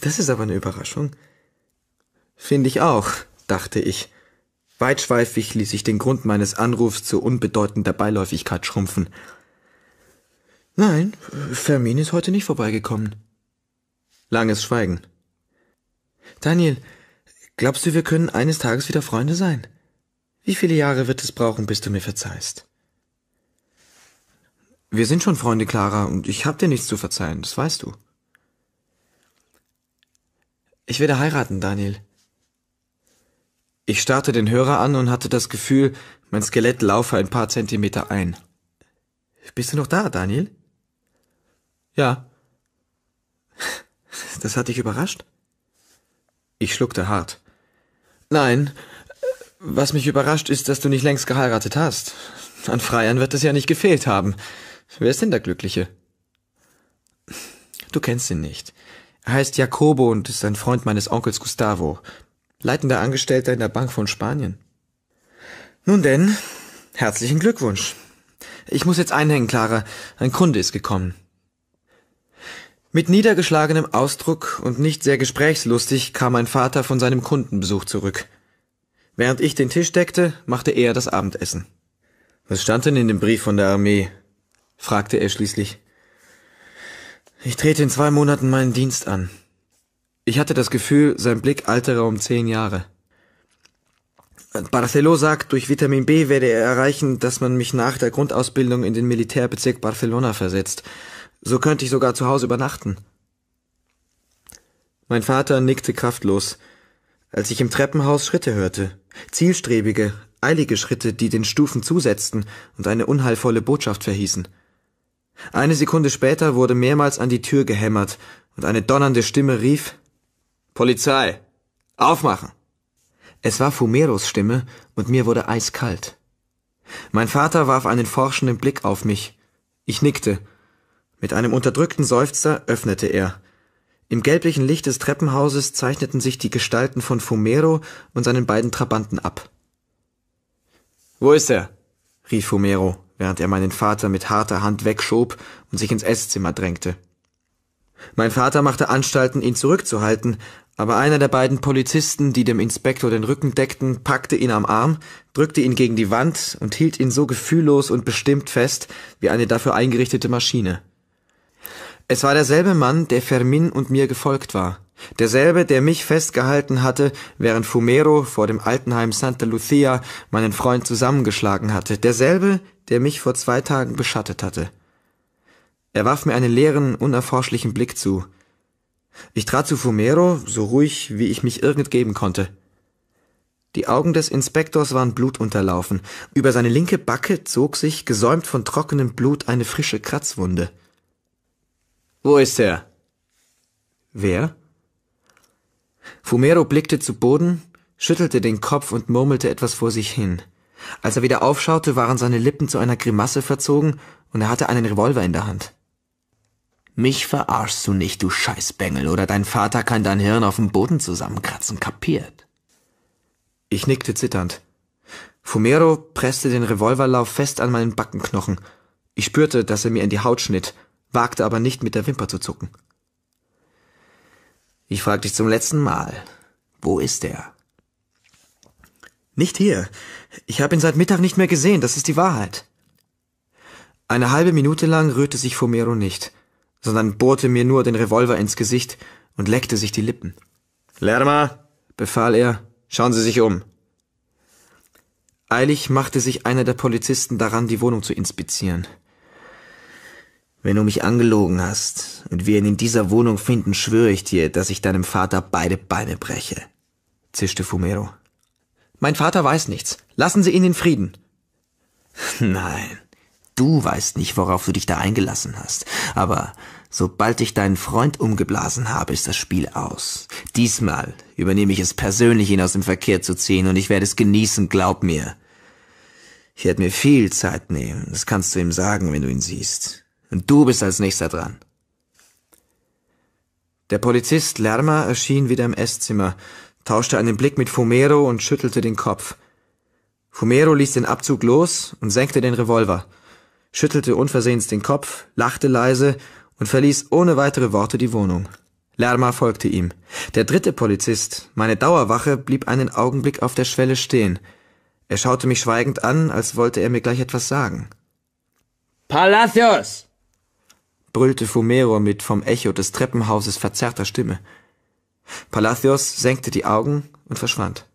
das ist aber eine Überraschung. Finde ich auch, dachte ich. Weitschweifig ließ ich den Grund meines Anrufs zu unbedeutender Beiläufigkeit schrumpfen. Nein, Fermin ist heute nicht vorbeigekommen. Langes Schweigen. Daniel, glaubst du, wir können eines Tages wieder Freunde sein? Wie viele Jahre wird es brauchen, bis du mir verzeihst? Wir sind schon Freunde, Clara, und ich hab dir nichts zu verzeihen, das weißt du. Ich werde heiraten, Daniel. Ich starrte den Hörer an und hatte das Gefühl, mein Skelett laufe ein paar Zentimeter ein. Bist du noch da, Daniel? Ja. Das hat dich überrascht? Ich schluckte hart. Nein, was mich überrascht ist, dass du nicht längst geheiratet hast. An Freiern wird es ja nicht gefehlt haben. Wer ist denn der Glückliche? Du kennst ihn nicht. Er heißt Jacobo und ist ein Freund meines Onkels Gustavo, leitender Angestellter in der Bank von Spanien. Nun denn, herzlichen Glückwunsch. Ich muss jetzt einhängen, Clara. Ein Kunde ist gekommen. Mit niedergeschlagenem Ausdruck und nicht sehr gesprächslustig kam mein Vater von seinem Kundenbesuch zurück. Während ich den Tisch deckte, machte er das Abendessen. Was stand denn in dem Brief von der Armee? fragte er schließlich. Ich trete in zwei Monaten meinen Dienst an. Ich hatte das Gefühl, sein Blick altere um zehn Jahre. Barceló sagt, durch Vitamin B werde er erreichen, dass man mich nach der Grundausbildung in den Militärbezirk Barcelona versetzt. So könnte ich sogar zu Hause übernachten. Mein Vater nickte kraftlos, als ich im Treppenhaus Schritte hörte. Zielstrebige, eilige Schritte, die den Stufen zusetzten und eine unheilvolle Botschaft verhießen. Eine Sekunde später wurde mehrmals an die Tür gehämmert und eine donnernde Stimme rief Polizei. Aufmachen. Es war Fumeros Stimme und mir wurde eiskalt. Mein Vater warf einen forschenden Blick auf mich. Ich nickte. Mit einem unterdrückten Seufzer öffnete er. Im gelblichen Licht des Treppenhauses zeichneten sich die Gestalten von Fumero und seinen beiden Trabanten ab. Wo ist er? rief Fumero, während er meinen Vater mit harter Hand wegschob und sich ins Esszimmer drängte. Mein Vater machte Anstalten, ihn zurückzuhalten, aber einer der beiden Polizisten, die dem Inspektor den Rücken deckten, packte ihn am Arm, drückte ihn gegen die Wand und hielt ihn so gefühllos und bestimmt fest wie eine dafür eingerichtete Maschine. Es war derselbe Mann, der Fermin und mir gefolgt war. Derselbe, der mich festgehalten hatte, während Fumero vor dem Altenheim Santa Lucia meinen Freund zusammengeschlagen hatte. Derselbe, der mich vor zwei Tagen beschattet hatte. Er warf mir einen leeren, unerforschlichen Blick zu. Ich trat zu Fumero, so ruhig, wie ich mich irgend geben konnte. Die Augen des Inspektors waren blutunterlaufen. Über seine linke Backe zog sich, gesäumt von trockenem Blut, eine frische Kratzwunde. Wo ist er? Wer? Fumero blickte zu Boden, schüttelte den Kopf und murmelte etwas vor sich hin. Als er wieder aufschaute, waren seine Lippen zu einer Grimasse verzogen und er hatte einen Revolver in der Hand. Mich verarschst du nicht, du Scheißbengel, oder dein Vater kann dein Hirn auf dem Boden zusammenkratzen, kapiert? Ich nickte zitternd. Fumero presste den Revolverlauf fest an meinen Backenknochen. Ich spürte, dass er mir in die Haut schnitt, wagte aber nicht mit der Wimper zu zucken. Ich frag dich zum letzten Mal. Wo ist er? Nicht hier. Ich habe ihn seit Mittag nicht mehr gesehen, das ist die Wahrheit. Eine halbe Minute lang rührte sich Fumero nicht, sondern bohrte mir nur den Revolver ins Gesicht und leckte sich die Lippen. Lerma, befahl er, schauen Sie sich um. Eilig machte sich einer der Polizisten daran, die Wohnung zu inspizieren. Wenn du mich angelogen hast und wir ihn in dieser Wohnung finden, schwöre ich dir, dass ich deinem Vater beide Beine breche, zischte Fumero. Mein Vater weiß nichts. Lassen Sie ihn in Frieden. Nein, du weißt nicht, worauf du dich da eingelassen hast. Aber sobald ich deinen Freund umgeblasen habe, ist das Spiel aus. Diesmal übernehme ich es persönlich, ihn aus dem Verkehr zu ziehen, und ich werde es genießen, glaub mir. Ich werde mir viel Zeit nehmen, das kannst du ihm sagen, wenn du ihn siehst. Und du bist als nächster dran. Der Polizist Lerma erschien wieder im Esszimmer, tauschte einen Blick mit Fumero und schüttelte den Kopf. Fumero ließ den Abzug los und senkte den Revolver, schüttelte unversehens den Kopf, lachte leise und verließ ohne weitere Worte die Wohnung. Lerma folgte ihm. Der dritte Polizist, meine Dauerwache, blieb einen Augenblick auf der Schwelle stehen. Er schaute mich schweigend an, als wollte er mir gleich etwas sagen. Palacios! brüllte Fumero mit vom Echo des Treppenhauses verzerrter Stimme. Palacios senkte die Augen und verschwand.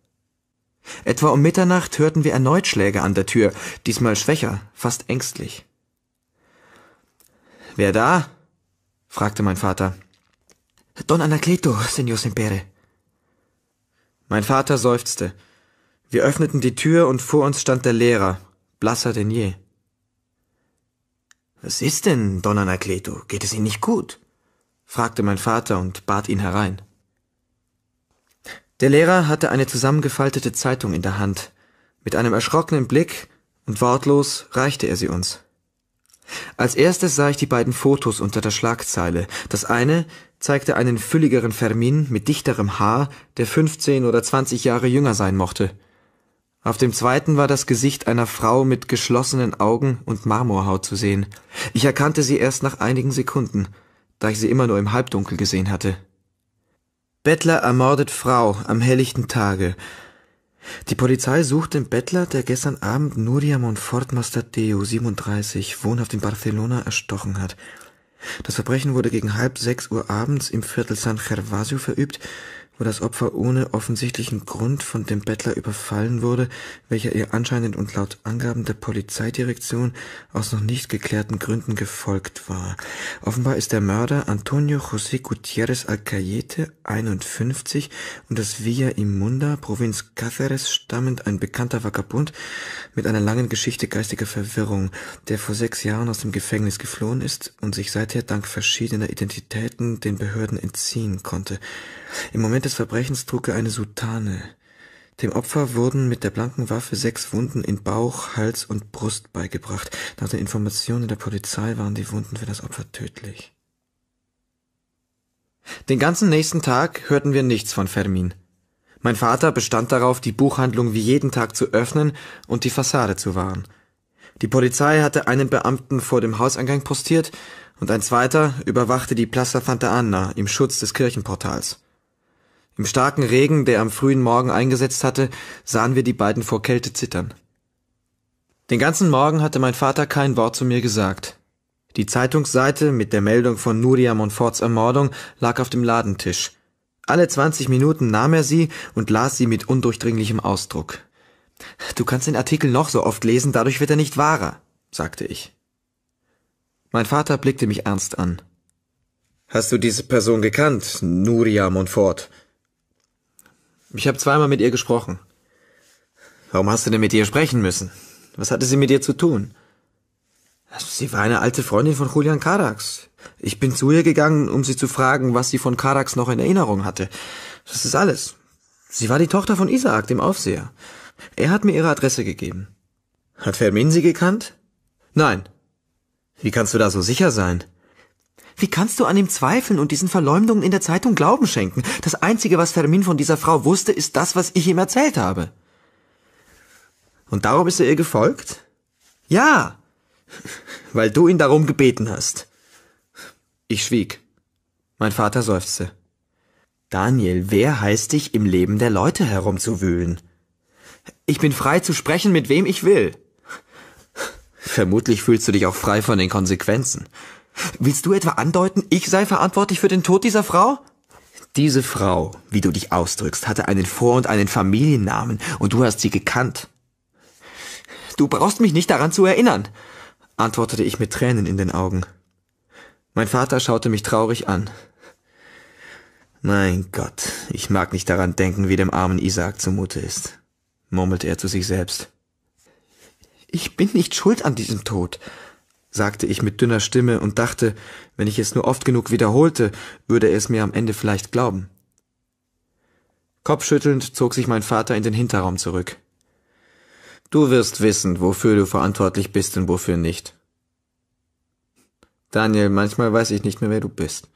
Etwa um Mitternacht hörten wir erneut Schläge an der Tür, diesmal schwächer, fast ängstlich. Wer da? fragte mein Vater. Don Anacleto, Senor Sempere. Mein Vater seufzte. Wir öffneten die Tür und vor uns stand der Lehrer, blasser denn je. Was ist denn, Don Anacleto? Geht es Ihnen nicht gut? fragte mein Vater und bat ihn herein. Der Lehrer hatte eine zusammengefaltete Zeitung in der Hand. Mit einem erschrockenen Blick und wortlos reichte er sie uns. Als erstes sah ich die beiden Fotos unter der Schlagzeile. Das eine zeigte einen fülligeren Fermin mit dichterem Haar, der 15 oder 20 Jahre jünger sein mochte. Auf dem zweiten war das Gesicht einer Frau mit geschlossenen Augen und Marmorhaut zu sehen. Ich erkannte sie erst nach einigen Sekunden, da ich sie immer nur im Halbdunkel gesehen hatte. Bettler ermordet Frau am helllichten Tage. Die Polizei sucht den Bettler, der gestern Abend Nuria Monfort Mastadeo, 37, wohnhaft in Barcelona, erstochen hat. Das Verbrechen wurde gegen halb sechs Uhr abends im Viertel San Gervasio verübt wo das Opfer ohne offensichtlichen Grund von dem Bettler überfallen wurde, welcher ihr anscheinend und laut Angaben der Polizeidirektion aus noch nicht geklärten Gründen gefolgt war. Offenbar ist der Mörder Antonio José Gutierrez Alcayete, 51, und das Villa Imunda, Provinz Cáceres, stammend ein bekannter Vagabund mit einer langen Geschichte geistiger Verwirrung, der vor sechs Jahren aus dem Gefängnis geflohen ist und sich seither dank verschiedener Identitäten den Behörden entziehen konnte. Im Moment des Verbrechens trug er eine Soutane. Dem Opfer wurden mit der blanken Waffe sechs Wunden in Bauch, Hals und Brust beigebracht. Nach den Informationen der Polizei waren die Wunden für das Opfer tödlich. Den ganzen nächsten Tag hörten wir nichts von Fermin. Mein Vater bestand darauf, die Buchhandlung wie jeden Tag zu öffnen und die Fassade zu wahren. Die Polizei hatte einen Beamten vor dem Hauseingang postiert und ein zweiter überwachte die Plaza Santa Anna im Schutz des Kirchenportals. Im starken Regen, der am frühen Morgen eingesetzt hatte, sahen wir die beiden vor Kälte zittern. Den ganzen Morgen hatte mein Vater kein Wort zu mir gesagt. Die Zeitungsseite mit der Meldung von Nuria Monforts Ermordung lag auf dem Ladentisch. Alle 20 Minuten nahm er sie und las sie mit undurchdringlichem Ausdruck. Du kannst den Artikel noch so oft lesen, dadurch wird er nicht wahrer, sagte ich. Mein Vater blickte mich ernst an. Hast du diese Person gekannt, Nuria Monfort? Ich habe zweimal mit ihr gesprochen. Warum hast du denn mit ihr sprechen müssen? Was hatte sie mit dir zu tun? Also, sie war eine alte Freundin von Julian Karax. Ich bin zu ihr gegangen, um sie zu fragen, was sie von Karax noch in Erinnerung hatte. Das ist alles. Sie war die Tochter von Isaac, dem Aufseher. Er hat mir ihre Adresse gegeben. Hat Fermin sie gekannt? Nein. Wie kannst du da so sicher sein? Wie kannst du an ihm zweifeln und diesen Verleumdungen in der Zeitung Glauben schenken? Das Einzige, was Fermin von dieser Frau wusste, ist das, was ich ihm erzählt habe. Und darum ist er ihr gefolgt? Ja, weil du ihn darum gebeten hast. Ich schwieg. Mein Vater seufzte. Daniel, wer heißt dich im Leben der Leute herumzuwühlen? Ich bin frei zu sprechen, mit wem ich will. Vermutlich fühlst du dich auch frei von den Konsequenzen. Willst du etwa andeuten, ich sei verantwortlich für den Tod dieser Frau? Diese Frau, wie du dich ausdrückst, hatte einen Vor- und einen Familiennamen, und du hast sie gekannt. Du brauchst mich nicht daran zu erinnern, antwortete ich mit Tränen in den Augen. Mein Vater schaute mich traurig an. Mein Gott, ich mag nicht daran denken, wie dem armen Isaac zumute ist, murmelte er zu sich selbst. Ich bin nicht schuld an diesem Tod, sagte ich mit dünner Stimme und dachte, wenn ich es nur oft genug wiederholte, würde er es mir am Ende vielleicht glauben. Kopfschüttelnd zog sich mein Vater in den Hinterraum zurück. Du wirst wissen, wofür du verantwortlich bist und wofür nicht. Daniel, manchmal weiß ich nicht mehr, wer du bist.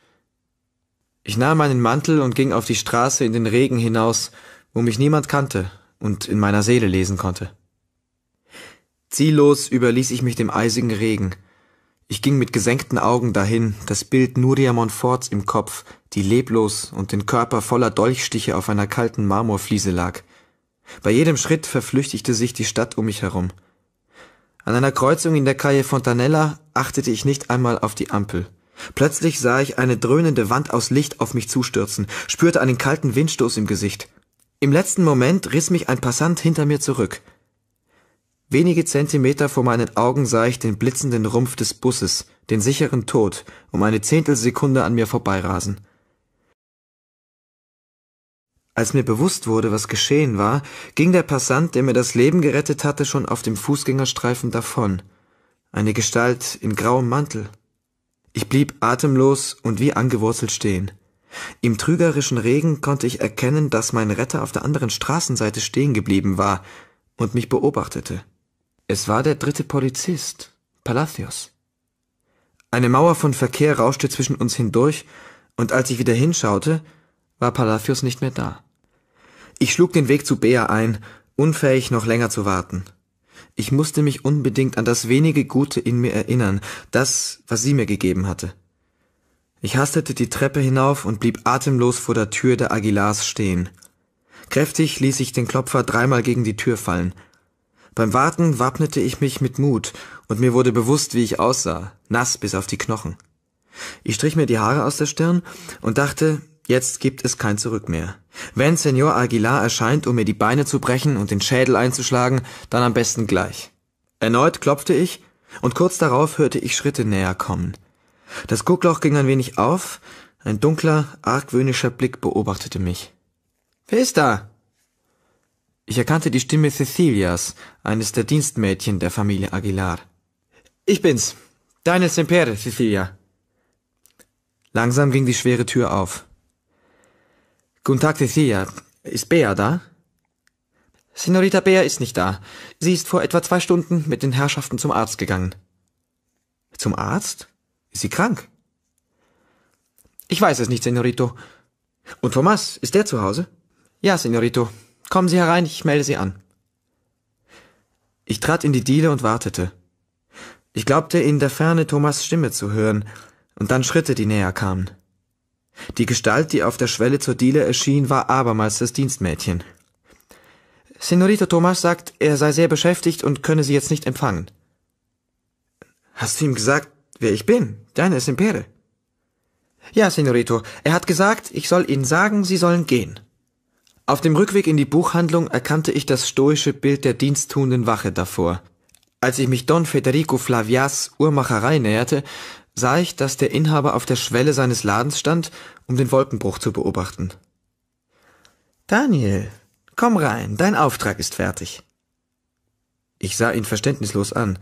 Ich nahm meinen Mantel und ging auf die Straße in den Regen hinaus, wo mich niemand kannte und in meiner Seele lesen konnte. Ziellos überließ ich mich dem eisigen Regen, ich ging mit gesenkten Augen dahin, das Bild Nuria Monforts im Kopf, die leblos und den Körper voller Dolchstiche auf einer kalten Marmorfliese lag. Bei jedem Schritt verflüchtigte sich die Stadt um mich herum. An einer Kreuzung in der Calle Fontanella achtete ich nicht einmal auf die Ampel. Plötzlich sah ich eine dröhnende Wand aus Licht auf mich zustürzen, spürte einen kalten Windstoß im Gesicht. Im letzten Moment riss mich ein Passant hinter mir zurück. Wenige Zentimeter vor meinen Augen sah ich den blitzenden Rumpf des Busses, den sicheren Tod, um eine Zehntelsekunde an mir vorbeirasen. Als mir bewusst wurde, was geschehen war, ging der Passant, der mir das Leben gerettet hatte, schon auf dem Fußgängerstreifen davon. Eine Gestalt in grauem Mantel. Ich blieb atemlos und wie angewurzelt stehen. Im trügerischen Regen konnte ich erkennen, dass mein Retter auf der anderen Straßenseite stehen geblieben war und mich beobachtete. Es war der dritte Polizist, Palacios. Eine Mauer von Verkehr rauschte zwischen uns hindurch, und als ich wieder hinschaute, war Palacios nicht mehr da. Ich schlug den Weg zu Bea ein, unfähig noch länger zu warten. Ich musste mich unbedingt an das wenige Gute in mir erinnern, das, was sie mir gegeben hatte. Ich hastete die Treppe hinauf und blieb atemlos vor der Tür der Aguilars stehen. Kräftig ließ ich den Klopfer dreimal gegen die Tür fallen – beim Warten wappnete ich mich mit Mut und mir wurde bewusst, wie ich aussah, nass bis auf die Knochen. Ich strich mir die Haare aus der Stirn und dachte, jetzt gibt es kein Zurück mehr. Wenn Senor Aguilar erscheint, um mir die Beine zu brechen und den Schädel einzuschlagen, dann am besten gleich. Erneut klopfte ich, und kurz darauf hörte ich Schritte näher kommen. Das Guckloch ging ein wenig auf, ein dunkler, argwöhnischer Blick beobachtete mich. Wer ist da? Ich erkannte die Stimme Cecilias, eines der Dienstmädchen der Familie Aguilar. Ich bin's. Deine Sempere, Cecilia. Langsam ging die schwere Tür auf. Guten Tag, Cecilia. Ist Bea da? Signorita Bea ist nicht da. Sie ist vor etwa zwei Stunden mit den Herrschaften zum Arzt gegangen. Zum Arzt? Ist sie krank? Ich weiß es nicht, Signorito. Und Thomas, ist der zu Hause? Ja, Signorito. Kommen Sie herein, ich melde Sie an. Ich trat in die Diele und wartete. Ich glaubte in der Ferne Thomas Stimme zu hören, und dann Schritte, die näher kamen. Die Gestalt, die auf der Schwelle zur Diele erschien, war abermals das Dienstmädchen. Senorito Thomas sagt, er sei sehr beschäftigt und könne sie jetzt nicht empfangen. Hast du ihm gesagt, wer ich bin? Deine Simpere. Ja, Senorito, er hat gesagt, ich soll Ihnen sagen, Sie sollen gehen. Auf dem Rückweg in die Buchhandlung erkannte ich das stoische Bild der diensttuenden Wache davor. Als ich mich Don Federico Flavias Uhrmacherei näherte, sah ich, dass der Inhaber auf der Schwelle seines Ladens stand, um den Wolkenbruch zu beobachten. Daniel, komm rein, dein Auftrag ist fertig. Ich sah ihn verständnislos an.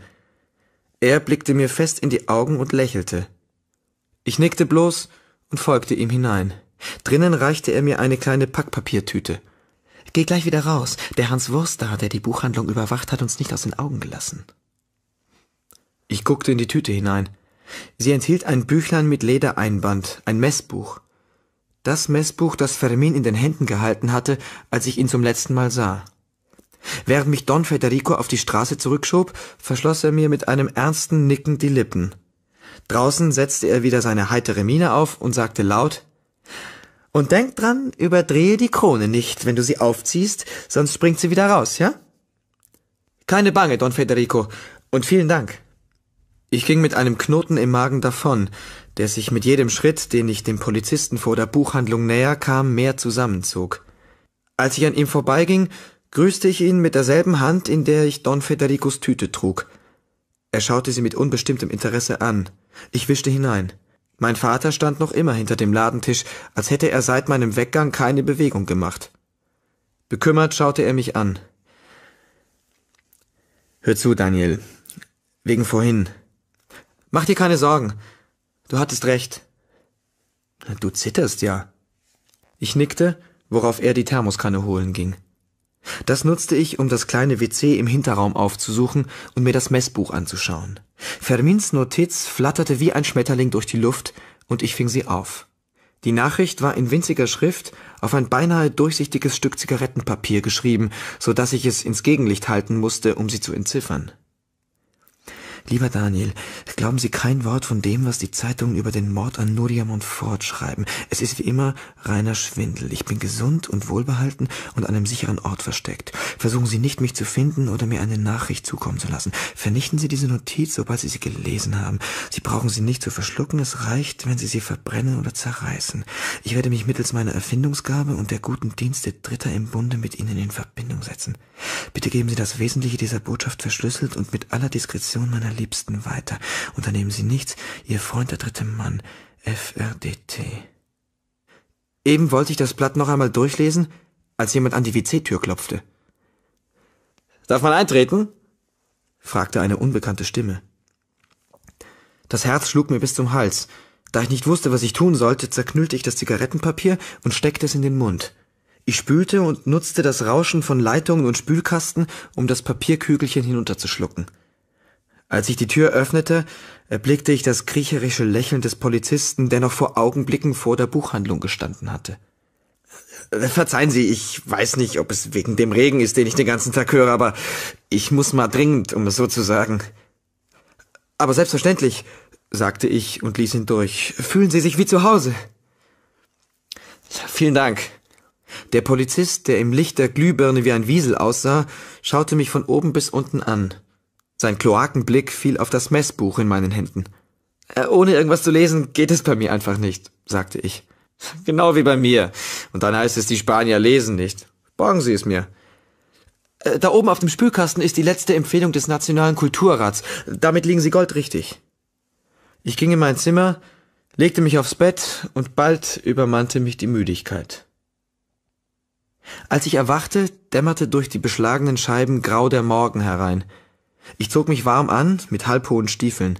Er blickte mir fest in die Augen und lächelte. Ich nickte bloß und folgte ihm hinein. Drinnen reichte er mir eine kleine Packpapiertüte. Geh gleich wieder raus. Der Hans Wurster, der die Buchhandlung überwacht, hat uns nicht aus den Augen gelassen. Ich guckte in die Tüte hinein. Sie enthielt ein Büchlein mit Ledereinband, ein Messbuch. Das Messbuch, das Fermin in den Händen gehalten hatte, als ich ihn zum letzten Mal sah. Während mich Don Federico auf die Straße zurückschob, verschloss er mir mit einem ernsten Nicken die Lippen. Draußen setzte er wieder seine heitere Miene auf und sagte laut und denk dran, überdrehe die Krone nicht, wenn du sie aufziehst, sonst springt sie wieder raus, ja? Keine Bange, Don Federico, und vielen Dank. Ich ging mit einem Knoten im Magen davon, der sich mit jedem Schritt, den ich dem Polizisten vor der Buchhandlung näher kam, mehr zusammenzog. Als ich an ihm vorbeiging, grüßte ich ihn mit derselben Hand, in der ich Don Federicos Tüte trug. Er schaute sie mit unbestimmtem Interesse an. Ich wischte hinein. Mein Vater stand noch immer hinter dem Ladentisch, als hätte er seit meinem Weggang keine Bewegung gemacht. Bekümmert schaute er mich an. Hör zu, Daniel. Wegen vorhin. Mach dir keine Sorgen. Du hattest recht. Du zitterst ja. Ich nickte, worauf er die Thermoskanne holen ging. Das nutzte ich, um das kleine WC im Hinterraum aufzusuchen und mir das Messbuch anzuschauen. Fermins Notiz flatterte wie ein Schmetterling durch die Luft, und ich fing sie auf. Die Nachricht war in winziger Schrift auf ein beinahe durchsichtiges Stück Zigarettenpapier geschrieben, so dass ich es ins Gegenlicht halten musste, um sie zu entziffern Lieber Daniel, glauben Sie kein Wort von dem, was die Zeitungen über den Mord an Nuria Montfort schreiben. Es ist wie immer reiner Schwindel. Ich bin gesund und wohlbehalten und an einem sicheren Ort versteckt. Versuchen Sie nicht, mich zu finden oder mir eine Nachricht zukommen zu lassen. Vernichten Sie diese Notiz, sobald Sie sie gelesen haben. Sie brauchen sie nicht zu verschlucken. Es reicht, wenn Sie sie verbrennen oder zerreißen. Ich werde mich mittels meiner Erfindungsgabe und der guten Dienste Dritter im Bunde mit Ihnen in Verbindung setzen. Bitte geben Sie das Wesentliche dieser Botschaft verschlüsselt und mit aller Diskretion meiner Liebsten weiter. Unternehmen Sie nichts, Ihr Freund der dritte Mann, FRDT. Eben wollte ich das Blatt noch einmal durchlesen, als jemand an die WC-Tür klopfte. Darf man eintreten? fragte eine unbekannte Stimme. Das Herz schlug mir bis zum Hals. Da ich nicht wusste, was ich tun sollte, zerknüllte ich das Zigarettenpapier und steckte es in den Mund. Ich spülte und nutzte das Rauschen von Leitungen und Spülkasten, um das Papierkügelchen hinunterzuschlucken. Als ich die Tür öffnete, erblickte äh, ich das kriecherische Lächeln des Polizisten, der noch vor Augenblicken vor der Buchhandlung gestanden hatte. Äh, äh, verzeihen Sie, ich weiß nicht, ob es wegen dem Regen ist, den ich den ganzen Tag höre, aber ich muss mal dringend, um es so zu sagen. Aber selbstverständlich, sagte ich und ließ ihn durch. Fühlen Sie sich wie zu Hause. Vielen Dank. Der Polizist, der im Licht der Glühbirne wie ein Wiesel aussah, schaute mich von oben bis unten an. Sein Kloakenblick fiel auf das Messbuch in meinen Händen. Äh, ohne irgendwas zu lesen geht es bei mir einfach nicht, sagte ich. Genau wie bei mir. Und dann heißt es, die Spanier lesen nicht. Borgen Sie es mir. Äh, da oben auf dem Spülkasten ist die letzte Empfehlung des Nationalen Kulturrats. Damit liegen Sie goldrichtig. Ich ging in mein Zimmer, legte mich aufs Bett und bald übermannte mich die Müdigkeit. Als ich erwachte, dämmerte durch die beschlagenen Scheiben grau der Morgen herein – ich zog mich warm an, mit halbhohen Stiefeln.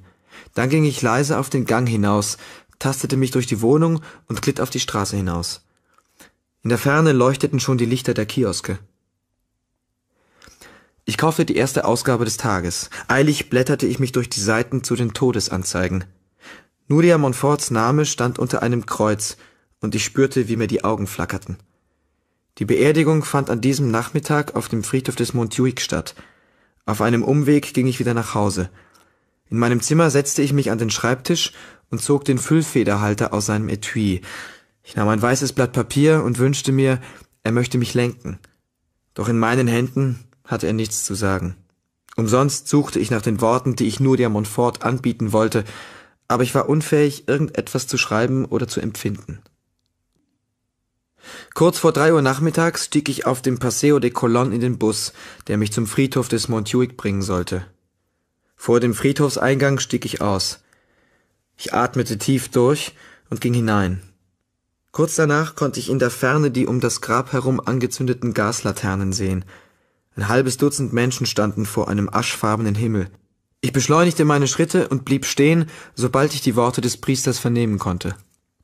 Dann ging ich leise auf den Gang hinaus, tastete mich durch die Wohnung und glitt auf die Straße hinaus. In der Ferne leuchteten schon die Lichter der Kioske. Ich kaufte die erste Ausgabe des Tages. Eilig blätterte ich mich durch die Seiten zu den Todesanzeigen. Nuria Monforts Name stand unter einem Kreuz, und ich spürte, wie mir die Augen flackerten. Die Beerdigung fand an diesem Nachmittag auf dem Friedhof des Montjuic statt – auf einem Umweg ging ich wieder nach Hause. In meinem Zimmer setzte ich mich an den Schreibtisch und zog den Füllfederhalter aus seinem Etui. Ich nahm ein weißes Blatt Papier und wünschte mir, er möchte mich lenken. Doch in meinen Händen hatte er nichts zu sagen. Umsonst suchte ich nach den Worten, die ich nur Nuria Montfort anbieten wollte, aber ich war unfähig, irgendetwas zu schreiben oder zu empfinden. Kurz vor drei Uhr nachmittags stieg ich auf dem Paseo de Colon in den Bus, der mich zum Friedhof des Montjuic bringen sollte. Vor dem Friedhofseingang stieg ich aus. Ich atmete tief durch und ging hinein. Kurz danach konnte ich in der Ferne die um das Grab herum angezündeten Gaslaternen sehen. Ein halbes Dutzend Menschen standen vor einem aschfarbenen Himmel. Ich beschleunigte meine Schritte und blieb stehen, sobald ich die Worte des Priesters vernehmen konnte.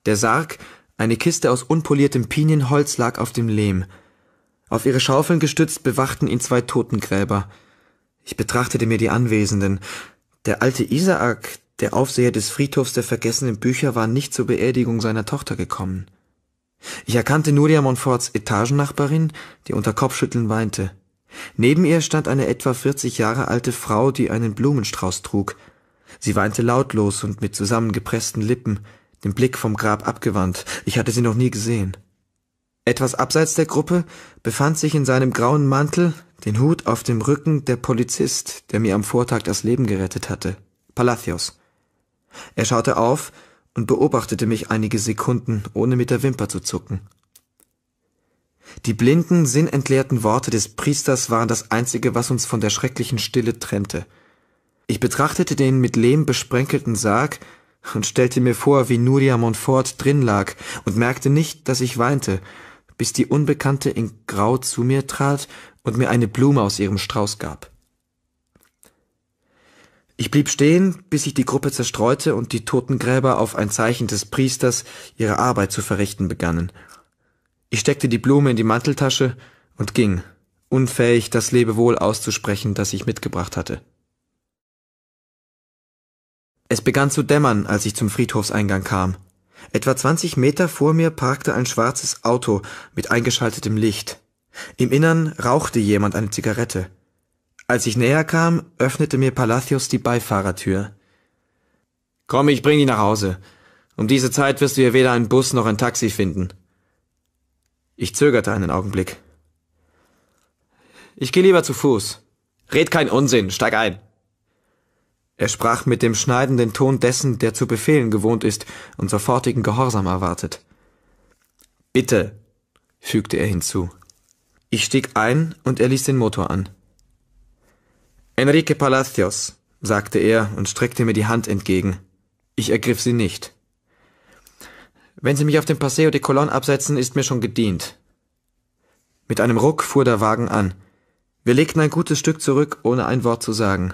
Der Sarg eine Kiste aus unpoliertem Pinienholz lag auf dem Lehm. Auf ihre Schaufeln gestützt bewachten ihn zwei Totengräber. Ich betrachtete mir die Anwesenden. Der alte Isaak, der Aufseher des Friedhofs der vergessenen Bücher, war nicht zur Beerdigung seiner Tochter gekommen. Ich erkannte Nuria Monforts Etagennachbarin, die unter Kopfschütteln weinte. Neben ihr stand eine etwa 40 Jahre alte Frau, die einen Blumenstrauß trug. Sie weinte lautlos und mit zusammengepressten Lippen den Blick vom Grab abgewandt, ich hatte sie noch nie gesehen. Etwas abseits der Gruppe befand sich in seinem grauen Mantel, den Hut auf dem Rücken, der Polizist, der mir am Vortag das Leben gerettet hatte, Palacios. Er schaute auf und beobachtete mich einige Sekunden, ohne mit der Wimper zu zucken. Die blinden, sinnentleerten Worte des Priesters waren das Einzige, was uns von der schrecklichen Stille trennte. Ich betrachtete den mit Lehm besprenkelten Sarg und stellte mir vor, wie Nuria Montfort drin lag und merkte nicht, dass ich weinte, bis die Unbekannte in Grau zu mir trat und mir eine Blume aus ihrem Strauß gab. Ich blieb stehen, bis sich die Gruppe zerstreute und die Totengräber auf ein Zeichen des Priesters ihre Arbeit zu verrichten begannen. Ich steckte die Blume in die Manteltasche und ging, unfähig, das Lebewohl auszusprechen, das ich mitgebracht hatte. Es begann zu dämmern, als ich zum Friedhofseingang kam. Etwa 20 Meter vor mir parkte ein schwarzes Auto mit eingeschaltetem Licht. Im Innern rauchte jemand eine Zigarette. Als ich näher kam, öffnete mir Palacios die Beifahrertür. Komm, ich bring dich nach Hause. Um diese Zeit wirst du hier weder einen Bus noch ein Taxi finden. Ich zögerte einen Augenblick. Ich gehe lieber zu Fuß. Red keinen Unsinn, steig ein. Er sprach mit dem schneidenden Ton dessen, der zu befehlen gewohnt ist und sofortigen Gehorsam erwartet. Bitte, fügte er hinzu. Ich stieg ein und er ließ den Motor an. Enrique Palacios, sagte er und streckte mir die Hand entgegen. Ich ergriff sie nicht. Wenn Sie mich auf dem Paseo de Colón absetzen, ist mir schon gedient. Mit einem Ruck fuhr der Wagen an. Wir legten ein gutes Stück zurück, ohne ein Wort zu sagen.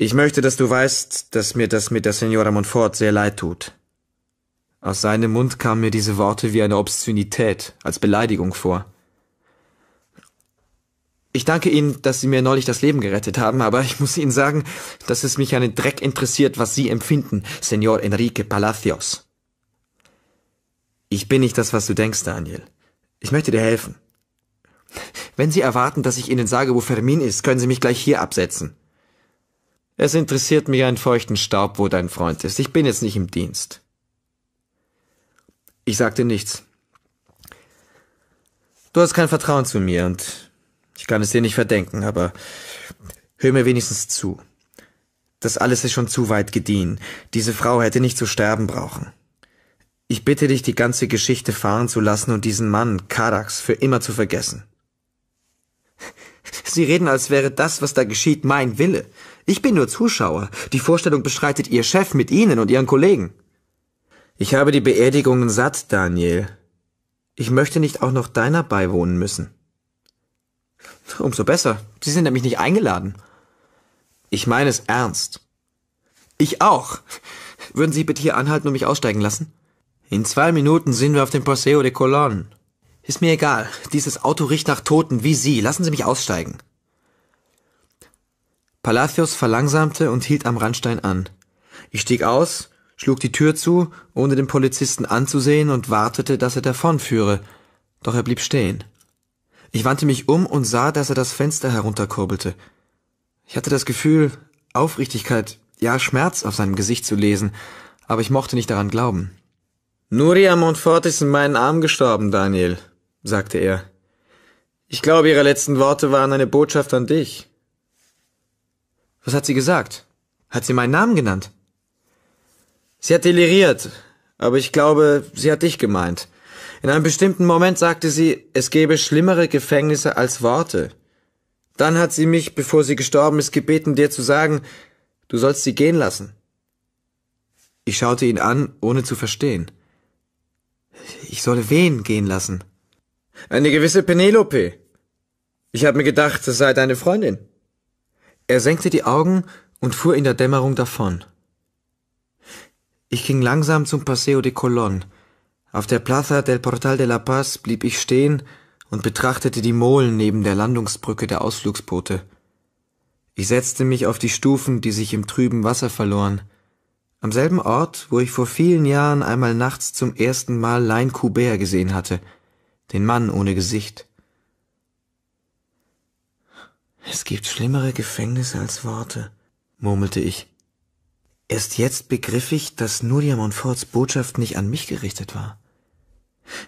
Ich möchte, dass du weißt, dass mir das mit der Signora Montfort sehr leid tut. Aus seinem Mund kamen mir diese Worte wie eine Obszönität, als Beleidigung vor. Ich danke Ihnen, dass Sie mir neulich das Leben gerettet haben, aber ich muss Ihnen sagen, dass es mich einen Dreck interessiert, was Sie empfinden, Senor Enrique Palacios. Ich bin nicht das, was du denkst, Daniel. Ich möchte dir helfen. Wenn Sie erwarten, dass ich Ihnen sage, wo Fermin ist, können Sie mich gleich hier absetzen. Es interessiert mich einen feuchten Staub, wo dein Freund ist. Ich bin jetzt nicht im Dienst. Ich sagte nichts. Du hast kein Vertrauen zu mir und ich kann es dir nicht verdenken, aber hör mir wenigstens zu. Das alles ist schon zu weit gediehen. Diese Frau hätte nicht zu sterben brauchen. Ich bitte dich, die ganze Geschichte fahren zu lassen und diesen Mann, Karax, für immer zu vergessen. Sie reden, als wäre das, was da geschieht, mein Wille. Ich bin nur Zuschauer. Die Vorstellung bestreitet Ihr Chef mit Ihnen und Ihren Kollegen. Ich habe die Beerdigungen satt, Daniel. Ich möchte nicht auch noch deiner beiwohnen müssen. Umso besser. Sie sind nämlich nicht eingeladen. Ich meine es ernst. Ich auch. Würden Sie bitte hier anhalten und mich aussteigen lassen? In zwei Minuten sind wir auf dem Paseo de Colón. Ist mir egal. Dieses Auto riecht nach Toten wie Sie. Lassen Sie mich aussteigen. Palacios verlangsamte und hielt am Randstein an. Ich stieg aus, schlug die Tür zu, ohne den Polizisten anzusehen und wartete, dass er davonführe, doch er blieb stehen. Ich wandte mich um und sah, dass er das Fenster herunterkurbelte. Ich hatte das Gefühl, Aufrichtigkeit, ja Schmerz auf seinem Gesicht zu lesen, aber ich mochte nicht daran glauben. Nuria Montfort ist in meinen Arm gestorben, Daniel, sagte er. Ich glaube, ihre letzten Worte waren eine Botschaft an dich. Was hat sie gesagt? Hat sie meinen Namen genannt? Sie hat deliriert, aber ich glaube, sie hat dich gemeint. In einem bestimmten Moment sagte sie, es gebe schlimmere Gefängnisse als Worte. Dann hat sie mich, bevor sie gestorben ist, gebeten, dir zu sagen, du sollst sie gehen lassen. Ich schaute ihn an, ohne zu verstehen. Ich solle wen gehen lassen? Eine gewisse Penelope. Ich habe mir gedacht, das sei deine Freundin. Er senkte die Augen und fuhr in der Dämmerung davon. Ich ging langsam zum Paseo de Colón. Auf der Plaza del Portal de la Paz blieb ich stehen und betrachtete die Molen neben der Landungsbrücke der Ausflugsboote. Ich setzte mich auf die Stufen, die sich im trüben Wasser verloren. Am selben Ort, wo ich vor vielen Jahren einmal nachts zum ersten Mal Lein Kubert gesehen hatte, den Mann ohne Gesicht. Es gibt schlimmere Gefängnisse als Worte, murmelte ich. Erst jetzt begriff ich, dass Nuria Montforts Botschaft nicht an mich gerichtet war.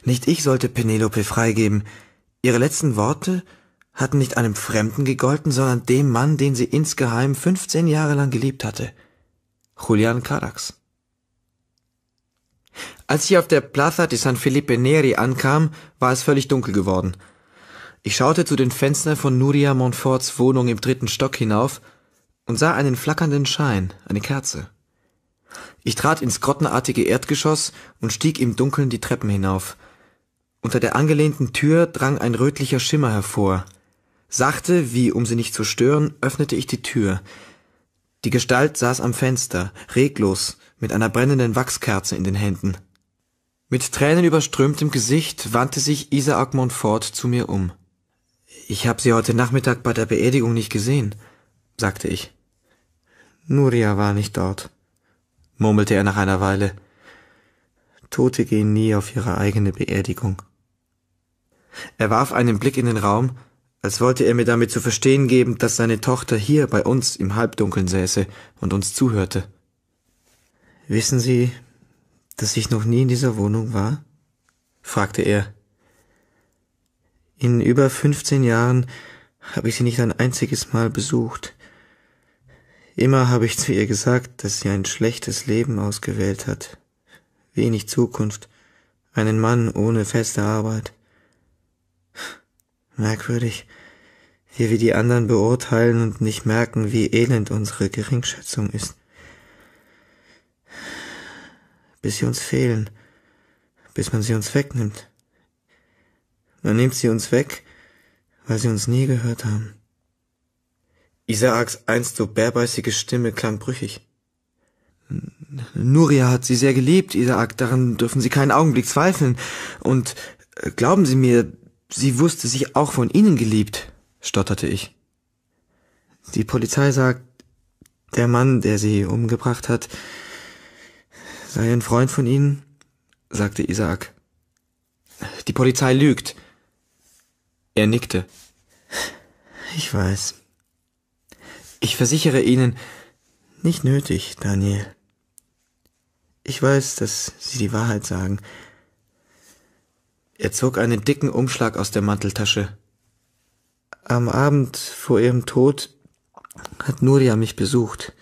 Nicht ich sollte Penelope freigeben. Ihre letzten Worte hatten nicht einem Fremden gegolten, sondern dem Mann, den sie insgeheim fünfzehn Jahre lang geliebt hatte. Julian Carax. Als ich auf der Plaza di San Felipe Neri ankam, war es völlig dunkel geworden – ich schaute zu den Fenstern von Nuria Montforts Wohnung im dritten Stock hinauf und sah einen flackernden Schein, eine Kerze. Ich trat ins grottenartige Erdgeschoss und stieg im Dunkeln die Treppen hinauf. Unter der angelehnten Tür drang ein rötlicher Schimmer hervor. Sachte, wie um sie nicht zu stören, öffnete ich die Tür. Die Gestalt saß am Fenster, reglos, mit einer brennenden Wachskerze in den Händen. Mit tränenüberströmtem Gesicht wandte sich Isaac Montfort zu mir um. Ich habe sie heute Nachmittag bei der Beerdigung nicht gesehen, sagte ich. Nuria war nicht dort, murmelte er nach einer Weile. Tote gehen nie auf ihre eigene Beerdigung. Er warf einen Blick in den Raum, als wollte er mir damit zu verstehen geben, dass seine Tochter hier bei uns im Halbdunkeln säße und uns zuhörte. Wissen Sie, dass ich noch nie in dieser Wohnung war? fragte er. In über 15 Jahren habe ich sie nicht ein einziges Mal besucht. Immer habe ich zu ihr gesagt, dass sie ein schlechtes Leben ausgewählt hat, wenig Zukunft, einen Mann ohne feste Arbeit. Merkwürdig, wie wir die anderen beurteilen und nicht merken, wie elend unsere Geringschätzung ist. Bis sie uns fehlen, bis man sie uns wegnimmt. Man nimmt sie uns weg, weil sie uns nie gehört haben. Isaaks einst so bärbeißige Stimme klang brüchig. Nuria hat sie sehr geliebt, Isaak, daran dürfen Sie keinen Augenblick zweifeln. Und äh, glauben Sie mir, sie wusste sich auch von Ihnen geliebt, stotterte ich. Die Polizei sagt, der Mann, der sie umgebracht hat, sei ein Freund von Ihnen, sagte Isaak. Die Polizei lügt, er nickte. Ich weiß. Ich versichere Ihnen. Nicht nötig, Daniel. Ich weiß, dass Sie die Wahrheit sagen. Er zog einen dicken Umschlag aus der Manteltasche. Am Abend vor ihrem Tod hat Nuria mich besucht.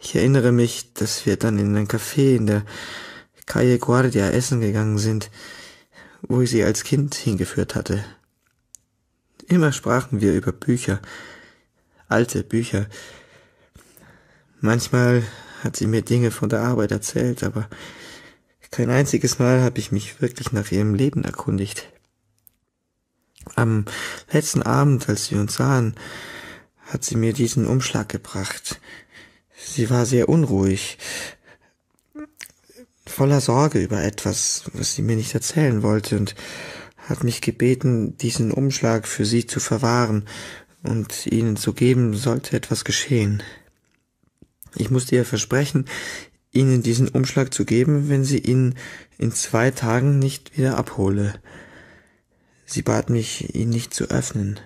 Ich erinnere mich, dass wir dann in ein Café in der Calle Guardia essen gegangen sind wo ich sie als Kind hingeführt hatte. Immer sprachen wir über Bücher, alte Bücher. Manchmal hat sie mir Dinge von der Arbeit erzählt, aber kein einziges Mal habe ich mich wirklich nach ihrem Leben erkundigt. Am letzten Abend, als wir uns sahen, hat sie mir diesen Umschlag gebracht. Sie war sehr unruhig, voller Sorge über etwas, was sie mir nicht erzählen wollte und hat mich gebeten, diesen Umschlag für sie zu verwahren und ihnen zu geben, sollte etwas geschehen. Ich musste ihr versprechen, ihnen diesen Umschlag zu geben, wenn sie ihn in zwei Tagen nicht wieder abhole. Sie bat mich, ihn nicht zu öffnen.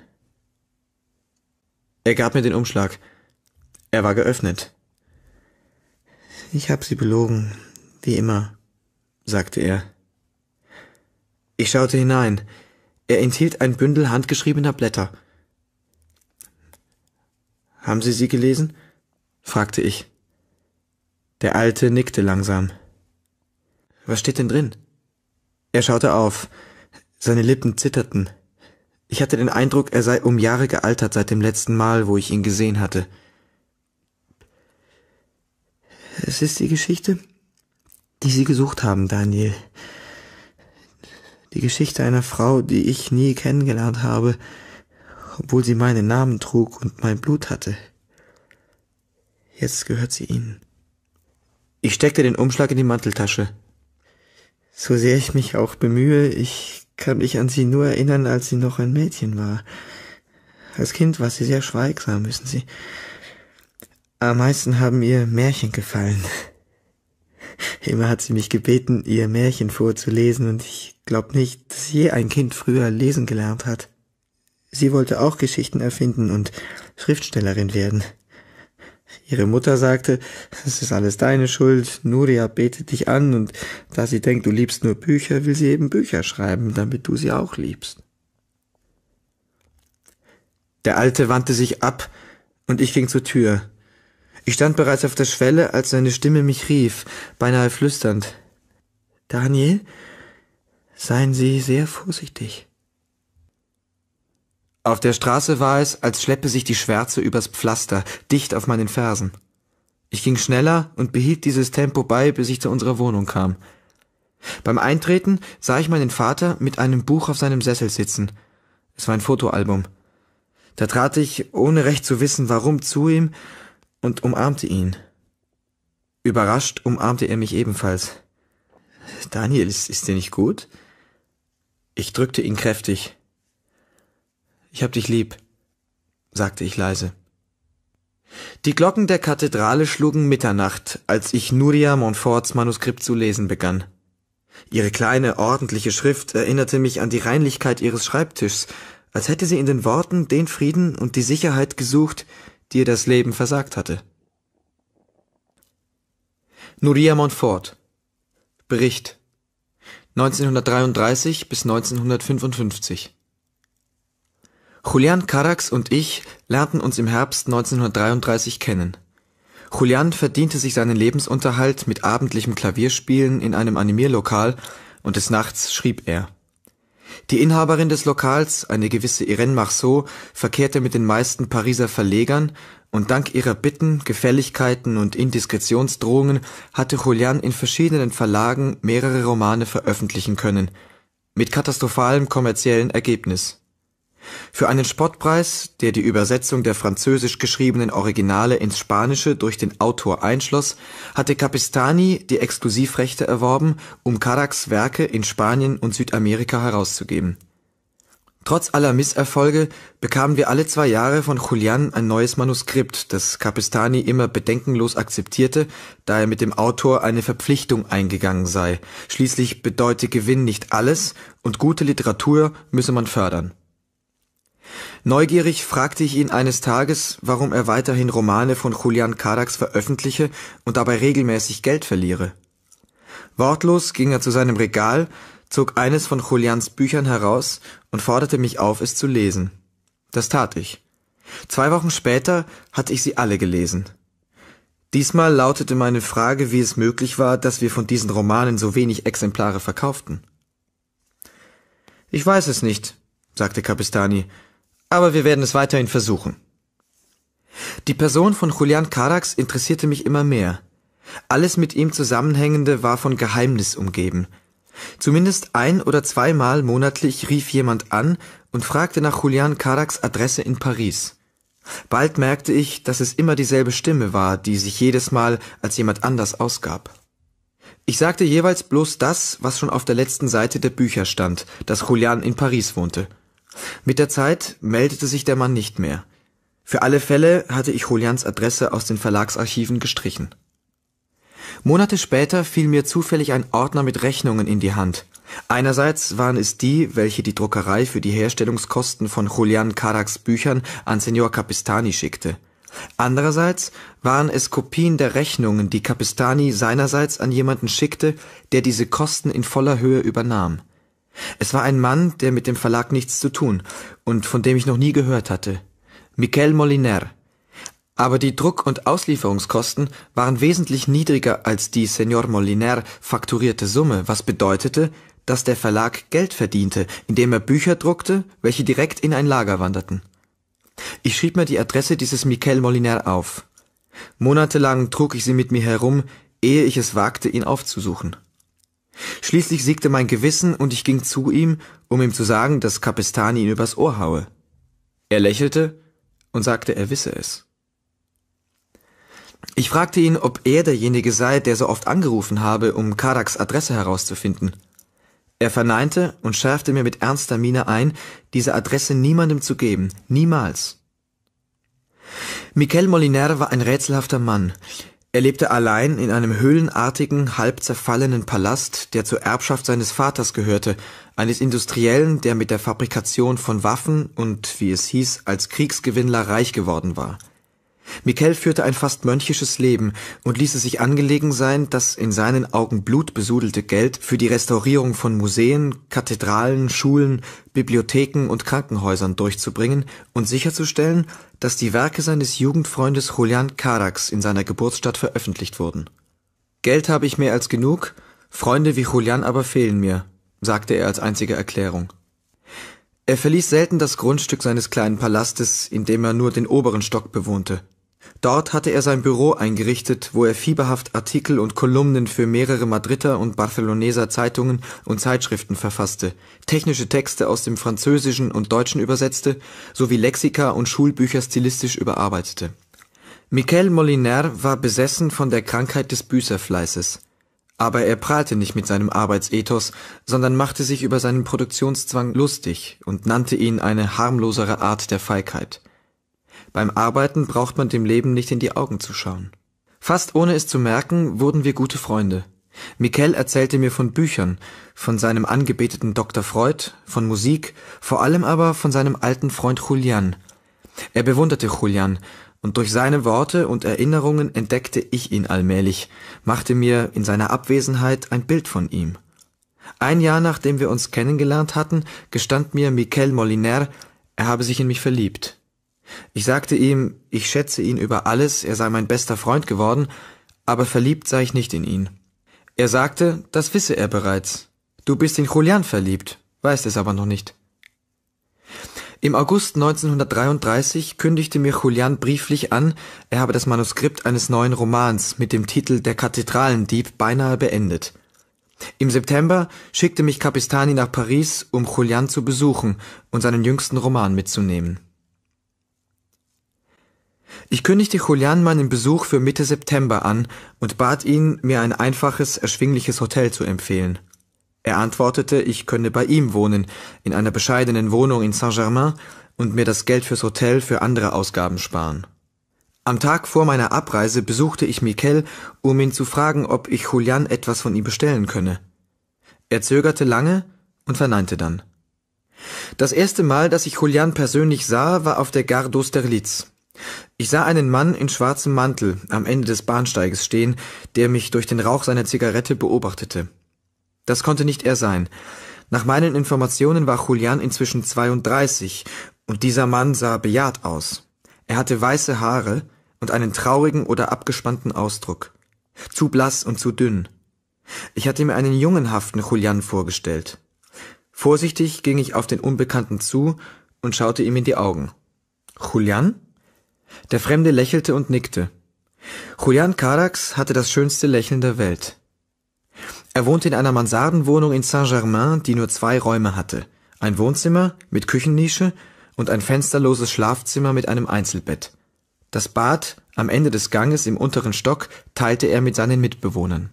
Er gab mir den Umschlag. Er war geöffnet. Ich habe sie belogen. Wie immer, sagte er. Ich schaute hinein. Er enthielt ein Bündel handgeschriebener Blätter. Haben Sie sie gelesen? fragte ich. Der Alte nickte langsam. Was steht denn drin? Er schaute auf. Seine Lippen zitterten. Ich hatte den Eindruck, er sei um Jahre gealtert seit dem letzten Mal, wo ich ihn gesehen hatte. Es ist die Geschichte die sie gesucht haben, Daniel. Die Geschichte einer Frau, die ich nie kennengelernt habe, obwohl sie meinen Namen trug und mein Blut hatte. Jetzt gehört sie ihnen. Ich steckte den Umschlag in die Manteltasche. So sehr ich mich auch bemühe, ich kann mich an sie nur erinnern, als sie noch ein Mädchen war. Als Kind war sie sehr schweigsam, wissen Sie. Am meisten haben ihr Märchen gefallen. Immer hat sie mich gebeten, ihr Märchen vorzulesen, und ich glaub nicht, dass je ein Kind früher lesen gelernt hat. Sie wollte auch Geschichten erfinden und Schriftstellerin werden. Ihre Mutter sagte, es ist alles deine Schuld, Nuria betet dich an, und da sie denkt, du liebst nur Bücher, will sie eben Bücher schreiben, damit du sie auch liebst. Der Alte wandte sich ab, und ich ging zur Tür. Ich stand bereits auf der Schwelle, als seine Stimme mich rief, beinahe flüsternd. Daniel, seien Sie sehr vorsichtig. Auf der Straße war es, als schleppe sich die Schwärze übers Pflaster, dicht auf meinen Fersen. Ich ging schneller und behielt dieses Tempo bei, bis ich zu unserer Wohnung kam. Beim Eintreten sah ich meinen Vater mit einem Buch auf seinem Sessel sitzen. Es war ein Fotoalbum. Da trat ich, ohne recht zu wissen, warum, zu ihm und umarmte ihn. Überrascht umarmte er mich ebenfalls. Daniel, ist, ist dir nicht gut? Ich drückte ihn kräftig. Ich hab dich lieb, sagte ich leise. Die Glocken der Kathedrale schlugen Mitternacht, als ich Nuria Montforts Manuskript zu lesen begann. Ihre kleine, ordentliche Schrift erinnerte mich an die Reinlichkeit ihres Schreibtischs, als hätte sie in den Worten den Frieden und die Sicherheit gesucht, dir das Leben versagt hatte. Nuria Montfort Bericht 1933 bis 1955 Julian Carax und ich lernten uns im Herbst 1933 kennen. Julian verdiente sich seinen Lebensunterhalt mit abendlichem Klavierspielen in einem Animierlokal und des Nachts schrieb er die Inhaberin des Lokals, eine gewisse Irene Marceau, verkehrte mit den meisten Pariser Verlegern und dank ihrer Bitten, Gefälligkeiten und Indiskretionsdrohungen hatte Julian in verschiedenen Verlagen mehrere Romane veröffentlichen können, mit katastrophalem kommerziellen Ergebnis für einen Spottpreis, der die Übersetzung der französisch geschriebenen Originale ins Spanische durch den Autor einschloss, hatte Capistani die Exklusivrechte erworben, um Caracs Werke in Spanien und Südamerika herauszugeben. Trotz aller Misserfolge bekamen wir alle zwei Jahre von Julian ein neues Manuskript, das Capistani immer bedenkenlos akzeptierte, da er mit dem Autor eine Verpflichtung eingegangen sei. Schließlich bedeute Gewinn nicht alles und gute Literatur müsse man fördern Neugierig fragte ich ihn eines Tages, warum er weiterhin Romane von Julian Kadax veröffentliche und dabei regelmäßig Geld verliere. Wortlos ging er zu seinem Regal, zog eines von Julians Büchern heraus und forderte mich auf, es zu lesen. Das tat ich. Zwei Wochen später hatte ich sie alle gelesen. Diesmal lautete meine Frage, wie es möglich war, dass wir von diesen Romanen so wenig Exemplare verkauften. Ich weiß es nicht, sagte Capistani, aber wir werden es weiterhin versuchen. Die Person von Julian Carax interessierte mich immer mehr. Alles mit ihm Zusammenhängende war von Geheimnis umgeben. Zumindest ein oder zweimal monatlich rief jemand an und fragte nach Julian Carax Adresse in Paris. Bald merkte ich, dass es immer dieselbe Stimme war, die sich jedes Mal als jemand anders ausgab. Ich sagte jeweils bloß das, was schon auf der letzten Seite der Bücher stand, dass Julian in Paris wohnte – mit der Zeit meldete sich der Mann nicht mehr. Für alle Fälle hatte ich Julians Adresse aus den Verlagsarchiven gestrichen. Monate später fiel mir zufällig ein Ordner mit Rechnungen in die Hand. Einerseits waren es die, welche die Druckerei für die Herstellungskosten von Julian Karaks Büchern an Senor Capistani schickte. Andererseits waren es Kopien der Rechnungen, die Capistani seinerseits an jemanden schickte, der diese Kosten in voller Höhe übernahm es war ein Mann, der mit dem Verlag nichts zu tun und von dem ich noch nie gehört hatte. Miquel Moliner. Aber die Druck- und Auslieferungskosten waren wesentlich niedriger als die Senor Moliner fakturierte Summe, was bedeutete, dass der Verlag Geld verdiente, indem er Bücher druckte, welche direkt in ein Lager wanderten. Ich schrieb mir die Adresse dieses Miquel Moliner auf. Monatelang trug ich sie mit mir herum, ehe ich es wagte, ihn aufzusuchen. Schließlich siegte mein Gewissen und ich ging zu ihm, um ihm zu sagen, dass Capestani ihn übers Ohr haue. Er lächelte und sagte, er wisse es. Ich fragte ihn, ob er derjenige sei, der so oft angerufen habe, um Karaks Adresse herauszufinden. Er verneinte und schärfte mir mit ernster Miene ein, diese Adresse niemandem zu geben, niemals. Miquel Moliner war ein rätselhafter Mann. Er lebte allein in einem höhlenartigen, halb zerfallenen Palast, der zur Erbschaft seines Vaters gehörte, eines Industriellen, der mit der Fabrikation von Waffen und, wie es hieß, als Kriegsgewinnler reich geworden war Mikel führte ein fast mönchisches Leben und ließ es sich angelegen sein, das in seinen Augen blutbesudelte Geld für die Restaurierung von Museen, Kathedralen, Schulen, Bibliotheken und Krankenhäusern durchzubringen und sicherzustellen, dass die Werke seines Jugendfreundes Julian Carax in seiner Geburtsstadt veröffentlicht wurden. Geld habe ich mehr als genug, Freunde wie Julian aber fehlen mir, sagte er als einzige Erklärung. Er verließ selten das Grundstück seines kleinen Palastes, in dem er nur den oberen Stock bewohnte. Dort hatte er sein Büro eingerichtet, wo er fieberhaft Artikel und Kolumnen für mehrere Madrider und Barceloneser Zeitungen und Zeitschriften verfasste, technische Texte aus dem Französischen und Deutschen übersetzte sowie Lexika und Schulbücher stilistisch überarbeitete. Miquel Molinare war besessen von der Krankheit des Büßerfleißes. Aber er prahlte nicht mit seinem Arbeitsethos, sondern machte sich über seinen Produktionszwang lustig und nannte ihn eine harmlosere Art der Feigheit beim Arbeiten braucht man dem Leben nicht in die Augen zu schauen. Fast ohne es zu merken, wurden wir gute Freunde. Mikel erzählte mir von Büchern, von seinem angebeteten Dr. Freud, von Musik, vor allem aber von seinem alten Freund Julian. Er bewunderte Julian, und durch seine Worte und Erinnerungen entdeckte ich ihn allmählich, machte mir in seiner Abwesenheit ein Bild von ihm. Ein Jahr nachdem wir uns kennengelernt hatten, gestand mir Mikel Moliner, er habe sich in mich verliebt. Ich sagte ihm, ich schätze ihn über alles, er sei mein bester Freund geworden, aber verliebt sei ich nicht in ihn. Er sagte, das wisse er bereits. Du bist in Julian verliebt, weißt es aber noch nicht. Im August 1933 kündigte mir Julian brieflich an, er habe das Manuskript eines neuen Romans mit dem Titel Der Kathedralendieb beinahe beendet. Im September schickte mich Capistani nach Paris, um Julian zu besuchen und seinen jüngsten Roman mitzunehmen. Ich kündigte Julian meinen Besuch für Mitte September an und bat ihn, mir ein einfaches, erschwingliches Hotel zu empfehlen. Er antwortete, ich könne bei ihm wohnen, in einer bescheidenen Wohnung in Saint-Germain und mir das Geld fürs Hotel für andere Ausgaben sparen. Am Tag vor meiner Abreise besuchte ich Mikel, um ihn zu fragen, ob ich Julian etwas von ihm bestellen könne. Er zögerte lange und verneinte dann. Das erste Mal, dass ich Julian persönlich sah, war auf der Gare d'Austerlitz, ich sah einen Mann in schwarzem Mantel am Ende des Bahnsteiges stehen, der mich durch den Rauch seiner Zigarette beobachtete. Das konnte nicht er sein. Nach meinen Informationen war Julian inzwischen 32 und dieser Mann sah bejaht aus. Er hatte weiße Haare und einen traurigen oder abgespannten Ausdruck. Zu blass und zu dünn. Ich hatte mir einen jungenhaften Julian vorgestellt. Vorsichtig ging ich auf den Unbekannten zu und schaute ihm in die Augen. Julian? Der Fremde lächelte und nickte. Julian Carax hatte das schönste Lächeln der Welt. Er wohnte in einer Mansardenwohnung in Saint-Germain, die nur zwei Räume hatte. Ein Wohnzimmer mit Küchennische und ein fensterloses Schlafzimmer mit einem Einzelbett. Das Bad am Ende des Ganges im unteren Stock teilte er mit seinen Mitbewohnern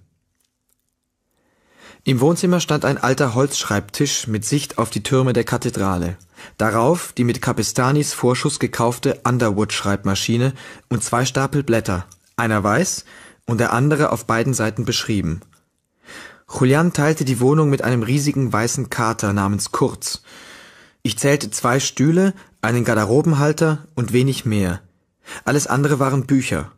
im Wohnzimmer stand ein alter Holzschreibtisch mit Sicht auf die Türme der Kathedrale. Darauf die mit Capistanis Vorschuss gekaufte Underwood-Schreibmaschine und zwei Stapel Blätter, einer weiß und der andere auf beiden Seiten beschrieben. Julian teilte die Wohnung mit einem riesigen weißen Kater namens Kurz. Ich zählte zwei Stühle, einen Garderobenhalter und wenig mehr. Alles andere waren Bücher.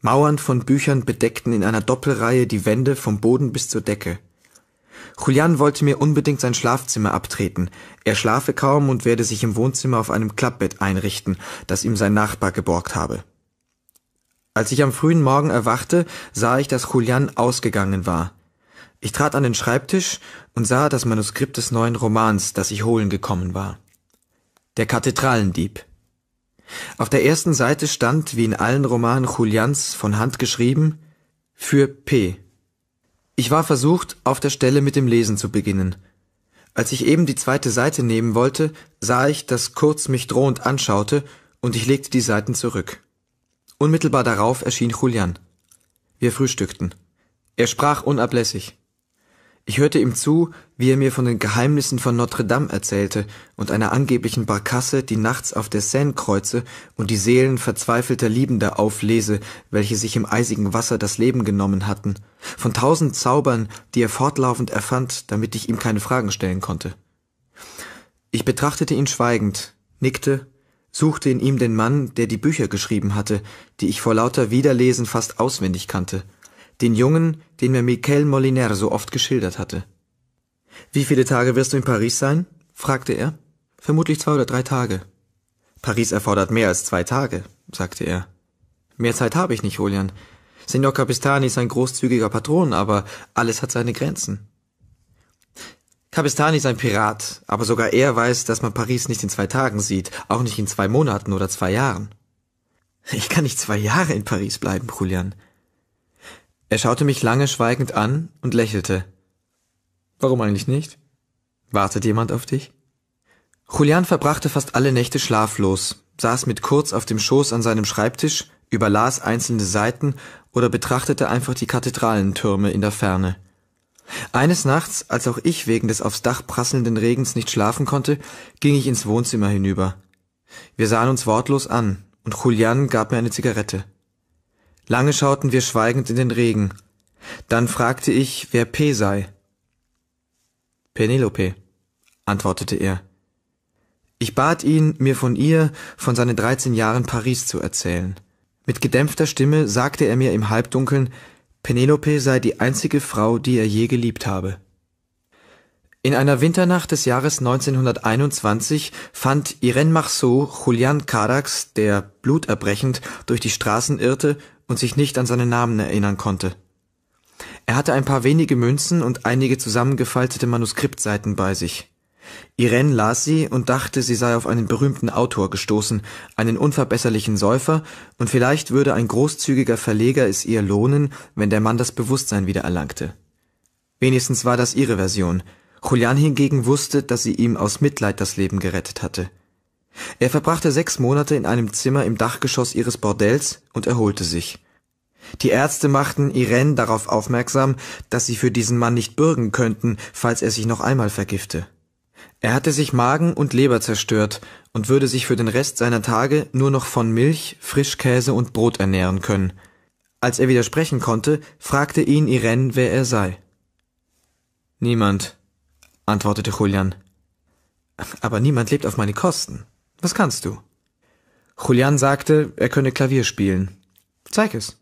Mauern von Büchern bedeckten in einer Doppelreihe die Wände vom Boden bis zur Decke. Julian wollte mir unbedingt sein Schlafzimmer abtreten. Er schlafe kaum und werde sich im Wohnzimmer auf einem Klappbett einrichten, das ihm sein Nachbar geborgt habe. Als ich am frühen Morgen erwachte, sah ich, dass Julian ausgegangen war. Ich trat an den Schreibtisch und sah das Manuskript des neuen Romans, das ich holen gekommen war. Der Kathedralendieb. Auf der ersten Seite stand, wie in allen Romanen Julians von Hand geschrieben, für P. Ich war versucht, auf der Stelle mit dem Lesen zu beginnen. Als ich eben die zweite Seite nehmen wollte, sah ich, dass Kurz mich drohend anschaute, und ich legte die Seiten zurück. Unmittelbar darauf erschien Julian. Wir frühstückten. Er sprach unablässig. Ich hörte ihm zu, wie er mir von den Geheimnissen von Notre Dame erzählte und einer angeblichen Barkasse, die nachts auf der Seine kreuze und die Seelen verzweifelter Liebender auflese, welche sich im eisigen Wasser das Leben genommen hatten, von tausend Zaubern, die er fortlaufend erfand, damit ich ihm keine Fragen stellen konnte. Ich betrachtete ihn schweigend, nickte, suchte in ihm den Mann, der die Bücher geschrieben hatte, die ich vor lauter Wiederlesen fast auswendig kannte – den Jungen, den mir Michael Moliner so oft geschildert hatte. Wie viele Tage wirst du in Paris sein? fragte er. Vermutlich zwei oder drei Tage. Paris erfordert mehr als zwei Tage, sagte er. Mehr Zeit habe ich nicht, Julian. Signor Capistani ist ein großzügiger Patron, aber alles hat seine Grenzen. Capistani ist ein Pirat, aber sogar er weiß, dass man Paris nicht in zwei Tagen sieht, auch nicht in zwei Monaten oder zwei Jahren. Ich kann nicht zwei Jahre in Paris bleiben, Julian. Er schaute mich lange schweigend an und lächelte. Warum eigentlich nicht? Wartet jemand auf dich? Julian verbrachte fast alle Nächte schlaflos, saß mit Kurz auf dem Schoß an seinem Schreibtisch, überlas einzelne Seiten oder betrachtete einfach die Kathedralentürme in der Ferne. Eines Nachts, als auch ich wegen des aufs Dach prasselnden Regens nicht schlafen konnte, ging ich ins Wohnzimmer hinüber. Wir sahen uns wortlos an, und Julian gab mir eine Zigarette. Lange schauten wir schweigend in den Regen. Dann fragte ich, wer P sei. Penelope, antwortete er. Ich bat ihn, mir von ihr, von seinen 13 Jahren Paris zu erzählen. Mit gedämpfter Stimme sagte er mir im Halbdunkeln, Penelope sei die einzige Frau, die er je geliebt habe. In einer Winternacht des Jahres 1921 fand Irene Marceau Julian Carax, der bluterbrechend durch die Straßen irrte und sich nicht an seinen Namen erinnern konnte. Er hatte ein paar wenige Münzen und einige zusammengefaltete Manuskriptseiten bei sich. Irene las sie und dachte, sie sei auf einen berühmten Autor gestoßen, einen unverbesserlichen Säufer, und vielleicht würde ein großzügiger Verleger es ihr lohnen, wenn der Mann das Bewusstsein wieder erlangte. Wenigstens war das ihre Version Julian hingegen wusste, dass sie ihm aus Mitleid das Leben gerettet hatte. Er verbrachte sechs Monate in einem Zimmer im Dachgeschoss ihres Bordells und erholte sich. Die Ärzte machten Irene darauf aufmerksam, dass sie für diesen Mann nicht bürgen könnten, falls er sich noch einmal vergifte. Er hatte sich Magen und Leber zerstört und würde sich für den Rest seiner Tage nur noch von Milch, Frischkäse und Brot ernähren können. Als er widersprechen konnte, fragte ihn Irene, wer er sei. Niemand, antwortete Julian. Aber niemand lebt auf meine Kosten. Was kannst du? Julian sagte, er könne Klavier spielen. Zeig es.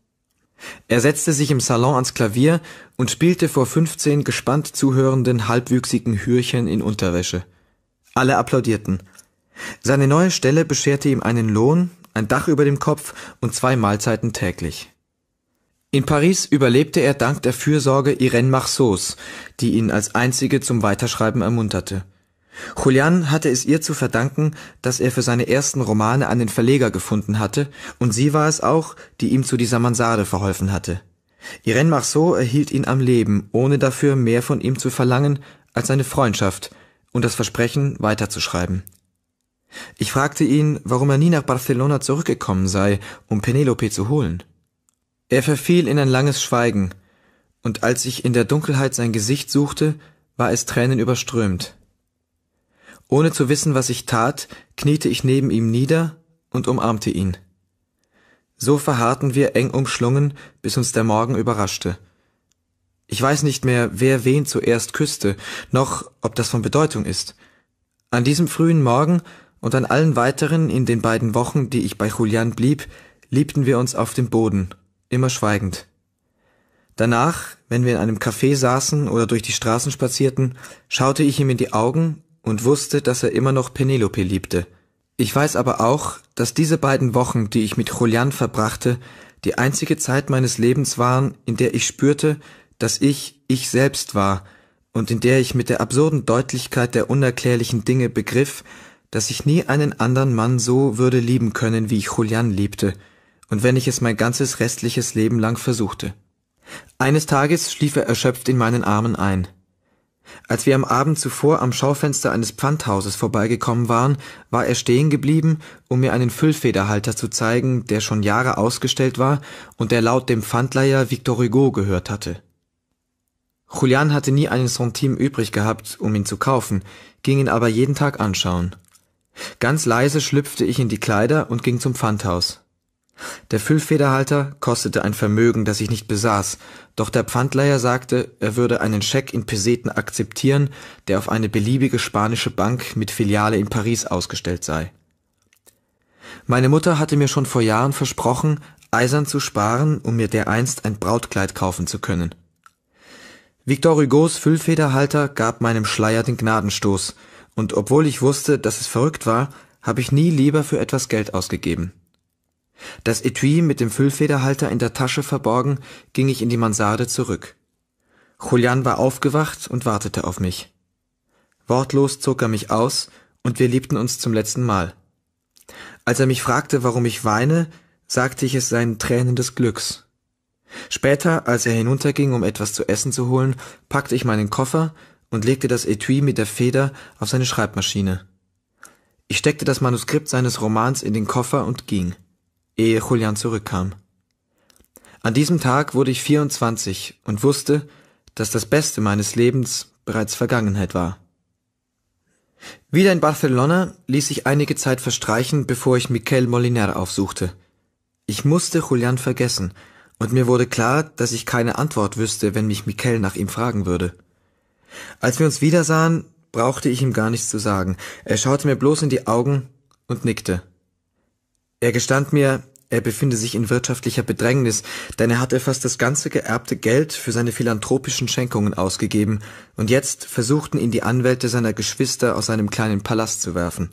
Er setzte sich im Salon ans Klavier und spielte vor fünfzehn gespannt zuhörenden, halbwüchsigen Hürchen in Unterwäsche. Alle applaudierten. Seine neue Stelle bescherte ihm einen Lohn, ein Dach über dem Kopf und zwei Mahlzeiten täglich. In Paris überlebte er dank der Fürsorge Irene Marceaus, die ihn als einzige zum Weiterschreiben ermunterte. Julian hatte es ihr zu verdanken, dass er für seine ersten Romane einen Verleger gefunden hatte, und sie war es auch, die ihm zu dieser Mansarde verholfen hatte. Irene Marceau erhielt ihn am Leben, ohne dafür mehr von ihm zu verlangen als seine Freundschaft und das Versprechen, weiterzuschreiben. Ich fragte ihn, warum er nie nach Barcelona zurückgekommen sei, um Penelope zu holen. Er verfiel in ein langes Schweigen, und als ich in der Dunkelheit sein Gesicht suchte, war es tränenüberströmt. Ohne zu wissen, was ich tat, kniete ich neben ihm nieder und umarmte ihn. So verharrten wir eng umschlungen, bis uns der Morgen überraschte. Ich weiß nicht mehr, wer wen zuerst küsste, noch ob das von Bedeutung ist. An diesem frühen Morgen und an allen weiteren in den beiden Wochen, die ich bei Julian blieb, liebten wir uns auf dem Boden immer schweigend. Danach, wenn wir in einem Café saßen oder durch die Straßen spazierten, schaute ich ihm in die Augen und wusste, dass er immer noch Penelope liebte. Ich weiß aber auch, dass diese beiden Wochen, die ich mit Julian verbrachte, die einzige Zeit meines Lebens waren, in der ich spürte, dass ich ich selbst war und in der ich mit der absurden Deutlichkeit der unerklärlichen Dinge begriff, dass ich nie einen anderen Mann so würde lieben können, wie ich Julian liebte – und wenn ich es mein ganzes restliches Leben lang versuchte. Eines Tages schlief er erschöpft in meinen Armen ein. Als wir am Abend zuvor am Schaufenster eines Pfandhauses vorbeigekommen waren, war er stehen geblieben, um mir einen Füllfederhalter zu zeigen, der schon Jahre ausgestellt war und der laut dem Pfandleier Victor Hugo gehört hatte. Julian hatte nie einen Centime übrig gehabt, um ihn zu kaufen, ging ihn aber jeden Tag anschauen. Ganz leise schlüpfte ich in die Kleider und ging zum Pfandhaus. Der Füllfederhalter kostete ein Vermögen, das ich nicht besaß, doch der Pfandleiher sagte, er würde einen Scheck in Peseten akzeptieren, der auf eine beliebige spanische Bank mit Filiale in Paris ausgestellt sei. Meine Mutter hatte mir schon vor Jahren versprochen, eisern zu sparen, um mir dereinst ein Brautkleid kaufen zu können. Victor Hugos Füllfederhalter gab meinem Schleier den Gnadenstoß, und obwohl ich wusste, dass es verrückt war, habe ich nie lieber für etwas Geld ausgegeben das Etui mit dem Füllfederhalter in der Tasche verborgen, ging ich in die Mansarde zurück. Julian war aufgewacht und wartete auf mich. Wortlos zog er mich aus, und wir liebten uns zum letzten Mal. Als er mich fragte, warum ich weine, sagte ich es seinen Tränen des Glücks. Später, als er hinunterging, um etwas zu essen zu holen, packte ich meinen Koffer und legte das Etui mit der Feder auf seine Schreibmaschine. Ich steckte das Manuskript seines Romans in den Koffer und ging ehe Julian zurückkam. An diesem Tag wurde ich 24 und wusste, dass das Beste meines Lebens bereits Vergangenheit war. Wieder in Barcelona ließ ich einige Zeit verstreichen, bevor ich Miquel Moliner aufsuchte. Ich musste Julian vergessen, und mir wurde klar, dass ich keine Antwort wüsste, wenn mich Miquel nach ihm fragen würde. Als wir uns wiedersahen, brauchte ich ihm gar nichts zu sagen. Er schaute mir bloß in die Augen und nickte. Er gestand mir, er befinde sich in wirtschaftlicher Bedrängnis, denn er hatte fast das ganze geerbte Geld für seine philanthropischen Schenkungen ausgegeben, und jetzt versuchten ihn die Anwälte seiner Geschwister aus seinem kleinen Palast zu werfen.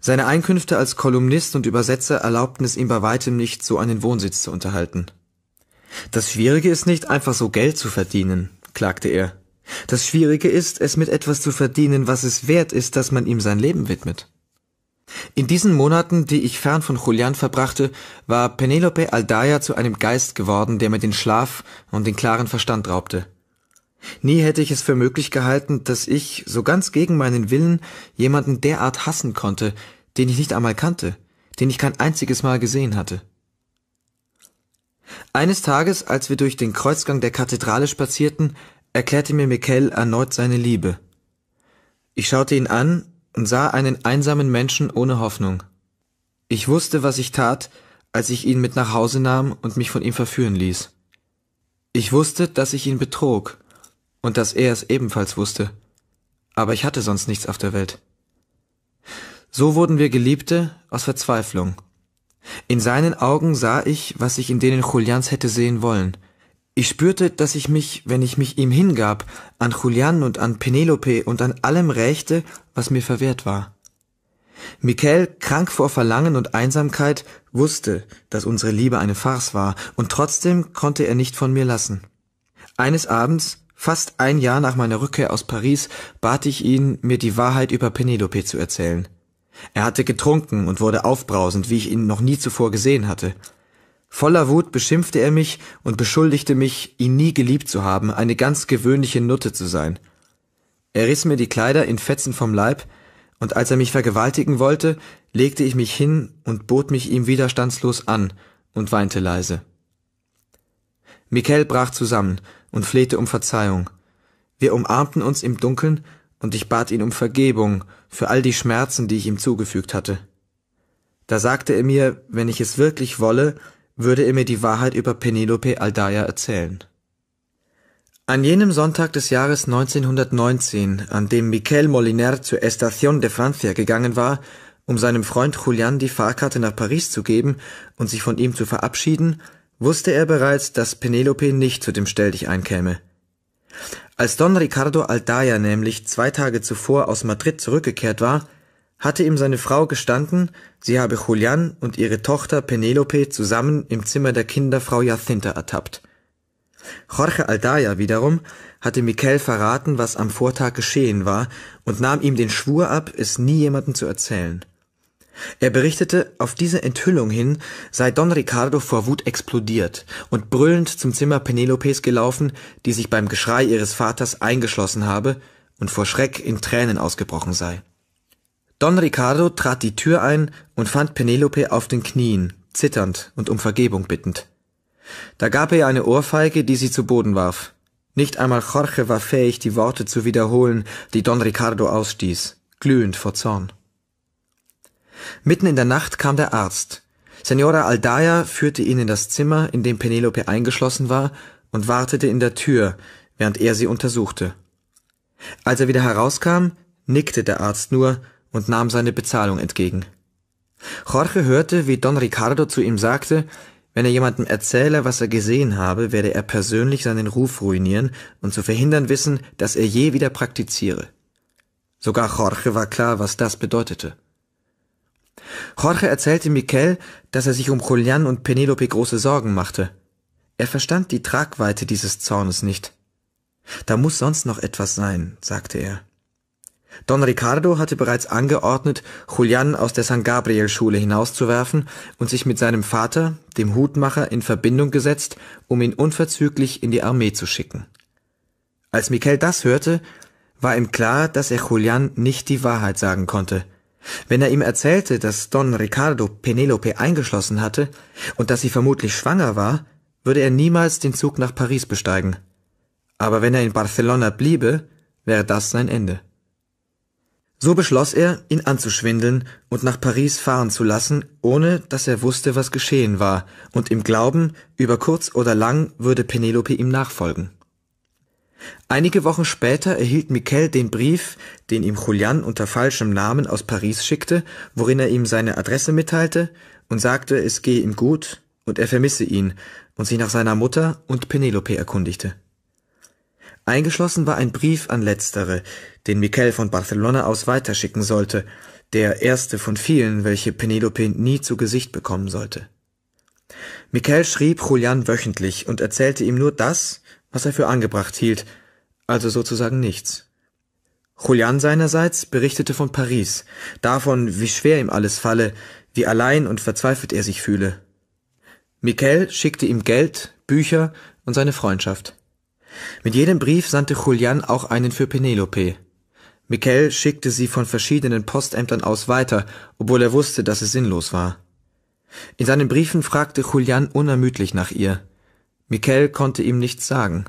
Seine Einkünfte als Kolumnist und Übersetzer erlaubten es ihm bei weitem nicht, so einen Wohnsitz zu unterhalten. Das Schwierige ist nicht, einfach so Geld zu verdienen, klagte er. Das Schwierige ist, es mit etwas zu verdienen, was es wert ist, dass man ihm sein Leben widmet. In diesen Monaten, die ich fern von Julian verbrachte, war Penelope Aldaya zu einem Geist geworden, der mir den Schlaf und den klaren Verstand raubte. Nie hätte ich es für möglich gehalten, dass ich, so ganz gegen meinen Willen, jemanden derart hassen konnte, den ich nicht einmal kannte, den ich kein einziges Mal gesehen hatte. Eines Tages, als wir durch den Kreuzgang der Kathedrale spazierten, erklärte mir Mikel erneut seine Liebe. Ich schaute ihn an und sah einen einsamen Menschen ohne Hoffnung. Ich wusste, was ich tat, als ich ihn mit nach Hause nahm und mich von ihm verführen ließ. Ich wusste, dass ich ihn betrog und dass er es ebenfalls wusste, aber ich hatte sonst nichts auf der Welt. So wurden wir Geliebte aus Verzweiflung. In seinen Augen sah ich, was ich in denen Julians hätte sehen wollen, ich spürte, dass ich mich, wenn ich mich ihm hingab, an Julian und an Penelope und an allem rächte, was mir verwehrt war. Michael, krank vor Verlangen und Einsamkeit, wusste, dass unsere Liebe eine Farce war, und trotzdem konnte er nicht von mir lassen. Eines Abends, fast ein Jahr nach meiner Rückkehr aus Paris, bat ich ihn, mir die Wahrheit über Penelope zu erzählen. Er hatte getrunken und wurde aufbrausend, wie ich ihn noch nie zuvor gesehen hatte. Voller Wut beschimpfte er mich und beschuldigte mich, ihn nie geliebt zu haben, eine ganz gewöhnliche Nutte zu sein. Er riss mir die Kleider in Fetzen vom Leib, und als er mich vergewaltigen wollte, legte ich mich hin und bot mich ihm widerstandslos an und weinte leise. Mikkel brach zusammen und flehte um Verzeihung. Wir umarmten uns im Dunkeln, und ich bat ihn um Vergebung für all die Schmerzen, die ich ihm zugefügt hatte. Da sagte er mir, wenn ich es wirklich wolle, würde er mir die Wahrheit über Penelope Aldaya erzählen. An jenem Sonntag des Jahres 1919, an dem Miquel Moliner zur Estación de Francia gegangen war, um seinem Freund Julian die Fahrkarte nach Paris zu geben und sich von ihm zu verabschieden, wusste er bereits, dass Penelope nicht zu dem Stelldichein käme. Als Don Ricardo Aldaya nämlich zwei Tage zuvor aus Madrid zurückgekehrt war, hatte ihm seine Frau gestanden, sie habe Julian und ihre Tochter Penelope zusammen im Zimmer der Kinderfrau Jacinta ertappt. Jorge Aldaya wiederum hatte Miquel verraten, was am Vortag geschehen war, und nahm ihm den Schwur ab, es nie jemandem zu erzählen. Er berichtete, auf diese Enthüllung hin sei Don Ricardo vor Wut explodiert und brüllend zum Zimmer Penelopes gelaufen, die sich beim Geschrei ihres Vaters eingeschlossen habe und vor Schreck in Tränen ausgebrochen sei Don Ricardo trat die Tür ein und fand Penelope auf den Knien, zitternd und um Vergebung bittend. Da gab er ihr eine Ohrfeige, die sie zu Boden warf. Nicht einmal Jorge war fähig, die Worte zu wiederholen, die Don Ricardo ausstieß, glühend vor Zorn. Mitten in der Nacht kam der Arzt. Senora Aldaya führte ihn in das Zimmer, in dem Penelope eingeschlossen war, und wartete in der Tür, während er sie untersuchte. Als er wieder herauskam, nickte der Arzt nur und nahm seine Bezahlung entgegen. Jorge hörte, wie Don Ricardo zu ihm sagte, wenn er jemandem erzähle, was er gesehen habe, werde er persönlich seinen Ruf ruinieren und zu verhindern wissen, dass er je wieder praktiziere. Sogar Jorge war klar, was das bedeutete. Jorge erzählte Miquel, dass er sich um Julian und Penelope große Sorgen machte. Er verstand die Tragweite dieses Zornes nicht. Da muss sonst noch etwas sein, sagte er. Don Ricardo hatte bereits angeordnet, Julian aus der San Gabriel-Schule hinauszuwerfen und sich mit seinem Vater, dem Hutmacher, in Verbindung gesetzt, um ihn unverzüglich in die Armee zu schicken. Als Miquel das hörte, war ihm klar, dass er Julian nicht die Wahrheit sagen konnte. Wenn er ihm erzählte, dass Don Ricardo Penelope eingeschlossen hatte und dass sie vermutlich schwanger war, würde er niemals den Zug nach Paris besteigen. Aber wenn er in Barcelona bliebe, wäre das sein Ende. So beschloss er, ihn anzuschwindeln und nach Paris fahren zu lassen, ohne dass er wusste, was geschehen war, und im Glauben, über kurz oder lang würde Penelope ihm nachfolgen. Einige Wochen später erhielt Miquel den Brief, den ihm Julian unter falschem Namen aus Paris schickte, worin er ihm seine Adresse mitteilte und sagte, es gehe ihm gut und er vermisse ihn und sich nach seiner Mutter und Penelope erkundigte Eingeschlossen war ein Brief an letztere, den Miquel von Barcelona aus weiterschicken sollte, der erste von vielen, welche Penelope nie zu Gesicht bekommen sollte. Miquel schrieb Julian wöchentlich und erzählte ihm nur das, was er für angebracht hielt, also sozusagen nichts. Julian seinerseits berichtete von Paris, davon, wie schwer ihm alles falle, wie allein und verzweifelt er sich fühle. Miquel schickte ihm Geld, Bücher und seine Freundschaft. Mit jedem Brief sandte Julian auch einen für Penelope. Mikel schickte sie von verschiedenen Postämtern aus weiter, obwohl er wusste, dass es sinnlos war. In seinen Briefen fragte Julian unermüdlich nach ihr. Mikel konnte ihm nichts sagen.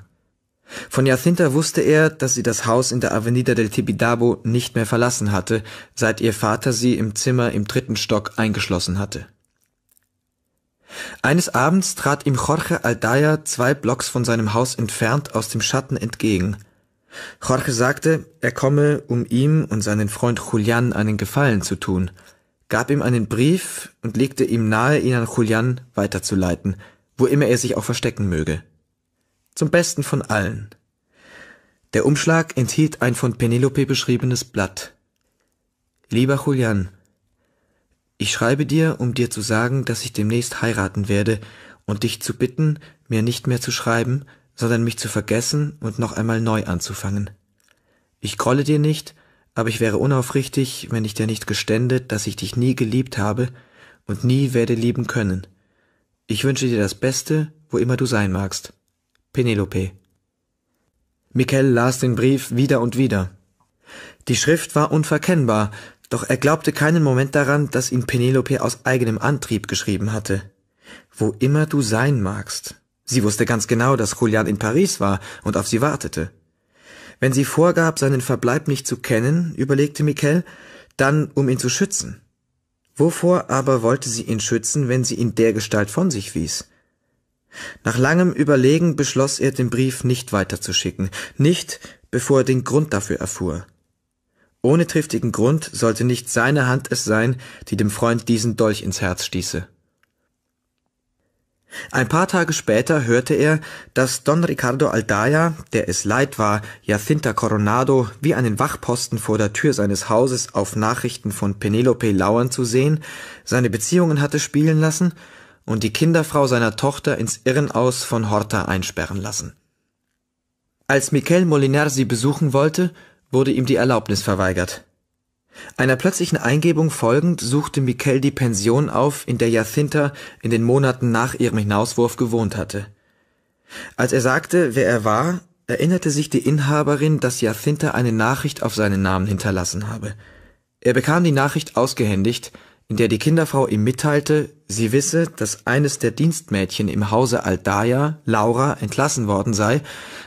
Von Jacinta wusste er, dass sie das Haus in der Avenida del Tibidabo nicht mehr verlassen hatte, seit ihr Vater sie im Zimmer im dritten Stock eingeschlossen hatte. Eines Abends trat ihm Jorge Aldaya zwei Blocks von seinem Haus entfernt aus dem Schatten entgegen. Jorge sagte, er komme, um ihm und seinen Freund Julian einen Gefallen zu tun, gab ihm einen Brief und legte ihm nahe, ihn an Julian weiterzuleiten, wo immer er sich auch verstecken möge. Zum besten von allen. Der Umschlag enthielt ein von Penelope beschriebenes Blatt. Lieber Julian, ich schreibe dir, um dir zu sagen, dass ich demnächst heiraten werde und dich zu bitten, mir nicht mehr zu schreiben, sondern mich zu vergessen und noch einmal neu anzufangen. Ich grolle dir nicht, aber ich wäre unaufrichtig, wenn ich dir nicht gestände, dass ich dich nie geliebt habe und nie werde lieben können. Ich wünsche dir das Beste, wo immer du sein magst. Penelope. Mikel las den Brief wieder und wieder. Die Schrift war unverkennbar, doch er glaubte keinen Moment daran, dass ihn Penelope aus eigenem Antrieb geschrieben hatte. Wo immer du sein magst. Sie wusste ganz genau, dass Julian in Paris war und auf sie wartete. Wenn sie vorgab, seinen Verbleib nicht zu kennen, überlegte Mikel, dann um ihn zu schützen. Wovor aber wollte sie ihn schützen, wenn sie ihn der Gestalt von sich wies? Nach langem Überlegen beschloss er, den Brief nicht weiterzuschicken, nicht bevor er den Grund dafür erfuhr. Ohne triftigen Grund sollte nicht seine Hand es sein, die dem Freund diesen Dolch ins Herz stieße. Ein paar Tage später hörte er, dass Don Ricardo Aldaya, der es leid war, Jacinta Coronado wie einen Wachposten vor der Tür seines Hauses auf Nachrichten von Penelope lauern zu sehen, seine Beziehungen hatte spielen lassen und die Kinderfrau seiner Tochter ins Irrenhaus von Horta einsperren lassen. Als Miquel Moliner sie besuchen wollte, wurde ihm die Erlaubnis verweigert. Einer plötzlichen Eingebung folgend suchte Mikel die Pension auf, in der Jacinta in den Monaten nach ihrem Hinauswurf gewohnt hatte. Als er sagte, wer er war, erinnerte sich die Inhaberin, dass Jacinta eine Nachricht auf seinen Namen hinterlassen habe. Er bekam die Nachricht ausgehändigt in der die Kinderfrau ihm mitteilte, sie wisse, dass eines der Dienstmädchen im Hause Aldaya, Laura, entlassen worden sei,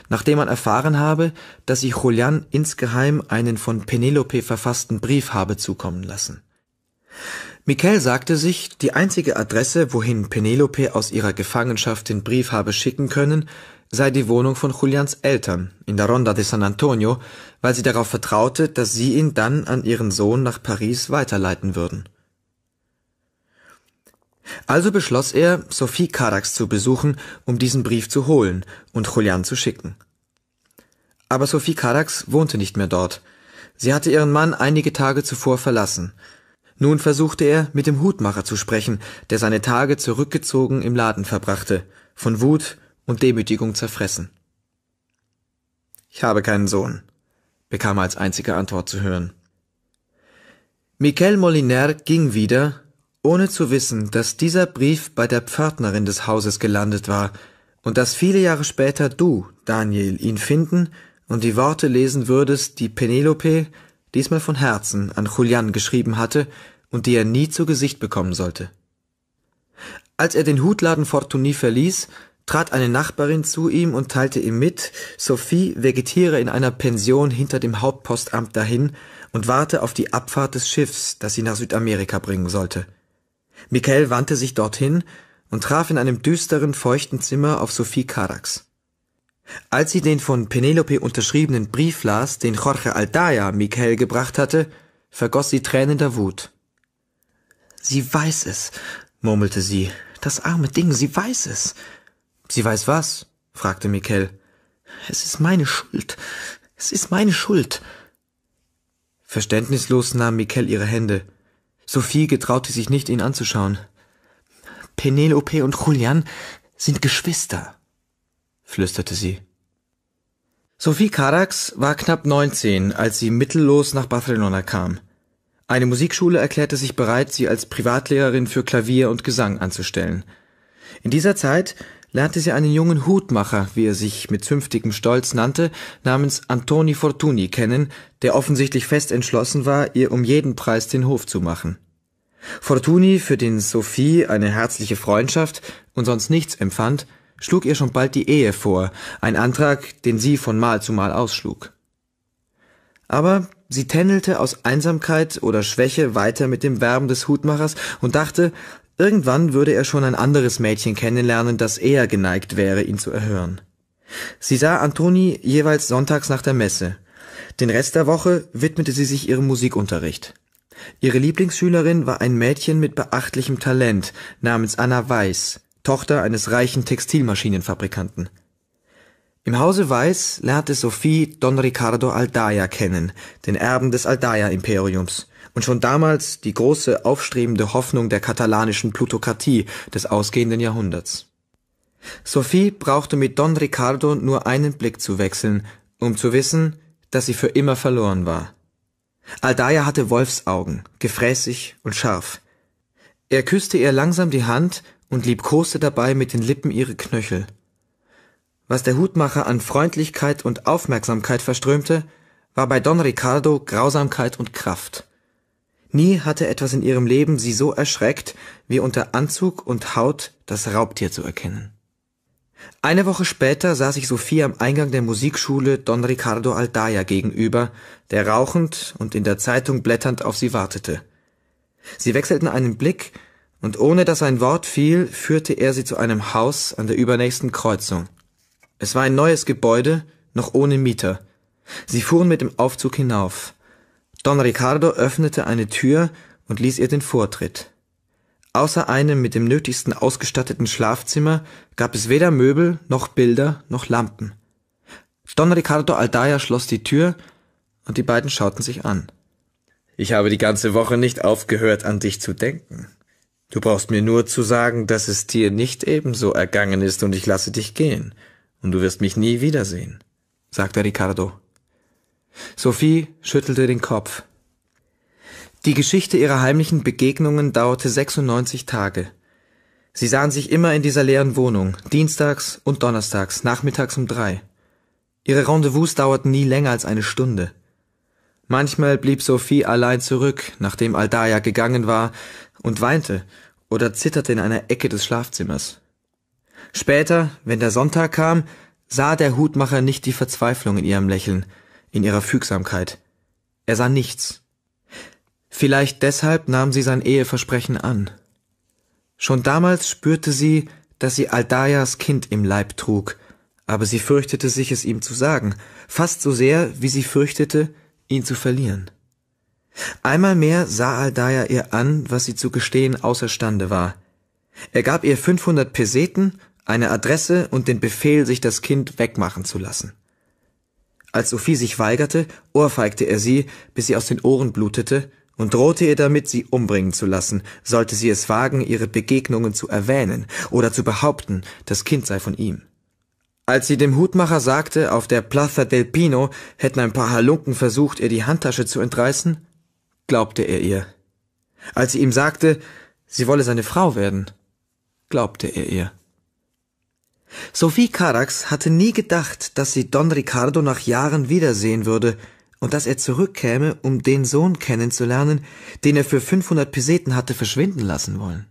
nachdem man erfahren habe, dass sie Julian insgeheim einen von Penelope verfassten Brief habe zukommen lassen. Miquel sagte sich, die einzige Adresse, wohin Penelope aus ihrer Gefangenschaft den Brief habe schicken können, sei die Wohnung von Julians Eltern in der Ronda de San Antonio, weil sie darauf vertraute, dass sie ihn dann an ihren Sohn nach Paris weiterleiten würden also beschloss er, Sophie Karax zu besuchen, um diesen Brief zu holen und Julian zu schicken. Aber Sophie Karax wohnte nicht mehr dort. Sie hatte ihren Mann einige Tage zuvor verlassen. Nun versuchte er, mit dem Hutmacher zu sprechen, der seine Tage zurückgezogen im Laden verbrachte, von Wut und Demütigung zerfressen. Ich habe keinen Sohn, bekam er als einzige Antwort zu hören. Michael Moliner ging wieder, ohne zu wissen, dass dieser Brief bei der Pförtnerin des Hauses gelandet war und dass viele Jahre später du, Daniel, ihn finden und die Worte lesen würdest, die Penelope, diesmal von Herzen, an Julian geschrieben hatte und die er nie zu Gesicht bekommen sollte. Als er den Hutladen Fortuny verließ, trat eine Nachbarin zu ihm und teilte ihm mit, Sophie vegetiere in einer Pension hinter dem Hauptpostamt dahin und warte auf die Abfahrt des Schiffs, das sie nach Südamerika bringen sollte. Michael wandte sich dorthin und traf in einem düsteren, feuchten Zimmer auf Sophie Karax. Als sie den von Penelope unterschriebenen Brief las, den Jorge Aldaya Michael gebracht hatte, vergoss sie Tränen der Wut. Sie weiß es, murmelte sie. Das arme Ding, sie weiß es. Sie weiß was? fragte Michael. Es ist meine Schuld. Es ist meine Schuld. Verständnislos nahm Michael ihre Hände. Sophie getraute sich nicht, ihn anzuschauen. Penelope und Julian sind Geschwister, flüsterte sie. Sophie Carax war knapp neunzehn, als sie mittellos nach Barcelona kam. Eine Musikschule erklärte sich bereit, sie als Privatlehrerin für Klavier und Gesang anzustellen. In dieser Zeit lernte sie einen jungen Hutmacher, wie er sich mit zünftigem Stolz nannte, namens Antoni Fortuni kennen, der offensichtlich fest entschlossen war, ihr um jeden Preis den Hof zu machen. Fortuni, für den Sophie eine herzliche Freundschaft und sonst nichts empfand, schlug ihr schon bald die Ehe vor, ein Antrag, den sie von Mal zu Mal ausschlug. Aber sie tändelte aus Einsamkeit oder Schwäche weiter mit dem Werben des Hutmachers und dachte, Irgendwann würde er schon ein anderes Mädchen kennenlernen, das eher geneigt wäre, ihn zu erhören. Sie sah Antoni jeweils sonntags nach der Messe. Den Rest der Woche widmete sie sich ihrem Musikunterricht. Ihre Lieblingsschülerin war ein Mädchen mit beachtlichem Talent namens Anna Weiß, Tochter eines reichen Textilmaschinenfabrikanten. Im Hause Weiß lernte Sophie Don Ricardo Aldaya kennen, den Erben des Aldaya-Imperiums – und schon damals die große aufstrebende Hoffnung der katalanischen Plutokratie des ausgehenden Jahrhunderts. Sophie brauchte mit Don Ricardo nur einen Blick zu wechseln, um zu wissen, dass sie für immer verloren war. Aldaya hatte Wolfsaugen, gefräßig und scharf. Er küsste ihr langsam die Hand und liebkoste dabei mit den Lippen ihre Knöchel. Was der Hutmacher an Freundlichkeit und Aufmerksamkeit verströmte, war bei Don Ricardo Grausamkeit und Kraft. Nie hatte etwas in ihrem Leben sie so erschreckt, wie unter Anzug und Haut das Raubtier zu erkennen. Eine Woche später saß ich Sophie am Eingang der Musikschule Don Ricardo Aldaya gegenüber, der rauchend und in der Zeitung blätternd auf sie wartete. Sie wechselten einen Blick, und ohne dass ein Wort fiel, führte er sie zu einem Haus an der übernächsten Kreuzung. Es war ein neues Gebäude, noch ohne Mieter. Sie fuhren mit dem Aufzug hinauf. Don Ricardo öffnete eine Tür und ließ ihr den Vortritt. Außer einem mit dem Nötigsten ausgestatteten Schlafzimmer gab es weder Möbel noch Bilder noch Lampen. Don Ricardo Aldaya schloss die Tür, und die beiden schauten sich an. Ich habe die ganze Woche nicht aufgehört, an dich zu denken. Du brauchst mir nur zu sagen, dass es dir nicht ebenso ergangen ist und ich lasse dich gehen, und du wirst mich nie wiedersehen, sagte Ricardo. Sophie schüttelte den Kopf. Die Geschichte ihrer heimlichen Begegnungen dauerte 96 Tage. Sie sahen sich immer in dieser leeren Wohnung, dienstags und donnerstags, nachmittags um drei. Ihre Rendezvous dauerten nie länger als eine Stunde. Manchmal blieb Sophie allein zurück, nachdem Aldaya gegangen war, und weinte oder zitterte in einer Ecke des Schlafzimmers. Später, wenn der Sonntag kam, sah der Hutmacher nicht die Verzweiflung in ihrem Lächeln, in ihrer Fügsamkeit. Er sah nichts. Vielleicht deshalb nahm sie sein Eheversprechen an. Schon damals spürte sie, dass sie Aldayas Kind im Leib trug, aber sie fürchtete sich, es ihm zu sagen, fast so sehr, wie sie fürchtete, ihn zu verlieren. Einmal mehr sah Aldaya ihr an, was sie zu gestehen außerstande war. Er gab ihr 500 Peseten, eine Adresse und den Befehl, sich das Kind wegmachen zu lassen. Als Sophie sich weigerte, ohrfeigte er sie, bis sie aus den Ohren blutete, und drohte ihr damit, sie umbringen zu lassen, sollte sie es wagen, ihre Begegnungen zu erwähnen oder zu behaupten, das Kind sei von ihm. Als sie dem Hutmacher sagte, auf der Plaza del Pino hätten ein paar Halunken versucht, ihr die Handtasche zu entreißen, glaubte er ihr. Als sie ihm sagte, sie wolle seine Frau werden, glaubte er ihr. Sophie Carax hatte nie gedacht, dass sie Don Ricardo nach Jahren wiedersehen würde und dass er zurückkäme, um den Sohn kennenzulernen, den er für 500 Peseten hatte verschwinden lassen wollen.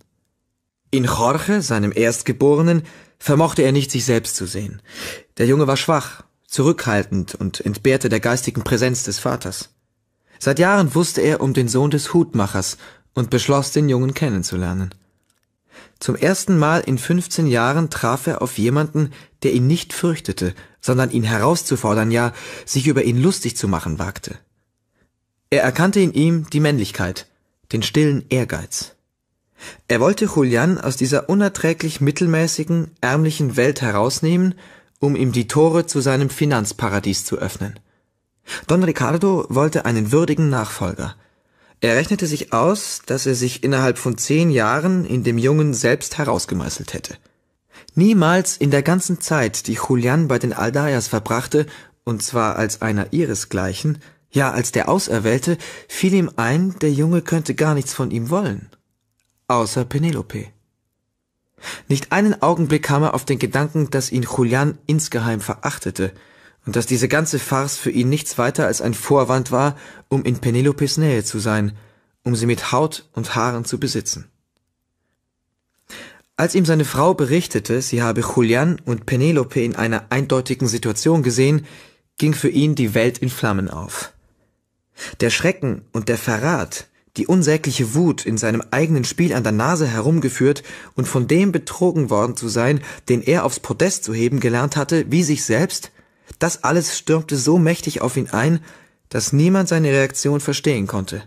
In Jorge, seinem Erstgeborenen, vermochte er nicht, sich selbst zu sehen. Der Junge war schwach, zurückhaltend und entbehrte der geistigen Präsenz des Vaters. Seit Jahren wusste er um den Sohn des Hutmachers und beschloss, den Jungen kennenzulernen. Zum ersten Mal in 15 Jahren traf er auf jemanden, der ihn nicht fürchtete, sondern ihn herauszufordern, ja, sich über ihn lustig zu machen wagte. Er erkannte in ihm die Männlichkeit, den stillen Ehrgeiz. Er wollte Julian aus dieser unerträglich mittelmäßigen, ärmlichen Welt herausnehmen, um ihm die Tore zu seinem Finanzparadies zu öffnen. Don Ricardo wollte einen würdigen Nachfolger, er rechnete sich aus, dass er sich innerhalb von zehn Jahren in dem Jungen selbst herausgemeißelt hätte. Niemals in der ganzen Zeit, die Julian bei den Aldayas verbrachte, und zwar als einer ihresgleichen, ja als der Auserwählte, fiel ihm ein, der Junge könnte gar nichts von ihm wollen. Außer Penelope. Nicht einen Augenblick kam er auf den Gedanken, dass ihn Julian insgeheim verachtete – und dass diese ganze Farce für ihn nichts weiter als ein Vorwand war, um in Penelopes Nähe zu sein, um sie mit Haut und Haaren zu besitzen. Als ihm seine Frau berichtete, sie habe Julian und Penelope in einer eindeutigen Situation gesehen, ging für ihn die Welt in Flammen auf. Der Schrecken und der Verrat, die unsägliche Wut, in seinem eigenen Spiel an der Nase herumgeführt und von dem betrogen worden zu sein, den er aufs Podest zu heben gelernt hatte, wie sich selbst, das alles stürmte so mächtig auf ihn ein, dass niemand seine Reaktion verstehen konnte.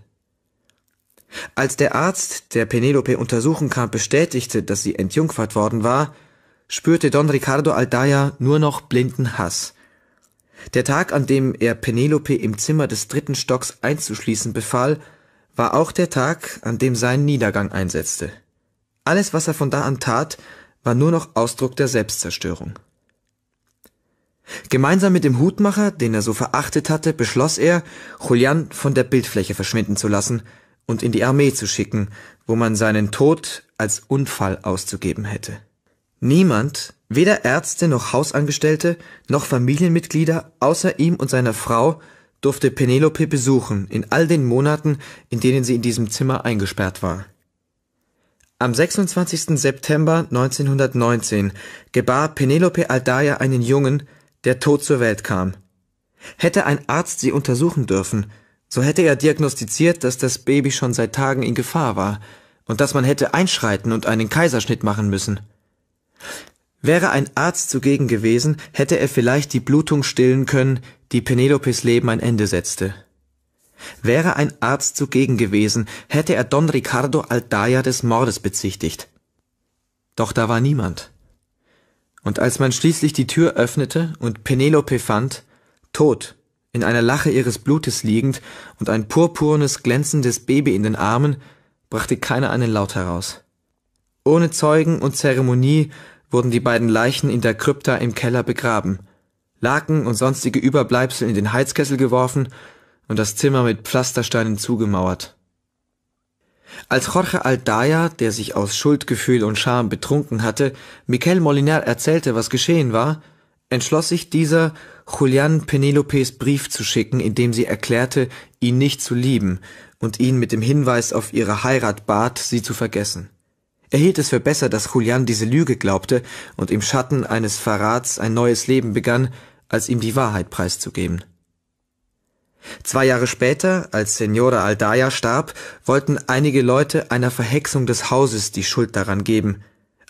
Als der Arzt, der Penelope untersuchen kam, bestätigte, dass sie entjungfert worden war, spürte Don Ricardo Aldaya nur noch blinden Hass. Der Tag, an dem er Penelope im Zimmer des dritten Stocks einzuschließen befahl, war auch der Tag, an dem sein Niedergang einsetzte. Alles, was er von da an tat, war nur noch Ausdruck der Selbstzerstörung. Gemeinsam mit dem Hutmacher, den er so verachtet hatte, beschloss er, Julian von der Bildfläche verschwinden zu lassen und in die Armee zu schicken, wo man seinen Tod als Unfall auszugeben hätte. Niemand, weder Ärzte noch Hausangestellte noch Familienmitglieder außer ihm und seiner Frau, durfte Penelope besuchen in all den Monaten, in denen sie in diesem Zimmer eingesperrt war. Am 26. September 1919 gebar Penelope Aldaya einen Jungen, der Tod zur Welt kam. Hätte ein Arzt sie untersuchen dürfen, so hätte er diagnostiziert, dass das Baby schon seit Tagen in Gefahr war und dass man hätte einschreiten und einen Kaiserschnitt machen müssen. Wäre ein Arzt zugegen gewesen, hätte er vielleicht die Blutung stillen können, die Penelopes Leben ein Ende setzte. Wäre ein Arzt zugegen gewesen, hätte er Don Ricardo Aldaya des Mordes bezichtigt. Doch da war niemand und als man schließlich die Tür öffnete und Penelope fand, tot, in einer Lache ihres Blutes liegend und ein purpurnes, glänzendes Baby in den Armen, brachte keiner einen Laut heraus. Ohne Zeugen und Zeremonie wurden die beiden Leichen in der Krypta im Keller begraben, Laken und sonstige Überbleibsel in den Heizkessel geworfen und das Zimmer mit Pflastersteinen zugemauert. Als Jorge Aldaya, der sich aus Schuldgefühl und Scham betrunken hatte, Miquel Moliner erzählte, was geschehen war, entschloss sich dieser, Julian Penelopes Brief zu schicken, in dem sie erklärte, ihn nicht zu lieben und ihn mit dem Hinweis auf ihre Heirat bat, sie zu vergessen. Er hielt es für besser, dass Julian diese Lüge glaubte und im Schatten eines Verrats ein neues Leben begann, als ihm die Wahrheit preiszugeben Zwei Jahre später, als Senora Aldaya starb, wollten einige Leute einer Verhexung des Hauses die Schuld daran geben,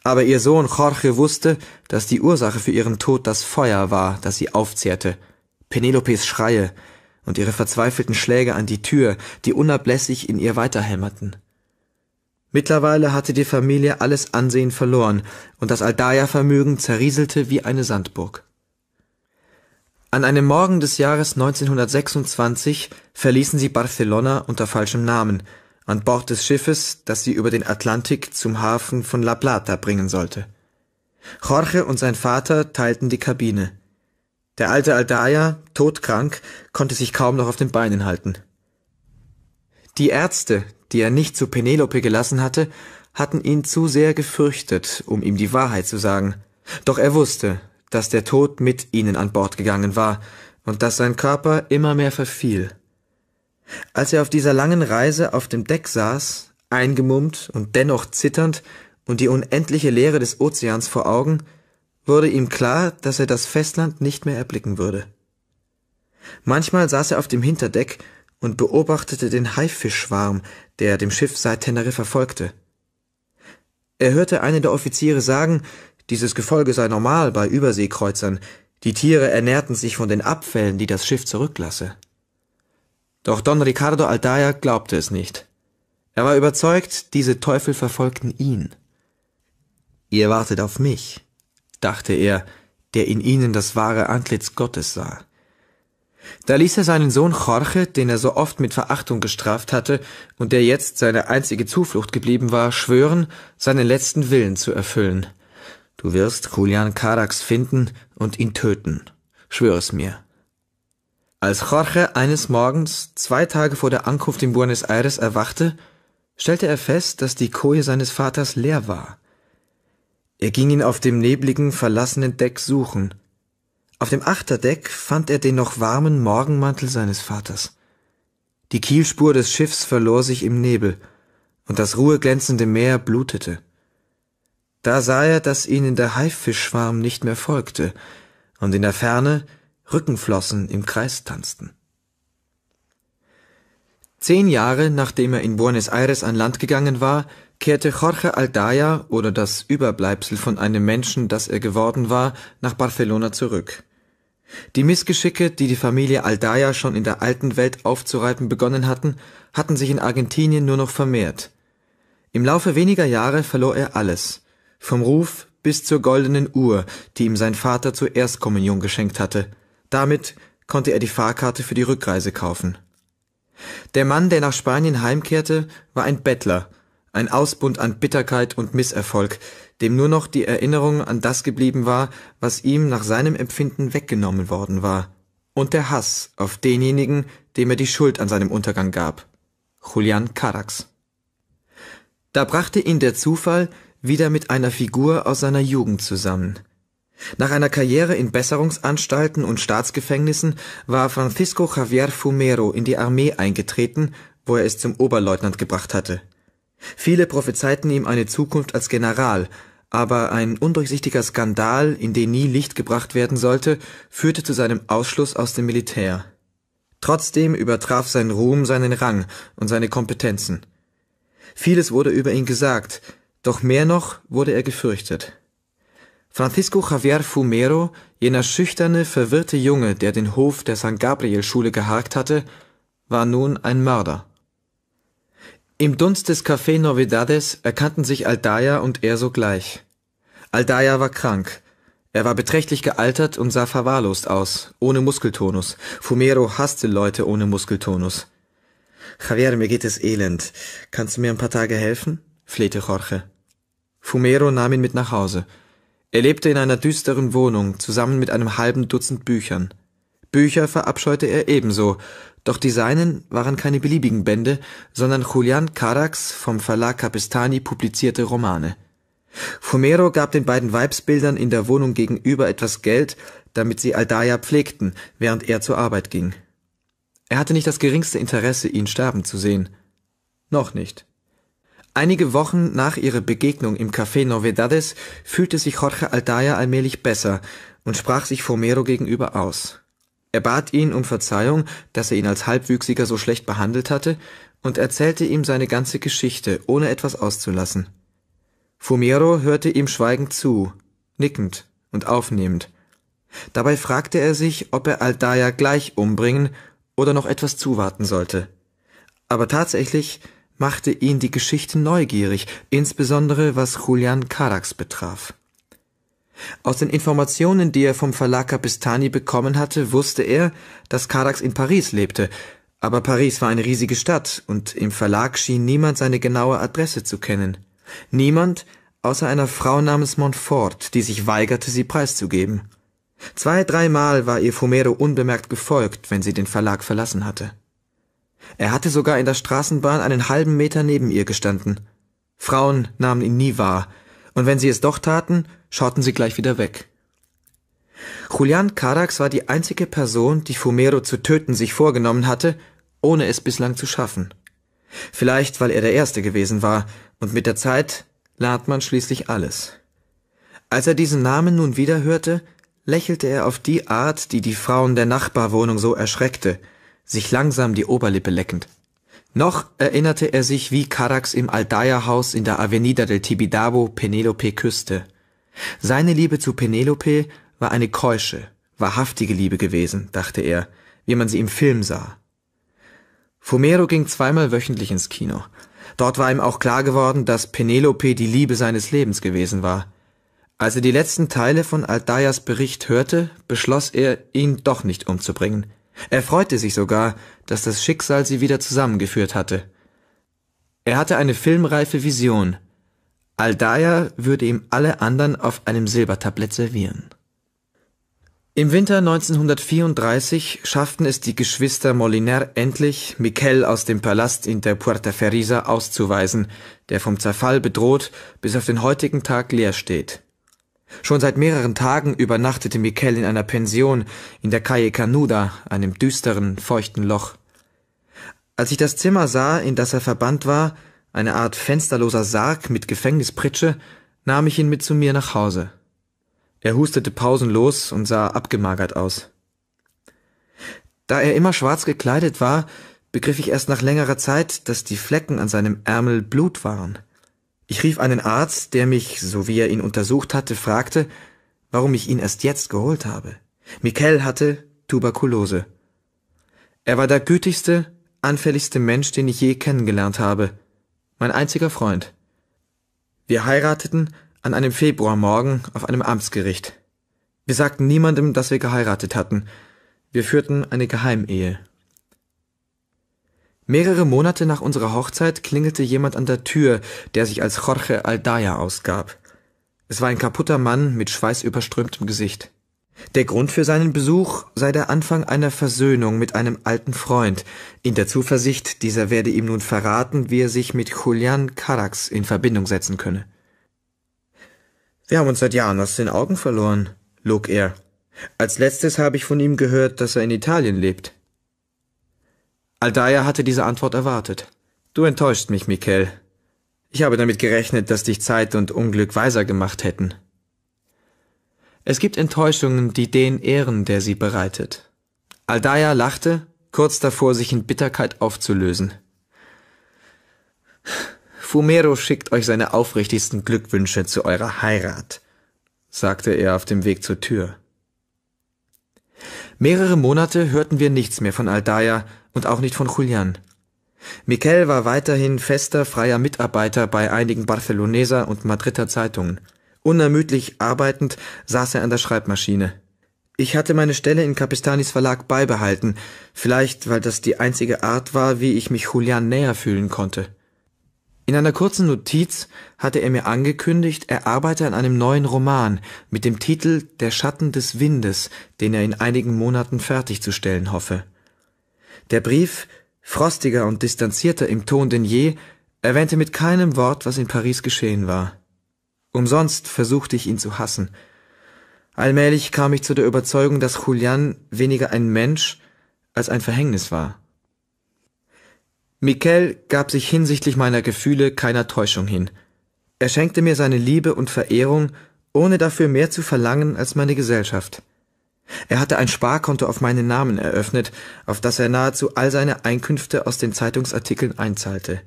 aber ihr Sohn Jorge wusste, dass die Ursache für ihren Tod das Feuer war, das sie aufzehrte, Penelopes Schreie und ihre verzweifelten Schläge an die Tür, die unablässig in ihr weiterhämmerten. Mittlerweile hatte die Familie alles Ansehen verloren, und das Aldaya-Vermögen zerrieselte wie eine Sandburg. An einem Morgen des Jahres 1926 verließen sie Barcelona unter falschem Namen an Bord des Schiffes, das sie über den Atlantik zum Hafen von La Plata bringen sollte. Jorge und sein Vater teilten die Kabine. Der alte Aldaya, todkrank, konnte sich kaum noch auf den Beinen halten. Die Ärzte, die er nicht zu Penelope gelassen hatte, hatten ihn zu sehr gefürchtet, um ihm die Wahrheit zu sagen. Doch er wusste, dass der Tod mit ihnen an Bord gegangen war und dass sein Körper immer mehr verfiel. Als er auf dieser langen Reise auf dem Deck saß, eingemummt und dennoch zitternd und die unendliche Leere des Ozeans vor Augen, wurde ihm klar, dass er das Festland nicht mehr erblicken würde. Manchmal saß er auf dem Hinterdeck und beobachtete den Haifischschwarm, der dem Schiff seit Teneriffa folgte. Er hörte einen der Offiziere sagen, dieses Gefolge sei normal bei Überseekreuzern, die Tiere ernährten sich von den Abfällen, die das Schiff zurücklasse. Doch Don Ricardo Aldaya glaubte es nicht. Er war überzeugt, diese Teufel verfolgten ihn. Ihr wartet auf mich, dachte er, der in ihnen das wahre Antlitz Gottes sah. Da ließ er seinen Sohn Jorge, den er so oft mit Verachtung gestraft hatte und der jetzt seine einzige Zuflucht geblieben war, schwören, seinen letzten Willen zu erfüllen. Du wirst Julian Carax finden und ihn töten. Schwör es mir. Als Jorge eines Morgens, zwei Tage vor der Ankunft in Buenos Aires, erwachte, stellte er fest, dass die Koje seines Vaters leer war. Er ging ihn auf dem nebligen, verlassenen Deck suchen. Auf dem Achterdeck fand er den noch warmen Morgenmantel seines Vaters. Die Kielspur des Schiffs verlor sich im Nebel, und das ruheglänzende Meer blutete. Da sah er, dass ihnen der Haifischschwarm nicht mehr folgte und in der Ferne Rückenflossen im Kreis tanzten. Zehn Jahre nachdem er in Buenos Aires an Land gegangen war, kehrte Jorge Aldaya oder das Überbleibsel von einem Menschen, das er geworden war, nach Barcelona zurück. Die Missgeschicke, die die Familie Aldaya schon in der alten Welt aufzureiben begonnen hatten, hatten sich in Argentinien nur noch vermehrt. Im Laufe weniger Jahre verlor er alles vom Ruf bis zur goldenen Uhr, die ihm sein Vater zur Erstkommunion geschenkt hatte. Damit konnte er die Fahrkarte für die Rückreise kaufen. Der Mann, der nach Spanien heimkehrte, war ein Bettler, ein Ausbund an Bitterkeit und Misserfolg, dem nur noch die Erinnerung an das geblieben war, was ihm nach seinem Empfinden weggenommen worden war, und der Hass auf denjenigen, dem er die Schuld an seinem Untergang gab, Julian Carax. Da brachte ihn der Zufall, wieder mit einer Figur aus seiner Jugend zusammen. Nach einer Karriere in Besserungsanstalten und Staatsgefängnissen war Francisco Javier Fumero in die Armee eingetreten, wo er es zum Oberleutnant gebracht hatte. Viele prophezeiten ihm eine Zukunft als General, aber ein undurchsichtiger Skandal, in den nie Licht gebracht werden sollte, führte zu seinem Ausschluss aus dem Militär. Trotzdem übertraf sein Ruhm seinen Rang und seine Kompetenzen. Vieles wurde über ihn gesagt, doch mehr noch wurde er gefürchtet. Francisco Javier Fumero, jener schüchterne, verwirrte Junge, der den Hof der St. Gabriel-Schule gehakt hatte, war nun ein Mörder. Im Dunst des Café Novedades erkannten sich Aldaya und er sogleich. Aldaya war krank. Er war beträchtlich gealtert und sah verwahrlost aus, ohne Muskeltonus. Fumero hasste Leute ohne Muskeltonus. Javier, mir geht es elend. Kannst du mir ein paar Tage helfen? flehte Jorge. Fumero nahm ihn mit nach Hause. Er lebte in einer düsteren Wohnung zusammen mit einem halben Dutzend Büchern. Bücher verabscheute er ebenso, doch die seinen waren keine beliebigen Bände, sondern Julian Carax vom Verlag Capistani publizierte Romane. Fumero gab den beiden Weibsbildern in der Wohnung gegenüber etwas Geld, damit sie Aldaya pflegten, während er zur Arbeit ging. Er hatte nicht das geringste Interesse, ihn sterben zu sehen. Noch nicht. Einige Wochen nach ihrer Begegnung im Café Novedades fühlte sich Jorge Aldaya allmählich besser und sprach sich Romero gegenüber aus. Er bat ihn um Verzeihung, dass er ihn als Halbwüchsiger so schlecht behandelt hatte, und erzählte ihm seine ganze Geschichte, ohne etwas auszulassen. Fumero hörte ihm schweigend zu, nickend und aufnehmend. Dabei fragte er sich, ob er Aldaya gleich umbringen oder noch etwas zuwarten sollte. Aber tatsächlich machte ihn die Geschichte neugierig, insbesondere was Julian Carax betraf. Aus den Informationen, die er vom Verlag Capistani bekommen hatte, wusste er, dass Carax in Paris lebte, aber Paris war eine riesige Stadt und im Verlag schien niemand seine genaue Adresse zu kennen. Niemand außer einer Frau namens Montfort, die sich weigerte, sie preiszugeben. Zwei, dreimal war ihr Fumero unbemerkt gefolgt, wenn sie den Verlag verlassen hatte. Er hatte sogar in der Straßenbahn einen halben Meter neben ihr gestanden. Frauen nahmen ihn nie wahr, und wenn sie es doch taten, schauten sie gleich wieder weg. Julian Carax war die einzige Person, die Fumero zu töten sich vorgenommen hatte, ohne es bislang zu schaffen. Vielleicht, weil er der Erste gewesen war, und mit der Zeit lernt man schließlich alles. Als er diesen Namen nun wiederhörte, lächelte er auf die Art, die die Frauen der Nachbarwohnung so erschreckte – sich langsam die Oberlippe leckend. Noch erinnerte er sich, wie Carax im aldaya haus in der Avenida del Tibidabo Penelope küsste. Seine Liebe zu Penelope war eine keusche, wahrhaftige Liebe gewesen, dachte er, wie man sie im Film sah. Fumero ging zweimal wöchentlich ins Kino. Dort war ihm auch klar geworden, dass Penelope die Liebe seines Lebens gewesen war. Als er die letzten Teile von Aldayas Bericht hörte, beschloss er, ihn doch nicht umzubringen – er freute sich sogar, dass das Schicksal sie wieder zusammengeführt hatte. Er hatte eine filmreife Vision. Aldaya würde ihm alle anderen auf einem Silbertablett servieren. Im Winter 1934 schafften es die Geschwister Moliner endlich, Miquel aus dem Palast in der Puerta Ferisa auszuweisen, der vom Zerfall bedroht bis auf den heutigen Tag leer steht. Schon seit mehreren Tagen übernachtete Mikel in einer Pension in der Calle Canuda, einem düsteren, feuchten Loch. Als ich das Zimmer sah, in das er verbannt war, eine Art fensterloser Sarg mit Gefängnispritsche, nahm ich ihn mit zu mir nach Hause. Er hustete pausenlos und sah abgemagert aus. Da er immer schwarz gekleidet war, begriff ich erst nach längerer Zeit, dass die Flecken an seinem Ärmel Blut waren. Ich rief einen Arzt, der mich, so wie er ihn untersucht hatte, fragte, warum ich ihn erst jetzt geholt habe. Mikel hatte Tuberkulose. Er war der gütigste, anfälligste Mensch, den ich je kennengelernt habe. Mein einziger Freund. Wir heirateten an einem Februarmorgen auf einem Amtsgericht. Wir sagten niemandem, dass wir geheiratet hatten. Wir führten eine Geheimehe. Mehrere Monate nach unserer Hochzeit klingelte jemand an der Tür, der sich als Jorge Aldaya ausgab. Es war ein kaputter Mann mit schweißüberströmtem Gesicht. Der Grund für seinen Besuch sei der Anfang einer Versöhnung mit einem alten Freund, in der Zuversicht, dieser werde ihm nun verraten, wie er sich mit Julian Carax in Verbindung setzen könne. Wir haben uns seit Jahren aus den Augen verloren, log er. Als letztes habe ich von ihm gehört, dass er in Italien lebt. Aldaya hatte diese Antwort erwartet. Du enttäuscht mich, Mikkel. Ich habe damit gerechnet, dass dich Zeit und Unglück weiser gemacht hätten. Es gibt Enttäuschungen, die den ehren, der sie bereitet. Aldaya lachte, kurz davor, sich in Bitterkeit aufzulösen. Fumero schickt euch seine aufrichtigsten Glückwünsche zu eurer Heirat, sagte er auf dem Weg zur Tür. Mehrere Monate hörten wir nichts mehr von Aldaya und auch nicht von Julian. Miquel war weiterhin fester freier Mitarbeiter bei einigen Barceloneser und Madrider Zeitungen. Unermüdlich arbeitend saß er an der Schreibmaschine. Ich hatte meine Stelle in Capistanis Verlag beibehalten, vielleicht weil das die einzige Art war, wie ich mich Julian näher fühlen konnte. In einer kurzen Notiz hatte er mir angekündigt, er arbeite an einem neuen Roman mit dem Titel Der Schatten des Windes, den er in einigen Monaten fertigzustellen hoffe. Der Brief, frostiger und distanzierter im Ton denn je, erwähnte mit keinem Wort, was in Paris geschehen war. Umsonst versuchte ich ihn zu hassen. Allmählich kam ich zu der Überzeugung, dass Julian weniger ein Mensch als ein Verhängnis war Mikel gab sich hinsichtlich meiner Gefühle keiner Täuschung hin. Er schenkte mir seine Liebe und Verehrung, ohne dafür mehr zu verlangen als meine Gesellschaft. Er hatte ein Sparkonto auf meinen Namen eröffnet, auf das er nahezu all seine Einkünfte aus den Zeitungsartikeln einzahlte.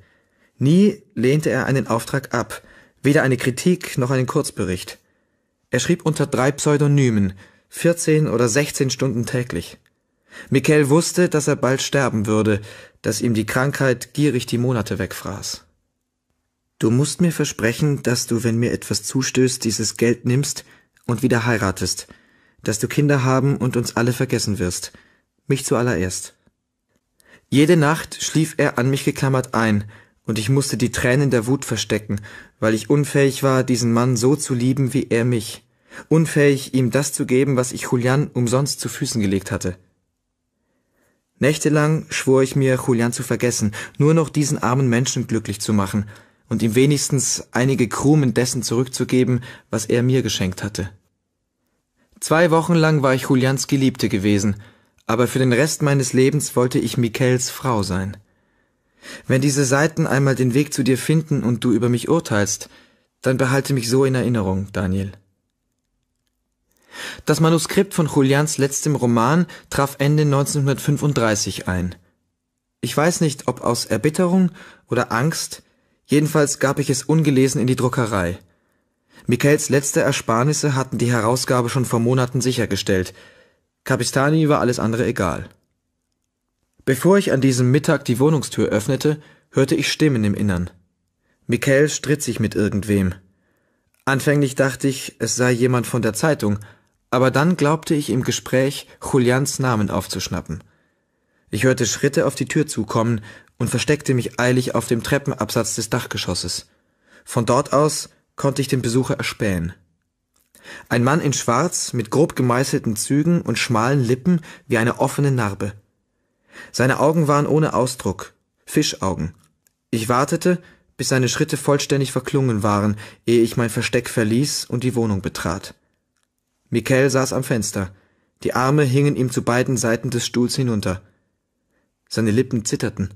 Nie lehnte er einen Auftrag ab, weder eine Kritik noch einen Kurzbericht. Er schrieb unter drei Pseudonymen, 14 oder 16 Stunden täglich. Mikkel wusste, dass er bald sterben würde, dass ihm die Krankheit gierig die Monate wegfraß. Du musst mir versprechen, dass du, wenn mir etwas zustößt, dieses Geld nimmst und wieder heiratest, dass du Kinder haben und uns alle vergessen wirst, mich zuallererst. Jede Nacht schlief er an mich geklammert ein, und ich musste die Tränen der Wut verstecken, weil ich unfähig war, diesen Mann so zu lieben wie er mich, unfähig, ihm das zu geben, was ich Julian umsonst zu Füßen gelegt hatte. Nächtelang schwor ich mir, Julian zu vergessen, nur noch diesen armen Menschen glücklich zu machen und ihm wenigstens einige Krumen dessen zurückzugeben, was er mir geschenkt hatte. Zwei Wochen lang war ich Julians Geliebte gewesen, aber für den Rest meines Lebens wollte ich Mikels Frau sein. Wenn diese Seiten einmal den Weg zu dir finden und du über mich urteilst, dann behalte mich so in Erinnerung, Daniel. Das Manuskript von Julians letztem Roman traf Ende 1935 ein. Ich weiß nicht, ob aus Erbitterung oder Angst, jedenfalls gab ich es ungelesen in die Druckerei. Michaels letzte Ersparnisse hatten die Herausgabe schon vor Monaten sichergestellt. Capistani war alles andere egal. Bevor ich an diesem Mittag die Wohnungstür öffnete, hörte ich Stimmen im Innern. Michael stritt sich mit irgendwem. Anfänglich dachte ich, es sei jemand von der Zeitung – aber dann glaubte ich im Gespräch Julians Namen aufzuschnappen. Ich hörte Schritte auf die Tür zukommen und versteckte mich eilig auf dem Treppenabsatz des Dachgeschosses. Von dort aus konnte ich den Besucher erspähen. Ein Mann in Schwarz mit grob gemeißelten Zügen und schmalen Lippen wie eine offene Narbe. Seine Augen waren ohne Ausdruck, Fischaugen. Ich wartete, bis seine Schritte vollständig verklungen waren, ehe ich mein Versteck verließ und die Wohnung betrat. Mikell saß am Fenster, die Arme hingen ihm zu beiden Seiten des Stuhls hinunter. Seine Lippen zitterten.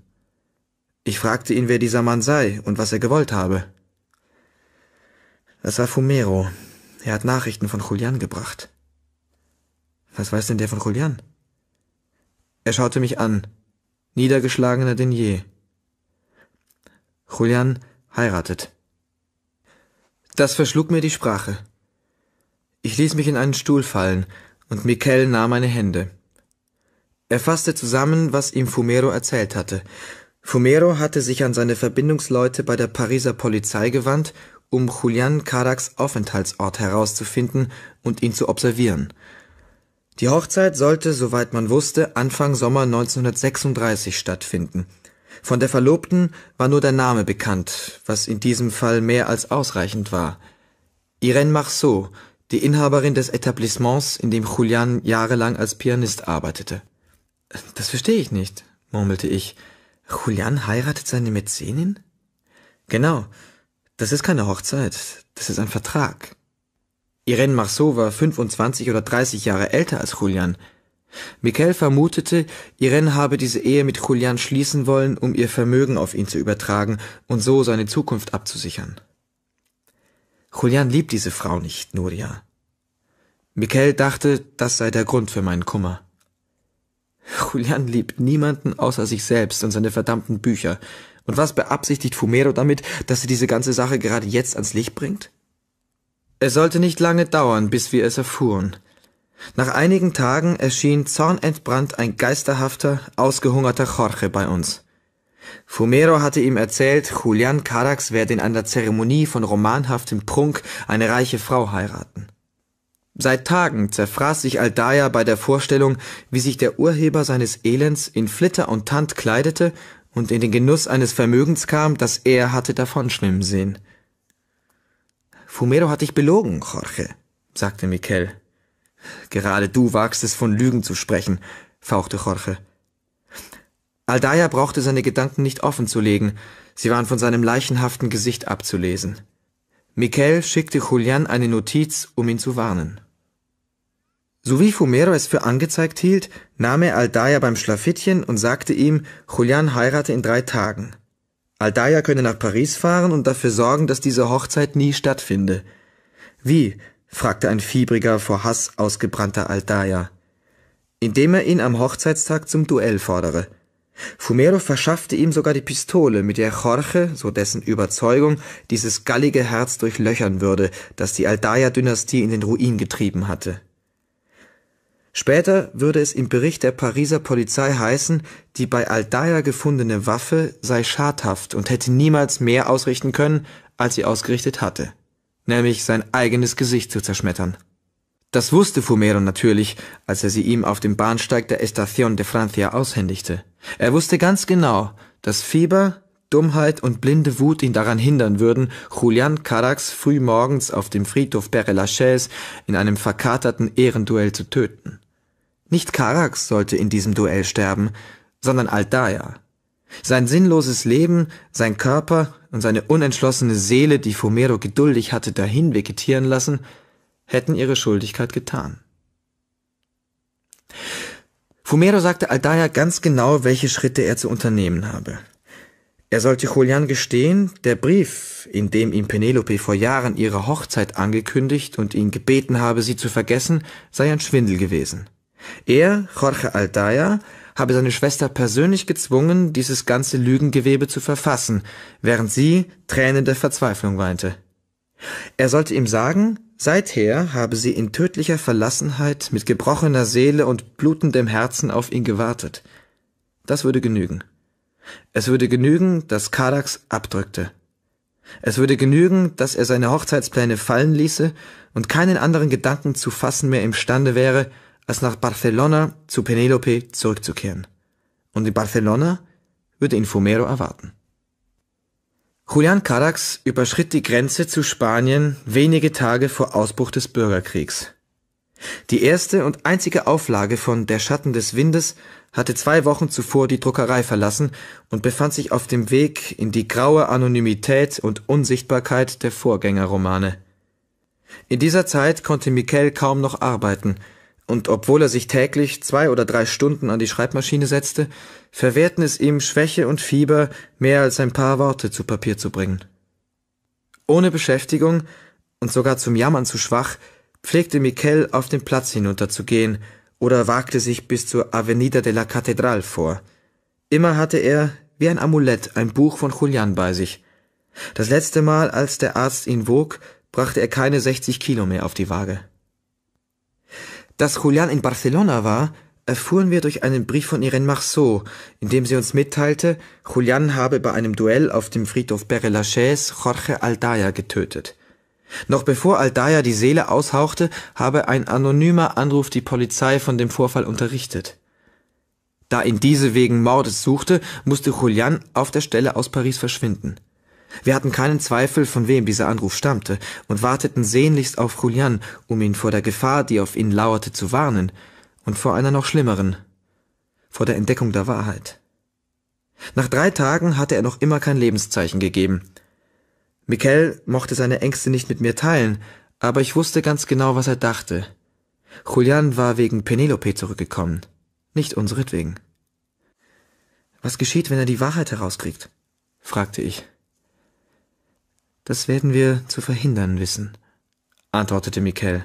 Ich fragte ihn, wer dieser Mann sei und was er gewollt habe. Das war Fumero. Er hat Nachrichten von Julian gebracht. Was weiß denn der von Julian? Er schaute mich an, niedergeschlagener denn je. Julian heiratet. Das verschlug mir die Sprache. Ich ließ mich in einen Stuhl fallen, und Mikel nahm meine Hände. Er fasste zusammen, was ihm Fumero erzählt hatte. Fumero hatte sich an seine Verbindungsleute bei der Pariser Polizei gewandt, um Julian Karaks Aufenthaltsort herauszufinden und ihn zu observieren. Die Hochzeit sollte, soweit man wusste, Anfang Sommer 1936 stattfinden. Von der Verlobten war nur der Name bekannt, was in diesem Fall mehr als ausreichend war. Irene Marceau, die Inhaberin des Etablissements, in dem Julian jahrelang als Pianist arbeitete. Das verstehe ich nicht, murmelte ich. Julian heiratet seine Mäzenin? Genau. Das ist keine Hochzeit, das ist ein Vertrag. Irene Marceau war 25 oder 30 Jahre älter als Julian. Miquel vermutete, Irene habe diese Ehe mit Julian schließen wollen, um ihr Vermögen auf ihn zu übertragen und so seine Zukunft abzusichern. Julian liebt diese Frau nicht, Nuria. Mikel dachte, das sei der Grund für meinen Kummer. Julian liebt niemanden außer sich selbst und seine verdammten Bücher. Und was beabsichtigt Fumero damit, dass sie diese ganze Sache gerade jetzt ans Licht bringt? Es sollte nicht lange dauern, bis wir es erfuhren. Nach einigen Tagen erschien zornentbrannt ein geisterhafter, ausgehungerter Jorge bei uns. Fumero hatte ihm erzählt, Julian Carax werde in einer Zeremonie von romanhaftem Prunk eine reiche Frau heiraten. Seit Tagen zerfraß sich Aldaya bei der Vorstellung, wie sich der Urheber seines Elends in Flitter und Tant kleidete und in den Genuss eines Vermögens kam, das er hatte davonschwimmen sehen. Fumero hat dich belogen, Jorge, sagte Miquel. Gerade du wagst es, von Lügen zu sprechen, fauchte Jorge. Aldair brauchte seine Gedanken nicht offen zu legen, sie waren von seinem leichenhaften Gesicht abzulesen. Miquel schickte Julian eine Notiz, um ihn zu warnen. Sowie Fumero es für angezeigt hielt, nahm er Aldair beim Schlafittchen und sagte ihm, Julian heirate in drei Tagen. Aldair könne nach Paris fahren und dafür sorgen, dass diese Hochzeit nie stattfinde. Wie? fragte ein fiebriger, vor Hass ausgebrannter Aldair. Indem er ihn am Hochzeitstag zum Duell fordere. Fumero verschaffte ihm sogar die Pistole, mit der Jorge, so dessen Überzeugung, dieses gallige Herz durchlöchern würde, das die aldaya dynastie in den Ruin getrieben hatte. Später würde es im Bericht der Pariser Polizei heißen, die bei Aldaya gefundene Waffe sei schadhaft und hätte niemals mehr ausrichten können, als sie ausgerichtet hatte, nämlich sein eigenes Gesicht zu zerschmettern das wusste Fumero natürlich, als er sie ihm auf dem Bahnsteig der Estación de Francia aushändigte. Er wusste ganz genau, dass Fieber, Dummheit und blinde Wut ihn daran hindern würden, Julian Carax früh morgens auf dem Friedhof Père Lachaise in einem verkaterten Ehrenduell zu töten. Nicht Carax sollte in diesem Duell sterben, sondern Aldaya. Sein sinnloses Leben, sein Körper und seine unentschlossene Seele, die Fumero geduldig hatte dahin vegetieren lassen, hätten ihre Schuldigkeit getan. Fumero sagte Aldaya ganz genau, welche Schritte er zu unternehmen habe. Er sollte Julian gestehen, der Brief, in dem ihm Penelope vor Jahren ihre Hochzeit angekündigt und ihn gebeten habe, sie zu vergessen, sei ein Schwindel gewesen. Er, Jorge Aldaya, habe seine Schwester persönlich gezwungen, dieses ganze Lügengewebe zu verfassen, während sie Tränen der Verzweiflung weinte. Er sollte ihm sagen, Seither habe sie in tödlicher Verlassenheit mit gebrochener Seele und blutendem Herzen auf ihn gewartet. Das würde genügen. Es würde genügen, dass Kadax abdrückte. Es würde genügen, dass er seine Hochzeitspläne fallen ließe und keinen anderen Gedanken zu fassen mehr imstande wäre, als nach Barcelona zu Penelope zurückzukehren. Und in Barcelona würde ihn Fumero erwarten. Julian Carax überschritt die Grenze zu Spanien wenige Tage vor Ausbruch des Bürgerkriegs. Die erste und einzige Auflage von Der Schatten des Windes hatte zwei Wochen zuvor die Druckerei verlassen und befand sich auf dem Weg in die graue Anonymität und Unsichtbarkeit der Vorgängerromane. In dieser Zeit konnte Mikel kaum noch arbeiten – und obwohl er sich täglich zwei oder drei Stunden an die Schreibmaschine setzte, verwehrten es ihm Schwäche und Fieber, mehr als ein paar Worte zu Papier zu bringen. Ohne Beschäftigung und sogar zum Jammern zu schwach, pflegte Miquel auf den Platz hinunterzugehen oder wagte sich bis zur Avenida de la Catedral vor. Immer hatte er, wie ein Amulett, ein Buch von Julian bei sich. Das letzte Mal, als der Arzt ihn wog, brachte er keine 60 Kilo mehr auf die Waage. Dass Julian in Barcelona war, erfuhren wir durch einen Brief von Irene Marceau, in dem sie uns mitteilte, Julian habe bei einem Duell auf dem Friedhof Père-Lachaise Jorge Aldaya getötet. Noch bevor Aldaya die Seele aushauchte, habe ein anonymer Anruf die Polizei von dem Vorfall unterrichtet. Da ihn diese wegen Mordes suchte, musste Julian auf der Stelle aus Paris verschwinden. Wir hatten keinen Zweifel, von wem dieser Anruf stammte, und warteten sehnlichst auf Julian, um ihn vor der Gefahr, die auf ihn lauerte, zu warnen, und vor einer noch schlimmeren, vor der Entdeckung der Wahrheit. Nach drei Tagen hatte er noch immer kein Lebenszeichen gegeben. Mikel mochte seine Ängste nicht mit mir teilen, aber ich wusste ganz genau, was er dachte. Julian war wegen Penelope zurückgekommen, nicht unseretwegen. Was geschieht, wenn er die Wahrheit herauskriegt? fragte ich. Das werden wir zu verhindern wissen, antwortete Mikel.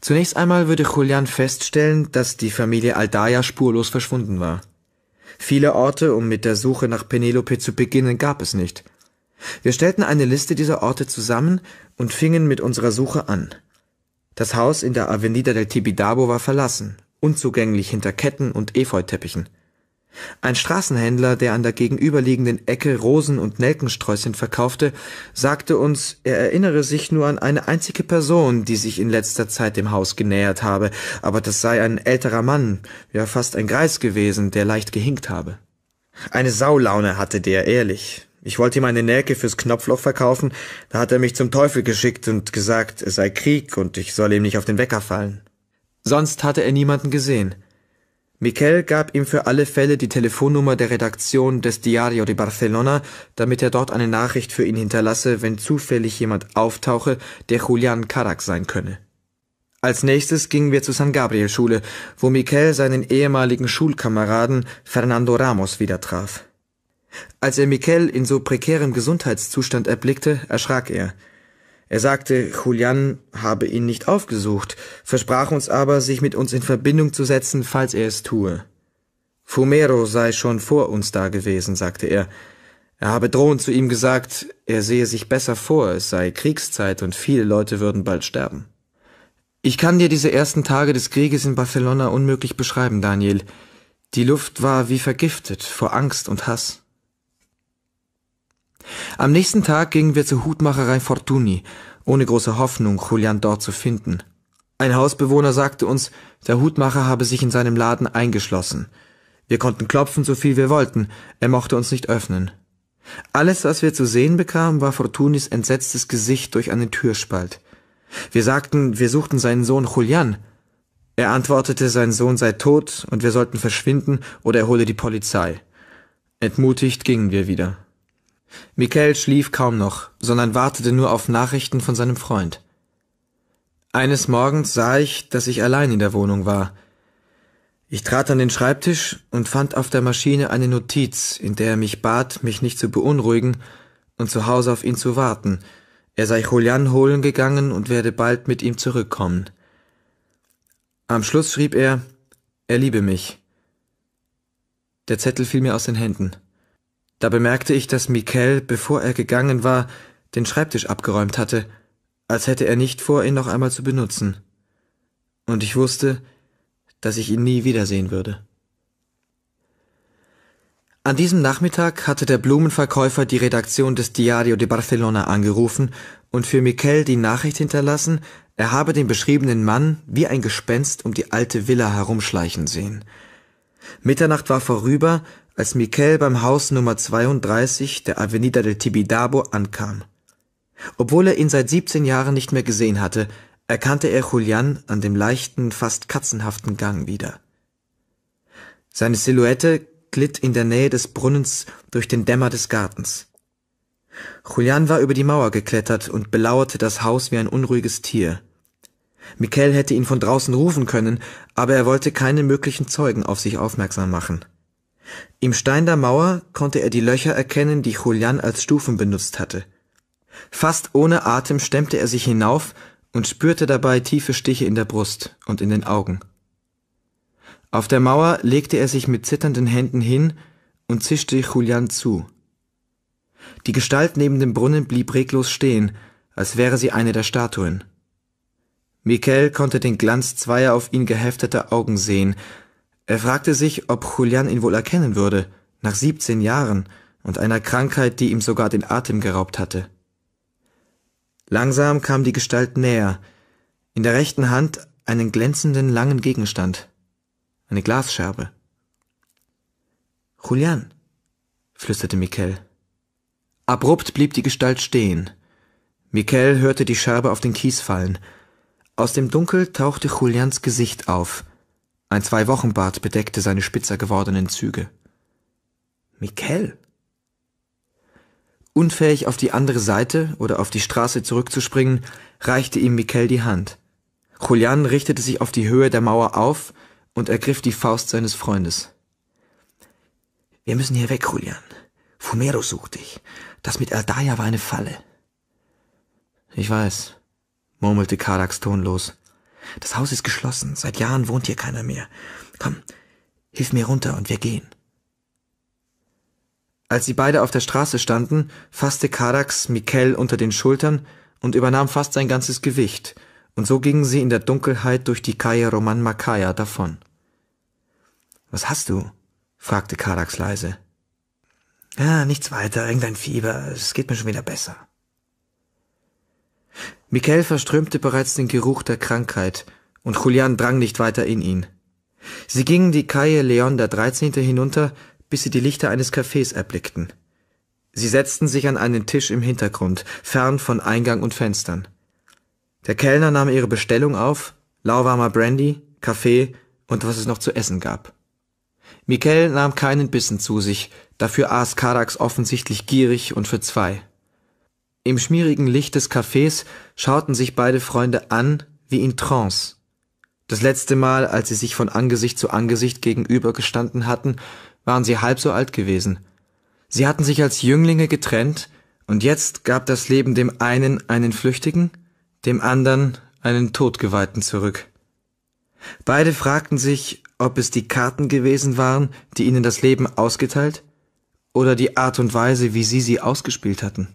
Zunächst einmal würde Julian feststellen, dass die Familie Aldaya spurlos verschwunden war. Viele Orte, um mit der Suche nach Penelope zu beginnen, gab es nicht. Wir stellten eine Liste dieser Orte zusammen und fingen mit unserer Suche an. Das Haus in der Avenida del Tibidabo war verlassen, unzugänglich hinter Ketten und Efeuteppichen. Ein Straßenhändler, der an der gegenüberliegenden Ecke Rosen und Nelkensträußchen verkaufte, sagte uns, er erinnere sich nur an eine einzige Person, die sich in letzter Zeit dem Haus genähert habe, aber das sei ein älterer Mann, ja fast ein Greis gewesen, der leicht gehinkt habe. Eine Saulaune hatte der, ehrlich. Ich wollte ihm eine Nelke fürs Knopfloch verkaufen, da hat er mich zum Teufel geschickt und gesagt, es sei Krieg und ich solle ihm nicht auf den Wecker fallen. Sonst hatte er niemanden gesehen – Miquel gab ihm für alle Fälle die Telefonnummer der Redaktion des Diario de Barcelona, damit er dort eine Nachricht für ihn hinterlasse, wenn zufällig jemand auftauche, der Julian Carac sein könne. Als Nächstes gingen wir zur San Gabriel Schule, wo Miquel seinen ehemaligen Schulkameraden Fernando Ramos wieder traf. Als er Miquel in so prekärem Gesundheitszustand erblickte, erschrak er er sagte, Julian habe ihn nicht aufgesucht, versprach uns aber, sich mit uns in Verbindung zu setzen, falls er es tue. Fumero sei schon vor uns da gewesen, sagte er. Er habe drohend zu ihm gesagt, er sehe sich besser vor, es sei Kriegszeit und viele Leute würden bald sterben. Ich kann dir diese ersten Tage des Krieges in Barcelona unmöglich beschreiben, Daniel. Die Luft war wie vergiftet vor Angst und Hass. Am nächsten Tag gingen wir zur Hutmacherei Fortuni, ohne große Hoffnung, Julian dort zu finden. Ein Hausbewohner sagte uns, der Hutmacher habe sich in seinem Laden eingeschlossen. Wir konnten klopfen, so viel wir wollten, er mochte uns nicht öffnen. Alles, was wir zu sehen bekamen, war Fortunis entsetztes Gesicht durch einen Türspalt. Wir sagten, wir suchten seinen Sohn Julian. Er antwortete, sein Sohn sei tot und wir sollten verschwinden oder er hole die Polizei. Entmutigt gingen wir wieder. Mikell schlief kaum noch, sondern wartete nur auf Nachrichten von seinem Freund. Eines Morgens sah ich, dass ich allein in der Wohnung war. Ich trat an den Schreibtisch und fand auf der Maschine eine Notiz, in der er mich bat, mich nicht zu beunruhigen und zu Hause auf ihn zu warten. Er sei Julian holen gegangen und werde bald mit ihm zurückkommen. Am Schluss schrieb er, er liebe mich. Der Zettel fiel mir aus den Händen. Da bemerkte ich, dass Mikell, bevor er gegangen war, den Schreibtisch abgeräumt hatte, als hätte er nicht vor, ihn noch einmal zu benutzen. Und ich wusste, dass ich ihn nie wiedersehen würde. An diesem Nachmittag hatte der Blumenverkäufer die Redaktion des Diario de Barcelona angerufen und für Miquel die Nachricht hinterlassen, er habe den beschriebenen Mann wie ein Gespenst um die alte Villa herumschleichen sehen. Mitternacht war vorüber als Miquel beim Haus Nummer 32 der Avenida del Tibidabo ankam. Obwohl er ihn seit 17 Jahren nicht mehr gesehen hatte, erkannte er Julian an dem leichten, fast katzenhaften Gang wieder. Seine Silhouette glitt in der Nähe des Brunnens durch den Dämmer des Gartens. Julian war über die Mauer geklettert und belauerte das Haus wie ein unruhiges Tier. Miquel hätte ihn von draußen rufen können, aber er wollte keine möglichen Zeugen auf sich aufmerksam machen. Im Stein der Mauer konnte er die Löcher erkennen, die Julian als Stufen benutzt hatte. Fast ohne Atem stemmte er sich hinauf und spürte dabei tiefe Stiche in der Brust und in den Augen. Auf der Mauer legte er sich mit zitternden Händen hin und zischte Julian zu. Die Gestalt neben dem Brunnen blieb reglos stehen, als wäre sie eine der Statuen. Miquel konnte den Glanz zweier auf ihn gehefteter Augen sehen, er fragte sich, ob Julian ihn wohl erkennen würde, nach 17 Jahren und einer Krankheit, die ihm sogar den Atem geraubt hatte. Langsam kam die Gestalt näher, in der rechten Hand einen glänzenden langen Gegenstand, eine Glasscherbe. Julian, flüsterte Mikel. Abrupt blieb die Gestalt stehen. Mikel hörte die Scherbe auf den Kies fallen. Aus dem Dunkel tauchte Julians Gesicht auf. Ein Zwei-Wochen-Bart bedeckte seine spitzer gewordenen Züge. Mikkel? Unfähig auf die andere Seite oder auf die Straße zurückzuspringen, reichte ihm Mikkel die Hand. Julian richtete sich auf die Höhe der Mauer auf und ergriff die Faust seines Freundes. Wir müssen hier weg, Julian. Fumero sucht dich. Das mit Aldaya war eine Falle. Ich weiß, murmelte Kardax tonlos. Das Haus ist geschlossen, seit Jahren wohnt hier keiner mehr. Komm, hilf mir runter und wir gehen. Als sie beide auf der Straße standen, fasste Karax Mikel unter den Schultern und übernahm fast sein ganzes Gewicht, und so gingen sie in der Dunkelheit durch die Kaya Roman Makaya davon. Was hast du? fragte Karax leise. Ja, nichts weiter, irgendein Fieber, es geht mir schon wieder besser. Michael verströmte bereits den Geruch der Krankheit, und Julian drang nicht weiter in ihn. Sie gingen die Calle Leon der 13. hinunter, bis sie die Lichter eines Cafés erblickten. Sie setzten sich an einen Tisch im Hintergrund, fern von Eingang und Fenstern. Der Kellner nahm ihre Bestellung auf, lauwarmer Brandy, Kaffee und was es noch zu essen gab. Michael nahm keinen Bissen zu sich, dafür aß Karax offensichtlich gierig und für zwei. Im schmierigen Licht des Cafés schauten sich beide Freunde an wie in Trance. Das letzte Mal, als sie sich von Angesicht zu Angesicht gegenübergestanden hatten, waren sie halb so alt gewesen. Sie hatten sich als Jünglinge getrennt, und jetzt gab das Leben dem einen einen Flüchtigen, dem anderen einen Todgeweihten zurück. Beide fragten sich, ob es die Karten gewesen waren, die ihnen das Leben ausgeteilt, oder die Art und Weise, wie sie sie ausgespielt hatten.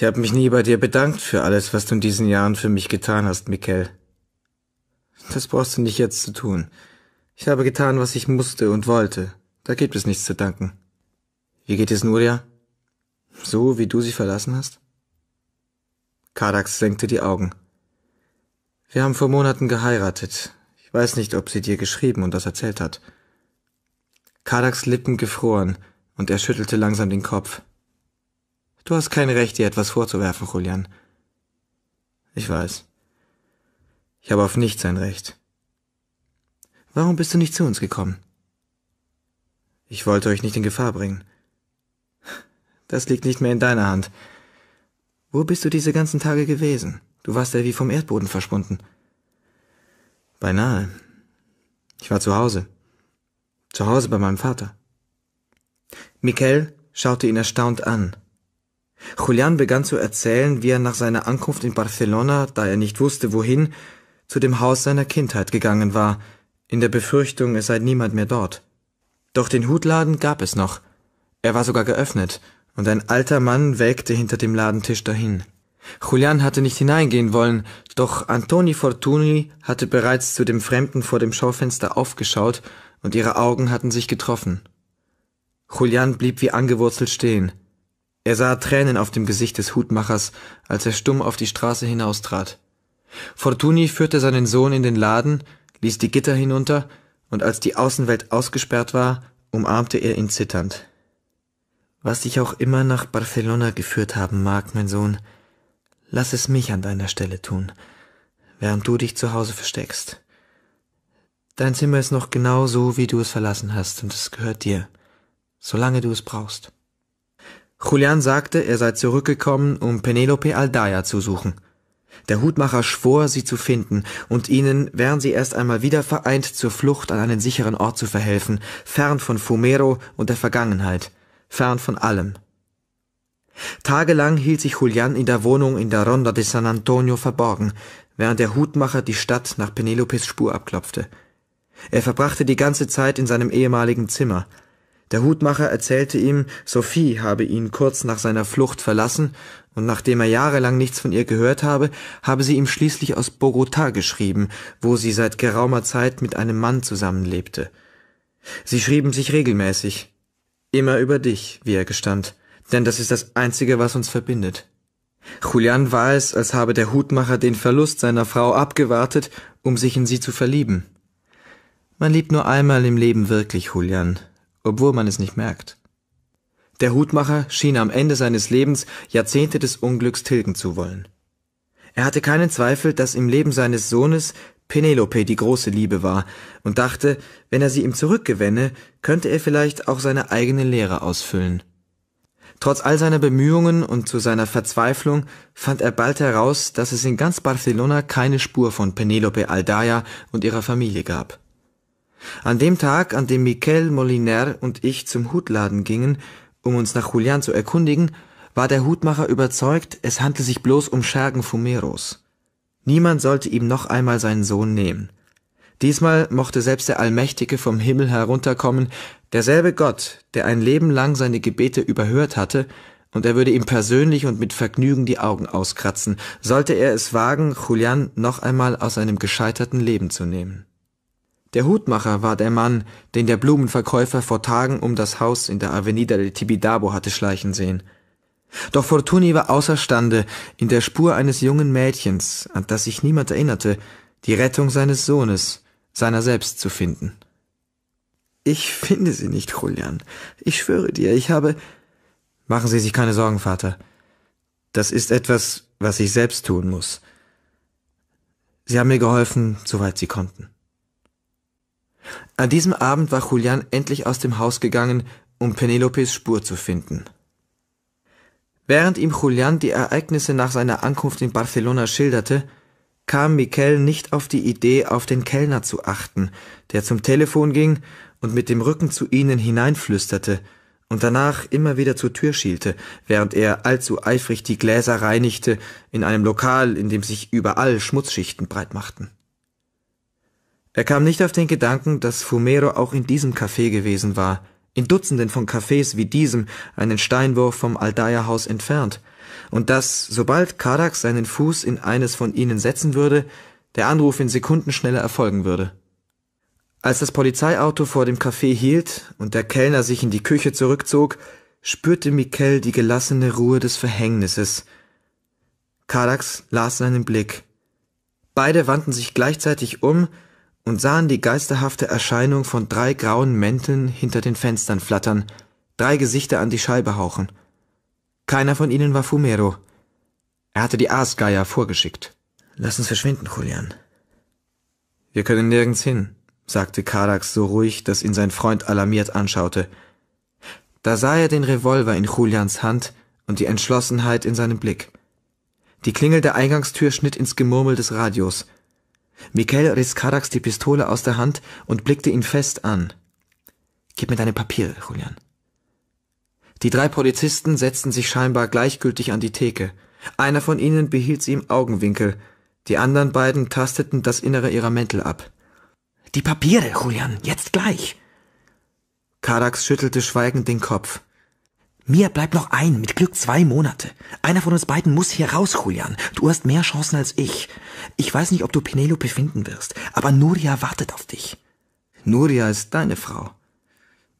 Ich habe mich nie bei dir bedankt für alles, was du in diesen Jahren für mich getan hast, Mikkel. Das brauchst du nicht jetzt zu tun. Ich habe getan, was ich musste und wollte. Da gibt es nichts zu danken. Wie geht es Nuria? So, wie du sie verlassen hast? Kadax senkte die Augen. Wir haben vor Monaten geheiratet. Ich weiß nicht, ob sie dir geschrieben und das erzählt hat. Kadaks Lippen gefroren und er schüttelte langsam den Kopf. Du hast kein Recht, dir etwas vorzuwerfen, Julian. Ich weiß. Ich habe auf nichts ein Recht. Warum bist du nicht zu uns gekommen? Ich wollte euch nicht in Gefahr bringen. Das liegt nicht mehr in deiner Hand. Wo bist du diese ganzen Tage gewesen? Du warst ja wie vom Erdboden verschwunden. Beinahe. Ich war zu Hause. Zu Hause bei meinem Vater. Michael schaute ihn erstaunt an. Julian begann zu erzählen, wie er nach seiner Ankunft in Barcelona, da er nicht wusste, wohin, zu dem Haus seiner Kindheit gegangen war, in der Befürchtung, es sei niemand mehr dort. Doch den Hutladen gab es noch. Er war sogar geöffnet, und ein alter Mann welkte hinter dem Ladentisch dahin. Julian hatte nicht hineingehen wollen, doch Antoni Fortuni hatte bereits zu dem Fremden vor dem Schaufenster aufgeschaut und ihre Augen hatten sich getroffen. Julian blieb wie angewurzelt stehen. Er sah Tränen auf dem Gesicht des Hutmachers, als er stumm auf die Straße hinaustrat. Fortuni führte seinen Sohn in den Laden, ließ die Gitter hinunter, und als die Außenwelt ausgesperrt war, umarmte er ihn zitternd. Was dich auch immer nach Barcelona geführt haben mag, mein Sohn, lass es mich an deiner Stelle tun, während du dich zu Hause versteckst. Dein Zimmer ist noch genau so, wie du es verlassen hast, und es gehört dir, solange du es brauchst. Julian sagte, er sei zurückgekommen, um Penelope Aldaya zu suchen. Der Hutmacher schwor, sie zu finden und ihnen, wären sie erst einmal wieder vereint, zur Flucht an einen sicheren Ort zu verhelfen, fern von Fumero und der Vergangenheit, fern von allem. Tagelang hielt sich Julian in der Wohnung in der Ronda de San Antonio verborgen, während der Hutmacher die Stadt nach Penelopes Spur abklopfte. Er verbrachte die ganze Zeit in seinem ehemaligen Zimmer – der Hutmacher erzählte ihm, Sophie habe ihn kurz nach seiner Flucht verlassen, und nachdem er jahrelang nichts von ihr gehört habe, habe sie ihm schließlich aus Bogota geschrieben, wo sie seit geraumer Zeit mit einem Mann zusammenlebte. Sie schrieben sich regelmäßig. Immer über dich, wie er gestand, denn das ist das Einzige, was uns verbindet. Julian war es, als habe der Hutmacher den Verlust seiner Frau abgewartet, um sich in sie zu verlieben. Man liebt nur einmal im Leben wirklich, Julian, obwohl man es nicht merkt. Der Hutmacher schien am Ende seines Lebens Jahrzehnte des Unglücks tilgen zu wollen. Er hatte keinen Zweifel, dass im Leben seines Sohnes Penelope die große Liebe war und dachte, wenn er sie ihm zurückgewänne, könnte er vielleicht auch seine eigene Lehre ausfüllen. Trotz all seiner Bemühungen und zu seiner Verzweiflung fand er bald heraus, dass es in ganz Barcelona keine Spur von Penelope Aldaya und ihrer Familie gab. An dem Tag, an dem Miquel Moliner und ich zum Hutladen gingen, um uns nach Julian zu erkundigen, war der Hutmacher überzeugt, es handle sich bloß um Schergen Fumeros. Niemand sollte ihm noch einmal seinen Sohn nehmen. Diesmal mochte selbst der Allmächtige vom Himmel herunterkommen, derselbe Gott, der ein Leben lang seine Gebete überhört hatte, und er würde ihm persönlich und mit Vergnügen die Augen auskratzen, sollte er es wagen, Julian noch einmal aus seinem gescheiterten Leben zu nehmen. Der Hutmacher war der Mann, den der Blumenverkäufer vor Tagen um das Haus in der Avenida del Tibidabo hatte schleichen sehen. Doch Fortuny war außerstande, in der Spur eines jungen Mädchens, an das sich niemand erinnerte, die Rettung seines Sohnes, seiner selbst zu finden. Ich finde sie nicht, Julian. Ich schwöre dir, ich habe. Machen Sie sich keine Sorgen, Vater. Das ist etwas, was ich selbst tun muss. Sie haben mir geholfen, soweit Sie konnten. An diesem Abend war Julian endlich aus dem Haus gegangen, um Penelopes Spur zu finden. Während ihm Julian die Ereignisse nach seiner Ankunft in Barcelona schilderte, kam Miquel nicht auf die Idee, auf den Kellner zu achten, der zum Telefon ging und mit dem Rücken zu ihnen hineinflüsterte und danach immer wieder zur Tür schielte, während er allzu eifrig die Gläser reinigte in einem Lokal, in dem sich überall Schmutzschichten breitmachten. Er kam nicht auf den Gedanken, dass Fumero auch in diesem Café gewesen war, in Dutzenden von Cafés wie diesem, einen Steinwurf vom Aldeia-Haus entfernt, und dass, sobald Karak seinen Fuß in eines von ihnen setzen würde, der Anruf in Sekundenschnelle erfolgen würde. Als das Polizeiauto vor dem Café hielt und der Kellner sich in die Küche zurückzog, spürte Mikel die gelassene Ruhe des Verhängnisses. Karax las seinen Blick. Beide wandten sich gleichzeitig um und sahen die geisterhafte Erscheinung von drei grauen Mänteln hinter den Fenstern flattern, drei Gesichter an die Scheibe hauchen. Keiner von ihnen war Fumero. Er hatte die Aasgeier vorgeschickt. Lass uns verschwinden, Julian. Wir können nirgends hin, sagte Karax so ruhig, dass ihn sein Freund alarmiert anschaute. Da sah er den Revolver in Julians Hand und die Entschlossenheit in seinem Blick. Die Klingel der Eingangstür schnitt ins Gemurmel des Radios. Mikell riss Karax die Pistole aus der Hand und blickte ihn fest an. Gib mir deine Papiere, Julian. Die drei Polizisten setzten sich scheinbar gleichgültig an die Theke. Einer von ihnen behielt sie im Augenwinkel, die anderen beiden tasteten das Innere ihrer Mäntel ab. Die Papiere, Julian, jetzt gleich. Karax schüttelte schweigend den Kopf. Mir bleibt noch ein, mit Glück zwei Monate. Einer von uns beiden muss hier raus, Julian. Du hast mehr Chancen als ich. Ich weiß nicht, ob du Penelope finden wirst, aber Nuria wartet auf dich. Nuria ist deine Frau.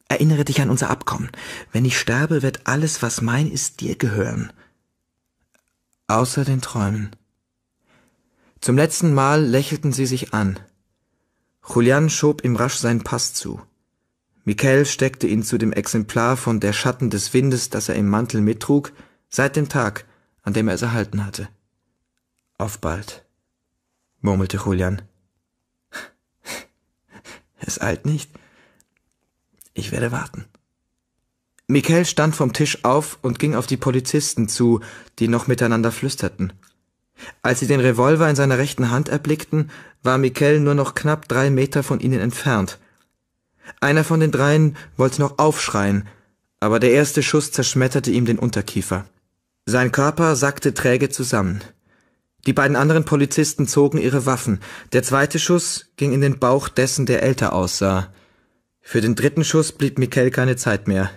Erinnere dich an unser Abkommen. Wenn ich sterbe, wird alles, was mein ist, dir gehören. Außer den Träumen. Zum letzten Mal lächelten sie sich an. Julian schob ihm rasch seinen Pass zu. Michael steckte ihn zu dem Exemplar von Der Schatten des Windes, das er im Mantel mittrug, seit dem Tag, an dem er es erhalten hatte. Auf bald murmelte Julian. Es eilt nicht. Ich werde warten. Michael stand vom Tisch auf und ging auf die Polizisten zu, die noch miteinander flüsterten. Als sie den Revolver in seiner rechten Hand erblickten, war Michael nur noch knapp drei Meter von ihnen entfernt. Einer von den dreien wollte noch aufschreien, aber der erste Schuss zerschmetterte ihm den Unterkiefer. Sein Körper sackte träge zusammen. Die beiden anderen Polizisten zogen ihre Waffen. Der zweite Schuss ging in den Bauch dessen, der älter aussah. Für den dritten Schuss blieb Mikkel keine Zeit mehr.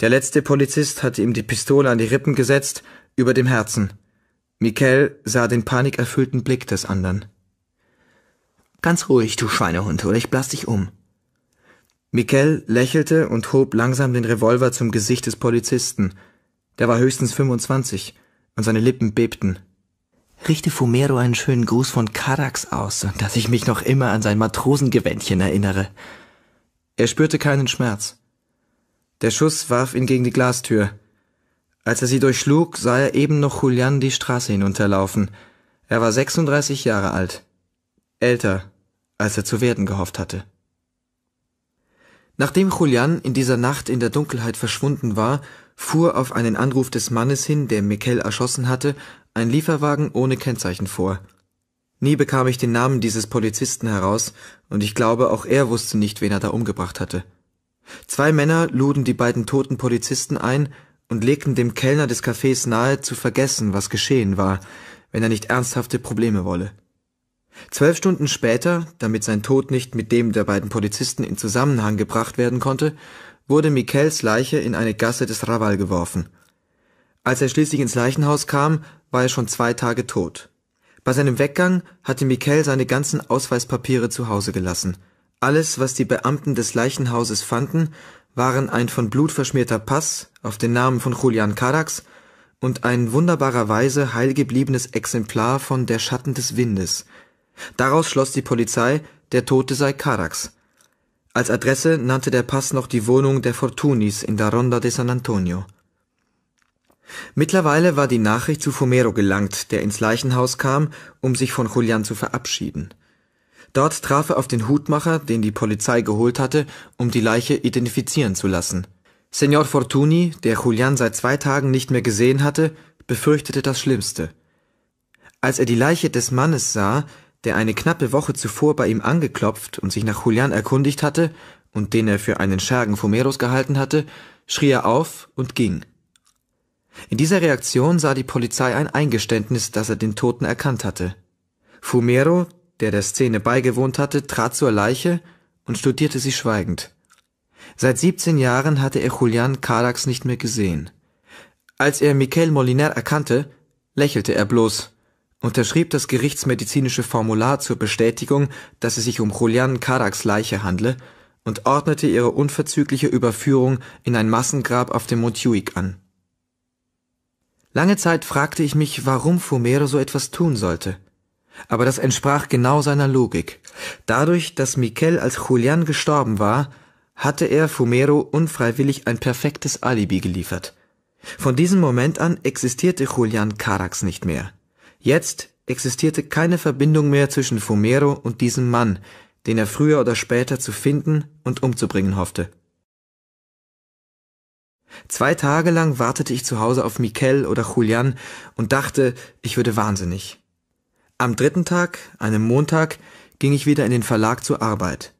Der letzte Polizist hatte ihm die Pistole an die Rippen gesetzt, über dem Herzen. Mikkel sah den panikerfüllten Blick des anderen. Ganz ruhig, du Schweinehund, oder ich blass dich um. Mikkel lächelte und hob langsam den Revolver zum Gesicht des Polizisten. Der war höchstens 25 und seine Lippen bebten richte Fumero einen schönen Gruß von Karax aus, dass ich mich noch immer an sein Matrosengewändchen erinnere. Er spürte keinen Schmerz. Der Schuss warf ihn gegen die Glastür. Als er sie durchschlug, sah er eben noch Julian die Straße hinunterlaufen. Er war 36 Jahre alt. Älter, als er zu werden gehofft hatte. Nachdem Julian in dieser Nacht in der Dunkelheit verschwunden war, fuhr auf einen Anruf des Mannes hin, der Mikkel erschossen hatte, ein Lieferwagen ohne Kennzeichen vor. Nie bekam ich den Namen dieses Polizisten heraus, und ich glaube, auch er wusste nicht, wen er da umgebracht hatte. Zwei Männer luden die beiden toten Polizisten ein und legten dem Kellner des Cafés nahe, zu vergessen, was geschehen war, wenn er nicht ernsthafte Probleme wolle. Zwölf Stunden später, damit sein Tod nicht mit dem der beiden Polizisten in Zusammenhang gebracht werden konnte, wurde Mikels Leiche in eine Gasse des Raval geworfen – als er schließlich ins Leichenhaus kam, war er schon zwei Tage tot. Bei seinem Weggang hatte Miquel seine ganzen Ausweispapiere zu Hause gelassen. Alles, was die Beamten des Leichenhauses fanden, waren ein von Blut verschmierter Pass auf den Namen von Julian Carax und ein wunderbarerweise heilgebliebenes Exemplar von Der Schatten des Windes. Daraus schloss die Polizei, der Tote sei Carax. Als Adresse nannte der Pass noch die Wohnung der Fortunis in der Ronda de San Antonio Mittlerweile war die Nachricht zu Fomero gelangt, der ins Leichenhaus kam, um sich von Julian zu verabschieden. Dort traf er auf den Hutmacher, den die Polizei geholt hatte, um die Leiche identifizieren zu lassen. Senor Fortuni, der Julian seit zwei Tagen nicht mehr gesehen hatte, befürchtete das Schlimmste. Als er die Leiche des Mannes sah, der eine knappe Woche zuvor bei ihm angeklopft und sich nach Julian erkundigt hatte und den er für einen Schergen Fomeros gehalten hatte, schrie er auf und ging. In dieser Reaktion sah die Polizei ein Eingeständnis, dass er den Toten erkannt hatte. Fumero, der der Szene beigewohnt hatte, trat zur Leiche und studierte sie schweigend. Seit 17 Jahren hatte er Julian Carax nicht mehr gesehen. Als er Miquel Moliner erkannte, lächelte er bloß, unterschrieb das gerichtsmedizinische Formular zur Bestätigung, dass es sich um Julian Carax Leiche handle und ordnete ihre unverzügliche Überführung in ein Massengrab auf dem Montjuic an Lange Zeit fragte ich mich, warum Fumero so etwas tun sollte. Aber das entsprach genau seiner Logik. Dadurch, dass Miquel als Julian gestorben war, hatte er Fumero unfreiwillig ein perfektes Alibi geliefert. Von diesem Moment an existierte Julian Carax nicht mehr. Jetzt existierte keine Verbindung mehr zwischen Fumero und diesem Mann, den er früher oder später zu finden und umzubringen hoffte. Zwei Tage lang wartete ich zu Hause auf Miquel oder Julian und dachte, ich würde wahnsinnig. Am dritten Tag, einem Montag, ging ich wieder in den Verlag zur Arbeit.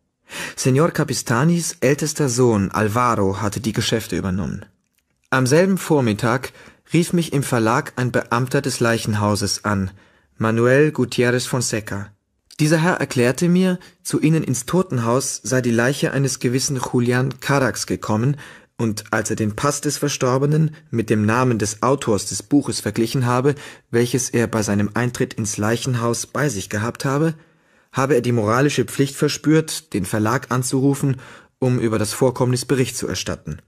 Senor Capistanis ältester Sohn Alvaro hatte die Geschäfte übernommen. Am selben Vormittag rief mich im Verlag ein Beamter des Leichenhauses an, Manuel Gutierrez Fonseca. Dieser Herr erklärte mir, zu ihnen ins Totenhaus sei die Leiche eines gewissen Julian Carax gekommen und als er den Pass des Verstorbenen mit dem Namen des Autors des Buches verglichen habe, welches er bei seinem Eintritt ins Leichenhaus bei sich gehabt habe, habe er die moralische Pflicht verspürt, den Verlag anzurufen, um über das Vorkommnis Bericht zu erstatten.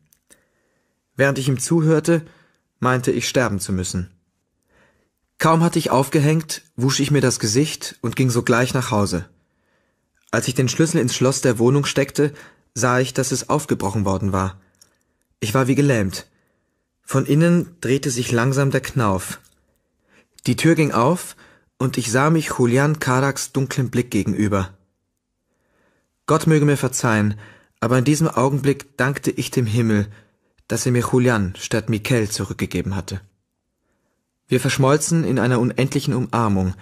Während ich ihm zuhörte, meinte ich sterben zu müssen. Kaum hatte ich aufgehängt, wusch ich mir das Gesicht und ging sogleich nach Hause. Als ich den Schlüssel ins Schloss der Wohnung steckte, sah ich, dass es aufgebrochen worden war. Ich war wie gelähmt. Von innen drehte sich langsam der Knauf. Die Tür ging auf und ich sah mich Julian Karaks dunklem Blick gegenüber. Gott möge mir verzeihen, aber in diesem Augenblick dankte ich dem Himmel, dass er mir Julian statt Mikel zurückgegeben hatte. Wir verschmolzen in einer unendlichen Umarmung,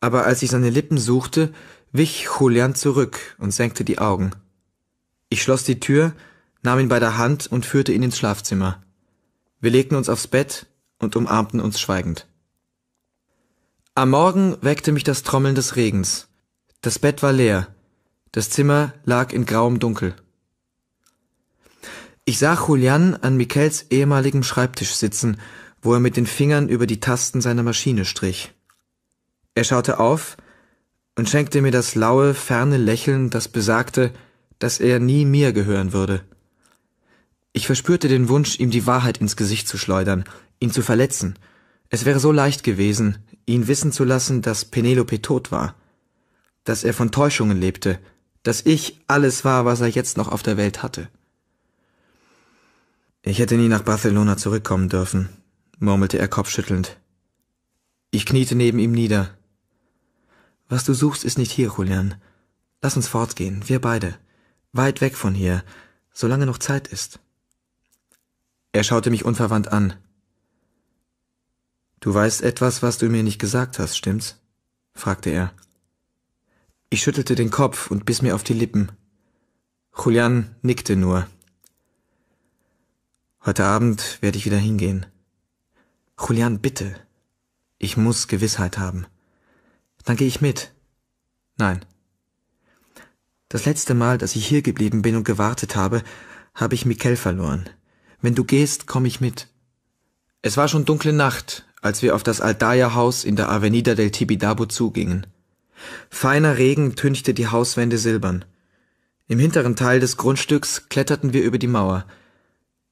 aber als ich seine Lippen suchte, wich Julian zurück und senkte die Augen. Ich schloss die Tür nahm ihn bei der Hand und führte ihn ins Schlafzimmer. Wir legten uns aufs Bett und umarmten uns schweigend. Am Morgen weckte mich das Trommeln des Regens. Das Bett war leer. Das Zimmer lag in grauem Dunkel. Ich sah Julian an Mikels ehemaligem Schreibtisch sitzen, wo er mit den Fingern über die Tasten seiner Maschine strich. Er schaute auf und schenkte mir das laue, ferne Lächeln, das besagte, dass er nie mir gehören würde. Ich verspürte den Wunsch, ihm die Wahrheit ins Gesicht zu schleudern, ihn zu verletzen. Es wäre so leicht gewesen, ihn wissen zu lassen, dass Penelope tot war, dass er von Täuschungen lebte, dass ich alles war, was er jetzt noch auf der Welt hatte. Ich hätte nie nach Barcelona zurückkommen dürfen, murmelte er kopfschüttelnd. Ich kniete neben ihm nieder. Was du suchst, ist nicht hier, Julian. Lass uns fortgehen, wir beide. Weit weg von hier, solange noch Zeit ist. Er schaute mich unverwandt an. Du weißt etwas, was du mir nicht gesagt hast, stimmt's? fragte er. Ich schüttelte den Kopf und biss mir auf die Lippen. Julian nickte nur. Heute Abend werde ich wieder hingehen. Julian, bitte. Ich muss Gewissheit haben. Dann gehe ich mit. Nein. Das letzte Mal, dass ich hier geblieben bin und gewartet habe, habe ich Mikkel verloren. Wenn du gehst, komm ich mit. Es war schon dunkle Nacht, als wir auf das aldaya haus in der Avenida del Tibidabo zugingen. Feiner Regen tünchte die Hauswände silbern. Im hinteren Teil des Grundstücks kletterten wir über die Mauer.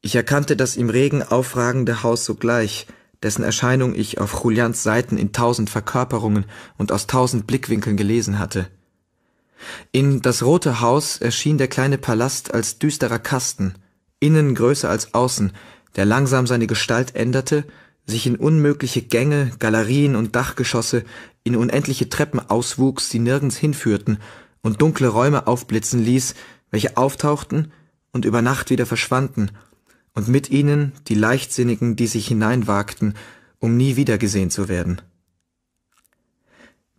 Ich erkannte das im Regen aufragende Haus sogleich, dessen Erscheinung ich auf Julians Seiten in tausend Verkörperungen und aus tausend Blickwinkeln gelesen hatte. In das rote Haus erschien der kleine Palast als düsterer Kasten – innen größer als außen, der langsam seine Gestalt änderte, sich in unmögliche Gänge, Galerien und Dachgeschosse, in unendliche Treppen auswuchs, die nirgends hinführten, und dunkle Räume aufblitzen ließ, welche auftauchten und über Nacht wieder verschwanden, und mit ihnen die Leichtsinnigen, die sich hineinwagten, um nie wieder gesehen zu werden.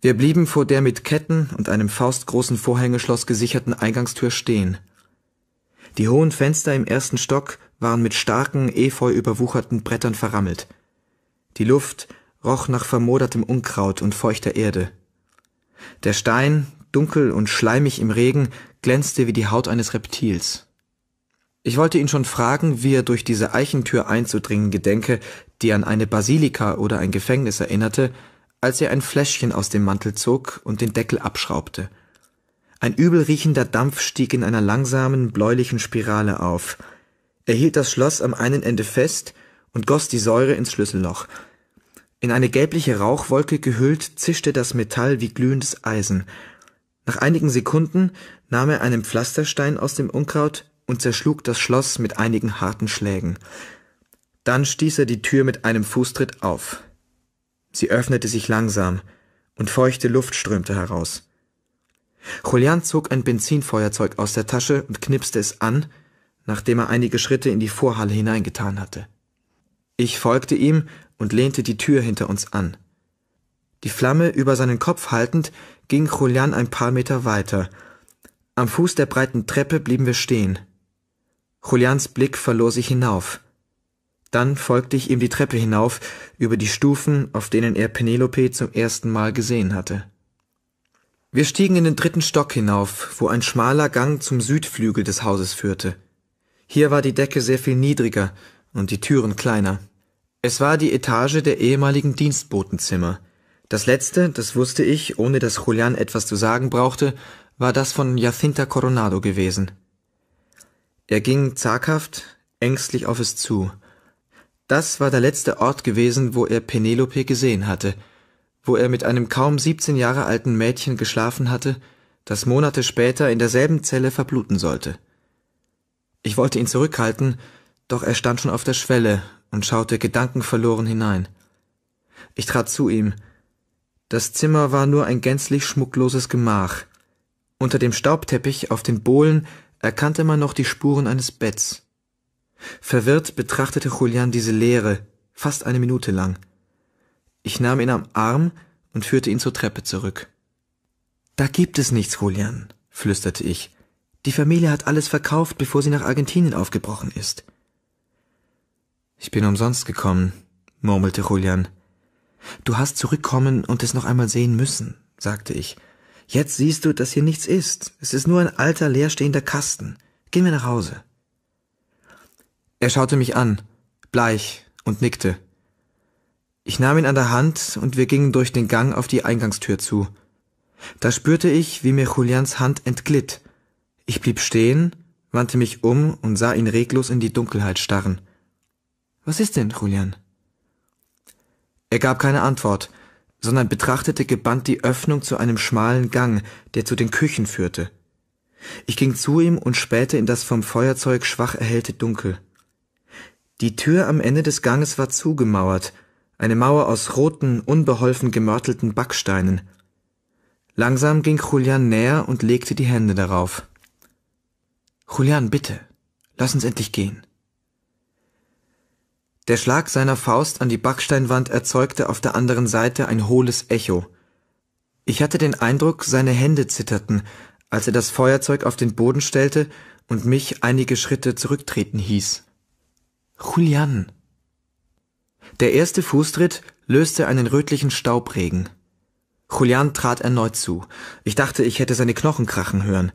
Wir blieben vor der mit Ketten und einem faustgroßen Vorhängeschloss gesicherten Eingangstür stehen – die hohen Fenster im ersten Stock waren mit starken, efeu überwucherten Brettern verrammelt. Die Luft roch nach vermodertem Unkraut und feuchter Erde. Der Stein, dunkel und schleimig im Regen, glänzte wie die Haut eines Reptils. Ich wollte ihn schon fragen, wie er durch diese Eichentür einzudringen gedenke, die an eine Basilika oder ein Gefängnis erinnerte, als er ein Fläschchen aus dem Mantel zog und den Deckel abschraubte – ein übelriechender Dampf stieg in einer langsamen, bläulichen Spirale auf. Er hielt das Schloss am einen Ende fest und goss die Säure ins Schlüsselloch. In eine gelbliche Rauchwolke gehüllt, zischte das Metall wie glühendes Eisen. Nach einigen Sekunden nahm er einen Pflasterstein aus dem Unkraut und zerschlug das Schloss mit einigen harten Schlägen. Dann stieß er die Tür mit einem Fußtritt auf. Sie öffnete sich langsam, und feuchte Luft strömte heraus. Julian zog ein Benzinfeuerzeug aus der Tasche und knipste es an, nachdem er einige Schritte in die Vorhalle hineingetan hatte. Ich folgte ihm und lehnte die Tür hinter uns an. Die Flamme über seinen Kopf haltend, ging Julian ein paar Meter weiter. Am Fuß der breiten Treppe blieben wir stehen. Julians Blick verlor sich hinauf. Dann folgte ich ihm die Treppe hinauf, über die Stufen, auf denen er Penelope zum ersten Mal gesehen hatte. Wir stiegen in den dritten Stock hinauf, wo ein schmaler Gang zum Südflügel des Hauses führte. Hier war die Decke sehr viel niedriger und die Türen kleiner. Es war die Etage der ehemaligen Dienstbotenzimmer. Das letzte, das wusste ich, ohne dass Julian etwas zu sagen brauchte, war das von Jacinta Coronado gewesen. Er ging zaghaft, ängstlich auf es zu. Das war der letzte Ort gewesen, wo er Penelope gesehen hatte – wo er mit einem kaum 17 Jahre alten Mädchen geschlafen hatte, das Monate später in derselben Zelle verbluten sollte. Ich wollte ihn zurückhalten, doch er stand schon auf der Schwelle und schaute gedankenverloren hinein. Ich trat zu ihm. Das Zimmer war nur ein gänzlich schmuckloses Gemach. Unter dem Staubteppich auf den Bohlen erkannte man noch die Spuren eines Betts. Verwirrt betrachtete Julian diese Leere, fast eine Minute lang. Ich nahm ihn am Arm und führte ihn zur Treppe zurück. Da gibt es nichts, Julian, flüsterte ich. Die Familie hat alles verkauft, bevor sie nach Argentinien aufgebrochen ist. Ich bin umsonst gekommen, murmelte Julian. Du hast zurückkommen und es noch einmal sehen müssen, sagte ich. Jetzt siehst du, dass hier nichts ist. Es ist nur ein alter, leerstehender Kasten. Gehen wir nach Hause. Er schaute mich an, bleich, und nickte. Ich nahm ihn an der Hand und wir gingen durch den Gang auf die Eingangstür zu. Da spürte ich, wie mir Julians Hand entglitt. Ich blieb stehen, wandte mich um und sah ihn reglos in die Dunkelheit starren. Was ist denn, Julian? Er gab keine Antwort, sondern betrachtete gebannt die Öffnung zu einem schmalen Gang, der zu den Küchen führte. Ich ging zu ihm und spähte in das vom Feuerzeug schwach erhellte Dunkel. Die Tür am Ende des Ganges war zugemauert, eine Mauer aus roten, unbeholfen gemörtelten Backsteinen. Langsam ging Julian näher und legte die Hände darauf. Julian, bitte, lass uns endlich gehen. Der Schlag seiner Faust an die Backsteinwand erzeugte auf der anderen Seite ein hohles Echo. Ich hatte den Eindruck, seine Hände zitterten, als er das Feuerzeug auf den Boden stellte und mich einige Schritte zurücktreten hieß. Julian, der erste Fußtritt löste einen rötlichen Staubregen. Julian trat erneut zu. Ich dachte, ich hätte seine Knochen krachen hören.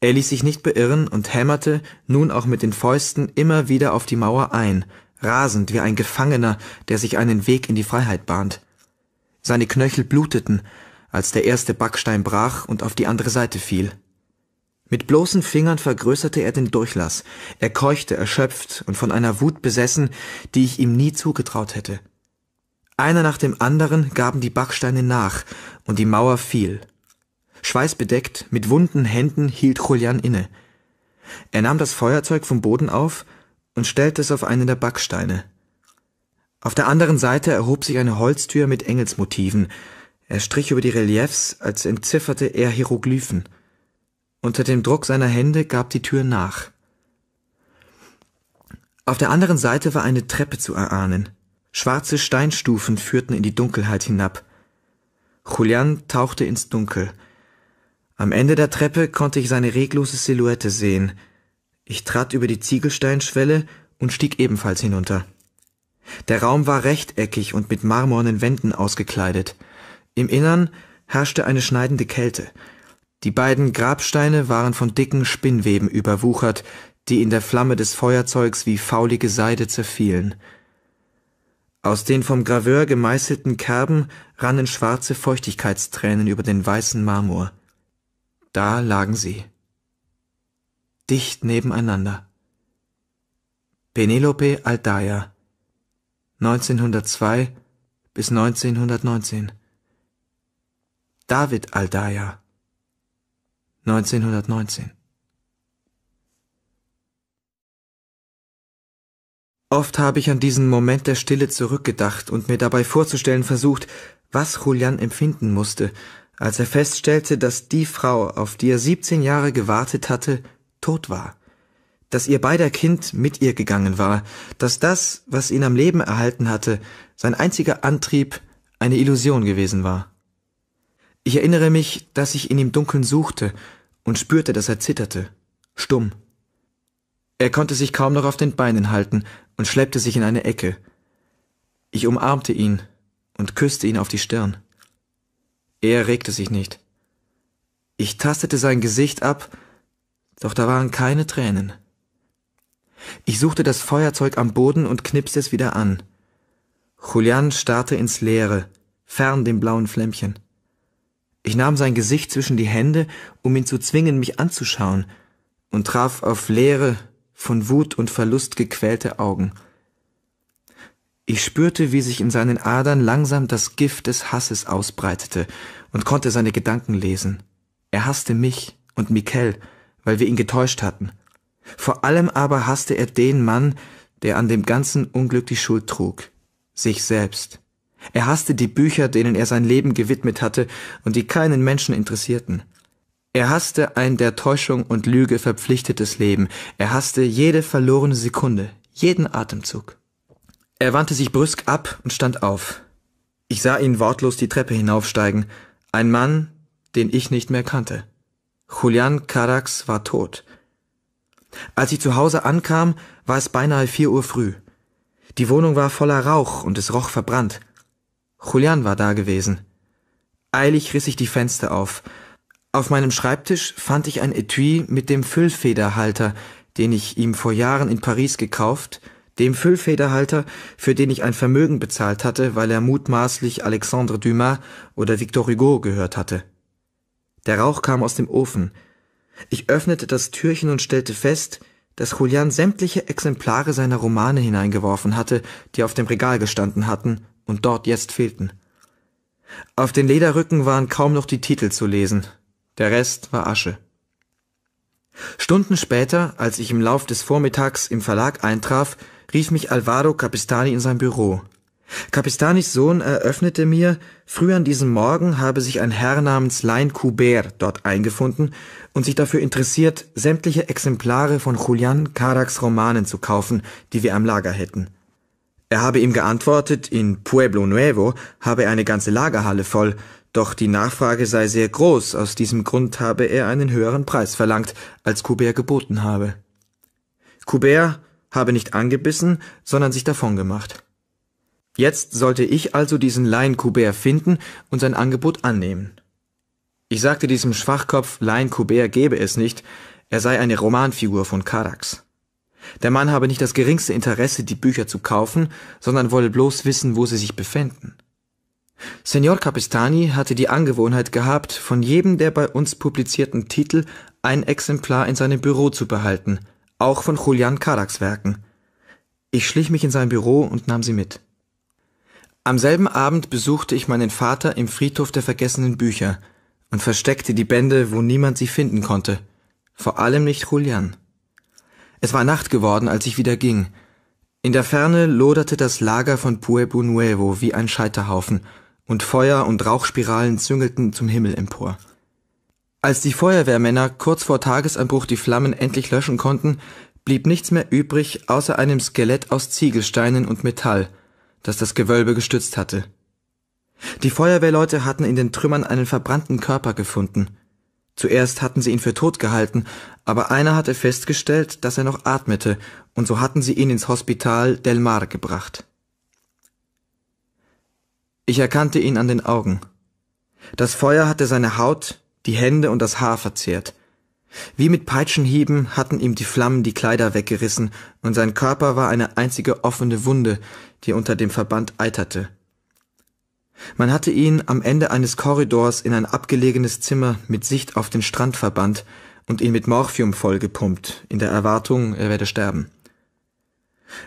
Er ließ sich nicht beirren und hämmerte, nun auch mit den Fäusten, immer wieder auf die Mauer ein, rasend wie ein Gefangener, der sich einen Weg in die Freiheit bahnt. Seine Knöchel bluteten, als der erste Backstein brach und auf die andere Seite fiel. Mit bloßen Fingern vergrößerte er den Durchlass. Er keuchte erschöpft und von einer Wut besessen, die ich ihm nie zugetraut hätte. Einer nach dem anderen gaben die Backsteine nach und die Mauer fiel. Schweißbedeckt, mit wunden Händen hielt Julian inne. Er nahm das Feuerzeug vom Boden auf und stellte es auf einen der Backsteine. Auf der anderen Seite erhob sich eine Holztür mit Engelsmotiven. Er strich über die Reliefs, als entzifferte er Hieroglyphen. Unter dem Druck seiner Hände gab die Tür nach. Auf der anderen Seite war eine Treppe zu erahnen. Schwarze Steinstufen führten in die Dunkelheit hinab. Julian tauchte ins Dunkel. Am Ende der Treppe konnte ich seine reglose Silhouette sehen. Ich trat über die Ziegelsteinschwelle und stieg ebenfalls hinunter. Der Raum war rechteckig und mit marmornen Wänden ausgekleidet. Im Innern herrschte eine schneidende Kälte. Die beiden Grabsteine waren von dicken Spinnweben überwuchert, die in der Flamme des Feuerzeugs wie faulige Seide zerfielen. Aus den vom Graveur gemeißelten Kerben rannen schwarze Feuchtigkeitstränen über den weißen Marmor. Da lagen sie. Dicht nebeneinander. Penelope Aldaya 1902 bis 1919 David Aldaya 1919. Oft habe ich an diesen Moment der Stille zurückgedacht und mir dabei vorzustellen versucht, was Julian empfinden musste, als er feststellte, dass die Frau, auf die er 17 Jahre gewartet hatte, tot war, dass ihr beider Kind mit ihr gegangen war, dass das, was ihn am Leben erhalten hatte, sein einziger Antrieb eine Illusion gewesen war. Ich erinnere mich, dass ich in ihm Dunkeln suchte und spürte, dass er zitterte, stumm. Er konnte sich kaum noch auf den Beinen halten und schleppte sich in eine Ecke. Ich umarmte ihn und küsste ihn auf die Stirn. Er regte sich nicht. Ich tastete sein Gesicht ab, doch da waren keine Tränen. Ich suchte das Feuerzeug am Boden und knipste es wieder an. Julian starrte ins Leere, fern dem blauen Flämmchen. Ich nahm sein Gesicht zwischen die Hände, um ihn zu zwingen, mich anzuschauen, und traf auf leere, von Wut und Verlust gequälte Augen. Ich spürte, wie sich in seinen Adern langsam das Gift des Hasses ausbreitete und konnte seine Gedanken lesen. Er hasste mich und Mikel, weil wir ihn getäuscht hatten. Vor allem aber hasste er den Mann, der an dem ganzen Unglück die Schuld trug, sich selbst. Er hasste die Bücher, denen er sein Leben gewidmet hatte und die keinen Menschen interessierten. Er hasste ein der Täuschung und Lüge verpflichtetes Leben. Er hasste jede verlorene Sekunde, jeden Atemzug. Er wandte sich brüsk ab und stand auf. Ich sah ihn wortlos die Treppe hinaufsteigen. Ein Mann, den ich nicht mehr kannte. Julian Carax war tot. Als ich zu Hause ankam, war es beinahe vier Uhr früh. Die Wohnung war voller Rauch und es roch verbrannt. Julian war da gewesen. Eilig riss ich die Fenster auf. Auf meinem Schreibtisch fand ich ein Etui mit dem Füllfederhalter, den ich ihm vor Jahren in Paris gekauft, dem Füllfederhalter, für den ich ein Vermögen bezahlt hatte, weil er mutmaßlich Alexandre Dumas oder Victor Hugo gehört hatte. Der Rauch kam aus dem Ofen. Ich öffnete das Türchen und stellte fest, dass Julian sämtliche Exemplare seiner Romane hineingeworfen hatte, die auf dem Regal gestanden hatten und dort jetzt fehlten. Auf den Lederrücken waren kaum noch die Titel zu lesen, der Rest war Asche. Stunden später, als ich im Lauf des Vormittags im Verlag eintraf, rief mich Alvaro Capistani in sein Büro. Capistanis Sohn eröffnete mir, früh an diesem Morgen habe sich ein Herr namens Lein Courbert dort eingefunden und sich dafür interessiert, sämtliche Exemplare von Julian Caracs Romanen zu kaufen, die wir am Lager hätten. Er habe ihm geantwortet, in Pueblo Nuevo habe er eine ganze Lagerhalle voll, doch die Nachfrage sei sehr groß, aus diesem Grund habe er einen höheren Preis verlangt, als Coubert geboten habe. Coubert habe nicht angebissen, sondern sich davongemacht. Jetzt sollte ich also diesen Laien Coubert finden und sein Angebot annehmen. Ich sagte diesem Schwachkopf, Laien Coubert gebe es nicht, er sei eine Romanfigur von Carax. Der Mann habe nicht das geringste Interesse, die Bücher zu kaufen, sondern wolle bloß wissen, wo sie sich befänden. Signor Capistani hatte die Angewohnheit gehabt, von jedem der bei uns publizierten Titel ein Exemplar in seinem Büro zu behalten, auch von Julian Karaks Werken. Ich schlich mich in sein Büro und nahm sie mit. Am selben Abend besuchte ich meinen Vater im Friedhof der vergessenen Bücher und versteckte die Bände, wo niemand sie finden konnte, vor allem nicht Julian. Es war Nacht geworden, als ich wieder ging. In der Ferne loderte das Lager von Pueblo Nuevo wie ein Scheiterhaufen, und Feuer und Rauchspiralen züngelten zum Himmel empor. Als die Feuerwehrmänner kurz vor Tagesanbruch die Flammen endlich löschen konnten, blieb nichts mehr übrig außer einem Skelett aus Ziegelsteinen und Metall, das das Gewölbe gestützt hatte. Die Feuerwehrleute hatten in den Trümmern einen verbrannten Körper gefunden. Zuerst hatten sie ihn für tot gehalten, aber einer hatte festgestellt, dass er noch atmete, und so hatten sie ihn ins Hospital del Mar gebracht. Ich erkannte ihn an den Augen. Das Feuer hatte seine Haut, die Hände und das Haar verzehrt. Wie mit Peitschenhieben hatten ihm die Flammen die Kleider weggerissen, und sein Körper war eine einzige offene Wunde, die unter dem Verband eiterte. Man hatte ihn am Ende eines Korridors in ein abgelegenes Zimmer mit Sicht auf den Strand verbannt und ihn mit Morphium vollgepumpt, in der Erwartung, er werde sterben.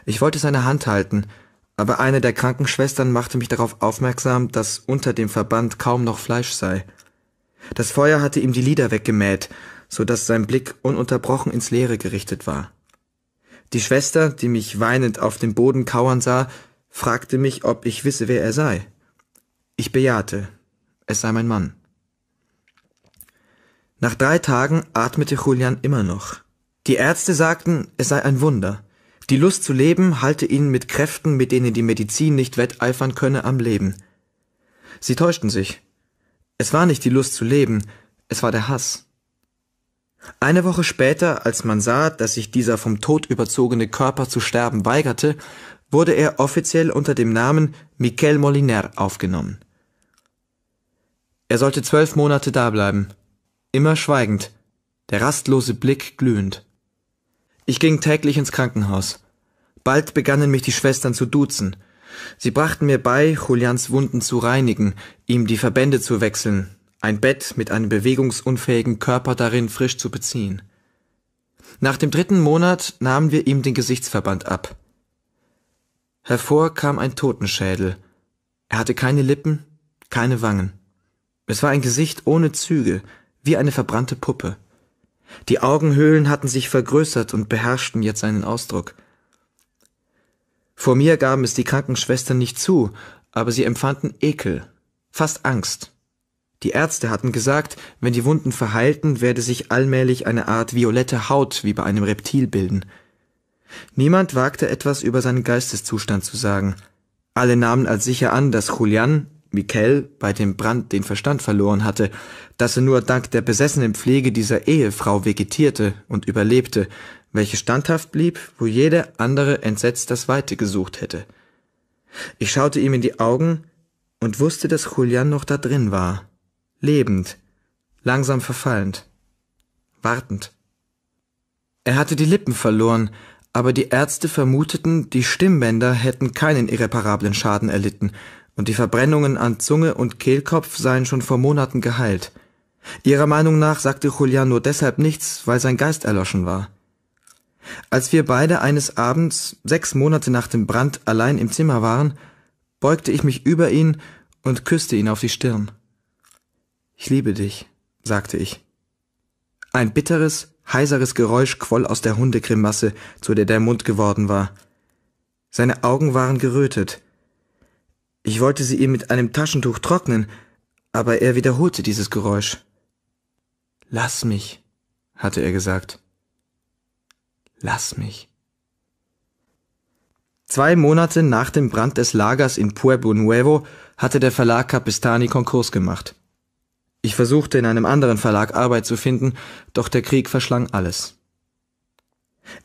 Ich wollte seine Hand halten, aber eine der Krankenschwestern machte mich darauf aufmerksam, dass unter dem Verband kaum noch Fleisch sei. Das Feuer hatte ihm die Lider weggemäht, so dass sein Blick ununterbrochen ins Leere gerichtet war. Die Schwester, die mich weinend auf dem Boden kauern sah, fragte mich, ob ich wisse, wer er sei. Ich bejahte, es sei mein Mann. Nach drei Tagen atmete Julian immer noch. Die Ärzte sagten, es sei ein Wunder. Die Lust zu leben halte ihn mit Kräften, mit denen die Medizin nicht wetteifern könne, am Leben. Sie täuschten sich. Es war nicht die Lust zu leben, es war der Hass. Eine Woche später, als man sah, dass sich dieser vom Tod überzogene Körper zu sterben weigerte, wurde er offiziell unter dem Namen Miquel Moliner aufgenommen. Er sollte zwölf Monate dableiben, immer schweigend, der rastlose Blick glühend. Ich ging täglich ins Krankenhaus. Bald begannen mich die Schwestern zu duzen. Sie brachten mir bei, Julians Wunden zu reinigen, ihm die Verbände zu wechseln, ein Bett mit einem bewegungsunfähigen Körper darin frisch zu beziehen. Nach dem dritten Monat nahmen wir ihm den Gesichtsverband ab. Hervor kam ein Totenschädel. Er hatte keine Lippen, keine Wangen. Es war ein Gesicht ohne Züge, wie eine verbrannte Puppe. Die Augenhöhlen hatten sich vergrößert und beherrschten jetzt seinen Ausdruck. Vor mir gaben es die Krankenschwestern nicht zu, aber sie empfanden Ekel, fast Angst. Die Ärzte hatten gesagt, wenn die Wunden verheilten, werde sich allmählich eine Art violette Haut wie bei einem Reptil bilden. Niemand wagte etwas über seinen Geisteszustand zu sagen. Alle nahmen als sicher an, dass Julian Mikkel bei dem Brand den Verstand verloren hatte, dass er nur dank der besessenen Pflege dieser Ehefrau vegetierte und überlebte, welche standhaft blieb, wo jeder andere entsetzt das Weite gesucht hätte. Ich schaute ihm in die Augen und wusste, dass Julian noch da drin war, lebend, langsam verfallend, wartend. Er hatte die Lippen verloren, aber die Ärzte vermuteten, die Stimmbänder hätten keinen irreparablen Schaden erlitten, und die Verbrennungen an Zunge und Kehlkopf seien schon vor Monaten geheilt. Ihrer Meinung nach sagte Julian nur deshalb nichts, weil sein Geist erloschen war. Als wir beide eines Abends, sechs Monate nach dem Brand, allein im Zimmer waren, beugte ich mich über ihn und küsste ihn auf die Stirn. Ich liebe dich, sagte ich. Ein bitteres, heiseres Geräusch quoll aus der Hundegrimasse, zu der der Mund geworden war. Seine Augen waren gerötet, ich wollte sie ihm mit einem Taschentuch trocknen, aber er wiederholte dieses Geräusch. Lass mich, hatte er gesagt. Lass mich. Zwei Monate nach dem Brand des Lagers in Pueblo Nuevo hatte der Verlag Capistani Konkurs gemacht. Ich versuchte in einem anderen Verlag Arbeit zu finden, doch der Krieg verschlang alles.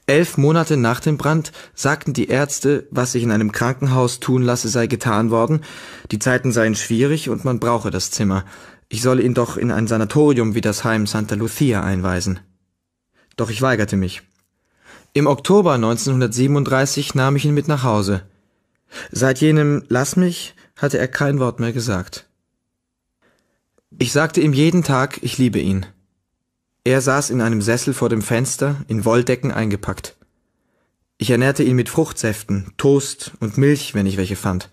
Elf Monate nach dem Brand sagten die Ärzte, was sich in einem Krankenhaus tun lasse, sei getan worden, die Zeiten seien schwierig und man brauche das Zimmer, ich solle ihn doch in ein Sanatorium wie das Heim Santa Lucia einweisen. Doch ich weigerte mich. Im Oktober 1937 nahm ich ihn mit nach Hause. Seit jenem Lass mich hatte er kein Wort mehr gesagt. Ich sagte ihm jeden Tag, ich liebe ihn. Er saß in einem Sessel vor dem Fenster, in Wolldecken eingepackt. Ich ernährte ihn mit Fruchtsäften, Toast und Milch, wenn ich welche fand.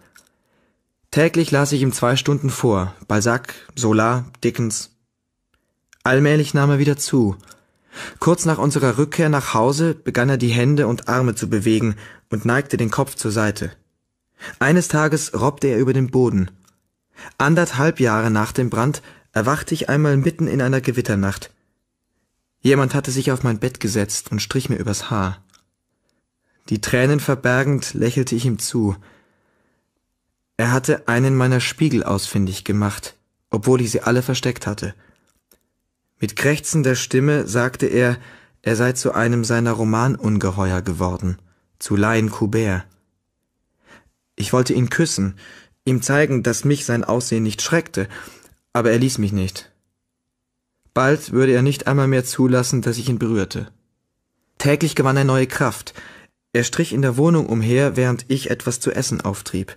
Täglich las ich ihm zwei Stunden vor, Balzac, Solar, Dickens. Allmählich nahm er wieder zu. Kurz nach unserer Rückkehr nach Hause begann er die Hände und Arme zu bewegen und neigte den Kopf zur Seite. Eines Tages robbte er über den Boden. Anderthalb Jahre nach dem Brand erwachte ich einmal mitten in einer Gewitternacht. Jemand hatte sich auf mein Bett gesetzt und strich mir übers Haar. Die Tränen verbergend lächelte ich ihm zu. Er hatte einen meiner Spiegel ausfindig gemacht, obwohl ich sie alle versteckt hatte. Mit krächzender Stimme sagte er, er sei zu einem seiner Romanungeheuer geworden, zu Laien Coubert. Ich wollte ihn küssen, ihm zeigen, dass mich sein Aussehen nicht schreckte, aber er ließ mich nicht. Bald würde er nicht einmal mehr zulassen, dass ich ihn berührte. Täglich gewann er neue Kraft. Er strich in der Wohnung umher, während ich etwas zu essen auftrieb.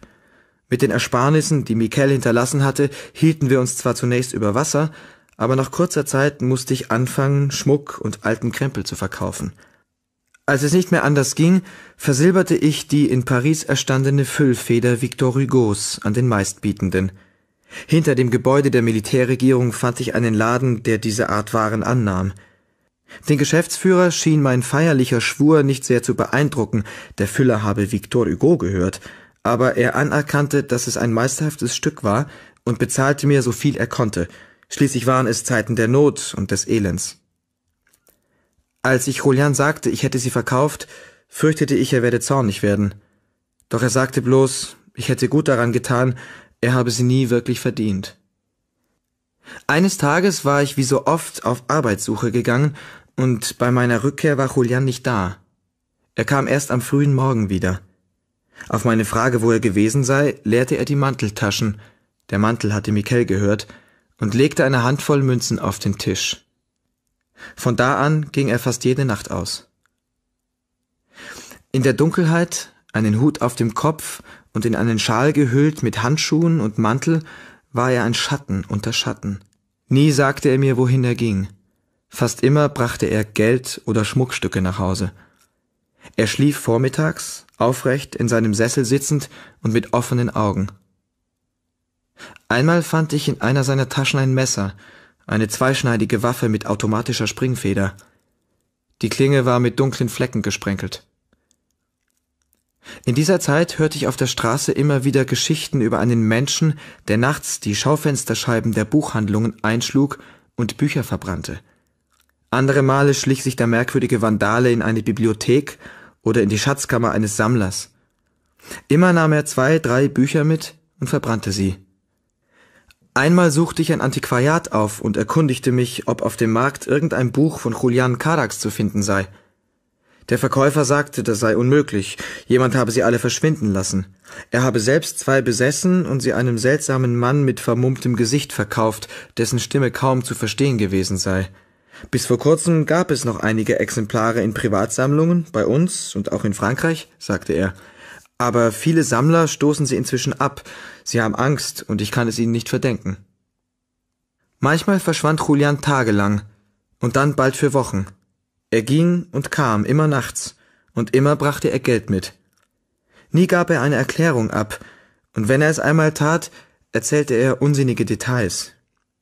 Mit den Ersparnissen, die Mikel hinterlassen hatte, hielten wir uns zwar zunächst über Wasser, aber nach kurzer Zeit musste ich anfangen, Schmuck und alten Krempel zu verkaufen. Als es nicht mehr anders ging, versilberte ich die in Paris erstandene Füllfeder Victor Hugos an den meistbietenden – hinter dem Gebäude der Militärregierung fand ich einen Laden, der diese Art Waren annahm. Den Geschäftsführer schien mein feierlicher Schwur nicht sehr zu beeindrucken, der Füller habe Victor Hugo gehört, aber er anerkannte, dass es ein meisterhaftes Stück war und bezahlte mir so viel er konnte. Schließlich waren es Zeiten der Not und des Elends. Als ich Julian sagte, ich hätte sie verkauft, fürchtete ich, er werde zornig werden. Doch er sagte bloß, ich hätte gut daran getan, er habe sie nie wirklich verdient. Eines Tages war ich wie so oft auf Arbeitssuche gegangen, und bei meiner Rückkehr war Julian nicht da. Er kam erst am frühen Morgen wieder. Auf meine Frage, wo er gewesen sei, leerte er die Manteltaschen, der Mantel hatte Mikel gehört, und legte eine Handvoll Münzen auf den Tisch. Von da an ging er fast jede Nacht aus. In der Dunkelheit, einen Hut auf dem Kopf und in einen Schal gehüllt mit Handschuhen und Mantel war er ein Schatten unter Schatten. Nie sagte er mir, wohin er ging. Fast immer brachte er Geld oder Schmuckstücke nach Hause. Er schlief vormittags, aufrecht in seinem Sessel sitzend und mit offenen Augen. Einmal fand ich in einer seiner Taschen ein Messer, eine zweischneidige Waffe mit automatischer Springfeder. Die Klinge war mit dunklen Flecken gesprenkelt. In dieser Zeit hörte ich auf der Straße immer wieder Geschichten über einen Menschen, der nachts die Schaufensterscheiben der Buchhandlungen einschlug und Bücher verbrannte. Andere Male schlich sich der merkwürdige Vandale in eine Bibliothek oder in die Schatzkammer eines Sammlers. Immer nahm er zwei, drei Bücher mit und verbrannte sie. Einmal suchte ich ein Antiquariat auf und erkundigte mich, ob auf dem Markt irgendein Buch von Julian Carax zu finden sei – der Verkäufer sagte, das sei unmöglich, jemand habe sie alle verschwinden lassen. Er habe selbst zwei besessen und sie einem seltsamen Mann mit vermummtem Gesicht verkauft, dessen Stimme kaum zu verstehen gewesen sei. Bis vor kurzem gab es noch einige Exemplare in Privatsammlungen, bei uns und auch in Frankreich, sagte er. Aber viele Sammler stoßen sie inzwischen ab, sie haben Angst, und ich kann es ihnen nicht verdenken. Manchmal verschwand Julian tagelang, und dann bald für Wochen. Er ging und kam immer nachts, und immer brachte er Geld mit. Nie gab er eine Erklärung ab, und wenn er es einmal tat, erzählte er unsinnige Details.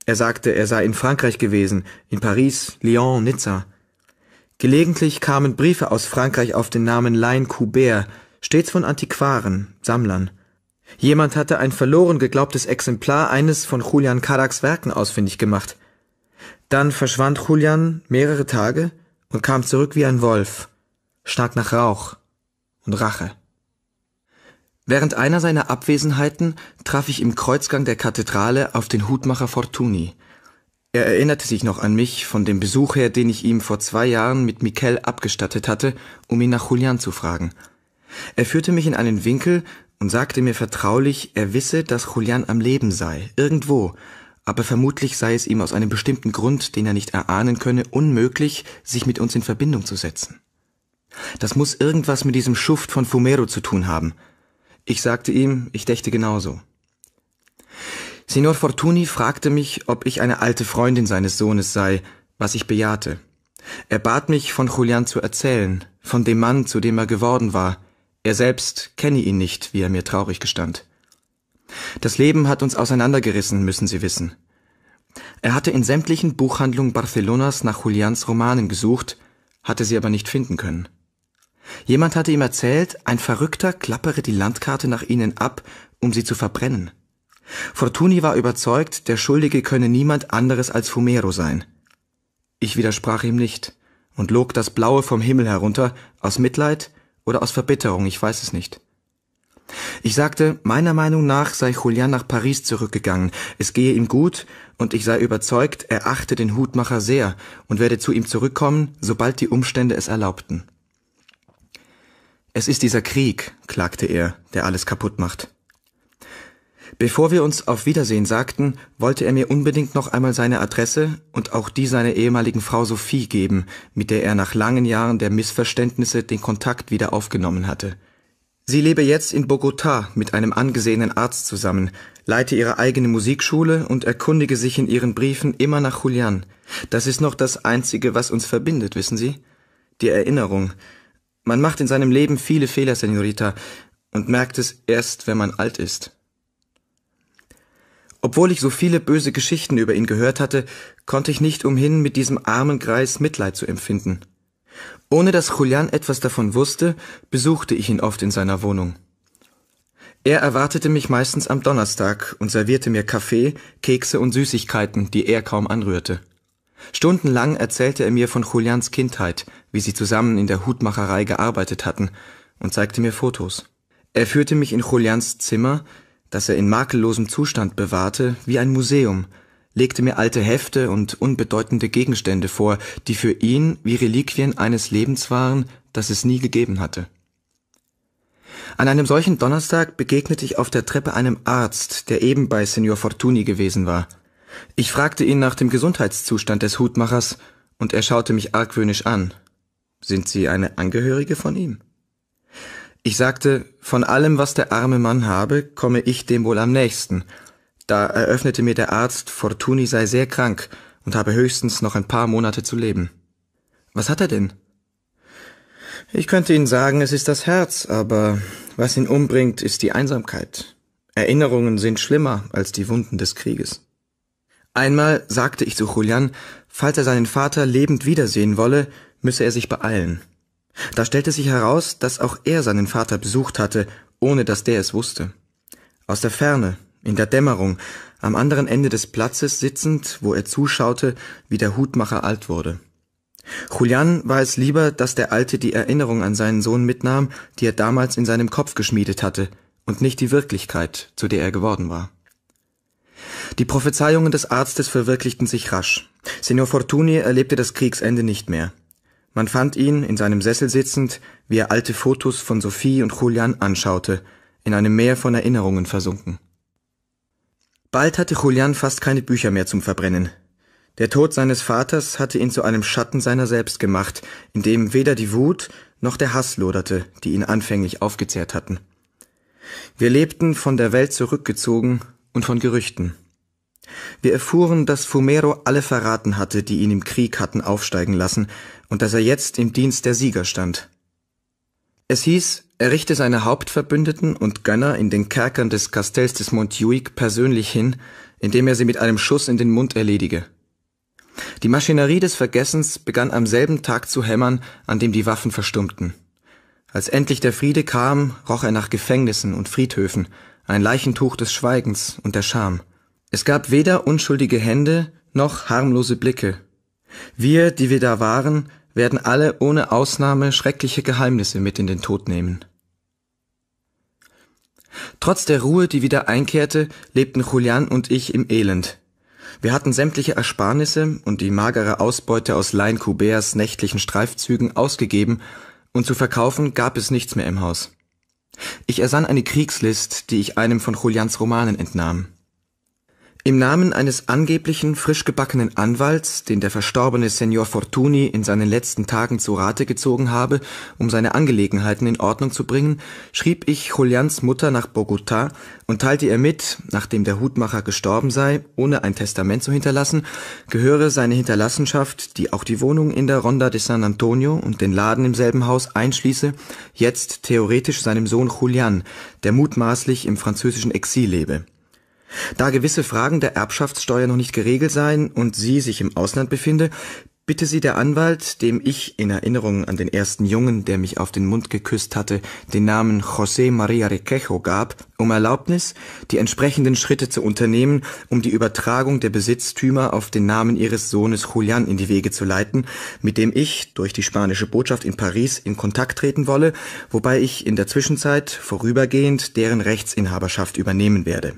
Er sagte, er sei in Frankreich gewesen, in Paris, Lyon, Nizza. Gelegentlich kamen Briefe aus Frankreich auf den Namen Lein Coubert, stets von Antiquaren, Sammlern. Jemand hatte ein verloren geglaubtes Exemplar eines von Julian Karaks Werken ausfindig gemacht. Dann verschwand Julian mehrere Tage, und kam zurück wie ein Wolf, stark nach Rauch und Rache. Während einer seiner Abwesenheiten traf ich im Kreuzgang der Kathedrale auf den Hutmacher Fortuni. Er erinnerte sich noch an mich von dem Besuch her, den ich ihm vor zwei Jahren mit Mikel abgestattet hatte, um ihn nach Julian zu fragen. Er führte mich in einen Winkel und sagte mir vertraulich, er wisse, dass Julian am Leben sei, irgendwo, aber vermutlich sei es ihm aus einem bestimmten Grund, den er nicht erahnen könne, unmöglich, sich mit uns in Verbindung zu setzen. Das muss irgendwas mit diesem Schuft von Fumero zu tun haben. Ich sagte ihm, ich dächte genauso. Signor Fortuni fragte mich, ob ich eine alte Freundin seines Sohnes sei, was ich bejahte. Er bat mich, von Julian zu erzählen, von dem Mann, zu dem er geworden war. Er selbst kenne ihn nicht, wie er mir traurig gestand. Das Leben hat uns auseinandergerissen, müssen Sie wissen. Er hatte in sämtlichen Buchhandlungen Barcelonas nach Julians Romanen gesucht, hatte sie aber nicht finden können. Jemand hatte ihm erzählt, ein Verrückter klappere die Landkarte nach ihnen ab, um sie zu verbrennen. Fortuny war überzeugt, der Schuldige könne niemand anderes als Fumero sein. Ich widersprach ihm nicht und log das Blaue vom Himmel herunter, aus Mitleid oder aus Verbitterung, ich weiß es nicht. Ich sagte, meiner Meinung nach sei Julian nach Paris zurückgegangen, es gehe ihm gut und ich sei überzeugt, er achte den Hutmacher sehr und werde zu ihm zurückkommen, sobald die Umstände es erlaubten. Es ist dieser Krieg, klagte er, der alles kaputt macht. Bevor wir uns auf Wiedersehen sagten, wollte er mir unbedingt noch einmal seine Adresse und auch die seiner ehemaligen Frau Sophie geben, mit der er nach langen Jahren der Missverständnisse den Kontakt wieder aufgenommen hatte. Sie lebe jetzt in Bogotá mit einem angesehenen Arzt zusammen, leite ihre eigene Musikschule und erkundige sich in ihren Briefen immer nach Julian. Das ist noch das Einzige, was uns verbindet, wissen Sie? Die Erinnerung. Man macht in seinem Leben viele Fehler, Senorita, und merkt es erst, wenn man alt ist. Obwohl ich so viele böse Geschichten über ihn gehört hatte, konnte ich nicht umhin, mit diesem armen Greis Mitleid zu empfinden. Ohne dass Julian etwas davon wusste, besuchte ich ihn oft in seiner Wohnung. Er erwartete mich meistens am Donnerstag und servierte mir Kaffee, Kekse und Süßigkeiten, die er kaum anrührte. Stundenlang erzählte er mir von Julians Kindheit, wie sie zusammen in der Hutmacherei gearbeitet hatten, und zeigte mir Fotos. Er führte mich in Julians Zimmer, das er in makellosem Zustand bewahrte, wie ein Museum, legte mir alte Hefte und unbedeutende Gegenstände vor, die für ihn wie Reliquien eines Lebens waren, das es nie gegeben hatte. An einem solchen Donnerstag begegnete ich auf der Treppe einem Arzt, der eben bei Signor Fortuni gewesen war. Ich fragte ihn nach dem Gesundheitszustand des Hutmachers, und er schaute mich argwöhnisch an. Sind Sie eine Angehörige von ihm? Ich sagte, von allem, was der arme Mann habe, komme ich dem wohl am nächsten, da eröffnete mir der Arzt, Fortuni sei sehr krank und habe höchstens noch ein paar Monate zu leben. Was hat er denn? Ich könnte Ihnen sagen, es ist das Herz, aber was ihn umbringt, ist die Einsamkeit. Erinnerungen sind schlimmer als die Wunden des Krieges. Einmal sagte ich zu Julian, falls er seinen Vater lebend wiedersehen wolle, müsse er sich beeilen. Da stellte sich heraus, dass auch er seinen Vater besucht hatte, ohne dass der es wusste. Aus der Ferne, in der Dämmerung, am anderen Ende des Platzes sitzend, wo er zuschaute, wie der Hutmacher alt wurde. Julian war es lieber, dass der Alte die Erinnerung an seinen Sohn mitnahm, die er damals in seinem Kopf geschmiedet hatte, und nicht die Wirklichkeit, zu der er geworden war. Die Prophezeiungen des Arztes verwirklichten sich rasch. Signor Fortuni erlebte das Kriegsende nicht mehr. Man fand ihn, in seinem Sessel sitzend, wie er alte Fotos von Sophie und Julian anschaute, in einem Meer von Erinnerungen versunken. Bald hatte Julian fast keine Bücher mehr zum Verbrennen. Der Tod seines Vaters hatte ihn zu einem Schatten seiner selbst gemacht, in dem weder die Wut noch der Hass loderte, die ihn anfänglich aufgezehrt hatten. Wir lebten von der Welt zurückgezogen und von Gerüchten. Wir erfuhren, dass Fumero alle verraten hatte, die ihn im Krieg hatten aufsteigen lassen, und dass er jetzt im Dienst der Sieger stand. Es hieß, er richte seine Hauptverbündeten und Gönner in den Kerkern des Kastells des Montjuic persönlich hin, indem er sie mit einem Schuss in den Mund erledige. Die Maschinerie des Vergessens begann am selben Tag zu hämmern, an dem die Waffen verstummten. Als endlich der Friede kam, roch er nach Gefängnissen und Friedhöfen, ein Leichentuch des Schweigens und der Scham. Es gab weder unschuldige Hände noch harmlose Blicke. Wir, die wir da waren, werden alle ohne Ausnahme schreckliche Geheimnisse mit in den Tod nehmen. Trotz der Ruhe, die wieder einkehrte, lebten Julian und ich im Elend. Wir hatten sämtliche Ersparnisse und die magere Ausbeute aus Lein Couberts nächtlichen Streifzügen ausgegeben, und zu verkaufen gab es nichts mehr im Haus. Ich ersann eine Kriegslist, die ich einem von Julians Romanen entnahm. Im Namen eines angeblichen frischgebackenen Anwalts, den der verstorbene Senor Fortuni in seinen letzten Tagen zu Rate gezogen habe, um seine Angelegenheiten in Ordnung zu bringen, schrieb ich Julians Mutter nach Bogota und teilte ihr mit, nachdem der Hutmacher gestorben sei, ohne ein Testament zu hinterlassen, gehöre seine Hinterlassenschaft, die auch die Wohnung in der Ronda de San Antonio und den Laden im selben Haus einschließe, jetzt theoretisch seinem Sohn Julian, der mutmaßlich im französischen Exil lebe da gewisse Fragen der Erbschaftssteuer noch nicht geregelt seien und sie sich im Ausland befinde, bitte sie der Anwalt, dem ich in Erinnerung an den ersten Jungen, der mich auf den Mund geküsst hatte, den Namen José María Requejo gab, um Erlaubnis, die entsprechenden Schritte zu unternehmen, um die Übertragung der Besitztümer auf den Namen ihres Sohnes Julian in die Wege zu leiten, mit dem ich durch die spanische Botschaft in Paris in Kontakt treten wolle, wobei ich in der Zwischenzeit vorübergehend deren Rechtsinhaberschaft übernehmen werde.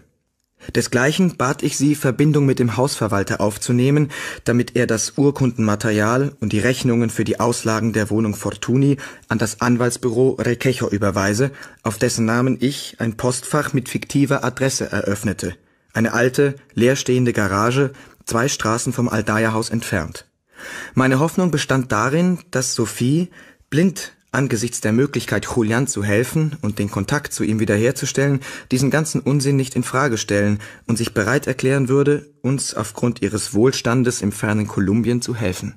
Desgleichen bat ich sie, Verbindung mit dem Hausverwalter aufzunehmen, damit er das Urkundenmaterial und die Rechnungen für die Auslagen der Wohnung Fortuny an das Anwaltsbüro Requejo überweise, auf dessen Namen ich ein Postfach mit fiktiver Adresse eröffnete, eine alte, leerstehende Garage, zwei Straßen vom aldaya haus entfernt. Meine Hoffnung bestand darin, dass Sophie, blind angesichts der Möglichkeit, Julian zu helfen und den Kontakt zu ihm wiederherzustellen, diesen ganzen Unsinn nicht in Frage stellen und sich bereit erklären würde, uns aufgrund ihres Wohlstandes im fernen Kolumbien zu helfen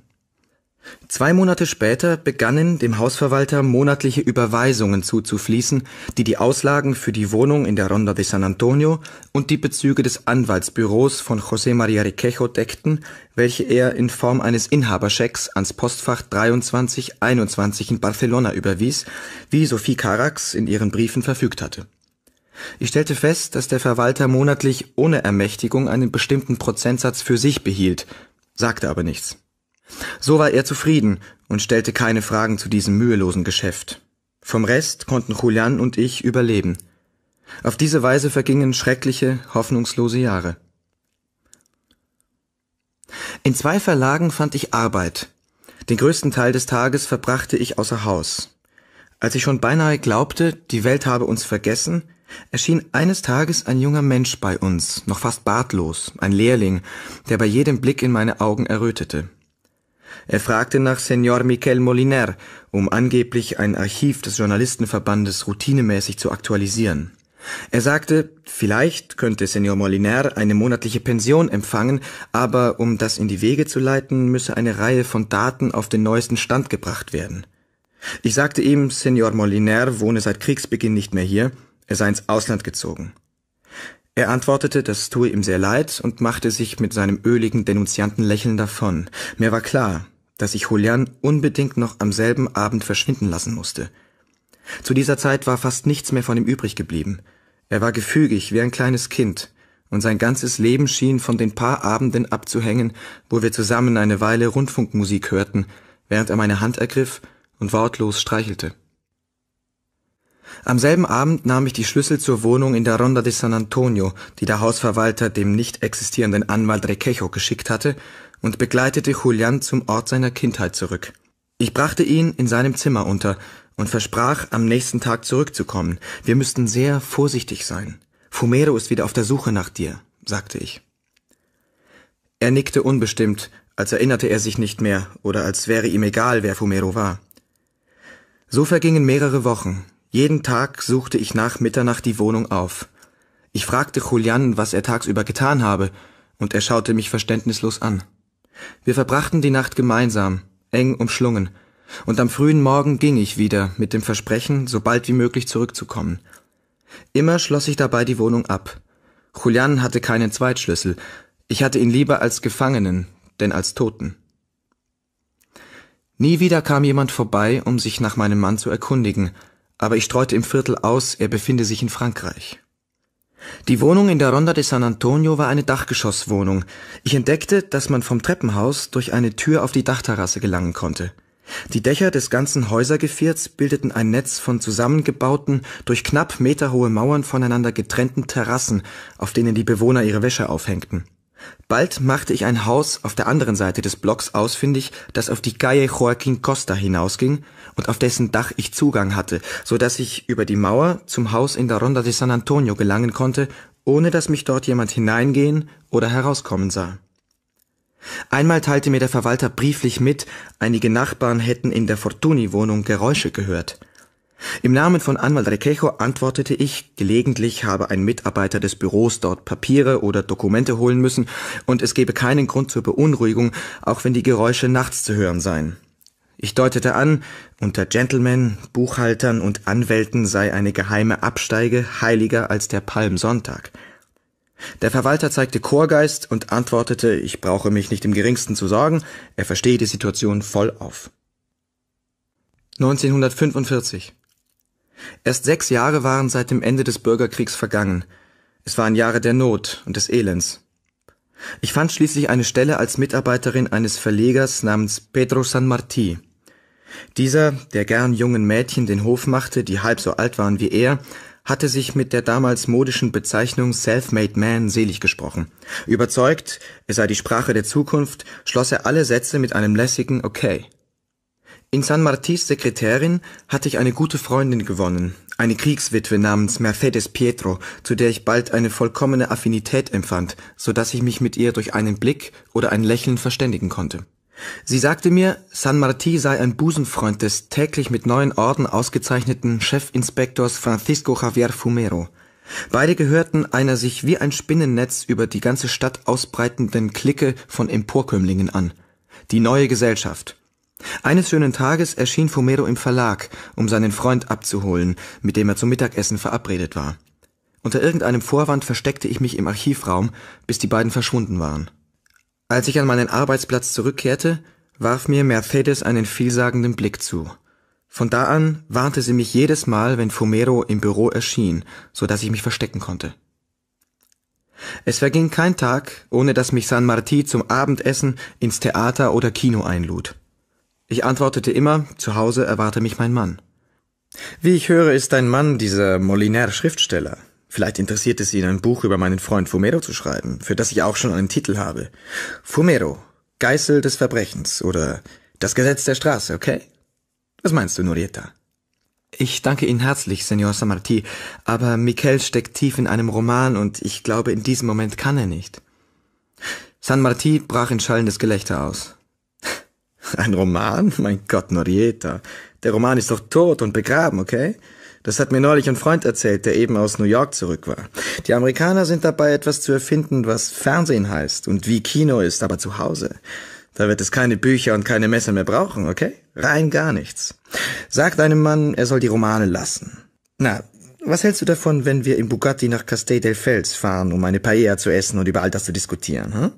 Zwei Monate später begannen dem Hausverwalter monatliche Überweisungen zuzufließen, die die Auslagen für die Wohnung in der Ronda de San Antonio und die Bezüge des Anwaltsbüros von José María Riquejo deckten, welche er in Form eines Inhaberschecks ans Postfach 2321 in Barcelona überwies, wie Sophie Carax in ihren Briefen verfügt hatte. Ich stellte fest, dass der Verwalter monatlich ohne Ermächtigung einen bestimmten Prozentsatz für sich behielt, sagte aber nichts so war er zufrieden und stellte keine Fragen zu diesem mühelosen Geschäft. Vom Rest konnten Julian und ich überleben. Auf diese Weise vergingen schreckliche, hoffnungslose Jahre. In zwei Verlagen fand ich Arbeit. Den größten Teil des Tages verbrachte ich außer Haus. Als ich schon beinahe glaubte, die Welt habe uns vergessen, erschien eines Tages ein junger Mensch bei uns, noch fast bartlos, ein Lehrling, der bei jedem Blick in meine Augen errötete. Er fragte nach Senor Miquel Moliner, um angeblich ein Archiv des Journalistenverbandes routinemäßig zu aktualisieren. Er sagte, vielleicht könnte Senor Moliner eine monatliche Pension empfangen, aber um das in die Wege zu leiten, müsse eine Reihe von Daten auf den neuesten Stand gebracht werden. Ich sagte ihm, Senor Moliner wohne seit Kriegsbeginn nicht mehr hier, er sei ins Ausland gezogen. Er antwortete, das tue ihm sehr leid und machte sich mit seinem öligen Denunziantenlächeln davon. Mir war klar, dass ich Julian unbedingt noch am selben Abend verschwinden lassen musste. Zu dieser Zeit war fast nichts mehr von ihm übrig geblieben. Er war gefügig wie ein kleines Kind, und sein ganzes Leben schien von den paar Abenden abzuhängen, wo wir zusammen eine Weile Rundfunkmusik hörten, während er meine Hand ergriff und wortlos streichelte. Am selben Abend nahm ich die Schlüssel zur Wohnung in der Ronda de San Antonio, die der Hausverwalter dem nicht existierenden Anwalt Requejo geschickt hatte, und begleitete Julian zum Ort seiner Kindheit zurück. Ich brachte ihn in seinem Zimmer unter und versprach, am nächsten Tag zurückzukommen. Wir müssten sehr vorsichtig sein. Fumero ist wieder auf der Suche nach dir, sagte ich. Er nickte unbestimmt, als erinnerte er sich nicht mehr oder als wäre ihm egal, wer Fumero war. So vergingen mehrere Wochen. Jeden Tag suchte ich nach Mitternacht die Wohnung auf. Ich fragte Julian, was er tagsüber getan habe, und er schaute mich verständnislos an. Wir verbrachten die Nacht gemeinsam, eng umschlungen, und am frühen Morgen ging ich wieder mit dem Versprechen, so bald wie möglich zurückzukommen. Immer schloss ich dabei die Wohnung ab. Julian hatte keinen Zweitschlüssel. Ich hatte ihn lieber als Gefangenen, denn als Toten. Nie wieder kam jemand vorbei, um sich nach meinem Mann zu erkundigen, aber ich streute im Viertel aus, er befinde sich in Frankreich. Die Wohnung in der Ronda de San Antonio war eine Dachgeschosswohnung. Ich entdeckte, dass man vom Treppenhaus durch eine Tür auf die Dachterrasse gelangen konnte. Die Dächer des ganzen Häusergevierts bildeten ein Netz von zusammengebauten, durch knapp meterhohe Mauern voneinander getrennten Terrassen, auf denen die Bewohner ihre Wäsche aufhängten Bald machte ich ein Haus auf der anderen Seite des Blocks ausfindig, das auf die Calle Joaquín Costa hinausging und auf dessen Dach ich Zugang hatte, so dass ich über die Mauer zum Haus in der Ronda de San Antonio gelangen konnte, ohne dass mich dort jemand hineingehen oder herauskommen sah. Einmal teilte mir der Verwalter brieflich mit, einige Nachbarn hätten in der fortuni wohnung Geräusche gehört – im Namen von Anwalt Requejo antwortete ich, gelegentlich habe ein Mitarbeiter des Büros dort Papiere oder Dokumente holen müssen und es gebe keinen Grund zur Beunruhigung, auch wenn die Geräusche nachts zu hören seien. Ich deutete an, unter Gentlemen, Buchhaltern und Anwälten sei eine geheime Absteige heiliger als der Palmsonntag. Der Verwalter zeigte Chorgeist und antwortete, ich brauche mich nicht im geringsten zu sorgen, er verstehe die Situation voll auf. 1945 Erst sechs Jahre waren seit dem Ende des Bürgerkriegs vergangen. Es waren Jahre der Not und des Elends. Ich fand schließlich eine Stelle als Mitarbeiterin eines Verlegers namens Pedro San Martí. Dieser, der gern jungen Mädchen den Hof machte, die halb so alt waren wie er, hatte sich mit der damals modischen Bezeichnung Self-Made Man selig gesprochen. Überzeugt, es sei die Sprache der Zukunft, schloss er alle Sätze mit einem lässigen Okay. In San Martins Sekretärin hatte ich eine gute Freundin gewonnen, eine Kriegswitwe namens Mercedes Pietro, zu der ich bald eine vollkommene Affinität empfand, so dass ich mich mit ihr durch einen Blick oder ein Lächeln verständigen konnte. Sie sagte mir, San Martí sei ein Busenfreund des täglich mit neuen Orden ausgezeichneten Chefinspektors Francisco Javier Fumero. Beide gehörten einer sich wie ein Spinnennetz über die ganze Stadt ausbreitenden Clique von Emporkömmlingen an. Die neue Gesellschaft – eines schönen Tages erschien Fumero im Verlag, um seinen Freund abzuholen, mit dem er zum Mittagessen verabredet war. Unter irgendeinem Vorwand versteckte ich mich im Archivraum, bis die beiden verschwunden waren. Als ich an meinen Arbeitsplatz zurückkehrte, warf mir Mercedes einen vielsagenden Blick zu. Von da an warnte sie mich jedes Mal, wenn Fumero im Büro erschien, so dass ich mich verstecken konnte. Es verging kein Tag, ohne dass mich San Marti zum Abendessen, ins Theater oder Kino einlud. Ich antwortete immer, zu Hause erwarte mich mein Mann. Wie ich höre, ist dein Mann dieser Molinär Schriftsteller. Vielleicht interessiert es ihn, ein Buch über meinen Freund Fumero zu schreiben, für das ich auch schon einen Titel habe. Fumero, Geißel des Verbrechens oder das Gesetz der Straße, okay? Was meinst du, Norietta? Ich danke Ihnen herzlich, Senor Samarti, aber Miquel steckt tief in einem Roman und ich glaube, in diesem Moment kann er nicht. San Marti brach in schallendes Gelächter aus. Ein Roman? Mein Gott, Norieta. Der Roman ist doch tot und begraben, okay? Das hat mir neulich ein Freund erzählt, der eben aus New York zurück war. Die Amerikaner sind dabei, etwas zu erfinden, was Fernsehen heißt und wie Kino ist, aber zu Hause. Da wird es keine Bücher und keine Messer mehr brauchen, okay? Rein gar nichts. Sag deinem Mann, er soll die Romane lassen. Na, was hältst du davon, wenn wir im Bugatti nach Castel del Fels fahren, um eine Paella zu essen und über all das zu diskutieren, hm?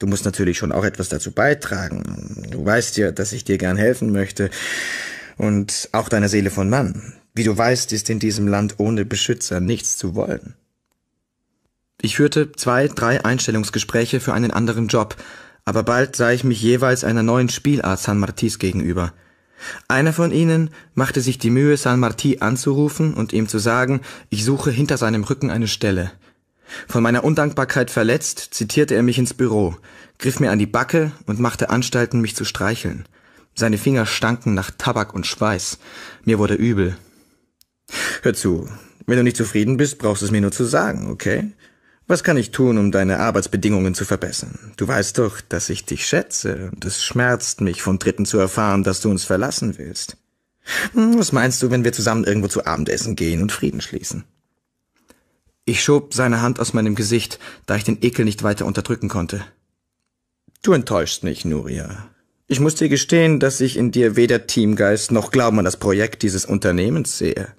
Du musst natürlich schon auch etwas dazu beitragen. Du weißt ja, dass ich dir gern helfen möchte und auch deiner Seele von Mann. Wie du weißt, ist in diesem Land ohne Beschützer nichts zu wollen. Ich führte zwei, drei Einstellungsgespräche für einen anderen Job, aber bald sah ich mich jeweils einer neuen Spielart San Martis gegenüber. Einer von ihnen machte sich die Mühe, San Marti anzurufen und ihm zu sagen, ich suche hinter seinem Rücken eine Stelle – von meiner Undankbarkeit verletzt, zitierte er mich ins Büro, griff mir an die Backe und machte Anstalten, mich zu streicheln. Seine Finger stanken nach Tabak und Schweiß. Mir wurde übel. Hör zu, wenn du nicht zufrieden bist, brauchst du es mir nur zu sagen, okay? Was kann ich tun, um deine Arbeitsbedingungen zu verbessern? Du weißt doch, dass ich dich schätze und es schmerzt mich, von Dritten zu erfahren, dass du uns verlassen willst. Hm, was meinst du, wenn wir zusammen irgendwo zu Abendessen gehen und Frieden schließen? Ich schob seine Hand aus meinem Gesicht, da ich den Ekel nicht weiter unterdrücken konnte. Du enttäuschst mich, Nuria. Ich muss dir gestehen, dass ich in dir weder Teamgeist noch Glauben an das Projekt dieses Unternehmens sehe.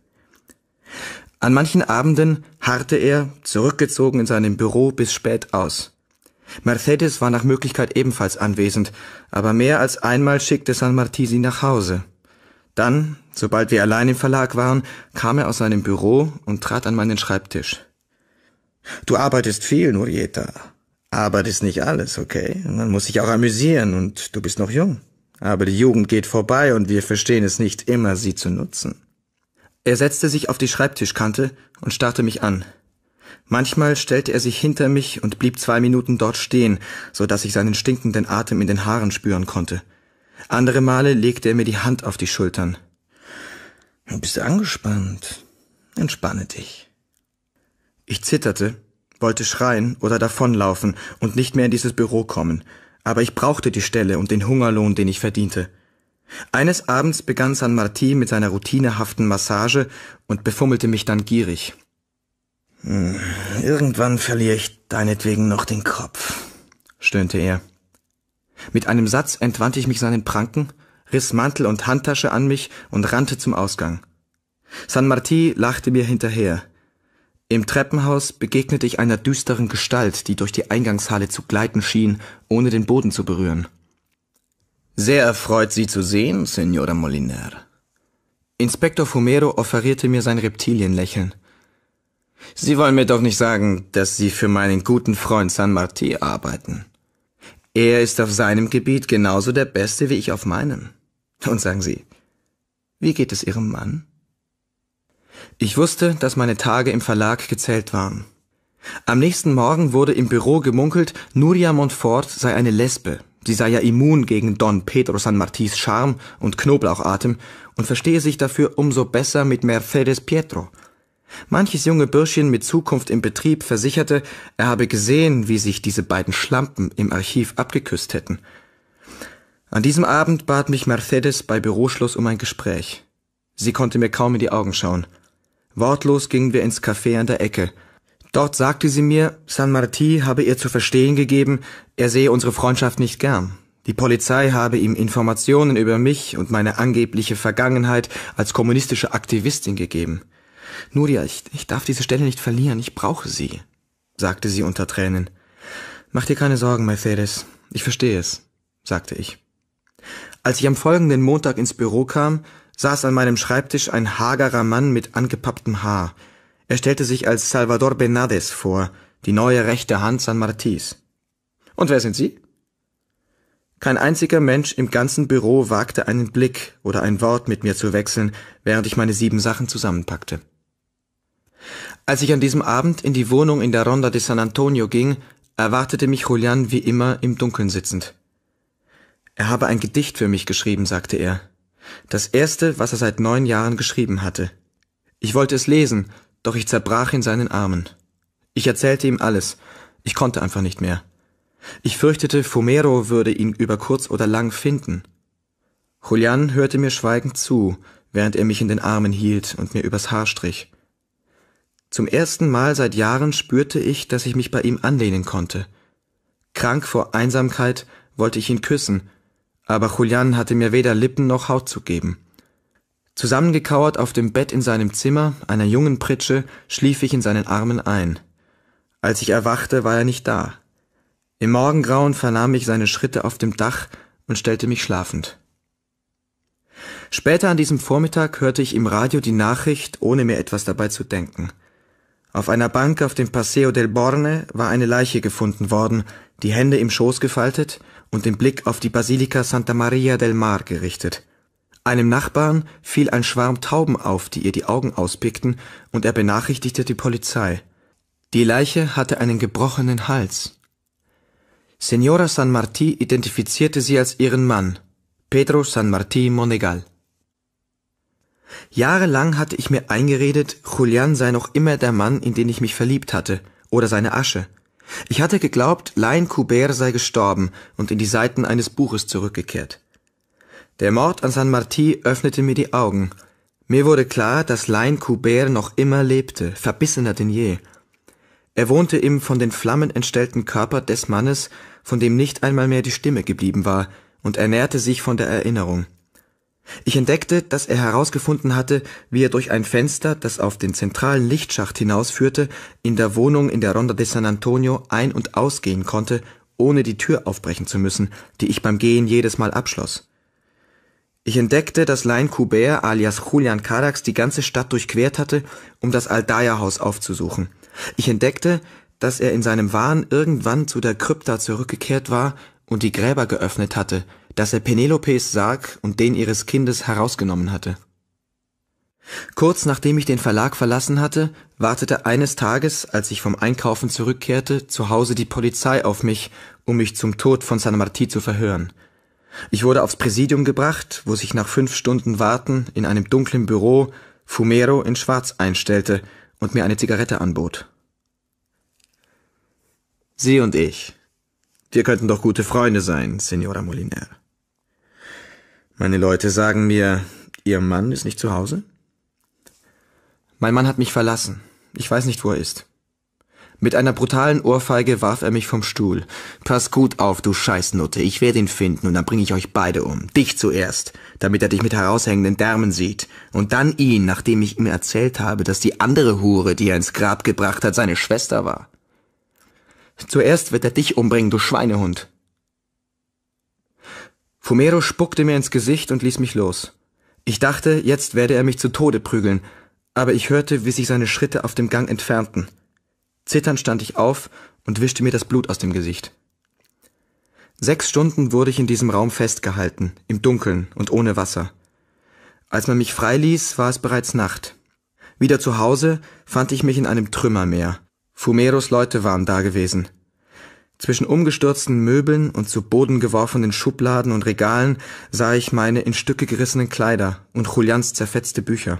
An manchen Abenden harrte er, zurückgezogen in seinem Büro, bis spät aus. Mercedes war nach Möglichkeit ebenfalls anwesend, aber mehr als einmal schickte San Martisi nach Hause. Dann, sobald wir allein im Verlag waren, kam er aus seinem Büro und trat an meinen Schreibtisch. Du arbeitest viel, Nurieta. Arbeit ist nicht alles, okay? Man muss sich auch amüsieren und du bist noch jung. Aber die Jugend geht vorbei und wir verstehen es nicht immer, sie zu nutzen. Er setzte sich auf die Schreibtischkante und starrte mich an. Manchmal stellte er sich hinter mich und blieb zwei Minuten dort stehen, so dass ich seinen stinkenden Atem in den Haaren spüren konnte. Andere Male legte er mir die Hand auf die Schultern. Du bist angespannt. Entspanne dich. Ich zitterte, wollte schreien oder davonlaufen und nicht mehr in dieses Büro kommen, aber ich brauchte die Stelle und den Hungerlohn, den ich verdiente. Eines Abends begann San Marti mit seiner routinehaften Massage und befummelte mich dann gierig. Hm, irgendwann verliere ich deinetwegen noch den Kopf, stöhnte er. Mit einem Satz entwand ich mich seinen Pranken, riss Mantel und Handtasche an mich und rannte zum Ausgang. San Marti lachte mir hinterher. Im Treppenhaus begegnete ich einer düsteren Gestalt, die durch die Eingangshalle zu gleiten schien, ohne den Boden zu berühren. Sehr erfreut, Sie zu sehen, Senora Moliner. Inspektor Fumero offerierte mir sein Reptilienlächeln. Sie wollen mir doch nicht sagen, dass Sie für meinen guten Freund San Martí arbeiten. Er ist auf seinem Gebiet genauso der Beste wie ich auf meinem. Und sagen Sie, wie geht es Ihrem Mann? Ich wusste, dass meine Tage im Verlag gezählt waren. Am nächsten Morgen wurde im Büro gemunkelt, Nuria Montfort sei eine Lesbe. Sie sei ja immun gegen Don Pedro San Martis Charme und Knoblauchatem und verstehe sich dafür umso besser mit Mercedes Pietro. Manches junge Bürschchen mit Zukunft im Betrieb versicherte, er habe gesehen, wie sich diese beiden Schlampen im Archiv abgeküsst hätten. An diesem Abend bat mich Mercedes bei Büroschluss um ein Gespräch. Sie konnte mir kaum in die Augen schauen. Wortlos gingen wir ins Café an der Ecke. Dort sagte sie mir, San Martí habe ihr zu verstehen gegeben, er sehe unsere Freundschaft nicht gern. Die Polizei habe ihm Informationen über mich und meine angebliche Vergangenheit als kommunistische Aktivistin gegeben. Nuria, ich, ich darf diese Stelle nicht verlieren, ich brauche sie, sagte sie unter Tränen. Mach dir keine Sorgen, Mercedes, ich verstehe es, sagte ich. Als ich am folgenden Montag ins Büro kam, saß an meinem Schreibtisch ein hagerer Mann mit angepapptem Haar. Er stellte sich als Salvador Benades vor, die neue rechte Hand San Martis. Und wer sind Sie? Kein einziger Mensch im ganzen Büro wagte einen Blick oder ein Wort mit mir zu wechseln, während ich meine sieben Sachen zusammenpackte. Als ich an diesem Abend in die Wohnung in der Ronda de San Antonio ging, erwartete mich Julian wie immer im Dunkeln sitzend. Er habe ein Gedicht für mich geschrieben, sagte er. Das erste, was er seit neun Jahren geschrieben hatte. Ich wollte es lesen, doch ich zerbrach in seinen Armen. Ich erzählte ihm alles. Ich konnte einfach nicht mehr. Ich fürchtete, Fumero würde ihn über kurz oder lang finden. Julian hörte mir schweigend zu, während er mich in den Armen hielt und mir übers Haar strich. Zum ersten Mal seit Jahren spürte ich, dass ich mich bei ihm anlehnen konnte. Krank vor Einsamkeit wollte ich ihn küssen, aber Julian hatte mir weder Lippen noch Haut zu geben. Zusammengekauert auf dem Bett in seinem Zimmer, einer jungen Pritsche, schlief ich in seinen Armen ein. Als ich erwachte, war er nicht da. Im Morgengrauen vernahm ich seine Schritte auf dem Dach und stellte mich schlafend. Später an diesem Vormittag hörte ich im Radio die Nachricht, ohne mir etwas dabei zu denken. Auf einer Bank auf dem Paseo del Borne war eine Leiche gefunden worden, die Hände im Schoß gefaltet und den Blick auf die Basilika Santa Maria del Mar gerichtet. Einem Nachbarn fiel ein Schwarm Tauben auf, die ihr die Augen auspickten, und er benachrichtigte die Polizei. Die Leiche hatte einen gebrochenen Hals. Señora San Martí identifizierte sie als ihren Mann, Pedro San Martí Monegal. Jahrelang hatte ich mir eingeredet, Julian sei noch immer der Mann, in den ich mich verliebt hatte, oder seine Asche – ich hatte geglaubt, Lein Coubert sei gestorben und in die Seiten eines Buches zurückgekehrt. Der Mord an San Marti öffnete mir die Augen. Mir wurde klar, dass Lein Coubert noch immer lebte, verbissener denn je. Er wohnte im von den Flammen entstellten Körper des Mannes, von dem nicht einmal mehr die Stimme geblieben war, und ernährte sich von der Erinnerung. Ich entdeckte, dass er herausgefunden hatte, wie er durch ein Fenster, das auf den zentralen Lichtschacht hinausführte, in der Wohnung in der Ronda de San Antonio ein und ausgehen konnte, ohne die Tür aufbrechen zu müssen, die ich beim Gehen jedes Mal abschloss. Ich entdeckte, dass Lein Kubert alias Julian Carax die ganze Stadt durchquert hatte, um das aldaya haus aufzusuchen. Ich entdeckte, dass er in seinem Wahn irgendwann zu der Krypta zurückgekehrt war, und die Gräber geöffnet hatte, dass er Penelopes Sarg und den ihres Kindes herausgenommen hatte. Kurz nachdem ich den Verlag verlassen hatte, wartete eines Tages, als ich vom Einkaufen zurückkehrte, zu Hause die Polizei auf mich, um mich zum Tod von San Martí zu verhören. Ich wurde aufs Präsidium gebracht, wo sich nach fünf Stunden Warten in einem dunklen Büro Fumero in Schwarz einstellte und mir eine Zigarette anbot. Sie und ich, wir könnten doch gute Freunde sein, Signora Moliner. Meine Leute sagen mir, Ihr Mann ist nicht zu Hause? Mein Mann hat mich verlassen. Ich weiß nicht, wo er ist. Mit einer brutalen Ohrfeige warf er mich vom Stuhl. Pass gut auf, du Scheißnutte. Ich werde ihn finden und dann bringe ich euch beide um. Dich zuerst, damit er dich mit heraushängenden Därmen sieht. Und dann ihn, nachdem ich ihm erzählt habe, dass die andere Hure, die er ins Grab gebracht hat, seine Schwester war. Zuerst wird er dich umbringen, du Schweinehund. Fumero spuckte mir ins Gesicht und ließ mich los. Ich dachte, jetzt werde er mich zu Tode prügeln, aber ich hörte, wie sich seine Schritte auf dem Gang entfernten. Zitternd stand ich auf und wischte mir das Blut aus dem Gesicht. Sechs Stunden wurde ich in diesem Raum festgehalten, im Dunkeln und ohne Wasser. Als man mich freiließ, war es bereits Nacht. Wieder zu Hause fand ich mich in einem Trümmermeer, Fumeros Leute waren da gewesen. Zwischen umgestürzten Möbeln und zu Boden geworfenen Schubladen und Regalen sah ich meine in Stücke gerissenen Kleider und Julians zerfetzte Bücher.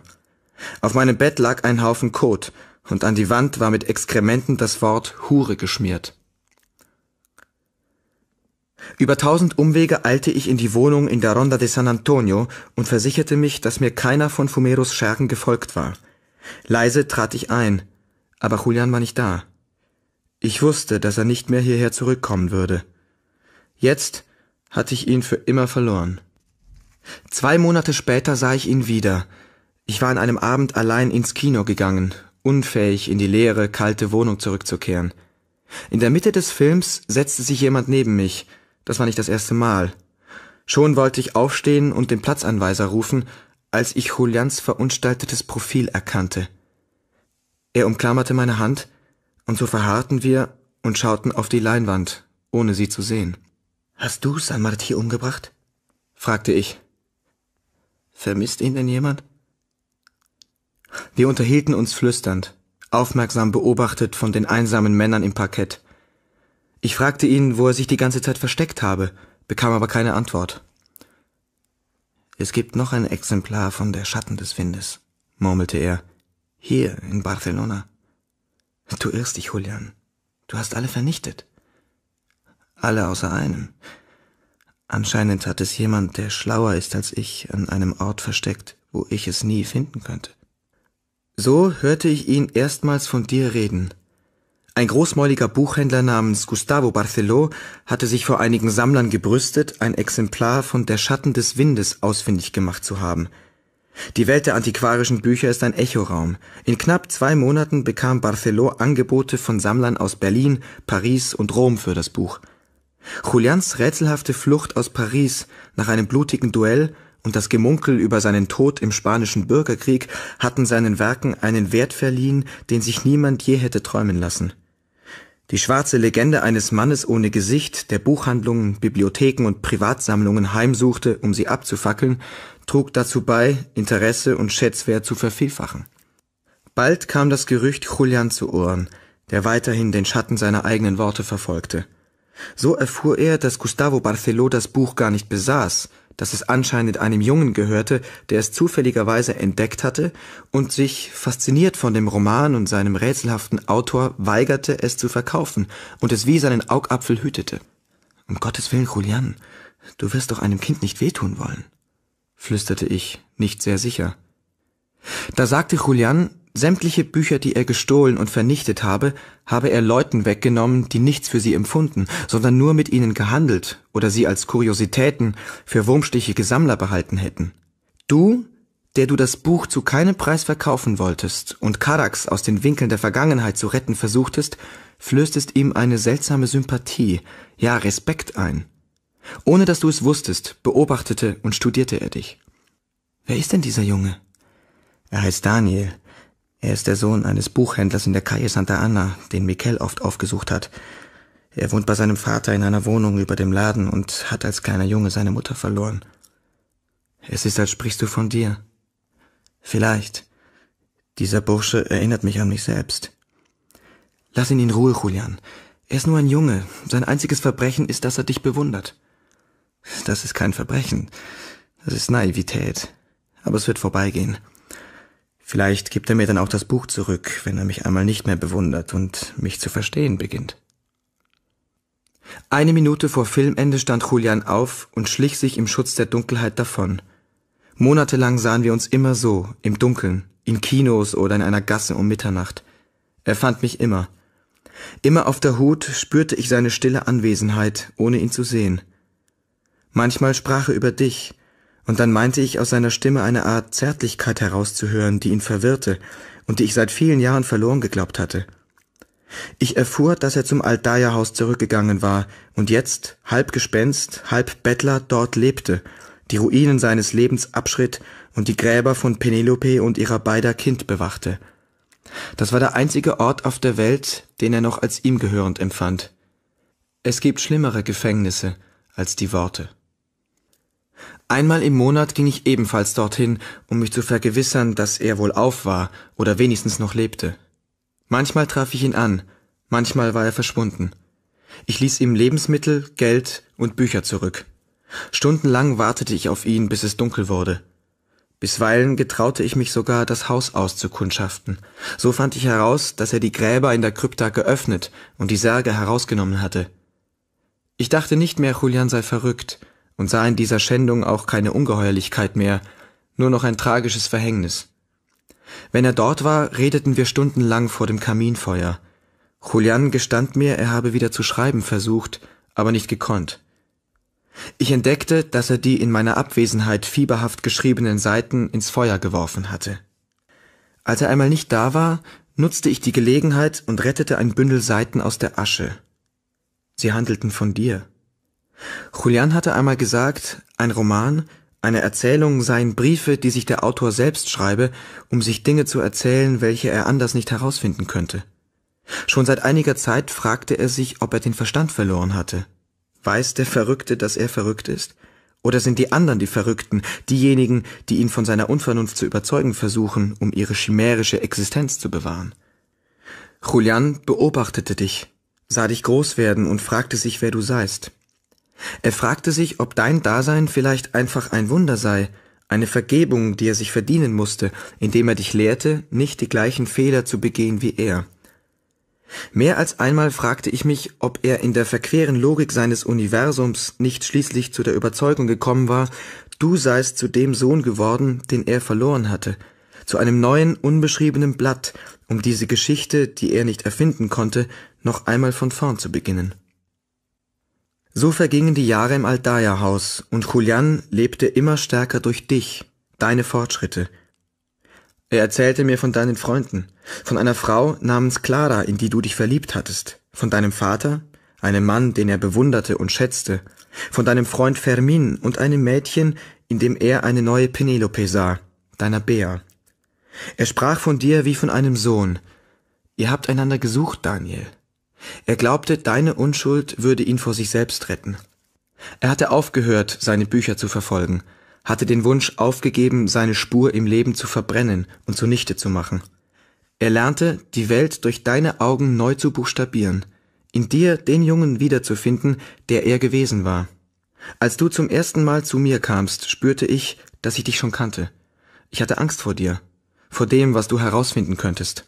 Auf meinem Bett lag ein Haufen Kot, und an die Wand war mit Exkrementen das Wort Hure geschmiert. Über tausend Umwege eilte ich in die Wohnung in der Ronda de San Antonio und versicherte mich, dass mir keiner von Fumeros Schergen gefolgt war. Leise trat ich ein, aber Julian war nicht da. Ich wusste, dass er nicht mehr hierher zurückkommen würde. Jetzt hatte ich ihn für immer verloren. Zwei Monate später sah ich ihn wieder. Ich war an einem Abend allein ins Kino gegangen, unfähig, in die leere, kalte Wohnung zurückzukehren. In der Mitte des Films setzte sich jemand neben mich. Das war nicht das erste Mal. Schon wollte ich aufstehen und den Platzanweiser rufen, als ich Julians verunstaltetes Profil erkannte. Er umklammerte meine Hand, und so verharrten wir und schauten auf die Leinwand, ohne sie zu sehen. Hast du San Marti umgebracht? fragte ich. Vermisst ihn denn jemand? Wir unterhielten uns flüsternd, aufmerksam beobachtet von den einsamen Männern im Parkett. Ich fragte ihn, wo er sich die ganze Zeit versteckt habe, bekam aber keine Antwort. Es gibt noch ein Exemplar von der Schatten des Windes, murmelte er. Hier in Barcelona. Du irrst dich, Julian. Du hast alle vernichtet. Alle außer einem. Anscheinend hat es jemand, der schlauer ist als ich, an einem Ort versteckt, wo ich es nie finden könnte. So hörte ich ihn erstmals von dir reden. Ein großmäuliger Buchhändler namens Gustavo Barceló hatte sich vor einigen Sammlern gebrüstet, ein Exemplar von Der Schatten des Windes ausfindig gemacht zu haben – die Welt der antiquarischen Bücher ist ein Echoraum. In knapp zwei Monaten bekam Barceló Angebote von Sammlern aus Berlin, Paris und Rom für das Buch. Julians rätselhafte Flucht aus Paris nach einem blutigen Duell und das Gemunkel über seinen Tod im spanischen Bürgerkrieg hatten seinen Werken einen Wert verliehen, den sich niemand je hätte träumen lassen die schwarze Legende eines Mannes ohne Gesicht, der Buchhandlungen, Bibliotheken und Privatsammlungen heimsuchte, um sie abzufackeln, trug dazu bei, Interesse und Schätzwert zu vervielfachen. Bald kam das Gerücht Julian zu Ohren, der weiterhin den Schatten seiner eigenen Worte verfolgte. So erfuhr er, dass Gustavo Barceló das Buch gar nicht besaß, dass es anscheinend einem Jungen gehörte, der es zufälligerweise entdeckt hatte und sich, fasziniert von dem Roman und seinem rätselhaften Autor, weigerte, es zu verkaufen und es wie seinen Augapfel hütete. Um Gottes willen, Julian, du wirst doch einem Kind nicht wehtun wollen, flüsterte ich, nicht sehr sicher. Da sagte Julian, Sämtliche Bücher, die er gestohlen und vernichtet habe, habe er Leuten weggenommen, die nichts für sie empfunden, sondern nur mit ihnen gehandelt oder sie als Kuriositäten für wurmstichige Sammler behalten hätten. Du, der du das Buch zu keinem Preis verkaufen wolltest und Karax aus den Winkeln der Vergangenheit zu retten versuchtest, flößtest ihm eine seltsame Sympathie, ja Respekt ein. Ohne dass du es wusstest, beobachtete und studierte er dich. Wer ist denn dieser Junge? Er heißt Daniel, er ist der Sohn eines Buchhändlers in der Calle Santa Anna, den Miquel oft aufgesucht hat. Er wohnt bei seinem Vater in einer Wohnung über dem Laden und hat als kleiner Junge seine Mutter verloren. Es ist, als sprichst du von dir. Vielleicht. Dieser Bursche erinnert mich an mich selbst. Lass ihn in Ruhe, Julian. Er ist nur ein Junge. Sein einziges Verbrechen ist, dass er dich bewundert. Das ist kein Verbrechen. Das ist Naivität. Aber es wird vorbeigehen. Vielleicht gibt er mir dann auch das Buch zurück, wenn er mich einmal nicht mehr bewundert und mich zu verstehen beginnt. Eine Minute vor Filmende stand Julian auf und schlich sich im Schutz der Dunkelheit davon. Monatelang sahen wir uns immer so, im Dunkeln, in Kinos oder in einer Gasse um Mitternacht. Er fand mich immer. Immer auf der Hut spürte ich seine stille Anwesenheit, ohne ihn zu sehen. Manchmal sprach er über dich, und dann meinte ich aus seiner Stimme eine Art Zärtlichkeit herauszuhören, die ihn verwirrte und die ich seit vielen Jahren verloren geglaubt hatte. Ich erfuhr, dass er zum Aldaja-Haus zurückgegangen war und jetzt, halb Gespenst, halb Bettler, dort lebte, die Ruinen seines Lebens abschritt und die Gräber von Penelope und ihrer beider Kind bewachte. Das war der einzige Ort auf der Welt, den er noch als ihm gehörend empfand. Es gibt schlimmere Gefängnisse als die Worte. Einmal im Monat ging ich ebenfalls dorthin, um mich zu vergewissern, dass er wohl auf war oder wenigstens noch lebte. Manchmal traf ich ihn an, manchmal war er verschwunden. Ich ließ ihm Lebensmittel, Geld und Bücher zurück. Stundenlang wartete ich auf ihn, bis es dunkel wurde. Bisweilen getraute ich mich sogar, das Haus auszukundschaften. So fand ich heraus, dass er die Gräber in der Krypta geöffnet und die Särge herausgenommen hatte. Ich dachte nicht mehr, Julian sei verrückt, und sah in dieser Schändung auch keine Ungeheuerlichkeit mehr, nur noch ein tragisches Verhängnis. Wenn er dort war, redeten wir stundenlang vor dem Kaminfeuer. Julian gestand mir, er habe wieder zu schreiben versucht, aber nicht gekonnt. Ich entdeckte, dass er die in meiner Abwesenheit fieberhaft geschriebenen Seiten ins Feuer geworfen hatte. Als er einmal nicht da war, nutzte ich die Gelegenheit und rettete ein Bündel Seiten aus der Asche. Sie handelten von dir. Julian hatte einmal gesagt, ein Roman, eine Erzählung seien Briefe, die sich der Autor selbst schreibe, um sich Dinge zu erzählen, welche er anders nicht herausfinden könnte. Schon seit einiger Zeit fragte er sich, ob er den Verstand verloren hatte. Weiß der Verrückte, dass er verrückt ist? Oder sind die anderen die Verrückten, diejenigen, die ihn von seiner Unvernunft zu überzeugen versuchen, um ihre chimärische Existenz zu bewahren? Julian beobachtete dich, sah dich groß werden und fragte sich, wer du seist. Er fragte sich, ob dein Dasein vielleicht einfach ein Wunder sei, eine Vergebung, die er sich verdienen musste, indem er dich lehrte, nicht die gleichen Fehler zu begehen wie er. Mehr als einmal fragte ich mich, ob er in der verqueren Logik seines Universums nicht schließlich zu der Überzeugung gekommen war, du seist zu dem Sohn geworden, den er verloren hatte, zu einem neuen, unbeschriebenen Blatt, um diese Geschichte, die er nicht erfinden konnte, noch einmal von vorn zu beginnen. So vergingen die Jahre im Aldaia-Haus und Julian lebte immer stärker durch dich, deine Fortschritte. Er erzählte mir von deinen Freunden, von einer Frau namens Clara, in die du dich verliebt hattest, von deinem Vater, einem Mann, den er bewunderte und schätzte, von deinem Freund Fermin und einem Mädchen, in dem er eine neue Penelope sah, deiner Bea. Er sprach von dir wie von einem Sohn. Ihr habt einander gesucht, Daniel. Er glaubte, deine Unschuld würde ihn vor sich selbst retten. Er hatte aufgehört, seine Bücher zu verfolgen, hatte den Wunsch aufgegeben, seine Spur im Leben zu verbrennen und zunichte zu machen. Er lernte, die Welt durch deine Augen neu zu buchstabieren, in dir den Jungen wiederzufinden, der er gewesen war. Als du zum ersten Mal zu mir kamst, spürte ich, dass ich dich schon kannte. Ich hatte Angst vor dir, vor dem, was du herausfinden könntest.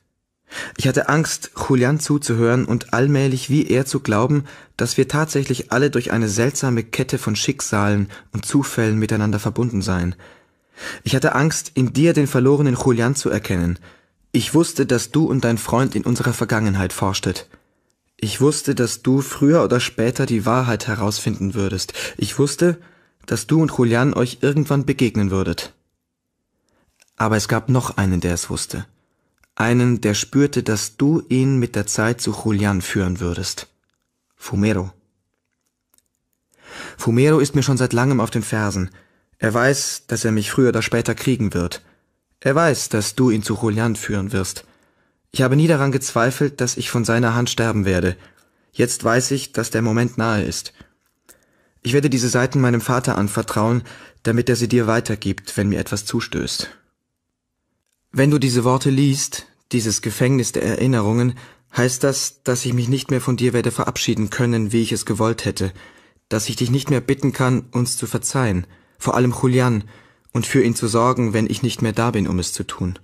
Ich hatte Angst, Julian zuzuhören und allmählich wie er zu glauben, dass wir tatsächlich alle durch eine seltsame Kette von Schicksalen und Zufällen miteinander verbunden seien. Ich hatte Angst, in dir den verlorenen Julian zu erkennen. Ich wusste, dass du und dein Freund in unserer Vergangenheit forschtet. Ich wusste, dass du früher oder später die Wahrheit herausfinden würdest. Ich wusste, dass du und Julian euch irgendwann begegnen würdet. Aber es gab noch einen, der es wusste einen, der spürte, dass du ihn mit der Zeit zu Julian führen würdest. Fumero. Fumero ist mir schon seit langem auf den Fersen. Er weiß, dass er mich früher oder später kriegen wird. Er weiß, dass du ihn zu Julian führen wirst. Ich habe nie daran gezweifelt, dass ich von seiner Hand sterben werde. Jetzt weiß ich, dass der Moment nahe ist. Ich werde diese Seiten meinem Vater anvertrauen, damit er sie dir weitergibt, wenn mir etwas zustößt. Wenn du diese Worte liest, dieses Gefängnis der Erinnerungen, heißt das, dass ich mich nicht mehr von dir werde verabschieden können, wie ich es gewollt hätte, dass ich dich nicht mehr bitten kann, uns zu verzeihen, vor allem Julian, und für ihn zu sorgen, wenn ich nicht mehr da bin, um es zu tun.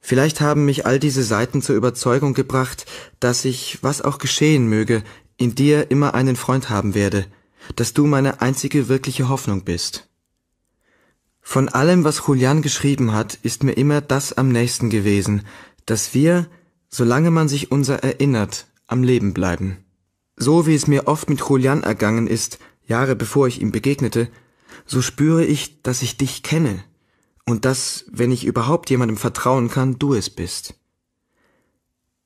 Vielleicht haben mich all diese Seiten zur Überzeugung gebracht, dass ich, was auch geschehen möge, in dir immer einen Freund haben werde, dass du meine einzige wirkliche Hoffnung bist. Von allem, was Julian geschrieben hat, ist mir immer das am nächsten gewesen, dass wir, solange man sich unser erinnert, am Leben bleiben. So wie es mir oft mit Julian ergangen ist, Jahre bevor ich ihm begegnete, so spüre ich, dass ich dich kenne und dass, wenn ich überhaupt jemandem vertrauen kann, du es bist.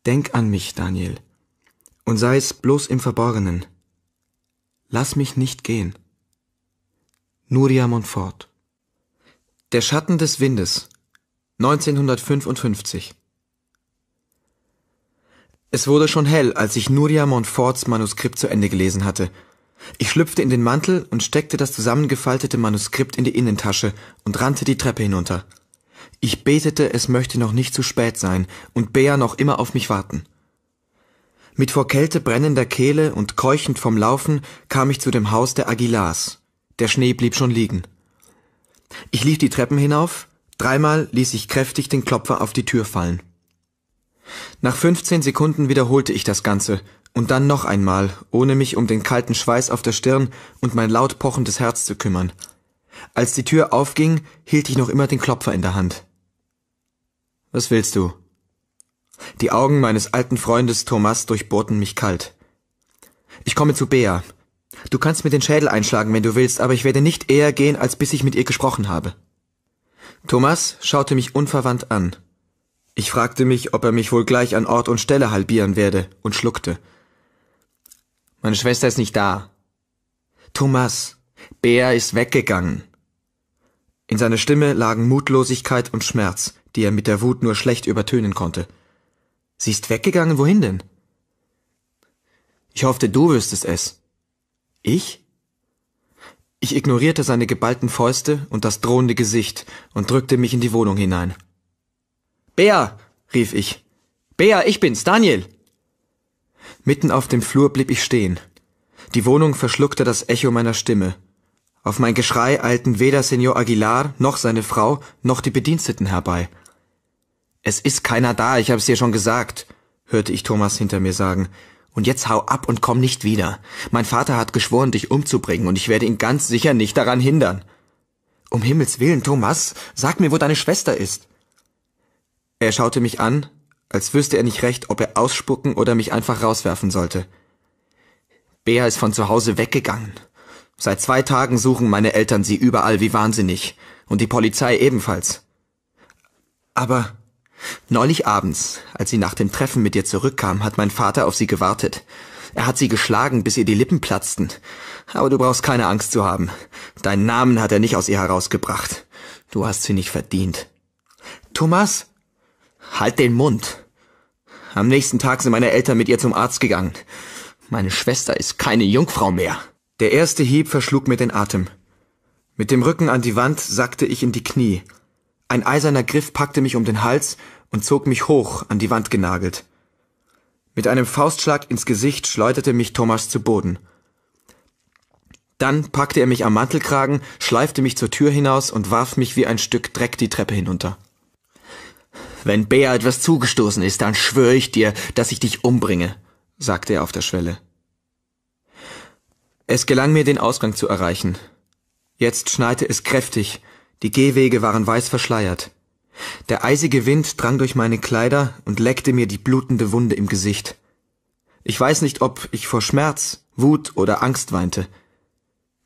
Denk an mich, Daniel, und sei es bloß im Verborgenen. Lass mich nicht gehen. Nuria Montfort der Schatten des Windes 1955 Es wurde schon hell, als ich Nuria Montforts Manuskript zu Ende gelesen hatte. Ich schlüpfte in den Mantel und steckte das zusammengefaltete Manuskript in die Innentasche und rannte die Treppe hinunter. Ich betete, es möchte noch nicht zu spät sein und Bea noch immer auf mich warten. Mit vor Kälte brennender Kehle und keuchend vom Laufen kam ich zu dem Haus der Aguilars. Der Schnee blieb schon liegen. Ich lief die Treppen hinauf, dreimal ließ ich kräftig den Klopfer auf die Tür fallen. Nach 15 Sekunden wiederholte ich das Ganze und dann noch einmal, ohne mich um den kalten Schweiß auf der Stirn und mein laut pochendes Herz zu kümmern. Als die Tür aufging, hielt ich noch immer den Klopfer in der Hand. Was willst du? Die Augen meines alten Freundes Thomas durchbohrten mich kalt. Ich komme zu Bea, Du kannst mir den Schädel einschlagen, wenn du willst, aber ich werde nicht eher gehen, als bis ich mit ihr gesprochen habe. Thomas schaute mich unverwandt an. Ich fragte mich, ob er mich wohl gleich an Ort und Stelle halbieren werde, und schluckte. Meine Schwester ist nicht da. Thomas, Bea ist weggegangen. In seiner Stimme lagen Mutlosigkeit und Schmerz, die er mit der Wut nur schlecht übertönen konnte. Sie ist weggegangen, wohin denn? Ich hoffte, du wüsstest es. Ich? Ich ignorierte seine geballten Fäuste und das drohende Gesicht und drückte mich in die Wohnung hinein. Bea, rief ich. Bea, ich bin's, Daniel. Mitten auf dem Flur blieb ich stehen. Die Wohnung verschluckte das Echo meiner Stimme. Auf mein Geschrei eilten weder Senor Aguilar noch seine Frau noch die Bediensteten herbei. Es ist keiner da, ich hab's dir schon gesagt, hörte ich Thomas hinter mir sagen, und jetzt hau ab und komm nicht wieder. Mein Vater hat geschworen, dich umzubringen, und ich werde ihn ganz sicher nicht daran hindern. Um Himmels willen, Thomas, sag mir, wo deine Schwester ist. Er schaute mich an, als wüsste er nicht recht, ob er ausspucken oder mich einfach rauswerfen sollte. Bea ist von zu Hause weggegangen. Seit zwei Tagen suchen meine Eltern sie überall wie wahnsinnig, und die Polizei ebenfalls. Aber Neulich abends, als sie nach dem Treffen mit dir zurückkam, hat mein Vater auf sie gewartet. Er hat sie geschlagen, bis ihr die Lippen platzten. Aber du brauchst keine Angst zu haben. Deinen Namen hat er nicht aus ihr herausgebracht. Du hast sie nicht verdient. Thomas? Halt den Mund. Am nächsten Tag sind meine Eltern mit ihr zum Arzt gegangen. Meine Schwester ist keine Jungfrau mehr. Der erste Hieb verschlug mir den Atem. Mit dem Rücken an die Wand sackte ich in die Knie. Ein eiserner Griff packte mich um den Hals und zog mich hoch, an die Wand genagelt. Mit einem Faustschlag ins Gesicht schleuderte mich Thomas zu Boden. Dann packte er mich am Mantelkragen, schleifte mich zur Tür hinaus und warf mich wie ein Stück Dreck die Treppe hinunter. Wenn Bea etwas zugestoßen ist, dann schwöre ich dir, dass ich dich umbringe, sagte er auf der Schwelle. Es gelang mir, den Ausgang zu erreichen. Jetzt schneite es kräftig, die Gehwege waren weiß verschleiert. Der eisige Wind drang durch meine Kleider und leckte mir die blutende Wunde im Gesicht. Ich weiß nicht, ob ich vor Schmerz, Wut oder Angst weinte.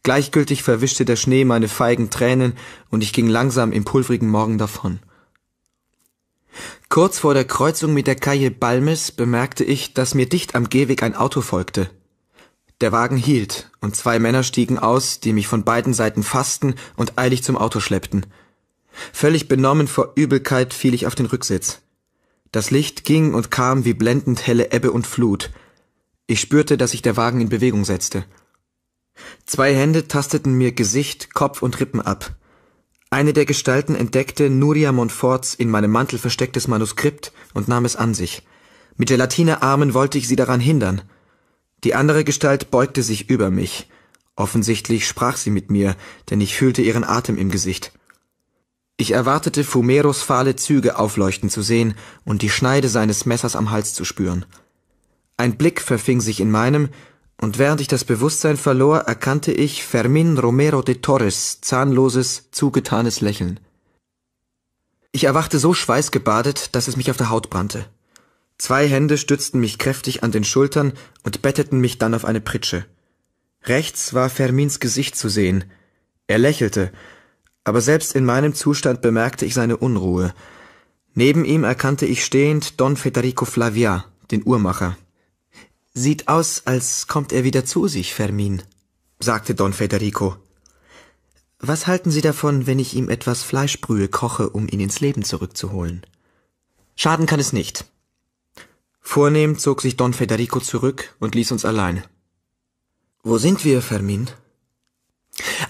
Gleichgültig verwischte der Schnee meine feigen Tränen und ich ging langsam im pulvrigen Morgen davon. Kurz vor der Kreuzung mit der Calle Balmes bemerkte ich, dass mir dicht am Gehweg ein Auto folgte. Der Wagen hielt, und zwei Männer stiegen aus, die mich von beiden Seiten fassten und eilig zum Auto schleppten. Völlig benommen vor Übelkeit fiel ich auf den Rücksitz. Das Licht ging und kam wie blendend helle Ebbe und Flut. Ich spürte, dass sich der Wagen in Bewegung setzte. Zwei Hände tasteten mir Gesicht, Kopf und Rippen ab. Eine der Gestalten entdeckte Nuria Montforts in meinem Mantel verstecktes Manuskript und nahm es an sich. Mit Gelatinearmen wollte ich sie daran hindern – die andere Gestalt beugte sich über mich. Offensichtlich sprach sie mit mir, denn ich fühlte ihren Atem im Gesicht. Ich erwartete, Fumeros fahle Züge aufleuchten zu sehen und die Schneide seines Messers am Hals zu spüren. Ein Blick verfing sich in meinem, und während ich das Bewusstsein verlor, erkannte ich Fermin Romero de Torres zahnloses, zugetanes Lächeln. Ich erwachte so schweißgebadet, dass es mich auf der Haut brannte. Zwei Hände stützten mich kräftig an den Schultern und betteten mich dann auf eine Pritsche. Rechts war Fermins Gesicht zu sehen. Er lächelte, aber selbst in meinem Zustand bemerkte ich seine Unruhe. Neben ihm erkannte ich stehend Don Federico Flavia, den Uhrmacher. Sieht aus, als kommt er wieder zu sich, Fermin, sagte Don Federico. Was halten Sie davon, wenn ich ihm etwas Fleischbrühe koche, um ihn ins Leben zurückzuholen? Schaden kann es nicht, Vornehm zog sich Don Federico zurück und ließ uns allein. Wo sind wir, Fermin?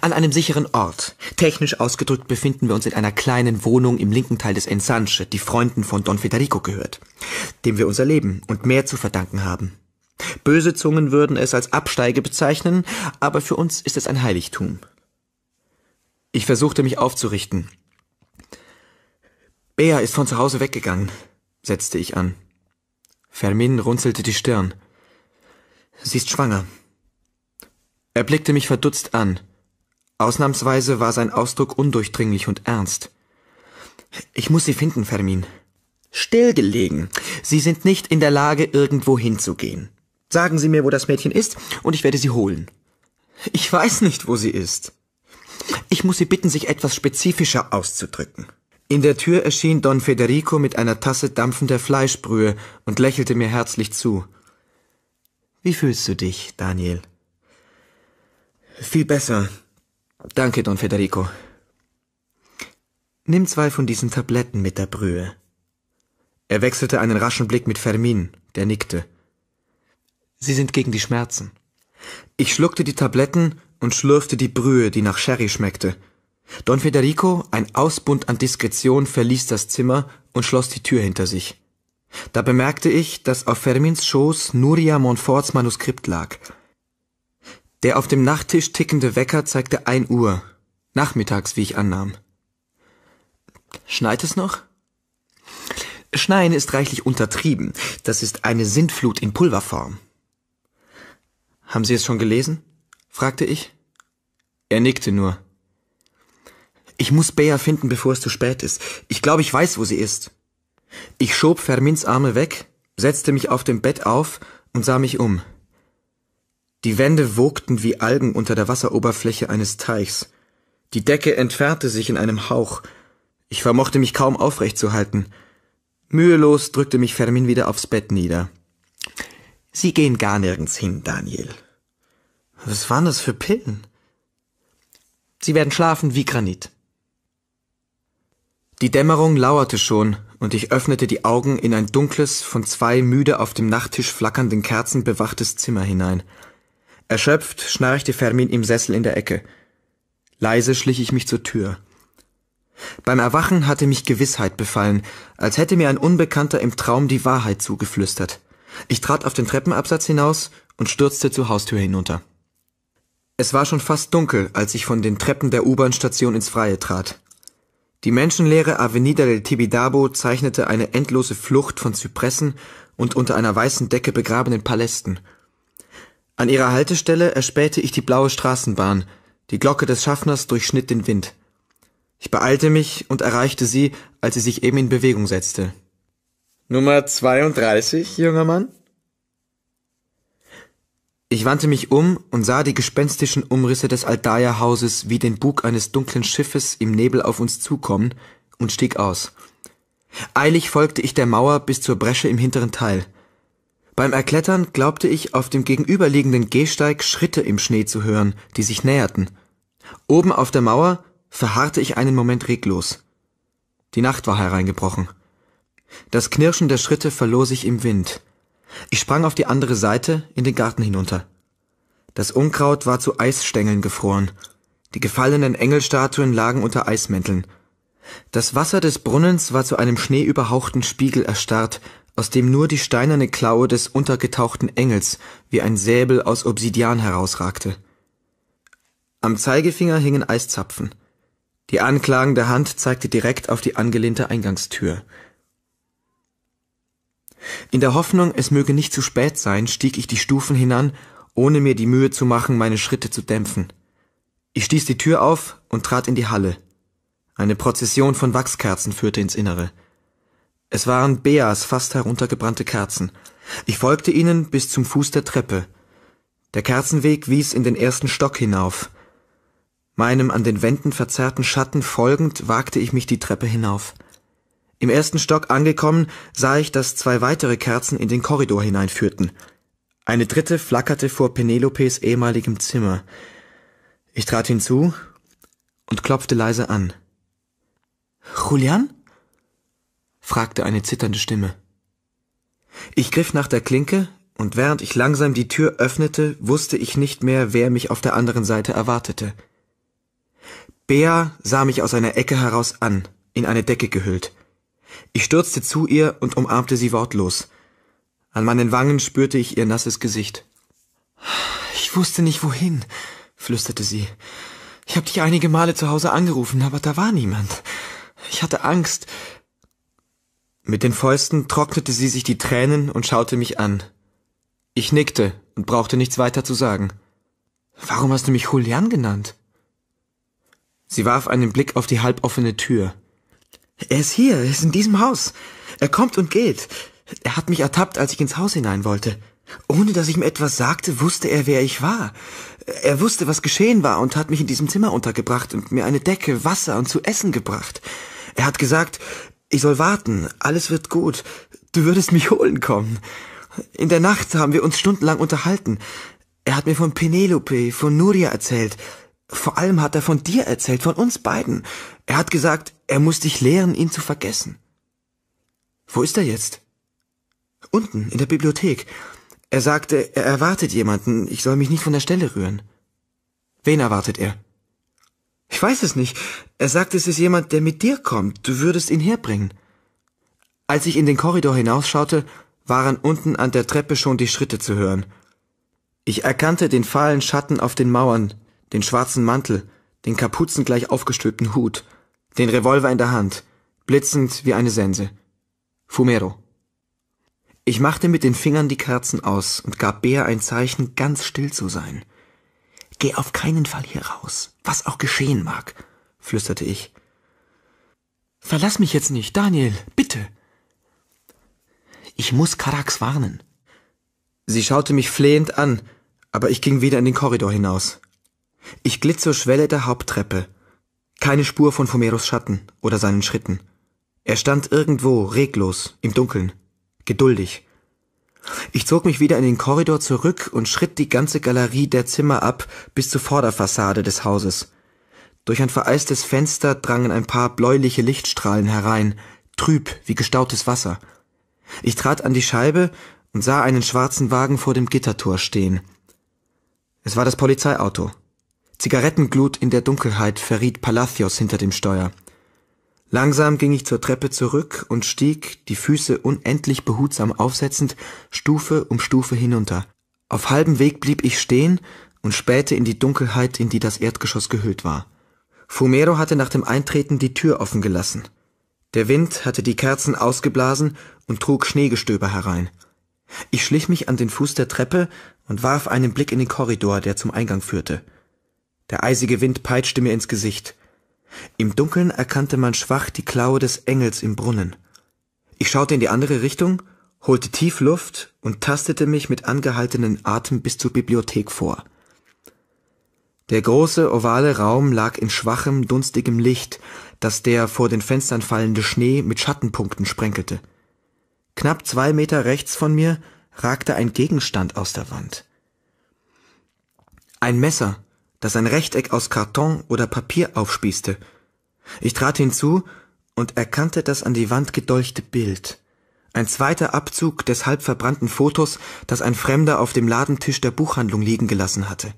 An einem sicheren Ort. Technisch ausgedrückt befinden wir uns in einer kleinen Wohnung im linken Teil des Ensanche, die Freunden von Don Federico gehört, dem wir unser Leben und mehr zu verdanken haben. Böse Zungen würden es als Absteige bezeichnen, aber für uns ist es ein Heiligtum. Ich versuchte mich aufzurichten. Bea ist von zu Hause weggegangen, setzte ich an. Fermin runzelte die Stirn. Sie ist schwanger. Er blickte mich verdutzt an. Ausnahmsweise war sein Ausdruck undurchdringlich und ernst. Ich muss Sie finden, Fermin. Stillgelegen. Sie sind nicht in der Lage, irgendwo hinzugehen. Sagen Sie mir, wo das Mädchen ist, und ich werde sie holen. Ich weiß nicht, wo sie ist. Ich muss Sie bitten, sich etwas spezifischer auszudrücken. In der Tür erschien Don Federico mit einer Tasse dampfender Fleischbrühe und lächelte mir herzlich zu. Wie fühlst du dich, Daniel? Viel besser. Danke, Don Federico. Nimm zwei von diesen Tabletten mit der Brühe. Er wechselte einen raschen Blick mit Fermin, der nickte. Sie sind gegen die Schmerzen. Ich schluckte die Tabletten und schlürfte die Brühe, die nach Sherry schmeckte. Don Federico, ein Ausbund an Diskretion, verließ das Zimmer und schloss die Tür hinter sich. Da bemerkte ich, dass auf Fermins Schoß Nuria Montforts Manuskript lag. Der auf dem Nachttisch tickende Wecker zeigte ein Uhr, nachmittags, wie ich annahm. Schneit es noch? Schneien ist reichlich untertrieben. Das ist eine Sintflut in Pulverform. Haben Sie es schon gelesen? fragte ich. Er nickte nur. Ich muss Bea finden, bevor es zu spät ist. Ich glaube, ich weiß, wo sie ist. Ich schob Fermins Arme weg, setzte mich auf dem Bett auf und sah mich um. Die Wände wogten wie Algen unter der Wasseroberfläche eines Teichs. Die Decke entfernte sich in einem Hauch. Ich vermochte mich kaum aufrecht zu halten. Mühelos drückte mich Fermin wieder aufs Bett nieder. Sie gehen gar nirgends hin, Daniel. Was waren das für Pillen? Sie werden schlafen wie Granit. Die Dämmerung lauerte schon, und ich öffnete die Augen in ein dunkles, von zwei müde auf dem Nachttisch flackernden Kerzen bewachtes Zimmer hinein. Erschöpft schnarchte Fermin im Sessel in der Ecke. Leise schlich ich mich zur Tür. Beim Erwachen hatte mich Gewissheit befallen, als hätte mir ein Unbekannter im Traum die Wahrheit zugeflüstert. Ich trat auf den Treppenabsatz hinaus und stürzte zur Haustür hinunter. Es war schon fast dunkel, als ich von den Treppen der U-Bahn-Station ins Freie trat. Die menschenleere Avenida del Tibidabo zeichnete eine endlose Flucht von Zypressen und unter einer weißen Decke begrabenen Palästen. An ihrer Haltestelle erspähte ich die blaue Straßenbahn, die Glocke des Schaffners durchschnitt den Wind. Ich beeilte mich und erreichte sie, als sie sich eben in Bewegung setzte. Nummer 32, junger Mann? Ich wandte mich um und sah die gespenstischen Umrisse des Aldaia-Hauses wie den Bug eines dunklen Schiffes im Nebel auf uns zukommen und stieg aus. Eilig folgte ich der Mauer bis zur Bresche im hinteren Teil. Beim Erklettern glaubte ich, auf dem gegenüberliegenden Gehsteig Schritte im Schnee zu hören, die sich näherten. Oben auf der Mauer verharrte ich einen Moment reglos. Die Nacht war hereingebrochen. Das Knirschen der Schritte verlor sich im Wind. Ich sprang auf die andere Seite in den Garten hinunter. Das Unkraut war zu Eisstängeln gefroren. Die gefallenen Engelstatuen lagen unter Eismänteln. Das Wasser des Brunnens war zu einem schneeüberhauchten Spiegel erstarrt, aus dem nur die steinerne Klaue des untergetauchten Engels wie ein Säbel aus Obsidian herausragte. Am Zeigefinger hingen Eiszapfen. Die anklagende Hand zeigte direkt auf die angelehnte Eingangstür. In der Hoffnung, es möge nicht zu spät sein, stieg ich die Stufen hinan, ohne mir die Mühe zu machen, meine Schritte zu dämpfen. Ich stieß die Tür auf und trat in die Halle. Eine Prozession von Wachskerzen führte ins Innere. Es waren Beas fast heruntergebrannte Kerzen. Ich folgte ihnen bis zum Fuß der Treppe. Der Kerzenweg wies in den ersten Stock hinauf. Meinem an den Wänden verzerrten Schatten folgend wagte ich mich die Treppe hinauf. Im ersten Stock angekommen, sah ich, dass zwei weitere Kerzen in den Korridor hineinführten. Eine dritte flackerte vor Penelopes ehemaligem Zimmer. Ich trat hinzu und klopfte leise an. Julian? fragte eine zitternde Stimme. Ich griff nach der Klinke, und während ich langsam die Tür öffnete, wusste ich nicht mehr, wer mich auf der anderen Seite erwartete. Bea sah mich aus einer Ecke heraus an, in eine Decke gehüllt. Ich stürzte zu ihr und umarmte sie wortlos. An meinen Wangen spürte ich ihr nasses Gesicht. Ich wusste nicht wohin, flüsterte sie. Ich habe dich einige Male zu Hause angerufen, aber da war niemand. Ich hatte Angst. Mit den Fäusten trocknete sie sich die Tränen und schaute mich an. Ich nickte und brauchte nichts weiter zu sagen. Warum hast du mich Julian genannt? Sie warf einen Blick auf die halboffene Tür. Er ist hier, er ist in diesem Haus. Er kommt und geht. Er hat mich ertappt, als ich ins Haus hinein wollte. Ohne dass ich ihm etwas sagte, wusste er, wer ich war. Er wusste, was geschehen war und hat mich in diesem Zimmer untergebracht und mir eine Decke, Wasser und zu essen gebracht. Er hat gesagt, ich soll warten, alles wird gut. Du würdest mich holen kommen. In der Nacht haben wir uns stundenlang unterhalten. Er hat mir von Penelope, von Nuria erzählt. Vor allem hat er von dir erzählt, von uns beiden, er hat gesagt, er muss dich lehren, ihn zu vergessen. Wo ist er jetzt? Unten, in der Bibliothek. Er sagte, er erwartet jemanden, ich soll mich nicht von der Stelle rühren. Wen erwartet er? Ich weiß es nicht. Er sagt, es ist jemand, der mit dir kommt, du würdest ihn herbringen. Als ich in den Korridor hinausschaute, waren unten an der Treppe schon die Schritte zu hören. Ich erkannte den fahlen Schatten auf den Mauern, den schwarzen Mantel, den kapuzengleich aufgestülpten Hut den Revolver in der Hand, blitzend wie eine Sense. Fumero. Ich machte mit den Fingern die Kerzen aus und gab Bea ein Zeichen, ganz still zu sein. Geh auf keinen Fall hier raus, was auch geschehen mag, flüsterte ich. Verlass mich jetzt nicht, Daniel, bitte. Ich muss Karax warnen. Sie schaute mich flehend an, aber ich ging wieder in den Korridor hinaus. Ich glitt zur Schwelle der Haupttreppe keine Spur von Fomeros Schatten oder seinen Schritten. Er stand irgendwo, reglos, im Dunkeln, geduldig. Ich zog mich wieder in den Korridor zurück und schritt die ganze Galerie der Zimmer ab bis zur Vorderfassade des Hauses. Durch ein vereistes Fenster drangen ein paar bläuliche Lichtstrahlen herein, trüb wie gestautes Wasser. Ich trat an die Scheibe und sah einen schwarzen Wagen vor dem Gittertor stehen. Es war das Polizeiauto. Zigarettenglut in der Dunkelheit verriet Palacios hinter dem Steuer. Langsam ging ich zur Treppe zurück und stieg, die Füße unendlich behutsam aufsetzend, Stufe um Stufe hinunter. Auf halbem Weg blieb ich stehen und spähte in die Dunkelheit, in die das Erdgeschoss gehüllt war. Fumero hatte nach dem Eintreten die Tür offen gelassen. Der Wind hatte die Kerzen ausgeblasen und trug Schneegestöber herein. Ich schlich mich an den Fuß der Treppe und warf einen Blick in den Korridor, der zum Eingang führte. Der eisige Wind peitschte mir ins Gesicht. Im Dunkeln erkannte man schwach die Klaue des Engels im Brunnen. Ich schaute in die andere Richtung, holte tief Luft und tastete mich mit angehaltenen Atem bis zur Bibliothek vor. Der große ovale Raum lag in schwachem, dunstigem Licht, das der vor den Fenstern fallende Schnee mit Schattenpunkten sprenkelte. Knapp zwei Meter rechts von mir ragte ein Gegenstand aus der Wand. Ein Messer, das ein Rechteck aus Karton oder Papier aufspießte. Ich trat hinzu und erkannte das an die Wand gedolchte Bild. Ein zweiter Abzug des halb verbrannten Fotos, das ein Fremder auf dem Ladentisch der Buchhandlung liegen gelassen hatte.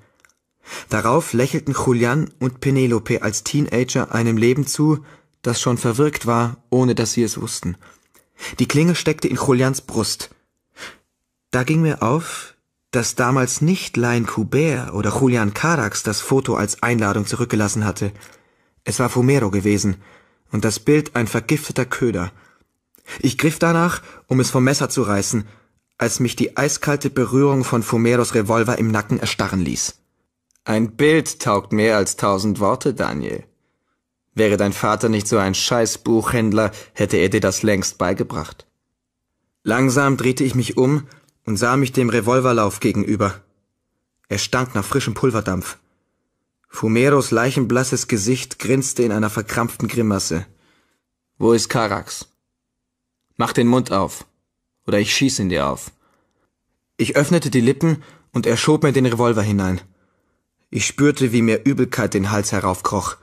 Darauf lächelten Julian und Penelope als Teenager einem Leben zu, das schon verwirkt war, ohne dass sie es wussten. Die Klinge steckte in Julians Brust. Da ging mir auf, dass damals nicht Lain Kubert oder Julian Carax das Foto als Einladung zurückgelassen hatte. Es war Fumero gewesen und das Bild ein vergifteter Köder. Ich griff danach, um es vom Messer zu reißen, als mich die eiskalte Berührung von Fumeros Revolver im Nacken erstarren ließ. Ein Bild taugt mehr als tausend Worte, Daniel. Wäre dein Vater nicht so ein Scheißbuchhändler, hätte er dir das längst beigebracht. Langsam drehte ich mich um und sah mich dem Revolverlauf gegenüber. Er stank nach frischem Pulverdampf. Fumeros leichenblasses Gesicht grinste in einer verkrampften Grimasse. Wo ist Karax? Mach den Mund auf, oder ich schieß ihn dir auf. Ich öffnete die Lippen und er schob mir den Revolver hinein. Ich spürte, wie mir Übelkeit den Hals heraufkroch.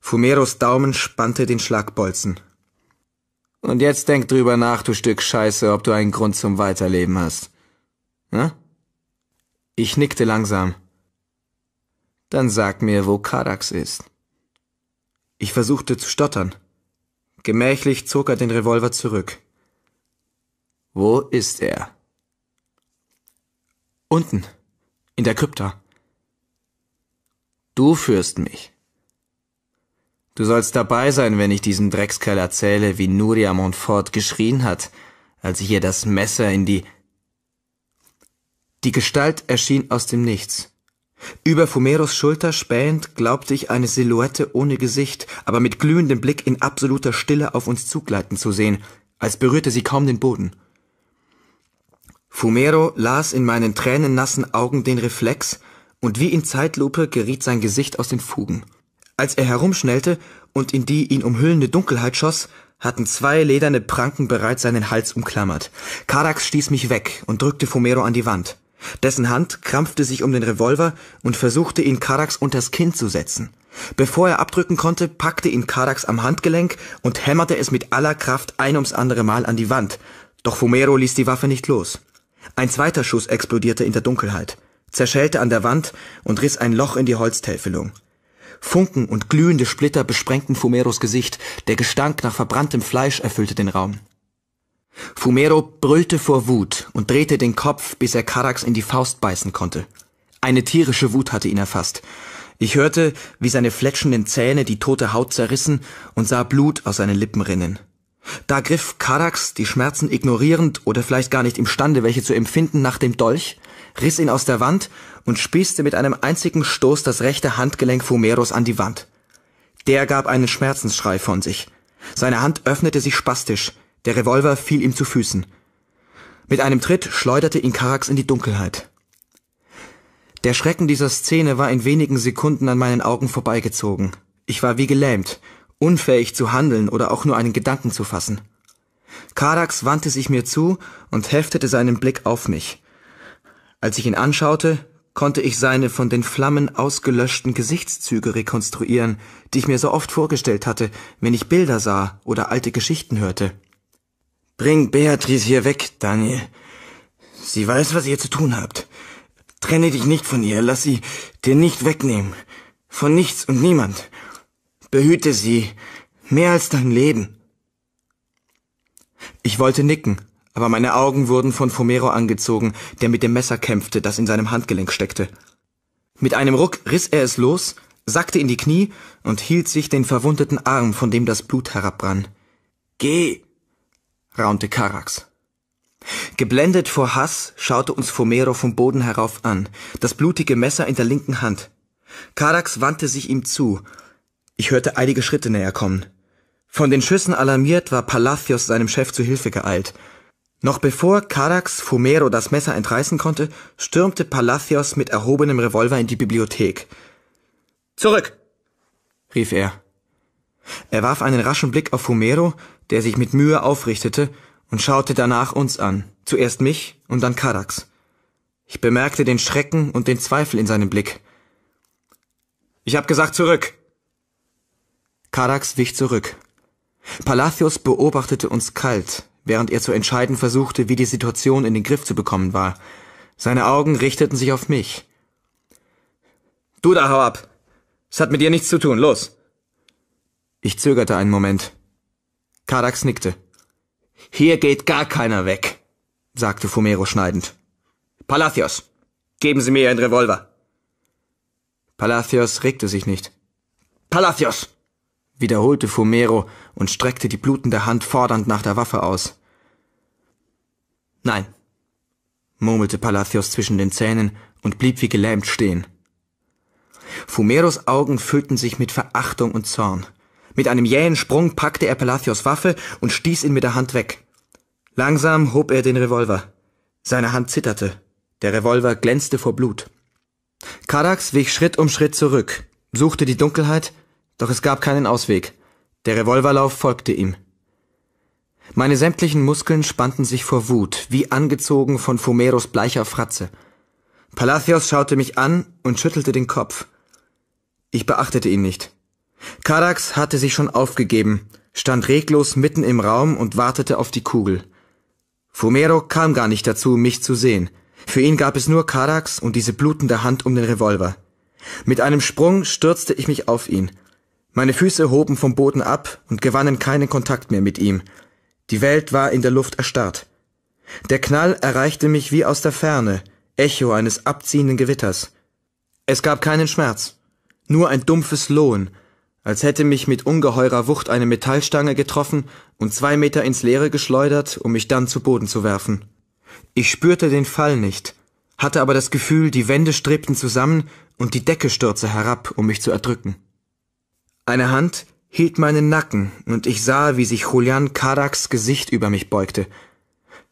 Fumeros Daumen spannte den Schlagbolzen. Und jetzt denk drüber nach, du Stück Scheiße, ob du einen Grund zum Weiterleben hast. Hm? Ich nickte langsam. Dann sag mir, wo Kadax ist. Ich versuchte zu stottern. Gemächlich zog er den Revolver zurück. Wo ist er? Unten, in der Krypta. Du führst mich. Du sollst dabei sein, wenn ich diesem Dreckskerl erzähle, wie Nuria Montfort geschrien hat, als ich ihr das Messer in die die Gestalt erschien aus dem Nichts. Über Fumeros Schulter spähend glaubte ich eine Silhouette ohne Gesicht, aber mit glühendem Blick in absoluter Stille auf uns zugleiten zu sehen, als berührte sie kaum den Boden. Fumero las in meinen tränennassen Augen den Reflex, und wie in Zeitlupe geriet sein Gesicht aus den Fugen. Als er herumschnellte und in die ihn umhüllende Dunkelheit schoss, hatten zwei lederne Pranken bereits seinen Hals umklammert. Karax stieß mich weg und drückte Fumero an die Wand. Dessen Hand krampfte sich um den Revolver und versuchte ihn Karax unters Kinn zu setzen. Bevor er abdrücken konnte, packte ihn Karax am Handgelenk und hämmerte es mit aller Kraft ein ums andere Mal an die Wand. Doch Fumero ließ die Waffe nicht los. Ein zweiter Schuss explodierte in der Dunkelheit, zerschellte an der Wand und riss ein Loch in die Holztäfelung. Funken und glühende Splitter besprengten Fumeros Gesicht, der Gestank nach verbranntem Fleisch erfüllte den Raum. Fumero brüllte vor Wut und drehte den Kopf, bis er Karax in die Faust beißen konnte. Eine tierische Wut hatte ihn erfasst. Ich hörte, wie seine fletschenden Zähne die tote Haut zerrissen und sah Blut aus seinen Lippen rinnen. Da griff Karax, die Schmerzen ignorierend oder vielleicht gar nicht imstande, welche zu empfinden, nach dem Dolch, riss ihn aus der Wand und spießte mit einem einzigen Stoß das rechte Handgelenk Fumeros an die Wand. Der gab einen Schmerzensschrei von sich. Seine Hand öffnete sich spastisch, der Revolver fiel ihm zu Füßen. Mit einem Tritt schleuderte ihn Karax in die Dunkelheit. Der Schrecken dieser Szene war in wenigen Sekunden an meinen Augen vorbeigezogen. Ich war wie gelähmt, unfähig zu handeln oder auch nur einen Gedanken zu fassen. Karax wandte sich mir zu und heftete seinen Blick auf mich. Als ich ihn anschaute, konnte ich seine von den Flammen ausgelöschten Gesichtszüge rekonstruieren, die ich mir so oft vorgestellt hatte, wenn ich Bilder sah oder alte Geschichten hörte. Bring Beatrice hier weg, Daniel. Sie weiß, was ihr zu tun habt. Trenne dich nicht von ihr, lass sie dir nicht wegnehmen. Von nichts und niemand. Behüte sie mehr als dein Leben. Ich wollte nicken, aber meine Augen wurden von Fomero angezogen, der mit dem Messer kämpfte, das in seinem Handgelenk steckte. Mit einem Ruck riss er es los, sackte in die Knie und hielt sich den verwundeten Arm, von dem das Blut herabrann. Geh, raunte Karax. Geblendet vor Hass schaute uns Fomero vom Boden herauf an, das blutige Messer in der linken Hand. Karax wandte sich ihm zu. Ich hörte einige Schritte näher kommen. Von den Schüssen alarmiert war Palacios seinem Chef zu Hilfe geeilt. Noch bevor Karax Fumero das Messer entreißen konnte, stürmte Palacios mit erhobenem Revolver in die Bibliothek. Zurück! rief er. Er warf einen raschen Blick auf Fumero, der sich mit Mühe aufrichtete und schaute danach uns an, zuerst mich und dann Karax. Ich bemerkte den Schrecken und den Zweifel in seinem Blick. Ich hab gesagt zurück. Karax wich zurück. Palacios beobachtete uns kalt, während er zu entscheiden versuchte, wie die Situation in den Griff zu bekommen war. Seine Augen richteten sich auf mich. Du da, hau ab! Es hat mit dir nichts zu tun, los! Ich zögerte einen Moment. Kadax nickte. Hier geht gar keiner weg, sagte Fumero schneidend. Palacios, geben Sie mir Ihren Revolver. Palacios regte sich nicht. Palacios! wiederholte Fumero und streckte die blutende Hand fordernd nach der Waffe aus. Nein, murmelte Palacios zwischen den Zähnen und blieb wie gelähmt stehen. Fumeros Augen füllten sich mit Verachtung und Zorn. Mit einem jähen Sprung packte er Palacios Waffe und stieß ihn mit der Hand weg. Langsam hob er den Revolver. Seine Hand zitterte. Der Revolver glänzte vor Blut. Kadax wich Schritt um Schritt zurück, suchte die Dunkelheit, doch es gab keinen Ausweg. Der Revolverlauf folgte ihm. Meine sämtlichen Muskeln spannten sich vor Wut, wie angezogen von Fumeros bleicher Fratze. Palacios schaute mich an und schüttelte den Kopf. Ich beachtete ihn nicht. Kadax hatte sich schon aufgegeben, stand reglos mitten im Raum und wartete auf die Kugel. Fumero kam gar nicht dazu, mich zu sehen. Für ihn gab es nur Karax und diese blutende Hand um den Revolver. Mit einem Sprung stürzte ich mich auf ihn. Meine Füße hoben vom Boden ab und gewannen keinen Kontakt mehr mit ihm. Die Welt war in der Luft erstarrt. Der Knall erreichte mich wie aus der Ferne, Echo eines abziehenden Gewitters. Es gab keinen Schmerz, nur ein dumpfes Lohn, als hätte mich mit ungeheurer Wucht eine Metallstange getroffen und zwei Meter ins Leere geschleudert, um mich dann zu Boden zu werfen. Ich spürte den Fall nicht, hatte aber das Gefühl, die Wände strebten zusammen und die Decke stürze herab, um mich zu erdrücken. Eine Hand hielt meinen Nacken und ich sah, wie sich Julian Kadaks Gesicht über mich beugte.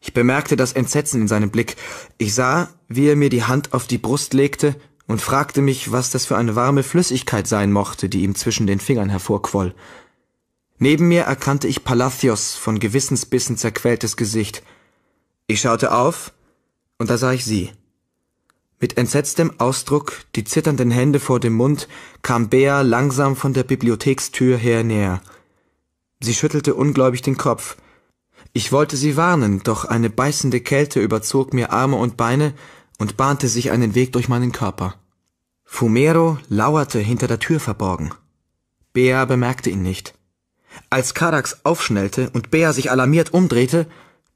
Ich bemerkte das Entsetzen in seinem Blick. Ich sah, wie er mir die Hand auf die Brust legte und fragte mich, was das für eine warme Flüssigkeit sein mochte, die ihm zwischen den Fingern hervorquoll. Neben mir erkannte ich Palacios von Gewissensbissen zerquältes Gesicht. Ich schaute auf, und da sah ich sie. Mit entsetztem Ausdruck, die zitternden Hände vor dem Mund, kam Bea langsam von der Bibliothekstür her näher. Sie schüttelte ungläubig den Kopf. Ich wollte sie warnen, doch eine beißende Kälte überzog mir Arme und Beine und bahnte sich einen Weg durch meinen Körper. Fumero lauerte hinter der Tür verborgen. Bea bemerkte ihn nicht. Als Karax aufschnellte und Bea sich alarmiert umdrehte,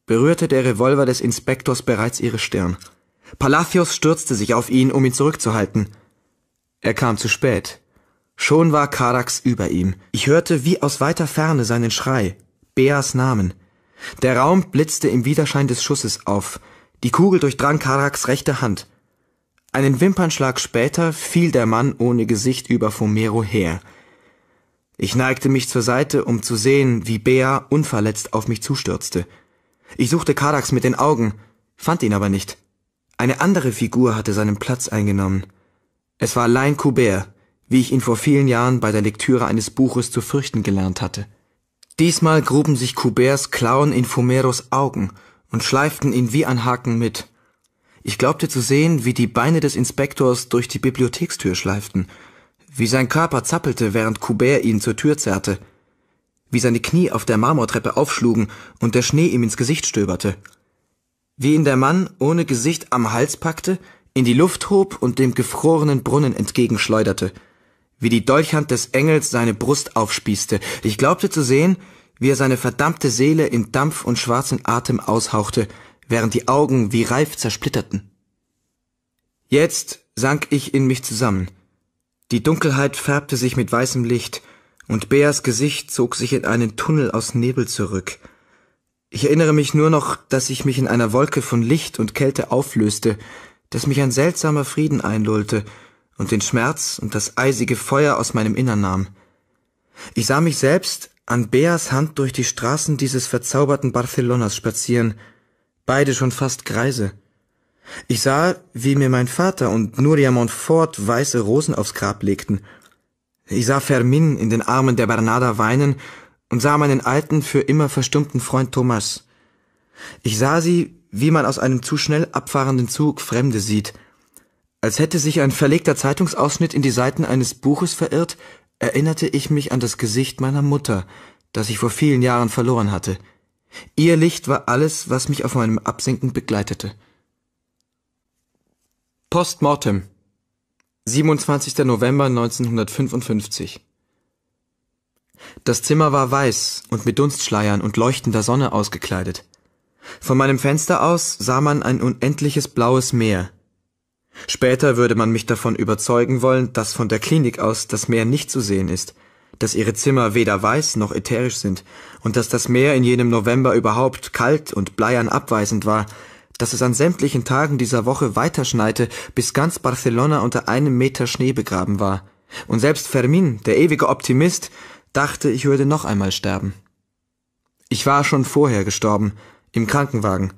berührte der Revolver des Inspektors bereits ihre Stirn. Palacios stürzte sich auf ihn, um ihn zurückzuhalten. Er kam zu spät. Schon war Karax über ihm. Ich hörte wie aus weiter Ferne seinen Schrei, Beas Namen. Der Raum blitzte im Widerschein des Schusses auf. Die Kugel durchdrang Karaks rechte Hand. Einen Wimpernschlag später fiel der Mann ohne Gesicht über Fumero her. Ich neigte mich zur Seite, um zu sehen, wie Bea unverletzt auf mich zustürzte. Ich suchte Kadax mit den Augen, fand ihn aber nicht. Eine andere Figur hatte seinen Platz eingenommen. Es war Lein Coubert, wie ich ihn vor vielen Jahren bei der Lektüre eines Buches zu fürchten gelernt hatte. Diesmal gruben sich Couberts Klauen in Fumeros Augen und schleiften ihn wie ein Haken mit. Ich glaubte zu sehen, wie die Beine des Inspektors durch die Bibliothekstür schleiften, wie sein Körper zappelte, während Coubert ihn zur Tür zerrte, wie seine Knie auf der Marmortreppe aufschlugen und der Schnee ihm ins Gesicht stöberte, wie ihn der Mann ohne Gesicht am Hals packte, in die Luft hob und dem gefrorenen Brunnen entgegenschleuderte, wie die Dolchhand des Engels seine Brust aufspießte. Ich glaubte zu sehen, wie er seine verdammte Seele in Dampf und schwarzen Atem aushauchte, während die Augen wie Reif zersplitterten. Jetzt sank ich in mich zusammen. Die Dunkelheit färbte sich mit weißem Licht, und Beas Gesicht zog sich in einen Tunnel aus Nebel zurück. Ich erinnere mich nur noch, dass ich mich in einer Wolke von Licht und Kälte auflöste, dass mich ein seltsamer Frieden einlullte und den Schmerz und das eisige Feuer aus meinem Innern nahm. Ich sah mich selbst an Beas Hand durch die Straßen dieses verzauberten Barcelonas spazieren, beide schon fast Greise. Ich sah, wie mir mein Vater und Nuria Montfort weiße Rosen aufs Grab legten. Ich sah Fermin in den Armen der Bernada weinen und sah meinen alten, für immer verstummten Freund Thomas. Ich sah sie, wie man aus einem zu schnell abfahrenden Zug Fremde sieht, als hätte sich ein verlegter Zeitungsausschnitt in die Seiten eines Buches verirrt, erinnerte ich mich an das Gesicht meiner Mutter, das ich vor vielen Jahren verloren hatte. Ihr Licht war alles, was mich auf meinem Absinken begleitete. Postmortem 27. November 1955 Das Zimmer war weiß und mit Dunstschleiern und leuchtender Sonne ausgekleidet. Von meinem Fenster aus sah man ein unendliches blaues Meer. Später würde man mich davon überzeugen wollen, dass von der Klinik aus das Meer nicht zu sehen ist – dass ihre Zimmer weder weiß noch ätherisch sind und dass das Meer in jenem November überhaupt kalt und bleiern abweisend war, dass es an sämtlichen Tagen dieser Woche weiterschneite, bis ganz Barcelona unter einem Meter Schnee begraben war. Und selbst Fermin, der ewige Optimist, dachte, ich würde noch einmal sterben. Ich war schon vorher gestorben, im Krankenwagen,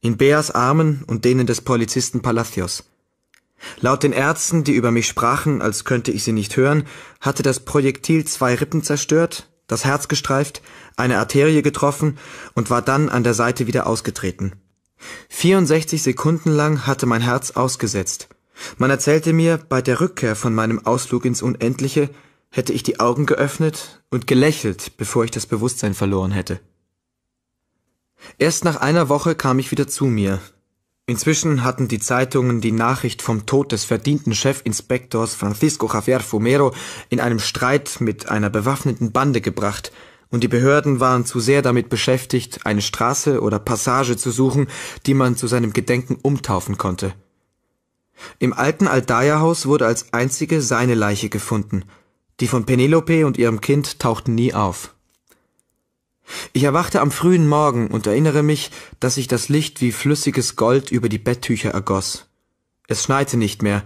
in Beas Armen und denen des Polizisten Palacios. Laut den Ärzten, die über mich sprachen, als könnte ich sie nicht hören, hatte das Projektil zwei Rippen zerstört, das Herz gestreift, eine Arterie getroffen und war dann an der Seite wieder ausgetreten. 64 Sekunden lang hatte mein Herz ausgesetzt. Man erzählte mir, bei der Rückkehr von meinem Ausflug ins Unendliche hätte ich die Augen geöffnet und gelächelt, bevor ich das Bewusstsein verloren hätte. Erst nach einer Woche kam ich wieder zu mir, Inzwischen hatten die Zeitungen die Nachricht vom Tod des verdienten Chefinspektors Francisco Javier Fumero in einem Streit mit einer bewaffneten Bande gebracht, und die Behörden waren zu sehr damit beschäftigt, eine Straße oder Passage zu suchen, die man zu seinem Gedenken umtaufen konnte. Im alten aldaya haus wurde als einzige seine Leiche gefunden. Die von Penelope und ihrem Kind tauchten nie auf ich erwachte am frühen Morgen und erinnere mich, dass sich das Licht wie flüssiges Gold über die Betttücher ergoss. Es schneite nicht mehr,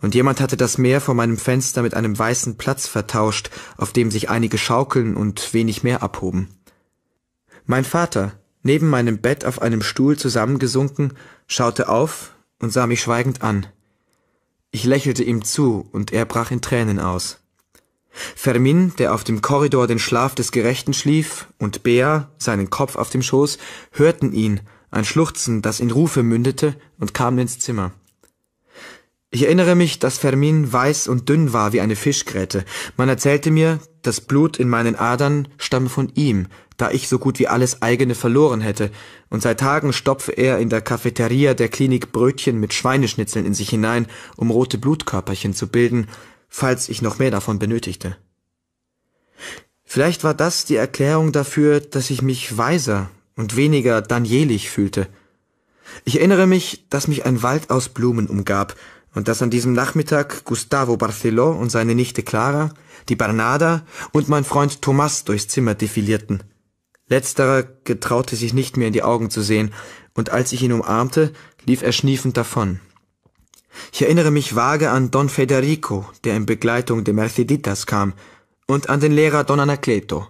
und jemand hatte das Meer vor meinem Fenster mit einem weißen Platz vertauscht, auf dem sich einige Schaukeln und wenig mehr abhoben. Mein Vater, neben meinem Bett auf einem Stuhl zusammengesunken, schaute auf und sah mich schweigend an. Ich lächelte ihm zu, und er brach in Tränen aus. Fermin, der auf dem Korridor den Schlaf des Gerechten schlief, und Bea, seinen Kopf auf dem Schoß, hörten ihn, ein Schluchzen, das in Rufe mündete, und kamen ins Zimmer. Ich erinnere mich, dass Fermin weiß und dünn war wie eine Fischgräte. Man erzählte mir, das Blut in meinen Adern stamme von ihm, da ich so gut wie alles eigene verloren hätte, und seit Tagen stopfe er in der Cafeteria der Klinik Brötchen mit Schweineschnitzeln in sich hinein, um rote Blutkörperchen zu bilden, falls ich noch mehr davon benötigte. Vielleicht war das die Erklärung dafür, dass ich mich weiser und weniger danielisch fühlte. Ich erinnere mich, dass mich ein Wald aus Blumen umgab und dass an diesem Nachmittag Gustavo Barceló und seine Nichte Clara, die Bernada und mein Freund Thomas durchs Zimmer defilierten. Letzterer getraute sich nicht mehr in die Augen zu sehen, und als ich ihn umarmte, lief er schniefend davon. Ich erinnere mich vage an Don Federico, der in Begleitung der Merceditas kam, und an den Lehrer Don Anacleto.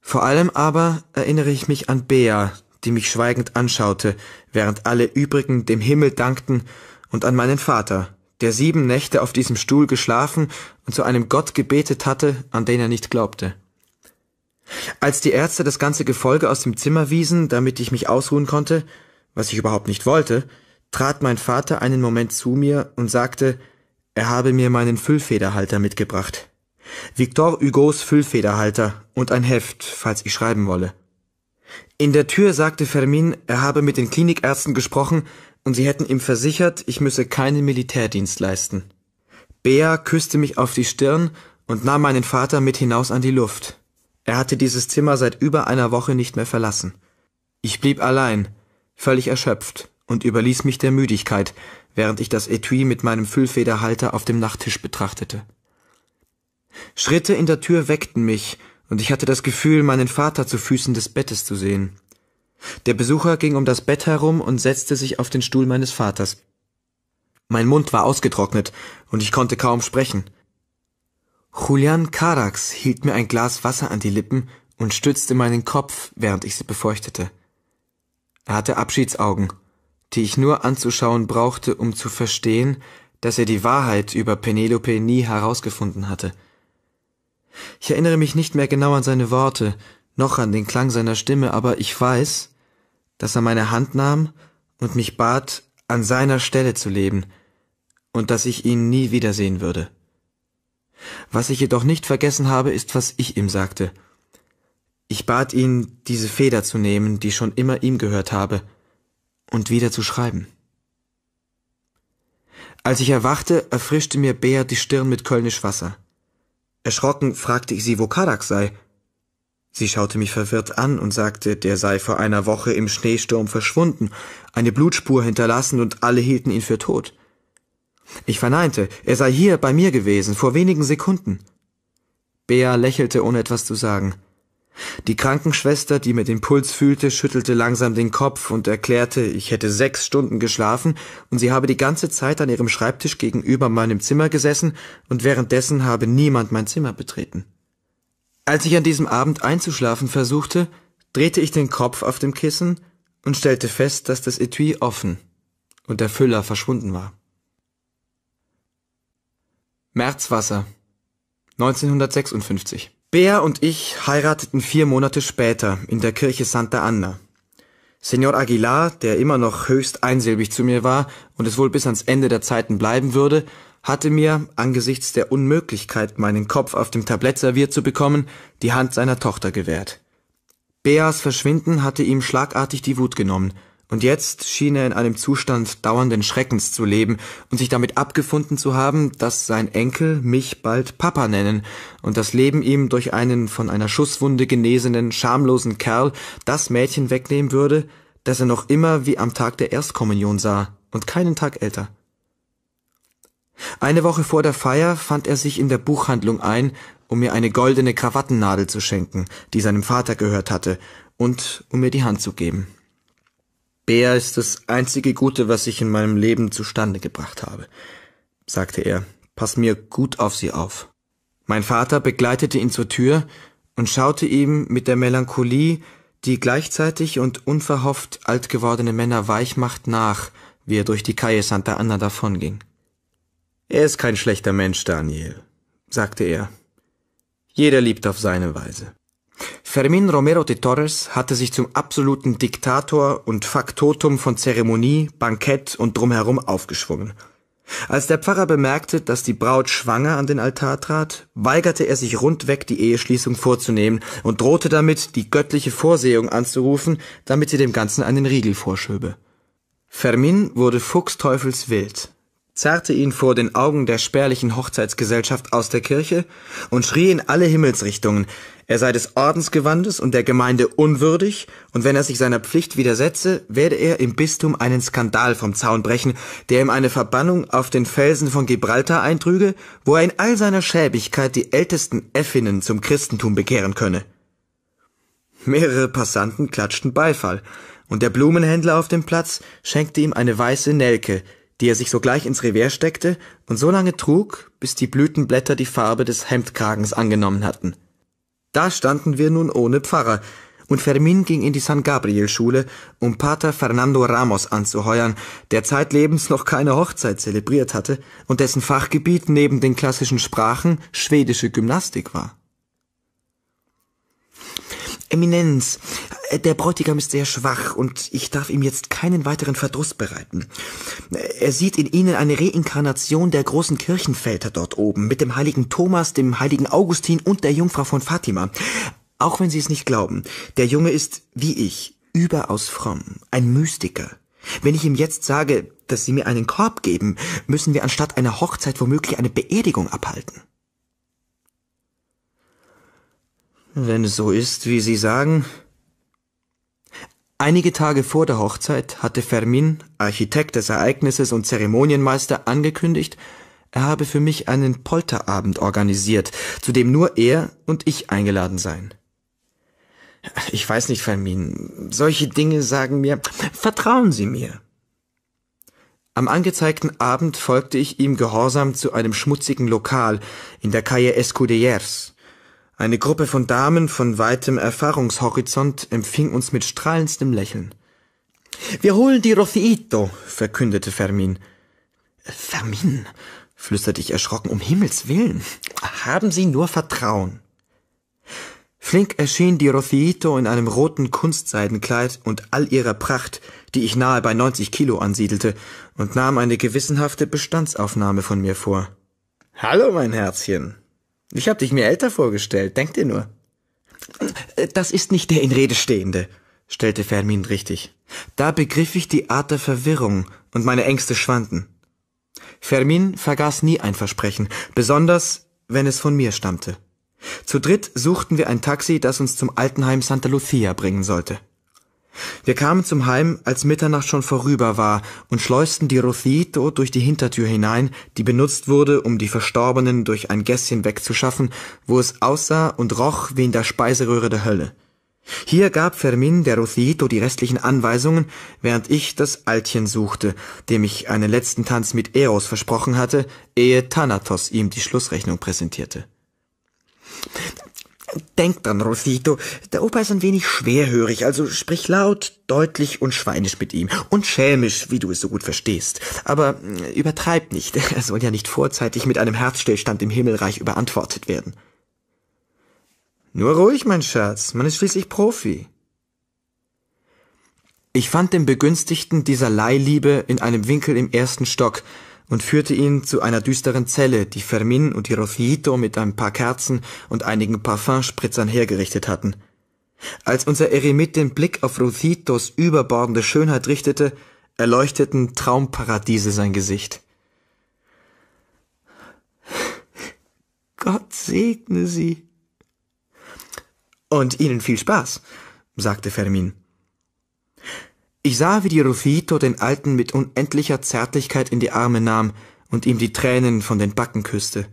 Vor allem aber erinnere ich mich an Bea, die mich schweigend anschaute, während alle übrigen dem Himmel dankten, und an meinen Vater, der sieben Nächte auf diesem Stuhl geschlafen und zu einem Gott gebetet hatte, an den er nicht glaubte. Als die Ärzte das ganze Gefolge aus dem Zimmer wiesen, damit ich mich ausruhen konnte, was ich überhaupt nicht wollte, trat mein Vater einen Moment zu mir und sagte, er habe mir meinen Füllfederhalter mitgebracht. Victor Hugos Füllfederhalter und ein Heft, falls ich schreiben wolle. In der Tür sagte Fermin, er habe mit den Klinikärzten gesprochen und sie hätten ihm versichert, ich müsse keinen Militärdienst leisten. Bea küsste mich auf die Stirn und nahm meinen Vater mit hinaus an die Luft. Er hatte dieses Zimmer seit über einer Woche nicht mehr verlassen. Ich blieb allein, völlig erschöpft und überließ mich der Müdigkeit, während ich das Etui mit meinem Füllfederhalter auf dem Nachttisch betrachtete. Schritte in der Tür weckten mich, und ich hatte das Gefühl, meinen Vater zu Füßen des Bettes zu sehen. Der Besucher ging um das Bett herum und setzte sich auf den Stuhl meines Vaters. Mein Mund war ausgetrocknet, und ich konnte kaum sprechen. Julian Karax hielt mir ein Glas Wasser an die Lippen und stützte meinen Kopf, während ich sie befeuchtete. Er hatte Abschiedsaugen die ich nur anzuschauen brauchte, um zu verstehen, dass er die Wahrheit über Penelope nie herausgefunden hatte. Ich erinnere mich nicht mehr genau an seine Worte, noch an den Klang seiner Stimme, aber ich weiß, dass er meine Hand nahm und mich bat, an seiner Stelle zu leben, und dass ich ihn nie wiedersehen würde. Was ich jedoch nicht vergessen habe, ist, was ich ihm sagte. Ich bat ihn, diese Feder zu nehmen, die schon immer ihm gehört habe, und wieder zu schreiben. Als ich erwachte, erfrischte mir Bea die Stirn mit Kölnisch Wasser. Erschrocken fragte ich sie, wo Karak sei. Sie schaute mich verwirrt an und sagte, der sei vor einer Woche im Schneesturm verschwunden, eine Blutspur hinterlassen und alle hielten ihn für tot. Ich verneinte, er sei hier bei mir gewesen, vor wenigen Sekunden. Bea lächelte, ohne etwas zu sagen. Die Krankenschwester, die mir den Puls fühlte, schüttelte langsam den Kopf und erklärte, ich hätte sechs Stunden geschlafen und sie habe die ganze Zeit an ihrem Schreibtisch gegenüber meinem Zimmer gesessen und währenddessen habe niemand mein Zimmer betreten. Als ich an diesem Abend einzuschlafen versuchte, drehte ich den Kopf auf dem Kissen und stellte fest, dass das Etui offen und der Füller verschwunden war. Märzwasser 1956 Bea und ich heirateten vier Monate später in der Kirche Santa Anna. Senor Aguilar, der immer noch höchst einsilbig zu mir war und es wohl bis ans Ende der Zeiten bleiben würde, hatte mir, angesichts der Unmöglichkeit, meinen Kopf auf dem Tablett serviert zu bekommen, die Hand seiner Tochter gewährt. Beas Verschwinden hatte ihm schlagartig die Wut genommen, und jetzt schien er in einem Zustand dauernden Schreckens zu leben und sich damit abgefunden zu haben, dass sein Enkel mich bald Papa nennen und das Leben ihm durch einen von einer Schusswunde genesenen, schamlosen Kerl das Mädchen wegnehmen würde, das er noch immer wie am Tag der Erstkommunion sah und keinen Tag älter. Eine Woche vor der Feier fand er sich in der Buchhandlung ein, um mir eine goldene Krawattennadel zu schenken, die seinem Vater gehört hatte, und um mir die Hand zu geben. Bär ist das einzige Gute, was ich in meinem Leben zustande gebracht habe, sagte er. Pass mir gut auf sie auf. Mein Vater begleitete ihn zur Tür und schaute ihm mit der Melancholie, die gleichzeitig und unverhofft alt gewordene Männer weich macht, nach, wie er durch die Calle Santa Anna davonging. Er ist kein schlechter Mensch, Daniel, sagte er. Jeder liebt auf seine Weise. Fermin Romero de Torres hatte sich zum absoluten Diktator und Faktotum von Zeremonie, Bankett und Drumherum aufgeschwungen. Als der Pfarrer bemerkte, dass die Braut schwanger an den Altar trat, weigerte er sich rundweg, die Eheschließung vorzunehmen und drohte damit, die göttliche Vorsehung anzurufen, damit sie dem Ganzen einen Riegel vorschöbe. Fermin wurde fuchsteufelswild zerrte ihn vor den Augen der spärlichen Hochzeitsgesellschaft aus der Kirche und schrie in alle Himmelsrichtungen, er sei des Ordensgewandes und der Gemeinde unwürdig, und wenn er sich seiner Pflicht widersetze, werde er im Bistum einen Skandal vom Zaun brechen, der ihm eine Verbannung auf den Felsen von Gibraltar eintrüge, wo er in all seiner Schäbigkeit die ältesten Äffinnen zum Christentum bekehren könne. Mehrere Passanten klatschten Beifall, und der Blumenhändler auf dem Platz schenkte ihm eine weiße Nelke, die er sich sogleich ins Revers steckte und so lange trug, bis die Blütenblätter die Farbe des Hemdkragens angenommen hatten. Da standen wir nun ohne Pfarrer, und Fermin ging in die San Gabriel Schule, um Pater Fernando Ramos anzuheuern, der zeitlebens noch keine Hochzeit zelebriert hatte und dessen Fachgebiet neben den klassischen Sprachen schwedische Gymnastik war. Eminenz, äh, der Bräutigam ist sehr schwach und ich darf ihm jetzt keinen weiteren Verdruss bereiten. Äh, er sieht in Ihnen eine Reinkarnation der großen Kirchenväter dort oben, mit dem heiligen Thomas, dem heiligen Augustin und der Jungfrau von Fatima. Auch wenn Sie es nicht glauben, der Junge ist, wie ich, überaus fromm, ein Mystiker. Wenn ich ihm jetzt sage, dass Sie mir einen Korb geben, müssen wir anstatt einer Hochzeit womöglich eine Beerdigung abhalten. Wenn es so ist, wie Sie sagen. Einige Tage vor der Hochzeit hatte Fermin, Architekt des Ereignisses und Zeremonienmeister, angekündigt, er habe für mich einen Polterabend organisiert, zu dem nur er und ich eingeladen seien. Ich weiß nicht, Fermin, solche Dinge sagen mir, vertrauen Sie mir. Am angezeigten Abend folgte ich ihm gehorsam zu einem schmutzigen Lokal in der Calle Escudellers, eine Gruppe von Damen von weitem Erfahrungshorizont empfing uns mit strahlendstem Lächeln. Wir holen die Rociito, verkündete Fermin. Fermin, flüsterte ich erschrocken, um Himmels willen. Haben Sie nur Vertrauen. Flink erschien die Rociito in einem roten Kunstseidenkleid und all ihrer Pracht, die ich nahe bei 90 Kilo ansiedelte, und nahm eine gewissenhafte Bestandsaufnahme von mir vor. Hallo, mein Herzchen, ich hab dich mir älter vorgestellt, denk dir nur. Äh, das ist nicht der in Rede stehende, stellte Fermin richtig. Da begriff ich die Art der Verwirrung und meine Ängste schwanden. Fermin vergaß nie ein Versprechen, besonders wenn es von mir stammte. Zu dritt suchten wir ein Taxi, das uns zum Altenheim Santa Lucia bringen sollte. Wir kamen zum Heim, als Mitternacht schon vorüber war, und schleusten die Rosito durch die Hintertür hinein, die benutzt wurde, um die Verstorbenen durch ein Gässchen wegzuschaffen, wo es aussah und roch wie in der Speiseröhre der Hölle. Hier gab Fermin der Rosito die restlichen Anweisungen, während ich das Altchen suchte, dem ich einen letzten Tanz mit Eros versprochen hatte, ehe Thanatos ihm die Schlussrechnung präsentierte. Denk dran, Rosito, der Opa ist ein wenig schwerhörig, also sprich laut, deutlich und schweinisch mit ihm. Und schelmisch, wie du es so gut verstehst. Aber äh, übertreib nicht, er soll ja nicht vorzeitig mit einem Herzstillstand im Himmelreich überantwortet werden. Nur ruhig, mein Schatz, man ist schließlich Profi. Ich fand den Begünstigten dieser Leihliebe in einem Winkel im ersten Stock, und führte ihn zu einer düsteren Zelle, die Fermin und die Rosito mit ein paar Kerzen und einigen Parfumspritzern hergerichtet hatten. Als unser Eremit den Blick auf Rositos überbordende Schönheit richtete, erleuchteten Traumparadiese sein Gesicht. Gott segne sie. Und Ihnen viel Spaß, sagte Fermin. Ich sah, wie die Rufito den Alten mit unendlicher Zärtlichkeit in die Arme nahm und ihm die Tränen von den Backen küsste.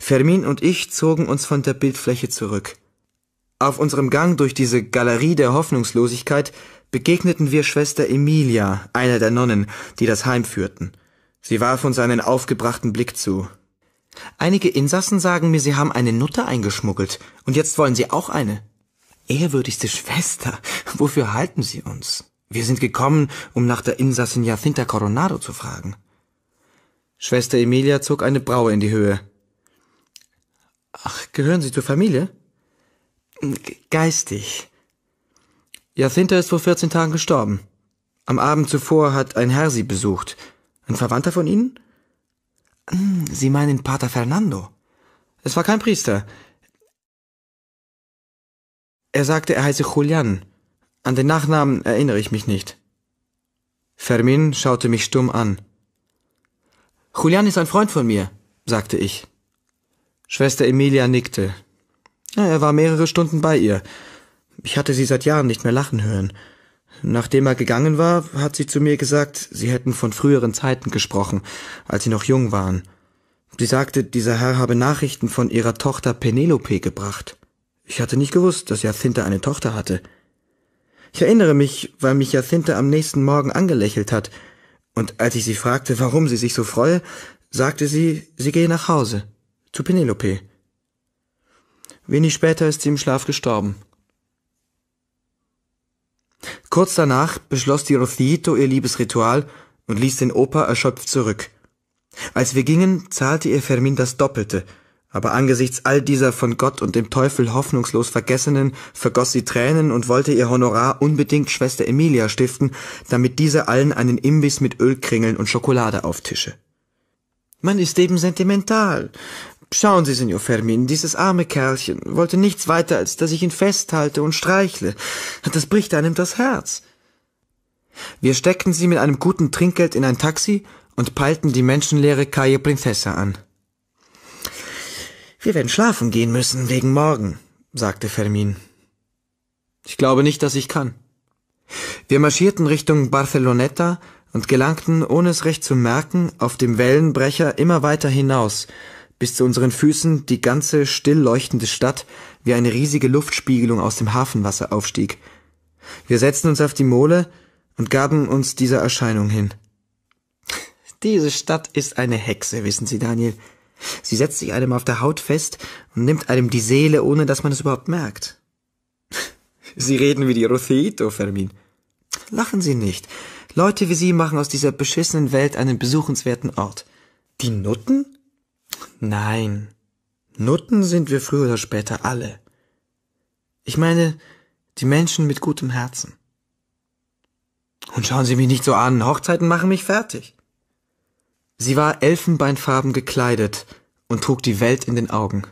Fermin und ich zogen uns von der Bildfläche zurück. Auf unserem Gang durch diese Galerie der Hoffnungslosigkeit begegneten wir Schwester Emilia, einer der Nonnen, die das Heim führten. Sie warf uns einen aufgebrachten Blick zu. Einige Insassen sagen mir, sie haben eine Nutter eingeschmuggelt, und jetzt wollen sie auch eine. Ehrwürdigste Schwester, wofür halten Sie uns? Wir sind gekommen, um nach der Insassin Jacinta Coronado zu fragen. Schwester Emilia zog eine Braue in die Höhe. Ach, gehören Sie zur Familie? Geistig. Jacinta ist vor 14 Tagen gestorben. Am Abend zuvor hat ein Herr sie besucht. Ein Verwandter von Ihnen? Hm, sie meinen Pater Fernando. Es war kein Priester. Er sagte, er heiße Julian. An den Nachnamen erinnere ich mich nicht. Fermin schaute mich stumm an. Julian ist ein Freund von mir, sagte ich. Schwester Emilia nickte. Ja, er war mehrere Stunden bei ihr. Ich hatte sie seit Jahren nicht mehr lachen hören. Nachdem er gegangen war, hat sie zu mir gesagt, sie hätten von früheren Zeiten gesprochen, als sie noch jung waren. Sie sagte, dieser Herr habe Nachrichten von ihrer Tochter Penelope gebracht. Ich hatte nicht gewusst, dass Jacinta eine Tochter hatte. Ich erinnere mich, weil mich Jacinta am nächsten Morgen angelächelt hat, und als ich sie fragte, warum sie sich so freue, sagte sie, sie gehe nach Hause, zu Penelope. Wenig später ist sie im Schlaf gestorben. Kurz danach beschloss die Rosito ihr Liebesritual und ließ den Opa erschöpft zurück. Als wir gingen, zahlte ihr Fermin das Doppelte – aber angesichts all dieser von Gott und dem Teufel hoffnungslos Vergessenen vergoss sie Tränen und wollte ihr Honorar unbedingt Schwester Emilia stiften, damit diese allen einen Imbiss mit Ölkringeln und Schokolade auftische. Man ist eben sentimental. Schauen Sie, Signor Fermin, dieses arme Kerlchen wollte nichts weiter, als dass ich ihn festhalte und streichle. Das bricht einem das Herz. Wir steckten sie mit einem guten Trinkgeld in ein Taxi und peilten die menschenleere Calle Princesa an. Wir werden schlafen gehen müssen wegen morgen, sagte Fermin. Ich glaube nicht, dass ich kann. Wir marschierten Richtung Barceloneta und gelangten, ohne es recht zu merken, auf dem Wellenbrecher immer weiter hinaus, bis zu unseren Füßen die ganze still leuchtende Stadt wie eine riesige Luftspiegelung aus dem Hafenwasser aufstieg. Wir setzten uns auf die Mole und gaben uns dieser Erscheinung hin. Diese Stadt ist eine Hexe, wissen Sie, Daniel. Sie setzt sich einem auf der Haut fest und nimmt einem die Seele, ohne dass man es überhaupt merkt. Sie reden wie die Rotheito, Fermin. Lachen Sie nicht. Leute wie Sie machen aus dieser beschissenen Welt einen besuchenswerten Ort. Die Nutten? Nein. Nutten sind wir früher oder später alle. Ich meine, die Menschen mit gutem Herzen. Und schauen Sie mich nicht so an, Hochzeiten machen mich fertig. Sie war elfenbeinfarben gekleidet und trug die Welt in den Augen.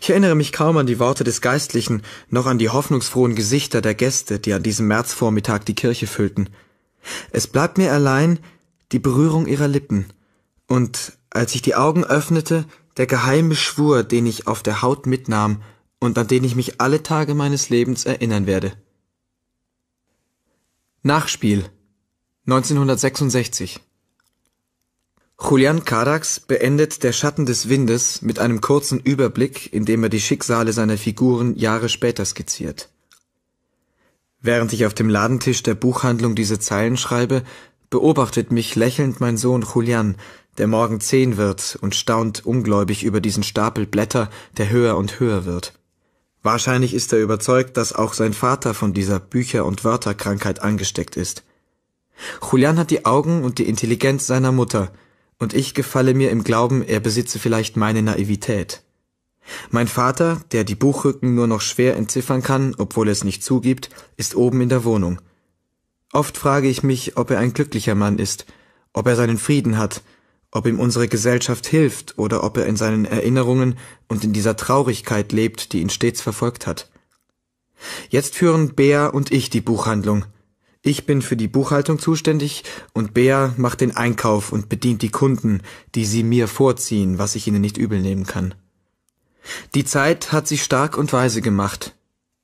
Ich erinnere mich kaum an die Worte des Geistlichen, noch an die hoffnungsfrohen Gesichter der Gäste, die an diesem Märzvormittag die Kirche füllten. Es bleibt mir allein die Berührung ihrer Lippen und, als ich die Augen öffnete, der geheime Schwur, den ich auf der Haut mitnahm und an den ich mich alle Tage meines Lebens erinnern werde. Nachspiel 1966 Julian Carax beendet Der Schatten des Windes mit einem kurzen Überblick, in dem er die Schicksale seiner Figuren Jahre später skizziert. Während ich auf dem Ladentisch der Buchhandlung diese Zeilen schreibe, beobachtet mich lächelnd mein Sohn Julian, der morgen zehn wird und staunt ungläubig über diesen Stapel Blätter, der höher und höher wird. Wahrscheinlich ist er überzeugt, dass auch sein Vater von dieser Bücher- und Wörterkrankheit angesteckt ist. Julian hat die Augen und die Intelligenz seiner Mutter – und ich gefalle mir im Glauben, er besitze vielleicht meine Naivität. Mein Vater, der die Buchrücken nur noch schwer entziffern kann, obwohl er es nicht zugibt, ist oben in der Wohnung. Oft frage ich mich, ob er ein glücklicher Mann ist, ob er seinen Frieden hat, ob ihm unsere Gesellschaft hilft oder ob er in seinen Erinnerungen und in dieser Traurigkeit lebt, die ihn stets verfolgt hat. Jetzt führen Bea und ich die Buchhandlung – ich bin für die Buchhaltung zuständig und Bea macht den Einkauf und bedient die Kunden, die sie mir vorziehen, was ich ihnen nicht übel nehmen kann. Die Zeit hat sie stark und weise gemacht.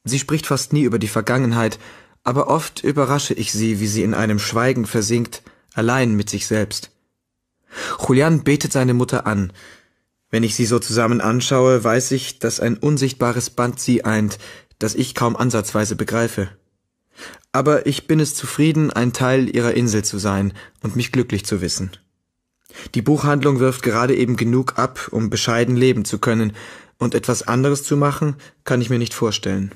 Sie spricht fast nie über die Vergangenheit, aber oft überrasche ich sie, wie sie in einem Schweigen versinkt, allein mit sich selbst. Julian betet seine Mutter an. Wenn ich sie so zusammen anschaue, weiß ich, dass ein unsichtbares Band sie eint, das ich kaum ansatzweise begreife aber ich bin es zufrieden, ein Teil ihrer Insel zu sein und mich glücklich zu wissen. Die Buchhandlung wirft gerade eben genug ab, um bescheiden leben zu können, und etwas anderes zu machen, kann ich mir nicht vorstellen.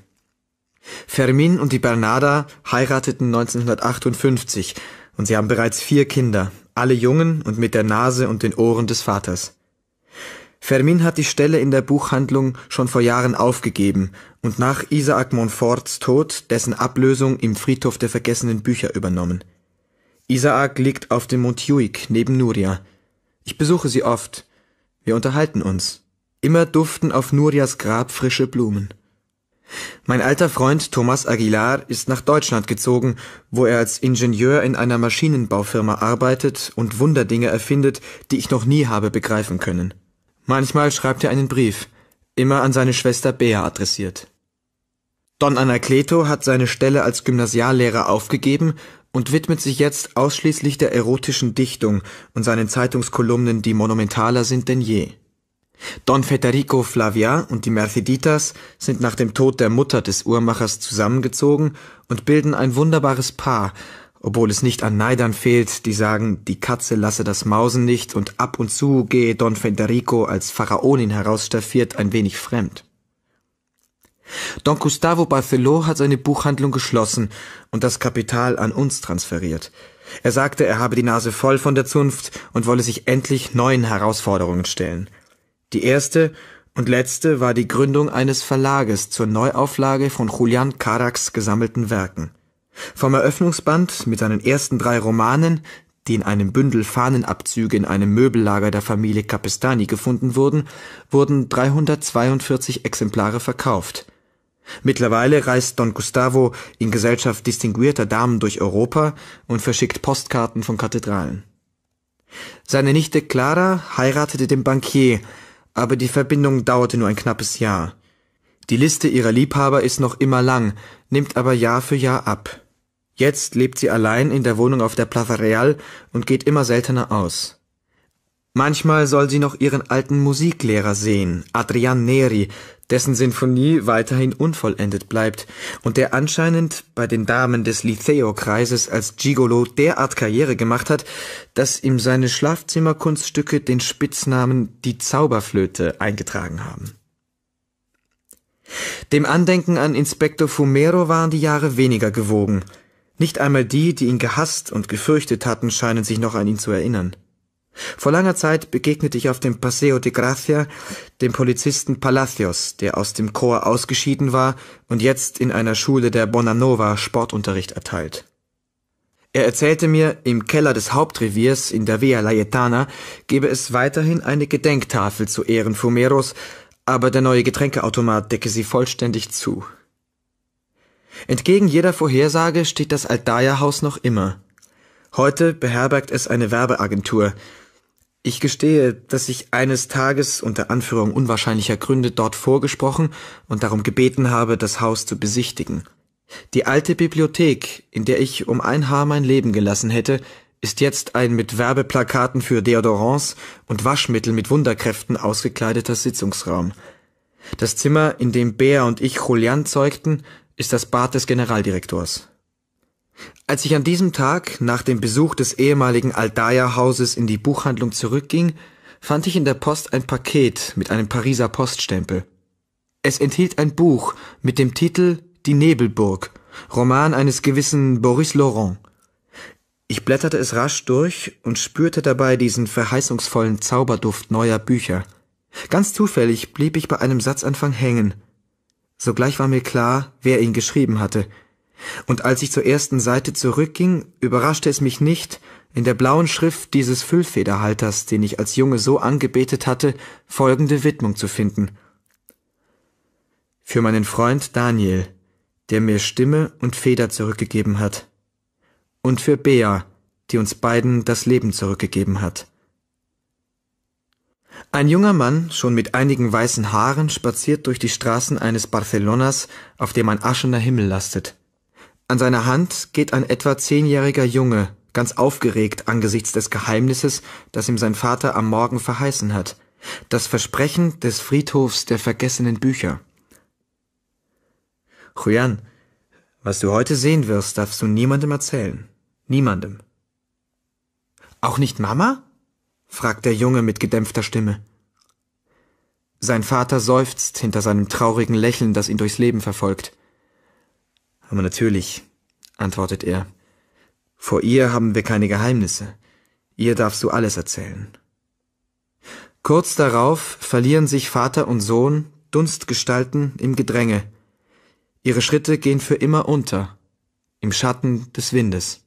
Fermin und die Bernarda heirateten 1958 und sie haben bereits vier Kinder, alle Jungen und mit der Nase und den Ohren des Vaters. Fermin hat die Stelle in der Buchhandlung schon vor Jahren aufgegeben und nach Isaac Montforts Tod dessen Ablösung im Friedhof der vergessenen Bücher übernommen. Isaac liegt auf dem Montjuic neben Nuria. Ich besuche sie oft. Wir unterhalten uns. Immer duften auf Nurias Grab frische Blumen. Mein alter Freund Thomas Aguilar ist nach Deutschland gezogen, wo er als Ingenieur in einer Maschinenbaufirma arbeitet und Wunderdinge erfindet, die ich noch nie habe begreifen können. Manchmal schreibt er einen Brief, immer an seine Schwester Bea adressiert. Don Anacleto hat seine Stelle als Gymnasiallehrer aufgegeben und widmet sich jetzt ausschließlich der erotischen Dichtung und seinen Zeitungskolumnen, die monumentaler sind denn je. Don Federico Flavia und die Merceditas sind nach dem Tod der Mutter des Uhrmachers zusammengezogen und bilden ein wunderbares Paar, obwohl es nicht an Neidern fehlt, die sagen, die Katze lasse das Mausen nicht und ab und zu gehe Don Federico als Pharaonin herausstaffiert ein wenig fremd. Don Gustavo Barceló hat seine Buchhandlung geschlossen und das Kapital an uns transferiert. Er sagte, er habe die Nase voll von der Zunft und wolle sich endlich neuen Herausforderungen stellen. Die erste und letzte war die Gründung eines Verlages zur Neuauflage von Julian Caracs gesammelten Werken. Vom Eröffnungsband mit seinen ersten drei Romanen, die in einem Bündel Fahnenabzüge in einem Möbellager der Familie Capestani gefunden wurden, wurden 342 Exemplare verkauft. Mittlerweile reist Don Gustavo in Gesellschaft distinguierter Damen durch Europa und verschickt Postkarten von Kathedralen. Seine Nichte Clara heiratete den Bankier, aber die Verbindung dauerte nur ein knappes Jahr. Die Liste ihrer Liebhaber ist noch immer lang, nimmt aber Jahr für Jahr ab Jetzt lebt sie allein in der Wohnung auf der Plaza Real und geht immer seltener aus. Manchmal soll sie noch ihren alten Musiklehrer sehen, Adrian Neri, dessen Sinfonie weiterhin unvollendet bleibt und der anscheinend bei den Damen des Liceo-Kreises als Gigolo derart Karriere gemacht hat, dass ihm seine Schlafzimmerkunststücke den Spitznamen die Zauberflöte eingetragen haben. Dem Andenken an Inspektor Fumero waren die Jahre weniger gewogen – nicht einmal die, die ihn gehasst und gefürchtet hatten, scheinen sich noch an ihn zu erinnern. Vor langer Zeit begegnete ich auf dem Paseo de Gracia dem Polizisten Palacios, der aus dem Chor ausgeschieden war und jetzt in einer Schule der Bonanova Sportunterricht erteilt. Er erzählte mir, im Keller des Hauptreviers in der Via Laietana gebe es weiterhin eine Gedenktafel zu Ehren Fumeros, aber der neue Getränkeautomat decke sie vollständig zu. Entgegen jeder Vorhersage steht das Aldaia-Haus noch immer. Heute beherbergt es eine Werbeagentur. Ich gestehe, dass ich eines Tages unter Anführung unwahrscheinlicher Gründe dort vorgesprochen und darum gebeten habe, das Haus zu besichtigen. Die alte Bibliothek, in der ich um ein Haar mein Leben gelassen hätte, ist jetzt ein mit Werbeplakaten für Deodorants und Waschmittel mit Wunderkräften ausgekleideter Sitzungsraum. Das Zimmer, in dem Bea und ich Julian zeugten, ist das Bad des Generaldirektors. Als ich an diesem Tag nach dem Besuch des ehemaligen aldaya hauses in die Buchhandlung zurückging, fand ich in der Post ein Paket mit einem Pariser Poststempel. Es enthielt ein Buch mit dem Titel Die Nebelburg, Roman eines gewissen Boris Laurent. Ich blätterte es rasch durch und spürte dabei diesen verheißungsvollen Zauberduft neuer Bücher. Ganz zufällig blieb ich bei einem Satzanfang hängen – Sogleich war mir klar, wer ihn geschrieben hatte, und als ich zur ersten Seite zurückging, überraschte es mich nicht, in der blauen Schrift dieses Füllfederhalters, den ich als Junge so angebetet hatte, folgende Widmung zu finden. Für meinen Freund Daniel, der mir Stimme und Feder zurückgegeben hat. Und für Bea, die uns beiden das Leben zurückgegeben hat. Ein junger Mann, schon mit einigen weißen Haaren, spaziert durch die Straßen eines Barcelonas, auf dem ein aschener Himmel lastet. An seiner Hand geht ein etwa zehnjähriger Junge, ganz aufgeregt angesichts des Geheimnisses, das ihm sein Vater am Morgen verheißen hat. Das Versprechen des Friedhofs der vergessenen Bücher. Juan, was du heute sehen wirst, darfst du niemandem erzählen. Niemandem. Auch nicht Mama? fragt der Junge mit gedämpfter Stimme. Sein Vater seufzt hinter seinem traurigen Lächeln, das ihn durchs Leben verfolgt. Aber natürlich, antwortet er. Vor ihr haben wir keine Geheimnisse. Ihr darfst du alles erzählen. Kurz darauf verlieren sich Vater und Sohn, Dunstgestalten, im Gedränge. Ihre Schritte gehen für immer unter, im Schatten des Windes.